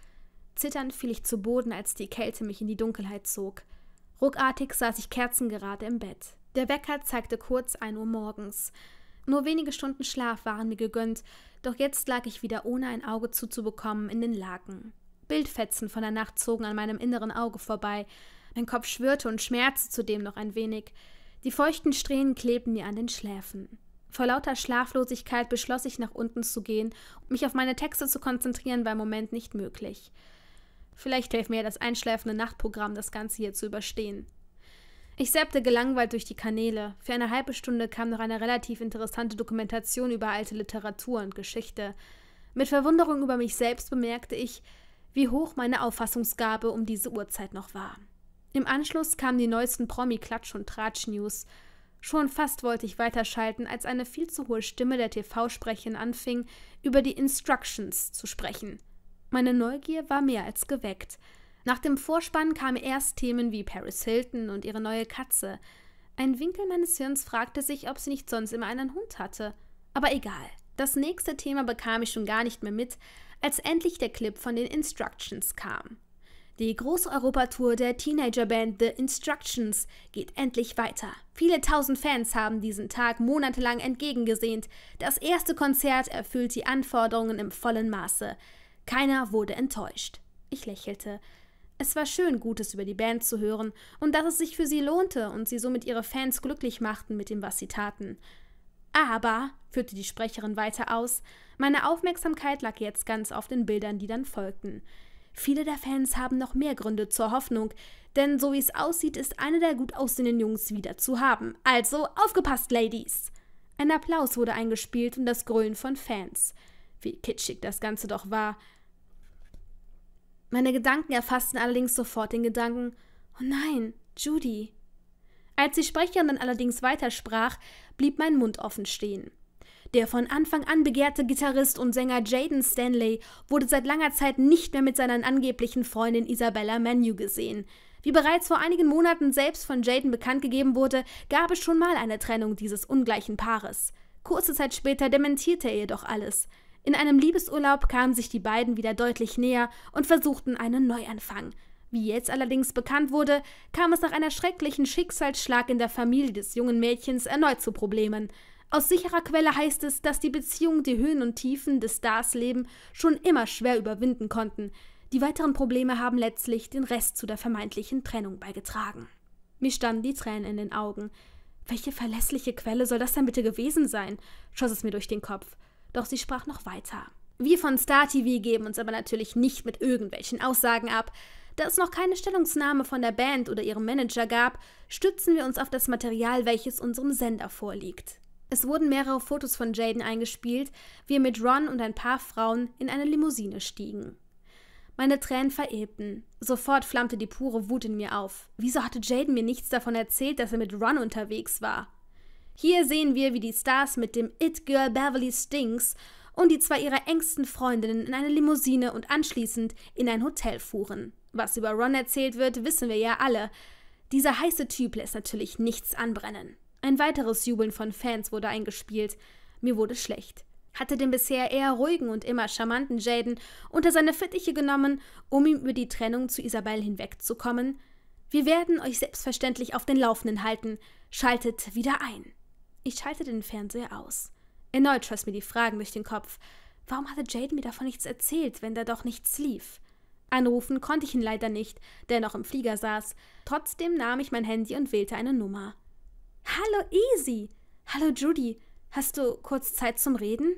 Zitternd fiel ich zu Boden, als die Kälte mich in die Dunkelheit zog. Ruckartig saß ich kerzengerade im Bett. Der Wecker zeigte kurz ein Uhr morgens. Nur wenige Stunden Schlaf waren mir gegönnt, doch jetzt lag ich wieder ohne ein Auge zuzubekommen in den Laken. Bildfetzen von der Nacht zogen an meinem inneren Auge vorbei, mein Kopf schwirrte und schmerzte zudem noch ein wenig, die feuchten Strähnen klebten mir an den Schläfen. Vor lauter Schlaflosigkeit beschloss ich, nach unten zu gehen und mich auf meine Texte zu konzentrieren, war im Moment nicht möglich. Vielleicht hilft mir das einschläfende Nachtprogramm, das Ganze hier zu überstehen. Ich zappte gelangweilt durch die Kanäle. Für eine halbe Stunde kam noch eine relativ interessante Dokumentation über alte Literatur und Geschichte. Mit Verwunderung über mich selbst bemerkte ich, wie hoch meine Auffassungsgabe um diese Uhrzeit noch war. Im Anschluss kamen die neuesten Promi-Klatsch- und Tratsch-News. Schon fast wollte ich weiterschalten, als eine viel zu hohe Stimme der tv sprechin anfing, über die Instructions zu sprechen. Meine Neugier war mehr als geweckt. Nach dem Vorspann kamen erst Themen wie Paris Hilton und ihre neue Katze. Ein Winkel meines Hirns fragte sich, ob sie nicht sonst immer einen Hund hatte. Aber egal. Das nächste Thema bekam ich schon gar nicht mehr mit, als endlich der Clip von den Instructions kam. Die große Europatour der Teenagerband The Instructions geht endlich weiter. Viele tausend Fans haben diesen Tag monatelang entgegengesehnt. Das erste Konzert erfüllt die Anforderungen im vollen Maße. Keiner wurde enttäuscht. Ich lächelte. Es war schön, Gutes über die Band zu hören und dass es sich für sie lohnte und sie somit ihre Fans glücklich machten mit dem, was sie taten. Aber, führte die Sprecherin weiter aus, meine Aufmerksamkeit lag jetzt ganz auf den Bildern, die dann folgten. Viele der Fans haben noch mehr Gründe zur Hoffnung, denn so wie es aussieht, ist eine der gut aussehenden Jungs wieder zu haben. Also aufgepasst, Ladies! Ein Applaus wurde eingespielt und das Grölen von Fans. Wie kitschig das Ganze doch war, meine Gedanken erfassten allerdings sofort den Gedanken, oh nein, Judy. Als die Sprecherin dann allerdings weitersprach, blieb mein Mund offen stehen. Der von Anfang an begehrte Gitarrist und Sänger Jaden Stanley wurde seit langer Zeit nicht mehr mit seiner angeblichen Freundin Isabella Manu gesehen. Wie bereits vor einigen Monaten selbst von Jaden bekannt gegeben wurde, gab es schon mal eine Trennung dieses ungleichen Paares. Kurze Zeit später dementierte er jedoch alles. In einem Liebesurlaub kamen sich die beiden wieder deutlich näher und versuchten einen Neuanfang. Wie jetzt allerdings bekannt wurde, kam es nach einer schrecklichen Schicksalsschlag in der Familie des jungen Mädchens erneut zu Problemen. Aus sicherer Quelle heißt es, dass die Beziehung die Höhen und Tiefen des Stars Leben schon immer schwer überwinden konnten. Die weiteren Probleme haben letztlich den Rest zu der vermeintlichen Trennung beigetragen. Mir standen die Tränen in den Augen. Welche verlässliche Quelle soll das denn bitte gewesen sein? schoss es mir durch den Kopf. Doch sie sprach noch weiter. Wir von Star TV geben uns aber natürlich nicht mit irgendwelchen Aussagen ab. Da es noch keine Stellungnahme von der Band oder ihrem Manager gab, stützen wir uns auf das Material, welches unserem Sender vorliegt. Es wurden mehrere Fotos von Jaden eingespielt, wie er mit Ron und ein paar Frauen in eine Limousine stiegen. Meine Tränen verebten. Sofort flammte die pure Wut in mir auf. Wieso hatte Jaden mir nichts davon erzählt, dass er mit Ron unterwegs war? Hier sehen wir, wie die Stars mit dem It-Girl Beverly Stinks und die zwei ihrer engsten Freundinnen in eine Limousine und anschließend in ein Hotel fuhren. Was über Ron erzählt wird, wissen wir ja alle. Dieser heiße Typ lässt natürlich nichts anbrennen. Ein weiteres Jubeln von Fans wurde eingespielt. Mir wurde schlecht. Hatte den bisher eher ruhigen und immer charmanten Jaden unter seine Fittiche genommen, um ihm über die Trennung zu Isabel hinwegzukommen? Wir werden euch selbstverständlich auf den Laufenden halten. Schaltet wieder ein. Ich schalte den Fernseher aus. Erneut schoss mir die Fragen durch den Kopf. Warum hatte Jaden mir davon nichts erzählt, wenn da doch nichts lief? Anrufen konnte ich ihn leider nicht, der noch im Flieger saß. Trotzdem nahm ich mein Handy und wählte eine Nummer. Hallo Easy! Hallo Judy! Hast du kurz Zeit zum Reden?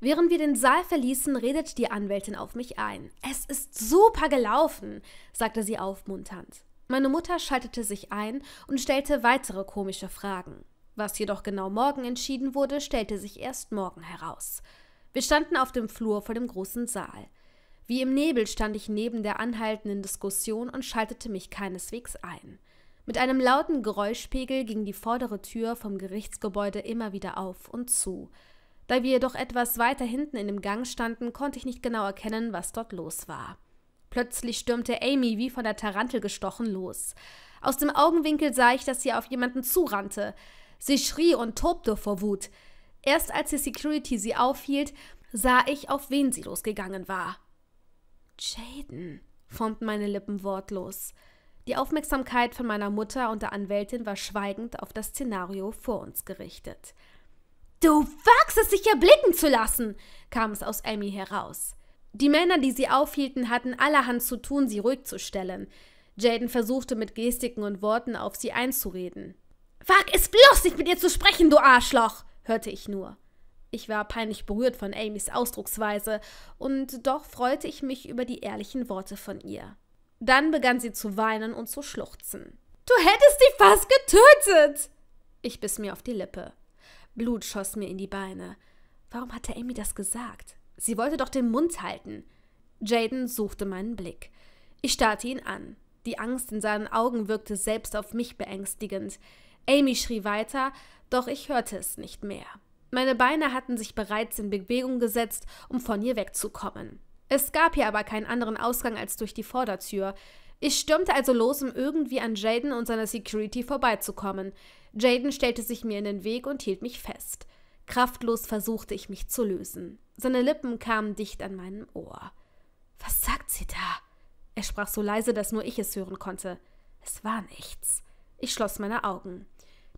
Während wir den Saal verließen, redet die Anwältin auf mich ein. Es ist super gelaufen, sagte sie aufmunternd. Meine Mutter schaltete sich ein und stellte weitere komische Fragen. Was jedoch genau morgen entschieden wurde, stellte sich erst morgen heraus. Wir standen auf dem Flur vor dem großen Saal. Wie im Nebel stand ich neben der anhaltenden Diskussion und schaltete mich keineswegs ein. Mit einem lauten Geräuschpegel ging die vordere Tür vom Gerichtsgebäude immer wieder auf und zu. Da wir jedoch etwas weiter hinten in dem Gang standen, konnte ich nicht genau erkennen, was dort los war. Plötzlich stürmte Amy wie von der Tarantel gestochen los. Aus dem Augenwinkel sah ich, dass sie auf jemanden zurannte. Sie schrie und tobte vor Wut. Erst als die Security sie aufhielt, sah ich, auf wen sie losgegangen war. Jaden, formten meine Lippen wortlos. Die Aufmerksamkeit von meiner Mutter und der Anwältin war schweigend auf das Szenario vor uns gerichtet. Du wagst es, sich erblicken zu lassen, kam es aus Amy heraus. Die Männer, die sie aufhielten, hatten allerhand zu tun, sie ruhig zu stellen. Jaden versuchte mit Gestiken und Worten auf sie einzureden. Wag es bloß nicht mit ihr zu sprechen, du Arschloch! hörte ich nur. Ich war peinlich berührt von Amys Ausdrucksweise, und doch freute ich mich über die ehrlichen Worte von ihr. Dann begann sie zu weinen und zu schluchzen. Du hättest sie fast getötet! Ich biss mir auf die Lippe. Blut schoss mir in die Beine. Warum hatte Amy das gesagt? Sie wollte doch den Mund halten. Jaden suchte meinen Blick. Ich starrte ihn an. Die Angst in seinen Augen wirkte selbst auf mich beängstigend. Amy schrie weiter, doch ich hörte es nicht mehr. Meine Beine hatten sich bereits in Bewegung gesetzt, um von ihr wegzukommen. Es gab hier aber keinen anderen Ausgang als durch die Vordertür. Ich stürmte also los, um irgendwie an Jaden und seiner Security vorbeizukommen. Jaden stellte sich mir in den Weg und hielt mich fest. Kraftlos versuchte ich mich zu lösen. Seine Lippen kamen dicht an meinem Ohr. Was sagt sie da? Er sprach so leise, dass nur ich es hören konnte. Es war nichts. Ich schloss meine Augen.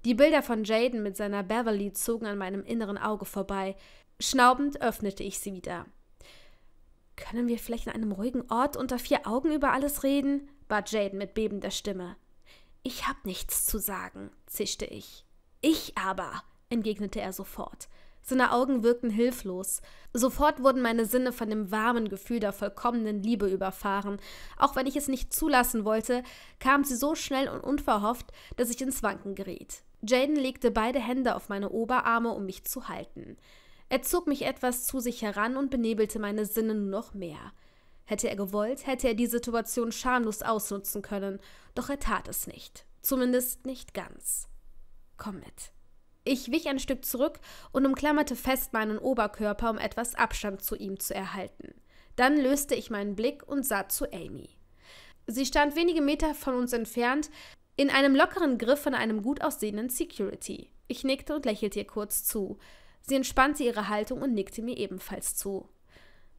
Die Bilder von Jaden mit seiner Beverly zogen an meinem inneren Auge vorbei. Schnaubend öffnete ich sie wieder. Können wir vielleicht in einem ruhigen Ort unter vier Augen über alles reden? bat Jaden mit bebender Stimme. Ich hab nichts zu sagen, zischte ich. Ich aber, entgegnete er sofort. Seine Augen wirkten hilflos. Sofort wurden meine Sinne von dem warmen Gefühl der vollkommenen Liebe überfahren. Auch wenn ich es nicht zulassen wollte, kam sie so schnell und unverhofft, dass ich ins Wanken geriet. Jaden legte beide Hände auf meine Oberarme, um mich zu halten. Er zog mich etwas zu sich heran und benebelte meine Sinne nur noch mehr. Hätte er gewollt, hätte er die Situation schamlos ausnutzen können, doch er tat es nicht. Zumindest nicht ganz. Komm mit. Ich wich ein Stück zurück und umklammerte fest meinen Oberkörper, um etwas Abstand zu ihm zu erhalten. Dann löste ich meinen Blick und sah zu Amy. Sie stand wenige Meter von uns entfernt, in einem lockeren Griff von einem gut aussehenden Security. Ich nickte und lächelte ihr kurz zu. Sie entspannte ihre Haltung und nickte mir ebenfalls zu.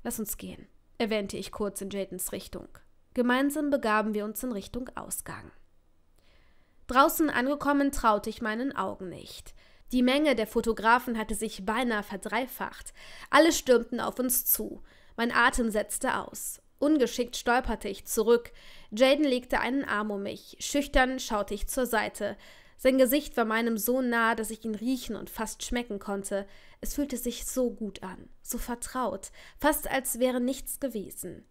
Lass uns gehen, erwähnte ich kurz in Jadens Richtung. Gemeinsam begaben wir uns in Richtung Ausgang. Draußen angekommen traute ich meinen Augen nicht. Die Menge der Fotografen hatte sich beinahe verdreifacht. Alle stürmten auf uns zu. Mein Atem setzte aus. Ungeschickt stolperte ich zurück. Jaden legte einen Arm um mich. Schüchtern schaute ich zur Seite. Sein Gesicht war meinem so nah, dass ich ihn riechen und fast schmecken konnte. Es fühlte sich so gut an, so vertraut, fast als wäre nichts gewesen.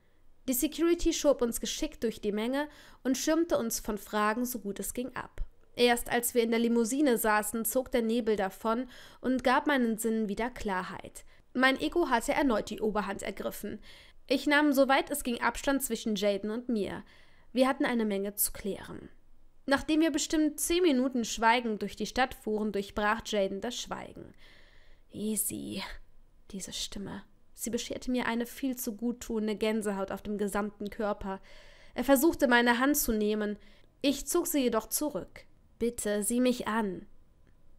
Die Security schob uns geschickt durch die Menge und schirmte uns von Fragen, so gut es ging, ab. Erst als wir in der Limousine saßen, zog der Nebel davon und gab meinen Sinnen wieder Klarheit. Mein Ego hatte erneut die Oberhand ergriffen. Ich nahm soweit es ging Abstand zwischen Jaden und mir. Wir hatten eine Menge zu klären. Nachdem wir bestimmt zehn Minuten schweigend durch die Stadt fuhren, durchbrach Jaden das Schweigen. Easy, diese Stimme. Sie bescherte mir eine viel zu guttunende Gänsehaut auf dem gesamten Körper. Er versuchte, meine Hand zu nehmen. Ich zog sie jedoch zurück. Bitte, sieh mich an.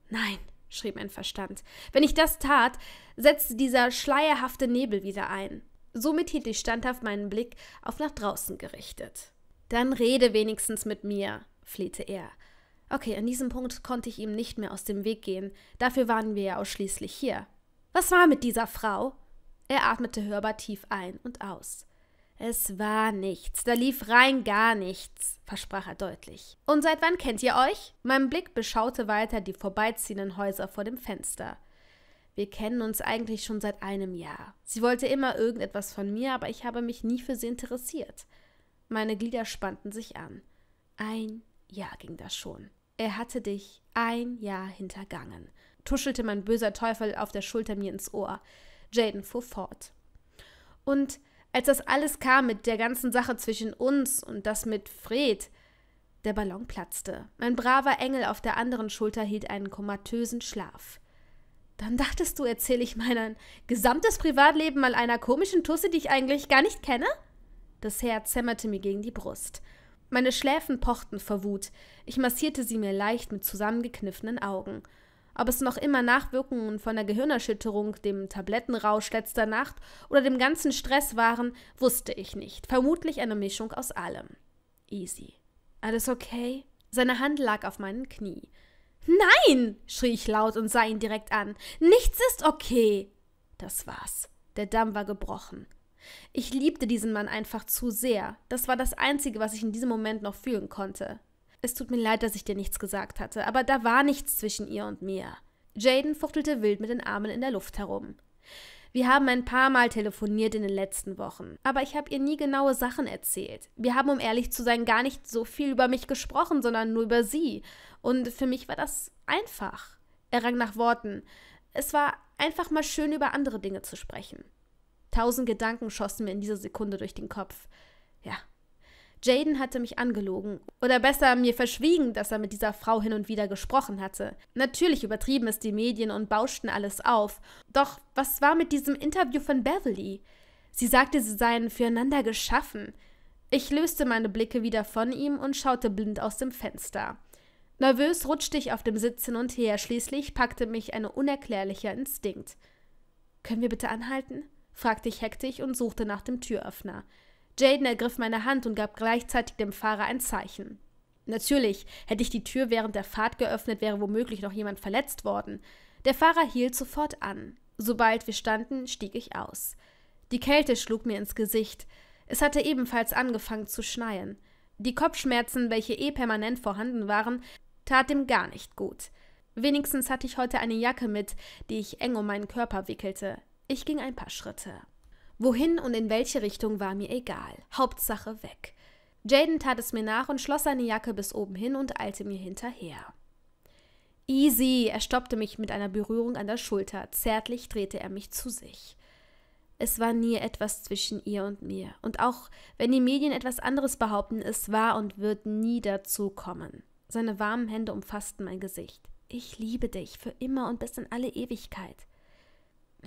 Nein, schrie mein Verstand. Wenn ich das tat, setzte dieser schleierhafte Nebel wieder ein. Somit hielt ich standhaft meinen Blick auf nach draußen gerichtet. Dann rede wenigstens mit mir, flehte er. Okay, an diesem Punkt konnte ich ihm nicht mehr aus dem Weg gehen. Dafür waren wir ja ausschließlich hier. Was war mit dieser Frau? Er atmete hörbar tief ein und aus. Es war nichts, da lief rein gar nichts, versprach er deutlich. Und seit wann kennt ihr euch? Mein Blick beschaute weiter die vorbeiziehenden Häuser vor dem Fenster. Wir kennen uns eigentlich schon seit einem Jahr. Sie wollte immer irgendetwas von mir, aber ich habe mich nie für sie interessiert. Meine Glieder spannten sich an. Ein Jahr ging das schon. Er hatte dich ein Jahr hintergangen, tuschelte mein böser Teufel auf der Schulter mir ins Ohr. Jaden fuhr fort. Und als das alles kam mit der ganzen Sache zwischen uns und das mit Fred, der Ballon platzte. Mein braver Engel auf der anderen Schulter hielt einen komatösen Schlaf. Dann dachtest du, erzähle ich mein gesamtes Privatleben mal einer komischen Tusse, die ich eigentlich gar nicht kenne? Das Herz hämmerte mir gegen die Brust. Meine Schläfen pochten vor Wut. Ich massierte sie mir leicht mit zusammengekniffenen Augen ob es noch immer Nachwirkungen von der Gehirnerschütterung, dem Tablettenrausch letzter Nacht oder dem ganzen Stress waren, wusste ich nicht. Vermutlich eine Mischung aus allem. Easy. Alles okay? Seine Hand lag auf meinen Knie. Nein! schrie ich laut und sah ihn direkt an. Nichts ist okay! Das war's. Der Damm war gebrochen. Ich liebte diesen Mann einfach zu sehr. Das war das Einzige, was ich in diesem Moment noch fühlen konnte. Es tut mir leid, dass ich dir nichts gesagt hatte, aber da war nichts zwischen ihr und mir. Jaden fuchtelte wild mit den Armen in der Luft herum. Wir haben ein paar Mal telefoniert in den letzten Wochen, aber ich habe ihr nie genaue Sachen erzählt. Wir haben, um ehrlich zu sein, gar nicht so viel über mich gesprochen, sondern nur über sie. Und für mich war das einfach. Er rang nach Worten. Es war einfach mal schön, über andere Dinge zu sprechen. Tausend Gedanken schossen mir in dieser Sekunde durch den Kopf. Ja, Jaden hatte mich angelogen. Oder besser mir verschwiegen, dass er mit dieser Frau hin und wieder gesprochen hatte. Natürlich übertrieben es die Medien und bauschten alles auf. Doch was war mit diesem Interview von Beverly? Sie sagte, sie seien füreinander geschaffen. Ich löste meine Blicke wieder von ihm und schaute blind aus dem Fenster. Nervös rutschte ich auf dem Sitz hin und her, schließlich packte mich ein unerklärlicher Instinkt. Können wir bitte anhalten? fragte ich hektisch und suchte nach dem Türöffner. Jaden ergriff meine Hand und gab gleichzeitig dem Fahrer ein Zeichen. Natürlich, hätte ich die Tür während der Fahrt geöffnet, wäre womöglich noch jemand verletzt worden. Der Fahrer hielt sofort an. Sobald wir standen, stieg ich aus. Die Kälte schlug mir ins Gesicht. Es hatte ebenfalls angefangen zu schneien. Die Kopfschmerzen, welche eh permanent vorhanden waren, tat dem gar nicht gut. Wenigstens hatte ich heute eine Jacke mit, die ich eng um meinen Körper wickelte. Ich ging ein paar Schritte. Wohin und in welche Richtung war mir egal. Hauptsache weg. Jaden tat es mir nach und schloss seine Jacke bis oben hin und eilte mir hinterher. Easy, er stoppte mich mit einer Berührung an der Schulter. Zärtlich drehte er mich zu sich. Es war nie etwas zwischen ihr und mir. Und auch wenn die Medien etwas anderes behaupten, es war und wird nie dazu kommen. Seine warmen Hände umfassten mein Gesicht. Ich liebe dich für immer und bis in alle Ewigkeit.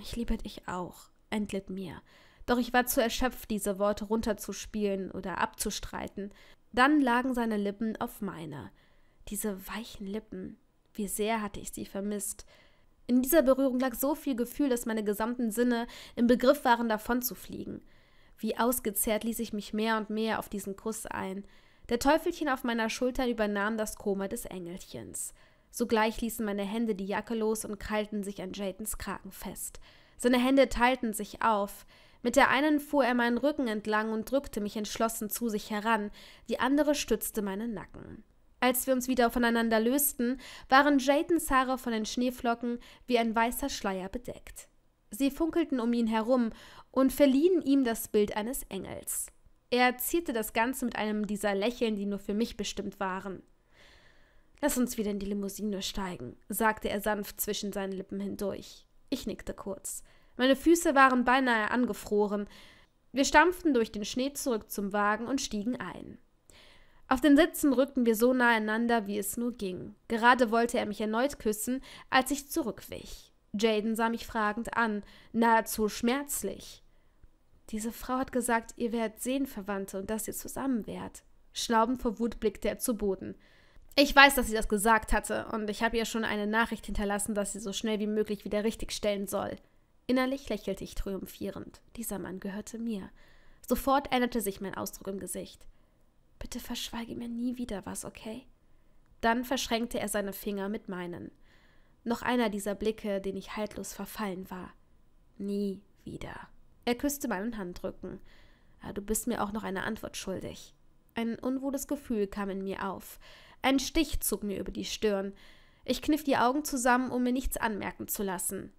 Ich liebe dich auch, entlitt mir. Doch ich war zu erschöpft, diese Worte runterzuspielen oder abzustreiten. Dann lagen seine Lippen auf meine. Diese weichen Lippen. Wie sehr hatte ich sie vermisst. In dieser Berührung lag so viel Gefühl, dass meine gesamten Sinne im Begriff waren, davonzufliegen. Wie ausgezehrt ließ ich mich mehr und mehr auf diesen Kuss ein. Der Teufelchen auf meiner Schulter übernahm das Koma des Engelchens. Sogleich ließen meine Hände die Jacke los und krallten sich an Jatons Kragen fest. Seine Hände teilten sich auf. Mit der einen fuhr er meinen Rücken entlang und drückte mich entschlossen zu sich heran, die andere stützte meinen Nacken. Als wir uns wieder voneinander lösten, waren Jadens Haare von den Schneeflocken wie ein weißer Schleier bedeckt. Sie funkelten um ihn herum und verliehen ihm das Bild eines Engels. Er zierte das Ganze mit einem dieser Lächeln, die nur für mich bestimmt waren. Lass uns wieder in die Limousine steigen, sagte er sanft zwischen seinen Lippen hindurch. Ich nickte kurz. Meine Füße waren beinahe angefroren. Wir stampften durch den Schnee zurück zum Wagen und stiegen ein. Auf den Sitzen rückten wir so nahe einander, wie es nur ging. Gerade wollte er mich erneut küssen, als ich zurückwich. Jaden sah mich fragend an, nahezu schmerzlich. Diese Frau hat gesagt, ihr werdet Seelenverwandte und dass ihr zusammen wärt. Schnaubend vor Wut blickte er zu Boden. Ich weiß, dass sie das gesagt hatte, und ich habe ihr schon eine Nachricht hinterlassen, dass sie so schnell wie möglich wieder richtigstellen soll. Innerlich lächelte ich triumphierend. Dieser Mann gehörte mir. Sofort änderte sich mein Ausdruck im Gesicht. Bitte verschweige mir nie wieder was, okay? Dann verschränkte er seine Finger mit meinen. Noch einer dieser Blicke, den ich haltlos verfallen war. Nie wieder. Er küsste meinen Handrücken. Ja, ah, du bist mir auch noch eine Antwort schuldig. Ein unwohles Gefühl kam in mir auf. Ein Stich zog mir über die Stirn. Ich kniff die Augen zusammen, um mir nichts anmerken zu lassen.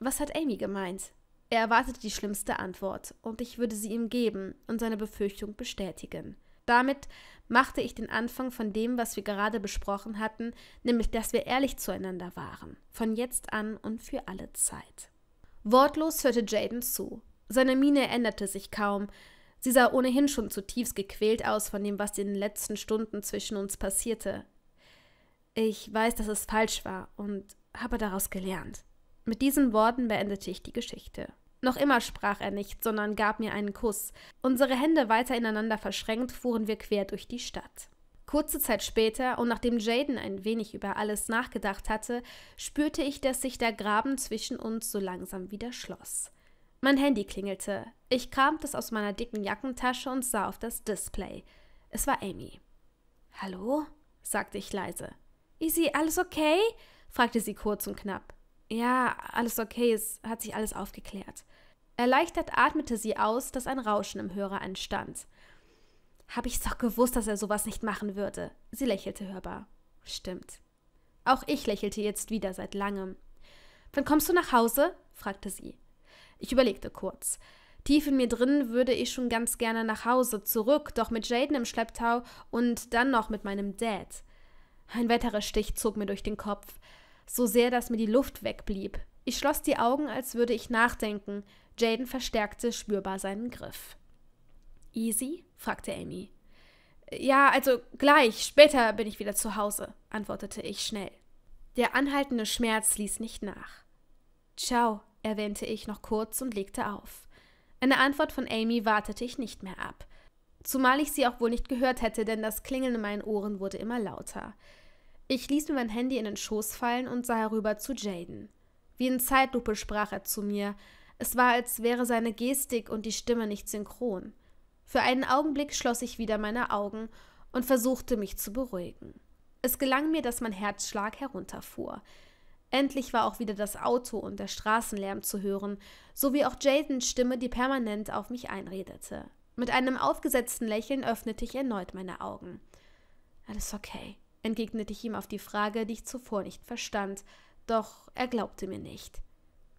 Was hat Amy gemeint? Er erwartete die schlimmste Antwort, und ich würde sie ihm geben und seine Befürchtung bestätigen. Damit machte ich den Anfang von dem, was wir gerade besprochen hatten, nämlich dass wir ehrlich zueinander waren, von jetzt an und für alle Zeit. Wortlos hörte Jaden zu. Seine Miene änderte sich kaum. Sie sah ohnehin schon zutiefst gequält aus von dem, was in den letzten Stunden zwischen uns passierte. Ich weiß, dass es falsch war und habe daraus gelernt. Mit diesen Worten beendete ich die Geschichte. Noch immer sprach er nicht, sondern gab mir einen Kuss. Unsere Hände weiter ineinander verschränkt, fuhren wir quer durch die Stadt. Kurze Zeit später, und nachdem Jaden ein wenig über alles nachgedacht hatte, spürte ich, dass sich der Graben zwischen uns so langsam wieder schloss. Mein Handy klingelte. Ich kramte es aus meiner dicken Jackentasche und sah auf das Display. Es war Amy. Hallo? sagte ich leise. Easy, alles okay? fragte sie kurz und knapp. Ja, alles okay, es hat sich alles aufgeklärt. Erleichtert atmete sie aus, dass ein Rauschen im Hörer entstand. Hab ich's doch gewusst, dass er sowas nicht machen würde. Sie lächelte hörbar. Stimmt. Auch ich lächelte jetzt wieder seit langem. Wann kommst du nach Hause? fragte sie. Ich überlegte kurz. Tief in mir drin würde ich schon ganz gerne nach Hause zurück, doch mit Jaden im Schlepptau und dann noch mit meinem Dad. Ein weiterer Stich zog mir durch den Kopf so sehr, dass mir die Luft wegblieb. Ich schloss die Augen, als würde ich nachdenken. Jaden verstärkte spürbar seinen Griff. Easy? fragte Amy. Ja, also gleich, später bin ich wieder zu Hause, antwortete ich schnell. Der anhaltende Schmerz ließ nicht nach. Ciao, erwähnte ich noch kurz und legte auf. Eine Antwort von Amy wartete ich nicht mehr ab. Zumal ich sie auch wohl nicht gehört hätte, denn das Klingeln in meinen Ohren wurde immer lauter. Ich ließ mir mein Handy in den Schoß fallen und sah herüber zu Jaden. Wie in Zeitlupe sprach er zu mir. Es war, als wäre seine Gestik und die Stimme nicht synchron. Für einen Augenblick schloss ich wieder meine Augen und versuchte mich zu beruhigen. Es gelang mir, dass mein Herzschlag herunterfuhr. Endlich war auch wieder das Auto und der Straßenlärm zu hören, sowie auch Jadens Stimme, die permanent auf mich einredete. Mit einem aufgesetzten Lächeln öffnete ich erneut meine Augen. Alles okay, entgegnete ich ihm auf die Frage, die ich zuvor nicht verstand, doch er glaubte mir nicht.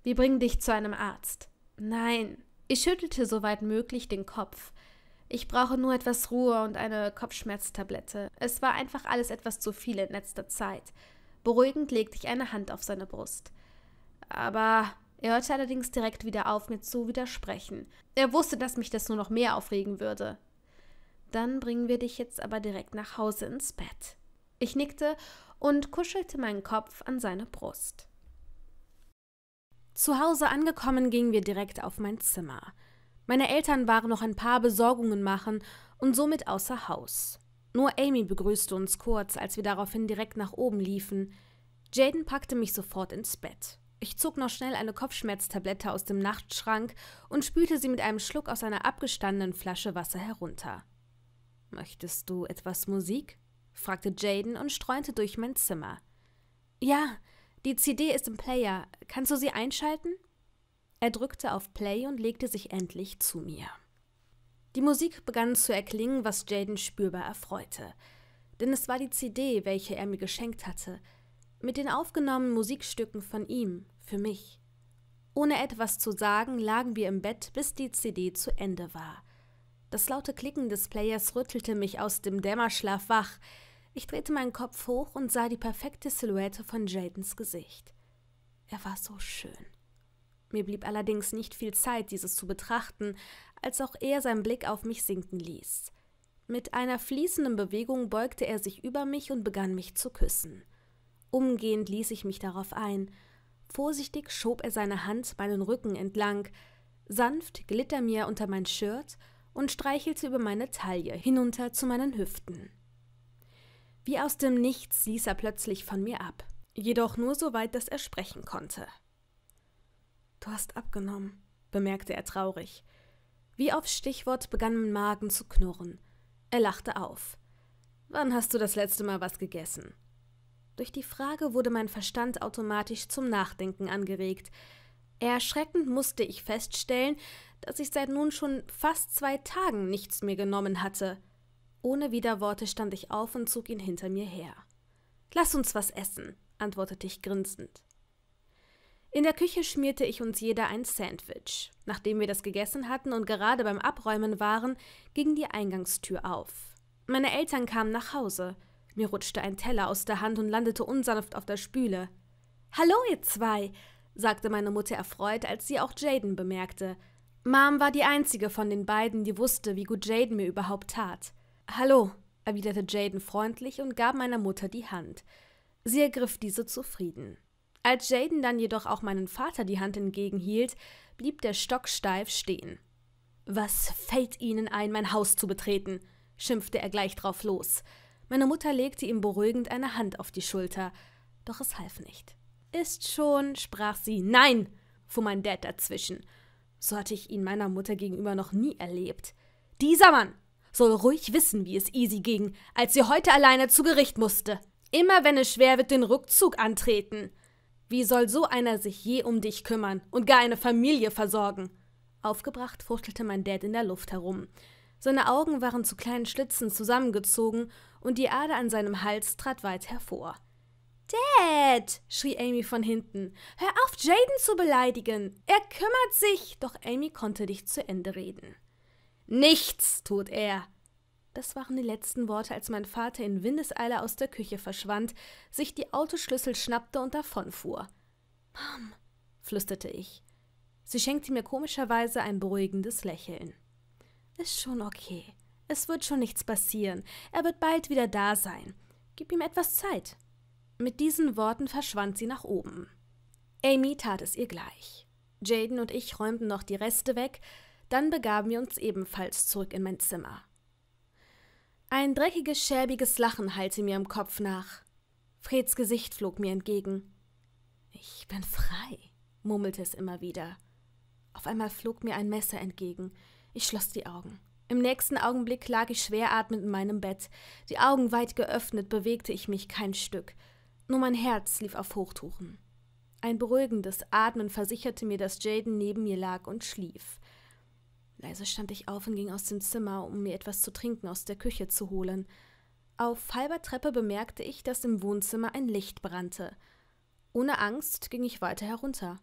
Wir bringen dich zu einem Arzt. Nein, ich schüttelte soweit möglich den Kopf. Ich brauche nur etwas Ruhe und eine Kopfschmerztablette. Es war einfach alles etwas zu viel in letzter Zeit. Beruhigend legte ich eine Hand auf seine Brust. Aber er hörte allerdings direkt wieder auf, mir zu widersprechen. Er wusste, dass mich das nur noch mehr aufregen würde. Dann bringen wir dich jetzt aber direkt nach Hause ins Bett. Ich nickte und kuschelte meinen Kopf an seine Brust. Zu Hause angekommen gingen wir direkt auf mein Zimmer. Meine Eltern waren noch ein paar Besorgungen machen und somit außer Haus. Nur Amy begrüßte uns kurz, als wir daraufhin direkt nach oben liefen. Jaden packte mich sofort ins Bett. Ich zog noch schnell eine Kopfschmerztablette aus dem Nachtschrank und spülte sie mit einem Schluck aus einer abgestandenen Flasche Wasser herunter. Möchtest du etwas Musik? fragte Jaden und streunte durch mein Zimmer. Ja, die CD ist im Player. Kannst du sie einschalten? Er drückte auf Play und legte sich endlich zu mir. Die Musik begann zu erklingen, was Jaden spürbar erfreute. Denn es war die CD, welche er mir geschenkt hatte, mit den aufgenommenen Musikstücken von ihm, für mich. Ohne etwas zu sagen, lagen wir im Bett, bis die CD zu Ende war. Das laute Klicken des Players rüttelte mich aus dem Dämmerschlaf wach. Ich drehte meinen Kopf hoch und sah die perfekte Silhouette von Jadens Gesicht. Er war so schön. Mir blieb allerdings nicht viel Zeit, dieses zu betrachten, als auch er seinen Blick auf mich sinken ließ. Mit einer fließenden Bewegung beugte er sich über mich und begann mich zu küssen. Umgehend ließ ich mich darauf ein. Vorsichtig schob er seine Hand meinen Rücken entlang. Sanft glitt er mir unter mein Shirt und streichelte über meine Taille hinunter zu meinen Hüften. Wie aus dem Nichts ließ er plötzlich von mir ab, jedoch nur so weit, dass er sprechen konnte. Du hast abgenommen, bemerkte er traurig. Wie auf Stichwort begann mein Magen zu knurren. Er lachte auf. Wann hast du das letzte Mal was gegessen? Durch die Frage wurde mein Verstand automatisch zum Nachdenken angeregt, Erschreckend musste ich feststellen, dass ich seit nun schon fast zwei Tagen nichts mehr genommen hatte. Ohne Widerworte stand ich auf und zog ihn hinter mir her. Lass uns was essen, antwortete ich grinsend. In der Küche schmierte ich uns jeder ein Sandwich. Nachdem wir das gegessen hatten und gerade beim Abräumen waren, ging die Eingangstür auf. Meine Eltern kamen nach Hause. Mir rutschte ein Teller aus der Hand und landete unsanft auf der Spüle. Hallo, ihr zwei! sagte meine Mutter erfreut, als sie auch Jaden bemerkte. Mom war die einzige von den beiden, die wusste, wie gut Jaden mir überhaupt tat. Hallo, erwiderte Jaden freundlich und gab meiner Mutter die Hand. Sie ergriff diese zufrieden. Als Jaden dann jedoch auch meinem Vater die Hand entgegenhielt, blieb der Stock steif stehen. Was fällt Ihnen ein, mein Haus zu betreten? schimpfte er gleich drauf los. Meine Mutter legte ihm beruhigend eine Hand auf die Schulter, doch es half nicht. Ist schon, sprach sie. Nein, fuhr mein Dad dazwischen. So hatte ich ihn meiner Mutter gegenüber noch nie erlebt. Dieser Mann soll ruhig wissen, wie es Easy ging, als sie heute alleine zu Gericht musste. Immer wenn es schwer wird, den Rückzug antreten. Wie soll so einer sich je um dich kümmern und gar eine Familie versorgen? Aufgebracht fuchtelte mein Dad in der Luft herum. Seine Augen waren zu kleinen Schlitzen zusammengezogen und die Ader an seinem Hals trat weit hervor. Dad! schrie Amy von hinten. Hör auf, Jaden zu beleidigen! Er kümmert sich! Doch Amy konnte nicht zu Ende reden. Nichts tut er! Das waren die letzten Worte, als mein Vater in Windeseile aus der Küche verschwand, sich die Autoschlüssel schnappte und davonfuhr. Mom, flüsterte ich. Sie schenkte mir komischerweise ein beruhigendes Lächeln. Ist schon okay. Es wird schon nichts passieren. Er wird bald wieder da sein. Gib ihm etwas Zeit. Mit diesen Worten verschwand sie nach oben. Amy tat es ihr gleich. Jaden und ich räumten noch die Reste weg, dann begaben wir uns ebenfalls zurück in mein Zimmer. Ein dreckiges, schäbiges Lachen hallte mir im Kopf nach. Freds Gesicht flog mir entgegen. Ich bin frei, murmelte es immer wieder. Auf einmal flog mir ein Messer entgegen. Ich schloss die Augen. Im nächsten Augenblick lag ich schweratmend in meinem Bett. Die Augen weit geöffnet bewegte ich mich kein Stück. Nur mein Herz lief auf Hochtuchen. Ein beruhigendes Atmen versicherte mir, dass Jaden neben mir lag und schlief. Leise stand ich auf und ging aus dem Zimmer, um mir etwas zu trinken aus der Küche zu holen. Auf halber Treppe bemerkte ich, dass im Wohnzimmer ein Licht brannte. Ohne Angst ging ich weiter herunter.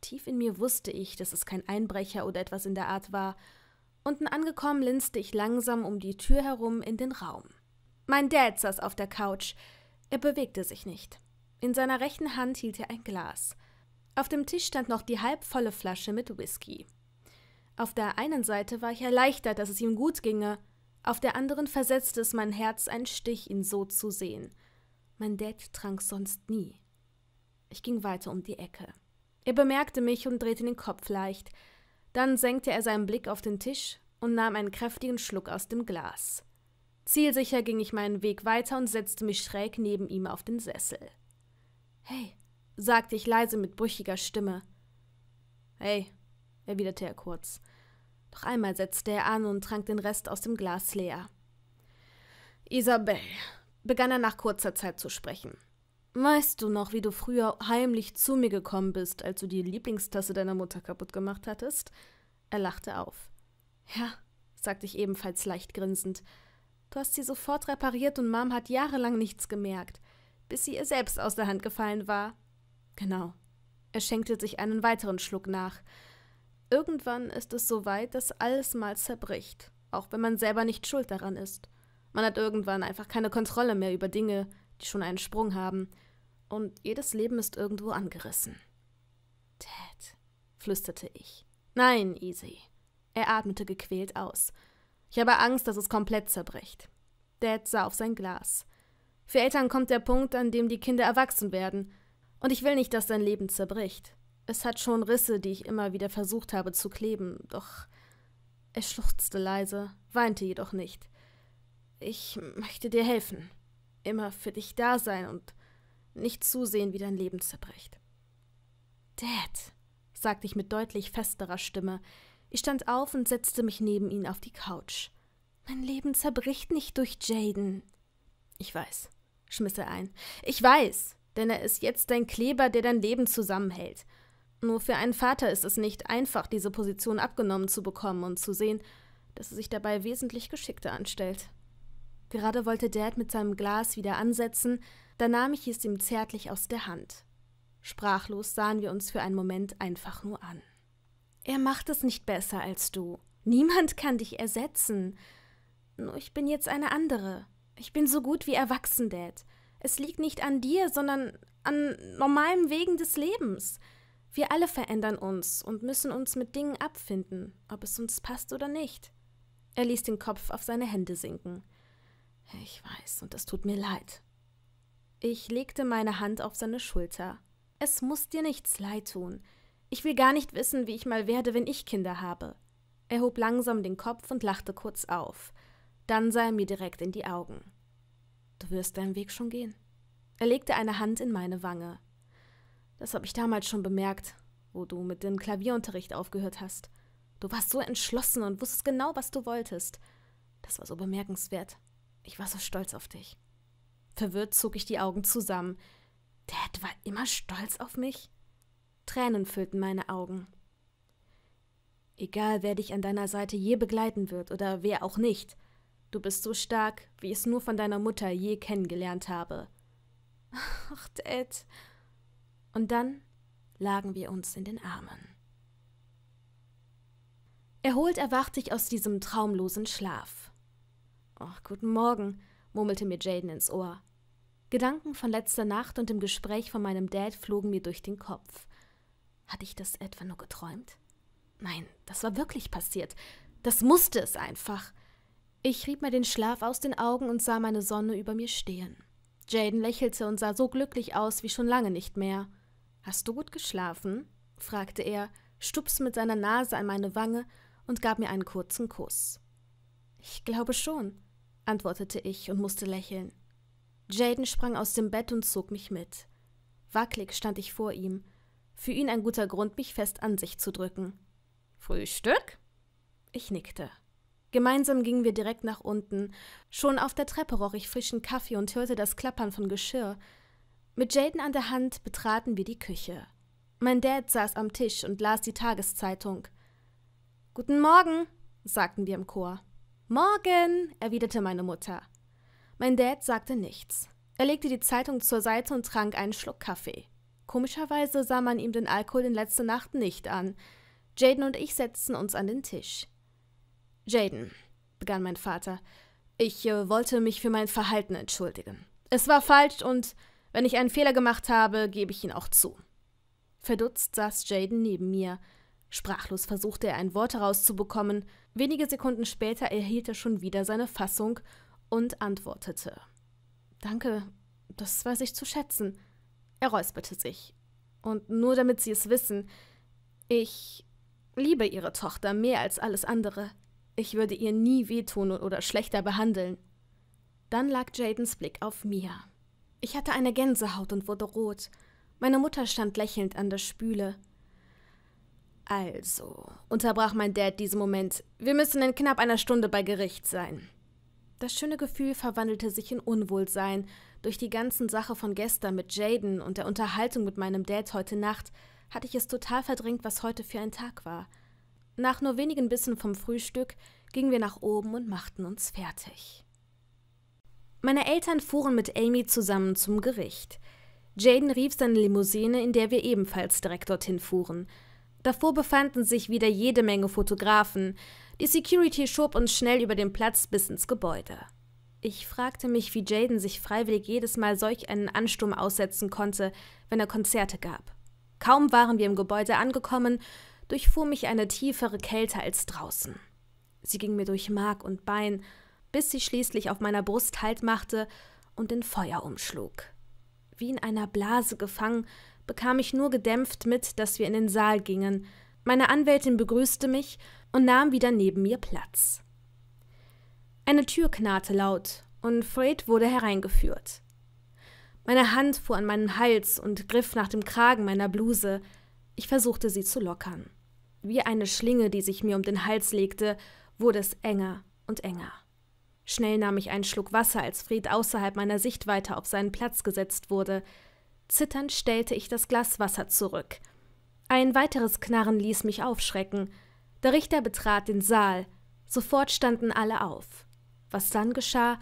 Tief in mir wusste ich, dass es kein Einbrecher oder etwas in der Art war. Unten angekommen linste ich langsam um die Tür herum in den Raum. Mein Dad saß auf der Couch. Er bewegte sich nicht. In seiner rechten Hand hielt er ein Glas. Auf dem Tisch stand noch die halbvolle Flasche mit Whisky. Auf der einen Seite war ich erleichtert, dass es ihm gut ginge, auf der anderen versetzte es mein Herz einen Stich, ihn so zu sehen. Mein Dad trank sonst nie. Ich ging weiter um die Ecke. Er bemerkte mich und drehte den Kopf leicht. Dann senkte er seinen Blick auf den Tisch und nahm einen kräftigen Schluck aus dem Glas. Zielsicher ging ich meinen Weg weiter und setzte mich schräg neben ihm auf den Sessel. Hey, sagte ich leise mit brüchiger Stimme. Hey, erwiderte er kurz. Noch einmal setzte er an und trank den Rest aus dem Glas leer. Isabel, begann er nach kurzer Zeit zu sprechen. Weißt du noch, wie du früher heimlich zu mir gekommen bist, als du die Lieblingstasse deiner Mutter kaputt gemacht hattest? Er lachte auf. Ja, sagte ich ebenfalls leicht grinsend. Du hast sie sofort repariert und Mom hat jahrelang nichts gemerkt, bis sie ihr selbst aus der Hand gefallen war. Genau. Er schenkte sich einen weiteren Schluck nach. Irgendwann ist es so weit, dass alles mal zerbricht, auch wenn man selber nicht schuld daran ist. Man hat irgendwann einfach keine Kontrolle mehr über Dinge, die schon einen Sprung haben. Und jedes Leben ist irgendwo angerissen. Ted, flüsterte ich. Nein, Easy. Er atmete gequält aus. Ich habe Angst, dass es komplett zerbricht. Dad sah auf sein Glas. Für Eltern kommt der Punkt, an dem die Kinder erwachsen werden. Und ich will nicht, dass dein Leben zerbricht. Es hat schon Risse, die ich immer wieder versucht habe zu kleben, doch er schluchzte leise, weinte jedoch nicht. Ich möchte dir helfen, immer für dich da sein und nicht zusehen, wie dein Leben zerbricht. Dad, sagte ich mit deutlich festerer Stimme, ich stand auf und setzte mich neben ihn auf die Couch. Mein Leben zerbricht nicht durch Jaden. Ich weiß, schmiss er ein. Ich weiß, denn er ist jetzt dein Kleber, der dein Leben zusammenhält. Nur für einen Vater ist es nicht einfach, diese Position abgenommen zu bekommen und zu sehen, dass er sich dabei wesentlich geschickter anstellt. Gerade wollte Dad mit seinem Glas wieder ansetzen, da nahm ich es ihm zärtlich aus der Hand. Sprachlos sahen wir uns für einen Moment einfach nur an. Er macht es nicht besser als du. Niemand kann dich ersetzen. Nur ich bin jetzt eine andere. Ich bin so gut wie erwachsen, Dad. Es liegt nicht an dir, sondern an normalen Wegen des Lebens. Wir alle verändern uns und müssen uns mit Dingen abfinden, ob es uns passt oder nicht. Er ließ den Kopf auf seine Hände sinken. Ich weiß, und es tut mir leid. Ich legte meine Hand auf seine Schulter. Es muss dir nichts leid tun. Ich will gar nicht wissen, wie ich mal werde, wenn ich Kinder habe. Er hob langsam den Kopf und lachte kurz auf. Dann sah er mir direkt in die Augen. Du wirst deinen Weg schon gehen. Er legte eine Hand in meine Wange. Das habe ich damals schon bemerkt, wo du mit dem Klavierunterricht aufgehört hast. Du warst so entschlossen und wusstest genau, was du wolltest. Das war so bemerkenswert. Ich war so stolz auf dich. Verwirrt zog ich die Augen zusammen. Dad war immer stolz auf mich? Tränen füllten meine Augen. Egal, wer dich an deiner Seite je begleiten wird oder wer auch nicht, du bist so stark, wie ich es nur von deiner Mutter je kennengelernt habe. Ach, Dad. Und dann lagen wir uns in den Armen. Erholt erwachte ich aus diesem traumlosen Schlaf. Ach, guten Morgen, murmelte mir Jaden ins Ohr. Gedanken von letzter Nacht und dem Gespräch von meinem Dad flogen mir durch den Kopf. Hatte ich das etwa nur geträumt? Nein, das war wirklich passiert. Das musste es einfach. Ich rieb mir den Schlaf aus den Augen und sah meine Sonne über mir stehen. Jaden lächelte und sah so glücklich aus wie schon lange nicht mehr. Hast du gut geschlafen? fragte er, stupste mit seiner Nase an meine Wange und gab mir einen kurzen Kuss. Ich glaube schon, antwortete ich und musste lächeln. Jaden sprang aus dem Bett und zog mich mit. Wackelig stand ich vor ihm, für ihn ein guter Grund, mich fest an sich zu drücken. Frühstück? Ich nickte. Gemeinsam gingen wir direkt nach unten. Schon auf der Treppe roch ich frischen Kaffee und hörte das Klappern von Geschirr. Mit Jaden an der Hand betraten wir die Küche. Mein Dad saß am Tisch und las die Tageszeitung. Guten Morgen, sagten wir im Chor. Morgen, erwiderte meine Mutter. Mein Dad sagte nichts. Er legte die Zeitung zur Seite und trank einen Schluck Kaffee. Komischerweise sah man ihm den Alkohol in letzter Nacht nicht an. Jaden und ich setzten uns an den Tisch. Jaden, begann mein Vater, ich äh, wollte mich für mein Verhalten entschuldigen. Es war falsch und wenn ich einen Fehler gemacht habe, gebe ich ihn auch zu. Verdutzt saß Jaden neben mir. Sprachlos versuchte er ein Wort herauszubekommen. Wenige Sekunden später erhielt er schon wieder seine Fassung und antwortete. Danke, das weiß ich zu schätzen. Er räusperte sich. Und nur damit Sie es wissen, ich liebe Ihre Tochter mehr als alles andere. Ich würde ihr nie wehtun oder schlechter behandeln. Dann lag Jadens Blick auf mir. Ich hatte eine Gänsehaut und wurde rot. Meine Mutter stand lächelnd an der Spüle. Also, unterbrach mein Dad diesen Moment, wir müssen in knapp einer Stunde bei Gericht sein. Das schöne Gefühl verwandelte sich in Unwohlsein, durch die ganzen Sache von gestern mit Jaden und der Unterhaltung mit meinem Dad heute Nacht hatte ich es total verdrängt, was heute für ein Tag war. Nach nur wenigen Bissen vom Frühstück gingen wir nach oben und machten uns fertig. Meine Eltern fuhren mit Amy zusammen zum Gericht. Jaden rief seine Limousine, in der wir ebenfalls direkt dorthin fuhren. Davor befanden sich wieder jede Menge Fotografen. Die Security schob uns schnell über den Platz bis ins Gebäude. Ich fragte mich, wie Jaden sich freiwillig jedes Mal solch einen Ansturm aussetzen konnte, wenn er Konzerte gab. Kaum waren wir im Gebäude angekommen, durchfuhr mich eine tiefere Kälte als draußen. Sie ging mir durch Mark und Bein, bis sie schließlich auf meiner Brust Halt machte und in Feuer umschlug. Wie in einer Blase gefangen, bekam ich nur gedämpft mit, dass wir in den Saal gingen. Meine Anwältin begrüßte mich und nahm wieder neben mir Platz. Eine Tür knarrte laut und Fred wurde hereingeführt. Meine Hand fuhr an meinen Hals und griff nach dem Kragen meiner Bluse. Ich versuchte sie zu lockern. Wie eine Schlinge, die sich mir um den Hals legte, wurde es enger und enger. Schnell nahm ich einen Schluck Wasser, als Fred außerhalb meiner Sichtweite auf seinen Platz gesetzt wurde. Zitternd stellte ich das Glas Wasser zurück. Ein weiteres Knarren ließ mich aufschrecken. Der Richter betrat den Saal. Sofort standen alle auf. Was dann geschah,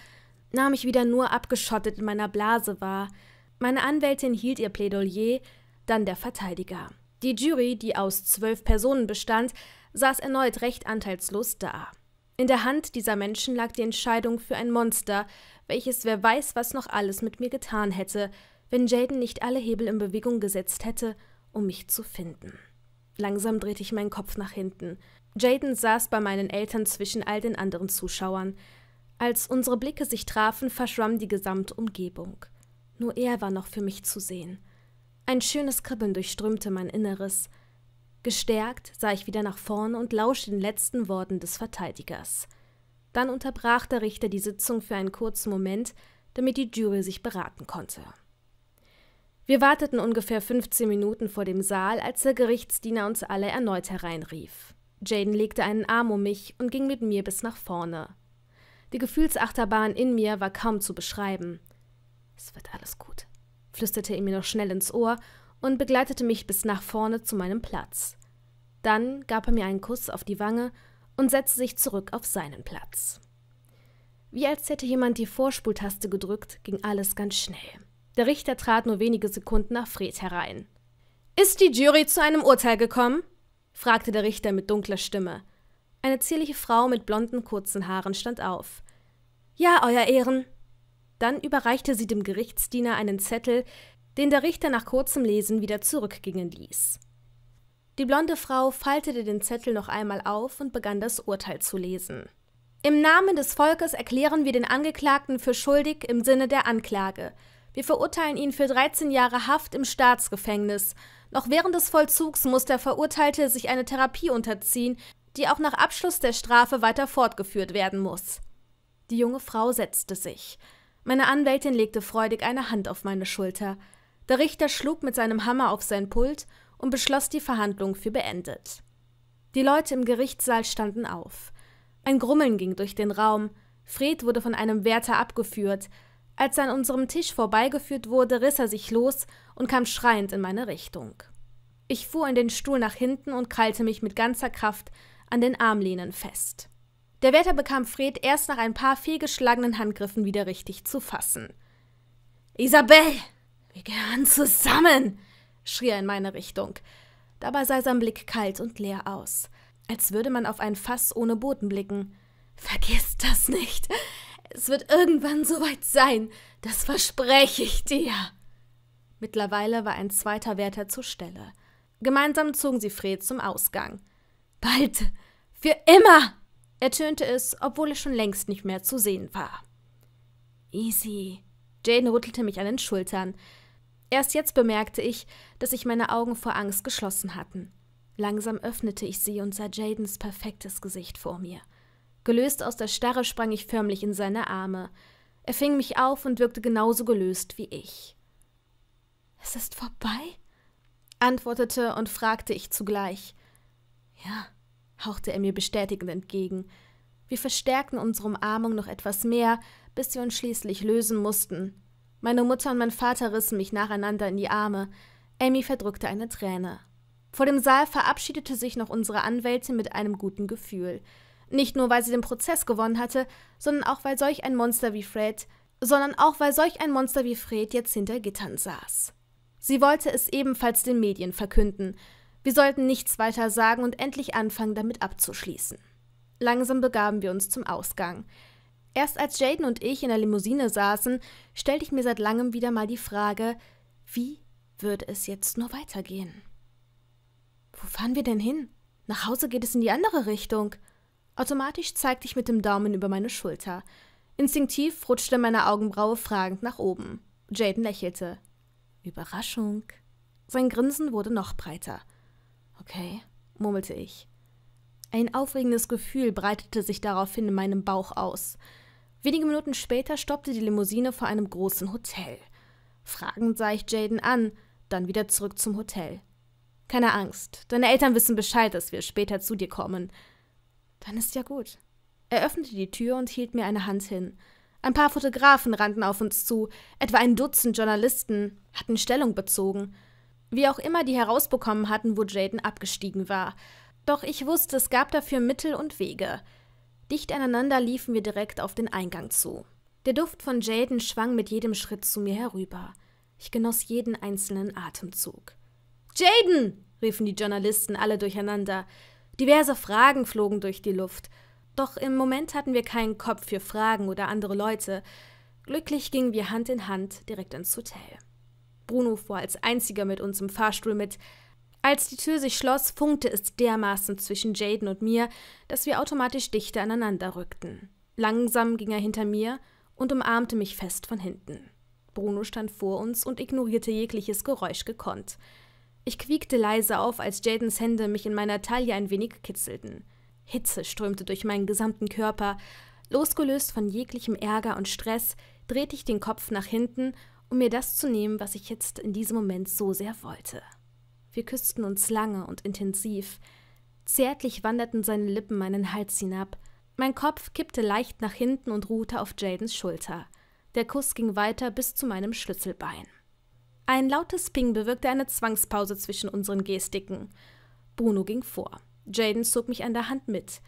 nahm ich wieder nur abgeschottet in meiner Blase wahr. Meine Anwältin hielt ihr Plädoyer, dann der Verteidiger. Die Jury, die aus zwölf Personen bestand, saß erneut recht anteilslos da. In der Hand dieser Menschen lag die Entscheidung für ein Monster, welches wer weiß, was noch alles mit mir getan hätte, wenn Jaden nicht alle Hebel in Bewegung gesetzt hätte, um mich zu finden. Langsam drehte ich meinen Kopf nach hinten. Jaden saß bei meinen Eltern zwischen all den anderen Zuschauern. Als unsere Blicke sich trafen, verschwamm die gesamte Umgebung. Nur er war noch für mich zu sehen. Ein schönes Kribbeln durchströmte mein Inneres. Gestärkt sah ich wieder nach vorne und lauschte den letzten Worten des Verteidigers. Dann unterbrach der Richter die Sitzung für einen kurzen Moment, damit die Jury sich beraten konnte. Wir warteten ungefähr 15 Minuten vor dem Saal, als der Gerichtsdiener uns alle erneut hereinrief. Jaden legte einen Arm um mich und ging mit mir bis nach vorne. Die Gefühlsachterbahn in mir war kaum zu beschreiben. Es wird alles gut, flüsterte er mir noch schnell ins Ohr und begleitete mich bis nach vorne zu meinem Platz. Dann gab er mir einen Kuss auf die Wange und setzte sich zurück auf seinen Platz. Wie als hätte jemand die Vorspultaste gedrückt, ging alles ganz schnell. Der Richter trat nur wenige Sekunden nach Fred herein. Ist die Jury zu einem Urteil gekommen? fragte der Richter mit dunkler Stimme. Eine zierliche Frau mit blonden, kurzen Haaren stand auf. Ja, Euer Ehren. Dann überreichte sie dem Gerichtsdiener einen Zettel, den der Richter nach kurzem Lesen wieder zurückgingen ließ. Die blonde Frau faltete den Zettel noch einmal auf und begann das Urteil zu lesen. Im Namen des Volkes erklären wir den Angeklagten für schuldig im Sinne der Anklage. Wir verurteilen ihn für 13 Jahre Haft im Staatsgefängnis. Noch während des Vollzugs muss der Verurteilte sich eine Therapie unterziehen, die auch nach Abschluss der Strafe weiter fortgeführt werden muss. Die junge Frau setzte sich. Meine Anwältin legte freudig eine Hand auf meine Schulter. Der Richter schlug mit seinem Hammer auf sein Pult und beschloss die Verhandlung für beendet. Die Leute im Gerichtssaal standen auf. Ein Grummeln ging durch den Raum. Fred wurde von einem Wärter abgeführt. Als er an unserem Tisch vorbeigeführt wurde, riss er sich los und kam schreiend in meine Richtung. Ich fuhr in den Stuhl nach hinten und krallte mich mit ganzer Kraft an den Armlehnen fest. Der Wärter bekam Fred erst nach ein paar fehlgeschlagenen Handgriffen wieder richtig zu fassen. Isabel, wir gehören zusammen, schrie er in meine Richtung. Dabei sah sein Blick kalt und leer aus, als würde man auf ein Fass ohne Boden blicken. Vergiss das nicht. Es wird irgendwann soweit sein, das verspreche ich dir. Mittlerweile war ein zweiter Wärter zur Stelle. Gemeinsam zogen sie Fred zum Ausgang. Bald für immer! ertönte es, obwohl es schon längst nicht mehr zu sehen war. Easy. Jane rüttelte mich an den Schultern. Erst jetzt bemerkte ich, dass sich meine Augen vor Angst geschlossen hatten. Langsam öffnete ich sie und sah Jadens perfektes Gesicht vor mir. Gelöst aus der Starre sprang ich förmlich in seine Arme. Er fing mich auf und wirkte genauso gelöst wie ich. Es ist vorbei? antwortete und fragte ich zugleich. Ja, hauchte er mir bestätigend entgegen. Wir verstärkten unsere Umarmung noch etwas mehr, bis wir uns schließlich lösen mussten. Meine Mutter und mein Vater rissen mich nacheinander in die Arme. Amy verdrückte eine Träne. Vor dem Saal verabschiedete sich noch unsere Anwältin mit einem guten Gefühl. Nicht nur, weil sie den Prozess gewonnen hatte, sondern auch, weil solch ein Monster wie Fred, sondern auch, weil solch ein Monster wie Fred jetzt hinter Gittern saß. Sie wollte es ebenfalls den Medien verkünden, wir sollten nichts weiter sagen und endlich anfangen, damit abzuschließen. Langsam begaben wir uns zum Ausgang. Erst als Jaden und ich in der Limousine saßen, stellte ich mir seit langem wieder mal die Frage, wie würde es jetzt nur weitergehen? Wo fahren wir denn hin? Nach Hause geht es in die andere Richtung. Automatisch zeigte ich mit dem Daumen über meine Schulter. Instinktiv rutschte meine Augenbraue fragend nach oben. Jaden lächelte. Überraschung. Sein Grinsen wurde noch breiter. Okay, murmelte ich. Ein aufregendes Gefühl breitete sich daraufhin in meinem Bauch aus. Wenige Minuten später stoppte die Limousine vor einem großen Hotel. Fragend sah ich Jaden an, dann wieder zurück zum Hotel. Keine Angst, deine Eltern wissen Bescheid, dass wir später zu dir kommen. Dann ist ja gut. Er öffnete die Tür und hielt mir eine Hand hin. Ein paar Fotografen rannten auf uns zu, etwa ein Dutzend Journalisten hatten Stellung bezogen. Wie auch immer die herausbekommen hatten, wo Jaden abgestiegen war. Doch ich wusste, es gab dafür Mittel und Wege. Dicht aneinander liefen wir direkt auf den Eingang zu. Der Duft von Jaden schwang mit jedem Schritt zu mir herüber. Ich genoss jeden einzelnen Atemzug. Jaden! riefen die Journalisten alle durcheinander. Diverse Fragen flogen durch die Luft. Doch im Moment hatten wir keinen Kopf für Fragen oder andere Leute. Glücklich gingen wir Hand in Hand direkt ins Hotel. Bruno fuhr als einziger mit uns im Fahrstuhl mit. Als die Tür sich schloss, funkte es dermaßen zwischen Jaden und mir, dass wir automatisch dichter aneinander rückten. Langsam ging er hinter mir und umarmte mich fest von hinten. Bruno stand vor uns und ignorierte jegliches Geräusch gekonnt. Ich quiekte leise auf, als Jadens Hände mich in meiner Taille ein wenig kitzelten. Hitze strömte durch meinen gesamten Körper. Losgelöst von jeglichem Ärger und Stress drehte ich den Kopf nach hinten um mir das zu nehmen, was ich jetzt in diesem Moment so sehr wollte. Wir küssten uns lange und intensiv. Zärtlich wanderten seine Lippen meinen Hals hinab. Mein Kopf kippte leicht nach hinten und ruhte auf Jadens Schulter. Der Kuss ging weiter bis zu meinem Schlüsselbein. Ein lautes Ping bewirkte eine Zwangspause zwischen unseren Gestiken. Bruno ging vor. Jaden zog mich an der Hand mit.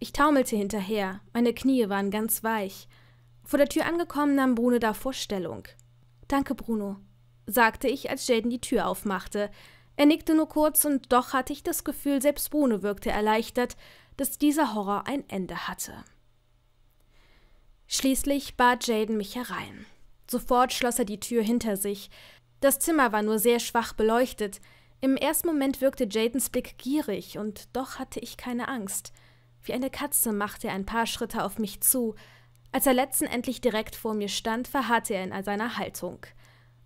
Ich taumelte hinterher, meine Knie waren ganz weich. Vor der Tür angekommen nahm Bruno davor Stellung. Danke, Bruno, sagte ich, als Jaden die Tür aufmachte. Er nickte nur kurz und doch hatte ich das Gefühl, selbst Bruno wirkte erleichtert, dass dieser Horror ein Ende hatte. Schließlich bat Jaden mich herein. Sofort schloss er die Tür hinter sich. Das Zimmer war nur sehr schwach beleuchtet. Im ersten Moment wirkte Jadens Blick gierig und doch hatte ich keine Angst. Wie eine Katze machte er ein paar Schritte auf mich zu, als er letztendlich direkt vor mir stand, verharrte er in seiner Haltung.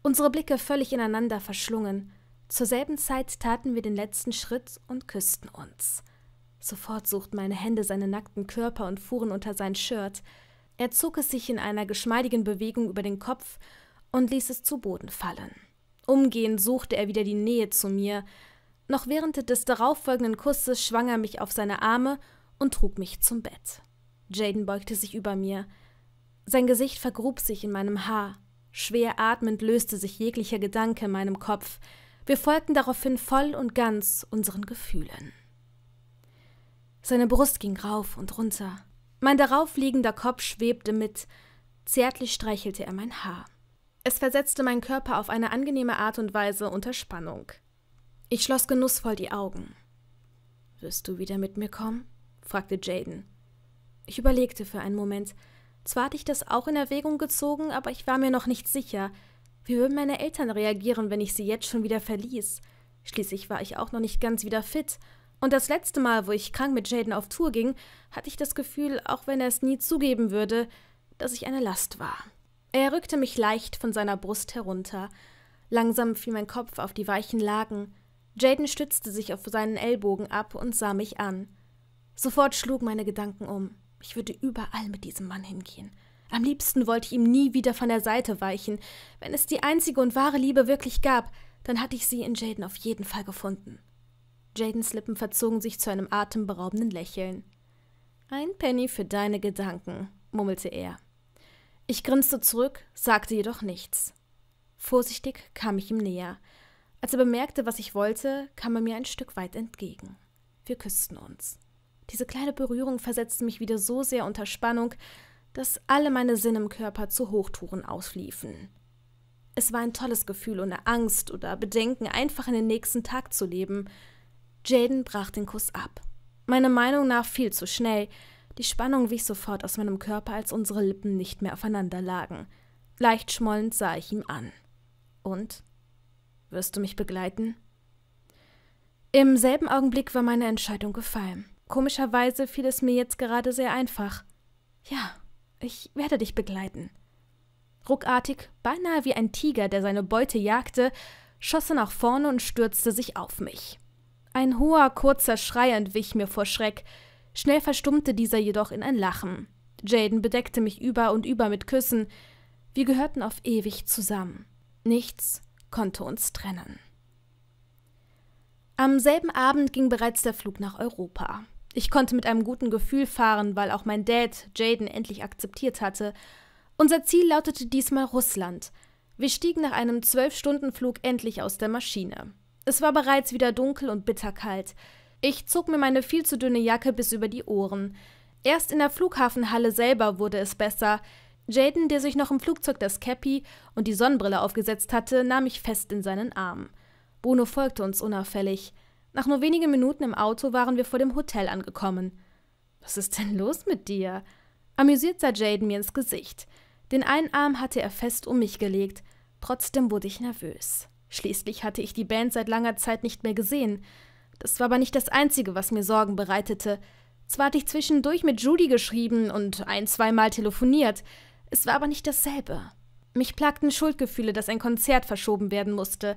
Unsere Blicke völlig ineinander verschlungen. Zur selben Zeit taten wir den letzten Schritt und küssten uns. Sofort suchten meine Hände seinen nackten Körper und fuhren unter sein Shirt. Er zog es sich in einer geschmeidigen Bewegung über den Kopf und ließ es zu Boden fallen. Umgehend suchte er wieder die Nähe zu mir. Noch während des darauffolgenden Kusses schwang er mich auf seine Arme und trug mich zum Bett. Jaden beugte sich über mir. Sein Gesicht vergrub sich in meinem Haar. Schwer atmend löste sich jeglicher Gedanke in meinem Kopf. Wir folgten daraufhin voll und ganz unseren Gefühlen. Seine Brust ging rauf und runter. Mein daraufliegender Kopf schwebte mit. Zärtlich streichelte er mein Haar. Es versetzte meinen Körper auf eine angenehme Art und Weise unter Spannung. Ich schloss genussvoll die Augen. Wirst du wieder mit mir kommen? fragte Jaden. Ich überlegte für einen Moment. Zwar hatte ich das auch in Erwägung gezogen, aber ich war mir noch nicht sicher. Wie würden meine Eltern reagieren, wenn ich sie jetzt schon wieder verließ? Schließlich war ich auch noch nicht ganz wieder fit. Und das letzte Mal, wo ich krank mit Jaden auf Tour ging, hatte ich das Gefühl, auch wenn er es nie zugeben würde, dass ich eine Last war. Er rückte mich leicht von seiner Brust herunter. Langsam fiel mein Kopf auf die weichen Lagen. Jaden stützte sich auf seinen Ellbogen ab und sah mich an. Sofort schlugen meine Gedanken um. Ich würde überall mit diesem Mann hingehen. Am liebsten wollte ich ihm nie wieder von der Seite weichen. Wenn es die einzige und wahre Liebe wirklich gab, dann hatte ich sie in Jaden auf jeden Fall gefunden. Jadens Lippen verzogen sich zu einem atemberaubenden Lächeln. Ein Penny für deine Gedanken, murmelte er. Ich grinste zurück, sagte jedoch nichts. Vorsichtig kam ich ihm näher. Als er bemerkte, was ich wollte, kam er mir ein Stück weit entgegen. Wir küssten uns. Diese kleine Berührung versetzte mich wieder so sehr unter Spannung, dass alle meine Sinne im Körper zu Hochtouren ausliefen. Es war ein tolles Gefühl, ohne Angst oder Bedenken einfach in den nächsten Tag zu leben. Jaden brach den Kuss ab. Meiner Meinung nach viel zu schnell. Die Spannung wich sofort aus meinem Körper, als unsere Lippen nicht mehr aufeinander lagen. Leicht schmollend sah ich ihm an. Und? Wirst du mich begleiten? Im selben Augenblick war meine Entscheidung gefallen. Komischerweise fiel es mir jetzt gerade sehr einfach. Ja, ich werde dich begleiten. Ruckartig, beinahe wie ein Tiger, der seine Beute jagte, schoss er nach vorne und stürzte sich auf mich. Ein hoher, kurzer Schrei entwich mir vor Schreck. Schnell verstummte dieser jedoch in ein Lachen. Jaden bedeckte mich über und über mit Küssen. Wir gehörten auf ewig zusammen. Nichts konnte uns trennen. Am selben Abend ging bereits der Flug nach Europa. Ich konnte mit einem guten Gefühl fahren, weil auch mein Dad Jaden endlich akzeptiert hatte. Unser Ziel lautete diesmal Russland. Wir stiegen nach einem Zwölf-Stunden-Flug endlich aus der Maschine. Es war bereits wieder dunkel und bitterkalt. Ich zog mir meine viel zu dünne Jacke bis über die Ohren. Erst in der Flughafenhalle selber wurde es besser. Jaden, der sich noch im Flugzeug das Cappy und die Sonnenbrille aufgesetzt hatte, nahm mich fest in seinen Arm. Bruno folgte uns unauffällig. Nach nur wenigen Minuten im Auto waren wir vor dem Hotel angekommen. Was ist denn los mit dir? Amüsiert sah Jaden mir ins Gesicht. Den einen Arm hatte er fest um mich gelegt. Trotzdem wurde ich nervös. Schließlich hatte ich die Band seit langer Zeit nicht mehr gesehen. Das war aber nicht das Einzige, was mir Sorgen bereitete. Zwar hatte ich zwischendurch mit Judy geschrieben und ein, zweimal telefoniert, es war aber nicht dasselbe. Mich plagten Schuldgefühle, dass ein Konzert verschoben werden musste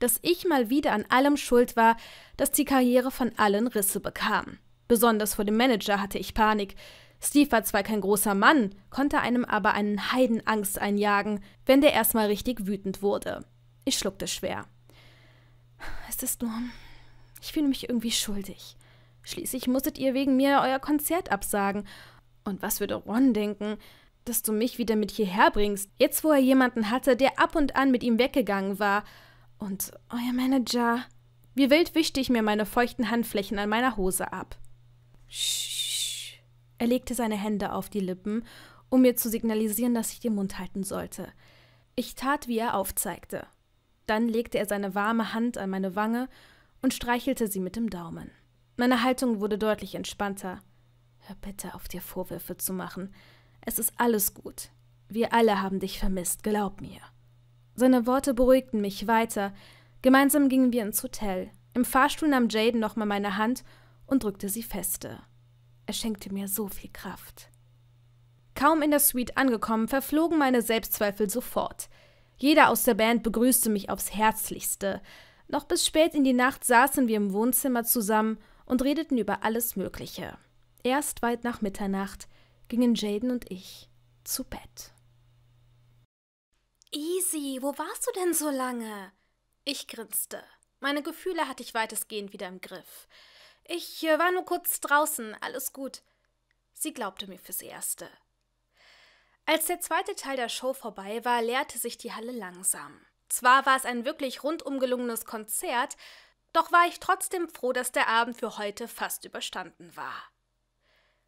dass ich mal wieder an allem schuld war, dass die Karriere von allen Risse bekam. Besonders vor dem Manager hatte ich Panik. Steve war zwar kein großer Mann, konnte einem aber einen Heidenangst einjagen, wenn der erstmal richtig wütend wurde. Ich schluckte schwer. Es ist nur. Ich fühle mich irgendwie schuldig. Schließlich musstet ihr wegen mir euer Konzert absagen. Und was würde Ron denken, dass du mich wieder mit hierher bringst, jetzt wo er jemanden hatte, der ab und an mit ihm weggegangen war und euer Manager. Wie wild wischte ich mir meine feuchten Handflächen an meiner Hose ab. Sch. Er legte seine Hände auf die Lippen, um mir zu signalisieren, dass ich den Mund halten sollte. Ich tat, wie er aufzeigte. Dann legte er seine warme Hand an meine Wange und streichelte sie mit dem Daumen. Meine Haltung wurde deutlich entspannter. Hör bitte auf, dir Vorwürfe zu machen. Es ist alles gut. Wir alle haben dich vermisst, glaub mir. Seine Worte beruhigten mich weiter. Gemeinsam gingen wir ins Hotel. Im Fahrstuhl nahm Jaden nochmal meine Hand und drückte sie feste. Er schenkte mir so viel Kraft. Kaum in der Suite angekommen, verflogen meine Selbstzweifel sofort. Jeder aus der Band begrüßte mich aufs Herzlichste. Noch bis spät in die Nacht saßen wir im Wohnzimmer zusammen und redeten über alles Mögliche. Erst weit nach Mitternacht gingen Jaden und ich zu Bett. Easy, wo warst du denn so lange? Ich grinste. Meine Gefühle hatte ich weitestgehend wieder im Griff. Ich äh, war nur kurz draußen, alles gut. Sie glaubte mir fürs Erste. Als der zweite Teil der Show vorbei war, leerte sich die Halle langsam. Zwar war es ein wirklich rundum gelungenes Konzert, doch war ich trotzdem froh, dass der Abend für heute fast überstanden war.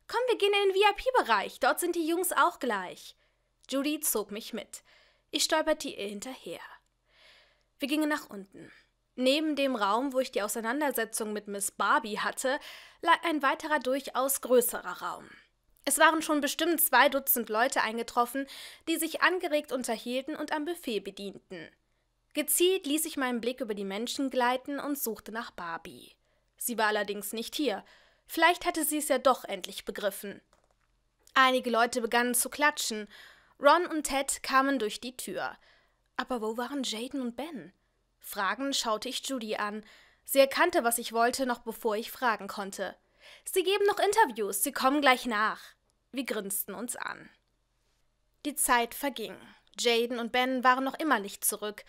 Komm, wir gehen in den VIP-Bereich, dort sind die Jungs auch gleich. Judy zog mich mit. Ich stolperte ihr hinterher. Wir gingen nach unten. Neben dem Raum, wo ich die Auseinandersetzung mit Miss Barbie hatte, lag ein weiterer durchaus größerer Raum. Es waren schon bestimmt zwei Dutzend Leute eingetroffen, die sich angeregt unterhielten und am Buffet bedienten. Gezielt ließ ich meinen Blick über die Menschen gleiten und suchte nach Barbie. Sie war allerdings nicht hier. Vielleicht hatte sie es ja doch endlich begriffen. Einige Leute begannen zu klatschen Ron und Ted kamen durch die Tür. Aber wo waren Jaden und Ben? Fragend schaute ich Judy an. Sie erkannte, was ich wollte, noch bevor ich fragen konnte. Sie geben noch Interviews, sie kommen gleich nach. Wir grinsten uns an. Die Zeit verging. Jaden und Ben waren noch immer nicht zurück.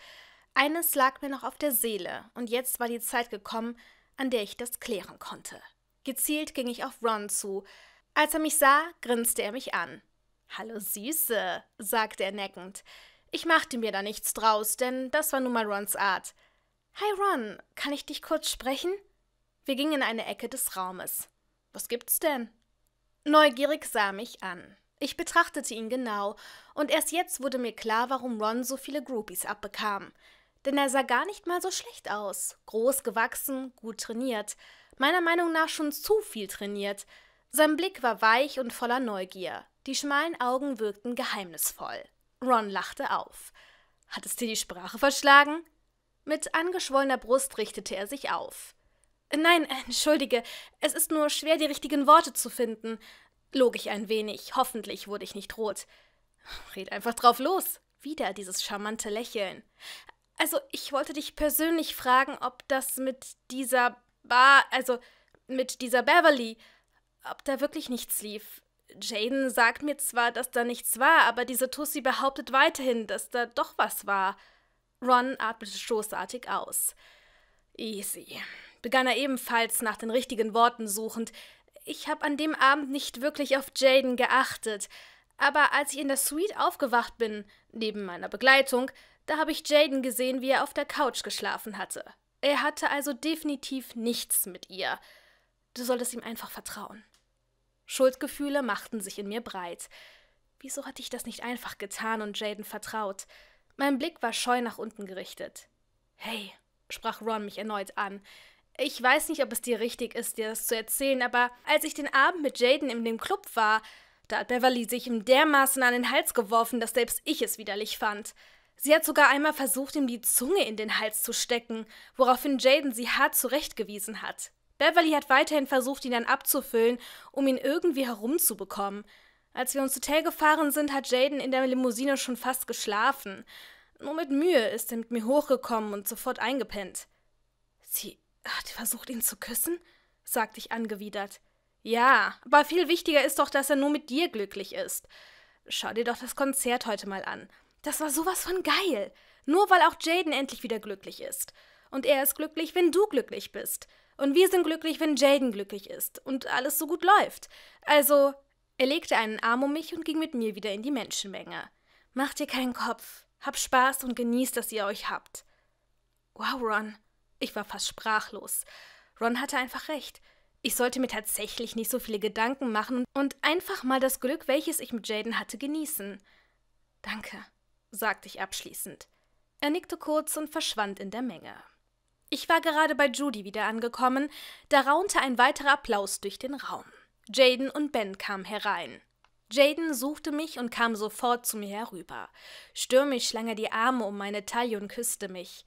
Eines lag mir noch auf der Seele, und jetzt war die Zeit gekommen, an der ich das klären konnte. Gezielt ging ich auf Ron zu. Als er mich sah, grinste er mich an. Hallo Süße, sagte er neckend. Ich machte mir da nichts draus, denn das war nun mal Rons Art. Hi Ron, kann ich dich kurz sprechen? Wir gingen in eine Ecke des Raumes. Was gibt's denn? Neugierig sah er mich an. Ich betrachtete ihn genau, und erst jetzt wurde mir klar, warum Ron so viele Groupies abbekam. Denn er sah gar nicht mal so schlecht aus. Groß gewachsen, gut trainiert. Meiner Meinung nach schon zu viel trainiert. Sein Blick war weich und voller Neugier. Die schmalen Augen wirkten geheimnisvoll. Ron lachte auf. Hat es dir die Sprache verschlagen? Mit angeschwollener Brust richtete er sich auf. Nein, äh, entschuldige, es ist nur schwer, die richtigen Worte zu finden. Log ich ein wenig, hoffentlich wurde ich nicht rot. Red einfach drauf los. Wieder dieses charmante Lächeln. Also, ich wollte dich persönlich fragen, ob das mit dieser Bar, also mit dieser Beverly, ob da wirklich nichts lief. Jaden sagt mir zwar, dass da nichts war, aber diese Tussi behauptet weiterhin, dass da doch was war. Ron atmete stoßartig aus. Easy, begann er ebenfalls nach den richtigen Worten suchend. Ich habe an dem Abend nicht wirklich auf Jaden geachtet, aber als ich in der Suite aufgewacht bin, neben meiner Begleitung, da habe ich Jaden gesehen, wie er auf der Couch geschlafen hatte. Er hatte also definitiv nichts mit ihr. Du solltest ihm einfach vertrauen. Schuldgefühle machten sich in mir breit. Wieso hatte ich das nicht einfach getan und Jaden vertraut? Mein Blick war scheu nach unten gerichtet. Hey, sprach Ron mich erneut an. Ich weiß nicht, ob es dir richtig ist, dir das zu erzählen, aber als ich den Abend mit Jaden in dem Club war, da hat Beverly sich ihm dermaßen an den Hals geworfen, dass selbst ich es widerlich fand. Sie hat sogar einmal versucht, ihm die Zunge in den Hals zu stecken, woraufhin Jaden sie hart zurechtgewiesen hat. Beverly hat weiterhin versucht, ihn dann abzufüllen, um ihn irgendwie herumzubekommen. Als wir ins Hotel gefahren sind, hat Jaden in der Limousine schon fast geschlafen. Nur mit Mühe ist er mit mir hochgekommen und sofort eingepennt. Sie hat ah, versucht, ihn zu küssen? sagte ich angewidert. Ja, aber viel wichtiger ist doch, dass er nur mit dir glücklich ist. Schau dir doch das Konzert heute mal an. Das war sowas von geil. Nur weil auch Jaden endlich wieder glücklich ist. Und er ist glücklich, wenn du glücklich bist. Und wir sind glücklich, wenn Jaden glücklich ist und alles so gut läuft. Also, er legte einen Arm um mich und ging mit mir wieder in die Menschenmenge. Macht ihr keinen Kopf, habt Spaß und genießt, dass ihr euch habt. Wow, Ron. Ich war fast sprachlos. Ron hatte einfach recht. Ich sollte mir tatsächlich nicht so viele Gedanken machen und einfach mal das Glück, welches ich mit Jaden hatte, genießen. Danke, sagte ich abschließend. Er nickte kurz und verschwand in der Menge. Ich war gerade bei Judy wieder angekommen, da raunte ein weiterer Applaus durch den Raum. Jaden und Ben kamen herein. Jaden suchte mich und kam sofort zu mir herüber. Stürmisch schlang er die Arme um meine Taille und küsste mich.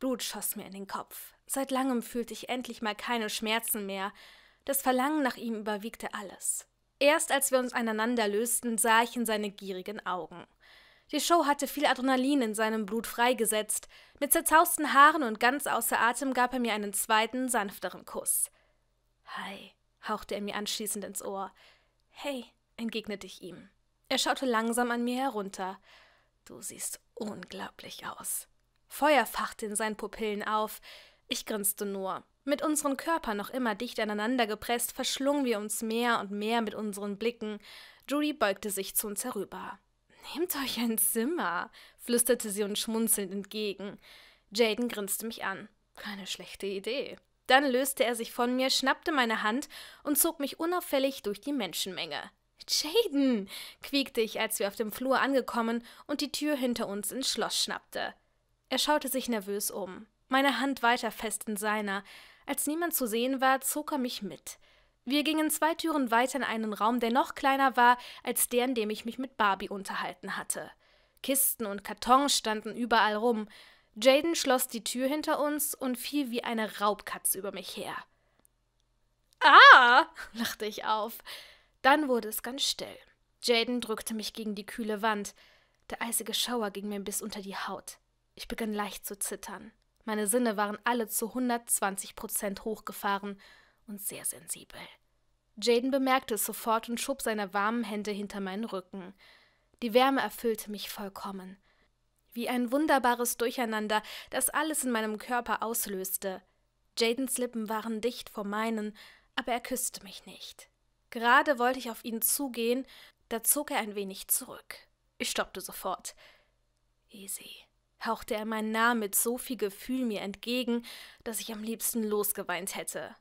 Blut schoss mir in den Kopf. Seit langem fühlte ich endlich mal keine Schmerzen mehr. Das Verlangen nach ihm überwiegte alles. Erst als wir uns aneinander lösten, sah ich in seine gierigen Augen. Die Show hatte viel Adrenalin in seinem Blut freigesetzt. Mit zerzausten Haaren und ganz außer Atem gab er mir einen zweiten, sanfteren Kuss. Hi, hauchte er mir anschließend ins Ohr. Hey, entgegnete ich ihm. Er schaute langsam an mir herunter. Du siehst unglaublich aus. Feuer fachte in seinen Pupillen auf. Ich grinste nur. Mit unseren Körpern noch immer dicht aneinander gepresst, verschlungen wir uns mehr und mehr mit unseren Blicken. Judy beugte sich zu uns herüber. Nehmt euch ein Zimmer, flüsterte sie uns schmunzelnd entgegen. Jaden grinste mich an. Keine schlechte Idee. Dann löste er sich von mir, schnappte meine Hand und zog mich unauffällig durch die Menschenmenge. Jaden, quiekte ich, als wir auf dem Flur angekommen und die Tür hinter uns ins Schloss schnappte. Er schaute sich nervös um, meine Hand weiter fest in seiner. Als niemand zu sehen war, zog er mich mit. Wir gingen zwei Türen weiter in einen Raum, der noch kleiner war als der, in dem ich mich mit Barbie unterhalten hatte. Kisten und Kartons standen überall rum. Jaden schloss die Tür hinter uns und fiel wie eine Raubkatze über mich her. Ah! lachte ich auf. Dann wurde es ganz still. Jaden drückte mich gegen die kühle Wand. Der eisige Schauer ging mir bis unter die Haut. Ich begann leicht zu zittern. Meine Sinne waren alle zu 120 Prozent hochgefahren und sehr sensibel. Jaden bemerkte es sofort und schob seine warmen Hände hinter meinen Rücken. Die Wärme erfüllte mich vollkommen. Wie ein wunderbares Durcheinander, das alles in meinem Körper auslöste. Jadens Lippen waren dicht vor meinen, aber er küsste mich nicht. Gerade wollte ich auf ihn zugehen, da zog er ein wenig zurück. Ich stoppte sofort. Easy, hauchte er meinen Namen mit so viel Gefühl mir entgegen, dass ich am liebsten losgeweint hätte.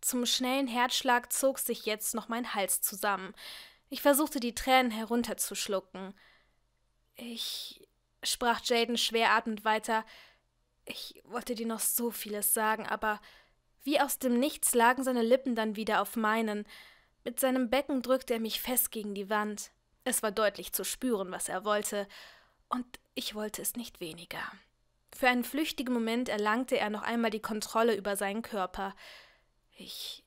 Zum schnellen Herzschlag zog sich jetzt noch mein Hals zusammen. Ich versuchte die Tränen herunterzuschlucken. Ich sprach Jaden schweratmend weiter. Ich wollte dir noch so vieles sagen, aber wie aus dem Nichts lagen seine Lippen dann wieder auf meinen. Mit seinem Becken drückte er mich fest gegen die Wand. Es war deutlich zu spüren, was er wollte, und ich wollte es nicht weniger. Für einen flüchtigen Moment erlangte er noch einmal die Kontrolle über seinen Körper. Ich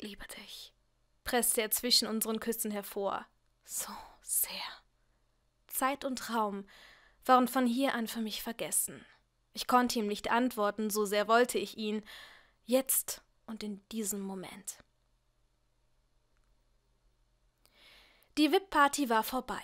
liebe dich, presste er zwischen unseren Küssen hervor. So sehr. Zeit und Raum waren von hier an für mich vergessen. Ich konnte ihm nicht antworten, so sehr wollte ich ihn, jetzt und in diesem Moment. Die VIP-Party war vorbei.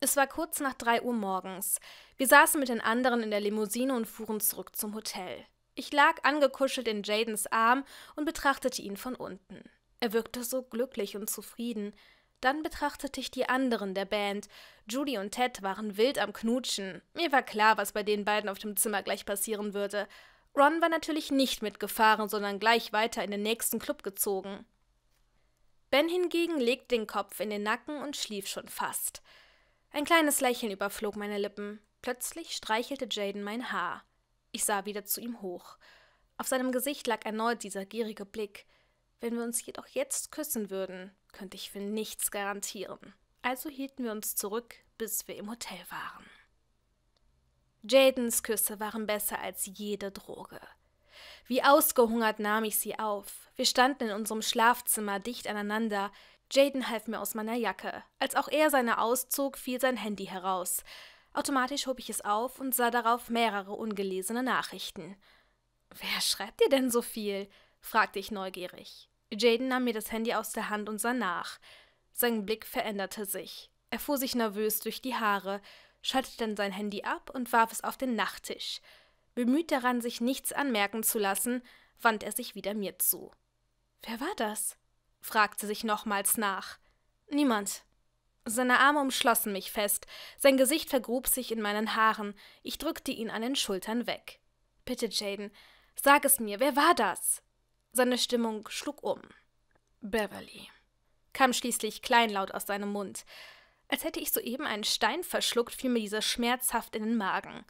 Es war kurz nach drei Uhr morgens. Wir saßen mit den anderen in der Limousine und fuhren zurück zum Hotel. Ich lag angekuschelt in Jadens Arm und betrachtete ihn von unten. Er wirkte so glücklich und zufrieden. Dann betrachtete ich die anderen der Band. Judy und Ted waren wild am Knutschen. Mir war klar, was bei den beiden auf dem Zimmer gleich passieren würde. Ron war natürlich nicht mitgefahren, sondern gleich weiter in den nächsten Club gezogen. Ben hingegen legte den Kopf in den Nacken und schlief schon fast. Ein kleines Lächeln überflog meine Lippen. Plötzlich streichelte Jaden mein Haar. Ich sah wieder zu ihm hoch. Auf seinem Gesicht lag erneut dieser gierige Blick. Wenn wir uns jedoch jetzt küssen würden, könnte ich für nichts garantieren. Also hielten wir uns zurück, bis wir im Hotel waren. Jadens Küsse waren besser als jede Droge. Wie ausgehungert nahm ich sie auf. Wir standen in unserem Schlafzimmer dicht aneinander. Jaden half mir aus meiner Jacke. Als auch er seine auszog, fiel sein Handy heraus. Automatisch hob ich es auf und sah darauf mehrere ungelesene Nachrichten. Wer schreibt dir denn so viel? fragte ich neugierig. Jaden nahm mir das Handy aus der Hand und sah nach. Sein Blick veränderte sich. Er fuhr sich nervös durch die Haare, schaltete dann sein Handy ab und warf es auf den Nachttisch. Bemüht daran, sich nichts anmerken zu lassen, wandte er sich wieder mir zu. Wer war das? fragte sich nochmals nach. Niemand, seine Arme umschlossen mich fest, sein Gesicht vergrub sich in meinen Haaren, ich drückte ihn an den Schultern weg. Bitte, Jaden, sag es mir, wer war das? Seine Stimmung schlug um. Beverly, kam schließlich kleinlaut aus seinem Mund. Als hätte ich soeben einen Stein verschluckt, fiel mir dieser schmerzhaft in den Magen.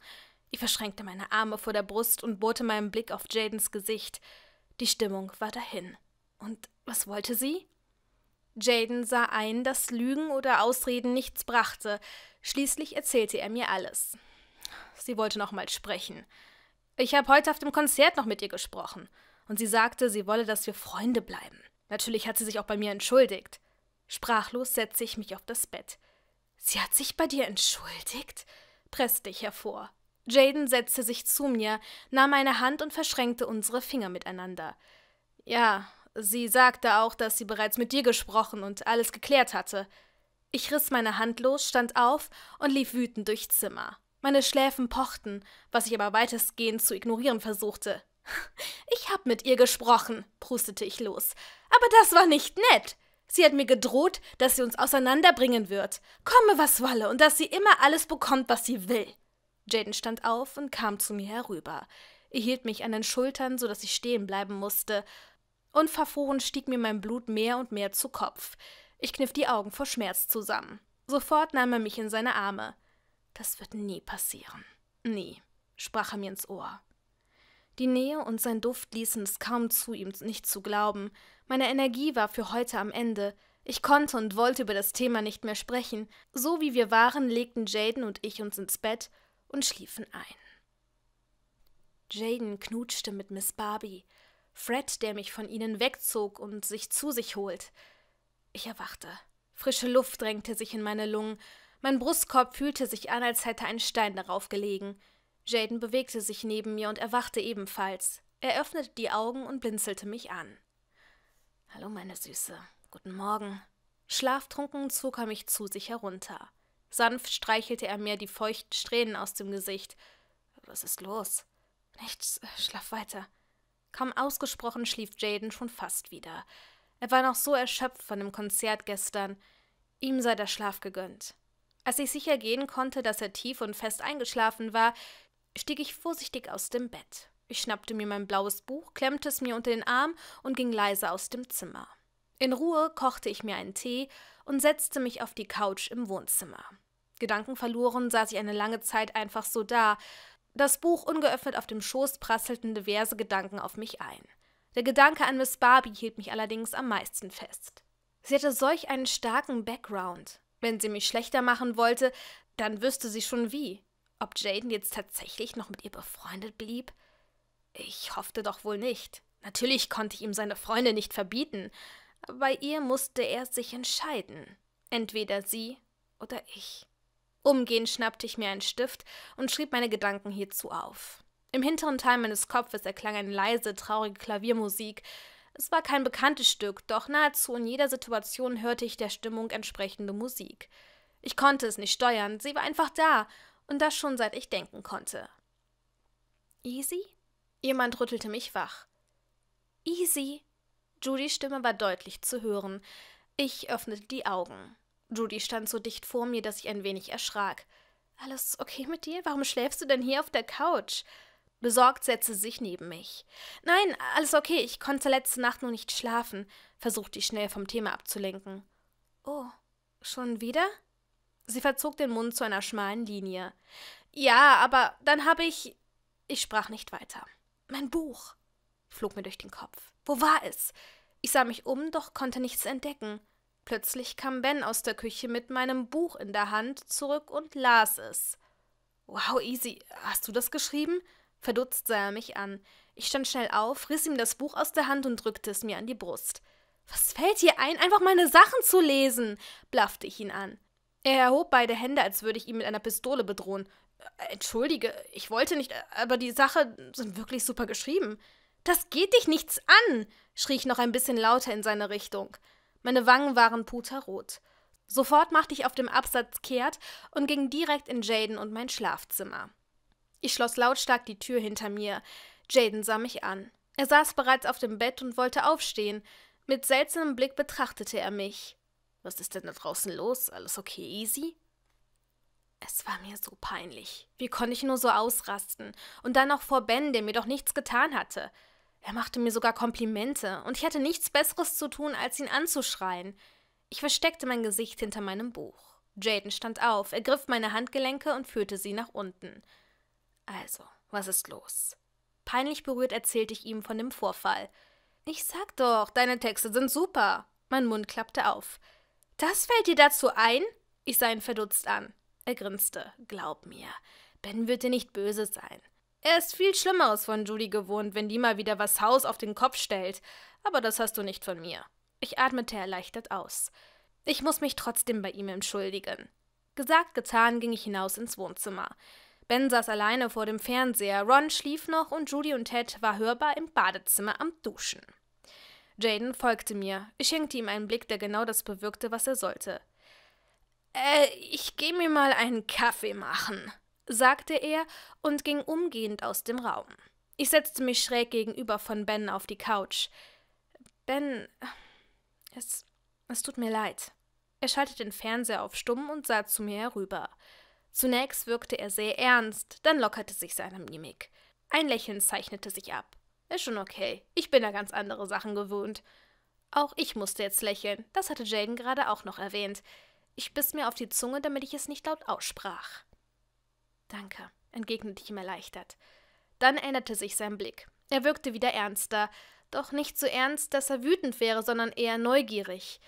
Ich verschränkte meine Arme vor der Brust und bohrte meinen Blick auf Jadens Gesicht. Die Stimmung war dahin. Und was wollte sie? Jaden sah ein, dass Lügen oder Ausreden nichts brachte. Schließlich erzählte er mir alles. Sie wollte nochmal sprechen. Ich habe heute auf dem Konzert noch mit ihr gesprochen. Und sie sagte, sie wolle, dass wir Freunde bleiben. Natürlich hat sie sich auch bei mir entschuldigt. Sprachlos setzte ich mich auf das Bett. Sie hat sich bei dir entschuldigt? presste ich hervor. Jaden setzte sich zu mir, nahm meine Hand und verschränkte unsere Finger miteinander. Ja, Sie sagte auch, dass sie bereits mit dir gesprochen und alles geklärt hatte. Ich riss meine Hand los, stand auf und lief wütend durchs Zimmer. Meine Schläfen pochten, was ich aber weitestgehend zu ignorieren versuchte. Ich hab mit ihr gesprochen, prustete ich los. Aber das war nicht nett. Sie hat mir gedroht, dass sie uns auseinanderbringen wird. Komme, was wolle, und dass sie immer alles bekommt, was sie will. Jaden stand auf und kam zu mir herüber. Er hielt mich an den Schultern, so dass ich stehen bleiben musste, Unverfroren stieg mir mein Blut mehr und mehr zu Kopf. Ich kniff die Augen vor Schmerz zusammen. Sofort nahm er mich in seine Arme. Das wird nie passieren. Nie, sprach er mir ins Ohr. Die Nähe und sein Duft ließen es kaum zu, ihm nicht zu glauben. Meine Energie war für heute am Ende. Ich konnte und wollte über das Thema nicht mehr sprechen. So wie wir waren, legten Jaden und ich uns ins Bett und schliefen ein. Jaden knutschte mit Miss Barbie Fred, der mich von ihnen wegzog und sich zu sich holt. Ich erwachte. Frische Luft drängte sich in meine Lungen. Mein Brustkorb fühlte sich an, als hätte ein Stein darauf gelegen. Jaden bewegte sich neben mir und erwachte ebenfalls. Er öffnete die Augen und blinzelte mich an. Hallo, meine Süße. Guten Morgen. Schlaftrunken zog er mich zu sich herunter. Sanft streichelte er mir die feuchten Strähnen aus dem Gesicht. Was ist los? Nichts, schlaf weiter. Kaum ausgesprochen schlief Jaden schon fast wieder. Er war noch so erschöpft von dem Konzert gestern. Ihm sei der Schlaf gegönnt. Als ich sicher gehen konnte, dass er tief und fest eingeschlafen war, stieg ich vorsichtig aus dem Bett. Ich schnappte mir mein blaues Buch, klemmte es mir unter den Arm und ging leise aus dem Zimmer. In Ruhe kochte ich mir einen Tee und setzte mich auf die Couch im Wohnzimmer. Gedankenverloren saß ich eine lange Zeit einfach so da, das Buch ungeöffnet auf dem Schoß prasselten diverse Gedanken auf mich ein. Der Gedanke an Miss Barbie hielt mich allerdings am meisten fest. Sie hatte solch einen starken Background. Wenn sie mich schlechter machen wollte, dann wüsste sie schon wie. Ob Jaden jetzt tatsächlich noch mit ihr befreundet blieb? Ich hoffte doch wohl nicht. Natürlich konnte ich ihm seine Freunde nicht verbieten. Bei ihr musste er sich entscheiden. Entweder sie oder ich. Umgehend schnappte ich mir einen Stift und schrieb meine Gedanken hierzu auf. Im hinteren Teil meines Kopfes erklang eine leise, traurige Klaviermusik. Es war kein bekanntes Stück, doch nahezu in jeder Situation hörte ich der Stimmung entsprechende Musik. Ich konnte es nicht steuern, sie war einfach da, und das schon seit ich denken konnte. Easy? Jemand rüttelte mich wach. Easy? Judys Stimme war deutlich zu hören. Ich öffnete die Augen. Judy stand so dicht vor mir, dass ich ein wenig erschrak. Alles okay mit dir? Warum schläfst du denn hier auf der Couch? Besorgt setzte sie sich neben mich. Nein, alles okay, ich konnte letzte Nacht nur nicht schlafen, versuchte ich schnell vom Thema abzulenken. Oh, schon wieder? Sie verzog den Mund zu einer schmalen Linie. Ja, aber dann habe ich. Ich sprach nicht weiter. Mein Buch flog mir durch den Kopf. Wo war es? Ich sah mich um, doch konnte nichts entdecken. Plötzlich kam Ben aus der Küche mit meinem Buch in der Hand zurück und las es. Wow, Easy, hast du das geschrieben? Verdutzt sah er mich an. Ich stand schnell auf, riss ihm das Buch aus der Hand und drückte es mir an die Brust. Was fällt dir ein, einfach meine Sachen zu lesen? blaffte ich ihn an. Er erhob beide Hände, als würde ich ihn mit einer Pistole bedrohen. Äh, entschuldige, ich wollte nicht, aber die Sachen sind wirklich super geschrieben. Das geht dich nichts an, schrie ich noch ein bisschen lauter in seine Richtung. Meine Wangen waren puterrot. Sofort machte ich auf dem Absatz kehrt und ging direkt in Jaden und mein Schlafzimmer. Ich schloss lautstark die Tür hinter mir. Jaden sah mich an. Er saß bereits auf dem Bett und wollte aufstehen. Mit seltsamem Blick betrachtete er mich. Was ist denn da draußen los? Alles okay, easy? Es war mir so peinlich. Wie konnte ich nur so ausrasten? Und dann noch vor Ben, der mir doch nichts getan hatte. Er machte mir sogar Komplimente, und ich hatte nichts Besseres zu tun, als ihn anzuschreien. Ich versteckte mein Gesicht hinter meinem Buch. Jaden stand auf, ergriff meine Handgelenke und führte sie nach unten. Also, was ist los? Peinlich berührt erzählte ich ihm von dem Vorfall. Ich sag doch, deine Texte sind super. Mein Mund klappte auf. Das fällt dir dazu ein? Ich sah ihn verdutzt an. Er grinste. Glaub mir, Ben wird dir nicht böse sein. Er ist viel Schlimmeres von Julie gewohnt, wenn die mal wieder was Haus auf den Kopf stellt. Aber das hast du nicht von mir. Ich atmete erleichtert aus. Ich muss mich trotzdem bei ihm entschuldigen. Gesagt, getan, ging ich hinaus ins Wohnzimmer. Ben saß alleine vor dem Fernseher, Ron schlief noch und Julie und Ted war hörbar im Badezimmer am Duschen. Jaden folgte mir. Ich schenkte ihm einen Blick, der genau das bewirkte, was er sollte. Äh, ich geh mir mal einen Kaffee machen sagte er und ging umgehend aus dem Raum. Ich setzte mich schräg gegenüber von Ben auf die Couch. Ben, es, es tut mir leid. Er schaltete den Fernseher auf stumm und sah zu mir herüber. Zunächst wirkte er sehr ernst, dann lockerte sich seine Mimik. Ein Lächeln zeichnete sich ab. Ist schon okay, ich bin ja ganz andere Sachen gewohnt. Auch ich musste jetzt lächeln, das hatte Jaden gerade auch noch erwähnt. Ich biss mir auf die Zunge, damit ich es nicht laut aussprach. Danke, entgegnete ich ihm erleichtert. Dann änderte sich sein Blick. Er wirkte wieder ernster, doch nicht so ernst, dass er wütend wäre, sondern eher neugierig.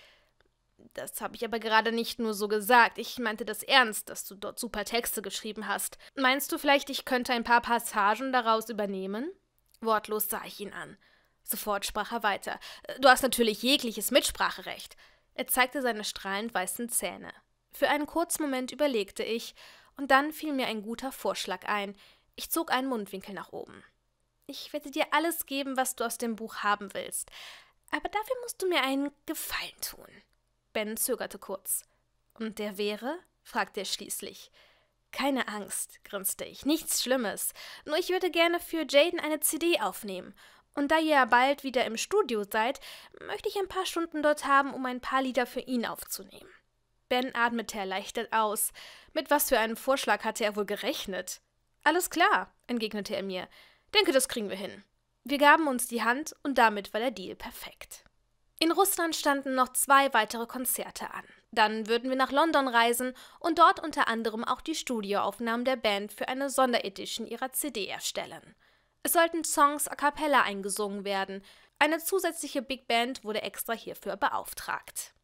Das habe ich aber gerade nicht nur so gesagt. Ich meinte das ernst, dass du dort super Texte geschrieben hast. Meinst du vielleicht, ich könnte ein paar Passagen daraus übernehmen? Wortlos sah ich ihn an. Sofort sprach er weiter. Du hast natürlich jegliches Mitspracherecht. Er zeigte seine strahlend weißen Zähne. Für einen kurzen Moment überlegte ich, und dann fiel mir ein guter Vorschlag ein. Ich zog einen Mundwinkel nach oben. Ich werde dir alles geben, was du aus dem Buch haben willst. Aber dafür musst du mir einen Gefallen tun. Ben zögerte kurz. Und der wäre? fragte er schließlich. Keine Angst, grinste ich, nichts Schlimmes. Nur ich würde gerne für Jaden eine CD aufnehmen. Und da ihr ja bald wieder im Studio seid, möchte ich ein paar Stunden dort haben, um ein paar Lieder für ihn aufzunehmen. Ben atmete erleichtert aus. Mit was für einem Vorschlag hatte er wohl gerechnet? Alles klar, entgegnete er mir. Denke, das kriegen wir hin. Wir gaben uns die Hand und damit war der Deal perfekt. In Russland standen noch zwei weitere Konzerte an. Dann würden wir nach London reisen und dort unter anderem auch die Studioaufnahmen der Band für eine Sonderedition ihrer CD erstellen. Es sollten Songs a cappella eingesungen werden. Eine zusätzliche Big Band wurde extra hierfür beauftragt.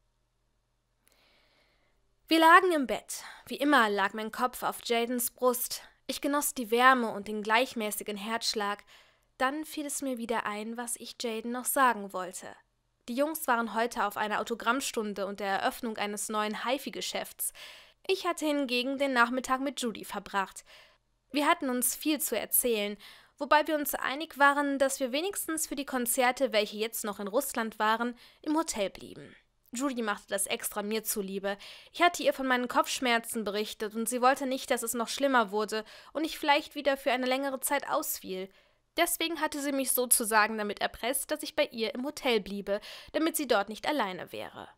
Wir lagen im Bett. Wie immer lag mein Kopf auf Jadens Brust. Ich genoss die Wärme und den gleichmäßigen Herzschlag. Dann fiel es mir wieder ein, was ich Jaden noch sagen wollte. Die Jungs waren heute auf einer Autogrammstunde und der Eröffnung eines neuen haifi geschäfts Ich hatte hingegen den Nachmittag mit Judy verbracht. Wir hatten uns viel zu erzählen, wobei wir uns einig waren, dass wir wenigstens für die Konzerte, welche jetzt noch in Russland waren, im Hotel blieben. Judy machte das extra mir zuliebe. Ich hatte ihr von meinen Kopfschmerzen berichtet und sie wollte nicht, dass es noch schlimmer wurde und ich vielleicht wieder für eine längere Zeit ausfiel. Deswegen hatte sie mich sozusagen damit erpresst, dass ich bei ihr im Hotel bliebe, damit sie dort nicht alleine wäre.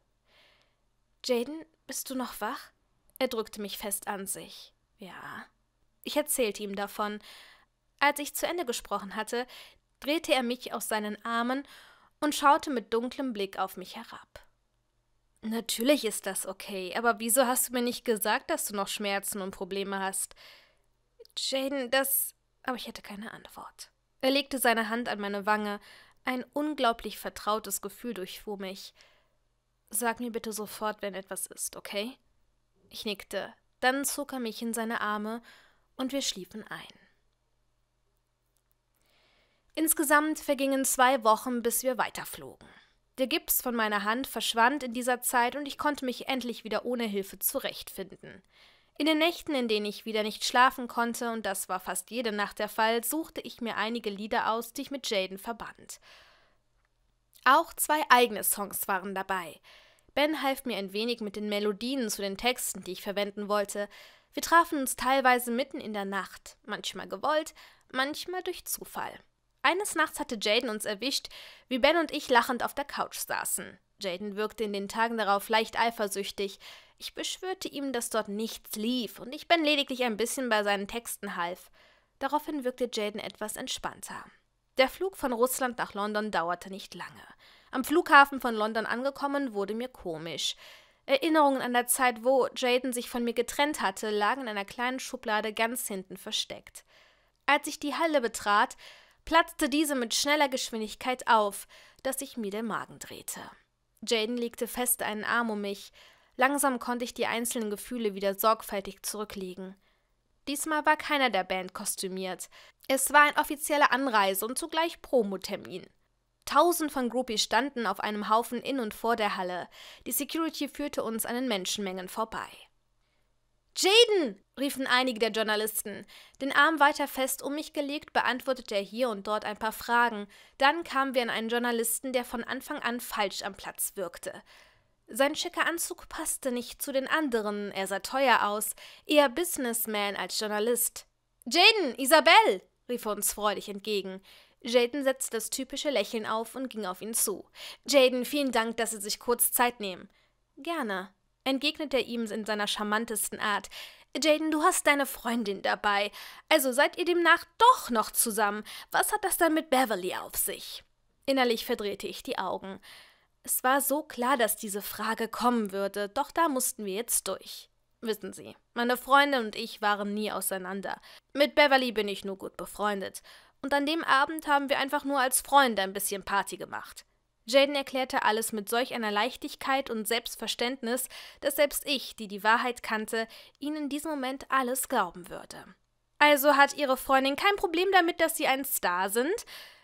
Jaden, bist du noch wach? Er drückte mich fest an sich. Ja. Ich erzählte ihm davon. Als ich zu Ende gesprochen hatte, drehte er mich aus seinen Armen und schaute mit dunklem Blick auf mich herab. Natürlich ist das okay, aber wieso hast du mir nicht gesagt, dass du noch Schmerzen und Probleme hast? Jane, das. Aber ich hätte keine Antwort. Er legte seine Hand an meine Wange. Ein unglaublich vertrautes Gefühl durchfuhr mich. Sag mir bitte sofort, wenn etwas ist, okay? Ich nickte. Dann zog er mich in seine Arme und wir schliefen ein. Insgesamt vergingen zwei Wochen, bis wir weiterflogen. Der Gips von meiner Hand verschwand in dieser Zeit und ich konnte mich endlich wieder ohne Hilfe zurechtfinden. In den Nächten, in denen ich wieder nicht schlafen konnte, und das war fast jede Nacht der Fall, suchte ich mir einige Lieder aus, die ich mit Jaden verband. Auch zwei eigene Songs waren dabei. Ben half mir ein wenig mit den Melodien zu den Texten, die ich verwenden wollte. Wir trafen uns teilweise mitten in der Nacht, manchmal gewollt, manchmal durch Zufall. Eines Nachts hatte Jaden uns erwischt, wie Ben und ich lachend auf der Couch saßen. Jaden wirkte in den Tagen darauf leicht eifersüchtig. Ich beschwörte ihm, dass dort nichts lief und ich Ben lediglich ein bisschen bei seinen Texten half. Daraufhin wirkte Jaden etwas entspannter. Der Flug von Russland nach London dauerte nicht lange. Am Flughafen von London angekommen, wurde mir komisch. Erinnerungen an der Zeit, wo Jaden sich von mir getrennt hatte, lagen in einer kleinen Schublade ganz hinten versteckt. Als ich die Halle betrat, platzte diese mit schneller Geschwindigkeit auf, dass ich mir den Magen drehte. Jaden legte fest einen Arm um mich. Langsam konnte ich die einzelnen Gefühle wieder sorgfältig zurücklegen. Diesmal war keiner der Band kostümiert. Es war ein offizieller Anreise und zugleich Promotermin. Tausend von Groupies standen auf einem Haufen in und vor der Halle. Die Security führte uns an den Menschenmengen vorbei. Jaden! riefen einige der Journalisten. Den Arm weiter fest um mich gelegt, beantwortete er hier und dort ein paar Fragen. Dann kamen wir an einen Journalisten, der von Anfang an falsch am Platz wirkte. Sein schicker Anzug passte nicht zu den anderen, er sah teuer aus, eher Businessman als Journalist. Jaden, Isabel! rief er uns freudig entgegen. Jaden setzte das typische Lächeln auf und ging auf ihn zu. Jaden, vielen Dank, dass Sie sich kurz Zeit nehmen. Gerne, entgegnete er ihm in seiner charmantesten Art. Jaden, du hast deine Freundin dabei. Also seid ihr demnach doch noch zusammen. Was hat das dann mit Beverly auf sich? Innerlich verdrehte ich die Augen. Es war so klar, dass diese Frage kommen würde, doch da mussten wir jetzt durch. Wissen Sie, meine Freunde und ich waren nie auseinander. Mit Beverly bin ich nur gut befreundet. Und an dem Abend haben wir einfach nur als Freunde ein bisschen Party gemacht. Jaden erklärte alles mit solch einer Leichtigkeit und Selbstverständnis, dass selbst ich, die die Wahrheit kannte, ihn in diesem Moment alles glauben würde. Also hat ihre Freundin kein Problem damit, dass sie ein Star sind?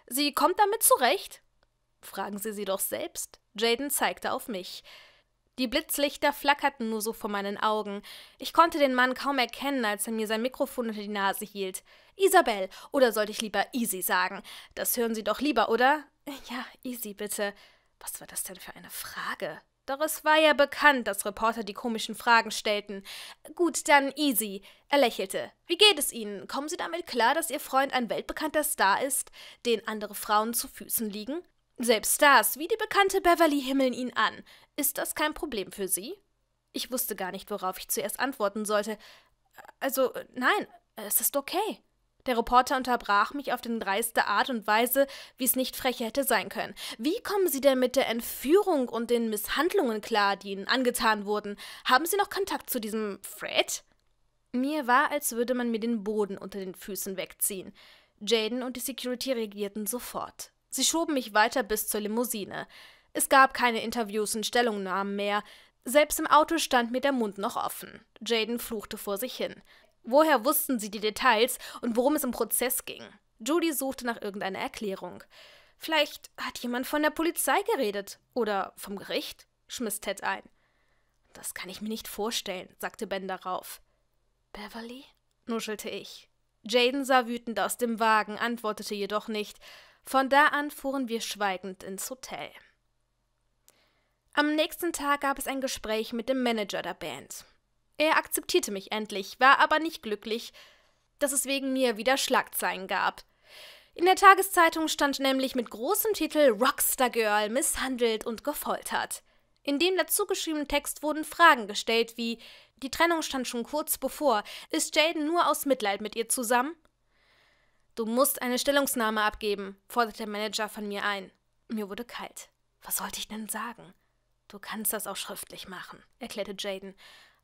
Sie kommt damit zurecht? Fragen Sie sie doch selbst. Jaden zeigte auf mich. Die Blitzlichter flackerten nur so vor meinen Augen. Ich konnte den Mann kaum erkennen, als er mir sein Mikrofon unter die Nase hielt. Isabel, oder sollte ich lieber Easy sagen? Das hören Sie doch lieber, oder? Ja, Easy, bitte. Was war das denn für eine Frage? Doch es war ja bekannt, dass Reporter die komischen Fragen stellten. Gut, dann Easy. Er lächelte. Wie geht es Ihnen? Kommen Sie damit klar, dass Ihr Freund ein weltbekannter Star ist, den andere Frauen zu Füßen liegen? Selbst Stars wie die bekannte Beverly himmeln ihn an. Ist das kein Problem für Sie? Ich wusste gar nicht, worauf ich zuerst antworten sollte. Also, nein, es ist okay. Der Reporter unterbrach mich auf den dreiste Art und Weise, wie es nicht frecher hätte sein können. Wie kommen Sie denn mit der Entführung und den Misshandlungen klar, die Ihnen angetan wurden? Haben Sie noch Kontakt zu diesem Fred? Mir war, als würde man mir den Boden unter den Füßen wegziehen. Jaden und die Security reagierten sofort. Sie schoben mich weiter bis zur Limousine. Es gab keine Interviews und Stellungnahmen mehr. Selbst im Auto stand mir der Mund noch offen. Jaden fluchte vor sich hin. Woher wussten sie die Details und worum es im Prozess ging? Judy suchte nach irgendeiner Erklärung. Vielleicht hat jemand von der Polizei geredet oder vom Gericht, schmiss Ted ein. Das kann ich mir nicht vorstellen, sagte Ben darauf. Beverly? nuschelte ich. Jaden sah wütend aus dem Wagen, antwortete jedoch nicht. Von da an fuhren wir schweigend ins Hotel. Am nächsten Tag gab es ein Gespräch mit dem Manager der Band. Er akzeptierte mich endlich, war aber nicht glücklich, dass es wegen mir wieder Schlagzeilen gab. In der Tageszeitung stand nämlich mit großem Titel Rockstar Girl misshandelt und gefoltert. In dem dazugeschriebenen Text wurden Fragen gestellt wie Die Trennung stand schon kurz bevor, ist Jaden nur aus Mitleid mit ihr zusammen? Du musst eine Stellungsnahme abgeben, forderte der Manager von mir ein. Mir wurde kalt. Was sollte ich denn sagen? Du kannst das auch schriftlich machen, erklärte Jaden.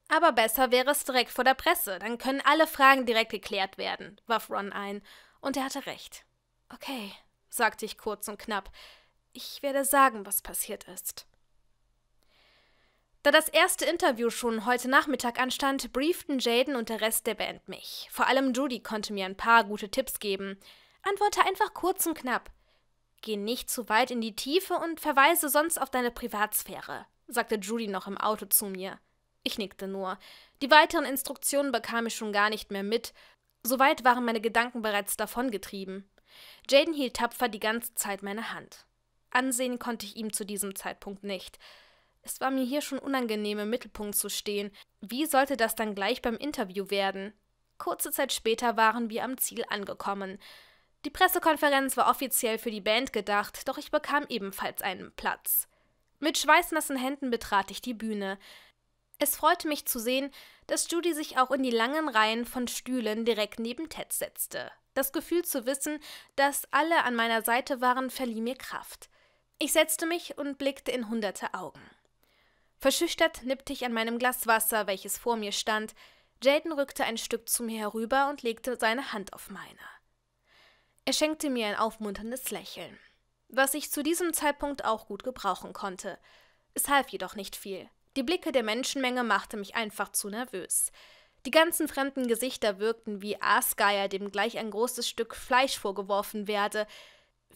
Aber besser wäre es direkt vor der Presse, dann können alle Fragen direkt geklärt werden, warf Ron ein, und er hatte recht. Okay, sagte ich kurz und knapp. Ich werde sagen, was passiert ist. Da das erste Interview schon heute Nachmittag anstand, brieften Jaden und der Rest der Band mich. Vor allem Judy konnte mir ein paar gute Tipps geben. Antworte einfach kurz und knapp. Geh nicht zu weit in die Tiefe und verweise sonst auf deine Privatsphäre, sagte Judy noch im Auto zu mir. Ich nickte nur. Die weiteren Instruktionen bekam ich schon gar nicht mehr mit. Soweit waren meine Gedanken bereits davongetrieben. Jaden hielt tapfer die ganze Zeit meine Hand. Ansehen konnte ich ihm zu diesem Zeitpunkt nicht. Es war mir hier schon unangenehm, im Mittelpunkt zu stehen. Wie sollte das dann gleich beim Interview werden? Kurze Zeit später waren wir am Ziel angekommen. Die Pressekonferenz war offiziell für die Band gedacht, doch ich bekam ebenfalls einen Platz. Mit schweißnassen Händen betrat ich die Bühne. Es freute mich zu sehen, dass Judy sich auch in die langen Reihen von Stühlen direkt neben Ted setzte. Das Gefühl zu wissen, dass alle an meiner Seite waren, verlieh mir Kraft. Ich setzte mich und blickte in hunderte Augen. Verschüchtert nippte ich an meinem Glas Wasser, welches vor mir stand. Jaden rückte ein Stück zu mir herüber und legte seine Hand auf meine. Er schenkte mir ein aufmunterndes Lächeln, was ich zu diesem Zeitpunkt auch gut gebrauchen konnte. Es half jedoch nicht viel. Die Blicke der Menschenmenge machte mich einfach zu nervös. Die ganzen fremden Gesichter wirkten wie Aasgeier, dem gleich ein großes Stück Fleisch vorgeworfen werde.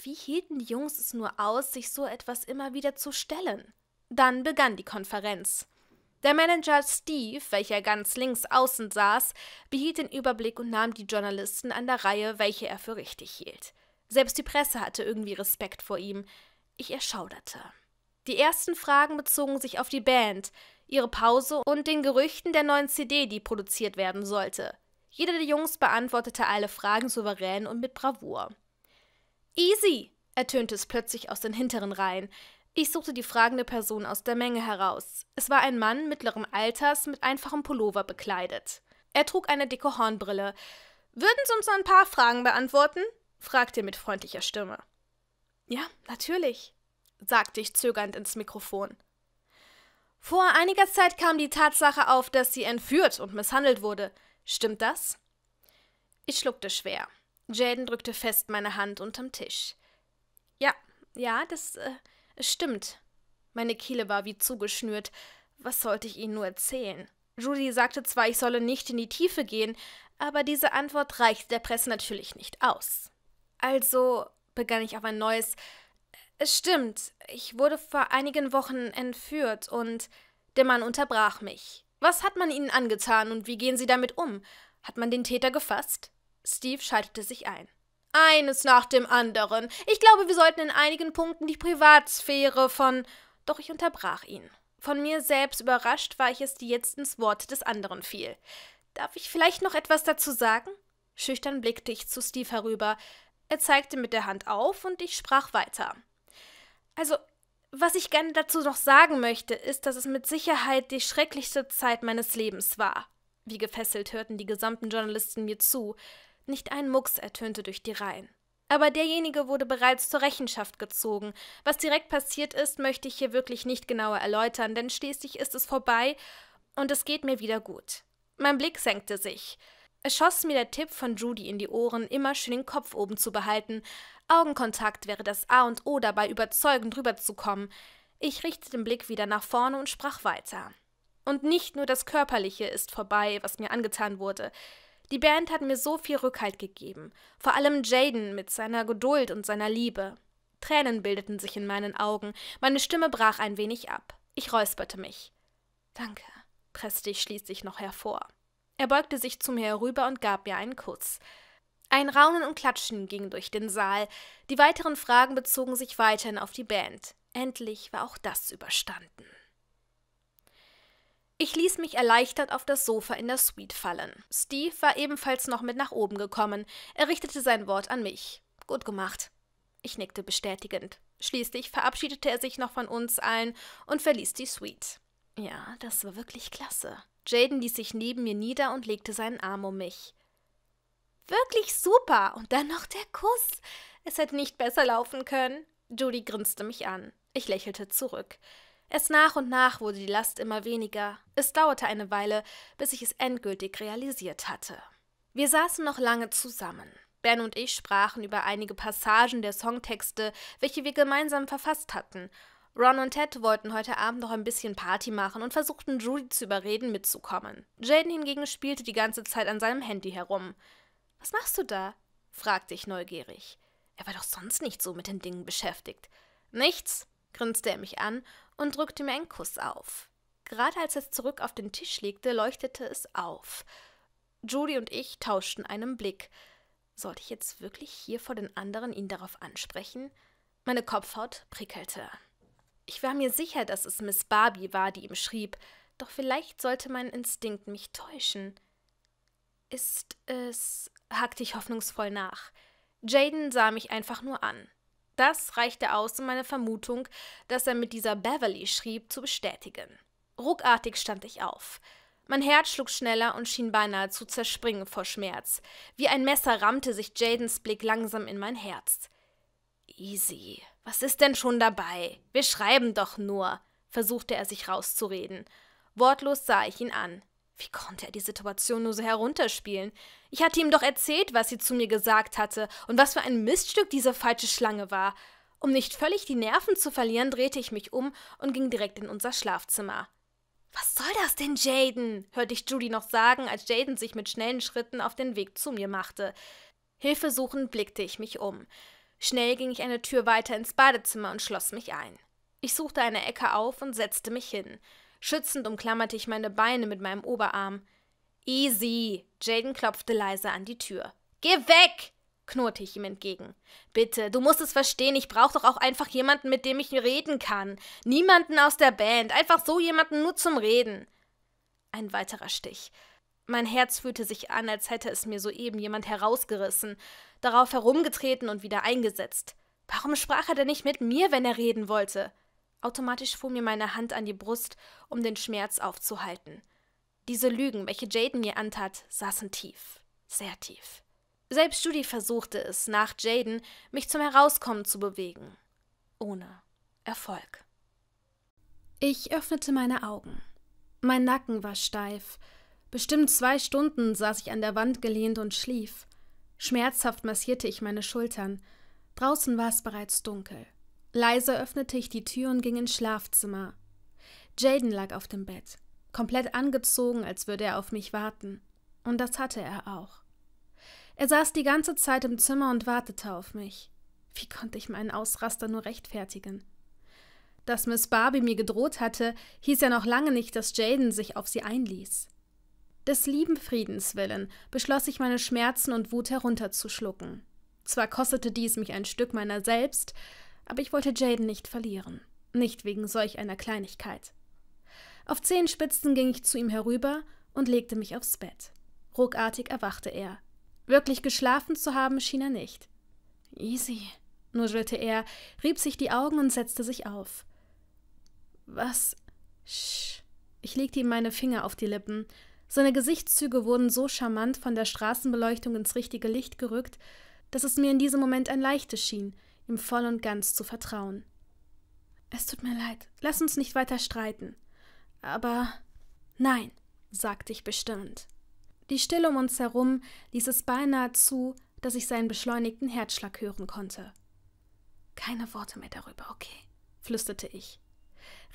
Wie hielten die Jungs es nur aus, sich so etwas immer wieder zu stellen? Dann begann die Konferenz. Der Manager Steve, welcher ganz links außen saß, behielt den Überblick und nahm die Journalisten an der Reihe, welche er für richtig hielt. Selbst die Presse hatte irgendwie Respekt vor ihm. Ich erschauderte. Die ersten Fragen bezogen sich auf die Band, ihre Pause und den Gerüchten der neuen CD, die produziert werden sollte. Jeder der Jungs beantwortete alle Fragen souverän und mit Bravour. Easy! ertönte es plötzlich aus den hinteren Reihen. Ich suchte die fragende Person aus der Menge heraus. Es war ein Mann mittleren Alters mit einfachem Pullover bekleidet. Er trug eine dicke Hornbrille. Würden Sie uns noch ein paar Fragen beantworten? fragte er mit freundlicher Stimme. Ja, natürlich, sagte ich zögernd ins Mikrofon. Vor einiger Zeit kam die Tatsache auf, dass sie entführt und misshandelt wurde. Stimmt das? Ich schluckte schwer. Jaden drückte fest meine Hand unterm Tisch. Ja, ja, das. Äh es stimmt. Meine Kehle war wie zugeschnürt. Was sollte ich Ihnen nur erzählen? Julie sagte zwar, ich solle nicht in die Tiefe gehen, aber diese Antwort reichte der Presse natürlich nicht aus. Also begann ich auf ein neues. Es stimmt, ich wurde vor einigen Wochen entführt und der Mann unterbrach mich. Was hat man ihnen angetan und wie gehen sie damit um? Hat man den Täter gefasst? Steve schaltete sich ein. Eines nach dem anderen. Ich glaube, wir sollten in einigen Punkten die Privatsphäre von. Doch ich unterbrach ihn. Von mir selbst überrascht war ich es, die jetzt ins Wort des anderen fiel. Darf ich vielleicht noch etwas dazu sagen? Schüchtern blickte ich zu Steve herüber. Er zeigte mit der Hand auf und ich sprach weiter. Also, was ich gerne dazu noch sagen möchte, ist, dass es mit Sicherheit die schrecklichste Zeit meines Lebens war. Wie gefesselt hörten die gesamten Journalisten mir zu. Nicht ein Mucks ertönte durch die Reihen. Aber derjenige wurde bereits zur Rechenschaft gezogen. Was direkt passiert ist, möchte ich hier wirklich nicht genauer erläutern, denn schließlich ist es vorbei und es geht mir wieder gut. Mein Blick senkte sich. Es schoss mir der Tipp von Judy in die Ohren, immer schön den Kopf oben zu behalten. Augenkontakt wäre das A und O dabei, überzeugend rüberzukommen. Ich richtete den Blick wieder nach vorne und sprach weiter. Und nicht nur das Körperliche ist vorbei, was mir angetan wurde. Die Band hat mir so viel Rückhalt gegeben, vor allem Jaden mit seiner Geduld und seiner Liebe. Tränen bildeten sich in meinen Augen, meine Stimme brach ein wenig ab. Ich räusperte mich. Danke, presste ich schließlich noch hervor. Er beugte sich zu mir herüber und gab mir einen Kuss. Ein Raunen und Klatschen ging durch den Saal. Die weiteren Fragen bezogen sich weiterhin auf die Band. Endlich war auch das überstanden. Ich ließ mich erleichtert auf das Sofa in der Suite fallen. Steve war ebenfalls noch mit nach oben gekommen. Er richtete sein Wort an mich. Gut gemacht. Ich nickte bestätigend. Schließlich verabschiedete er sich noch von uns allen und verließ die Suite. Ja, das war wirklich klasse. Jaden ließ sich neben mir nieder und legte seinen Arm um mich. Wirklich super! Und dann noch der Kuss! Es hätte nicht besser laufen können. Judy grinste mich an. Ich lächelte zurück. Erst nach und nach wurde die Last immer weniger. Es dauerte eine Weile, bis ich es endgültig realisiert hatte. Wir saßen noch lange zusammen. Ben und ich sprachen über einige Passagen der Songtexte, welche wir gemeinsam verfasst hatten. Ron und Ted wollten heute Abend noch ein bisschen Party machen und versuchten Judy zu überreden, mitzukommen. Jaden hingegen spielte die ganze Zeit an seinem Handy herum. Was machst du da? fragte ich neugierig. Er war doch sonst nicht so mit den Dingen beschäftigt. Nichts, grinste er mich an und drückte mir einen Kuss auf. Gerade als es zurück auf den Tisch legte, leuchtete es auf. Judy und ich tauschten einen Blick. Sollte ich jetzt wirklich hier vor den anderen ihn darauf ansprechen? Meine Kopfhaut prickelte. Ich war mir sicher, dass es Miss Barbie war, die ihm schrieb, doch vielleicht sollte mein Instinkt mich täuschen. Ist es. hakte ich hoffnungsvoll nach. Jaden sah mich einfach nur an. Das reichte aus, um meine Vermutung, dass er mit dieser Beverly schrieb, zu bestätigen. Ruckartig stand ich auf. Mein Herz schlug schneller und schien beinahe zu zerspringen vor Schmerz. Wie ein Messer rammte sich Jadens Blick langsam in mein Herz. Easy, was ist denn schon dabei? Wir schreiben doch nur, versuchte er sich rauszureden. Wortlos sah ich ihn an. Wie konnte er die Situation nur so herunterspielen? Ich hatte ihm doch erzählt, was sie zu mir gesagt hatte und was für ein Miststück diese falsche Schlange war. Um nicht völlig die Nerven zu verlieren, drehte ich mich um und ging direkt in unser Schlafzimmer. Was soll das denn, Jaden? hörte ich Judy noch sagen, als Jaden sich mit schnellen Schritten auf den Weg zu mir machte. Hilfesuchend blickte ich mich um. Schnell ging ich eine Tür weiter ins Badezimmer und schloss mich ein. Ich suchte eine Ecke auf und setzte mich hin. Schützend umklammerte ich meine Beine mit meinem Oberarm. Easy! Jaden klopfte leise an die Tür. Geh weg! knurrte ich ihm entgegen. Bitte, du musst es verstehen, ich brauche doch auch einfach jemanden, mit dem ich reden kann. Niemanden aus der Band, einfach so jemanden nur zum Reden. Ein weiterer Stich. Mein Herz fühlte sich an, als hätte es mir soeben jemand herausgerissen, darauf herumgetreten und wieder eingesetzt. Warum sprach er denn nicht mit mir, wenn er reden wollte? Automatisch fuhr mir meine Hand an die Brust, um den Schmerz aufzuhalten. Diese Lügen, welche Jaden mir antat, saßen tief, sehr tief. Selbst Judy versuchte es, nach Jaden mich zum Herauskommen zu bewegen. Ohne Erfolg. Ich öffnete meine Augen. Mein Nacken war steif. Bestimmt zwei Stunden saß ich an der Wand gelehnt und schlief. Schmerzhaft massierte ich meine Schultern. Draußen war es bereits dunkel. Leise öffnete ich die Tür und ging ins Schlafzimmer. Jaden lag auf dem Bett, komplett angezogen, als würde er auf mich warten. Und das hatte er auch. Er saß die ganze Zeit im Zimmer und wartete auf mich. Wie konnte ich meinen Ausraster nur rechtfertigen? Dass Miss Barbie mir gedroht hatte, hieß ja noch lange nicht, dass Jaden sich auf sie einließ. Des lieben Friedens willen beschloss ich, meine Schmerzen und Wut herunterzuschlucken. Zwar kostete dies mich ein Stück meiner selbst, aber ich wollte Jaden nicht verlieren. Nicht wegen solch einer Kleinigkeit. Auf Zehenspitzen ging ich zu ihm herüber und legte mich aufs Bett. Ruckartig erwachte er. Wirklich geschlafen zu haben schien er nicht. Easy, nuschelte er, rieb sich die Augen und setzte sich auf. Was? Sch. Ich legte ihm meine Finger auf die Lippen. Seine Gesichtszüge wurden so charmant von der Straßenbeleuchtung ins richtige Licht gerückt, dass es mir in diesem Moment ein leichtes schien, ihm voll und ganz zu vertrauen. Es tut mir leid, lass uns nicht weiter streiten. Aber nein, sagte ich bestimmt. Die Stille um uns herum ließ es beinahe zu, dass ich seinen beschleunigten Herzschlag hören konnte. Keine Worte mehr darüber, okay, flüsterte ich.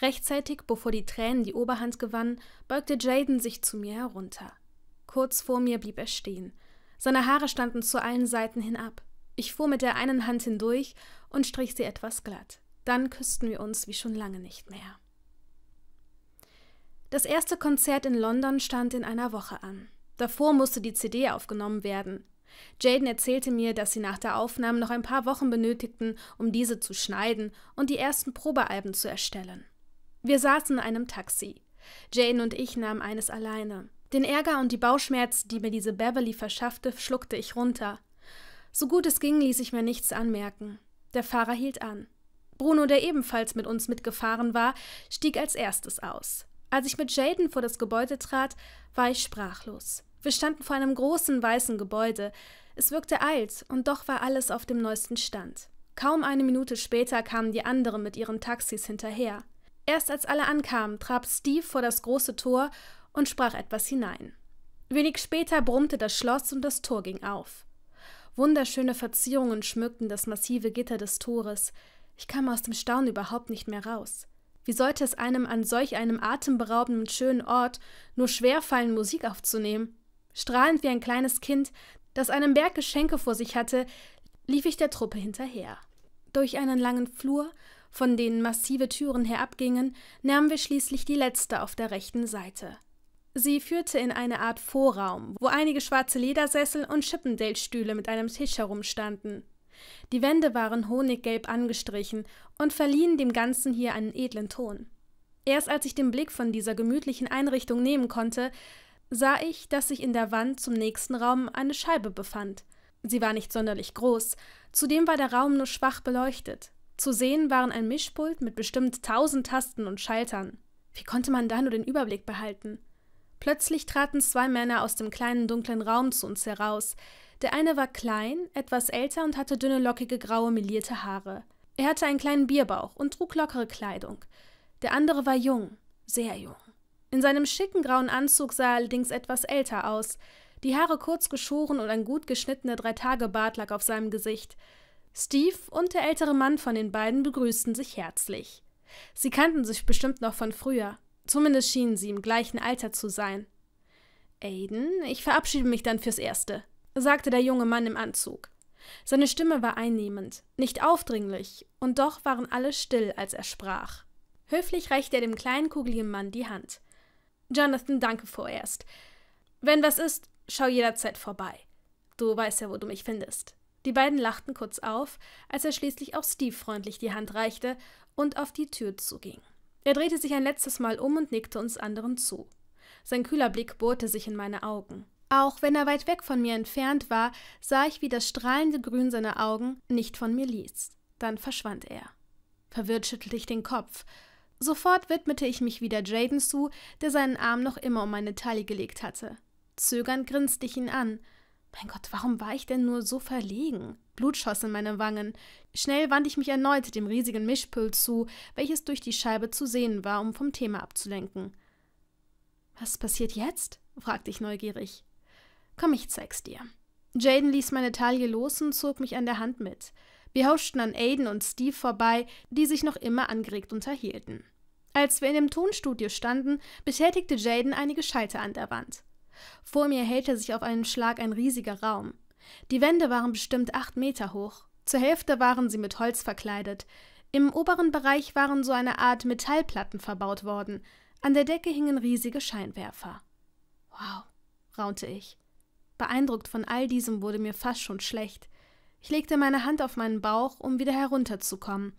Rechtzeitig, bevor die Tränen die Oberhand gewannen, beugte Jaden sich zu mir herunter. Kurz vor mir blieb er stehen. Seine Haare standen zu allen Seiten hin ab. Ich fuhr mit der einen Hand hindurch und strich sie etwas glatt. Dann küssten wir uns wie schon lange nicht mehr. Das erste Konzert in London stand in einer Woche an. Davor musste die CD aufgenommen werden. Jaden erzählte mir, dass sie nach der Aufnahme noch ein paar Wochen benötigten, um diese zu schneiden und die ersten Probealben zu erstellen. Wir saßen in einem Taxi. Jaden und ich nahmen eines alleine. Den Ärger und die Bauchschmerzen, die mir diese Beverly verschaffte, schluckte ich runter. So gut es ging, ließ ich mir nichts anmerken. Der Fahrer hielt an. Bruno, der ebenfalls mit uns mitgefahren war, stieg als erstes aus. Als ich mit Jaden vor das Gebäude trat, war ich sprachlos. Wir standen vor einem großen weißen Gebäude. Es wirkte alt, und doch war alles auf dem neuesten Stand. Kaum eine Minute später kamen die anderen mit ihren Taxis hinterher. Erst als alle ankamen, trab Steve vor das große Tor und sprach etwas hinein. Wenig später brummte das Schloss und das Tor ging auf. Wunderschöne Verzierungen schmückten das massive Gitter des Tores. Ich kam aus dem Staunen überhaupt nicht mehr raus. Wie sollte es einem an solch einem atemberaubenden schönen Ort nur schwer fallen, Musik aufzunehmen? Strahlend wie ein kleines Kind, das einen Berg Geschenke vor sich hatte, lief ich der Truppe hinterher. Durch einen langen Flur, von denen massive Türen herabgingen, nahmen wir schließlich die letzte auf der rechten Seite. Sie führte in eine Art Vorraum, wo einige schwarze Ledersessel und Chippendale-Stühle mit einem Tisch herumstanden. Die Wände waren honiggelb angestrichen und verliehen dem Ganzen hier einen edlen Ton. Erst als ich den Blick von dieser gemütlichen Einrichtung nehmen konnte, sah ich, dass sich in der Wand zum nächsten Raum eine Scheibe befand. Sie war nicht sonderlich groß, zudem war der Raum nur schwach beleuchtet. Zu sehen waren ein Mischpult mit bestimmt tausend Tasten und Schaltern. Wie konnte man da nur den Überblick behalten? Plötzlich traten zwei Männer aus dem kleinen dunklen Raum zu uns heraus. Der eine war klein, etwas älter und hatte dünne, lockige, graue, melierte Haare. Er hatte einen kleinen Bierbauch und trug lockere Kleidung. Der andere war jung, sehr jung. In seinem schicken grauen Anzug sah er allerdings etwas älter aus. Die Haare kurz geschoren und ein gut geschnittener Dreitagebart lag auf seinem Gesicht. Steve und der ältere Mann von den beiden begrüßten sich herzlich. Sie kannten sich bestimmt noch von früher. Zumindest schienen sie im gleichen Alter zu sein. Aiden, ich verabschiede mich dann fürs Erste, sagte der junge Mann im Anzug. Seine Stimme war einnehmend, nicht aufdringlich, und doch waren alle still, als er sprach. Höflich reichte er dem kleinen kugeligen Mann die Hand. Jonathan, danke vorerst. Wenn was ist, schau jederzeit vorbei. Du weißt ja, wo du mich findest. Die beiden lachten kurz auf, als er schließlich auch Steve freundlich die Hand reichte und auf die Tür zuging. Er drehte sich ein letztes Mal um und nickte uns anderen zu. Sein kühler Blick bohrte sich in meine Augen. Auch wenn er weit weg von mir entfernt war, sah ich, wie das strahlende Grün seiner Augen nicht von mir ließ. Dann verschwand er. Verwirrt schüttelte ich den Kopf. Sofort widmete ich mich wieder Jaden zu, der seinen Arm noch immer um meine Taille gelegt hatte. Zögernd grinste ich ihn an. Mein Gott, warum war ich denn nur so verlegen? Blut schoss in meine Wangen. Schnell wandte ich mich erneut dem riesigen Mischpult zu, welches durch die Scheibe zu sehen war, um vom Thema abzulenken. Was passiert jetzt? fragte ich neugierig. Komm, ich zeig's dir. Jaden ließ meine Taille los und zog mich an der Hand mit. Wir hauschten an Aiden und Steve vorbei, die sich noch immer angeregt unterhielten. Als wir in dem Tonstudio standen, betätigte Jaden einige Schalter an der Wand. Vor mir hellte sich auf einen Schlag ein riesiger Raum. Die Wände waren bestimmt acht Meter hoch. Zur Hälfte waren sie mit Holz verkleidet. Im oberen Bereich waren so eine Art Metallplatten verbaut worden. An der Decke hingen riesige Scheinwerfer. Wow, raunte ich. Beeindruckt von all diesem wurde mir fast schon schlecht. Ich legte meine Hand auf meinen Bauch, um wieder herunterzukommen.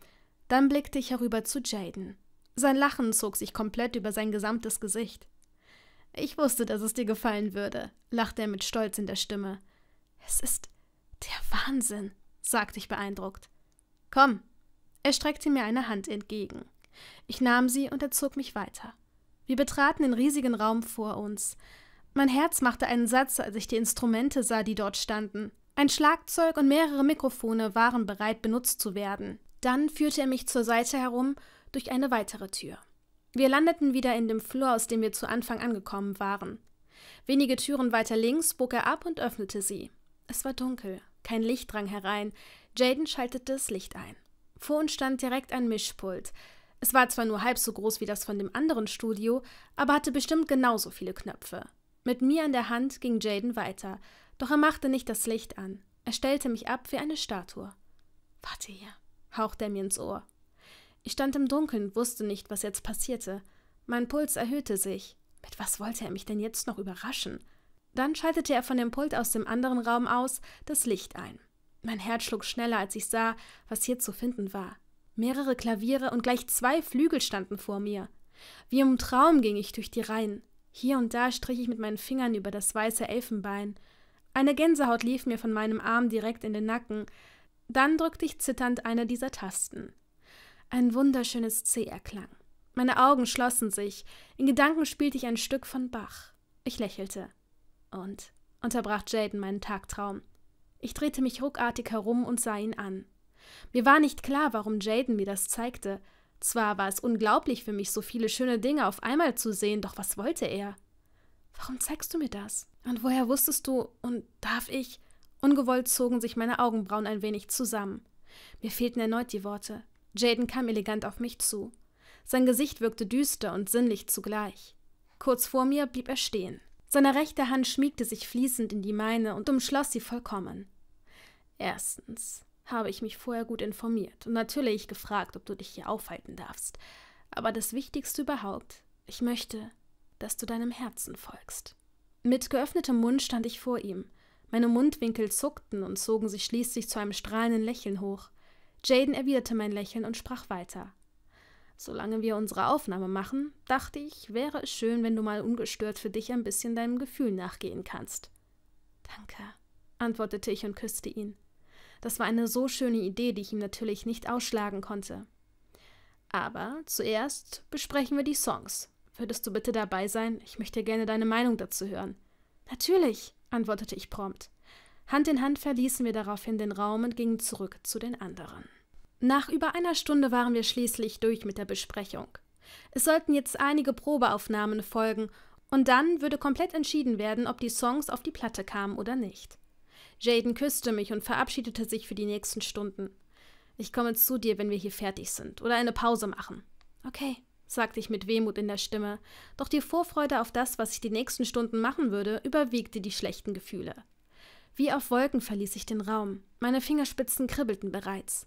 Dann blickte ich herüber zu Jaden. Sein Lachen zog sich komplett über sein gesamtes Gesicht. Ich wusste, dass es dir gefallen würde, lachte er mit Stolz in der Stimme. Es ist der Wahnsinn, sagte ich beeindruckt. Komm. Er streckte mir eine Hand entgegen. Ich nahm sie und er zog mich weiter. Wir betraten den riesigen Raum vor uns. Mein Herz machte einen Satz, als ich die Instrumente sah, die dort standen. Ein Schlagzeug und mehrere Mikrofone waren bereit benutzt zu werden. Dann führte er mich zur Seite herum durch eine weitere Tür. Wir landeten wieder in dem Flur, aus dem wir zu Anfang angekommen waren. Wenige Türen weiter links bog er ab und öffnete sie. Es war dunkel, kein Licht drang herein. Jaden schaltete das Licht ein. Vor uns stand direkt ein Mischpult. Es war zwar nur halb so groß wie das von dem anderen Studio, aber hatte bestimmt genauso viele Knöpfe. Mit mir an der Hand ging Jaden weiter, doch er machte nicht das Licht an. Er stellte mich ab wie eine Statue. Warte hier, hauchte er mir ins Ohr. Ich stand im Dunkeln, wusste nicht, was jetzt passierte. Mein Puls erhöhte sich. Mit was wollte er mich denn jetzt noch überraschen? Dann schaltete er von dem Pult aus dem anderen Raum aus das Licht ein. Mein Herz schlug schneller, als ich sah, was hier zu finden war. Mehrere Klaviere und gleich zwei Flügel standen vor mir. Wie im Traum ging ich durch die Reihen. Hier und da strich ich mit meinen Fingern über das weiße Elfenbein. Eine Gänsehaut lief mir von meinem Arm direkt in den Nacken. Dann drückte ich zitternd eine dieser Tasten. Ein wunderschönes C erklang. Meine Augen schlossen sich. In Gedanken spielte ich ein Stück von Bach. Ich lächelte. Und unterbrach Jaden meinen Tagtraum. Ich drehte mich ruckartig herum und sah ihn an. Mir war nicht klar, warum Jaden mir das zeigte. Zwar war es unglaublich für mich, so viele schöne Dinge auf einmal zu sehen, doch was wollte er? Warum zeigst du mir das? Und woher wusstest du und darf ich? Ungewollt zogen sich meine Augenbrauen ein wenig zusammen. Mir fehlten erneut die Worte. Jaden kam elegant auf mich zu. Sein Gesicht wirkte düster und sinnlich zugleich. Kurz vor mir blieb er stehen. Seine rechte Hand schmiegte sich fließend in die meine und umschloss sie vollkommen. Erstens habe ich mich vorher gut informiert und natürlich gefragt, ob du dich hier aufhalten darfst. Aber das Wichtigste überhaupt, ich möchte, dass du deinem Herzen folgst. Mit geöffnetem Mund stand ich vor ihm. Meine Mundwinkel zuckten und zogen sich schließlich zu einem strahlenden Lächeln hoch. Jaden erwiderte mein Lächeln und sprach weiter. Solange wir unsere Aufnahme machen, dachte ich, wäre es schön, wenn du mal ungestört für dich ein bisschen deinem Gefühl nachgehen kannst. Danke, antwortete ich und küsste ihn. Das war eine so schöne Idee, die ich ihm natürlich nicht ausschlagen konnte. Aber zuerst besprechen wir die Songs. Würdest du bitte dabei sein? Ich möchte gerne deine Meinung dazu hören. Natürlich, antwortete ich prompt. Hand in Hand verließen wir daraufhin den Raum und gingen zurück zu den anderen. Nach über einer Stunde waren wir schließlich durch mit der Besprechung. Es sollten jetzt einige Probeaufnahmen folgen und dann würde komplett entschieden werden, ob die Songs auf die Platte kamen oder nicht. Jaden küsste mich und verabschiedete sich für die nächsten Stunden. Ich komme zu dir, wenn wir hier fertig sind oder eine Pause machen. Okay, sagte ich mit Wehmut in der Stimme, doch die Vorfreude auf das, was ich die nächsten Stunden machen würde, überwiegte die schlechten Gefühle. Wie auf Wolken verließ ich den Raum. Meine Fingerspitzen kribbelten bereits.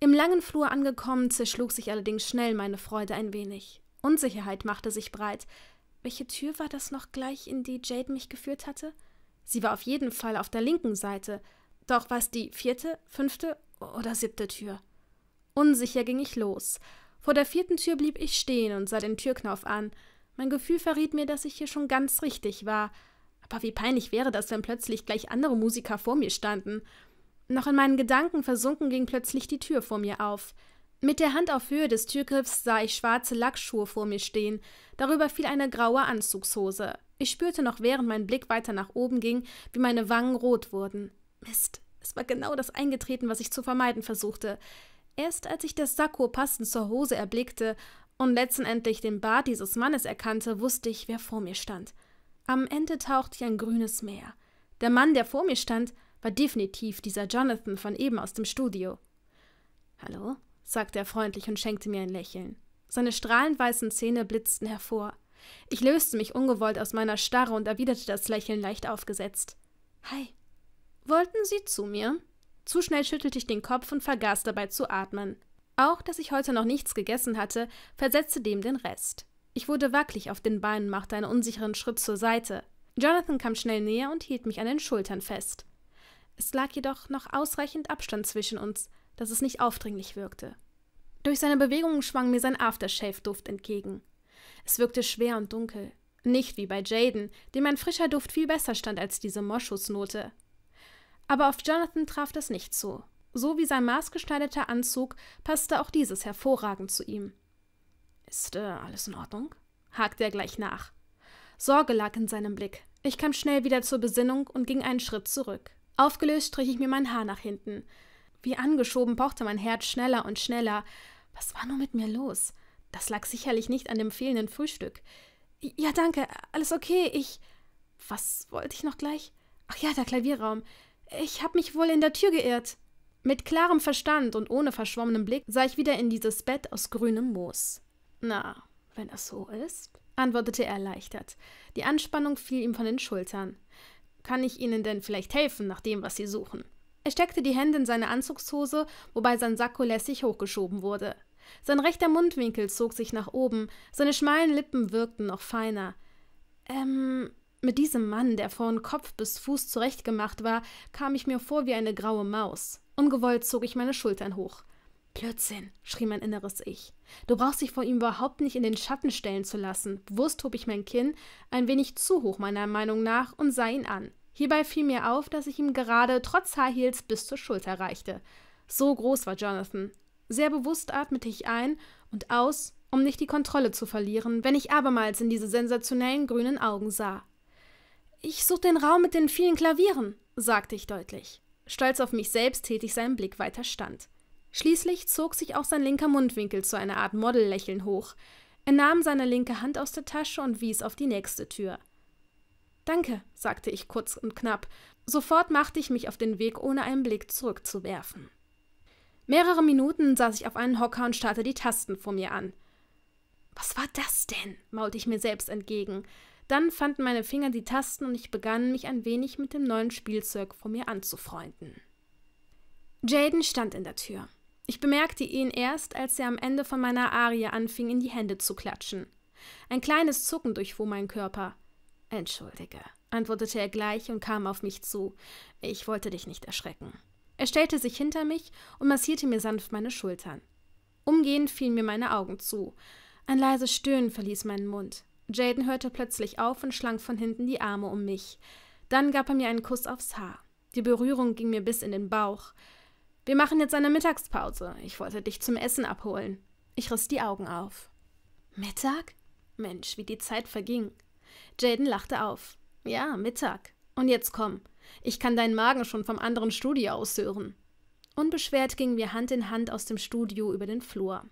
Im langen Flur angekommen, zerschlug sich allerdings schnell meine Freude ein wenig. Unsicherheit machte sich breit. Welche Tür war das noch gleich, in die Jade mich geführt hatte? Sie war auf jeden Fall auf der linken Seite. Doch war es die vierte, fünfte oder siebte Tür? Unsicher ging ich los. Vor der vierten Tür blieb ich stehen und sah den Türknauf an. Mein Gefühl verriet mir, dass ich hier schon ganz richtig war. Aber wie peinlich wäre das, wenn plötzlich gleich andere Musiker vor mir standen. Noch in meinen Gedanken versunken ging plötzlich die Tür vor mir auf. Mit der Hand auf Höhe des Türgriffs sah ich schwarze Lackschuhe vor mir stehen, darüber fiel eine graue Anzugshose. Ich spürte noch, während mein Blick weiter nach oben ging, wie meine Wangen rot wurden. Mist, es war genau das eingetreten, was ich zu vermeiden versuchte. Erst als ich das Sakko passend zur Hose erblickte und letztendlich den Bart dieses Mannes erkannte, wusste ich, wer vor mir stand. Am Ende tauchte ich ein grünes Meer. Der Mann, der vor mir stand, war definitiv dieser Jonathan von eben aus dem Studio. Hallo? sagte er freundlich und schenkte mir ein Lächeln. Seine strahlend weißen Zähne blitzten hervor. Ich löste mich ungewollt aus meiner Starre und erwiderte das Lächeln leicht aufgesetzt. Hi. Wollten Sie zu mir? Zu schnell schüttelte ich den Kopf und vergaß dabei zu atmen. Auch, dass ich heute noch nichts gegessen hatte, versetzte dem den Rest. Ich wurde wackelig auf den Beinen, machte einen unsicheren Schritt zur Seite. Jonathan kam schnell näher und hielt mich an den Schultern fest. Es lag jedoch noch ausreichend Abstand zwischen uns, dass es nicht aufdringlich wirkte. Durch seine Bewegungen schwang mir sein Aftershave-Duft entgegen. Es wirkte schwer und dunkel. Nicht wie bei Jaden, dem ein frischer Duft viel besser stand als diese Moschusnote. Aber auf Jonathan traf das nicht zu. So wie sein maßgeschneiderter Anzug passte auch dieses hervorragend zu ihm. Ist äh, alles in Ordnung? hakte er gleich nach. Sorge lag in seinem Blick. Ich kam schnell wieder zur Besinnung und ging einen Schritt zurück. Aufgelöst strich ich mir mein Haar nach hinten. Wie angeschoben pochte mein Herz schneller und schneller. Was war nur mit mir los? Das lag sicherlich nicht an dem fehlenden Frühstück. Ja, danke, alles okay, ich. Was wollte ich noch gleich? Ach ja, der Klavierraum. Ich hab mich wohl in der Tür geirrt. Mit klarem Verstand und ohne verschwommenen Blick sah ich wieder in dieses Bett aus grünem Moos. Na, wenn das so ist, antwortete er erleichtert. Die Anspannung fiel ihm von den Schultern. Kann ich Ihnen denn vielleicht helfen nach dem, was Sie suchen? Er steckte die Hände in seine Anzugshose, wobei sein Sakko lässig hochgeschoben wurde. Sein rechter Mundwinkel zog sich nach oben, seine schmalen Lippen wirkten noch feiner. Ähm, mit diesem Mann, der von Kopf bis Fuß zurechtgemacht war, kam ich mir vor wie eine graue Maus. Ungewollt zog ich meine Schultern hoch. Blödsinn, schrie mein inneres Ich. Du brauchst dich vor ihm überhaupt nicht in den Schatten stellen zu lassen. Bewusst hob ich mein Kinn, ein wenig zu hoch meiner Meinung nach, und sah ihn an. Hierbei fiel mir auf, dass ich ihm gerade trotz High Heels bis zur Schulter reichte. So groß war Jonathan. Sehr bewusst atmete ich ein und aus, um nicht die Kontrolle zu verlieren, wenn ich abermals in diese sensationellen grünen Augen sah. Ich such den Raum mit den vielen Klavieren, sagte ich deutlich. Stolz auf mich selbst tätig ich seinen Blick weiter stand. Schließlich zog sich auch sein linker Mundwinkel zu einer Art Modellächeln hoch. Er nahm seine linke Hand aus der Tasche und wies auf die nächste Tür. Danke, sagte ich kurz und knapp. Sofort machte ich mich auf den Weg, ohne einen Blick zurückzuwerfen. Mehrere Minuten saß ich auf einen Hocker und starrte die Tasten vor mir an. Was war das denn? maulte ich mir selbst entgegen. Dann fanden meine Finger die Tasten und ich begann, mich ein wenig mit dem neuen Spielzeug vor mir anzufreunden. Jaden stand in der Tür. Ich bemerkte ihn erst, als er am Ende von meiner Arie anfing, in die Hände zu klatschen. Ein kleines Zucken durchfuhr meinen Körper. Entschuldige, antwortete er gleich und kam auf mich zu. Ich wollte dich nicht erschrecken. Er stellte sich hinter mich und massierte mir sanft meine Schultern. Umgehend fielen mir meine Augen zu. Ein leises Stöhnen verließ meinen Mund. Jaden hörte plötzlich auf und schlang von hinten die Arme um mich. Dann gab er mir einen Kuss aufs Haar. Die Berührung ging mir bis in den Bauch. Wir machen jetzt eine Mittagspause. Ich wollte dich zum Essen abholen. Ich riss die Augen auf. Mittag? Mensch, wie die Zeit verging. Jaden lachte auf. Ja, Mittag. Und jetzt komm. Ich kann deinen Magen schon vom anderen Studio aus hören. Unbeschwert gingen wir Hand in Hand aus dem Studio über den Flur.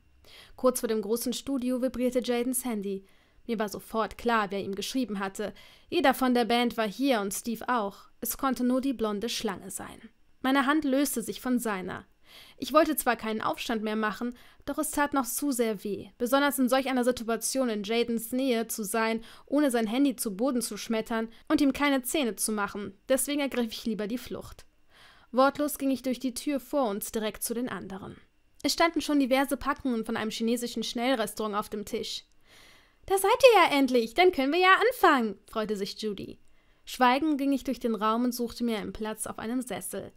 Kurz vor dem großen Studio vibrierte Jadens Handy. Mir war sofort klar, wer ihm geschrieben hatte. Jeder von der Band war hier und Steve auch. Es konnte nur die blonde Schlange sein. Meine Hand löste sich von seiner. Ich wollte zwar keinen Aufstand mehr machen, doch es tat noch zu sehr weh, besonders in solch einer Situation in Jadens Nähe zu sein, ohne sein Handy zu Boden zu schmettern und ihm keine Zähne zu machen. Deswegen ergriff ich lieber die Flucht. Wortlos ging ich durch die Tür vor uns direkt zu den anderen. Es standen schon diverse Packungen von einem chinesischen Schnellrestaurant auf dem Tisch. Da seid ihr ja endlich, dann können wir ja anfangen, freute sich Judy. Schweigend ging ich durch den Raum und suchte mir einen Platz auf einem Sessel.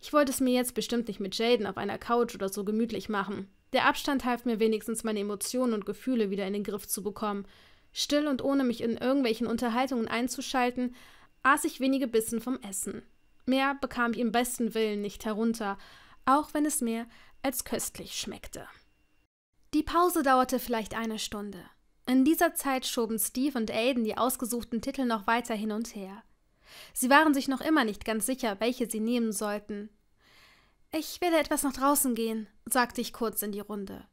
Ich wollte es mir jetzt bestimmt nicht mit Jaden auf einer Couch oder so gemütlich machen. Der Abstand half mir wenigstens, meine Emotionen und Gefühle wieder in den Griff zu bekommen. Still und ohne mich in irgendwelchen Unterhaltungen einzuschalten, aß ich wenige Bissen vom Essen. Mehr bekam ich im besten Willen nicht herunter, auch wenn es mir als köstlich schmeckte. Die Pause dauerte vielleicht eine Stunde. In dieser Zeit schoben Steve und Aiden die ausgesuchten Titel noch weiter hin und her. Sie waren sich noch immer nicht ganz sicher, welche sie nehmen sollten. Ich werde etwas nach draußen gehen, sagte ich kurz in die Runde.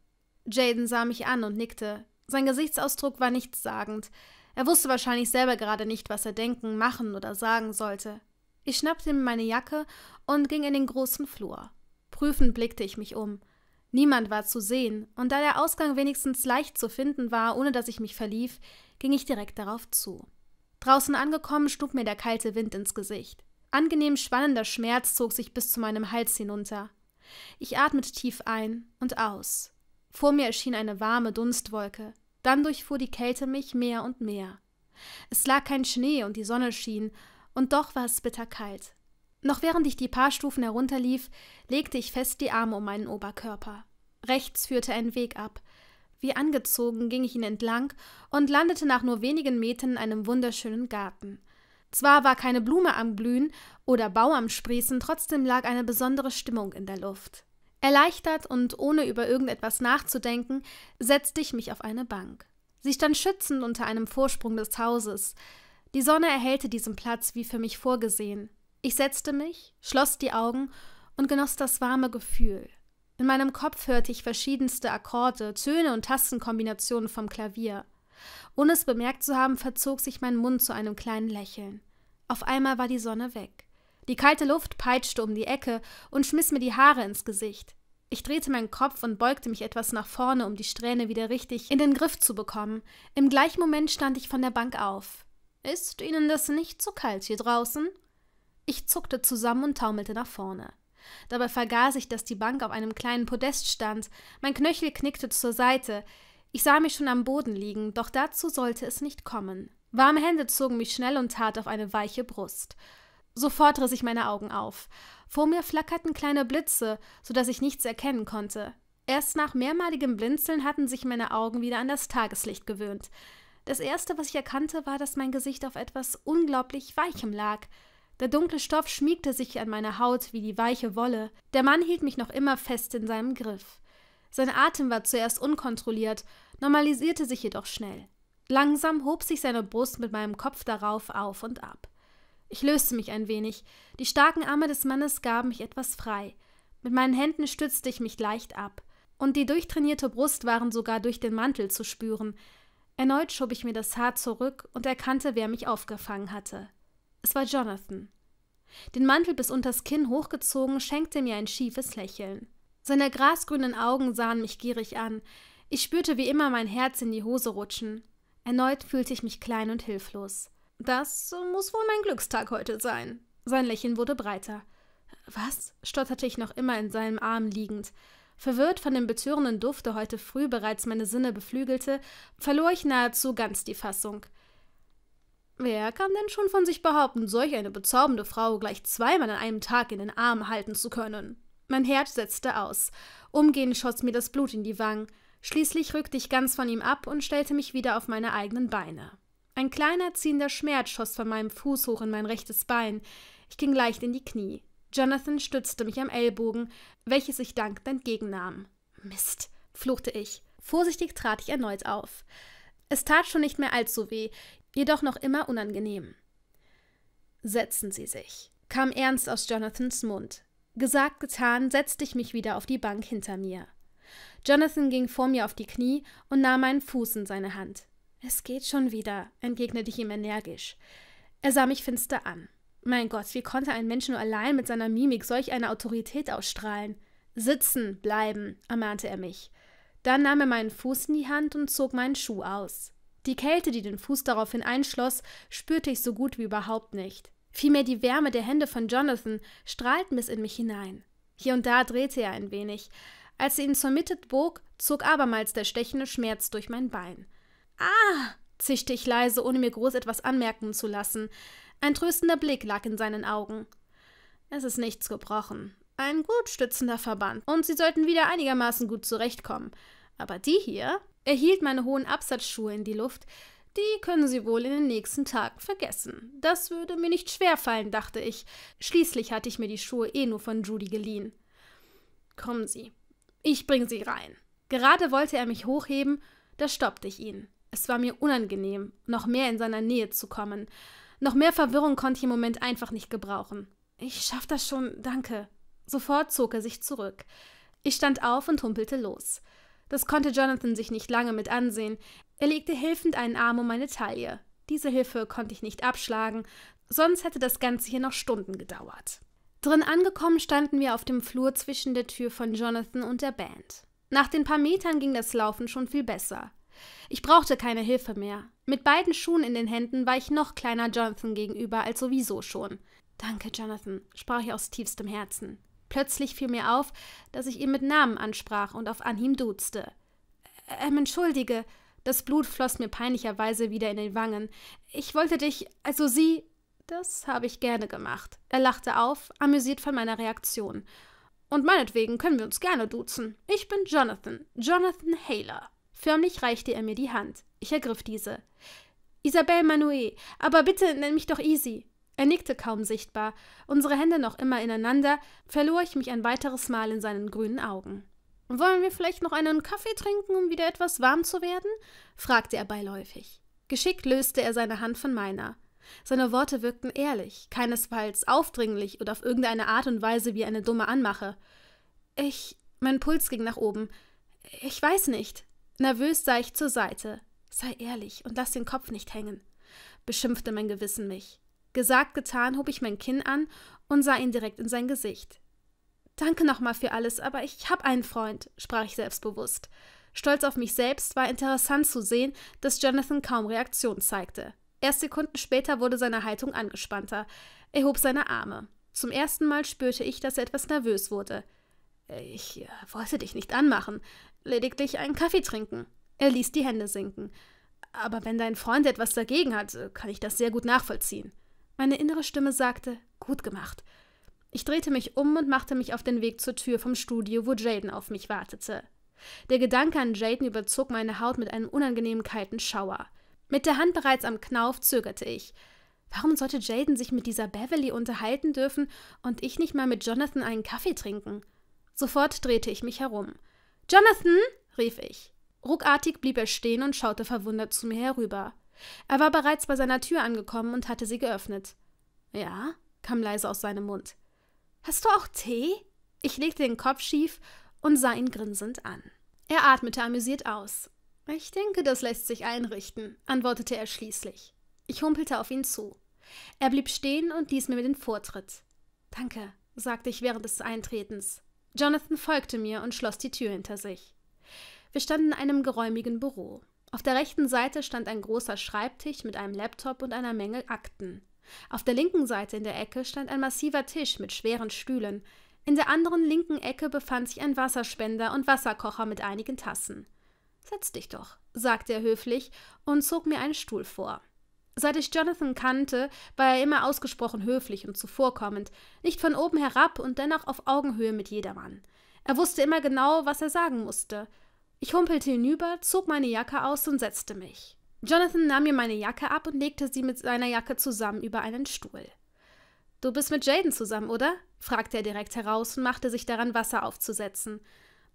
Jaden sah mich an und nickte. Sein Gesichtsausdruck war nichtssagend. Er wusste wahrscheinlich selber gerade nicht, was er denken, machen oder sagen sollte. Ich schnappte ihm meine Jacke und ging in den großen Flur. Prüfend blickte ich mich um. Niemand war zu sehen, und da der Ausgang wenigstens leicht zu finden war, ohne dass ich mich verlief, ging ich direkt darauf zu. Draußen angekommen, schlug mir der kalte Wind ins Gesicht. Angenehm spannender Schmerz zog sich bis zu meinem Hals hinunter. Ich atmete tief ein und aus. Vor mir erschien eine warme Dunstwolke. Dann durchfuhr die Kälte mich mehr und mehr. Es lag kein Schnee und die Sonne schien, und doch war es bitterkalt. Noch während ich die paar Stufen herunterlief, legte ich fest die Arme um meinen Oberkörper. Rechts führte ein Weg ab, wie angezogen ging ich ihn entlang und landete nach nur wenigen Metern in einem wunderschönen Garten. Zwar war keine Blume am Blühen oder Bau am Sprießen, trotzdem lag eine besondere Stimmung in der Luft. Erleichtert und ohne über irgendetwas nachzudenken, setzte ich mich auf eine Bank. Sie stand schützend unter einem Vorsprung des Hauses. Die Sonne erhellte diesen Platz wie für mich vorgesehen. Ich setzte mich, schloss die Augen und genoss das warme Gefühl. In meinem Kopf hörte ich verschiedenste Akkorde, Töne und Tastenkombinationen vom Klavier. Ohne es bemerkt zu haben, verzog sich mein Mund zu einem kleinen Lächeln. Auf einmal war die Sonne weg. Die kalte Luft peitschte um die Ecke und schmiss mir die Haare ins Gesicht. Ich drehte meinen Kopf und beugte mich etwas nach vorne, um die Strähne wieder richtig in den Griff zu bekommen. Im gleichen Moment stand ich von der Bank auf. Ist Ihnen das nicht zu kalt hier draußen? Ich zuckte zusammen und taumelte nach vorne. Dabei vergaß ich, dass die Bank auf einem kleinen Podest stand. Mein Knöchel knickte zur Seite. Ich sah mich schon am Boden liegen, doch dazu sollte es nicht kommen. Warme Hände zogen mich schnell und tat auf eine weiche Brust. Sofort riss ich meine Augen auf. Vor mir flackerten kleine Blitze, so dass ich nichts erkennen konnte. Erst nach mehrmaligem Blinzeln hatten sich meine Augen wieder an das Tageslicht gewöhnt. Das erste, was ich erkannte, war, dass mein Gesicht auf etwas unglaublich Weichem lag. Der dunkle Stoff schmiegte sich an meine Haut wie die weiche Wolle. Der Mann hielt mich noch immer fest in seinem Griff. Sein Atem war zuerst unkontrolliert, normalisierte sich jedoch schnell. Langsam hob sich seine Brust mit meinem Kopf darauf auf und ab. Ich löste mich ein wenig. Die starken Arme des Mannes gaben mich etwas frei. Mit meinen Händen stützte ich mich leicht ab. Und die durchtrainierte Brust waren sogar durch den Mantel zu spüren. Erneut schob ich mir das Haar zurück und erkannte, wer mich aufgefangen hatte. Es war Jonathan. Den Mantel bis unters Kinn hochgezogen, schenkte mir ein schiefes Lächeln. Seine grasgrünen Augen sahen mich gierig an. Ich spürte wie immer mein Herz in die Hose rutschen. Erneut fühlte ich mich klein und hilflos. Das muss wohl mein Glückstag heute sein. Sein Lächeln wurde breiter. Was? stotterte ich noch immer in seinem Arm liegend. Verwirrt von dem betörenden Duft, der heute früh bereits meine Sinne beflügelte, verlor ich nahezu ganz die Fassung. Wer kann denn schon von sich behaupten, solch eine bezaubernde Frau gleich zweimal an einem Tag in den Arm halten zu können? Mein Herz setzte aus. Umgehend schoss mir das Blut in die Wangen. Schließlich rückte ich ganz von ihm ab und stellte mich wieder auf meine eigenen Beine. Ein kleiner ziehender Schmerz schoss von meinem Fuß hoch in mein rechtes Bein. Ich ging leicht in die Knie. Jonathan stützte mich am Ellbogen, welches ich dankend entgegennahm. Mist, fluchte ich. Vorsichtig trat ich erneut auf. Es tat schon nicht mehr allzu weh jedoch noch immer unangenehm. Setzen Sie sich, kam ernst aus Jonathans Mund. Gesagt, getan, setzte ich mich wieder auf die Bank hinter mir. Jonathan ging vor mir auf die Knie und nahm meinen Fuß in seine Hand. Es geht schon wieder, entgegnete ich ihm energisch. Er sah mich finster an. Mein Gott, wie konnte ein Mensch nur allein mit seiner Mimik solch eine Autorität ausstrahlen? Sitzen, bleiben, ermahnte er mich. Dann nahm er meinen Fuß in die Hand und zog meinen Schuh aus. Die Kälte, die den Fuß daraufhin einschloss, spürte ich so gut wie überhaupt nicht. Vielmehr die Wärme der Hände von Jonathan strahlten bis in mich hinein. Hier und da drehte er ein wenig. Als er ihn zur Mitte bog, zog abermals der stechende Schmerz durch mein Bein. Ah! zischte ich leise, ohne mir groß etwas anmerken zu lassen. Ein tröstender Blick lag in seinen Augen. Es ist nichts gebrochen. Ein gut stützender Verband, und sie sollten wieder einigermaßen gut zurechtkommen. Aber die hier Er hielt meine hohen Absatzschuhe in die Luft, die können Sie wohl in den nächsten Tagen vergessen. Das würde mir nicht schwerfallen, dachte ich. Schließlich hatte ich mir die Schuhe eh nur von Judy geliehen. Kommen Sie, ich bringe Sie rein. Gerade wollte er mich hochheben, da stoppte ich ihn. Es war mir unangenehm, noch mehr in seiner Nähe zu kommen. Noch mehr Verwirrung konnte ich im Moment einfach nicht gebrauchen. Ich schaff das schon, danke. Sofort zog er sich zurück. Ich stand auf und humpelte los. Das konnte Jonathan sich nicht lange mit ansehen. Er legte hilfend einen Arm um meine Taille. Diese Hilfe konnte ich nicht abschlagen, sonst hätte das Ganze hier noch Stunden gedauert. Drin angekommen standen wir auf dem Flur zwischen der Tür von Jonathan und der Band. Nach den paar Metern ging das Laufen schon viel besser. Ich brauchte keine Hilfe mehr. Mit beiden Schuhen in den Händen war ich noch kleiner Jonathan gegenüber als sowieso schon. Danke, Jonathan, sprach ich aus tiefstem Herzen. Plötzlich fiel mir auf, dass ich ihn mit Namen ansprach und auf Anhieb duzte. Ähm, entschuldige. Das Blut floss mir peinlicherweise wieder in den Wangen. Ich wollte dich, also sie. Das habe ich gerne gemacht. Er lachte auf, amüsiert von meiner Reaktion. Und meinetwegen können wir uns gerne duzen. Ich bin Jonathan, Jonathan Haler. Förmlich reichte er mir die Hand. Ich ergriff diese. Isabelle Manouet, aber bitte nenn mich doch Easy. Er nickte kaum sichtbar, unsere Hände noch immer ineinander, verlor ich mich ein weiteres Mal in seinen grünen Augen. Wollen wir vielleicht noch einen Kaffee trinken, um wieder etwas warm zu werden? fragte er beiläufig. Geschickt löste er seine Hand von meiner. Seine Worte wirkten ehrlich, keinesfalls aufdringlich oder auf irgendeine Art und Weise wie eine dumme Anmache. Ich. mein Puls ging nach oben. Ich weiß nicht. Nervös sah ich zur Seite. Sei ehrlich und lass den Kopf nicht hängen, beschimpfte mein Gewissen mich. Gesagt, getan, hob ich mein Kinn an und sah ihn direkt in sein Gesicht. Danke nochmal für alles, aber ich hab einen Freund, sprach ich selbstbewusst. Stolz auf mich selbst war interessant zu sehen, dass Jonathan kaum Reaktion zeigte. Erst Sekunden später wurde seine Haltung angespannter. Er hob seine Arme. Zum ersten Mal spürte ich, dass er etwas nervös wurde. Ich äh, wollte dich nicht anmachen, lediglich einen Kaffee trinken. Er ließ die Hände sinken. Aber wenn dein Freund etwas dagegen hat, kann ich das sehr gut nachvollziehen. Meine innere Stimme sagte, gut gemacht. Ich drehte mich um und machte mich auf den Weg zur Tür vom Studio, wo Jaden auf mich wartete. Der Gedanke an Jaden überzog meine Haut mit einem unangenehmen kalten Schauer. Mit der Hand bereits am Knauf zögerte ich. Warum sollte Jaden sich mit dieser Beverly unterhalten dürfen und ich nicht mal mit Jonathan einen Kaffee trinken? Sofort drehte ich mich herum. Jonathan! rief ich. Ruckartig blieb er stehen und schaute verwundert zu mir herüber. Er war bereits bei seiner Tür angekommen und hatte sie geöffnet. Ja, kam leise aus seinem Mund. Hast du auch Tee? Ich legte den Kopf schief und sah ihn grinsend an. Er atmete amüsiert aus. Ich denke, das lässt sich einrichten, antwortete er schließlich. Ich humpelte auf ihn zu. Er blieb stehen und ließ mir den Vortritt. Danke, sagte ich während des Eintretens. Jonathan folgte mir und schloss die Tür hinter sich. Wir standen in einem geräumigen Büro. Auf der rechten Seite stand ein großer Schreibtisch mit einem Laptop und einer Menge Akten. Auf der linken Seite in der Ecke stand ein massiver Tisch mit schweren Stühlen. In der anderen linken Ecke befand sich ein Wasserspender und Wasserkocher mit einigen Tassen. Setz dich doch, sagte er höflich und zog mir einen Stuhl vor. Seit ich Jonathan kannte, war er immer ausgesprochen höflich und zuvorkommend, nicht von oben herab und dennoch auf Augenhöhe mit jedermann. Er wusste immer genau, was er sagen musste. Ich humpelte hinüber, zog meine Jacke aus und setzte mich. Jonathan nahm mir meine Jacke ab und legte sie mit seiner Jacke zusammen über einen Stuhl. Du bist mit Jaden zusammen, oder? fragte er direkt heraus und machte sich daran, Wasser aufzusetzen.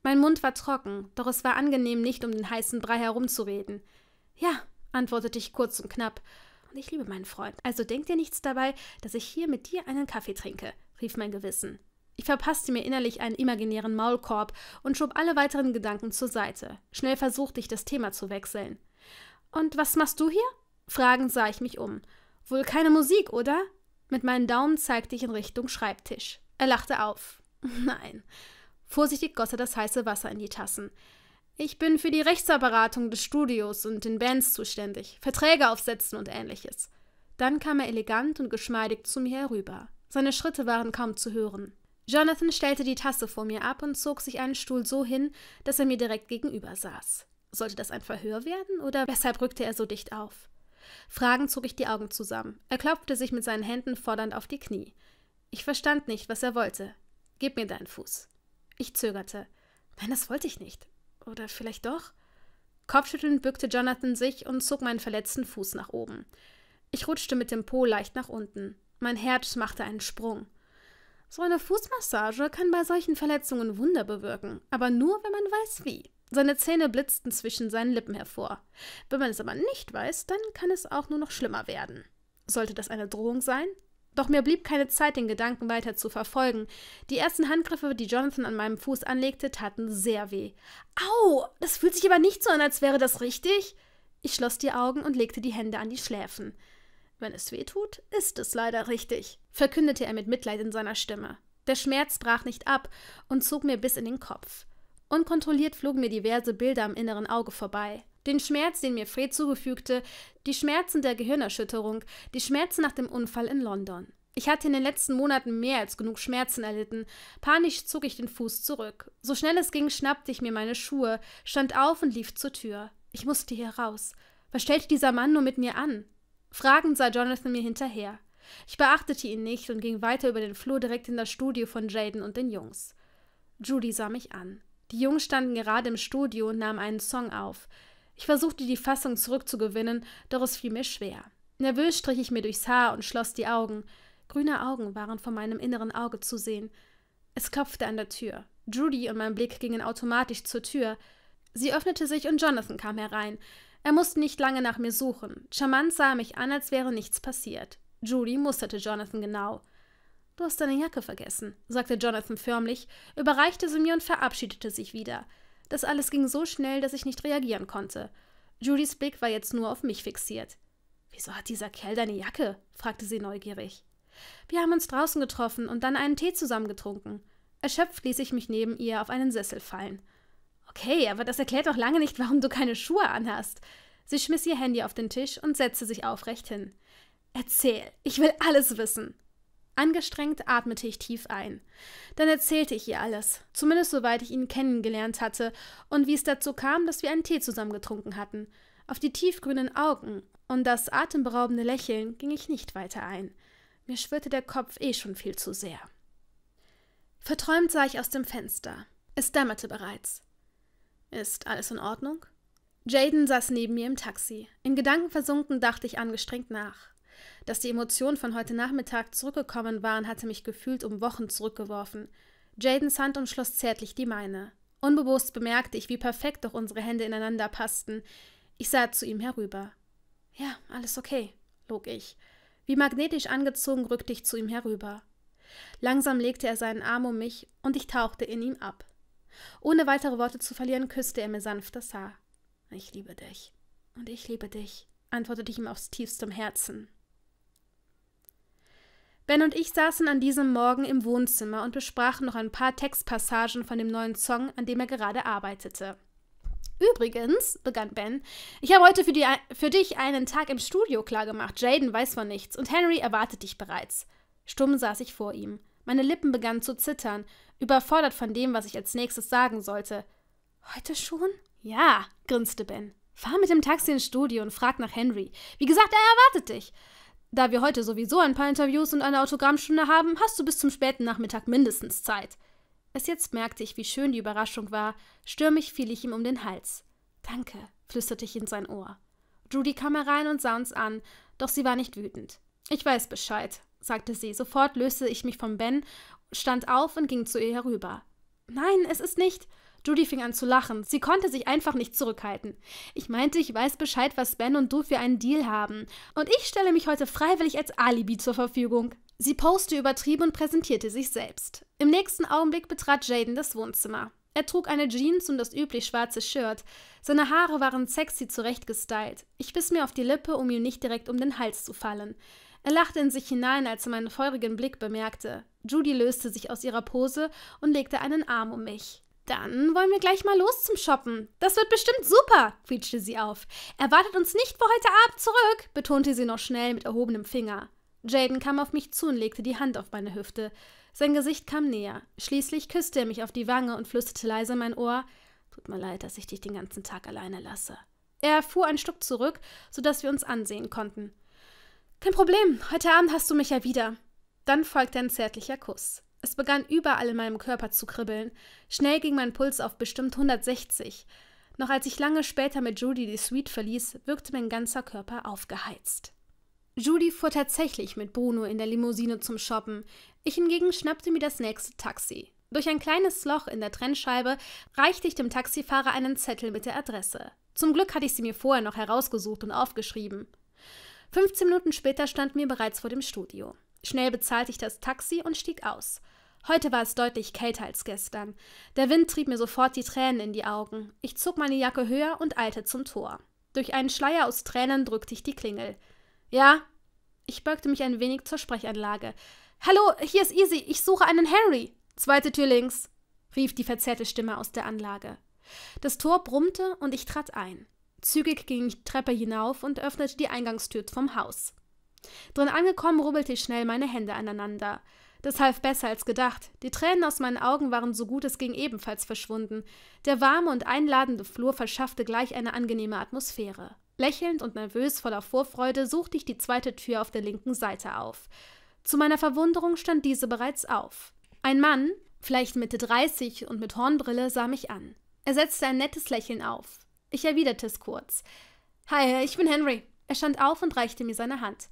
Mein Mund war trocken, doch es war angenehm, nicht um den heißen Brei herumzureden. Ja, antwortete ich kurz und knapp. Und ich liebe meinen Freund. Also denk dir nichts dabei, dass ich hier mit dir einen Kaffee trinke, rief mein Gewissen. Ich verpasste mir innerlich einen imaginären Maulkorb und schob alle weiteren Gedanken zur Seite. Schnell versuchte ich, das Thema zu wechseln. Und was machst du hier? Fragend sah ich mich um. Wohl keine Musik, oder? Mit meinen Daumen zeigte ich in Richtung Schreibtisch. Er lachte auf. Nein. Vorsichtig goss er das heiße Wasser in die Tassen. Ich bin für die Rechtsberatung des Studios und den Bands zuständig, Verträge aufsetzen und ähnliches. Dann kam er elegant und geschmeidig zu mir herüber. Seine Schritte waren kaum zu hören. Jonathan stellte die Tasse vor mir ab und zog sich einen Stuhl so hin, dass er mir direkt gegenüber saß. Sollte das ein Verhör werden oder weshalb rückte er so dicht auf? Fragend zog ich die Augen zusammen. Er klopfte sich mit seinen Händen fordernd auf die Knie. Ich verstand nicht, was er wollte. Gib mir deinen Fuß. Ich zögerte. Nein, das wollte ich nicht. Oder vielleicht doch? Kopfschüttelnd bückte Jonathan sich und zog meinen verletzten Fuß nach oben. Ich rutschte mit dem Po leicht nach unten. Mein Herz machte einen Sprung. So eine Fußmassage kann bei solchen Verletzungen Wunder bewirken, aber nur, wenn man weiß wie. Seine Zähne blitzten zwischen seinen Lippen hervor. Wenn man es aber nicht weiß, dann kann es auch nur noch schlimmer werden. Sollte das eine Drohung sein? Doch mir blieb keine Zeit, den Gedanken weiter zu verfolgen. Die ersten Handgriffe, die Jonathan an meinem Fuß anlegte, taten sehr weh. Au! Das fühlt sich aber nicht so an, als wäre das richtig. Ich schloss die Augen und legte die Hände an die Schläfen. Wenn es weh tut, ist es leider richtig, verkündete er mit Mitleid in seiner Stimme. Der Schmerz brach nicht ab und zog mir bis in den Kopf. Unkontrolliert flogen mir diverse Bilder am inneren Auge vorbei. Den Schmerz, den mir Fred zugefügte, die Schmerzen der Gehirnerschütterung, die Schmerzen nach dem Unfall in London. Ich hatte in den letzten Monaten mehr als genug Schmerzen erlitten. Panisch zog ich den Fuß zurück. So schnell es ging, schnappte ich mir meine Schuhe, stand auf und lief zur Tür. Ich musste hier raus. Was stellte dieser Mann nur mit mir an? Fragend sah Jonathan mir hinterher. Ich beachtete ihn nicht und ging weiter über den Flur direkt in das Studio von Jaden und den Jungs. Judy sah mich an. Die Jungs standen gerade im Studio und nahmen einen Song auf. Ich versuchte die Fassung zurückzugewinnen, doch es fiel mir schwer. Nervös strich ich mir durchs Haar und schloss die Augen. Grüne Augen waren vor meinem inneren Auge zu sehen. Es klopfte an der Tür. Judy und mein Blick gingen automatisch zur Tür. Sie öffnete sich und Jonathan kam herein. Er musste nicht lange nach mir suchen. Charmant sah er mich an, als wäre nichts passiert. Julie musterte Jonathan genau. Du hast deine Jacke vergessen, sagte Jonathan förmlich, überreichte sie mir und verabschiedete sich wieder. Das alles ging so schnell, dass ich nicht reagieren konnte. Julies Blick war jetzt nur auf mich fixiert. Wieso hat dieser Kerl deine Jacke? fragte sie neugierig. Wir haben uns draußen getroffen und dann einen Tee zusammengetrunken. Erschöpft ließ ich mich neben ihr auf einen Sessel fallen. Okay, aber das erklärt doch lange nicht, warum du keine Schuhe anhast. Sie schmiss ihr Handy auf den Tisch und setzte sich aufrecht hin. Erzähl, ich will alles wissen. Angestrengt atmete ich tief ein. Dann erzählte ich ihr alles, zumindest soweit ich ihn kennengelernt hatte und wie es dazu kam, dass wir einen Tee zusammen getrunken hatten. Auf die tiefgrünen Augen und das atemberaubende Lächeln ging ich nicht weiter ein. Mir schwirrte der Kopf eh schon viel zu sehr. Verträumt sah ich aus dem Fenster. Es dämmerte bereits. Ist alles in Ordnung? Jaden saß neben mir im Taxi. In Gedanken versunken dachte ich angestrengt nach. Dass die Emotionen von heute Nachmittag zurückgekommen waren, hatte mich gefühlt um Wochen zurückgeworfen. Jadens Hand umschloss zärtlich die meine. Unbewusst bemerkte ich, wie perfekt doch unsere Hände ineinander passten. Ich sah zu ihm herüber. Ja, alles okay, log ich. Wie magnetisch angezogen rückte ich zu ihm herüber. Langsam legte er seinen Arm um mich und ich tauchte in ihm ab. Ohne weitere Worte zu verlieren, küsste er mir sanft das Haar. Ich liebe dich. Und ich liebe dich, antwortete ich ihm aus tiefstem Herzen. Ben und ich saßen an diesem Morgen im Wohnzimmer und besprachen noch ein paar Textpassagen von dem neuen Song, an dem er gerade arbeitete. Übrigens, begann Ben, ich habe heute für, die, für dich einen Tag im Studio klargemacht. Jaden weiß von nichts und Henry erwartet dich bereits. Stumm saß ich vor ihm. Meine Lippen begannen zu zittern überfordert von dem, was ich als nächstes sagen sollte. Heute schon? Ja, grinste Ben. Fahr mit dem Taxi ins Studio und frag nach Henry. Wie gesagt, er erwartet dich. Da wir heute sowieso ein paar Interviews und eine Autogrammstunde haben, hast du bis zum späten Nachmittag mindestens Zeit. Erst jetzt merkte ich, wie schön die Überraschung war. Stürmig fiel ich ihm um den Hals. Danke, flüsterte ich in sein Ohr. Judy kam herein und sah uns an, doch sie war nicht wütend. Ich weiß Bescheid, sagte sie. Sofort löste ich mich von Ben stand auf und ging zu ihr herüber. Nein, es ist nicht. Judy fing an zu lachen. Sie konnte sich einfach nicht zurückhalten. Ich meinte, ich weiß Bescheid, was Ben und du für einen Deal haben. Und ich stelle mich heute freiwillig als Alibi zur Verfügung. Sie poste übertrieben und präsentierte sich selbst. Im nächsten Augenblick betrat Jaden das Wohnzimmer. Er trug eine Jeans und das üblich schwarze Shirt. Seine Haare waren sexy zurechtgestylt. Ich biss mir auf die Lippe, um ihm nicht direkt um den Hals zu fallen. Er lachte in sich hinein, als er meinen feurigen Blick bemerkte. Judy löste sich aus ihrer Pose und legte einen Arm um mich. Dann wollen wir gleich mal los zum Shoppen. Das wird bestimmt super, quietschte sie auf. Erwartet uns nicht vor heute Abend zurück, betonte sie noch schnell mit erhobenem Finger. Jaden kam auf mich zu und legte die Hand auf meine Hüfte. Sein Gesicht kam näher. Schließlich küsste er mich auf die Wange und flüsterte leise in mein Ohr: Tut mir leid, dass ich dich den ganzen Tag alleine lasse. Er fuhr ein Stück zurück, sodass wir uns ansehen konnten. Kein Problem, heute Abend hast du mich ja wieder. Dann folgte ein zärtlicher Kuss. Es begann überall in meinem Körper zu kribbeln. Schnell ging mein Puls auf bestimmt 160. Noch als ich lange später mit Judy die Suite verließ, wirkte mein ganzer Körper aufgeheizt. Judy fuhr tatsächlich mit Bruno in der Limousine zum Shoppen. Ich hingegen schnappte mir das nächste Taxi. Durch ein kleines Loch in der Trennscheibe reichte ich dem Taxifahrer einen Zettel mit der Adresse. Zum Glück hatte ich sie mir vorher noch herausgesucht und aufgeschrieben. 15 Minuten später standen wir bereits vor dem Studio. Schnell bezahlte ich das Taxi und stieg aus. Heute war es deutlich kälter als gestern. Der Wind trieb mir sofort die Tränen in die Augen. Ich zog meine Jacke höher und eilte zum Tor. Durch einen Schleier aus Tränen drückte ich die Klingel. Ja? Ich beugte mich ein wenig zur Sprechanlage. Hallo, hier ist Easy, ich suche einen Harry. Zweite Tür links, rief die verzerrte Stimme aus der Anlage. Das Tor brummte und ich trat ein. Zügig ging ich die Treppe hinauf und öffnete die Eingangstür vom Haus. Drin angekommen, rubbelte ich schnell meine Hände aneinander. Das half besser als gedacht. Die Tränen aus meinen Augen waren so gut es ging ebenfalls verschwunden. Der warme und einladende Flur verschaffte gleich eine angenehme Atmosphäre. Lächelnd und nervös voller Vorfreude suchte ich die zweite Tür auf der linken Seite auf. Zu meiner Verwunderung stand diese bereits auf. Ein Mann, vielleicht Mitte 30 und mit Hornbrille, sah mich an. Er setzte ein nettes Lächeln auf. Ich erwiderte es kurz. Hi, ich bin Henry. Er stand auf und reichte mir seine Hand.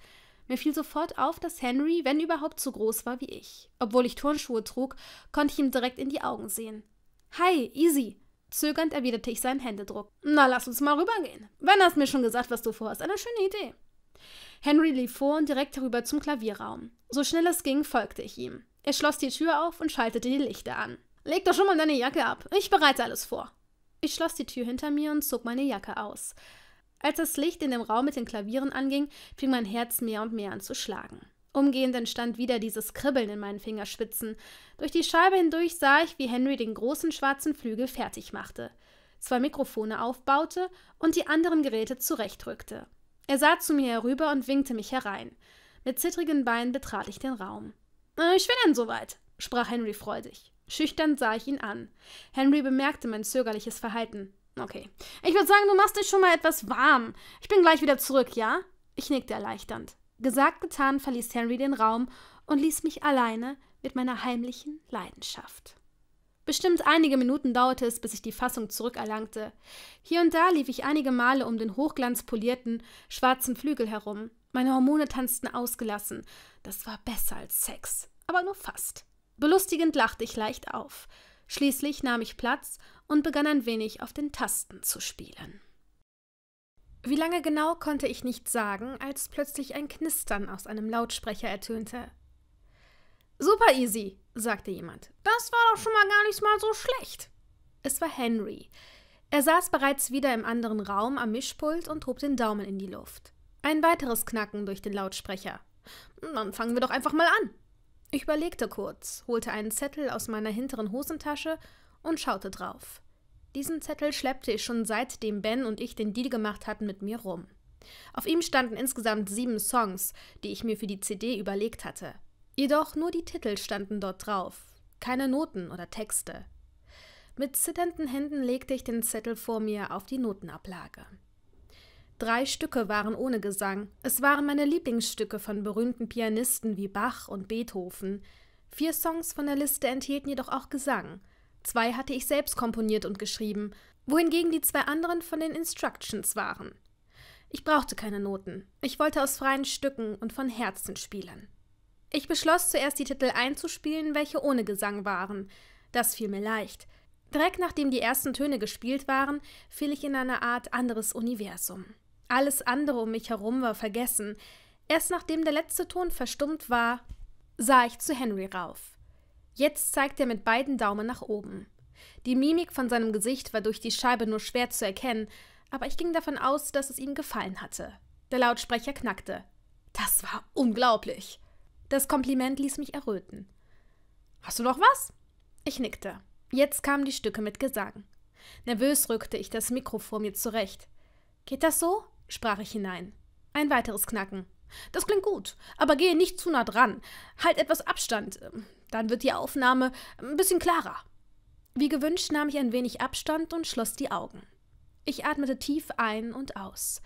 Mir fiel sofort auf, dass Henry, wenn überhaupt, so groß war wie ich. Obwohl ich Turnschuhe trug, konnte ich ihm direkt in die Augen sehen. Hi, easy. Zögernd erwiderte ich seinen Händedruck. Na, lass uns mal rübergehen. Wenn hast mir schon gesagt, was du vorhast, eine schöne Idee. Henry lief vor und direkt herüber zum Klavierraum. So schnell es ging, folgte ich ihm. Er schloss die Tür auf und schaltete die Lichter an. Leg doch schon mal deine Jacke ab. Ich bereite alles vor. Ich schloss die Tür hinter mir und zog meine Jacke aus. Als das Licht in dem Raum mit den Klavieren anging, fing mein Herz mehr und mehr an zu schlagen. Umgehend entstand wieder dieses Kribbeln in meinen Fingerspitzen. Durch die Scheibe hindurch sah ich, wie Henry den großen schwarzen Flügel fertig machte, zwei Mikrofone aufbaute und die anderen Geräte zurechtrückte. Er sah zu mir herüber und winkte mich herein. Mit zittrigen Beinen betrat ich den Raum. Äh, ich bin dann soweit, sprach Henry freudig. Schüchtern sah ich ihn an. Henry bemerkte mein zögerliches Verhalten. Okay. Ich würde sagen, du machst dich schon mal etwas warm. Ich bin gleich wieder zurück, ja? Ich nickte erleichternd. Gesagt, getan, verließ Henry den Raum und ließ mich alleine mit meiner heimlichen Leidenschaft. Bestimmt einige Minuten dauerte es, bis ich die Fassung zurückerlangte. Hier und da lief ich einige Male um den hochglanzpolierten, schwarzen Flügel herum. Meine Hormone tanzten ausgelassen. Das war besser als Sex, aber nur fast. Belustigend lachte ich leicht auf. Schließlich nahm ich Platz und begann ein wenig auf den Tasten zu spielen. Wie lange genau konnte ich nicht sagen, als plötzlich ein Knistern aus einem Lautsprecher ertönte. Super easy, sagte jemand. Das war doch schon mal gar nicht mal so schlecht. Es war Henry. Er saß bereits wieder im anderen Raum am Mischpult und hob den Daumen in die Luft. Ein weiteres Knacken durch den Lautsprecher. Dann fangen wir doch einfach mal an. Ich überlegte kurz, holte einen Zettel aus meiner hinteren Hosentasche und schaute drauf. Diesen Zettel schleppte ich schon seitdem Ben und ich den Deal gemacht hatten mit mir rum. Auf ihm standen insgesamt sieben Songs, die ich mir für die CD überlegt hatte. Jedoch nur die Titel standen dort drauf, keine Noten oder Texte. Mit zitternden Händen legte ich den Zettel vor mir auf die Notenablage. Drei Stücke waren ohne Gesang. Es waren meine Lieblingsstücke von berühmten Pianisten wie Bach und Beethoven. Vier Songs von der Liste enthielten jedoch auch Gesang. Zwei hatte ich selbst komponiert und geschrieben, wohingegen die zwei anderen von den Instructions waren. Ich brauchte keine Noten. Ich wollte aus freien Stücken und von Herzen spielen. Ich beschloss zuerst die Titel einzuspielen, welche ohne Gesang waren. Das fiel mir leicht. Direkt nachdem die ersten Töne gespielt waren, fiel ich in eine Art anderes Universum. Alles andere um mich herum war vergessen. Erst nachdem der letzte Ton verstummt war, sah ich zu Henry rauf. Jetzt zeigt er mit beiden Daumen nach oben. Die Mimik von seinem Gesicht war durch die Scheibe nur schwer zu erkennen, aber ich ging davon aus, dass es ihm gefallen hatte. Der Lautsprecher knackte. Das war unglaublich. Das Kompliment ließ mich erröten. Hast du noch was? Ich nickte. Jetzt kamen die Stücke mit Gesang. Nervös rückte ich das Mikro vor mir zurecht. Geht das so? sprach ich hinein. Ein weiteres Knacken. Das klingt gut, aber gehe nicht zu nah dran. Halt etwas Abstand. Dann wird die Aufnahme ein bisschen klarer. Wie gewünscht nahm ich ein wenig Abstand und schloss die Augen. Ich atmete tief ein und aus.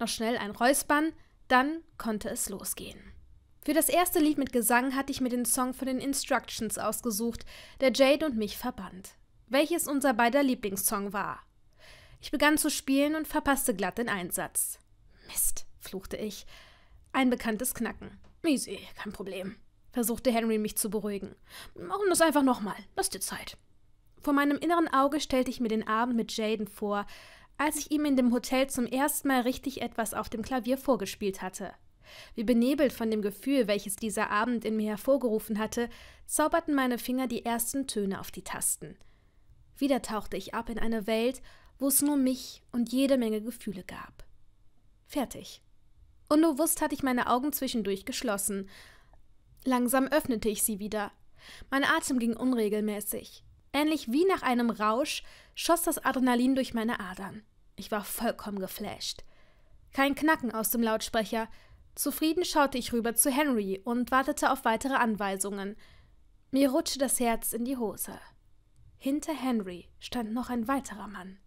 Noch schnell ein Räuspern, dann konnte es losgehen. Für das erste Lied mit Gesang hatte ich mir den Song von den Instructions ausgesucht, der Jade und mich verband, welches unser beider Lieblingssong war. Ich begann zu spielen und verpasste glatt den Einsatz. Mist, fluchte ich. Ein bekanntes Knacken. Easy, kein Problem versuchte Henry mich zu beruhigen. Machen das einfach nochmal. Lass dir Zeit. Vor meinem inneren Auge stellte ich mir den Abend mit Jaden vor, als ich ihm in dem Hotel zum ersten Mal richtig etwas auf dem Klavier vorgespielt hatte. Wie benebelt von dem Gefühl, welches dieser Abend in mir hervorgerufen hatte, zauberten meine Finger die ersten Töne auf die Tasten. Wieder tauchte ich ab in eine Welt, wo es nur mich und jede Menge Gefühle gab. Fertig. Unbewusst hatte ich meine Augen zwischendurch geschlossen, Langsam öffnete ich sie wieder. Mein Atem ging unregelmäßig. Ähnlich wie nach einem Rausch schoss das Adrenalin durch meine Adern. Ich war vollkommen geflasht. Kein Knacken aus dem Lautsprecher. Zufrieden schaute ich rüber zu Henry und wartete auf weitere Anweisungen. Mir rutschte das Herz in die Hose. Hinter Henry stand noch ein weiterer Mann.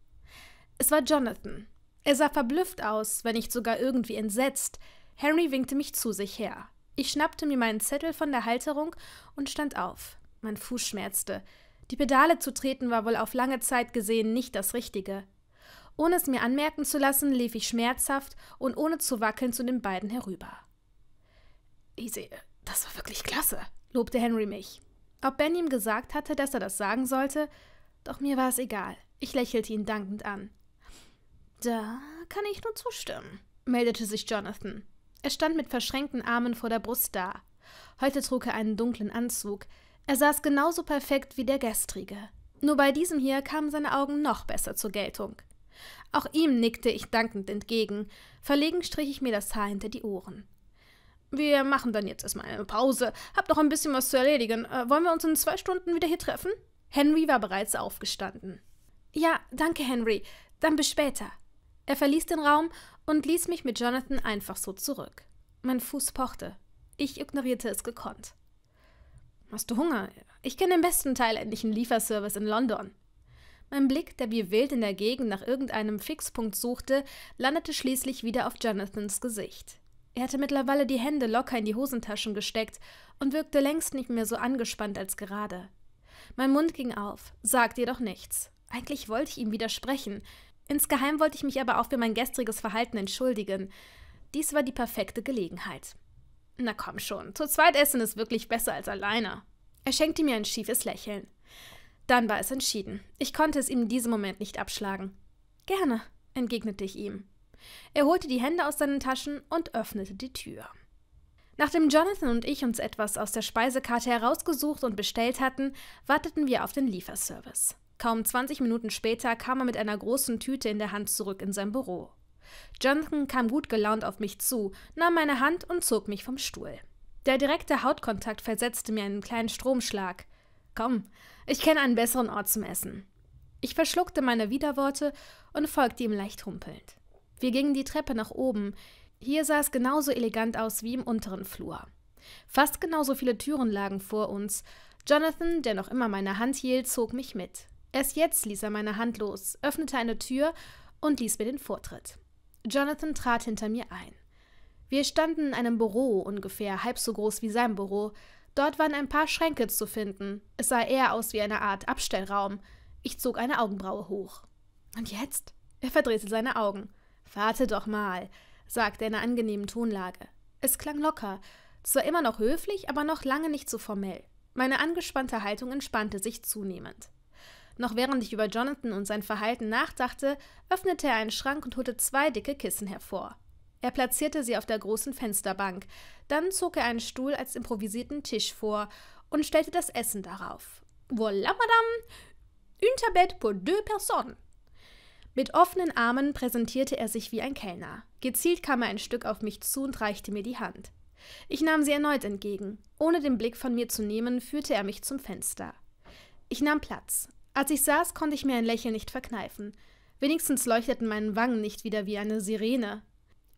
Es war Jonathan. Er sah verblüfft aus, wenn nicht sogar irgendwie entsetzt. Henry winkte mich zu sich her. Ich schnappte mir meinen Zettel von der Halterung und stand auf. Mein Fuß schmerzte. Die Pedale zu treten war wohl auf lange Zeit gesehen nicht das Richtige. Ohne es mir anmerken zu lassen, lief ich schmerzhaft und ohne zu wackeln zu den beiden herüber. Easy, das war wirklich klasse, lobte Henry mich. Ob Ben ihm gesagt hatte, dass er das sagen sollte, doch mir war es egal. Ich lächelte ihn dankend an. Da kann ich nur zustimmen, meldete sich Jonathan. Er stand mit verschränkten Armen vor der Brust da. Heute trug er einen dunklen Anzug. Er saß genauso perfekt wie der gestrige. Nur bei diesem hier kamen seine Augen noch besser zur Geltung. Auch ihm nickte ich dankend entgegen. Verlegen strich ich mir das Haar hinter die Ohren. Wir machen dann jetzt erstmal eine Pause. Hab noch ein bisschen was zu erledigen. Äh, wollen wir uns in zwei Stunden wieder hier treffen? Henry war bereits aufgestanden. Ja, danke, Henry. Dann bis später. Er verließ den Raum und ließ mich mit Jonathan einfach so zurück. Mein Fuß pochte. Ich ignorierte es gekonnt. Hast du Hunger? Ich kenne den besten thailändischen Lieferservice in London. Mein Blick, der wie wild in der Gegend nach irgendeinem Fixpunkt suchte, landete schließlich wieder auf Jonathans Gesicht. Er hatte mittlerweile die Hände locker in die Hosentaschen gesteckt und wirkte längst nicht mehr so angespannt als gerade. Mein Mund ging auf, sagte jedoch nichts. Eigentlich wollte ich ihm widersprechen, Insgeheim wollte ich mich aber auch für mein gestriges Verhalten entschuldigen. Dies war die perfekte Gelegenheit. Na komm schon, zu zweit essen ist wirklich besser als alleine. Er schenkte mir ein schiefes Lächeln. Dann war es entschieden. Ich konnte es ihm in diesem Moment nicht abschlagen. Gerne, entgegnete ich ihm. Er holte die Hände aus seinen Taschen und öffnete die Tür. Nachdem Jonathan und ich uns etwas aus der Speisekarte herausgesucht und bestellt hatten, warteten wir auf den Lieferservice. Kaum 20 Minuten später kam er mit einer großen Tüte in der Hand zurück in sein Büro. Jonathan kam gut gelaunt auf mich zu, nahm meine Hand und zog mich vom Stuhl. Der direkte Hautkontakt versetzte mir einen kleinen Stromschlag. Komm, ich kenne einen besseren Ort zum Essen. Ich verschluckte meine Widerworte und folgte ihm leicht humpelnd. Wir gingen die Treppe nach oben. Hier sah es genauso elegant aus wie im unteren Flur. Fast genauso viele Türen lagen vor uns. Jonathan, der noch immer meine Hand hielt, zog mich mit. Erst jetzt ließ er meine Hand los, öffnete eine Tür und ließ mir den Vortritt. Jonathan trat hinter mir ein. Wir standen in einem Büro, ungefähr halb so groß wie sein Büro. Dort waren ein paar Schränke zu finden. Es sah eher aus wie eine Art Abstellraum. Ich zog eine Augenbraue hoch. Und jetzt? Er verdrehte seine Augen. Warte doch mal, sagte er in einer angenehmen Tonlage. Es klang locker, zwar immer noch höflich, aber noch lange nicht so formell. Meine angespannte Haltung entspannte sich zunehmend. Noch während ich über Jonathan und sein Verhalten nachdachte, öffnete er einen Schrank und holte zwei dicke Kissen hervor. Er platzierte sie auf der großen Fensterbank, dann zog er einen Stuhl als improvisierten Tisch vor und stellte das Essen darauf. Voilà, madame! Un tablette pour deux personnes! Mit offenen Armen präsentierte er sich wie ein Kellner. Gezielt kam er ein Stück auf mich zu und reichte mir die Hand. Ich nahm sie erneut entgegen. Ohne den Blick von mir zu nehmen, führte er mich zum Fenster. Ich nahm Platz. Als ich saß, konnte ich mir ein Lächeln nicht verkneifen. Wenigstens leuchteten meine Wangen nicht wieder wie eine Sirene.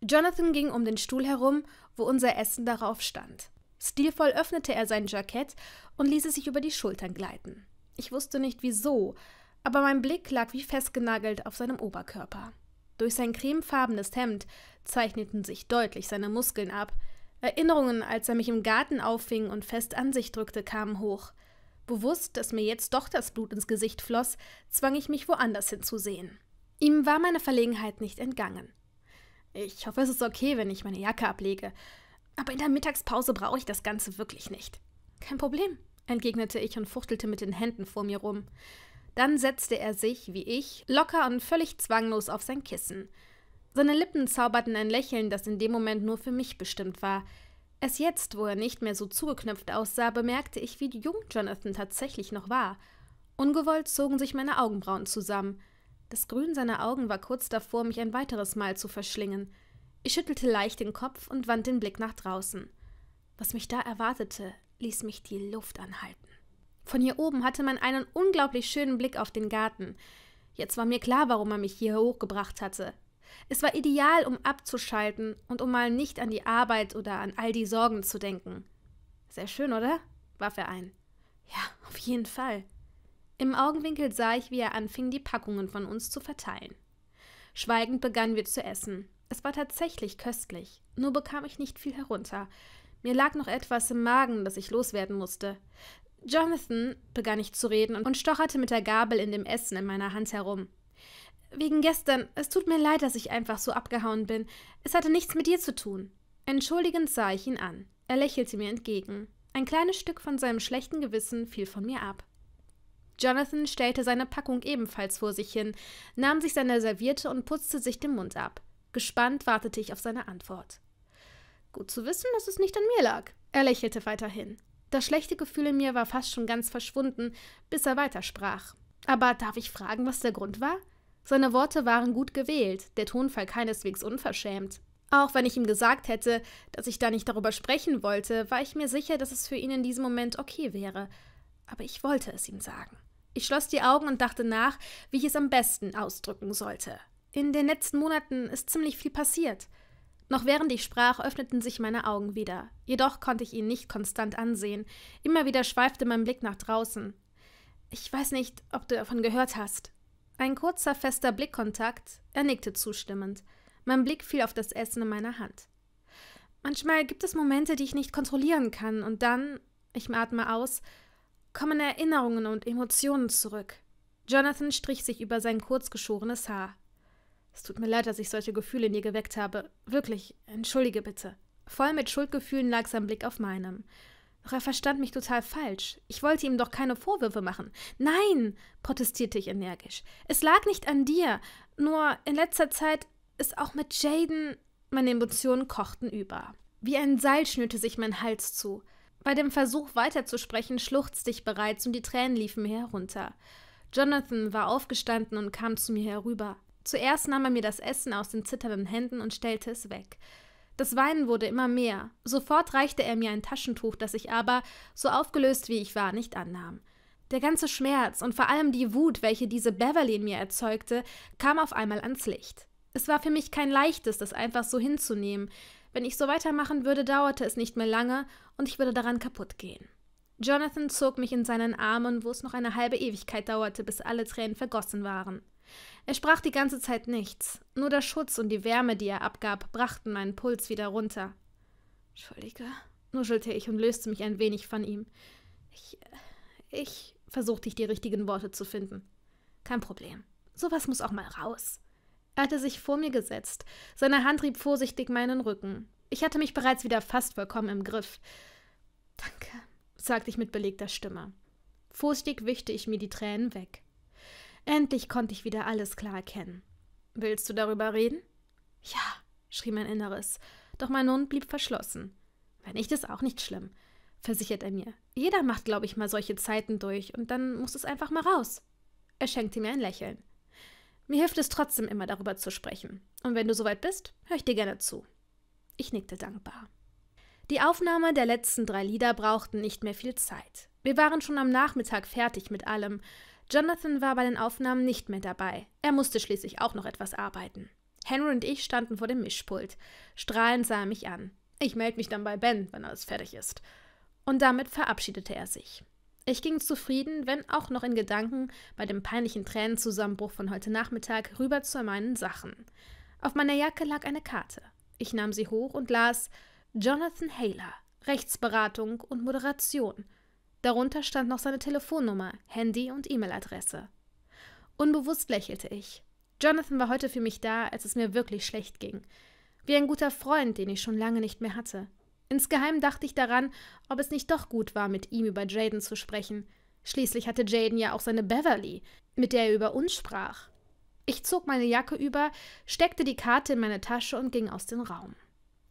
Jonathan ging um den Stuhl herum, wo unser Essen darauf stand. Stilvoll öffnete er sein Jackett und ließ es sich über die Schultern gleiten. Ich wusste nicht wieso, aber mein Blick lag wie festgenagelt auf seinem Oberkörper. Durch sein cremefarbenes Hemd zeichneten sich deutlich seine Muskeln ab. Erinnerungen, als er mich im Garten auffing und fest an sich drückte, kamen hoch. Bewusst, dass mir jetzt doch das Blut ins Gesicht floss, zwang ich mich woanders hinzusehen. Ihm war meine Verlegenheit nicht entgangen. Ich hoffe, es ist okay, wenn ich meine Jacke ablege. Aber in der Mittagspause brauche ich das Ganze wirklich nicht. Kein Problem, entgegnete ich und fuchtelte mit den Händen vor mir rum. Dann setzte er sich, wie ich, locker und völlig zwanglos auf sein Kissen. Seine Lippen zauberten ein Lächeln, das in dem Moment nur für mich bestimmt war. Erst jetzt, wo er nicht mehr so zugeknöpft aussah, bemerkte ich, wie jung Jonathan tatsächlich noch war. Ungewollt zogen sich meine Augenbrauen zusammen. Das Grün seiner Augen war kurz davor, mich ein weiteres Mal zu verschlingen. Ich schüttelte leicht den Kopf und wandte den Blick nach draußen. Was mich da erwartete, ließ mich die Luft anhalten. Von hier oben hatte man einen unglaublich schönen Blick auf den Garten. Jetzt war mir klar, warum er mich hier hochgebracht hatte. Es war ideal, um abzuschalten und um mal nicht an die Arbeit oder an all die Sorgen zu denken. Sehr schön, oder? warf er ein. Ja, auf jeden Fall. Im Augenwinkel sah ich, wie er anfing, die Packungen von uns zu verteilen. Schweigend begannen wir zu essen. Es war tatsächlich köstlich, nur bekam ich nicht viel herunter. Mir lag noch etwas im Magen, das ich loswerden musste. Jonathan begann ich zu reden und stocherte mit der Gabel in dem Essen in meiner Hand herum. Wegen gestern. Es tut mir leid, dass ich einfach so abgehauen bin. Es hatte nichts mit dir zu tun. Entschuldigend sah ich ihn an. Er lächelte mir entgegen. Ein kleines Stück von seinem schlechten Gewissen fiel von mir ab. Jonathan stellte seine Packung ebenfalls vor sich hin, nahm sich seine Serviette und putzte sich den Mund ab. Gespannt wartete ich auf seine Antwort. Gut zu wissen, dass es nicht an mir lag. Er lächelte weiterhin. Das schlechte Gefühl in mir war fast schon ganz verschwunden, bis er weitersprach. Aber darf ich fragen, was der Grund war? Seine Worte waren gut gewählt, der Tonfall keineswegs unverschämt. Auch wenn ich ihm gesagt hätte, dass ich da nicht darüber sprechen wollte, war ich mir sicher, dass es für ihn in diesem Moment okay wäre. Aber ich wollte es ihm sagen. Ich schloss die Augen und dachte nach, wie ich es am besten ausdrücken sollte. In den letzten Monaten ist ziemlich viel passiert. Noch während ich sprach, öffneten sich meine Augen wieder. Jedoch konnte ich ihn nicht konstant ansehen. Immer wieder schweifte mein Blick nach draußen. Ich weiß nicht, ob du davon gehört hast, ein kurzer, fester Blickkontakt, er nickte zustimmend. Mein Blick fiel auf das Essen in meiner Hand. Manchmal gibt es Momente, die ich nicht kontrollieren kann, und dann, ich atme aus, kommen Erinnerungen und Emotionen zurück. Jonathan strich sich über sein kurzgeschorenes Haar. Es tut mir leid, dass ich solche Gefühle in dir geweckt habe. Wirklich, entschuldige bitte. Voll mit Schuldgefühlen lag sein Blick auf meinem. Doch er verstand mich total falsch. Ich wollte ihm doch keine Vorwürfe machen. Nein, protestierte ich energisch. Es lag nicht an dir. Nur in letzter Zeit ist auch mit Jaden. Meine Emotionen kochten über. Wie ein Seil schnürte sich mein Hals zu. Bei dem Versuch weiterzusprechen schluchzte ich bereits und die Tränen liefen mir herunter. Jonathan war aufgestanden und kam zu mir herüber. Zuerst nahm er mir das Essen aus den zitternden Händen und stellte es weg. Das Weinen wurde immer mehr. Sofort reichte er mir ein Taschentuch, das ich aber, so aufgelöst wie ich war, nicht annahm. Der ganze Schmerz und vor allem die Wut, welche diese Beverly in mir erzeugte, kam auf einmal ans Licht. Es war für mich kein leichtes, das einfach so hinzunehmen. Wenn ich so weitermachen würde, dauerte es nicht mehr lange und ich würde daran kaputt gehen. Jonathan zog mich in seinen Armen, wo es noch eine halbe Ewigkeit dauerte, bis alle Tränen vergossen waren. Er sprach die ganze Zeit nichts, nur der Schutz und die Wärme, die er abgab, brachten meinen Puls wieder runter. Entschuldige, nuschelte ich und löste mich ein wenig von ihm. Ich. Äh, ich. versuchte ich die richtigen Worte zu finden. Kein Problem. Sowas muss auch mal raus. Er hatte sich vor mir gesetzt. Seine Hand rieb vorsichtig meinen Rücken. Ich hatte mich bereits wieder fast vollkommen im Griff. Danke, sagte ich mit belegter Stimme. Vorsichtig wischte ich mir die Tränen weg. Endlich konnte ich wieder alles klar erkennen. Willst du darüber reden? Ja, schrie mein Inneres, doch mein Mund blieb verschlossen. Wenn nicht, ist auch nicht schlimm, versichert er mir. Jeder macht, glaube ich, mal solche Zeiten durch und dann muss es einfach mal raus. Er schenkte mir ein Lächeln. Mir hilft es trotzdem immer, darüber zu sprechen. Und wenn du soweit bist, höre ich dir gerne zu. Ich nickte dankbar. Die Aufnahme der letzten drei Lieder brauchten nicht mehr viel Zeit. Wir waren schon am Nachmittag fertig mit allem, Jonathan war bei den Aufnahmen nicht mehr dabei. Er musste schließlich auch noch etwas arbeiten. Henry und ich standen vor dem Mischpult. Strahlend sah er mich an. Ich melde mich dann bei Ben, wenn alles fertig ist. Und damit verabschiedete er sich. Ich ging zufrieden, wenn auch noch in Gedanken, bei dem peinlichen Tränenzusammenbruch von heute Nachmittag rüber zu meinen Sachen. Auf meiner Jacke lag eine Karte. Ich nahm sie hoch und las Jonathan Haler, Rechtsberatung und Moderation Darunter stand noch seine Telefonnummer, Handy und E-Mail-Adresse. Unbewusst lächelte ich. Jonathan war heute für mich da, als es mir wirklich schlecht ging. Wie ein guter Freund, den ich schon lange nicht mehr hatte. Insgeheim dachte ich daran, ob es nicht doch gut war, mit ihm über Jaden zu sprechen. Schließlich hatte Jaden ja auch seine Beverly, mit der er über uns sprach. Ich zog meine Jacke über, steckte die Karte in meine Tasche und ging aus dem Raum.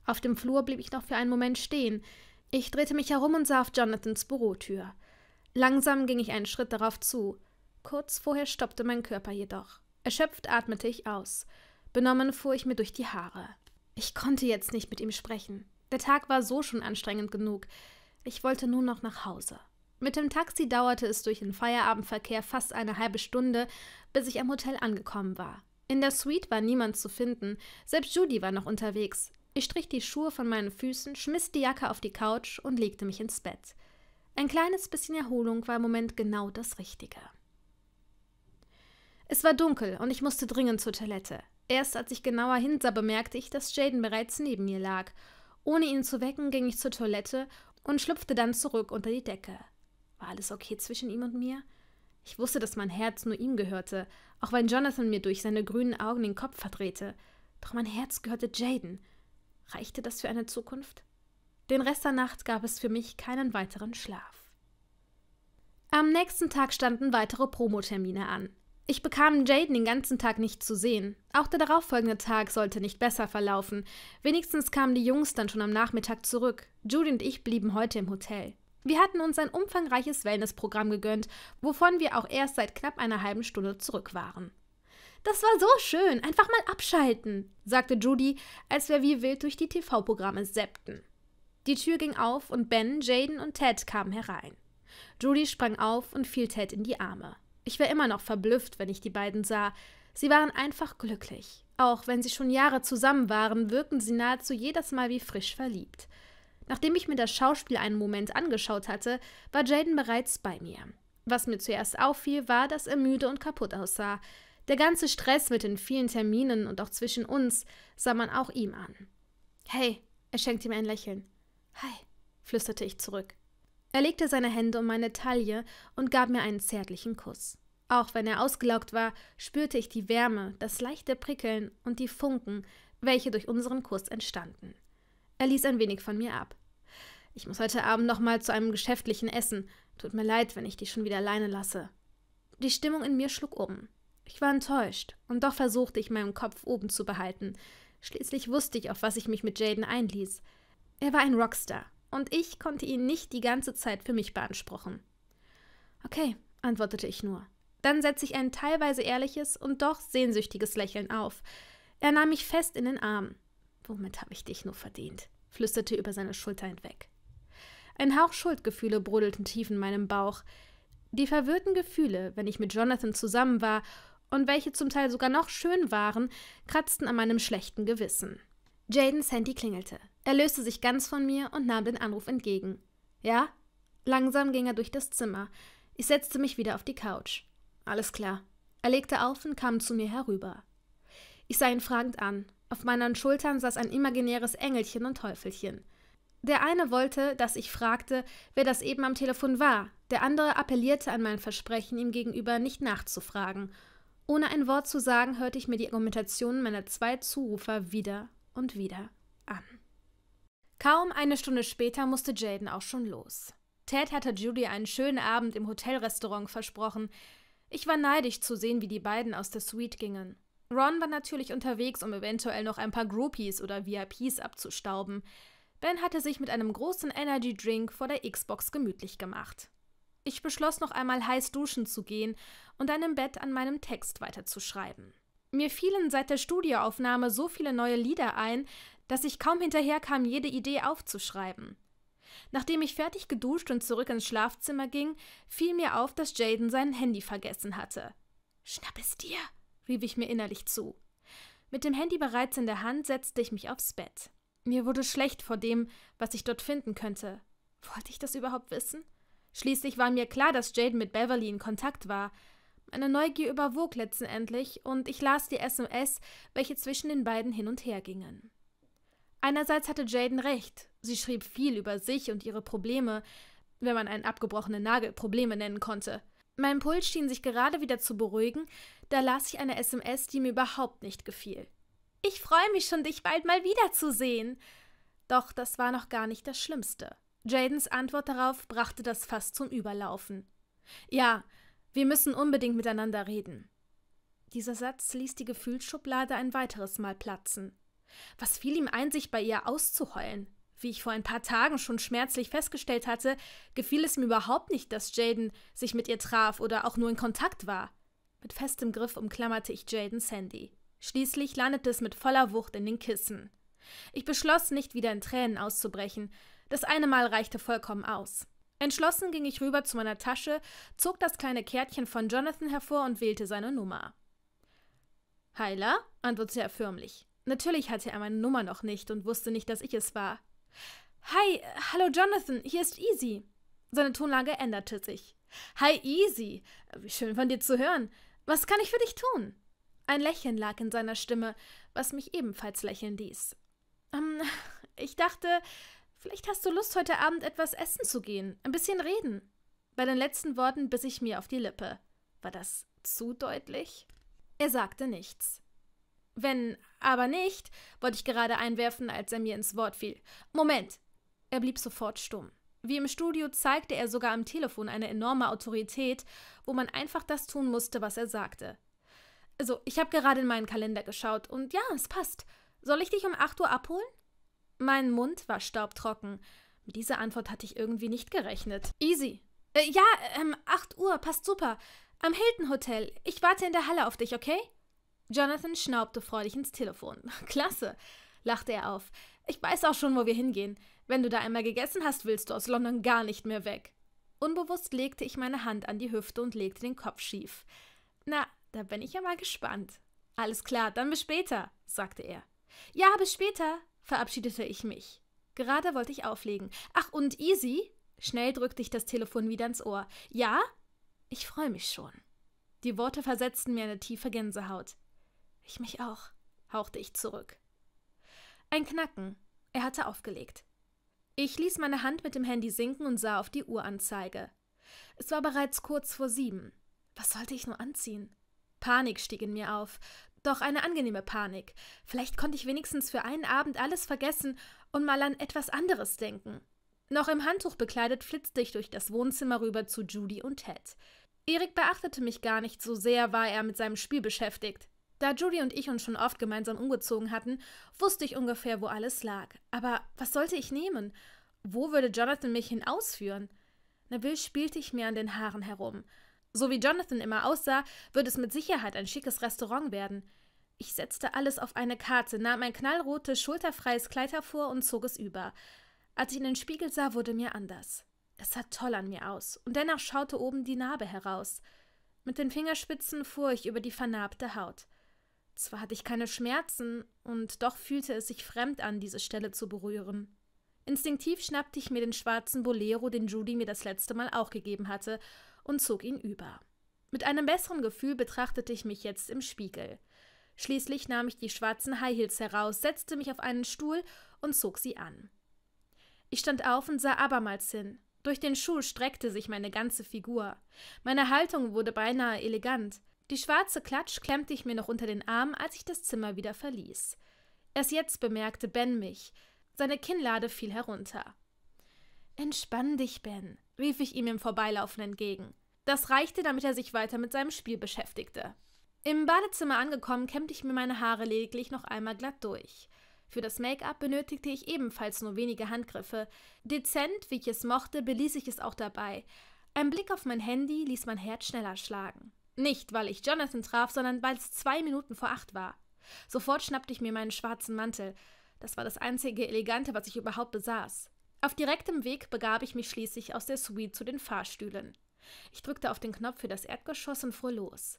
Auf dem Flur blieb ich noch für einen Moment stehen, ich drehte mich herum und sah auf Jonathans Bürotür. Langsam ging ich einen Schritt darauf zu. Kurz vorher stoppte mein Körper jedoch. Erschöpft atmete ich aus. Benommen fuhr ich mir durch die Haare. Ich konnte jetzt nicht mit ihm sprechen. Der Tag war so schon anstrengend genug. Ich wollte nur noch nach Hause. Mit dem Taxi dauerte es durch den Feierabendverkehr fast eine halbe Stunde, bis ich am Hotel angekommen war. In der Suite war niemand zu finden, selbst Judy war noch unterwegs. Ich strich die Schuhe von meinen Füßen, schmiss die Jacke auf die Couch und legte mich ins Bett. Ein kleines bisschen Erholung war im Moment genau das Richtige. Es war dunkel und ich musste dringend zur Toilette. Erst als ich genauer hinsah, bemerkte ich, dass Jaden bereits neben mir lag. Ohne ihn zu wecken, ging ich zur Toilette und schlüpfte dann zurück unter die Decke. War alles okay zwischen ihm und mir? Ich wusste, dass mein Herz nur ihm gehörte, auch wenn Jonathan mir durch seine grünen Augen den Kopf verdrehte. Doch mein Herz gehörte Jaden. Reichte das für eine Zukunft? Den Rest der Nacht gab es für mich keinen weiteren Schlaf. Am nächsten Tag standen weitere Promotermine an. Ich bekam Jaden den ganzen Tag nicht zu sehen. Auch der darauffolgende Tag sollte nicht besser verlaufen. Wenigstens kamen die Jungs dann schon am Nachmittag zurück. Judy und ich blieben heute im Hotel. Wir hatten uns ein umfangreiches Wellnessprogramm gegönnt, wovon wir auch erst seit knapp einer halben Stunde zurück waren. Das war so schön, einfach mal abschalten, sagte Judy, als wir wie wild durch die TV-Programme seppten. Die Tür ging auf und Ben, Jaden und Ted kamen herein. Judy sprang auf und fiel Ted in die Arme. Ich war immer noch verblüfft, wenn ich die beiden sah. Sie waren einfach glücklich. Auch wenn sie schon Jahre zusammen waren, wirkten sie nahezu jedes Mal wie frisch verliebt. Nachdem ich mir das Schauspiel einen Moment angeschaut hatte, war Jaden bereits bei mir. Was mir zuerst auffiel, war, dass er müde und kaputt aussah. Der ganze Stress mit den vielen Terminen und auch zwischen uns sah man auch ihm an. Hey, er schenkte mir ein Lächeln. Hi, flüsterte ich zurück. Er legte seine Hände um meine Taille und gab mir einen zärtlichen Kuss. Auch wenn er ausgelaugt war, spürte ich die Wärme, das leichte Prickeln und die Funken, welche durch unseren Kuss entstanden. Er ließ ein wenig von mir ab. Ich muss heute Abend nochmal zu einem geschäftlichen Essen. Tut mir leid, wenn ich dich schon wieder alleine lasse. Die Stimmung in mir schlug um. Ich war enttäuscht und doch versuchte ich meinen Kopf oben zu behalten. Schließlich wusste ich, auf was ich mich mit Jaden einließ. Er war ein Rockstar und ich konnte ihn nicht die ganze Zeit für mich beanspruchen. Okay, antwortete ich nur. Dann setzte ich ein teilweise ehrliches und doch sehnsüchtiges Lächeln auf. Er nahm mich fest in den Arm. Womit habe ich dich nur verdient? flüsterte über seine Schulter hinweg. Ein Hauch Schuldgefühle brodelten tief in meinem Bauch. Die verwirrten Gefühle, wenn ich mit Jonathan zusammen war und welche zum Teil sogar noch schön waren, kratzten an meinem schlechten Gewissen. Jadens Handy klingelte. Er löste sich ganz von mir und nahm den Anruf entgegen. Ja? Langsam ging er durch das Zimmer. Ich setzte mich wieder auf die Couch. Alles klar. Er legte auf und kam zu mir herüber. Ich sah ihn fragend an. Auf meinen Schultern saß ein imaginäres Engelchen und Teufelchen. Der eine wollte, dass ich fragte, wer das eben am Telefon war, der andere appellierte an mein Versprechen, ihm gegenüber nicht nachzufragen, ohne ein Wort zu sagen, hörte ich mir die Argumentationen meiner zwei Zurufer wieder und wieder an. Kaum eine Stunde später musste Jaden auch schon los. Ted hatte Judy einen schönen Abend im Hotelrestaurant versprochen. Ich war neidisch zu sehen, wie die beiden aus der Suite gingen. Ron war natürlich unterwegs, um eventuell noch ein paar Groupies oder VIPs abzustauben. Ben hatte sich mit einem großen Energy Drink vor der Xbox gemütlich gemacht. Ich beschloss noch einmal heiß duschen zu gehen und dann im Bett an meinem Text weiterzuschreiben. Mir fielen seit der Studioaufnahme so viele neue Lieder ein, dass ich kaum hinterherkam, jede Idee aufzuschreiben. Nachdem ich fertig geduscht und zurück ins Schlafzimmer ging, fiel mir auf, dass Jaden sein Handy vergessen hatte. Schnapp es dir, rief ich mir innerlich zu. Mit dem Handy bereits in der Hand setzte ich mich aufs Bett. Mir wurde schlecht vor dem, was ich dort finden könnte. Wollte ich das überhaupt wissen? Schließlich war mir klar, dass Jaden mit Beverly in Kontakt war. Meine Neugier überwog letztendlich und ich las die SMS, welche zwischen den beiden hin und her gingen. Einerseits hatte Jaden recht. Sie schrieb viel über sich und ihre Probleme, wenn man einen abgebrochenen Nagel Probleme nennen konnte. Mein Puls schien sich gerade wieder zu beruhigen, da las ich eine SMS, die mir überhaupt nicht gefiel. Ich freue mich schon, dich bald mal wiederzusehen. Doch das war noch gar nicht das Schlimmste. Jadens Antwort darauf brachte das Fass zum Überlaufen. Ja, wir müssen unbedingt miteinander reden. Dieser Satz ließ die Gefühlsschublade ein weiteres Mal platzen. Was fiel ihm ein, sich bei ihr auszuheulen? Wie ich vor ein paar Tagen schon schmerzlich festgestellt hatte, gefiel es mir überhaupt nicht, dass Jaden sich mit ihr traf oder auch nur in Kontakt war. Mit festem Griff umklammerte ich Jadens Handy. Schließlich landete es mit voller Wucht in den Kissen. Ich beschloss, nicht wieder in Tränen auszubrechen, das eine Mal reichte vollkommen aus. Entschlossen ging ich rüber zu meiner Tasche, zog das kleine Kärtchen von Jonathan hervor und wählte seine Nummer. Heiler? antwortete er förmlich. Natürlich hatte er meine Nummer noch nicht und wusste nicht, dass ich es war. Hi, hallo Jonathan, hier ist Easy. Seine Tonlage änderte sich. Hi Easy, wie schön von dir zu hören. Was kann ich für dich tun? Ein Lächeln lag in seiner Stimme, was mich ebenfalls lächeln ließ. Ähm, ich dachte, Vielleicht hast du Lust, heute Abend etwas essen zu gehen, ein bisschen reden. Bei den letzten Worten biss ich mir auf die Lippe. War das zu deutlich? Er sagte nichts. Wenn aber nicht, wollte ich gerade einwerfen, als er mir ins Wort fiel. Moment! Er blieb sofort stumm. Wie im Studio zeigte er sogar am Telefon eine enorme Autorität, wo man einfach das tun musste, was er sagte. Also, ich habe gerade in meinen Kalender geschaut und ja, es passt. Soll ich dich um 8 Uhr abholen? Mein Mund war staubtrocken. Mit dieser Antwort hatte ich irgendwie nicht gerechnet. Easy. Äh, ja, ähm, 8 Uhr, passt super. Am Hilton Hotel. Ich warte in der Halle auf dich, okay? Jonathan schnaubte freudig ins Telefon. Klasse, lachte er auf. Ich weiß auch schon, wo wir hingehen. Wenn du da einmal gegessen hast, willst du aus London gar nicht mehr weg. Unbewusst legte ich meine Hand an die Hüfte und legte den Kopf schief. Na, da bin ich ja mal gespannt. Alles klar, dann bis später, sagte er. Ja, bis später, verabschiedete ich mich. Gerade wollte ich auflegen. Ach, und Easy? Schnell drückte ich das Telefon wieder ins Ohr. Ja? Ich freue mich schon. Die Worte versetzten mir eine tiefe Gänsehaut. Ich mich auch, hauchte ich zurück. Ein Knacken. Er hatte aufgelegt. Ich ließ meine Hand mit dem Handy sinken und sah auf die Uhranzeige. Es war bereits kurz vor sieben. Was sollte ich nur anziehen? Panik stieg in mir auf. Doch eine angenehme Panik. Vielleicht konnte ich wenigstens für einen Abend alles vergessen und mal an etwas anderes denken. Noch im Handtuch bekleidet flitzte ich durch das Wohnzimmer rüber zu Judy und Ted. Erik beachtete mich gar nicht, so sehr war er mit seinem Spiel beschäftigt. Da Judy und ich uns schon oft gemeinsam umgezogen hatten, wusste ich ungefähr, wo alles lag. Aber was sollte ich nehmen? Wo würde Jonathan mich hinausführen? Neville spielte ich mir an den Haaren herum. So wie Jonathan immer aussah, würde es mit Sicherheit ein schickes Restaurant werden. Ich setzte alles auf eine Karte, nahm ein knallrotes, schulterfreies Kleid hervor und zog es über. Als ich in den Spiegel sah, wurde mir anders. Es sah toll an mir aus, und dennoch schaute oben die Narbe heraus. Mit den Fingerspitzen fuhr ich über die vernarbte Haut. Zwar hatte ich keine Schmerzen, und doch fühlte es sich fremd an, diese Stelle zu berühren. Instinktiv schnappte ich mir den schwarzen Bolero, den Judy mir das letzte Mal auch gegeben hatte, und zog ihn über. Mit einem besseren Gefühl betrachtete ich mich jetzt im Spiegel. Schließlich nahm ich die schwarzen High Heels heraus, setzte mich auf einen Stuhl und zog sie an. Ich stand auf und sah abermals hin. Durch den Schuh streckte sich meine ganze Figur. Meine Haltung wurde beinahe elegant. Die schwarze Klatsch klemmte ich mir noch unter den Arm, als ich das Zimmer wieder verließ. Erst jetzt bemerkte Ben mich. Seine Kinnlade fiel herunter. Entspann dich, Ben, rief ich ihm im Vorbeilaufen entgegen. Das reichte, damit er sich weiter mit seinem Spiel beschäftigte. Im Badezimmer angekommen, kämmte ich mir meine Haare lediglich noch einmal glatt durch. Für das Make-up benötigte ich ebenfalls nur wenige Handgriffe. Dezent, wie ich es mochte, beließ ich es auch dabei. Ein Blick auf mein Handy ließ mein Herz schneller schlagen. Nicht, weil ich Jonathan traf, sondern weil es zwei Minuten vor acht war. Sofort schnappte ich mir meinen schwarzen Mantel. Das war das einzige Elegante, was ich überhaupt besaß. Auf direktem Weg begab ich mich schließlich aus der Suite zu den Fahrstühlen. Ich drückte auf den Knopf für das Erdgeschoss und fuhr los.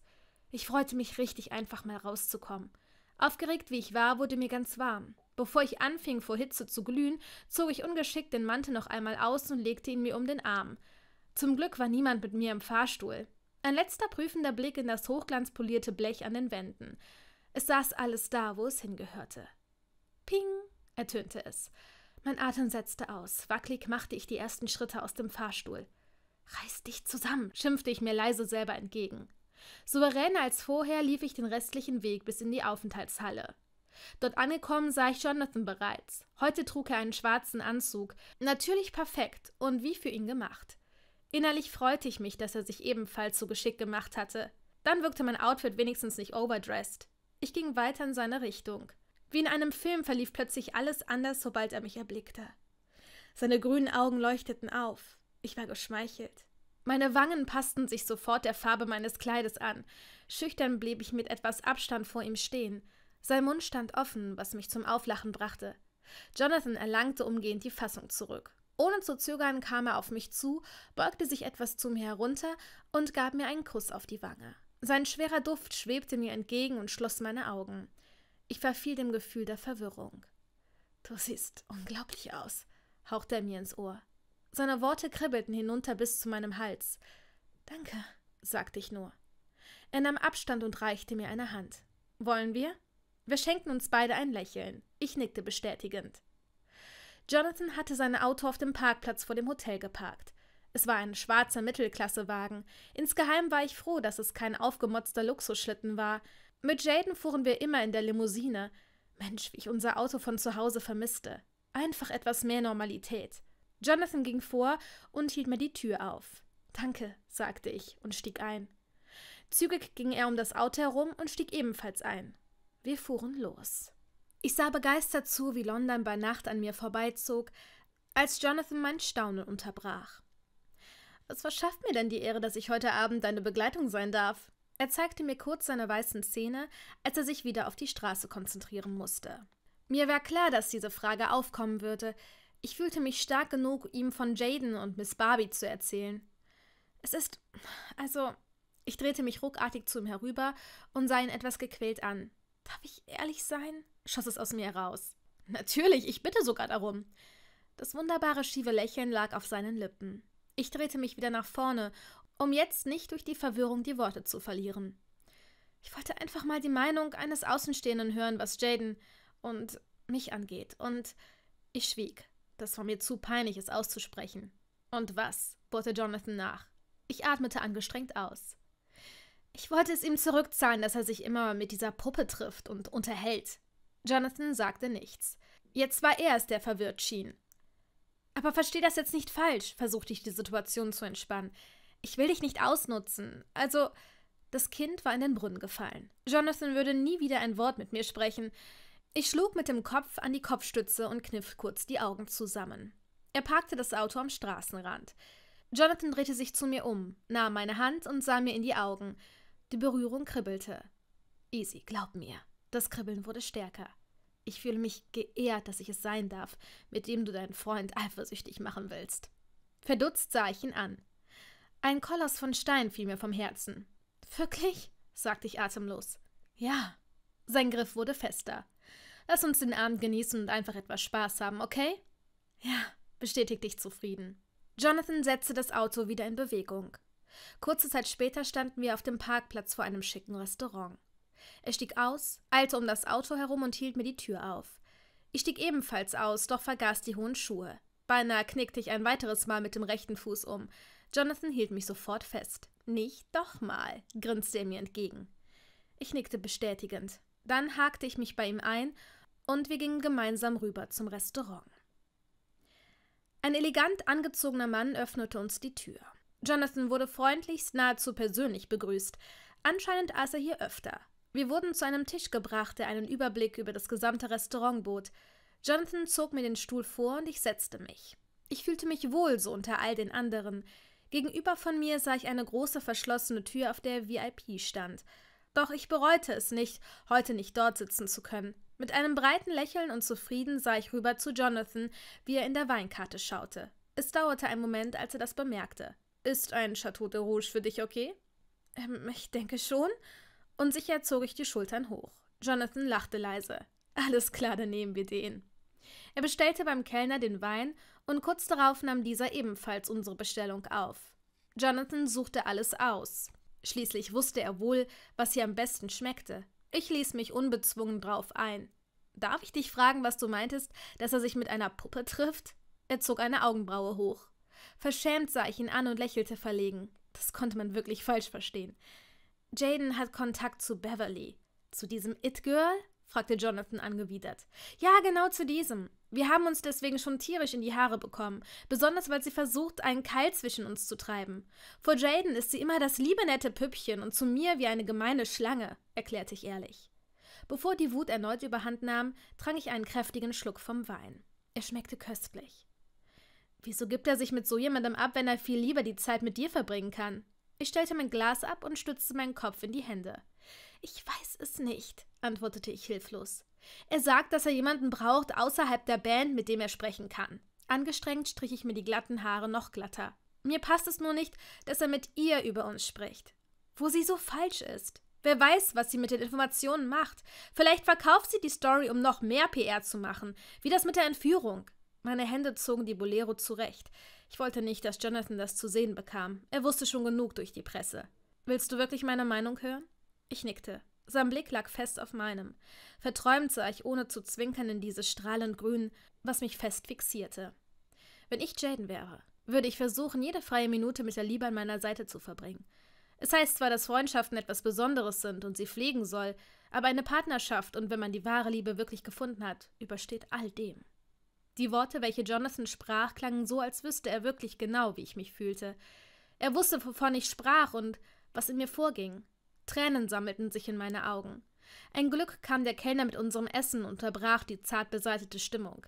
Ich freute mich richtig, einfach mal rauszukommen. Aufgeregt wie ich war, wurde mir ganz warm. Bevor ich anfing, vor Hitze zu glühen, zog ich ungeschickt den Mantel noch einmal aus und legte ihn mir um den Arm. Zum Glück war niemand mit mir im Fahrstuhl. Ein letzter prüfender Blick in das hochglanzpolierte Blech an den Wänden. Es saß alles da, wo es hingehörte. Ping, ertönte es. Mein Atem setzte aus. Wackelig machte ich die ersten Schritte aus dem Fahrstuhl. Reiß dich zusammen, schimpfte ich mir leise selber entgegen. Souveräner als vorher lief ich den restlichen Weg bis in die Aufenthaltshalle. Dort angekommen sah ich Jonathan bereits. Heute trug er einen schwarzen Anzug, natürlich perfekt und wie für ihn gemacht. Innerlich freute ich mich, dass er sich ebenfalls so geschickt gemacht hatte. Dann wirkte mein Outfit wenigstens nicht overdressed. Ich ging weiter in seine Richtung. Wie in einem Film verlief plötzlich alles anders, sobald er mich erblickte. Seine grünen Augen leuchteten auf. Ich war geschmeichelt. Meine Wangen passten sich sofort der Farbe meines Kleides an. Schüchtern blieb ich mit etwas Abstand vor ihm stehen. Sein Mund stand offen, was mich zum Auflachen brachte. Jonathan erlangte umgehend die Fassung zurück. Ohne zu zögern kam er auf mich zu, beugte sich etwas zu mir herunter und gab mir einen Kuss auf die Wange. Sein schwerer Duft schwebte mir entgegen und schloss meine Augen. Ich verfiel dem Gefühl der Verwirrung. Du siehst unglaublich aus, hauchte er mir ins Ohr. Seine Worte kribbelten hinunter bis zu meinem Hals. Danke, sagte ich nur. Er nahm Abstand und reichte mir eine Hand. Wollen wir? Wir schenkten uns beide ein Lächeln. Ich nickte bestätigend. Jonathan hatte sein Auto auf dem Parkplatz vor dem Hotel geparkt. Es war ein schwarzer Mittelklassewagen. Insgeheim war ich froh, dass es kein aufgemotzter Luxusschlitten war. Mit Jaden fuhren wir immer in der Limousine. Mensch, wie ich unser Auto von zu Hause vermisste. Einfach etwas mehr Normalität. Jonathan ging vor und hielt mir die Tür auf. Danke, sagte ich und stieg ein. Zügig ging er um das Auto herum und stieg ebenfalls ein. Wir fuhren los. Ich sah begeistert zu, wie London bei Nacht an mir vorbeizog, als Jonathan mein Staunen unterbrach. Was verschafft mir denn die Ehre, dass ich heute Abend deine Begleitung sein darf? Er zeigte mir kurz seine weißen Zähne, als er sich wieder auf die Straße konzentrieren musste. Mir war klar, dass diese Frage aufkommen würde, ich fühlte mich stark genug, ihm von Jaden und Miss Barbie zu erzählen. Es ist. Also, ich drehte mich ruckartig zu ihm herüber und sah ihn etwas gequält an. Darf ich ehrlich sein? schoss es aus mir heraus. Natürlich, ich bitte sogar darum. Das wunderbare schiefe Lächeln lag auf seinen Lippen. Ich drehte mich wieder nach vorne, um jetzt nicht durch die Verwirrung die Worte zu verlieren. Ich wollte einfach mal die Meinung eines Außenstehenden hören, was Jaden und mich angeht, und ich schwieg das war mir zu peinlich, es auszusprechen. Und was? bohrte Jonathan nach. Ich atmete angestrengt aus. Ich wollte es ihm zurückzahlen, dass er sich immer mit dieser Puppe trifft und unterhält. Jonathan sagte nichts. Jetzt war er es, der verwirrt schien. Aber versteh das jetzt nicht falsch, versuchte ich die Situation zu entspannen. Ich will dich nicht ausnutzen. Also, das Kind war in den Brunnen gefallen. Jonathan würde nie wieder ein Wort mit mir sprechen. Ich schlug mit dem Kopf an die Kopfstütze und kniff kurz die Augen zusammen. Er parkte das Auto am Straßenrand. Jonathan drehte sich zu mir um, nahm meine Hand und sah mir in die Augen. Die Berührung kribbelte. Easy, glaub mir. Das Kribbeln wurde stärker. Ich fühle mich geehrt, dass ich es sein darf, mit dem du deinen Freund eifersüchtig machen willst. Verdutzt sah ich ihn an. Ein Koloss von Stein fiel mir vom Herzen. Wirklich? sagte ich atemlos. Ja. Sein Griff wurde fester. Lass uns den Abend genießen und einfach etwas Spaß haben, okay? Ja, bestätigte dich zufrieden. Jonathan setzte das Auto wieder in Bewegung. Kurze Zeit später standen wir auf dem Parkplatz vor einem schicken Restaurant. Er stieg aus, eilte um das Auto herum und hielt mir die Tür auf. Ich stieg ebenfalls aus, doch vergaß die hohen Schuhe. Beinahe knickte ich ein weiteres Mal mit dem rechten Fuß um. Jonathan hielt mich sofort fest. Nicht doch mal, grinste er mir entgegen. Ich nickte bestätigend. Dann hakte ich mich bei ihm ein und wir gingen gemeinsam rüber zum Restaurant. Ein elegant angezogener Mann öffnete uns die Tür. Jonathan wurde freundlichst, nahezu persönlich begrüßt. Anscheinend aß er hier öfter. Wir wurden zu einem Tisch gebracht, der einen Überblick über das gesamte Restaurant bot. Jonathan zog mir den Stuhl vor und ich setzte mich. Ich fühlte mich wohl so unter all den anderen. Gegenüber von mir sah ich eine große verschlossene Tür, auf der VIP stand. Doch ich bereute es nicht, heute nicht dort sitzen zu können. Mit einem breiten Lächeln und zufrieden sah ich rüber zu Jonathan, wie er in der Weinkarte schaute. Es dauerte einen Moment, als er das bemerkte. Ist ein Chateau de Rouge für dich okay? Ähm, ich denke schon. Und sicher zog ich die Schultern hoch. Jonathan lachte leise. Alles klar, dann nehmen wir den. Er bestellte beim Kellner den Wein und kurz darauf nahm dieser ebenfalls unsere Bestellung auf. Jonathan suchte alles aus. Schließlich wusste er wohl, was ihr am besten schmeckte. Ich ließ mich unbezwungen drauf ein. Darf ich dich fragen, was du meintest, dass er sich mit einer Puppe trifft? Er zog eine Augenbraue hoch. Verschämt sah ich ihn an und lächelte verlegen. Das konnte man wirklich falsch verstehen. Jaden hat Kontakt zu Beverly. Zu diesem It-Girl? fragte Jonathan angewidert. Ja, genau zu diesem. Wir haben uns deswegen schon tierisch in die Haare bekommen, besonders weil sie versucht, einen Keil zwischen uns zu treiben. Vor Jaden ist sie immer das liebe nette Püppchen und zu mir wie eine gemeine Schlange, erklärte ich ehrlich. Bevor die Wut erneut überhand nahm, trank ich einen kräftigen Schluck vom Wein. Er schmeckte köstlich. Wieso gibt er sich mit so jemandem ab, wenn er viel lieber die Zeit mit dir verbringen kann? Ich stellte mein Glas ab und stützte meinen Kopf in die Hände. Ich weiß es nicht, antwortete ich hilflos. Er sagt, dass er jemanden braucht außerhalb der Band, mit dem er sprechen kann. Angestrengt strich ich mir die glatten Haare noch glatter. Mir passt es nur nicht, dass er mit ihr über uns spricht. Wo sie so falsch ist. Wer weiß, was sie mit den Informationen macht. Vielleicht verkauft sie die Story, um noch mehr PR zu machen, wie das mit der Entführung. Meine Hände zogen die Bolero zurecht. Ich wollte nicht, dass Jonathan das zu sehen bekam. Er wusste schon genug durch die Presse. Willst du wirklich meine Meinung hören? Ich nickte. Sein Blick lag fest auf meinem. Verträumt sah ich ohne zu zwinkern in dieses strahlend Grün, was mich fest fixierte. Wenn ich Jaden wäre, würde ich versuchen, jede freie Minute mit der Liebe an meiner Seite zu verbringen. Es heißt zwar, dass Freundschaften etwas Besonderes sind und sie pflegen soll, aber eine Partnerschaft und wenn man die wahre Liebe wirklich gefunden hat, übersteht all dem. Die Worte, welche Jonathan sprach, klangen so, als wüsste er wirklich genau, wie ich mich fühlte. Er wusste, wovon ich sprach und was in mir vorging. Tränen sammelten sich in meine Augen. Ein Glück kam der Kellner mit unserem Essen und unterbrach die zart beseitete Stimmung.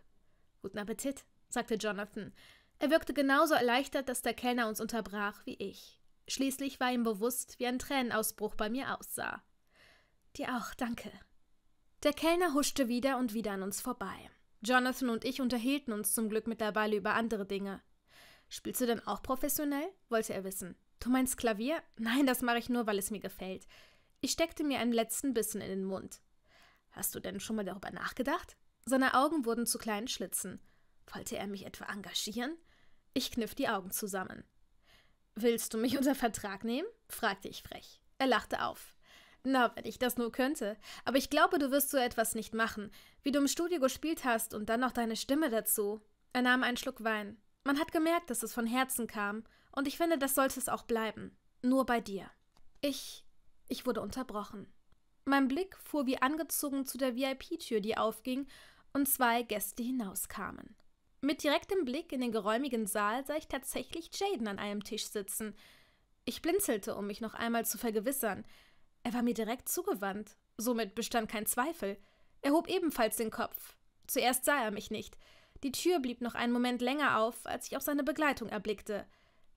Guten Appetit, sagte Jonathan. Er wirkte genauso erleichtert, dass der Kellner uns unterbrach, wie ich. Schließlich war ihm bewusst, wie ein Tränenausbruch bei mir aussah. Dir auch, danke. Der Kellner huschte wieder und wieder an uns vorbei. Jonathan und ich unterhielten uns zum Glück mittlerweile über andere Dinge. Spielst du denn auch professionell? wollte er wissen. Du meinst Klavier? Nein, das mache ich nur, weil es mir gefällt. Ich steckte mir einen letzten Bissen in den Mund. Hast du denn schon mal darüber nachgedacht? Seine Augen wurden zu kleinen Schlitzen. Wollte er mich etwa engagieren? Ich kniff die Augen zusammen. Willst du mich unter Vertrag nehmen? fragte ich frech. Er lachte auf. Na, wenn ich das nur könnte. Aber ich glaube, du wirst so etwas nicht machen. Wie du im Studio gespielt hast und dann noch deine Stimme dazu. Er nahm einen Schluck Wein. Man hat gemerkt, dass es von Herzen kam und ich finde, das sollte es auch bleiben. Nur bei dir. Ich. Ich wurde unterbrochen. Mein Blick fuhr wie angezogen zu der VIP-Tür, die aufging und zwei Gäste hinauskamen. Mit direktem Blick in den geräumigen Saal sah ich tatsächlich Jaden an einem Tisch sitzen. Ich blinzelte, um mich noch einmal zu vergewissern. Er war mir direkt zugewandt. Somit bestand kein Zweifel. Er hob ebenfalls den Kopf. Zuerst sah er mich nicht. Die Tür blieb noch einen Moment länger auf, als ich auch seine Begleitung erblickte.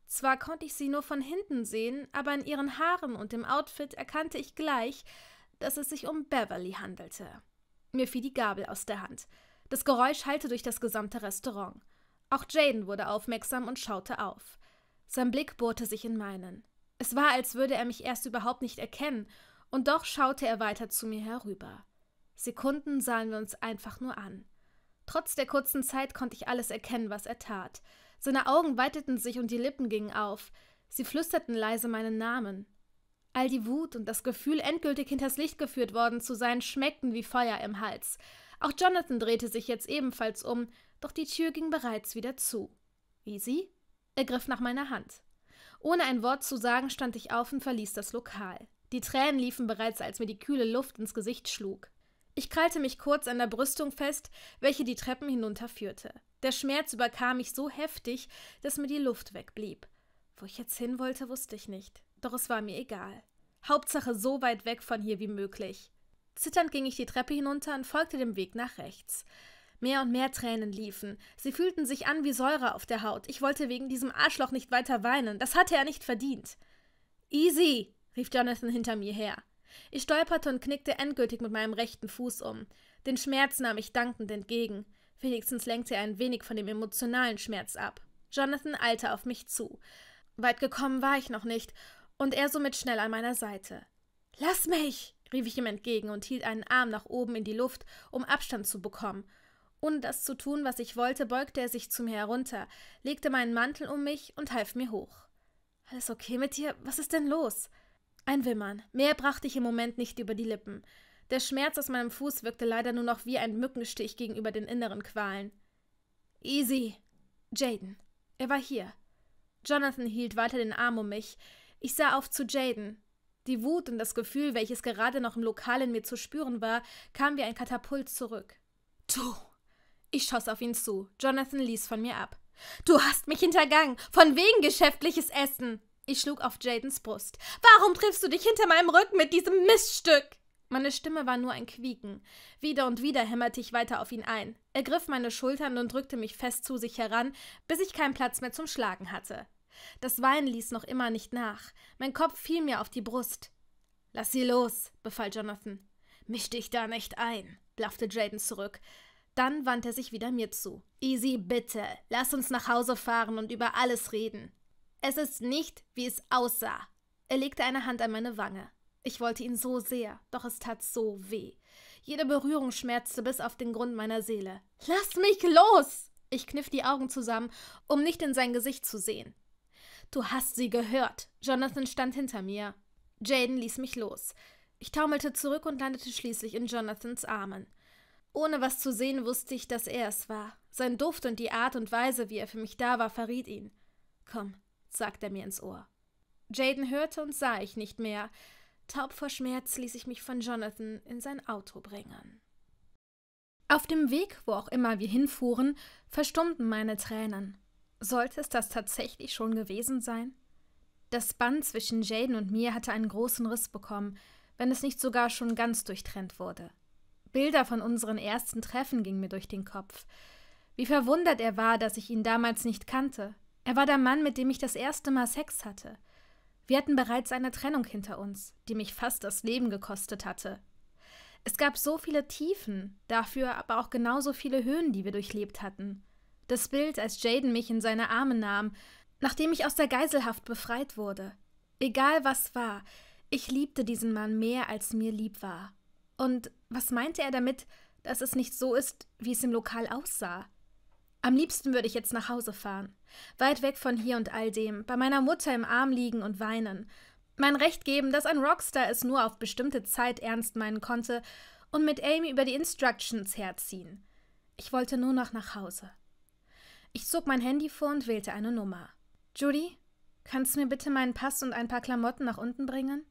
Zwar konnte ich sie nur von hinten sehen, aber in ihren Haaren und dem Outfit erkannte ich gleich, dass es sich um Beverly handelte. Mir fiel die Gabel aus der Hand. Das Geräusch hallte durch das gesamte Restaurant. Auch Jaden wurde aufmerksam und schaute auf. Sein Blick bohrte sich in meinen. Es war, als würde er mich erst überhaupt nicht erkennen, und doch schaute er weiter zu mir herüber. Sekunden sahen wir uns einfach nur an. Trotz der kurzen Zeit konnte ich alles erkennen, was er tat. Seine Augen weiteten sich und die Lippen gingen auf. Sie flüsterten leise meinen Namen. All die Wut und das Gefühl, endgültig hinters Licht geführt worden zu sein, schmeckten wie Feuer im Hals. Auch Jonathan drehte sich jetzt ebenfalls um, doch die Tür ging bereits wieder zu. Wie sie? Er griff nach meiner Hand. Ohne ein Wort zu sagen, stand ich auf und verließ das Lokal. Die Tränen liefen bereits, als mir die kühle Luft ins Gesicht schlug. Ich krallte mich kurz an der Brüstung fest, welche die Treppen hinunterführte. Der Schmerz überkam mich so heftig, dass mir die Luft wegblieb. Wo ich jetzt hin wollte, wusste ich nicht, doch es war mir egal. Hauptsache so weit weg von hier wie möglich. Zitternd ging ich die Treppe hinunter und folgte dem Weg nach rechts. Mehr und mehr Tränen liefen. Sie fühlten sich an wie Säure auf der Haut. Ich wollte wegen diesem Arschloch nicht weiter weinen. Das hatte er nicht verdient. Easy, rief Jonathan hinter mir her. Ich stolperte und knickte endgültig mit meinem rechten Fuß um. Den Schmerz nahm ich dankend entgegen. Wenigstens lenkte er ein wenig von dem emotionalen Schmerz ab. Jonathan eilte auf mich zu. Weit gekommen war ich noch nicht, und er somit schnell an meiner Seite. Lass mich! rief ich ihm entgegen und hielt einen Arm nach oben in die Luft, um Abstand zu bekommen. Ohne das zu tun, was ich wollte, beugte er sich zu mir herunter, legte meinen Mantel um mich und half mir hoch. Alles okay mit dir? Was ist denn los? Ein Wimmern. Mehr brachte ich im Moment nicht über die Lippen. Der Schmerz aus meinem Fuß wirkte leider nur noch wie ein Mückenstich gegenüber den inneren Qualen. Easy. Jaden. Er war hier. Jonathan hielt weiter den Arm um mich. Ich sah auf zu Jaden. Die Wut und das Gefühl, welches gerade noch im Lokal in mir zu spüren war, kam wie ein Katapult zurück. Du! Ich schoss auf ihn zu. Jonathan ließ von mir ab. Du hast mich hintergangen! Von wegen geschäftliches Essen! Ich schlug auf Jadens Brust. Warum triffst du dich hinter meinem Rücken mit diesem Miststück? Meine Stimme war nur ein Quieken. Wieder und wieder hämmerte ich weiter auf ihn ein. Er griff meine Schultern und drückte mich fest zu sich heran, bis ich keinen Platz mehr zum Schlagen hatte. Das Weinen ließ noch immer nicht nach. Mein Kopf fiel mir auf die Brust. Lass sie los, befahl Jonathan. Misch dich da nicht ein, blaffte Jaden zurück. Dann wandte er sich wieder mir zu. Easy, bitte, lass uns nach Hause fahren und über alles reden. Es ist nicht, wie es aussah. Er legte eine Hand an meine Wange. Ich wollte ihn so sehr, doch es tat so weh. Jede Berührung schmerzte bis auf den Grund meiner Seele. Lass mich los! Ich kniff die Augen zusammen, um nicht in sein Gesicht zu sehen. Du hast sie gehört. Jonathan stand hinter mir. Jaden ließ mich los. Ich taumelte zurück und landete schließlich in Jonathans Armen. Ohne was zu sehen wusste ich, dass er es war. Sein Duft und die Art und Weise, wie er für mich da war, verriet ihn. Komm, sagte er mir ins Ohr. Jaden hörte und sah ich nicht mehr, Taub vor Schmerz ließ ich mich von Jonathan in sein Auto bringen. Auf dem Weg, wo auch immer wir hinfuhren, verstummten meine Tränen. Sollte es das tatsächlich schon gewesen sein? Das Band zwischen Jaden und mir hatte einen großen Riss bekommen, wenn es nicht sogar schon ganz durchtrennt wurde. Bilder von unseren ersten Treffen gingen mir durch den Kopf. Wie verwundert er war, dass ich ihn damals nicht kannte. Er war der Mann, mit dem ich das erste Mal Sex hatte. Wir hatten bereits eine Trennung hinter uns, die mich fast das Leben gekostet hatte. Es gab so viele Tiefen, dafür aber auch genauso viele Höhen, die wir durchlebt hatten. Das Bild, als Jaden mich in seine Arme nahm, nachdem ich aus der Geiselhaft befreit wurde. Egal was war, ich liebte diesen Mann mehr, als mir lieb war. Und was meinte er damit, dass es nicht so ist, wie es im Lokal aussah? Am liebsten würde ich jetzt nach Hause fahren. Weit weg von hier und all dem, bei meiner Mutter im Arm liegen und weinen. Mein Recht geben, dass ein Rockstar es nur auf bestimmte Zeit ernst meinen konnte und mit Amy über die Instructions herziehen. Ich wollte nur noch nach Hause. Ich zog mein Handy vor und wählte eine Nummer. Judy, kannst du mir bitte meinen Pass und ein paar Klamotten nach unten bringen?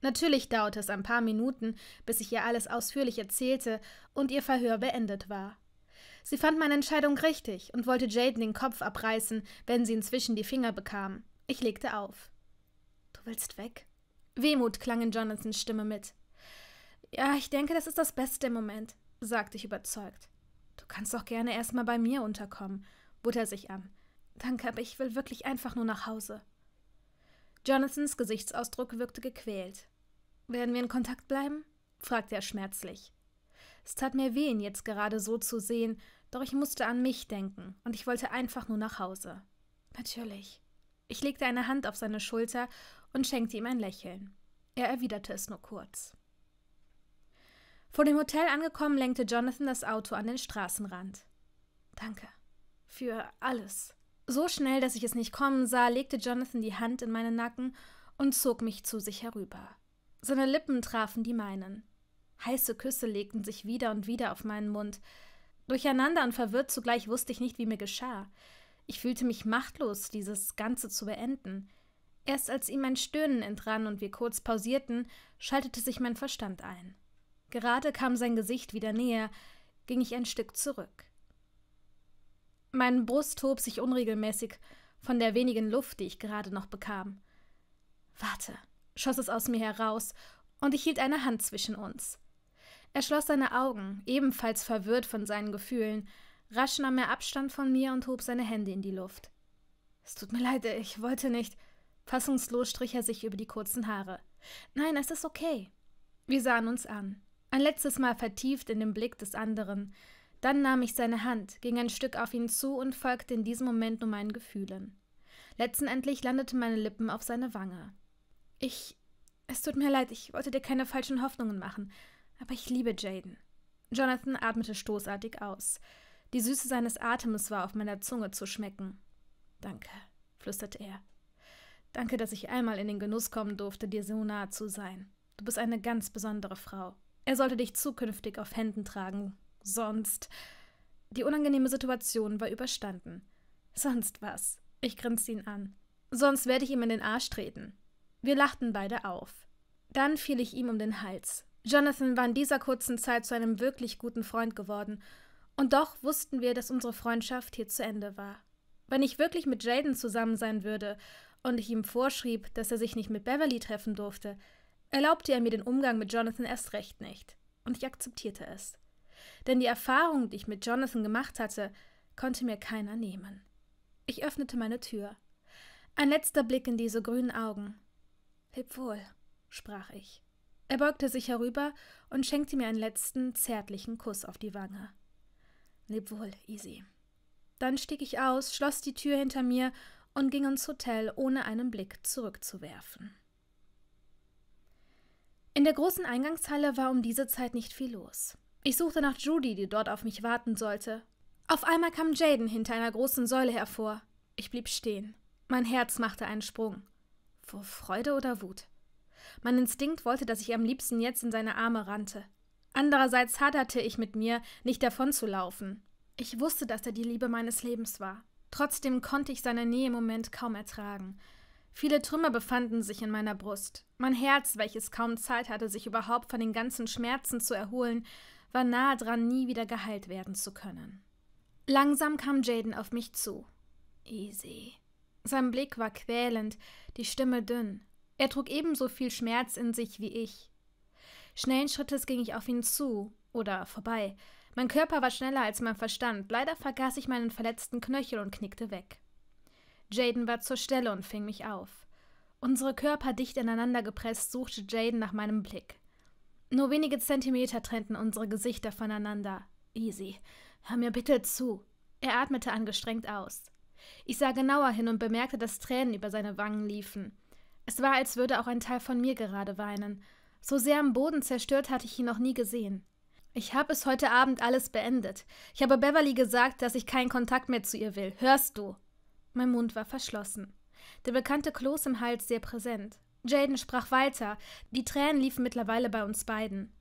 Natürlich dauerte es ein paar Minuten, bis ich ihr alles ausführlich erzählte und ihr Verhör beendet war. Sie fand meine Entscheidung richtig und wollte Jaden den Kopf abreißen, wenn sie inzwischen die Finger bekam. Ich legte auf. Du willst weg? Wehmut klang in Jonathans Stimme mit. Ja, ich denke, das ist das Beste im Moment, sagte ich überzeugt. Du kannst doch gerne erstmal bei mir unterkommen, bot er sich an. Danke, aber ich will wirklich einfach nur nach Hause. Jonathans Gesichtsausdruck wirkte gequält. Werden wir in Kontakt bleiben? fragte er schmerzlich. Es tat mir weh, ihn jetzt gerade so zu sehen, doch ich musste an mich denken und ich wollte einfach nur nach Hause. Natürlich. Ich legte eine Hand auf seine Schulter und schenkte ihm ein Lächeln. Er erwiderte es nur kurz. Vor dem Hotel angekommen, lenkte Jonathan das Auto an den Straßenrand. Danke. Für alles. So schnell, dass ich es nicht kommen sah, legte Jonathan die Hand in meinen Nacken und zog mich zu sich herüber. Seine Lippen trafen die meinen. Heiße Küsse legten sich wieder und wieder auf meinen Mund. Durcheinander und verwirrt zugleich wusste ich nicht, wie mir geschah. Ich fühlte mich machtlos, dieses Ganze zu beenden. Erst als ihm ein Stöhnen entrann und wir kurz pausierten, schaltete sich mein Verstand ein. Gerade kam sein Gesicht wieder näher, ging ich ein Stück zurück. Meine Brust hob sich unregelmäßig von der wenigen Luft, die ich gerade noch bekam. Warte, schoss es aus mir heraus, und ich hielt eine Hand zwischen uns. Er schloss seine Augen, ebenfalls verwirrt von seinen Gefühlen. Rasch nahm er Abstand von mir und hob seine Hände in die Luft. Es tut mir leid, äh, ich wollte nicht. Fassungslos strich er sich über die kurzen Haare. Nein, es ist okay. Wir sahen uns an. Ein letztes Mal vertieft in den Blick des anderen. Dann nahm ich seine Hand, ging ein Stück auf ihn zu und folgte in diesem Moment nur meinen Gefühlen. Letztendlich landeten meine Lippen auf seine Wange. Ich. Es tut mir leid, ich wollte dir keine falschen Hoffnungen machen. Aber ich liebe Jaden. Jonathan atmete stoßartig aus. Die Süße seines Atems war auf meiner Zunge zu schmecken. Danke, flüsterte er. Danke, dass ich einmal in den Genuss kommen durfte, dir so nah zu sein. Du bist eine ganz besondere Frau. Er sollte dich zukünftig auf Händen tragen. Sonst. Die unangenehme Situation war überstanden. Sonst was? Ich grinste ihn an. Sonst werde ich ihm in den Arsch treten. Wir lachten beide auf. Dann fiel ich ihm um den Hals. Jonathan war in dieser kurzen Zeit zu einem wirklich guten Freund geworden, und doch wussten wir, dass unsere Freundschaft hier zu Ende war. Wenn ich wirklich mit Jaden zusammen sein würde und ich ihm vorschrieb, dass er sich nicht mit Beverly treffen durfte, erlaubte er mir den Umgang mit Jonathan erst recht nicht, und ich akzeptierte es. Denn die Erfahrung, die ich mit Jonathan gemacht hatte, konnte mir keiner nehmen. Ich öffnete meine Tür. Ein letzter Blick in diese grünen Augen. Leb wohl, sprach ich. Er beugte sich herüber und schenkte mir einen letzten zärtlichen Kuss auf die Wange. Leb wohl, Easy. Dann stieg ich aus, schloss die Tür hinter mir und ging ins Hotel, ohne einen Blick zurückzuwerfen. In der großen Eingangshalle war um diese Zeit nicht viel los. Ich suchte nach Judy, die dort auf mich warten sollte. Auf einmal kam Jaden hinter einer großen Säule hervor. Ich blieb stehen. Mein Herz machte einen Sprung. Vor Freude oder Wut? Mein Instinkt wollte, dass ich am liebsten jetzt in seine Arme rannte. Andererseits haderte ich mit mir, nicht davonzulaufen. Ich wusste, dass er die Liebe meines Lebens war. Trotzdem konnte ich seine Nähe im Moment kaum ertragen. Viele Trümmer befanden sich in meiner Brust. Mein Herz, welches kaum Zeit hatte, sich überhaupt von den ganzen Schmerzen zu erholen, war nahe dran, nie wieder geheilt werden zu können. Langsam kam Jaden auf mich zu. Easy. Sein Blick war quälend, die Stimme dünn. Er trug ebenso viel Schmerz in sich wie ich. Schnellen Schrittes ging ich auf ihn zu oder vorbei. Mein Körper war schneller als mein Verstand. Leider vergaß ich meinen verletzten Knöchel und knickte weg. Jaden war zur Stelle und fing mich auf. Unsere Körper dicht ineinander gepresst, suchte Jaden nach meinem Blick. Nur wenige Zentimeter trennten unsere Gesichter voneinander. Easy, hör mir bitte zu. Er atmete angestrengt aus. Ich sah genauer hin und bemerkte, dass Tränen über seine Wangen liefen. Es war, als würde auch ein Teil von mir gerade weinen. So sehr am Boden zerstört hatte ich ihn noch nie gesehen. Ich habe es heute Abend alles beendet. Ich habe Beverly gesagt, dass ich keinen Kontakt mehr zu ihr will. Hörst du? Mein Mund war verschlossen. Der bekannte Kloß im Hals sehr präsent. Jaden sprach weiter. Die Tränen liefen mittlerweile bei uns beiden.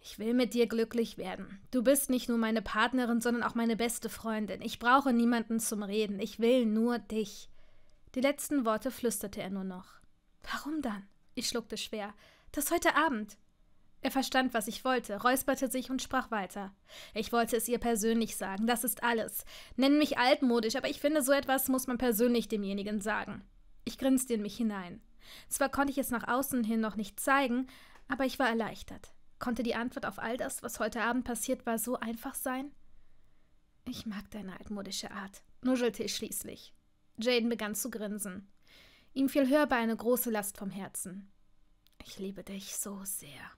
Ich will mit dir glücklich werden. Du bist nicht nur meine Partnerin, sondern auch meine beste Freundin. Ich brauche niemanden zum Reden. Ich will nur dich. Die letzten Worte flüsterte er nur noch. Warum dann? Ich schluckte schwer. Das heute Abend. Er verstand, was ich wollte, räusperte sich und sprach weiter. Ich wollte es ihr persönlich sagen, das ist alles. Nennen mich altmodisch, aber ich finde, so etwas muss man persönlich demjenigen sagen. Ich grinste in mich hinein. Zwar konnte ich es nach außen hin noch nicht zeigen, aber ich war erleichtert. Konnte die Antwort auf all das, was heute Abend passiert war, so einfach sein? Ich mag deine altmodische Art, nuschelte ich schließlich. Jaden begann zu grinsen. Ihm fiel hörbar eine große Last vom Herzen. Ich liebe dich so sehr.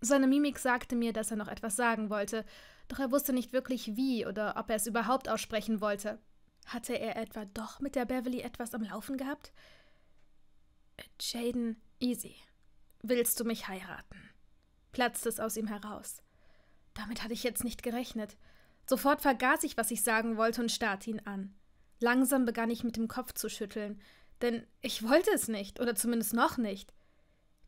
Seine Mimik sagte mir, dass er noch etwas sagen wollte, doch er wusste nicht wirklich wie oder ob er es überhaupt aussprechen wollte. Hatte er etwa doch mit der Beverly etwas am Laufen gehabt? Jaden, easy. Willst du mich heiraten? platzte es aus ihm heraus. Damit hatte ich jetzt nicht gerechnet. Sofort vergaß ich, was ich sagen wollte und starrte ihn an. Langsam begann ich mit dem Kopf zu schütteln, denn ich wollte es nicht, oder zumindest noch nicht.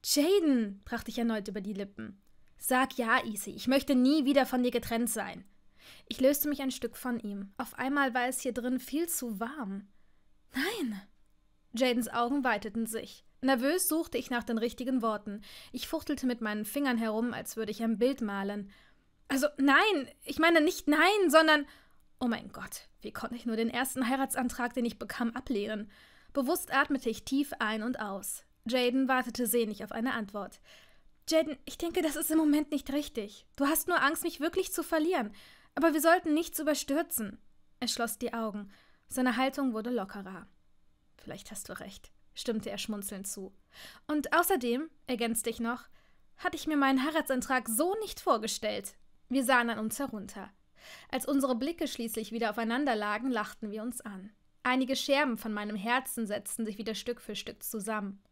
Jaden, brachte ich erneut über die Lippen. Sag ja, Isi, ich möchte nie wieder von dir getrennt sein. Ich löste mich ein Stück von ihm. Auf einmal war es hier drin viel zu warm. Nein! Jadens Augen weiteten sich. Nervös suchte ich nach den richtigen Worten. Ich fuchtelte mit meinen Fingern herum, als würde ich ein Bild malen. Also nein, ich meine nicht nein, sondern. Oh mein Gott, wie konnte ich nur den ersten Heiratsantrag, den ich bekam, ablehnen? Bewusst atmete ich tief ein und aus. Jaden wartete sehnlich auf eine Antwort. Jaden, ich denke, das ist im Moment nicht richtig. Du hast nur Angst, mich wirklich zu verlieren. Aber wir sollten nichts überstürzen. Er schloss die Augen. Seine Haltung wurde lockerer. Vielleicht hast du recht, stimmte er schmunzelnd zu. Und außerdem, ergänzte ich noch, hatte ich mir meinen Heiratsantrag so nicht vorgestellt. Wir sahen an uns herunter. Als unsere Blicke schließlich wieder aufeinander lagen, lachten wir uns an. Einige Scherben von meinem Herzen setzten sich wieder Stück für Stück zusammen.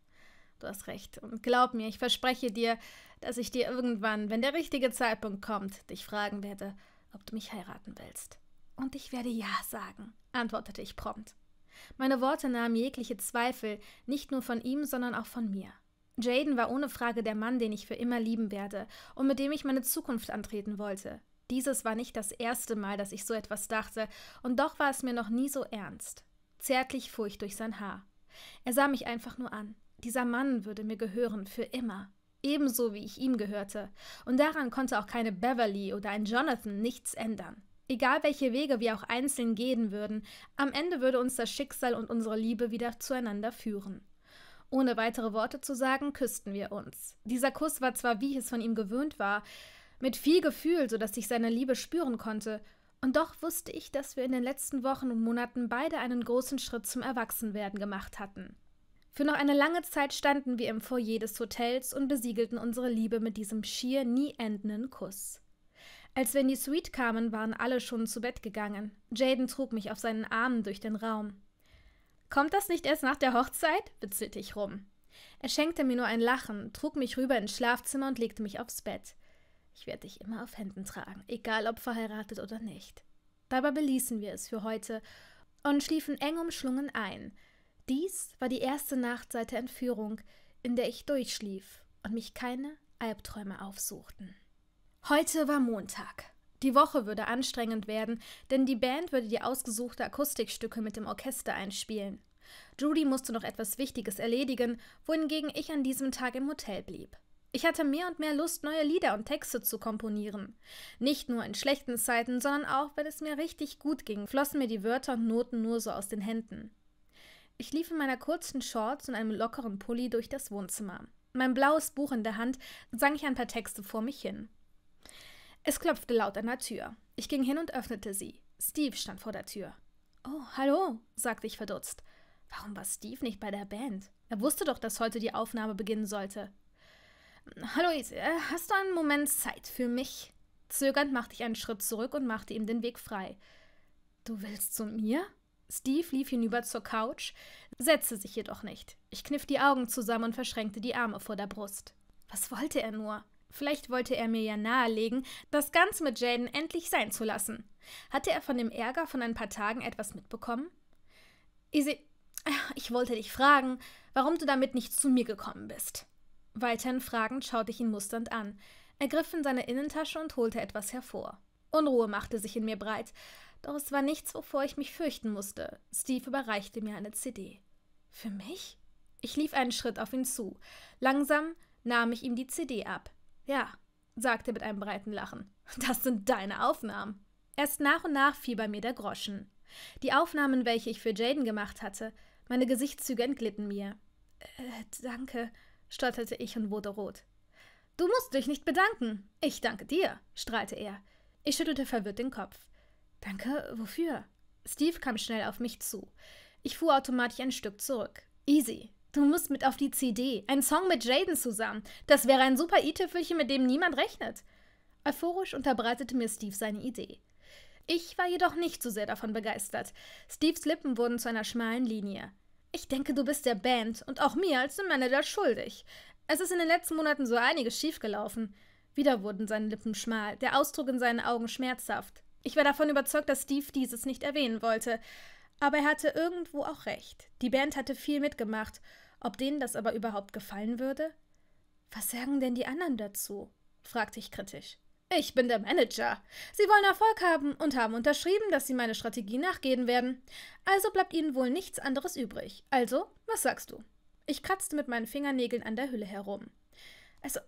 Du hast recht, und glaub mir, ich verspreche dir, dass ich dir irgendwann, wenn der richtige Zeitpunkt kommt, dich fragen werde, ob du mich heiraten willst. Und ich werde Ja sagen, antwortete ich prompt. Meine Worte nahmen jegliche Zweifel, nicht nur von ihm, sondern auch von mir. Jaden war ohne Frage der Mann, den ich für immer lieben werde und mit dem ich meine Zukunft antreten wollte. Dieses war nicht das erste Mal, dass ich so etwas dachte, und doch war es mir noch nie so ernst. Zärtlich fuhr ich durch sein Haar. Er sah mich einfach nur an. Dieser Mann würde mir gehören, für immer. Ebenso wie ich ihm gehörte. Und daran konnte auch keine Beverly oder ein Jonathan nichts ändern. Egal welche Wege wir auch einzeln gehen würden, am Ende würde uns das Schicksal und unsere Liebe wieder zueinander führen. Ohne weitere Worte zu sagen, küssten wir uns. Dieser Kuss war zwar, wie ich es von ihm gewöhnt war, mit viel Gefühl, sodass ich seine Liebe spüren konnte, und doch wusste ich, dass wir in den letzten Wochen und Monaten beide einen großen Schritt zum Erwachsenwerden gemacht hatten. Für noch eine lange Zeit standen wir im Foyer des Hotels und besiegelten unsere Liebe mit diesem schier nie endenden Kuss. Als wir in die Suite kamen, waren alle schon zu Bett gegangen. Jaden trug mich auf seinen Armen durch den Raum. Kommt das nicht erst nach der Hochzeit? witzelte ich rum. Er schenkte mir nur ein Lachen, trug mich rüber ins Schlafzimmer und legte mich aufs Bett. Ich werde dich immer auf Händen tragen, egal ob verheiratet oder nicht. Dabei beließen wir es für heute und schliefen eng umschlungen ein. Dies war die erste Nacht seit der Entführung, in der ich durchschlief und mich keine Albträume aufsuchten. Heute war Montag. Die Woche würde anstrengend werden, denn die Band würde die ausgesuchte Akustikstücke mit dem Orchester einspielen. Judy musste noch etwas Wichtiges erledigen, wohingegen ich an diesem Tag im Hotel blieb. Ich hatte mehr und mehr Lust, neue Lieder und Texte zu komponieren. Nicht nur in schlechten Zeiten, sondern auch, wenn es mir richtig gut ging, flossen mir die Wörter und Noten nur so aus den Händen. Ich lief in meiner kurzen Shorts und einem lockeren Pulli durch das Wohnzimmer. Mein blaues Buch in der Hand sang ich ein paar Texte vor mich hin. Es klopfte laut an der Tür. Ich ging hin und öffnete sie. Steve stand vor der Tür. Oh, hallo, sagte ich verdutzt. Warum war Steve nicht bei der Band? Er wusste doch, dass heute die Aufnahme beginnen sollte. Hallo, äh, hast du einen Moment Zeit für mich? Zögernd machte ich einen Schritt zurück und machte ihm den Weg frei. Du willst zu mir? Steve lief hinüber zur Couch, setzte sich jedoch nicht. Ich kniff die Augen zusammen und verschränkte die Arme vor der Brust. Was wollte er nur? Vielleicht wollte er mir ja nahelegen, das Ganze mit Jaden endlich sein zu lassen. Hatte er von dem Ärger von ein paar Tagen etwas mitbekommen? Izzy, ich wollte dich fragen, warum du damit nicht zu mir gekommen bist. Weiterhin fragend schaute ich ihn musternd an. ergriff in seine Innentasche und holte etwas hervor. Unruhe machte sich in mir breit, doch es war nichts, wovor ich mich fürchten musste. Steve überreichte mir eine CD. Für mich? Ich lief einen Schritt auf ihn zu. Langsam nahm ich ihm die CD ab. Ja, sagte er mit einem breiten Lachen. Das sind deine Aufnahmen. Erst nach und nach fiel bei mir der Groschen. Die Aufnahmen, welche ich für Jaden gemacht hatte, meine Gesichtszüge entglitten mir. Äh, danke, stotterte ich und wurde rot. Du musst dich nicht bedanken. Ich danke dir, strahlte er. Ich schüttelte verwirrt den Kopf. Danke, wofür? Steve kam schnell auf mich zu. Ich fuhr automatisch ein Stück zurück. Easy. Du musst mit auf die CD. Ein Song mit Jaden zusammen. Das wäre ein super i-Tüpfelchen, mit dem niemand rechnet. Euphorisch unterbreitete mir Steve seine Idee. Ich war jedoch nicht so sehr davon begeistert. Steves Lippen wurden zu einer schmalen Linie. Ich denke, du bist der Band und auch mir als dem Manager schuldig. Es ist in den letzten Monaten so einiges schiefgelaufen. Wieder wurden seine Lippen schmal, der Ausdruck in seinen Augen schmerzhaft. Ich war davon überzeugt, dass Steve dieses nicht erwähnen wollte. Aber er hatte irgendwo auch recht. Die Band hatte viel mitgemacht. Ob denen das aber überhaupt gefallen würde? Was sagen denn die anderen dazu? fragte ich kritisch. Ich bin der Manager. Sie wollen Erfolg haben und haben unterschrieben, dass sie meine Strategie nachgehen werden. Also bleibt ihnen wohl nichts anderes übrig. Also, was sagst du? Ich kratzte mit meinen Fingernägeln an der Hülle herum. Also,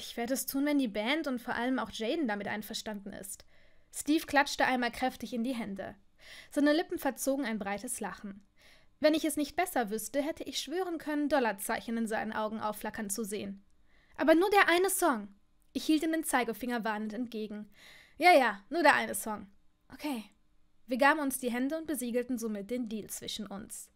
ich werde es tun, wenn die Band und vor allem auch Jaden damit einverstanden ist. Steve klatschte einmal kräftig in die Hände. Seine Lippen verzogen ein breites Lachen. Wenn ich es nicht besser wüsste, hätte ich schwören können, Dollarzeichen in seinen Augen aufflackern zu sehen. Aber nur der eine Song. Ich hielt ihm den Zeigefinger warnend entgegen. Ja, ja, nur der eine Song. Okay. Wir gaben uns die Hände und besiegelten somit den Deal zwischen uns.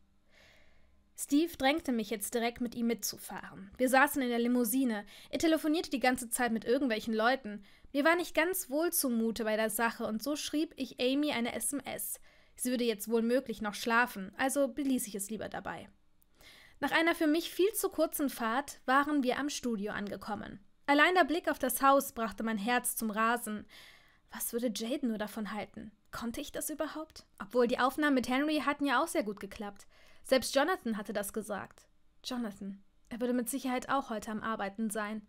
Steve drängte mich jetzt direkt mit ihm mitzufahren. Wir saßen in der Limousine. Er telefonierte die ganze Zeit mit irgendwelchen Leuten. Mir war nicht ganz wohl zumute bei der Sache und so schrieb ich Amy eine SMS. Sie würde jetzt wohl möglich noch schlafen, also beließ ich es lieber dabei. Nach einer für mich viel zu kurzen Fahrt waren wir am Studio angekommen. Allein der Blick auf das Haus brachte mein Herz zum Rasen. Was würde Jaden nur davon halten? Konnte ich das überhaupt? Obwohl die Aufnahmen mit Henry hatten ja auch sehr gut geklappt. Selbst Jonathan hatte das gesagt. Jonathan. Er würde mit Sicherheit auch heute am Arbeiten sein.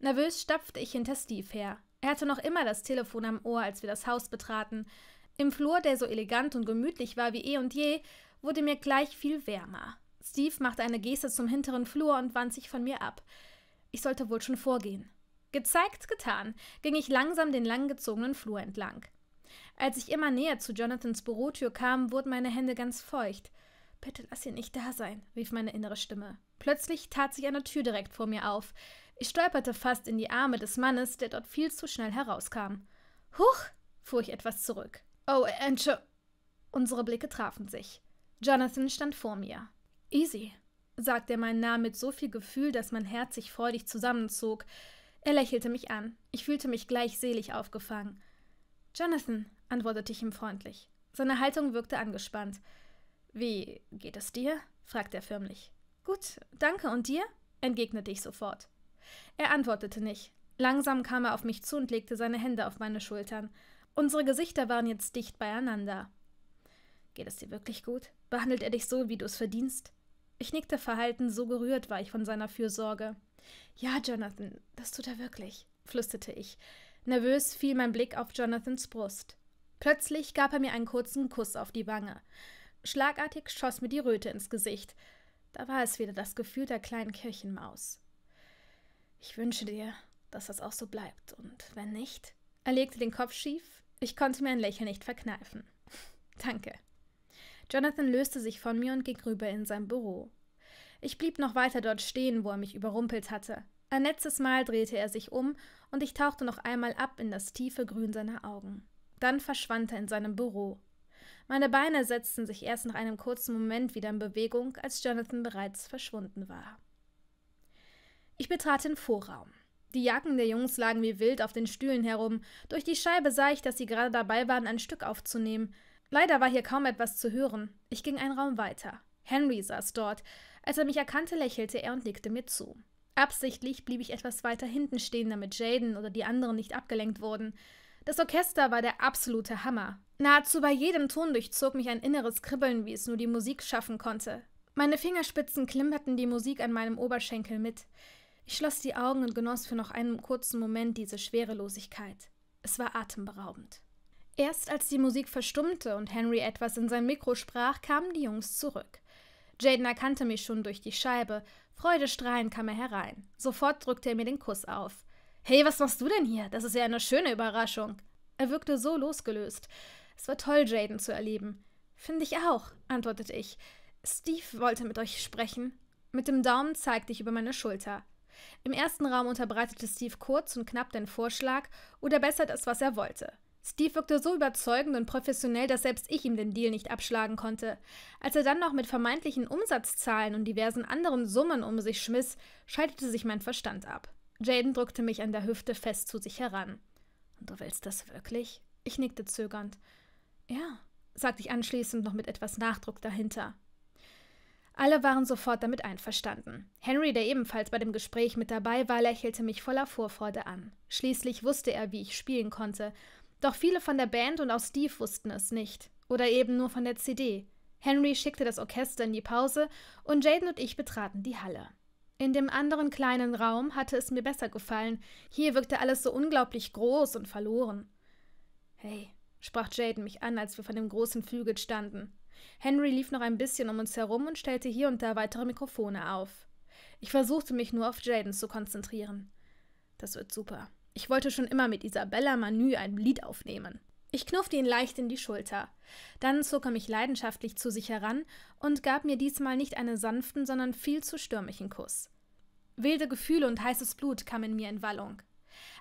Nervös stapfte ich hinter Steve her. Er hatte noch immer das Telefon am Ohr, als wir das Haus betraten. Im Flur, der so elegant und gemütlich war wie eh und je, wurde mir gleich viel wärmer. Steve machte eine Geste zum hinteren Flur und wand sich von mir ab. Ich sollte wohl schon vorgehen. Gezeigt, getan, ging ich langsam den langgezogenen Flur entlang. Als ich immer näher zu Jonathans Bürotür kam, wurden meine Hände ganz feucht. Bitte lass ihn nicht da sein, rief meine innere Stimme. Plötzlich tat sich eine Tür direkt vor mir auf. Ich stolperte fast in die Arme des Mannes, der dort viel zu schnell herauskam. Huch! fuhr ich etwas zurück. Oh, äh, Entschuldigung. Unsere Blicke trafen sich. Jonathan stand vor mir. Easy, sagte er meinen Namen mit so viel Gefühl, dass mein Herz sich freudig zusammenzog. Er lächelte mich an. Ich fühlte mich gleich selig aufgefangen. Jonathan, antwortete ich ihm freundlich. Seine Haltung wirkte angespannt. Wie geht es dir? fragte er förmlich. Gut, danke und dir? entgegnete ich sofort. Er antwortete nicht. Langsam kam er auf mich zu und legte seine Hände auf meine Schultern. Unsere Gesichter waren jetzt dicht beieinander. Geht es dir wirklich gut? Behandelt er dich so, wie du es verdienst? Ich nickte verhalten, so gerührt war ich von seiner Fürsorge. Ja, Jonathan, das tut er wirklich, flüsterte ich. Nervös fiel mein Blick auf Jonathans Brust. Plötzlich gab er mir einen kurzen Kuss auf die Wange. Schlagartig schoss mir die Röte ins Gesicht. Da war es wieder das Gefühl der kleinen Kirchenmaus. Ich wünsche dir, dass das auch so bleibt, und wenn nicht. Er legte den Kopf schief, ich konnte mir ein Lächeln nicht verkneifen. Danke. Jonathan löste sich von mir und ging rüber in sein Büro. Ich blieb noch weiter dort stehen, wo er mich überrumpelt hatte. Ein letztes Mal drehte er sich um und ich tauchte noch einmal ab in das tiefe Grün seiner Augen. Dann verschwand er in seinem Büro. Meine Beine setzten sich erst nach einem kurzen Moment wieder in Bewegung, als Jonathan bereits verschwunden war. Ich betrat den Vorraum. Die Jacken der Jungs lagen wie wild auf den Stühlen herum. Durch die Scheibe sah ich, dass sie gerade dabei waren, ein Stück aufzunehmen. Leider war hier kaum etwas zu hören. Ich ging einen Raum weiter. Henry saß dort. Als er mich erkannte, lächelte er und nickte mir zu. Absichtlich blieb ich etwas weiter hinten stehen, damit Jaden oder die anderen nicht abgelenkt wurden. Das Orchester war der absolute Hammer. Nahezu bei jedem Ton durchzog mich ein inneres Kribbeln, wie es nur die Musik schaffen konnte. Meine Fingerspitzen klimperten die Musik an meinem Oberschenkel mit. Ich schloss die Augen und genoss für noch einen kurzen Moment diese Schwerelosigkeit. Es war atemberaubend. Erst als die Musik verstummte und Henry etwas in sein Mikro sprach, kamen die Jungs zurück. Jaden erkannte mich schon durch die Scheibe. Freudestrahlend kam er herein. Sofort drückte er mir den Kuss auf. Hey, was machst du denn hier? Das ist ja eine schöne Überraschung. Er wirkte so losgelöst. Es war toll, Jaden zu erleben. Finde ich auch, antwortete ich. Steve wollte mit euch sprechen. Mit dem Daumen zeigte ich über meine Schulter. Im ersten Raum unterbreitete Steve kurz und knapp den Vorschlag oder besser das, was er wollte. Steve wirkte so überzeugend und professionell, dass selbst ich ihm den Deal nicht abschlagen konnte. Als er dann noch mit vermeintlichen Umsatzzahlen und diversen anderen Summen um sich schmiss, schaltete sich mein Verstand ab. Jaden drückte mich an der Hüfte fest zu sich heran. du willst das wirklich? Ich nickte zögernd. Ja, sagte ich anschließend noch mit etwas Nachdruck dahinter. Alle waren sofort damit einverstanden. Henry, der ebenfalls bei dem Gespräch mit dabei war, lächelte mich voller Vorfreude an. Schließlich wusste er, wie ich spielen konnte, doch viele von der Band und auch Steve wussten es nicht. Oder eben nur von der CD. Henry schickte das Orchester in die Pause und Jaden und ich betraten die Halle. In dem anderen kleinen Raum hatte es mir besser gefallen. Hier wirkte alles so unglaublich groß und verloren. Hey, sprach Jaden mich an, als wir von dem großen Flügel standen. Henry lief noch ein bisschen um uns herum und stellte hier und da weitere Mikrofone auf. Ich versuchte mich nur auf Jaden zu konzentrieren. Das wird super. Ich wollte schon immer mit Isabella Manu ein Lied aufnehmen. Ich knuffte ihn leicht in die Schulter. Dann zog er mich leidenschaftlich zu sich heran und gab mir diesmal nicht einen sanften, sondern viel zu stürmischen Kuss. Wilde Gefühle und heißes Blut kamen in mir in Wallung.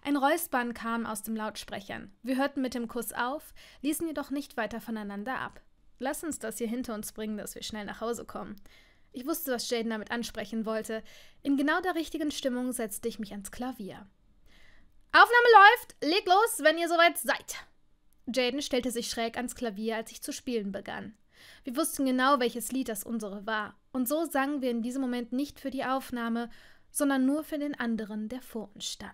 Ein Räuspern kam aus dem Lautsprechern. Wir hörten mit dem Kuss auf, ließen jedoch nicht weiter voneinander ab. Lass uns das hier hinter uns bringen, dass wir schnell nach Hause kommen. Ich wusste, was Jaden damit ansprechen wollte. In genau der richtigen Stimmung setzte ich mich ans Klavier. Aufnahme läuft. Leg los, wenn ihr soweit seid. Jaden stellte sich schräg ans Klavier, als ich zu spielen begann. Wir wussten genau, welches Lied das unsere war, und so sangen wir in diesem Moment nicht für die Aufnahme, sondern nur für den anderen, der vor uns stand.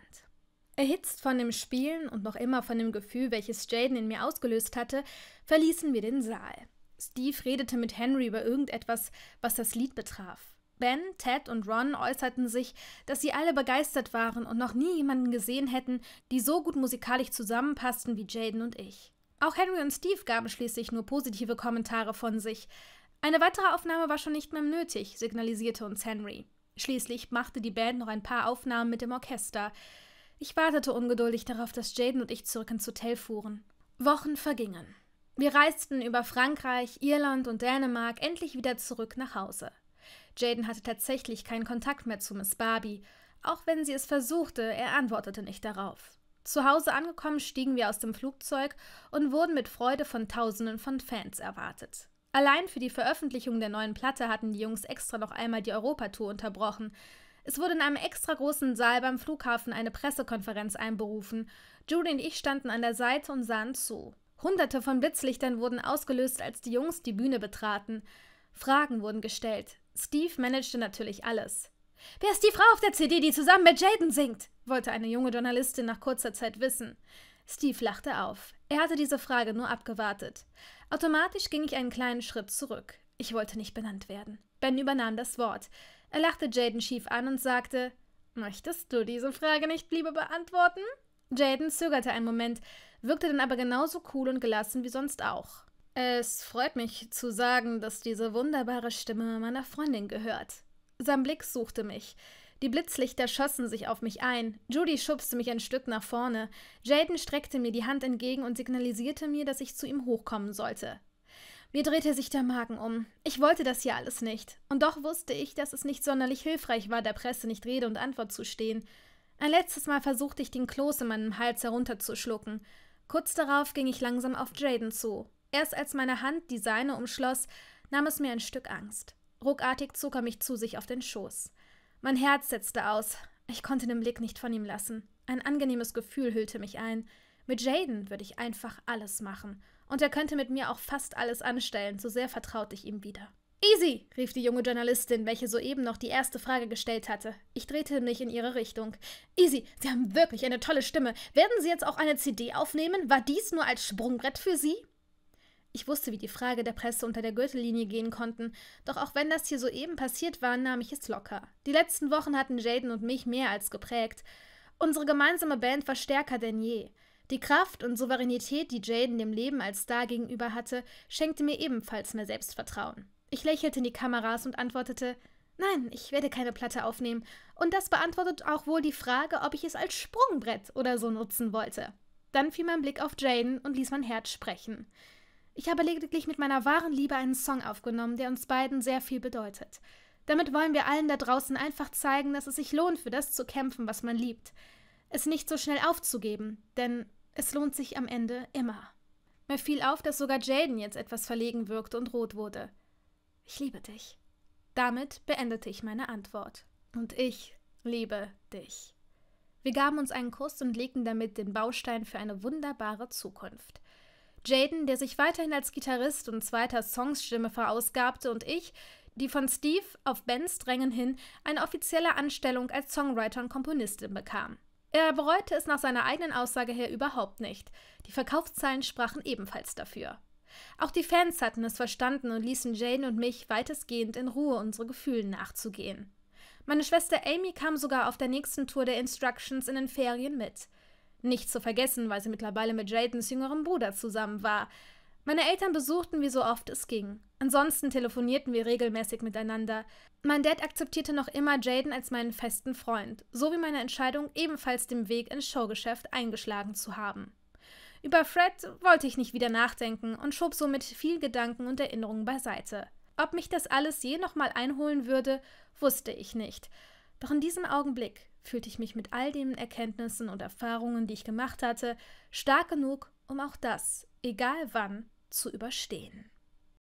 Erhitzt von dem Spielen und noch immer von dem Gefühl, welches Jaden in mir ausgelöst hatte, verließen wir den Saal. Steve redete mit Henry über irgendetwas, was das Lied betraf. Ben, Ted und Ron äußerten sich, dass sie alle begeistert waren und noch nie jemanden gesehen hätten, die so gut musikalisch zusammenpassten wie Jaden und ich. Auch Henry und Steve gaben schließlich nur positive Kommentare von sich. Eine weitere Aufnahme war schon nicht mehr nötig, signalisierte uns Henry. Schließlich machte die Band noch ein paar Aufnahmen mit dem Orchester. Ich wartete ungeduldig darauf, dass Jaden und ich zurück ins Hotel fuhren. Wochen vergingen. Wir reisten über Frankreich, Irland und Dänemark endlich wieder zurück nach Hause. Jaden hatte tatsächlich keinen Kontakt mehr zu Miss Barbie. Auch wenn sie es versuchte, er antwortete nicht darauf. Zu Hause angekommen stiegen wir aus dem Flugzeug und wurden mit Freude von Tausenden von Fans erwartet. Allein für die Veröffentlichung der neuen Platte hatten die Jungs extra noch einmal die Europatour unterbrochen. Es wurde in einem extra großen Saal beim Flughafen eine Pressekonferenz einberufen. Julie und ich standen an der Seite und sahen zu. Hunderte von Blitzlichtern wurden ausgelöst, als die Jungs die Bühne betraten. Fragen wurden gestellt. Steve managte natürlich alles. Wer ist die Frau auf der CD, die zusammen mit Jaden singt? wollte eine junge Journalistin nach kurzer Zeit wissen. Steve lachte auf. Er hatte diese Frage nur abgewartet. Automatisch ging ich einen kleinen Schritt zurück. Ich wollte nicht benannt werden. Ben übernahm das Wort. Er lachte Jaden schief an und sagte: Möchtest du diese Frage nicht lieber beantworten? Jaden zögerte einen Moment, wirkte dann aber genauso cool und gelassen wie sonst auch. Es freut mich zu sagen, dass diese wunderbare Stimme meiner Freundin gehört. Sein Blick suchte mich. Die Blitzlichter schossen sich auf mich ein. Judy schubste mich ein Stück nach vorne. Jaden streckte mir die Hand entgegen und signalisierte mir, dass ich zu ihm hochkommen sollte. Mir drehte sich der Magen um. Ich wollte das hier alles nicht. Und doch wusste ich, dass es nicht sonderlich hilfreich war, der Presse nicht Rede und Antwort zu stehen. Ein letztes Mal versuchte ich, den Kloß in meinem Hals herunterzuschlucken. Kurz darauf ging ich langsam auf Jaden zu. Erst als meine Hand die seine umschloss, nahm es mir ein Stück Angst. Ruckartig zog er mich zu sich auf den Schoß. Mein Herz setzte aus. Ich konnte den Blick nicht von ihm lassen. Ein angenehmes Gefühl hüllte mich ein. Mit Jaden würde ich einfach alles machen. Und er könnte mit mir auch fast alles anstellen, so sehr vertraute ich ihm wieder. Easy, rief die junge Journalistin, welche soeben noch die erste Frage gestellt hatte. Ich drehte mich in ihre Richtung. Easy, Sie haben wirklich eine tolle Stimme. Werden Sie jetzt auch eine CD aufnehmen? War dies nur als Sprungbrett für Sie? Ich wusste, wie die Frage der Presse unter der Gürtellinie gehen konnten, doch auch wenn das hier soeben passiert war, nahm ich es locker. Die letzten Wochen hatten Jaden und mich mehr als geprägt. Unsere gemeinsame Band war stärker denn je. Die Kraft und Souveränität, die Jaden dem Leben als Star gegenüber hatte, schenkte mir ebenfalls mehr Selbstvertrauen. Ich lächelte in die Kameras und antwortete, Nein, ich werde keine Platte aufnehmen. Und das beantwortet auch wohl die Frage, ob ich es als Sprungbrett oder so nutzen wollte. Dann fiel mein Blick auf Jaden und ließ mein Herz sprechen. Ich habe lediglich mit meiner wahren Liebe einen Song aufgenommen, der uns beiden sehr viel bedeutet. Damit wollen wir allen da draußen einfach zeigen, dass es sich lohnt, für das zu kämpfen, was man liebt. Es nicht so schnell aufzugeben, denn es lohnt sich am Ende immer. Mir fiel auf, dass sogar Jaden jetzt etwas verlegen wirkte und rot wurde. Ich liebe dich. Damit beendete ich meine Antwort. Und ich liebe dich. Wir gaben uns einen Kuss und legten damit den Baustein für eine wunderbare Zukunft. Jaden, der sich weiterhin als Gitarrist und zweiter Songsstimme verausgabte, und ich, die von Steve auf Bens Drängen hin eine offizielle Anstellung als Songwriter und Komponistin bekam. Er bereute es nach seiner eigenen Aussage her überhaupt nicht. Die Verkaufszahlen sprachen ebenfalls dafür. Auch die Fans hatten es verstanden und ließen Jane und mich weitestgehend in Ruhe, unsere Gefühlen nachzugehen. Meine Schwester Amy kam sogar auf der nächsten Tour der Instructions in den Ferien mit. Nicht zu vergessen, weil sie mittlerweile mit Jadens jüngerem Bruder zusammen war. Meine Eltern besuchten wir so oft es ging. Ansonsten telefonierten wir regelmäßig miteinander. Mein Dad akzeptierte noch immer Jaden als meinen festen Freund, so wie meine Entscheidung, ebenfalls den Weg ins Showgeschäft eingeschlagen zu haben. Über Fred wollte ich nicht wieder nachdenken und schob somit viel Gedanken und Erinnerungen beiseite. Ob mich das alles je nochmal einholen würde, wusste ich nicht. Doch in diesem Augenblick, fühlte ich mich mit all den Erkenntnissen und Erfahrungen, die ich gemacht hatte, stark genug, um auch das, egal wann, zu überstehen.